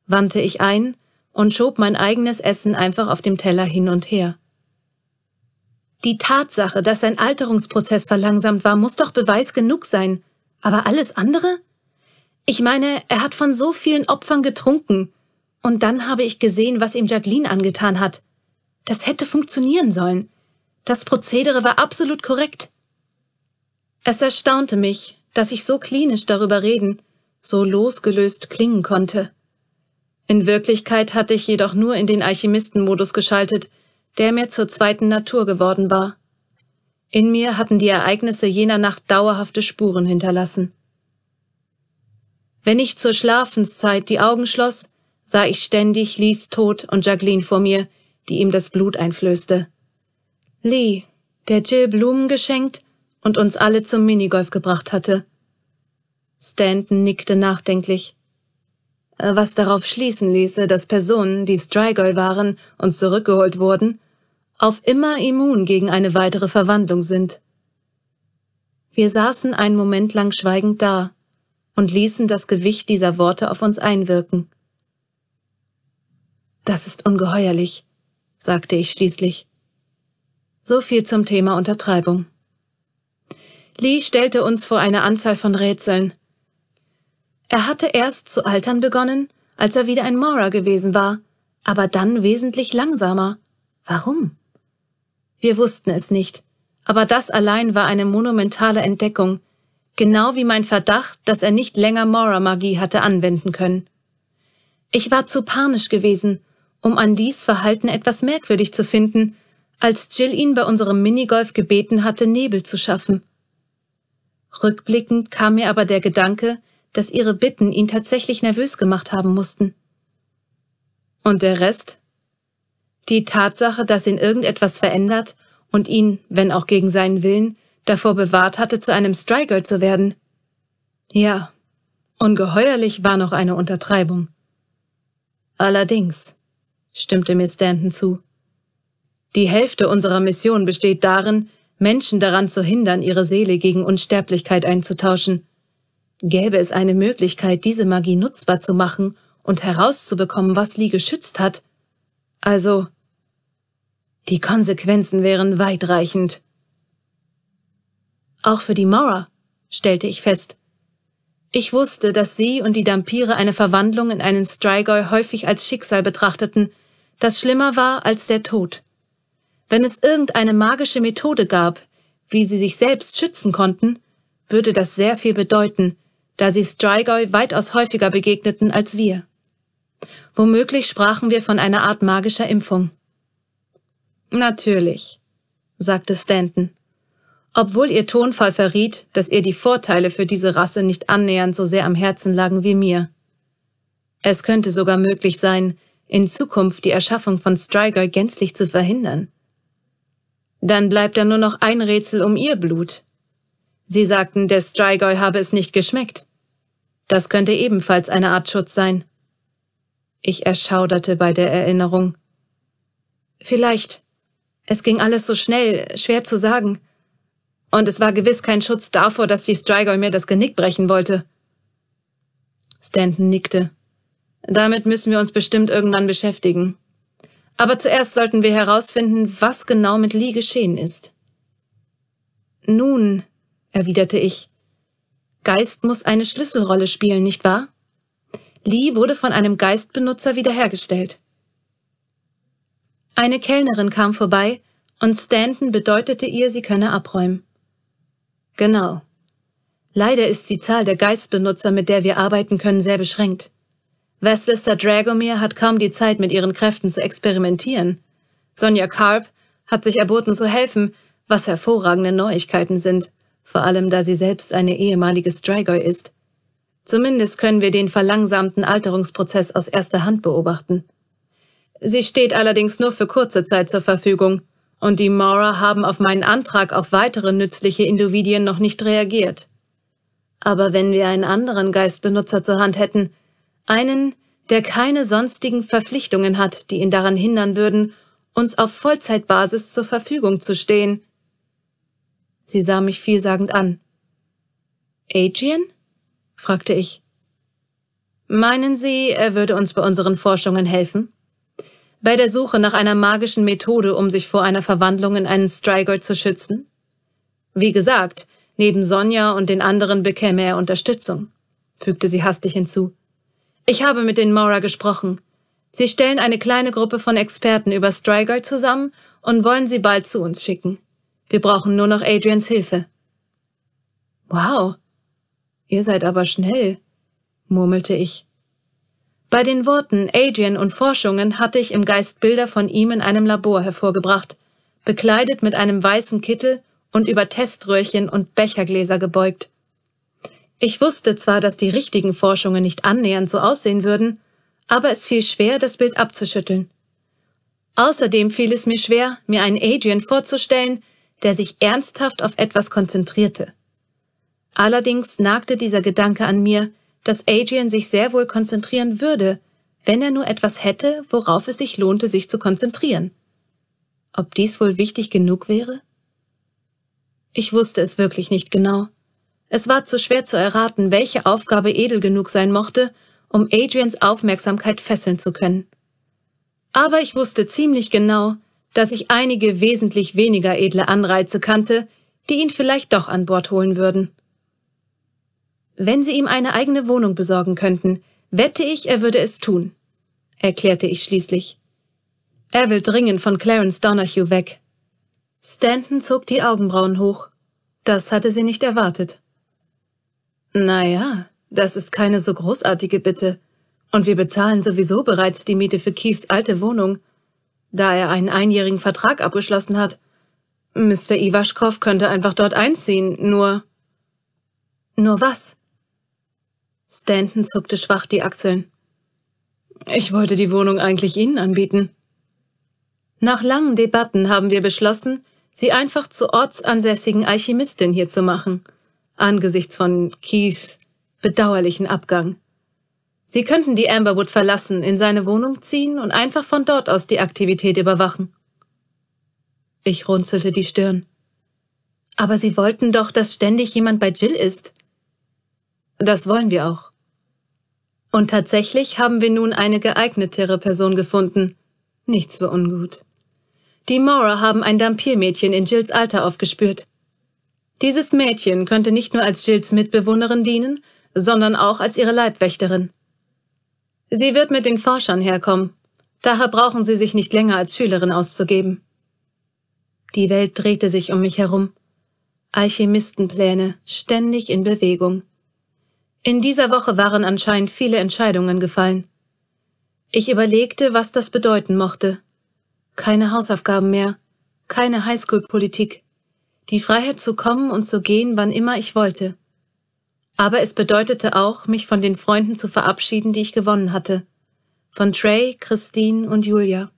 wandte ich ein und schob mein eigenes Essen einfach auf dem Teller hin und her. Die Tatsache, dass sein Alterungsprozess verlangsamt war, muss doch Beweis genug sein. Aber alles andere? Ich meine, er hat von so vielen Opfern getrunken. Und dann habe ich gesehen, was ihm Jacqueline angetan hat. Das hätte funktionieren sollen. Das Prozedere war absolut korrekt. Es erstaunte mich, dass ich so klinisch darüber reden, so losgelöst klingen konnte. In Wirklichkeit hatte ich jedoch nur in den Alchemisten-Modus geschaltet, der mir zur zweiten Natur geworden war. In mir hatten die Ereignisse jener Nacht dauerhafte Spuren hinterlassen. Wenn ich zur Schlafenszeit die Augen schloss, sah ich ständig Lees Tod und Jacqueline vor mir, die ihm das Blut einflößte. Lee, der Jill Blumen geschenkt und uns alle zum Minigolf gebracht hatte. Stanton nickte nachdenklich. Äh, was darauf schließen ließe, dass Personen, die Strigoi waren und zurückgeholt wurden, auf immer immun gegen eine weitere Verwandlung sind. Wir saßen einen Moment lang schweigend da und ließen das Gewicht dieser Worte auf uns einwirken. Das ist ungeheuerlich, sagte ich schließlich. So viel zum Thema Untertreibung. Lee stellte uns vor eine Anzahl von Rätseln, er hatte erst zu altern begonnen, als er wieder ein Mora gewesen war, aber dann wesentlich langsamer. Warum? Wir wussten es nicht, aber das allein war eine monumentale Entdeckung, genau wie mein Verdacht, dass er nicht länger mora magie hatte anwenden können. Ich war zu panisch gewesen, um an dies Verhalten etwas merkwürdig zu finden, als Jill ihn bei unserem Minigolf gebeten hatte, Nebel zu schaffen. Rückblickend kam mir aber der Gedanke, dass ihre Bitten ihn tatsächlich nervös gemacht haben mussten. Und der Rest? Die Tatsache, dass ihn irgendetwas verändert und ihn, wenn auch gegen seinen Willen, davor bewahrt hatte, zu einem Striker zu werden. Ja, ungeheuerlich war noch eine Untertreibung. Allerdings, stimmte mir Stanton zu, die Hälfte unserer Mission besteht darin, Menschen daran zu hindern, ihre Seele gegen Unsterblichkeit einzutauschen. Gäbe es eine Möglichkeit, diese Magie nutzbar zu machen und herauszubekommen, was Lee geschützt hat? Also, die Konsequenzen wären weitreichend. Auch für die Mauer, stellte ich fest. Ich wusste, dass sie und die Dampire eine Verwandlung in einen Strigoi häufig als Schicksal betrachteten, das schlimmer war als der Tod. Wenn es irgendeine magische Methode gab, wie sie sich selbst schützen konnten, würde das sehr viel bedeuten, da sie Strigoi weitaus häufiger begegneten als wir. Womöglich sprachen wir von einer Art magischer Impfung. Natürlich, sagte Stanton, obwohl ihr Tonfall verriet, dass ihr die Vorteile für diese Rasse nicht annähernd so sehr am Herzen lagen wie mir. Es könnte sogar möglich sein, in Zukunft die Erschaffung von Strigoi gänzlich zu verhindern. Dann bleibt da nur noch ein Rätsel um ihr Blut. Sie sagten, der Strigoi habe es nicht geschmeckt. Das könnte ebenfalls eine Art Schutz sein. Ich erschauderte bei der Erinnerung. Vielleicht. Es ging alles so schnell, schwer zu sagen. Und es war gewiss kein Schutz davor, dass die Strigoi mir das Genick brechen wollte. Stanton nickte. Damit müssen wir uns bestimmt irgendwann beschäftigen. Aber zuerst sollten wir herausfinden, was genau mit Lee geschehen ist. Nun, erwiderte ich, Geist muss eine Schlüsselrolle spielen, nicht wahr? Lee wurde von einem Geistbenutzer wiederhergestellt. Eine Kellnerin kam vorbei und Stanton bedeutete ihr, sie könne abräumen. Genau. Leider ist die Zahl der Geistbenutzer, mit der wir arbeiten können, sehr beschränkt. Westlister Dragomir hat kaum die Zeit, mit ihren Kräften zu experimentieren. Sonja Karp hat sich erboten zu helfen, was hervorragende Neuigkeiten sind vor allem da sie selbst eine ehemalige Strigoi ist. Zumindest können wir den verlangsamten Alterungsprozess aus erster Hand beobachten. Sie steht allerdings nur für kurze Zeit zur Verfügung, und die Mora haben auf meinen Antrag auf weitere nützliche Individuen noch nicht reagiert. Aber wenn wir einen anderen Geistbenutzer zur Hand hätten, einen, der keine sonstigen Verpflichtungen hat, die ihn daran hindern würden, uns auf Vollzeitbasis zur Verfügung zu stehen, Sie sah mich vielsagend an. Adrian? fragte ich. Meinen Sie, er würde uns bei unseren Forschungen helfen? Bei der Suche nach einer magischen Methode, um sich vor einer Verwandlung in einen Strigoi zu schützen? Wie gesagt, neben Sonja und den anderen bekäme er Unterstützung, fügte sie hastig hinzu. Ich habe mit den Mora gesprochen. Sie stellen eine kleine Gruppe von Experten über Strigoi zusammen und wollen sie bald zu uns schicken. Wir brauchen nur noch Adrians Hilfe. Wow, ihr seid aber schnell, murmelte ich. Bei den Worten Adrian und Forschungen hatte ich im Geist Bilder von ihm in einem Labor hervorgebracht, bekleidet mit einem weißen Kittel und über Teströhrchen und Bechergläser gebeugt. Ich wusste zwar, dass die richtigen Forschungen nicht annähernd so aussehen würden, aber es fiel schwer, das Bild abzuschütteln. Außerdem fiel es mir schwer, mir einen Adrian vorzustellen, der sich ernsthaft auf etwas konzentrierte. Allerdings nagte dieser Gedanke an mir, dass Adrian sich sehr wohl konzentrieren würde, wenn er nur etwas hätte, worauf es sich lohnte, sich zu konzentrieren. Ob dies wohl wichtig genug wäre? Ich wusste es wirklich nicht genau. Es war zu schwer zu erraten, welche Aufgabe edel genug sein mochte, um Adrians Aufmerksamkeit fesseln zu können. Aber ich wusste ziemlich genau, dass ich einige wesentlich weniger edle Anreize kannte, die ihn vielleicht doch an Bord holen würden. Wenn sie ihm eine eigene Wohnung besorgen könnten, wette ich, er würde es tun, erklärte ich schließlich. Er will dringend von Clarence Donahue weg. Stanton zog die Augenbrauen hoch. Das hatte sie nicht erwartet. Naja, das ist keine so großartige Bitte. Und wir bezahlen sowieso bereits die Miete für Keiths alte Wohnung da er einen einjährigen Vertrag abgeschlossen hat. Mr. Iwaschkow könnte einfach dort einziehen, nur... Nur was? Stanton zuckte schwach die Achseln. Ich wollte die Wohnung eigentlich Ihnen anbieten. Nach langen Debatten haben wir beschlossen, sie einfach zur ortsansässigen Alchemistin hier zu machen, angesichts von Keiths bedauerlichen Abgang. Sie könnten die Amberwood verlassen, in seine Wohnung ziehen und einfach von dort aus die Aktivität überwachen. Ich runzelte die Stirn. Aber Sie wollten doch, dass ständig jemand bei Jill ist. Das wollen wir auch. Und tatsächlich haben wir nun eine geeignetere Person gefunden. Nichts für ungut. Die Maurer haben ein Dampiermädchen in Jills Alter aufgespürt. Dieses Mädchen könnte nicht nur als Jills Mitbewohnerin dienen, sondern auch als ihre Leibwächterin. Sie wird mit den Forschern herkommen. Daher brauchen Sie sich nicht länger als Schülerin auszugeben. Die Welt drehte sich um mich herum. Alchemistenpläne, ständig in Bewegung. In dieser Woche waren anscheinend viele Entscheidungen gefallen. Ich überlegte, was das bedeuten mochte. Keine Hausaufgaben mehr, keine Highschool-Politik. Die Freiheit zu kommen und zu gehen, wann immer ich wollte. Aber es bedeutete auch, mich von den Freunden zu verabschieden, die ich gewonnen hatte. Von Trey, Christine und Julia.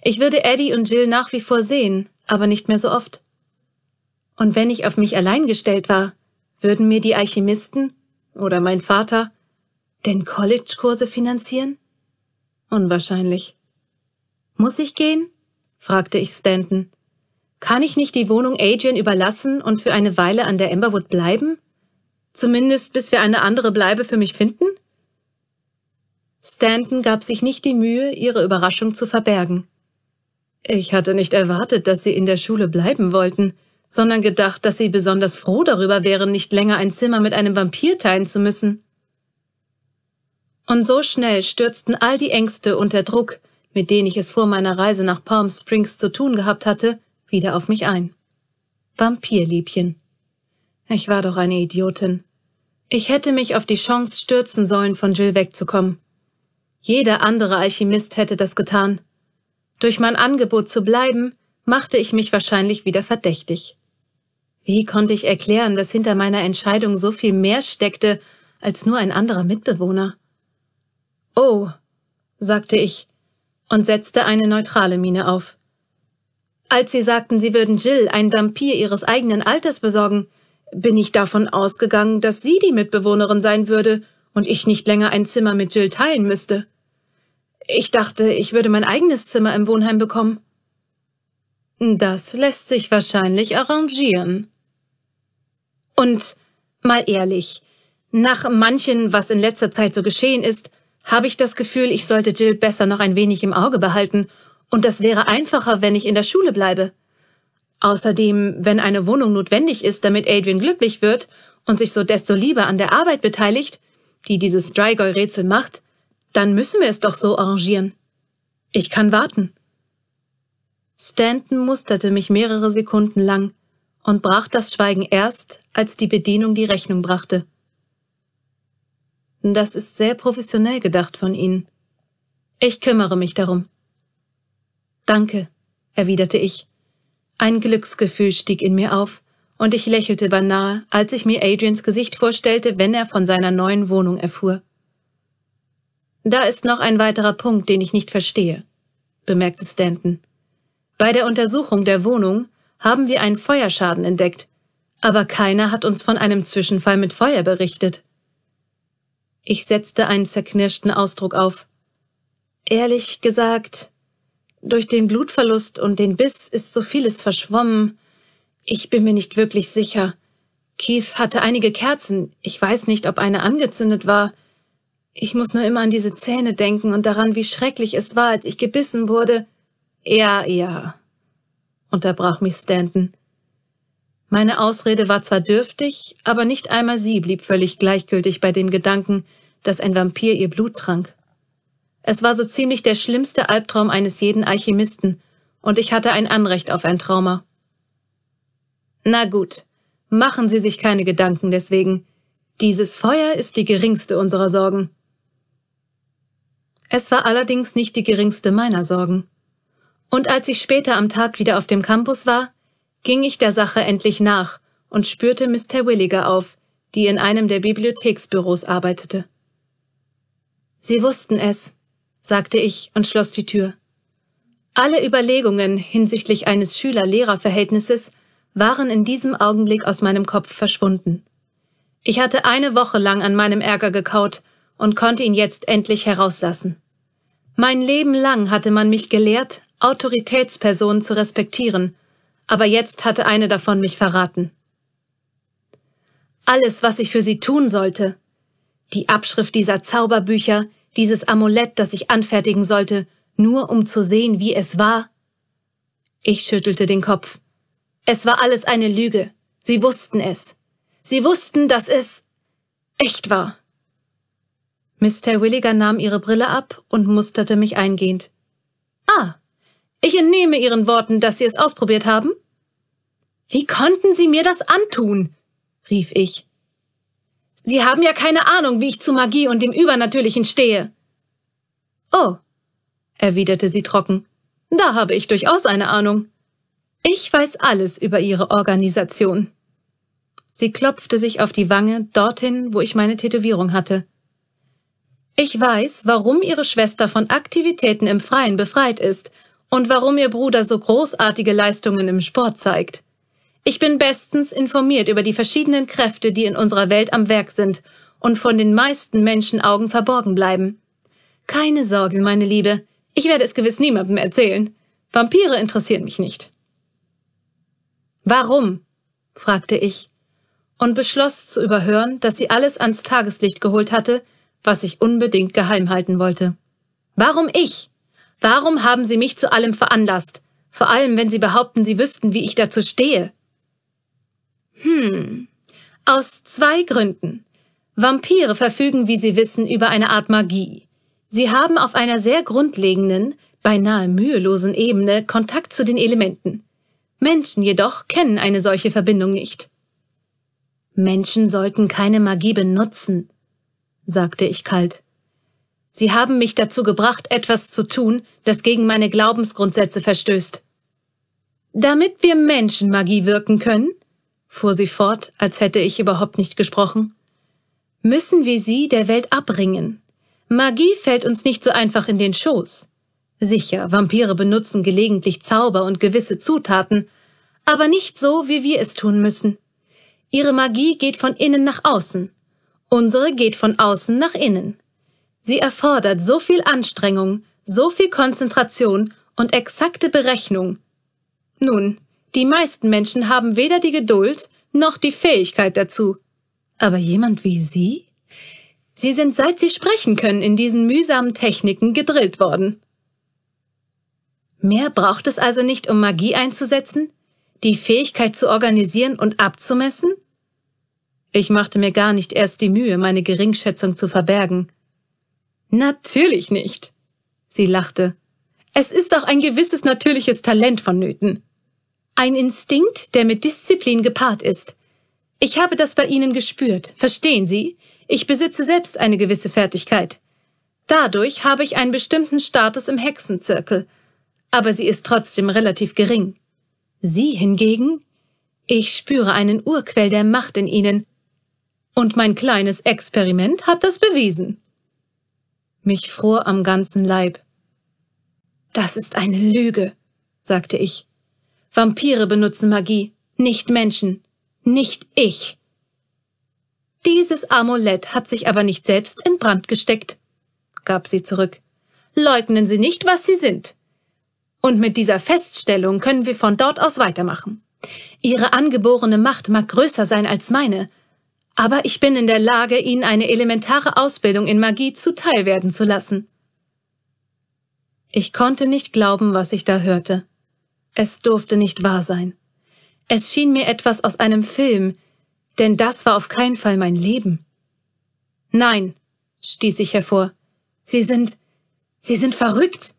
Ich würde Eddie und Jill nach wie vor sehen, aber nicht mehr so oft. Und wenn ich auf mich allein gestellt war, würden mir die Alchemisten oder mein Vater denn College-Kurse finanzieren? Unwahrscheinlich. Muss ich gehen? fragte ich Stanton. Kann ich nicht die Wohnung Adrian überlassen und für eine Weile an der Emberwood bleiben? Zumindest bis wir eine andere Bleibe für mich finden? Stanton gab sich nicht die Mühe, ihre Überraschung zu verbergen. Ich hatte nicht erwartet, dass sie in der Schule bleiben wollten, sondern gedacht, dass sie besonders froh darüber wären, nicht länger ein Zimmer mit einem Vampir teilen zu müssen. Und so schnell stürzten all die Ängste und der Druck, mit denen ich es vor meiner Reise nach Palm Springs zu tun gehabt hatte, wieder auf mich ein. Vampirliebchen. Ich war doch eine Idiotin. Ich hätte mich auf die Chance stürzen sollen, von Jill wegzukommen. Jeder andere Alchemist hätte das getan. Durch mein Angebot zu bleiben, machte ich mich wahrscheinlich wieder verdächtig. Wie konnte ich erklären, dass hinter meiner Entscheidung so viel mehr steckte als nur ein anderer Mitbewohner? Oh, sagte ich und setzte eine neutrale Miene auf. Als Sie sagten, Sie würden Jill, einen Dampir Ihres eigenen Alters, besorgen, bin ich davon ausgegangen, dass sie die Mitbewohnerin sein würde und ich nicht länger ein Zimmer mit Jill teilen müsste. Ich dachte, ich würde mein eigenes Zimmer im Wohnheim bekommen. Das lässt sich wahrscheinlich arrangieren. Und mal ehrlich, nach manchen, was in letzter Zeit so geschehen ist, habe ich das Gefühl, ich sollte Jill besser noch ein wenig im Auge behalten, und das wäre einfacher, wenn ich in der Schule bleibe. Außerdem, wenn eine Wohnung notwendig ist, damit Adrian glücklich wird und sich so desto lieber an der Arbeit beteiligt, die dieses drygoy rätsel macht, dann müssen wir es doch so arrangieren. Ich kann warten. Stanton musterte mich mehrere Sekunden lang und brach das Schweigen erst, als die Bedienung die Rechnung brachte. Das ist sehr professionell gedacht von Ihnen. Ich kümmere mich darum. Danke, erwiderte ich. Ein Glücksgefühl stieg in mir auf, und ich lächelte beinahe, als ich mir Adrians Gesicht vorstellte, wenn er von seiner neuen Wohnung erfuhr. Da ist noch ein weiterer Punkt, den ich nicht verstehe, bemerkte Stanton. Bei der Untersuchung der Wohnung haben wir einen Feuerschaden entdeckt, aber keiner hat uns von einem Zwischenfall mit Feuer berichtet. Ich setzte einen zerknirschten Ausdruck auf. Ehrlich gesagt, durch den Blutverlust und den Biss ist so vieles verschwommen. Ich bin mir nicht wirklich sicher. Keith hatte einige Kerzen. Ich weiß nicht, ob eine angezündet war. Ich muss nur immer an diese Zähne denken und daran, wie schrecklich es war, als ich gebissen wurde. Ja, ja, unterbrach mich Stanton. Meine Ausrede war zwar dürftig, aber nicht einmal sie blieb völlig gleichgültig bei dem Gedanken, dass ein Vampir ihr Blut trank. Es war so ziemlich der schlimmste Albtraum eines jeden Alchemisten, und ich hatte ein Anrecht auf ein Trauma. Na gut, machen Sie sich keine Gedanken deswegen. Dieses Feuer ist die geringste unserer Sorgen. Es war allerdings nicht die geringste meiner Sorgen. Und als ich später am Tag wieder auf dem Campus war, ging ich der Sache endlich nach und spürte Mr. Williger auf, die in einem der Bibliotheksbüros arbeitete. Sie wussten es, sagte ich und schloss die Tür. Alle Überlegungen hinsichtlich eines Schüler-Lehrer-Verhältnisses waren in diesem Augenblick aus meinem Kopf verschwunden. Ich hatte eine Woche lang an meinem Ärger gekaut und konnte ihn jetzt endlich herauslassen. Mein Leben lang hatte man mich gelehrt, Autoritätspersonen zu respektieren, aber jetzt hatte eine davon mich verraten. Alles, was ich für sie tun sollte, die Abschrift dieser Zauberbücher, dieses Amulett, das ich anfertigen sollte, nur um zu sehen, wie es war? Ich schüttelte den Kopf. Es war alles eine Lüge. Sie wussten es. Sie wussten, dass es echt war. Mr. Williger nahm ihre Brille ab und musterte mich eingehend. Ah, ich entnehme Ihren Worten, dass Sie es ausprobiert haben? Wie konnten Sie mir das antun? rief ich. Sie haben ja keine Ahnung, wie ich zu Magie und dem Übernatürlichen stehe. Oh, erwiderte sie trocken, da habe ich durchaus eine Ahnung. Ich weiß alles über Ihre Organisation. Sie klopfte sich auf die Wange dorthin, wo ich meine Tätowierung hatte. Ich weiß, warum Ihre Schwester von Aktivitäten im Freien befreit ist und warum Ihr Bruder so großartige Leistungen im Sport zeigt. Ich bin bestens informiert über die verschiedenen Kräfte, die in unserer Welt am Werk sind und von den meisten Menschenaugen verborgen bleiben. Keine Sorge, meine Liebe, ich werde es gewiss niemandem erzählen. Vampire interessieren mich nicht. Warum? fragte ich und beschloss zu überhören, dass sie alles ans Tageslicht geholt hatte, was ich unbedingt geheim halten wollte. Warum ich? Warum haben Sie mich zu allem veranlasst? Vor allem, wenn Sie behaupten, Sie wüssten, wie ich dazu stehe. Hm. Aus zwei Gründen. Vampire verfügen, wie Sie wissen, über eine Art Magie. Sie haben auf einer sehr grundlegenden, beinahe mühelosen Ebene Kontakt zu den Elementen. Menschen jedoch kennen eine solche Verbindung nicht. Menschen sollten keine Magie benutzen, sagte ich kalt. Sie haben mich dazu gebracht, etwas zu tun, das gegen meine Glaubensgrundsätze verstößt. Damit wir Menschen Magie wirken können, fuhr sie fort, als hätte ich überhaupt nicht gesprochen, müssen wir sie der Welt abringen. Magie fällt uns nicht so einfach in den Schoß. Sicher, Vampire benutzen gelegentlich Zauber und gewisse Zutaten, aber nicht so, wie wir es tun müssen. Ihre Magie geht von innen nach außen, unsere geht von außen nach innen. Sie erfordert so viel Anstrengung, so viel Konzentration und exakte Berechnung. Nun, die meisten Menschen haben weder die Geduld noch die Fähigkeit dazu. Aber jemand wie Sie? Sie sind, seit Sie sprechen können, in diesen mühsamen Techniken gedrillt worden. Mehr braucht es also nicht, um Magie einzusetzen? Die Fähigkeit zu organisieren und abzumessen? Ich machte mir gar nicht erst die Mühe, meine Geringschätzung zu verbergen. Natürlich nicht. Sie lachte. Es ist auch ein gewisses natürliches Talent vonnöten. Ein Instinkt, der mit Disziplin gepaart ist. Ich habe das bei Ihnen gespürt. Verstehen Sie? Ich besitze selbst eine gewisse Fertigkeit. Dadurch habe ich einen bestimmten Status im Hexenzirkel. Aber sie ist trotzdem relativ gering. Sie hingegen? Ich spüre einen Urquell der Macht in Ihnen. Und mein kleines Experiment hat das bewiesen. Mich fror am ganzen Leib. Das ist eine Lüge, sagte ich. Vampire benutzen Magie, nicht Menschen, nicht ich. Dieses Amulett hat sich aber nicht selbst in Brand gesteckt, gab sie zurück. Leugnen Sie nicht, was Sie sind. Und mit dieser Feststellung können wir von dort aus weitermachen. Ihre angeborene Macht mag größer sein als meine, aber ich bin in der Lage, Ihnen eine elementare Ausbildung in Magie zuteilwerden zu lassen. Ich konnte nicht glauben, was ich da hörte. Es durfte nicht wahr sein. Es schien mir etwas aus einem Film, denn das war auf keinen Fall mein Leben. Nein, stieß ich hervor. Sie sind, Sie sind verrückt.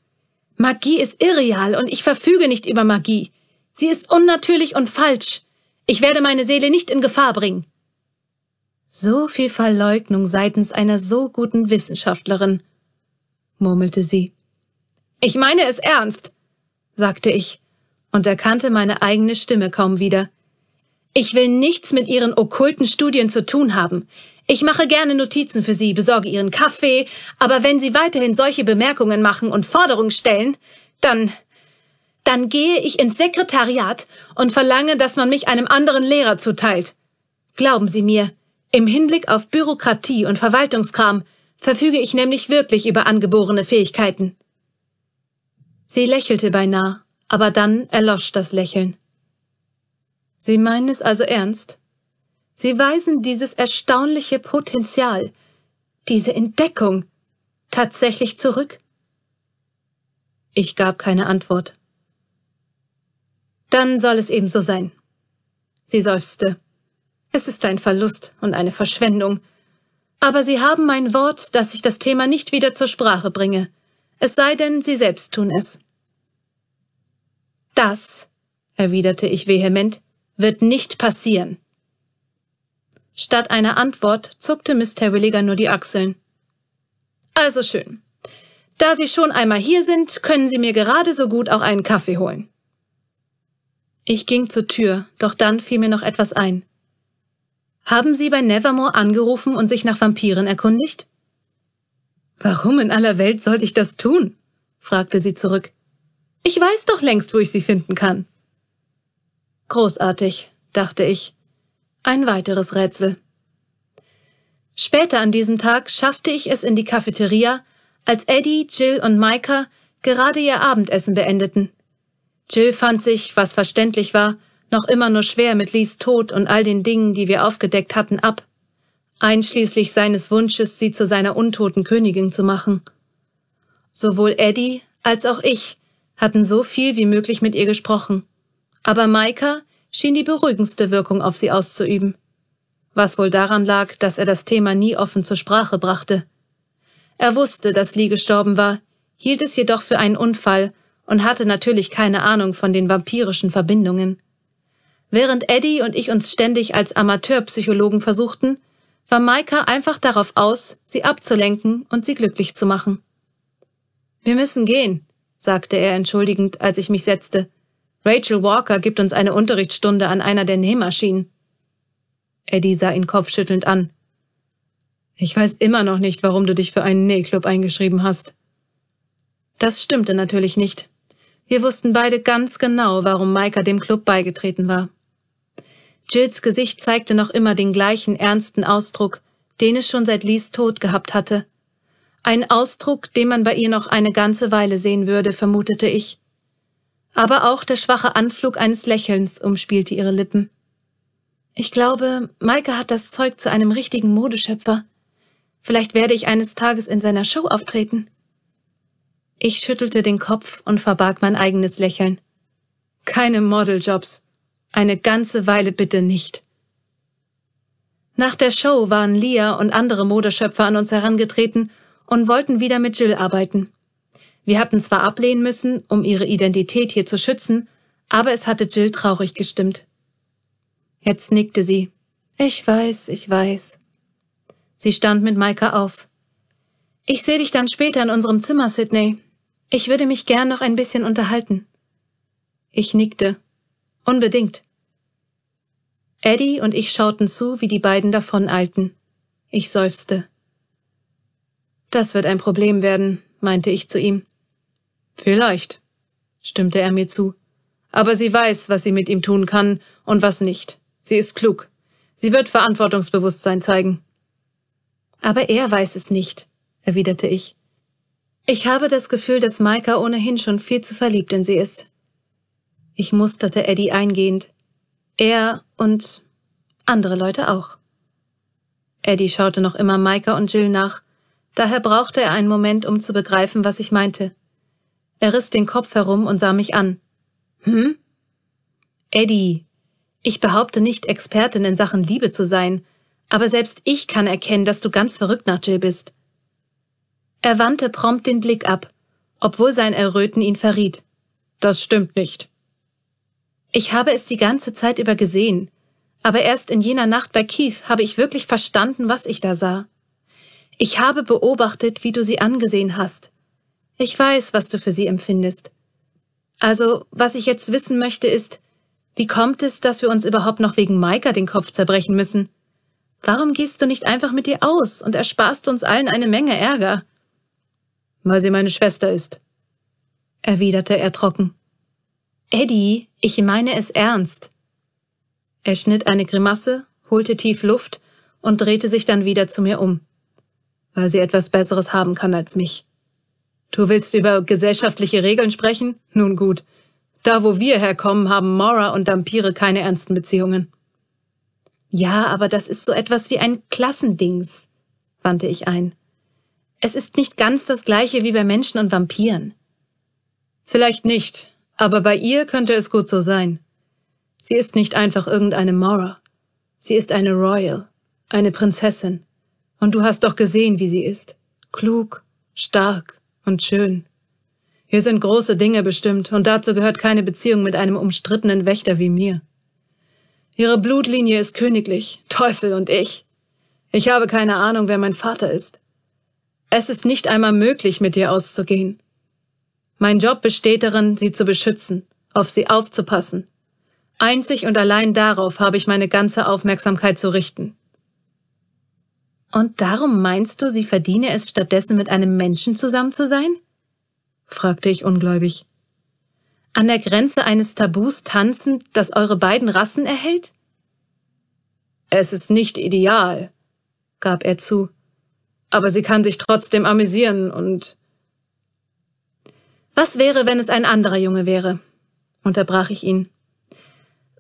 Magie ist irreal und ich verfüge nicht über Magie. Sie ist unnatürlich und falsch. Ich werde meine Seele nicht in Gefahr bringen. So viel Verleugnung seitens einer so guten Wissenschaftlerin, murmelte sie. Ich meine es ernst, sagte ich und erkannte meine eigene Stimme kaum wieder. Ich will nichts mit Ihren okkulten Studien zu tun haben. Ich mache gerne Notizen für Sie, besorge Ihren Kaffee, aber wenn Sie weiterhin solche Bemerkungen machen und Forderungen stellen, dann dann gehe ich ins Sekretariat und verlange, dass man mich einem anderen Lehrer zuteilt. Glauben Sie mir, im Hinblick auf Bürokratie und Verwaltungskram verfüge ich nämlich wirklich über angeborene Fähigkeiten. Sie lächelte beinahe aber dann erlosch das Lächeln. Sie meinen es also ernst? Sie weisen dieses erstaunliche Potenzial, diese Entdeckung, tatsächlich zurück? Ich gab keine Antwort. Dann soll es eben so sein. Sie seufzte. Es ist ein Verlust und eine Verschwendung. Aber Sie haben mein Wort, dass ich das Thema nicht wieder zur Sprache bringe. Es sei denn, Sie selbst tun es. Das, erwiderte ich vehement, wird nicht passieren. Statt einer Antwort zuckte Miss Terwilliger nur die Achseln. Also schön. Da Sie schon einmal hier sind, können Sie mir gerade so gut auch einen Kaffee holen. Ich ging zur Tür, doch dann fiel mir noch etwas ein. Haben Sie bei Nevermore angerufen und sich nach Vampiren erkundigt? Warum in aller Welt sollte ich das tun? fragte sie zurück. Ich weiß doch längst, wo ich sie finden kann. Großartig, dachte ich. Ein weiteres Rätsel. Später an diesem Tag schaffte ich es in die Cafeteria, als Eddie, Jill und Maika gerade ihr Abendessen beendeten. Jill fand sich, was verständlich war, noch immer nur schwer mit Lees Tod und all den Dingen, die wir aufgedeckt hatten, ab, einschließlich seines Wunsches, sie zu seiner untoten Königin zu machen. Sowohl Eddie als auch ich hatten so viel wie möglich mit ihr gesprochen. Aber Maika schien die beruhigendste Wirkung auf sie auszuüben. Was wohl daran lag, dass er das Thema nie offen zur Sprache brachte. Er wusste, dass Lee gestorben war, hielt es jedoch für einen Unfall und hatte natürlich keine Ahnung von den vampirischen Verbindungen. Während Eddie und ich uns ständig als Amateurpsychologen versuchten, war Maika einfach darauf aus, sie abzulenken und sie glücklich zu machen. Wir müssen gehen, sagte er entschuldigend, als ich mich setzte. Rachel Walker gibt uns eine Unterrichtsstunde an einer der Nähmaschinen. Eddie sah ihn kopfschüttelnd an. Ich weiß immer noch nicht, warum du dich für einen Nähclub eingeschrieben hast. Das stimmte natürlich nicht. Wir wussten beide ganz genau, warum Maika dem Club beigetreten war. Jills Gesicht zeigte noch immer den gleichen ernsten Ausdruck, den es schon seit Lees Tod gehabt hatte. Ein Ausdruck, den man bei ihr noch eine ganze Weile sehen würde, vermutete ich. Aber auch der schwache Anflug eines Lächelns umspielte ihre Lippen. Ich glaube, Maike hat das Zeug zu einem richtigen Modeschöpfer. Vielleicht werde ich eines Tages in seiner Show auftreten. Ich schüttelte den Kopf und verbarg mein eigenes Lächeln. Keine Modeljobs. Eine ganze Weile bitte nicht. Nach der Show waren Lia und andere Modeschöpfer an uns herangetreten und wollten wieder mit Jill arbeiten. Wir hatten zwar ablehnen müssen, um ihre Identität hier zu schützen, aber es hatte Jill traurig gestimmt. Jetzt nickte sie. Ich weiß, ich weiß. Sie stand mit Maika auf. Ich sehe dich dann später in unserem Zimmer, Sydney. Ich würde mich gern noch ein bisschen unterhalten. Ich nickte. Unbedingt. Eddie und ich schauten zu, wie die beiden davon eilten. Ich seufzte. Das wird ein Problem werden, meinte ich zu ihm. Vielleicht, stimmte er mir zu. Aber sie weiß, was sie mit ihm tun kann und was nicht. Sie ist klug. Sie wird Verantwortungsbewusstsein zeigen. Aber er weiß es nicht, erwiderte ich. Ich habe das Gefühl, dass Maika ohnehin schon viel zu verliebt in sie ist. Ich musterte Eddie eingehend. Er und andere Leute auch. Eddie schaute noch immer Maika und Jill nach, Daher brauchte er einen Moment, um zu begreifen, was ich meinte. Er riss den Kopf herum und sah mich an. Hm? Eddie, ich behaupte nicht, Expertin in Sachen Liebe zu sein, aber selbst ich kann erkennen, dass du ganz verrückt nach Jill bist. Er wandte prompt den Blick ab, obwohl sein Erröten ihn verriet. Das stimmt nicht. Ich habe es die ganze Zeit über gesehen, aber erst in jener Nacht bei Keith habe ich wirklich verstanden, was ich da sah. Ich habe beobachtet, wie du sie angesehen hast. Ich weiß, was du für sie empfindest. Also, was ich jetzt wissen möchte, ist, wie kommt es, dass wir uns überhaupt noch wegen Maika den Kopf zerbrechen müssen? Warum gehst du nicht einfach mit ihr aus und ersparst uns allen eine Menge Ärger? Weil sie meine Schwester ist, erwiderte er trocken. Eddie, ich meine es ernst. Er schnitt eine Grimasse, holte tief Luft und drehte sich dann wieder zu mir um weil sie etwas Besseres haben kann als mich. Du willst über gesellschaftliche Regeln sprechen? Nun gut. Da, wo wir herkommen, haben Mora und Dampire keine ernsten Beziehungen. Ja, aber das ist so etwas wie ein Klassendings, wandte ich ein. Es ist nicht ganz das gleiche wie bei Menschen und Vampiren. Vielleicht nicht, aber bei ihr könnte es gut so sein. Sie ist nicht einfach irgendeine Mora. Sie ist eine Royal, eine Prinzessin. Und du hast doch gesehen, wie sie ist. Klug, stark und schön. Hier sind große Dinge bestimmt, und dazu gehört keine Beziehung mit einem umstrittenen Wächter wie mir. Ihre Blutlinie ist königlich, Teufel und ich. Ich habe keine Ahnung, wer mein Vater ist. Es ist nicht einmal möglich, mit ihr auszugehen. Mein Job besteht darin, sie zu beschützen, auf sie aufzupassen. Einzig und allein darauf habe ich meine ganze Aufmerksamkeit zu richten. Und darum meinst du, sie verdiene es stattdessen mit einem Menschen zusammen zu sein? fragte ich ungläubig. An der Grenze eines Tabus tanzend, das eure beiden Rassen erhält? Es ist nicht ideal, gab er zu, aber sie kann sich trotzdem amüsieren und. Was wäre, wenn es ein anderer Junge wäre? unterbrach ich ihn.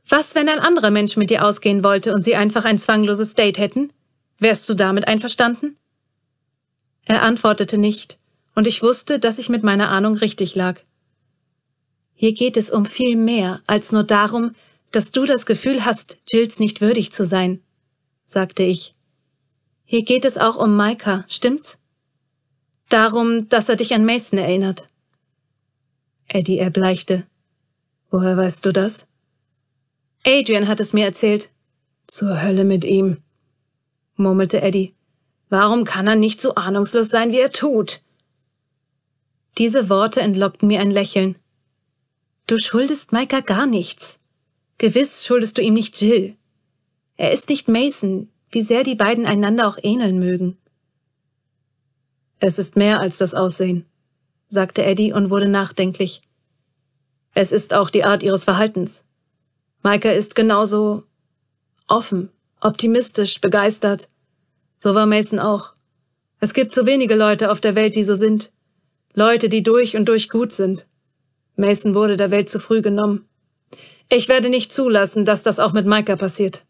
Was, wenn ein anderer Mensch mit dir ausgehen wollte und sie einfach ein zwangloses Date hätten? Wärst du damit einverstanden? Er antwortete nicht, und ich wusste, dass ich mit meiner Ahnung richtig lag. Hier geht es um viel mehr als nur darum, dass du das Gefühl hast, Jills nicht würdig zu sein, sagte ich. Hier geht es auch um Maika, stimmt's? Darum, dass er dich an Mason erinnert. Eddie erbleichte. Woher weißt du das? Adrian hat es mir erzählt. Zur Hölle mit ihm, murmelte Eddie. Warum kann er nicht so ahnungslos sein, wie er tut? Diese Worte entlockten mir ein Lächeln. Du schuldest Maika gar nichts. Gewiss schuldest du ihm nicht Jill. Er ist nicht Mason, wie sehr die beiden einander auch ähneln mögen. Es ist mehr als das Aussehen, sagte Eddie und wurde nachdenklich. Es ist auch die Art ihres Verhaltens. Maika ist genauso offen, Optimistisch, begeistert. So war Mason auch. Es gibt so wenige Leute auf der Welt, die so sind. Leute, die durch und durch gut sind. Mason wurde der Welt zu früh genommen. Ich werde nicht zulassen, dass das auch mit Maika passiert.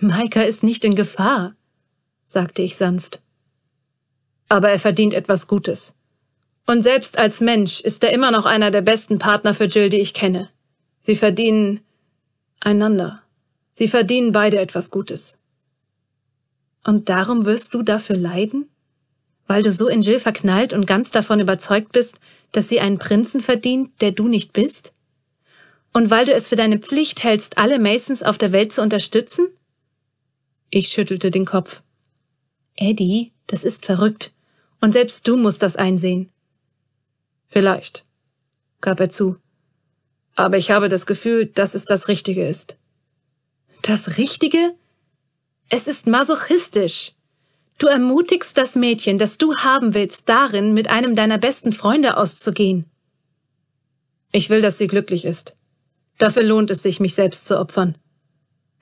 Maika ist nicht in Gefahr, sagte ich sanft. Aber er verdient etwas Gutes. Und selbst als Mensch ist er immer noch einer der besten Partner für Jill, die ich kenne. Sie verdienen einander. Sie verdienen beide etwas Gutes. Und darum wirst du dafür leiden? Weil du so in Jill verknallt und ganz davon überzeugt bist, dass sie einen Prinzen verdient, der du nicht bist? Und weil du es für deine Pflicht hältst, alle Masons auf der Welt zu unterstützen? Ich schüttelte den Kopf. Eddie, das ist verrückt. Und selbst du musst das einsehen. Vielleicht, gab er zu. Aber ich habe das Gefühl, dass es das Richtige ist das Richtige? Es ist masochistisch. Du ermutigst das Mädchen, das du haben willst, darin, mit einem deiner besten Freunde auszugehen. Ich will, dass sie glücklich ist. Dafür lohnt es sich, mich selbst zu opfern.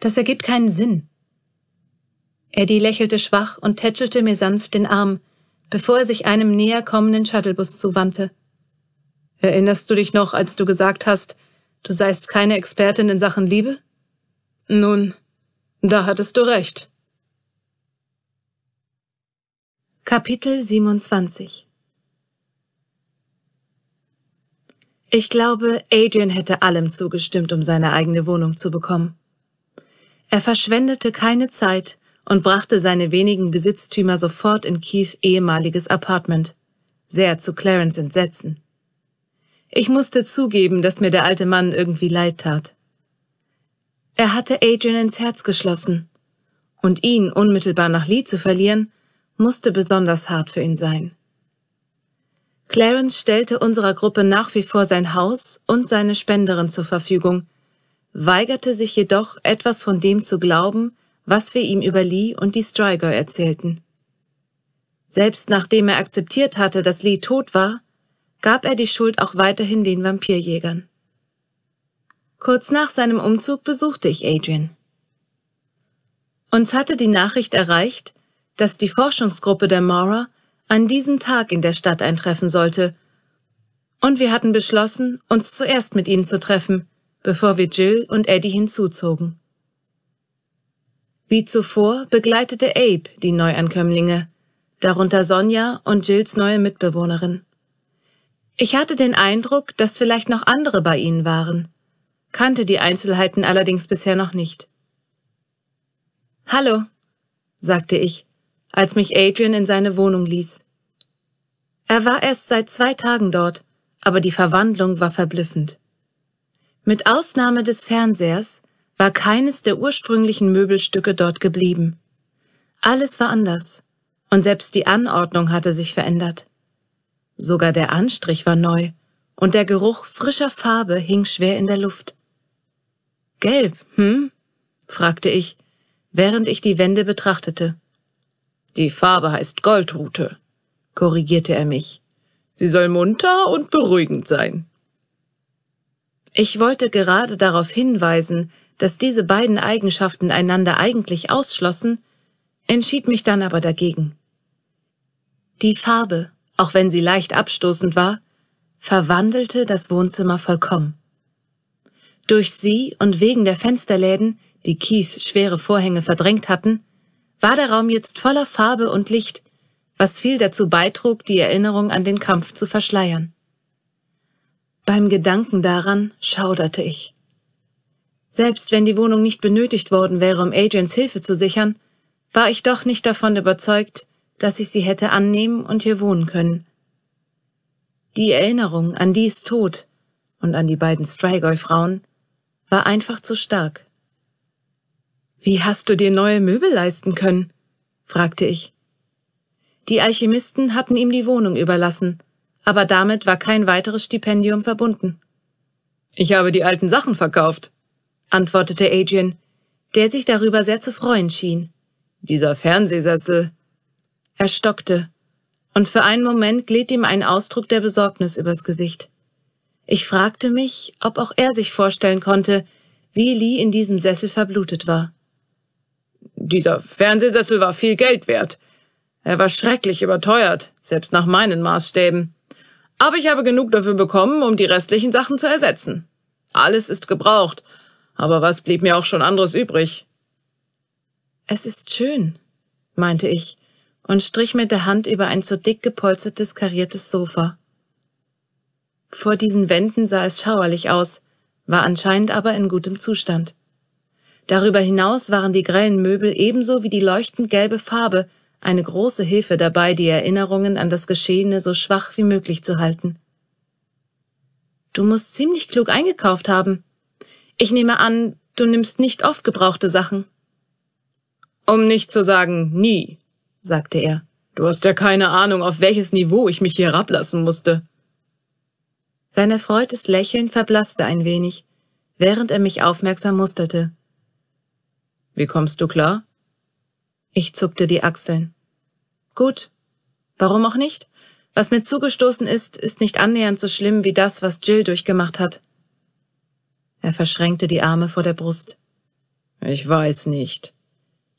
Das ergibt keinen Sinn. Eddie lächelte schwach und tätschelte mir sanft den Arm, bevor er sich einem näher kommenden Shuttlebus zuwandte. Erinnerst du dich noch, als du gesagt hast, du seist keine Expertin in Sachen Liebe? Nun, da hattest du recht. Kapitel 27 Ich glaube, Adrian hätte allem zugestimmt, um seine eigene Wohnung zu bekommen. Er verschwendete keine Zeit und brachte seine wenigen Besitztümer sofort in Keiths ehemaliges Apartment, sehr zu Clarence Entsetzen. Ich musste zugeben, dass mir der alte Mann irgendwie leid tat. Er hatte Adrian ins Herz geschlossen. Und ihn unmittelbar nach Lee zu verlieren, musste besonders hart für ihn sein. Clarence stellte unserer Gruppe nach wie vor sein Haus und seine Spenderin zur Verfügung, weigerte sich jedoch, etwas von dem zu glauben, was wir ihm über Lee und die Striger erzählten. Selbst nachdem er akzeptiert hatte, dass Lee tot war, gab er die Schuld auch weiterhin den Vampirjägern. Kurz nach seinem Umzug besuchte ich Adrian. Uns hatte die Nachricht erreicht, dass die Forschungsgruppe der Maurer an diesem Tag in der Stadt eintreffen sollte, und wir hatten beschlossen, uns zuerst mit ihnen zu treffen, bevor wir Jill und Eddie hinzuzogen. Wie zuvor begleitete Abe die Neuankömmlinge, darunter Sonja und Jills neue Mitbewohnerin. Ich hatte den Eindruck, dass vielleicht noch andere bei ihnen waren kannte die Einzelheiten allerdings bisher noch nicht. Hallo, sagte ich, als mich Adrian in seine Wohnung ließ. Er war erst seit zwei Tagen dort, aber die Verwandlung war verblüffend. Mit Ausnahme des Fernsehers war keines der ursprünglichen Möbelstücke dort geblieben. Alles war anders, und selbst die Anordnung hatte sich verändert. Sogar der Anstrich war neu, und der Geruch frischer Farbe hing schwer in der Luft. Gelb, hm? fragte ich, während ich die Wände betrachtete. Die Farbe heißt Goldrute, korrigierte er mich. Sie soll munter und beruhigend sein. Ich wollte gerade darauf hinweisen, dass diese beiden Eigenschaften einander eigentlich ausschlossen, entschied mich dann aber dagegen. Die Farbe, auch wenn sie leicht abstoßend war, verwandelte das Wohnzimmer vollkommen. Durch sie und wegen der Fensterläden, die Keys schwere Vorhänge verdrängt hatten, war der Raum jetzt voller Farbe und Licht, was viel dazu beitrug, die Erinnerung an den Kampf zu verschleiern. Beim Gedanken daran schauderte ich. Selbst wenn die Wohnung nicht benötigt worden wäre, um Adrians Hilfe zu sichern, war ich doch nicht davon überzeugt, dass ich sie hätte annehmen und hier wohnen können. Die Erinnerung an dies Tod und an die beiden Strigoi-Frauen war einfach zu stark. Wie hast du dir neue Möbel leisten können? fragte ich. Die Alchemisten hatten ihm die Wohnung überlassen, aber damit war kein weiteres Stipendium verbunden. Ich habe die alten Sachen verkauft, antwortete Adrian, der sich darüber sehr zu freuen schien. Dieser Fernsehsessel. Er stockte, und für einen Moment glitt ihm ein Ausdruck der Besorgnis übers Gesicht. Ich fragte mich, ob auch er sich vorstellen konnte, wie Lee in diesem Sessel verblutet war. Dieser Fernsehsessel war viel Geld wert. Er war schrecklich überteuert, selbst nach meinen Maßstäben. Aber ich habe genug dafür bekommen, um die restlichen Sachen zu ersetzen. Alles ist gebraucht, aber was blieb mir auch schon anderes übrig? Es ist schön, meinte ich und strich mit der Hand über ein zu dick gepolstertes kariertes Sofa. Vor diesen Wänden sah es schauerlich aus, war anscheinend aber in gutem Zustand. Darüber hinaus waren die grellen Möbel ebenso wie die leuchtend gelbe Farbe eine große Hilfe dabei, die Erinnerungen an das Geschehene so schwach wie möglich zu halten. Du musst ziemlich klug eingekauft haben. Ich nehme an, du nimmst nicht oft gebrauchte Sachen. Um nicht zu sagen nie, sagte er. Du hast ja keine Ahnung, auf welches Niveau ich mich hier herablassen musste. Sein erfreutes Lächeln verblasste ein wenig, während er mich aufmerksam musterte. Wie kommst du klar? Ich zuckte die Achseln. Gut. Warum auch nicht? Was mir zugestoßen ist, ist nicht annähernd so schlimm wie das, was Jill durchgemacht hat. Er verschränkte die Arme vor der Brust. Ich weiß nicht.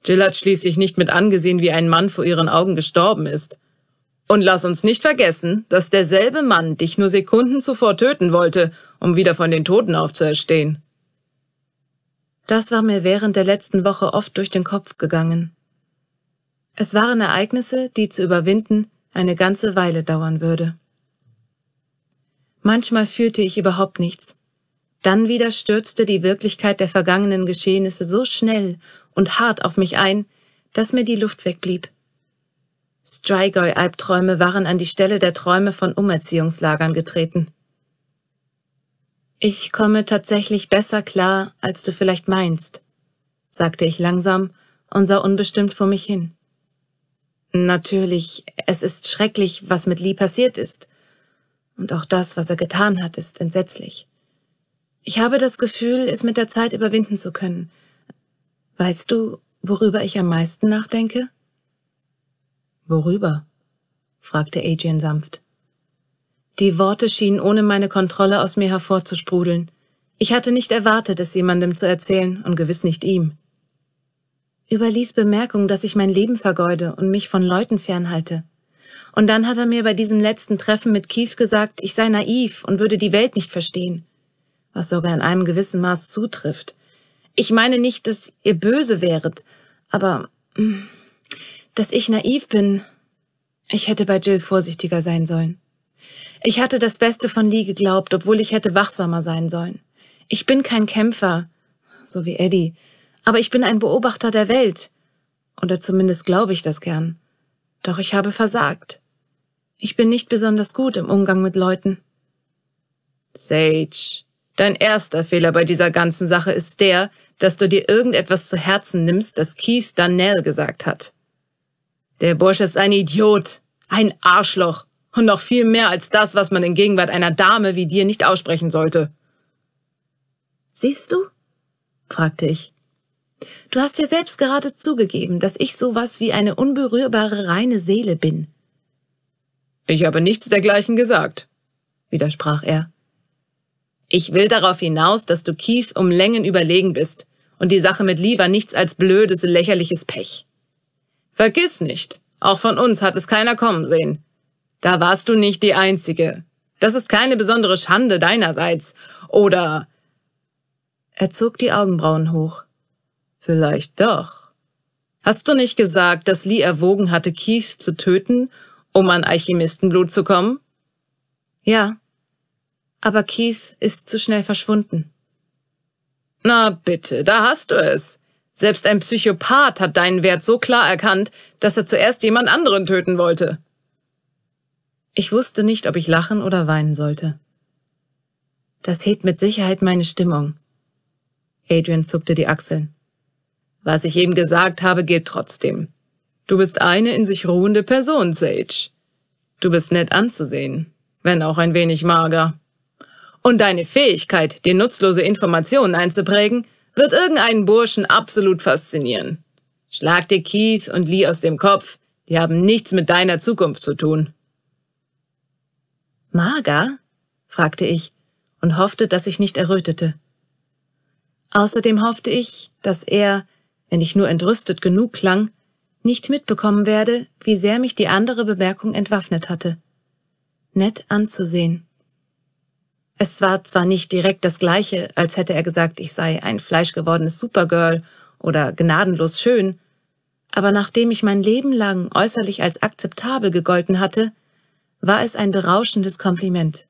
Jill hat schließlich nicht mit angesehen, wie ein Mann vor ihren Augen gestorben ist. Und lass uns nicht vergessen, dass derselbe Mann dich nur Sekunden zuvor töten wollte, um wieder von den Toten aufzuerstehen. Das war mir während der letzten Woche oft durch den Kopf gegangen. Es waren Ereignisse, die zu überwinden eine ganze Weile dauern würde. Manchmal fühlte ich überhaupt nichts. Dann wieder stürzte die Wirklichkeit der vergangenen Geschehnisse so schnell und hart auf mich ein, dass mir die Luft wegblieb. Strigoi-Albträume waren an die Stelle der Träume von Umerziehungslagern getreten. Ich komme tatsächlich besser klar, als du vielleicht meinst, sagte ich langsam und sah unbestimmt vor mich hin. Natürlich, es ist schrecklich, was mit Lee passiert ist. Und auch das, was er getan hat, ist entsetzlich. Ich habe das Gefühl, es mit der Zeit überwinden zu können. Weißt du, worüber ich am meisten nachdenke? Worüber? fragte Adrian sanft. Die Worte schienen ohne meine Kontrolle aus mir hervorzusprudeln. Ich hatte nicht erwartet, es jemandem zu erzählen und gewiss nicht ihm. Überließ Bemerkung, dass ich mein Leben vergeude und mich von Leuten fernhalte. Und dann hat er mir bei diesem letzten Treffen mit Keith gesagt, ich sei naiv und würde die Welt nicht verstehen. Was sogar in einem gewissen Maß zutrifft. Ich meine nicht, dass ihr böse wäret, aber hm, dass ich naiv bin. Ich hätte bei Jill vorsichtiger sein sollen. Ich hatte das Beste von Lee geglaubt, obwohl ich hätte wachsamer sein sollen. Ich bin kein Kämpfer, so wie Eddie, aber ich bin ein Beobachter der Welt. Oder zumindest glaube ich das gern. Doch ich habe versagt. Ich bin nicht besonders gut im Umgang mit Leuten. Sage, dein erster Fehler bei dieser ganzen Sache ist der, dass du dir irgendetwas zu Herzen nimmst, das Keith Dannell gesagt hat. Der Bursch ist ein Idiot, ein Arschloch und noch viel mehr als das, was man in Gegenwart einer Dame wie dir nicht aussprechen sollte. Siehst du? fragte ich. Du hast dir selbst gerade zugegeben, dass ich sowas wie eine unberührbare reine Seele bin. Ich habe nichts dergleichen gesagt, widersprach er. Ich will darauf hinaus, dass du Kies um Längen überlegen bist und die Sache mit Lieber nichts als blödes, lächerliches Pech. Vergiss nicht, auch von uns hat es keiner kommen sehen. Da warst du nicht die Einzige. Das ist keine besondere Schande deinerseits. Oder. Er zog die Augenbrauen hoch. Vielleicht doch. Hast du nicht gesagt, dass Lee erwogen hatte, Keith zu töten, um an Alchemistenblut zu kommen? Ja. Aber Keith ist zu schnell verschwunden. Na bitte, da hast du es. Selbst ein Psychopath hat deinen Wert so klar erkannt, dass er zuerst jemand anderen töten wollte. Ich wusste nicht, ob ich lachen oder weinen sollte. Das hebt mit Sicherheit meine Stimmung. Adrian zuckte die Achseln. Was ich eben gesagt habe, gilt trotzdem. Du bist eine in sich ruhende Person, Sage. Du bist nett anzusehen, wenn auch ein wenig mager. Und deine Fähigkeit, dir nutzlose Informationen einzuprägen, wird irgendeinen Burschen absolut faszinieren. Schlag dir Keith und Lee aus dem Kopf. Die haben nichts mit deiner Zukunft zu tun. Marga? fragte ich und hoffte, dass ich nicht errötete. Außerdem hoffte ich, dass er, wenn ich nur entrüstet genug klang, nicht mitbekommen werde, wie sehr mich die andere Bemerkung entwaffnet hatte. Nett anzusehen. Es war zwar nicht direkt das gleiche, als hätte er gesagt, ich sei ein fleischgewordenes Supergirl oder gnadenlos schön, aber nachdem ich mein Leben lang äußerlich als akzeptabel gegolten hatte, war es ein berauschendes Kompliment,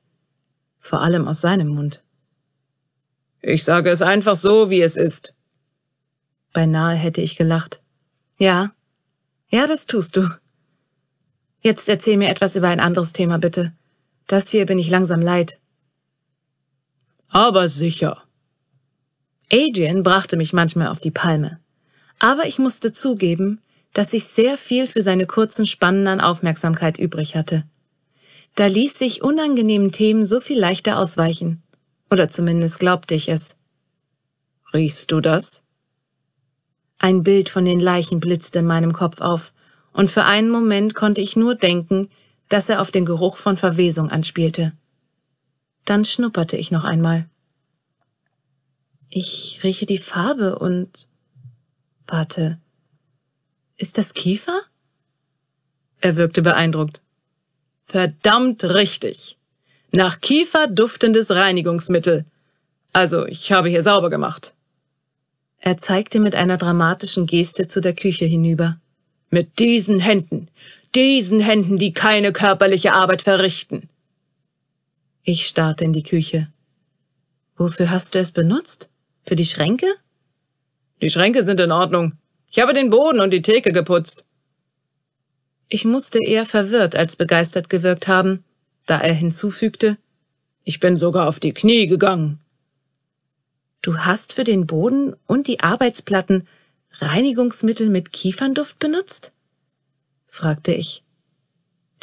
vor allem aus seinem Mund. Ich sage es einfach so, wie es ist. Beinahe hätte ich gelacht. Ja, ja, das tust du. Jetzt erzähl mir etwas über ein anderes Thema, bitte. Das hier bin ich langsam leid aber sicher. Adrian brachte mich manchmal auf die Palme. Aber ich musste zugeben, dass ich sehr viel für seine kurzen Spannen an Aufmerksamkeit übrig hatte. Da ließ sich unangenehmen Themen so viel leichter ausweichen. Oder zumindest glaubte ich es. Riechst du das? Ein Bild von den Leichen blitzte in meinem Kopf auf, und für einen Moment konnte ich nur denken, dass er auf den Geruch von Verwesung anspielte. Dann schnupperte ich noch einmal. Ich rieche die Farbe und... Warte. Ist das Kiefer? Er wirkte beeindruckt. Verdammt richtig. Nach Kiefer duftendes Reinigungsmittel. Also, ich habe hier sauber gemacht. Er zeigte mit einer dramatischen Geste zu der Küche hinüber. Mit diesen Händen. Diesen Händen, die keine körperliche Arbeit verrichten. Ich starrte in die Küche. Wofür hast du es benutzt? Für die Schränke? Die Schränke sind in Ordnung. Ich habe den Boden und die Theke geputzt. Ich musste eher verwirrt als begeistert gewirkt haben, da er hinzufügte, ich bin sogar auf die Knie gegangen. Du hast für den Boden und die Arbeitsplatten Reinigungsmittel mit Kiefernduft benutzt? fragte ich.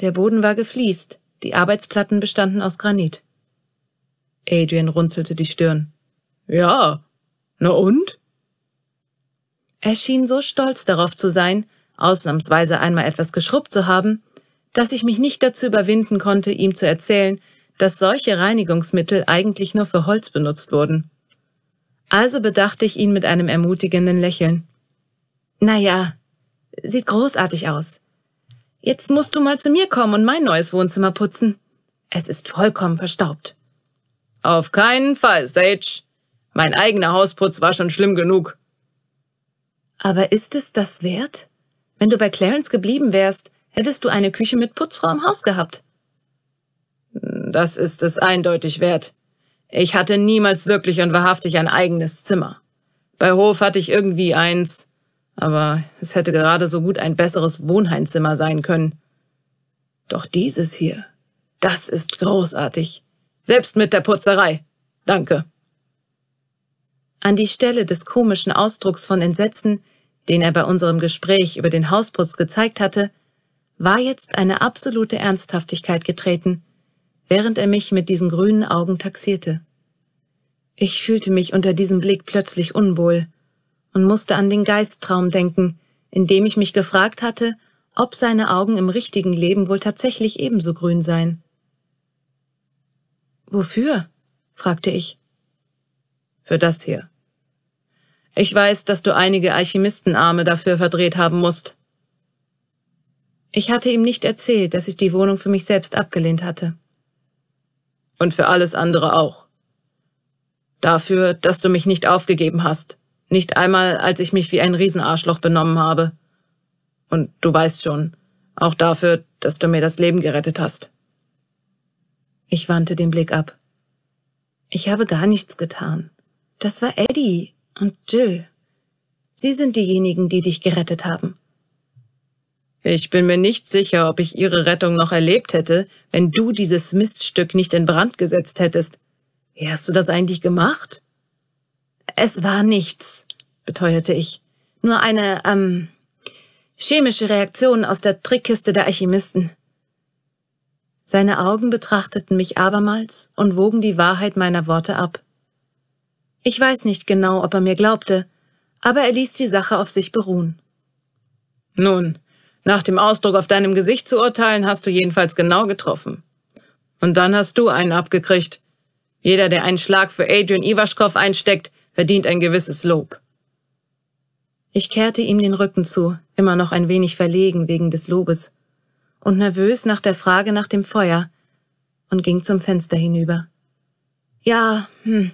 Der Boden war gefliest, die Arbeitsplatten bestanden aus Granit. Adrian runzelte die Stirn. Ja. Na und? Er schien so stolz darauf zu sein, ausnahmsweise einmal etwas geschrubbt zu haben, dass ich mich nicht dazu überwinden konnte, ihm zu erzählen, dass solche Reinigungsmittel eigentlich nur für Holz benutzt wurden. Also bedachte ich ihn mit einem ermutigenden Lächeln. Na ja, sieht großartig aus. Jetzt musst du mal zu mir kommen und mein neues Wohnzimmer putzen. Es ist vollkommen verstaubt. Auf keinen Fall, Sage. Mein eigener Hausputz war schon schlimm genug. Aber ist es das wert? Wenn du bei Clarence geblieben wärst, hättest du eine Küche mit Putzfrau im Haus gehabt. Das ist es eindeutig wert. Ich hatte niemals wirklich und wahrhaftig ein eigenes Zimmer. Bei Hof hatte ich irgendwie eins, aber es hätte gerade so gut ein besseres Wohnheimzimmer sein können. Doch dieses hier, das ist großartig. Selbst mit der Putzerei. Danke. An die Stelle des komischen Ausdrucks von Entsetzen, den er bei unserem Gespräch über den Hausputz gezeigt hatte, war jetzt eine absolute Ernsthaftigkeit getreten, während er mich mit diesen grünen Augen taxierte. Ich fühlte mich unter diesem Blick plötzlich unwohl und musste an den Geisttraum denken, in dem ich mich gefragt hatte, ob seine Augen im richtigen Leben wohl tatsächlich ebenso grün seien. Wofür? fragte ich. Für das hier. Ich weiß, dass du einige Alchemistenarme dafür verdreht haben musst. Ich hatte ihm nicht erzählt, dass ich die Wohnung für mich selbst abgelehnt hatte. Und für alles andere auch. Dafür, dass du mich nicht aufgegeben hast, nicht einmal, als ich mich wie ein Riesenarschloch benommen habe. Und du weißt schon, auch dafür, dass du mir das Leben gerettet hast. Ich wandte den Blick ab. Ich habe gar nichts getan. Das war Eddie und Jill. Sie sind diejenigen, die dich gerettet haben. Ich bin mir nicht sicher, ob ich ihre Rettung noch erlebt hätte, wenn du dieses Miststück nicht in Brand gesetzt hättest. Wie hast du das eigentlich gemacht? Es war nichts, beteuerte ich. Nur eine, ähm, chemische Reaktion aus der Trickkiste der Alchemisten. Seine Augen betrachteten mich abermals und wogen die Wahrheit meiner Worte ab. Ich weiß nicht genau, ob er mir glaubte, aber er ließ die Sache auf sich beruhen. Nun, nach dem Ausdruck auf deinem Gesicht zu urteilen, hast du jedenfalls genau getroffen. Und dann hast du einen abgekriegt. Jeder, der einen Schlag für Adrian Iwaschkow einsteckt, verdient ein gewisses Lob. Ich kehrte ihm den Rücken zu, immer noch ein wenig verlegen wegen des Lobes, und nervös nach der Frage nach dem Feuer, und ging zum Fenster hinüber. Ja, hm,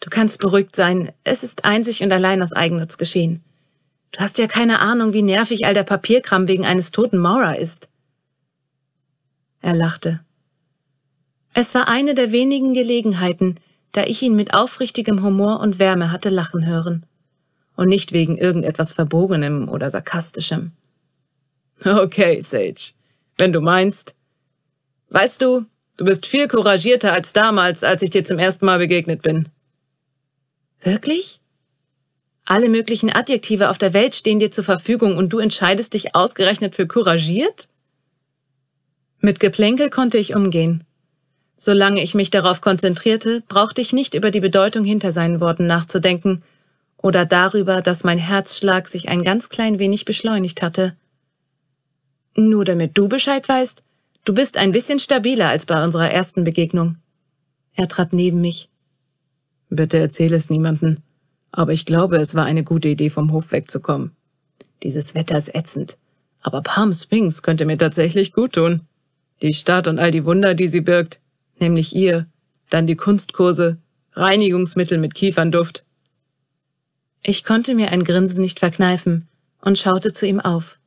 du kannst beruhigt sein, es ist einzig und allein aus Eigennutz geschehen. Du hast ja keine Ahnung, wie nervig all der Papierkram wegen eines toten Maurer ist. Er lachte. Es war eine der wenigen Gelegenheiten, da ich ihn mit aufrichtigem Humor und Wärme hatte lachen hören. Und nicht wegen irgendetwas Verbogenem oder Sarkastischem. Okay, Sage, wenn du meinst. Weißt du, du bist viel couragierter als damals, als ich dir zum ersten Mal begegnet bin. Wirklich? Alle möglichen Adjektive auf der Welt stehen dir zur Verfügung und du entscheidest dich ausgerechnet für couragiert? Mit Geplänkel konnte ich umgehen. Solange ich mich darauf konzentrierte, brauchte ich nicht über die Bedeutung hinter seinen Worten nachzudenken oder darüber, dass mein Herzschlag sich ein ganz klein wenig beschleunigt hatte. Nur damit du Bescheid weißt, du bist ein bisschen stabiler als bei unserer ersten Begegnung. Er trat neben mich. Bitte erzähl es niemanden, aber ich glaube, es war eine gute Idee, vom Hof wegzukommen. Dieses Wetter ist ätzend, aber Palm Springs könnte mir tatsächlich gut tun. Die Stadt und all die Wunder, die sie birgt, nämlich ihr, dann die Kunstkurse, Reinigungsmittel mit Kiefernduft. Ich konnte mir ein Grinsen nicht verkneifen und schaute zu ihm auf.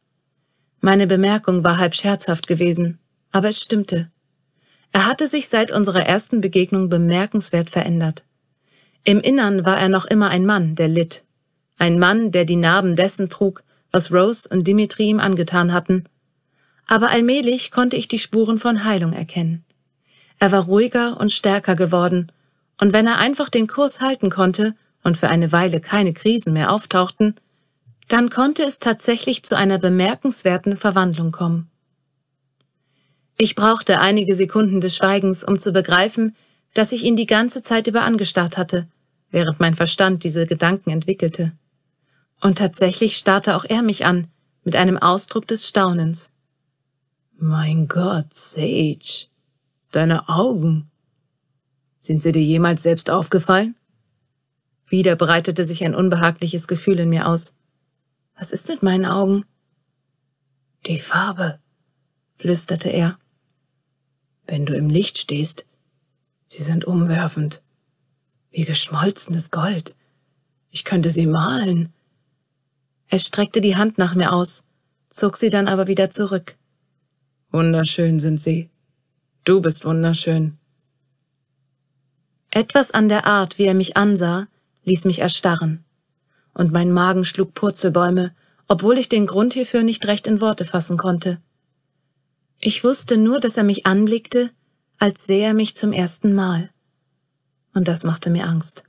Meine Bemerkung war halb scherzhaft gewesen, aber es stimmte. Er hatte sich seit unserer ersten Begegnung bemerkenswert verändert. Im Innern war er noch immer ein Mann, der litt. Ein Mann, der die Narben dessen trug, was Rose und Dimitri ihm angetan hatten. Aber allmählich konnte ich die Spuren von Heilung erkennen. Er war ruhiger und stärker geworden, und wenn er einfach den Kurs halten konnte und für eine Weile keine Krisen mehr auftauchten, dann konnte es tatsächlich zu einer bemerkenswerten Verwandlung kommen. Ich brauchte einige Sekunden des Schweigens, um zu begreifen, dass ich ihn die ganze Zeit über angestarrt hatte, während mein Verstand diese Gedanken entwickelte. Und tatsächlich starrte auch er mich an, mit einem Ausdruck des Staunens. Mein Gott, Sage, Deine Augen. Sind sie dir jemals selbst aufgefallen? Wieder breitete sich ein unbehagliches Gefühl in mir aus. Was ist mit meinen Augen? Die Farbe, flüsterte er. Wenn du im Licht stehst, sie sind umwerfend, wie geschmolzenes Gold. Ich könnte sie malen. Er streckte die Hand nach mir aus, zog sie dann aber wieder zurück. Wunderschön sind sie, Du bist wunderschön. Etwas an der Art, wie er mich ansah, ließ mich erstarren. Und mein Magen schlug Purzelbäume, obwohl ich den Grund hierfür nicht recht in Worte fassen konnte. Ich wusste nur, dass er mich anblickte, als sähe er mich zum ersten Mal. Und das machte mir Angst.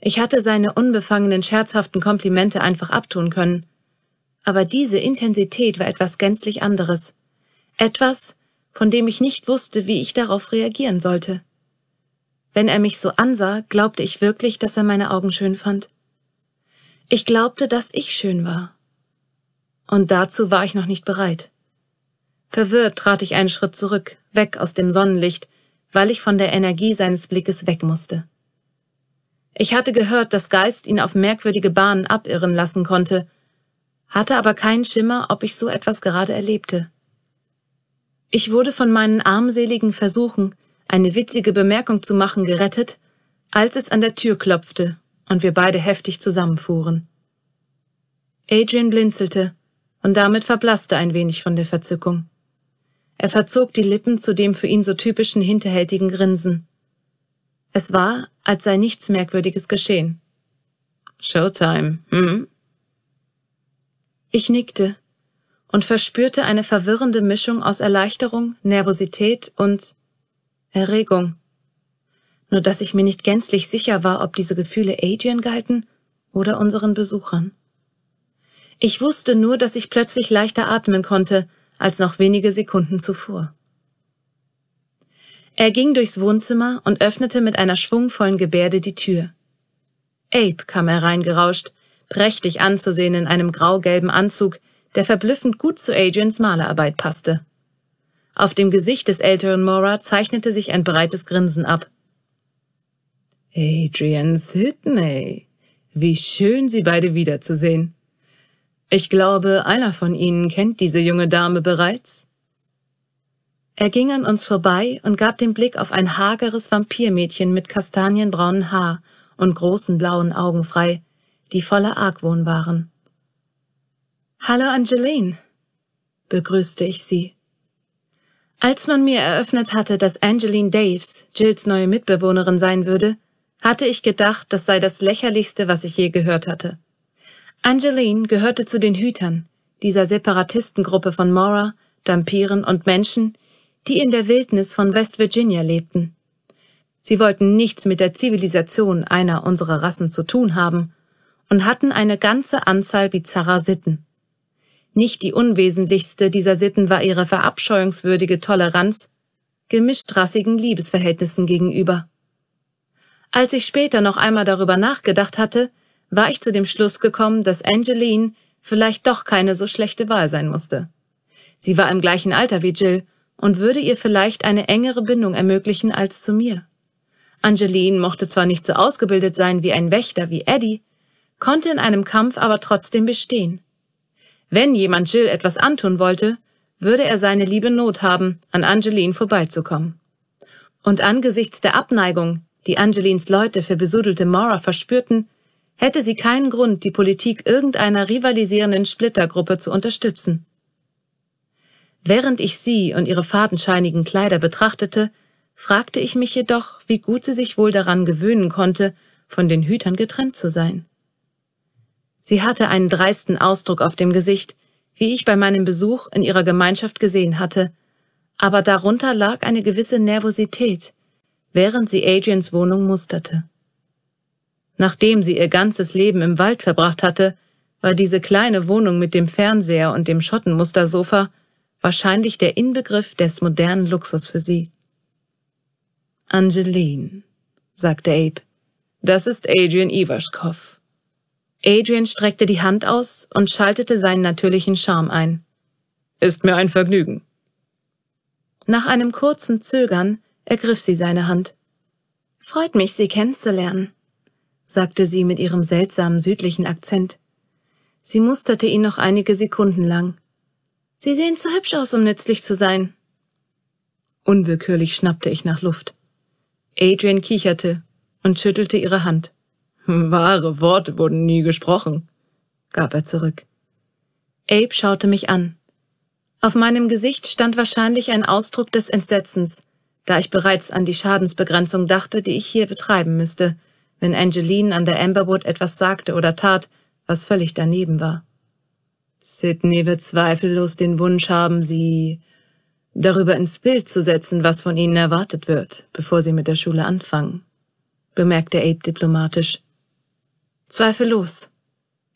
Ich hatte seine unbefangenen, scherzhaften Komplimente einfach abtun können. Aber diese Intensität war etwas gänzlich anderes. Etwas, von dem ich nicht wusste, wie ich darauf reagieren sollte. Wenn er mich so ansah, glaubte ich wirklich, dass er meine Augen schön fand. Ich glaubte, dass ich schön war. Und dazu war ich noch nicht bereit. Verwirrt trat ich einen Schritt zurück, weg aus dem Sonnenlicht, weil ich von der Energie seines Blickes weg musste. Ich hatte gehört, dass Geist ihn auf merkwürdige Bahnen abirren lassen konnte, hatte aber keinen Schimmer, ob ich so etwas gerade erlebte. Ich wurde von meinen armseligen Versuchen, eine witzige Bemerkung zu machen, gerettet, als es an der Tür klopfte und wir beide heftig zusammenfuhren. Adrian blinzelte und damit verblasste ein wenig von der Verzückung. Er verzog die Lippen zu dem für ihn so typischen hinterhältigen Grinsen. Es war, als sei nichts Merkwürdiges geschehen. Showtime, hm? Ich nickte und verspürte eine verwirrende Mischung aus Erleichterung, Nervosität und Erregung. Nur dass ich mir nicht gänzlich sicher war, ob diese Gefühle Adrian galten oder unseren Besuchern. Ich wusste nur, dass ich plötzlich leichter atmen konnte als noch wenige Sekunden zuvor. Er ging durchs Wohnzimmer und öffnete mit einer schwungvollen Gebärde die Tür. Abe kam hereingerauscht, prächtig anzusehen in einem graugelben Anzug, der verblüffend gut zu Adrians Malerarbeit passte. Auf dem Gesicht des älteren Mora zeichnete sich ein breites Grinsen ab. Adrian Sidney, wie schön, Sie beide wiederzusehen. Ich glaube, einer von Ihnen kennt diese junge Dame bereits. Er ging an uns vorbei und gab den Blick auf ein hageres Vampirmädchen mit kastanienbraunen Haar und großen blauen Augen frei, die voller Argwohn waren. Hallo Angeline, begrüßte ich sie. Als man mir eröffnet hatte, dass Angeline Daves Jills neue Mitbewohnerin sein würde, hatte ich gedacht, das sei das lächerlichste, was ich je gehört hatte. Angeline gehörte zu den Hütern, dieser Separatistengruppe von Mora, Dampiren und Menschen, die in der Wildnis von West Virginia lebten. Sie wollten nichts mit der Zivilisation einer unserer Rassen zu tun haben und hatten eine ganze Anzahl bizarrer Sitten. Nicht die unwesentlichste dieser Sitten war ihre verabscheuungswürdige Toleranz gemischtrassigen Liebesverhältnissen gegenüber. Als ich später noch einmal darüber nachgedacht hatte, war ich zu dem Schluss gekommen, dass Angeline vielleicht doch keine so schlechte Wahl sein musste. Sie war im gleichen Alter wie Jill und würde ihr vielleicht eine engere Bindung ermöglichen als zu mir. Angeline mochte zwar nicht so ausgebildet sein wie ein Wächter wie Eddie, konnte in einem Kampf aber trotzdem bestehen. Wenn jemand Jill etwas antun wollte, würde er seine liebe Not haben, an Angeline vorbeizukommen. Und angesichts der Abneigung, die Angelines Leute für besudelte Mora verspürten, hätte sie keinen Grund, die Politik irgendeiner rivalisierenden Splittergruppe zu unterstützen. Während ich sie und ihre fadenscheinigen Kleider betrachtete, fragte ich mich jedoch, wie gut sie sich wohl daran gewöhnen konnte, von den Hütern getrennt zu sein. Sie hatte einen dreisten Ausdruck auf dem Gesicht, wie ich bei meinem Besuch in ihrer Gemeinschaft gesehen hatte, aber darunter lag eine gewisse Nervosität, während sie Adrians Wohnung musterte. Nachdem sie ihr ganzes Leben im Wald verbracht hatte, war diese kleine Wohnung mit dem Fernseher und dem Schottenmustersofa wahrscheinlich der Inbegriff des modernen Luxus für sie. Angeline, sagte Abe, das ist Adrian Iwaschkow. Adrian streckte die Hand aus und schaltete seinen natürlichen Charme ein. Ist mir ein Vergnügen. Nach einem kurzen Zögern ergriff sie seine Hand. Freut mich, Sie kennenzulernen, sagte sie mit ihrem seltsamen südlichen Akzent. Sie musterte ihn noch einige Sekunden lang. Sie sehen zu hübsch aus, um nützlich zu sein. Unwillkürlich schnappte ich nach Luft. Adrian kicherte und schüttelte ihre Hand. Wahre Worte wurden nie gesprochen, gab er zurück. Abe schaute mich an. Auf meinem Gesicht stand wahrscheinlich ein Ausdruck des Entsetzens, da ich bereits an die Schadensbegrenzung dachte, die ich hier betreiben müsste, wenn Angeline an der Amberwood etwas sagte oder tat, was völlig daneben war. Sydney wird zweifellos den Wunsch haben, sie darüber ins Bild zu setzen, was von ihnen erwartet wird, bevor sie mit der Schule anfangen, bemerkte Abe diplomatisch. Zweifellos,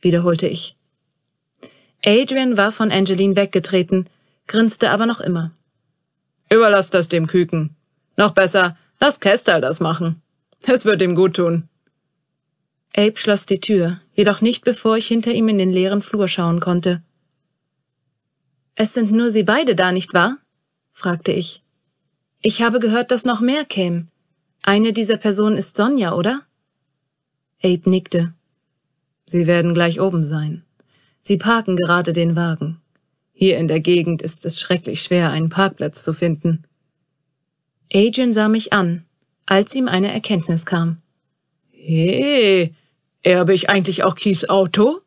wiederholte ich. Adrian war von Angeline weggetreten, grinste aber noch immer. Überlass das dem Küken. Noch besser, lass Kestal das machen. Es wird ihm gut tun. Abe schloss die Tür, jedoch nicht bevor ich hinter ihm in den leeren Flur schauen konnte. Es sind nur Sie beide da, nicht wahr? fragte ich. Ich habe gehört, dass noch mehr kämen. Eine dieser Personen ist Sonja, oder? Abe nickte. Sie werden gleich oben sein. Sie parken gerade den Wagen. Hier in der Gegend ist es schrecklich schwer, einen Parkplatz zu finden. Adrian sah mich an, als ihm eine Erkenntnis kam. Hey, erbe ich eigentlich auch Keiths Auto?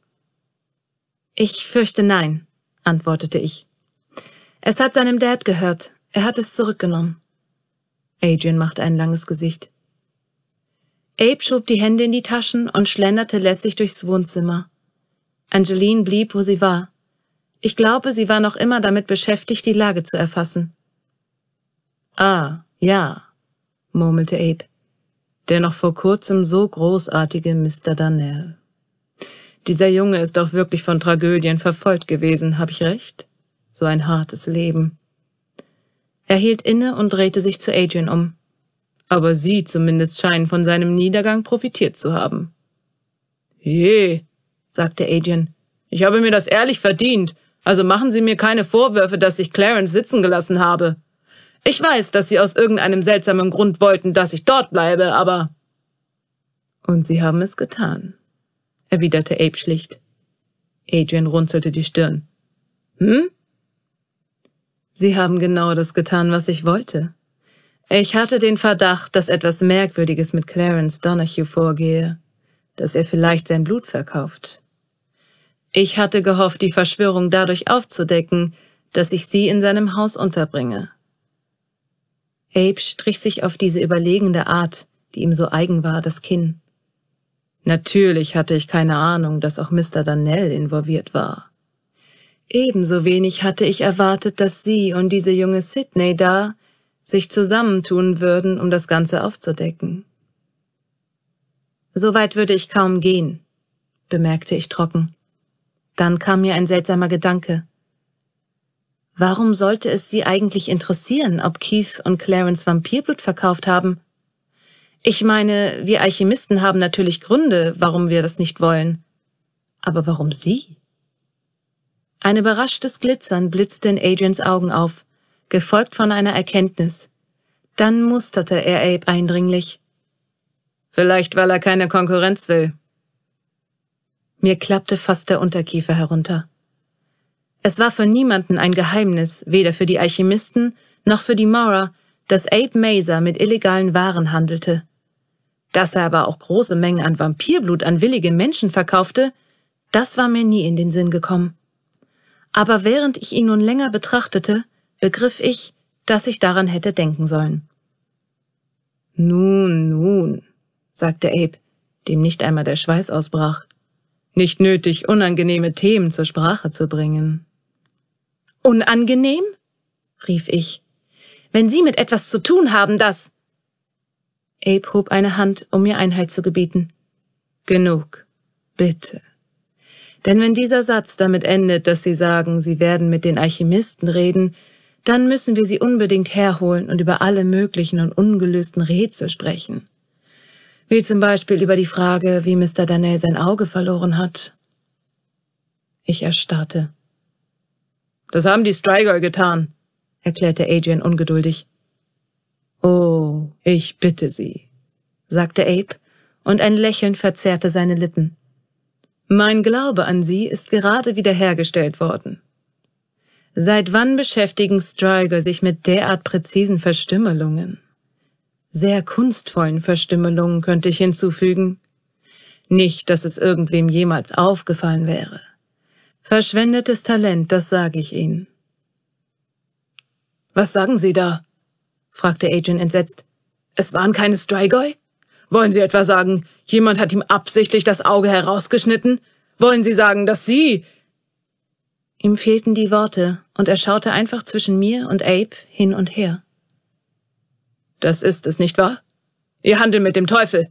Ich fürchte nein, antwortete ich. Es hat seinem Dad gehört. Er hat es zurückgenommen. Adrian machte ein langes Gesicht. Abe schob die Hände in die Taschen und schlenderte lässig durchs Wohnzimmer. Angeline blieb, wo sie war. Ich glaube, sie war noch immer damit beschäftigt, die Lage zu erfassen. Ah, ja, murmelte Abe. Der noch vor kurzem so großartige Mr. Danell. Dieser Junge ist auch wirklich von Tragödien verfolgt gewesen, hab ich recht? So ein hartes Leben. Er hielt inne und drehte sich zu Adrian um aber Sie zumindest scheinen von seinem Niedergang profitiert zu haben. Je, sagte Adrian, ich habe mir das ehrlich verdient, also machen Sie mir keine Vorwürfe, dass ich Clarence sitzen gelassen habe. Ich weiß, dass Sie aus irgendeinem seltsamen Grund wollten, dass ich dort bleibe, aber. Und Sie haben es getan, erwiderte Abe schlicht. Adrian runzelte die Stirn. Hm? Sie haben genau das getan, was ich wollte, ich hatte den Verdacht, dass etwas Merkwürdiges mit Clarence Donahue vorgehe, dass er vielleicht sein Blut verkauft. Ich hatte gehofft, die Verschwörung dadurch aufzudecken, dass ich sie in seinem Haus unterbringe. Abe strich sich auf diese überlegende Art, die ihm so eigen war, das Kinn. Natürlich hatte ich keine Ahnung, dass auch Mr. Danell involviert war. Ebenso wenig hatte ich erwartet, dass sie und diese junge Sydney da sich zusammentun würden, um das Ganze aufzudecken. So weit würde ich kaum gehen, bemerkte ich trocken. Dann kam mir ein seltsamer Gedanke. Warum sollte es sie eigentlich interessieren, ob Keith und Clarence Vampirblut verkauft haben? Ich meine, wir Alchemisten haben natürlich Gründe, warum wir das nicht wollen. Aber warum sie? Ein überraschtes Glitzern blitzte in Adrians Augen auf gefolgt von einer Erkenntnis. Dann musterte er Abe eindringlich. Vielleicht, weil er keine Konkurrenz will. Mir klappte fast der Unterkiefer herunter. Es war für niemanden ein Geheimnis, weder für die Alchemisten noch für die Maurer, dass Abe Mazer mit illegalen Waren handelte. Dass er aber auch große Mengen an Vampirblut an willige Menschen verkaufte, das war mir nie in den Sinn gekommen. Aber während ich ihn nun länger betrachtete, begriff ich, dass ich daran hätte denken sollen. Nun, nun, sagte Abe, dem nicht einmal der Schweiß ausbrach. Nicht nötig, unangenehme Themen zur Sprache zu bringen. Unangenehm? rief ich. Wenn Sie mit etwas zu tun haben, das. Abe hob eine Hand, um mir Einhalt zu gebieten. Genug, bitte. Denn wenn dieser Satz damit endet, dass Sie sagen, Sie werden mit den Alchemisten reden, dann müssen wir sie unbedingt herholen und über alle möglichen und ungelösten Rätsel sprechen. Wie zum Beispiel über die Frage, wie Mr. Danell sein Auge verloren hat. Ich erstarrte. Das haben die Striger getan, erklärte Adrian ungeduldig. Oh, ich bitte Sie, sagte Abe, und ein Lächeln verzerrte seine Lippen. Mein Glaube an Sie ist gerade wiederhergestellt worden. Seit wann beschäftigen Striger sich mit derart präzisen Verstümmelungen? Sehr kunstvollen Verstümmelungen könnte ich hinzufügen. Nicht, dass es irgendwem jemals aufgefallen wäre. Verschwendetes Talent, das sage ich Ihnen. Was sagen Sie da? fragte Adrian entsetzt. Es waren keine Strigoi? Wollen Sie etwa sagen, jemand hat ihm absichtlich das Auge herausgeschnitten? Wollen Sie sagen, dass Sie, Ihm fehlten die Worte, und er schaute einfach zwischen mir und Abe hin und her. Das ist es, nicht wahr? Ihr handelt mit dem Teufel.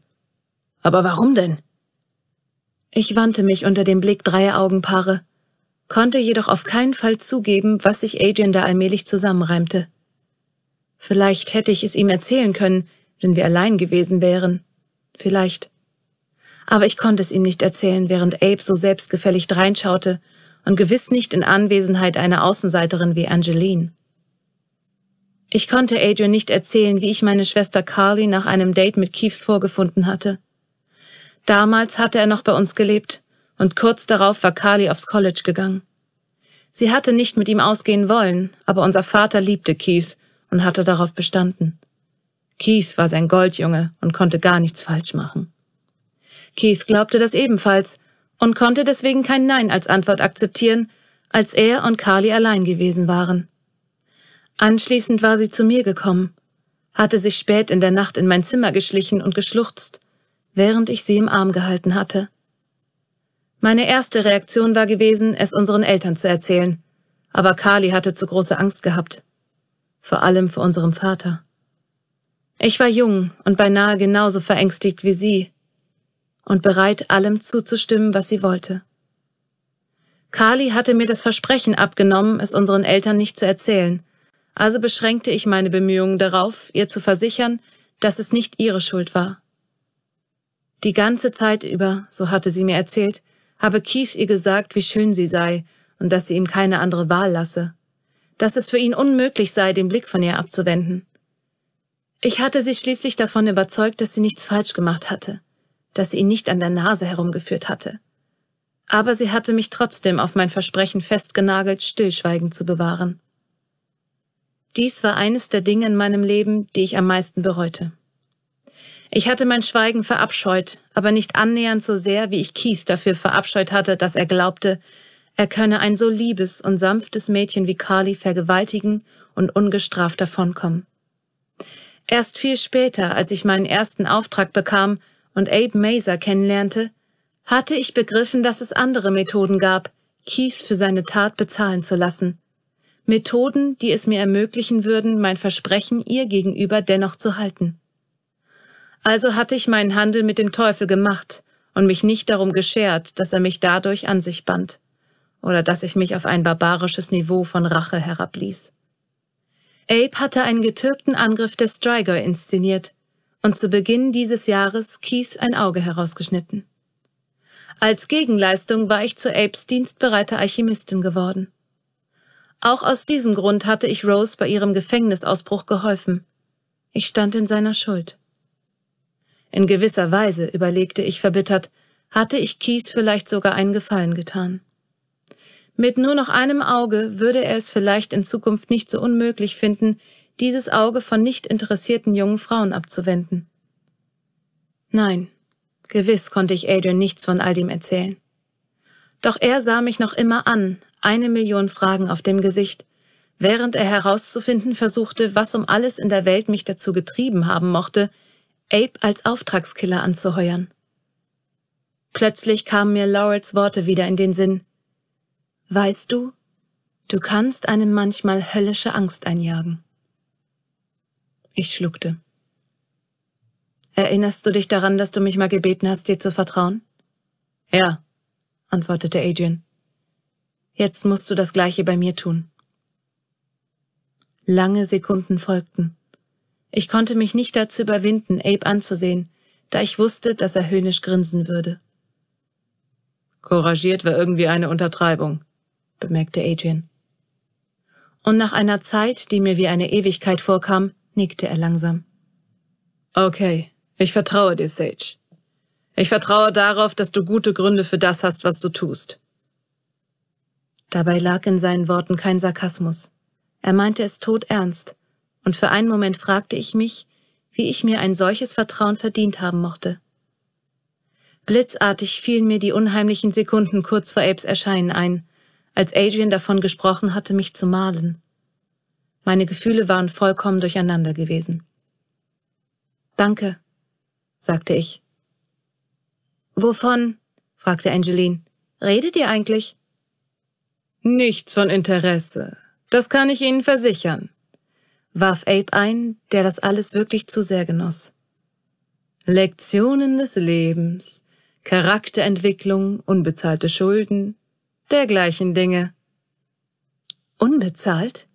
Aber warum denn? Ich wandte mich unter dem Blick dreier Augenpaare, konnte jedoch auf keinen Fall zugeben, was sich Adrian da allmählich zusammenreimte. Vielleicht hätte ich es ihm erzählen können, wenn wir allein gewesen wären. Vielleicht. Aber ich konnte es ihm nicht erzählen, während Abe so selbstgefällig dreinschaute und gewiss nicht in Anwesenheit einer Außenseiterin wie Angeline. Ich konnte Adrian nicht erzählen, wie ich meine Schwester Carly nach einem Date mit Keith vorgefunden hatte. Damals hatte er noch bei uns gelebt und kurz darauf war Carly aufs College gegangen. Sie hatte nicht mit ihm ausgehen wollen, aber unser Vater liebte Keith und hatte darauf bestanden. Keith war sein Goldjunge und konnte gar nichts falsch machen. Keith glaubte das ebenfalls, und konnte deswegen kein Nein als Antwort akzeptieren, als er und Carly allein gewesen waren. Anschließend war sie zu mir gekommen, hatte sich spät in der Nacht in mein Zimmer geschlichen und geschluchzt, während ich sie im Arm gehalten hatte. Meine erste Reaktion war gewesen, es unseren Eltern zu erzählen, aber Carly hatte zu große Angst gehabt, vor allem vor unserem Vater. Ich war jung und beinahe genauso verängstigt wie sie, und bereit, allem zuzustimmen, was sie wollte. Carly hatte mir das Versprechen abgenommen, es unseren Eltern nicht zu erzählen, also beschränkte ich meine Bemühungen darauf, ihr zu versichern, dass es nicht ihre Schuld war. Die ganze Zeit über, so hatte sie mir erzählt, habe Keith ihr gesagt, wie schön sie sei und dass sie ihm keine andere Wahl lasse, dass es für ihn unmöglich sei, den Blick von ihr abzuwenden. Ich hatte sie schließlich davon überzeugt, dass sie nichts falsch gemacht hatte dass sie ihn nicht an der Nase herumgeführt hatte. Aber sie hatte mich trotzdem auf mein Versprechen festgenagelt, Stillschweigen zu bewahren. Dies war eines der Dinge in meinem Leben, die ich am meisten bereute. Ich hatte mein Schweigen verabscheut, aber nicht annähernd so sehr, wie ich Kies dafür verabscheut hatte, dass er glaubte, er könne ein so liebes und sanftes Mädchen wie Carly vergewaltigen und ungestraft davonkommen. Erst viel später, als ich meinen ersten Auftrag bekam, und Abe Mazer kennenlernte, hatte ich begriffen, dass es andere Methoden gab, Keith für seine Tat bezahlen zu lassen. Methoden, die es mir ermöglichen würden, mein Versprechen ihr gegenüber dennoch zu halten. Also hatte ich meinen Handel mit dem Teufel gemacht und mich nicht darum geschert, dass er mich dadurch an sich band oder dass ich mich auf ein barbarisches Niveau von Rache herabließ. Abe hatte einen getürkten Angriff der Striger inszeniert, und zu Beginn dieses Jahres Keith ein Auge herausgeschnitten. Als Gegenleistung war ich zu Apes dienstbereite Alchemistin geworden. Auch aus diesem Grund hatte ich Rose bei ihrem Gefängnisausbruch geholfen. Ich stand in seiner Schuld. In gewisser Weise, überlegte ich verbittert, hatte ich Keith vielleicht sogar einen Gefallen getan. Mit nur noch einem Auge würde er es vielleicht in Zukunft nicht so unmöglich finden, dieses Auge von nicht interessierten jungen Frauen abzuwenden. Nein, gewiss konnte ich Adrian nichts von all dem erzählen. Doch er sah mich noch immer an, eine Million Fragen auf dem Gesicht, während er herauszufinden versuchte, was um alles in der Welt mich dazu getrieben haben mochte, Abe als Auftragskiller anzuheuern. Plötzlich kamen mir Laurels Worte wieder in den Sinn. Weißt du, du kannst einem manchmal höllische Angst einjagen. Ich schluckte. Erinnerst du dich daran, dass du mich mal gebeten hast, dir zu vertrauen? Ja, antwortete Adrian. Jetzt musst du das gleiche bei mir tun. Lange Sekunden folgten. Ich konnte mich nicht dazu überwinden, Abe anzusehen, da ich wusste, dass er höhnisch grinsen würde. Couragiert war irgendwie eine Untertreibung, bemerkte Adrian. Und nach einer Zeit, die mir wie eine Ewigkeit vorkam, nickte er langsam. Okay, ich vertraue dir, Sage. Ich vertraue darauf, dass du gute Gründe für das hast, was du tust. Dabei lag in seinen Worten kein Sarkasmus. Er meinte es todernst, und für einen Moment fragte ich mich, wie ich mir ein solches Vertrauen verdient haben mochte. Blitzartig fielen mir die unheimlichen Sekunden kurz vor Apes Erscheinen ein, als Adrian davon gesprochen hatte, mich zu malen. Meine Gefühle waren vollkommen durcheinander gewesen. Danke, sagte ich. Wovon? fragte Angeline. Redet ihr eigentlich? Nichts von Interesse. Das kann ich Ihnen versichern, warf Abe ein, der das alles wirklich zu sehr genoss. Lektionen des Lebens, Charakterentwicklung, unbezahlte Schulden, dergleichen Dinge. Unbezahlt?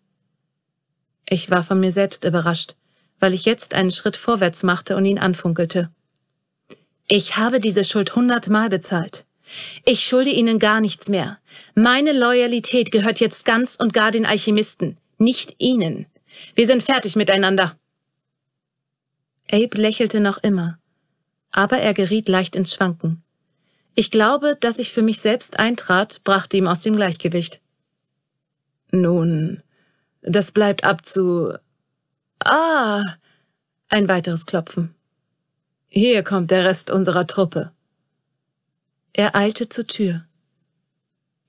Ich war von mir selbst überrascht, weil ich jetzt einen Schritt vorwärts machte und ihn anfunkelte. Ich habe diese Schuld hundertmal bezahlt. Ich schulde Ihnen gar nichts mehr. Meine Loyalität gehört jetzt ganz und gar den Alchemisten, nicht Ihnen. Wir sind fertig miteinander. Abe lächelte noch immer, aber er geriet leicht ins Schwanken. Ich glaube, dass ich für mich selbst eintrat, brachte ihm aus dem Gleichgewicht. Nun, das bleibt abzu... Ah! Ein weiteres Klopfen. Hier kommt der Rest unserer Truppe. Er eilte zur Tür.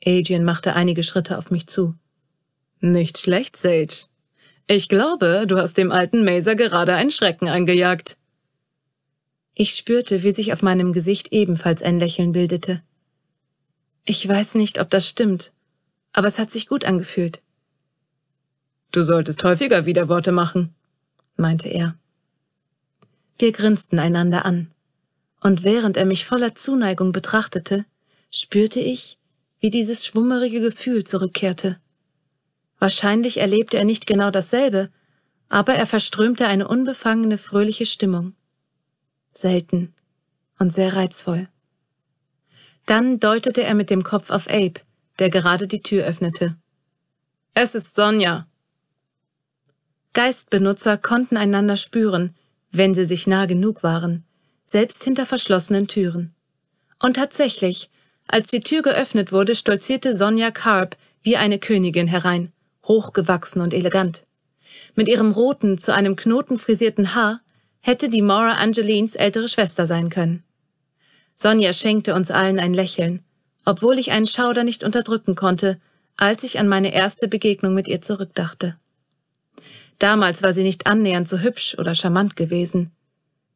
Adrian machte einige Schritte auf mich zu. Nicht schlecht, Sage. Ich glaube, du hast dem alten Maser gerade einen Schrecken eingejagt. Ich spürte, wie sich auf meinem Gesicht ebenfalls ein Lächeln bildete. Ich weiß nicht, ob das stimmt, aber es hat sich gut angefühlt. Du solltest häufiger Widerworte machen, meinte er. Wir grinsten einander an, und während er mich voller Zuneigung betrachtete, spürte ich, wie dieses schwummerige Gefühl zurückkehrte. Wahrscheinlich erlebte er nicht genau dasselbe, aber er verströmte eine unbefangene, fröhliche Stimmung. Selten und sehr reizvoll. Dann deutete er mit dem Kopf auf Abe, der gerade die Tür öffnete. Es ist Sonja, Geistbenutzer konnten einander spüren, wenn sie sich nah genug waren, selbst hinter verschlossenen Türen. Und tatsächlich, als die Tür geöffnet wurde, stolzierte Sonja Karp wie eine Königin herein, hochgewachsen und elegant. Mit ihrem roten, zu einem Knoten frisierten Haar hätte die Maura Angelines ältere Schwester sein können. Sonja schenkte uns allen ein Lächeln, obwohl ich einen Schauder nicht unterdrücken konnte, als ich an meine erste Begegnung mit ihr zurückdachte. Damals war sie nicht annähernd so hübsch oder charmant gewesen.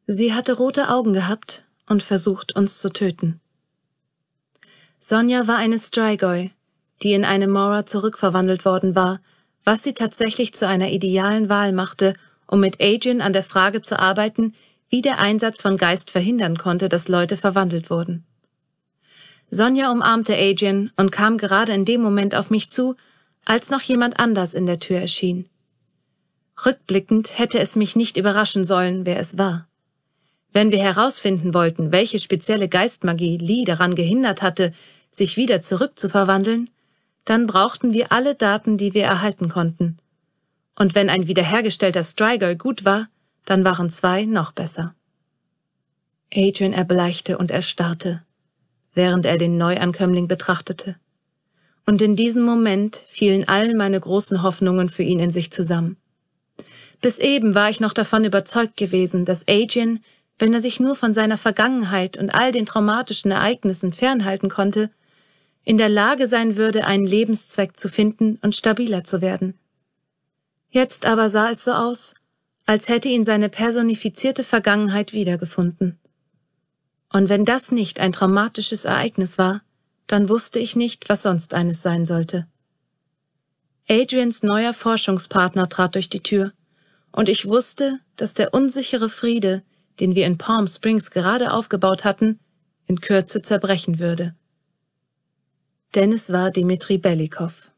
Sie hatte rote Augen gehabt und versucht, uns zu töten. Sonja war eine Strigoi, die in eine Mora zurückverwandelt worden war, was sie tatsächlich zu einer idealen Wahl machte, um mit Adrian an der Frage zu arbeiten, wie der Einsatz von Geist verhindern konnte, dass Leute verwandelt wurden. Sonja umarmte Adrian und kam gerade in dem Moment auf mich zu, als noch jemand anders in der Tür erschien. Rückblickend hätte es mich nicht überraschen sollen, wer es war. Wenn wir herausfinden wollten, welche spezielle Geistmagie Lee daran gehindert hatte, sich wieder zurückzuverwandeln, dann brauchten wir alle Daten, die wir erhalten konnten. Und wenn ein wiederhergestellter Strigel gut war, dann waren zwei noch besser. Adrian erbleichte und erstarrte, während er den Neuankömmling betrachtete. Und in diesem Moment fielen all meine großen Hoffnungen für ihn in sich zusammen. Bis eben war ich noch davon überzeugt gewesen, dass Adrian, wenn er sich nur von seiner Vergangenheit und all den traumatischen Ereignissen fernhalten konnte, in der Lage sein würde, einen Lebenszweck zu finden und stabiler zu werden. Jetzt aber sah es so aus, als hätte ihn seine personifizierte Vergangenheit wiedergefunden. Und wenn das nicht ein traumatisches Ereignis war, dann wusste ich nicht, was sonst eines sein sollte. Adrians neuer Forschungspartner trat durch die Tür und ich wusste, dass der unsichere Friede, den wir in Palm Springs gerade aufgebaut hatten, in Kürze zerbrechen würde. Denn es war Dimitri Belikow.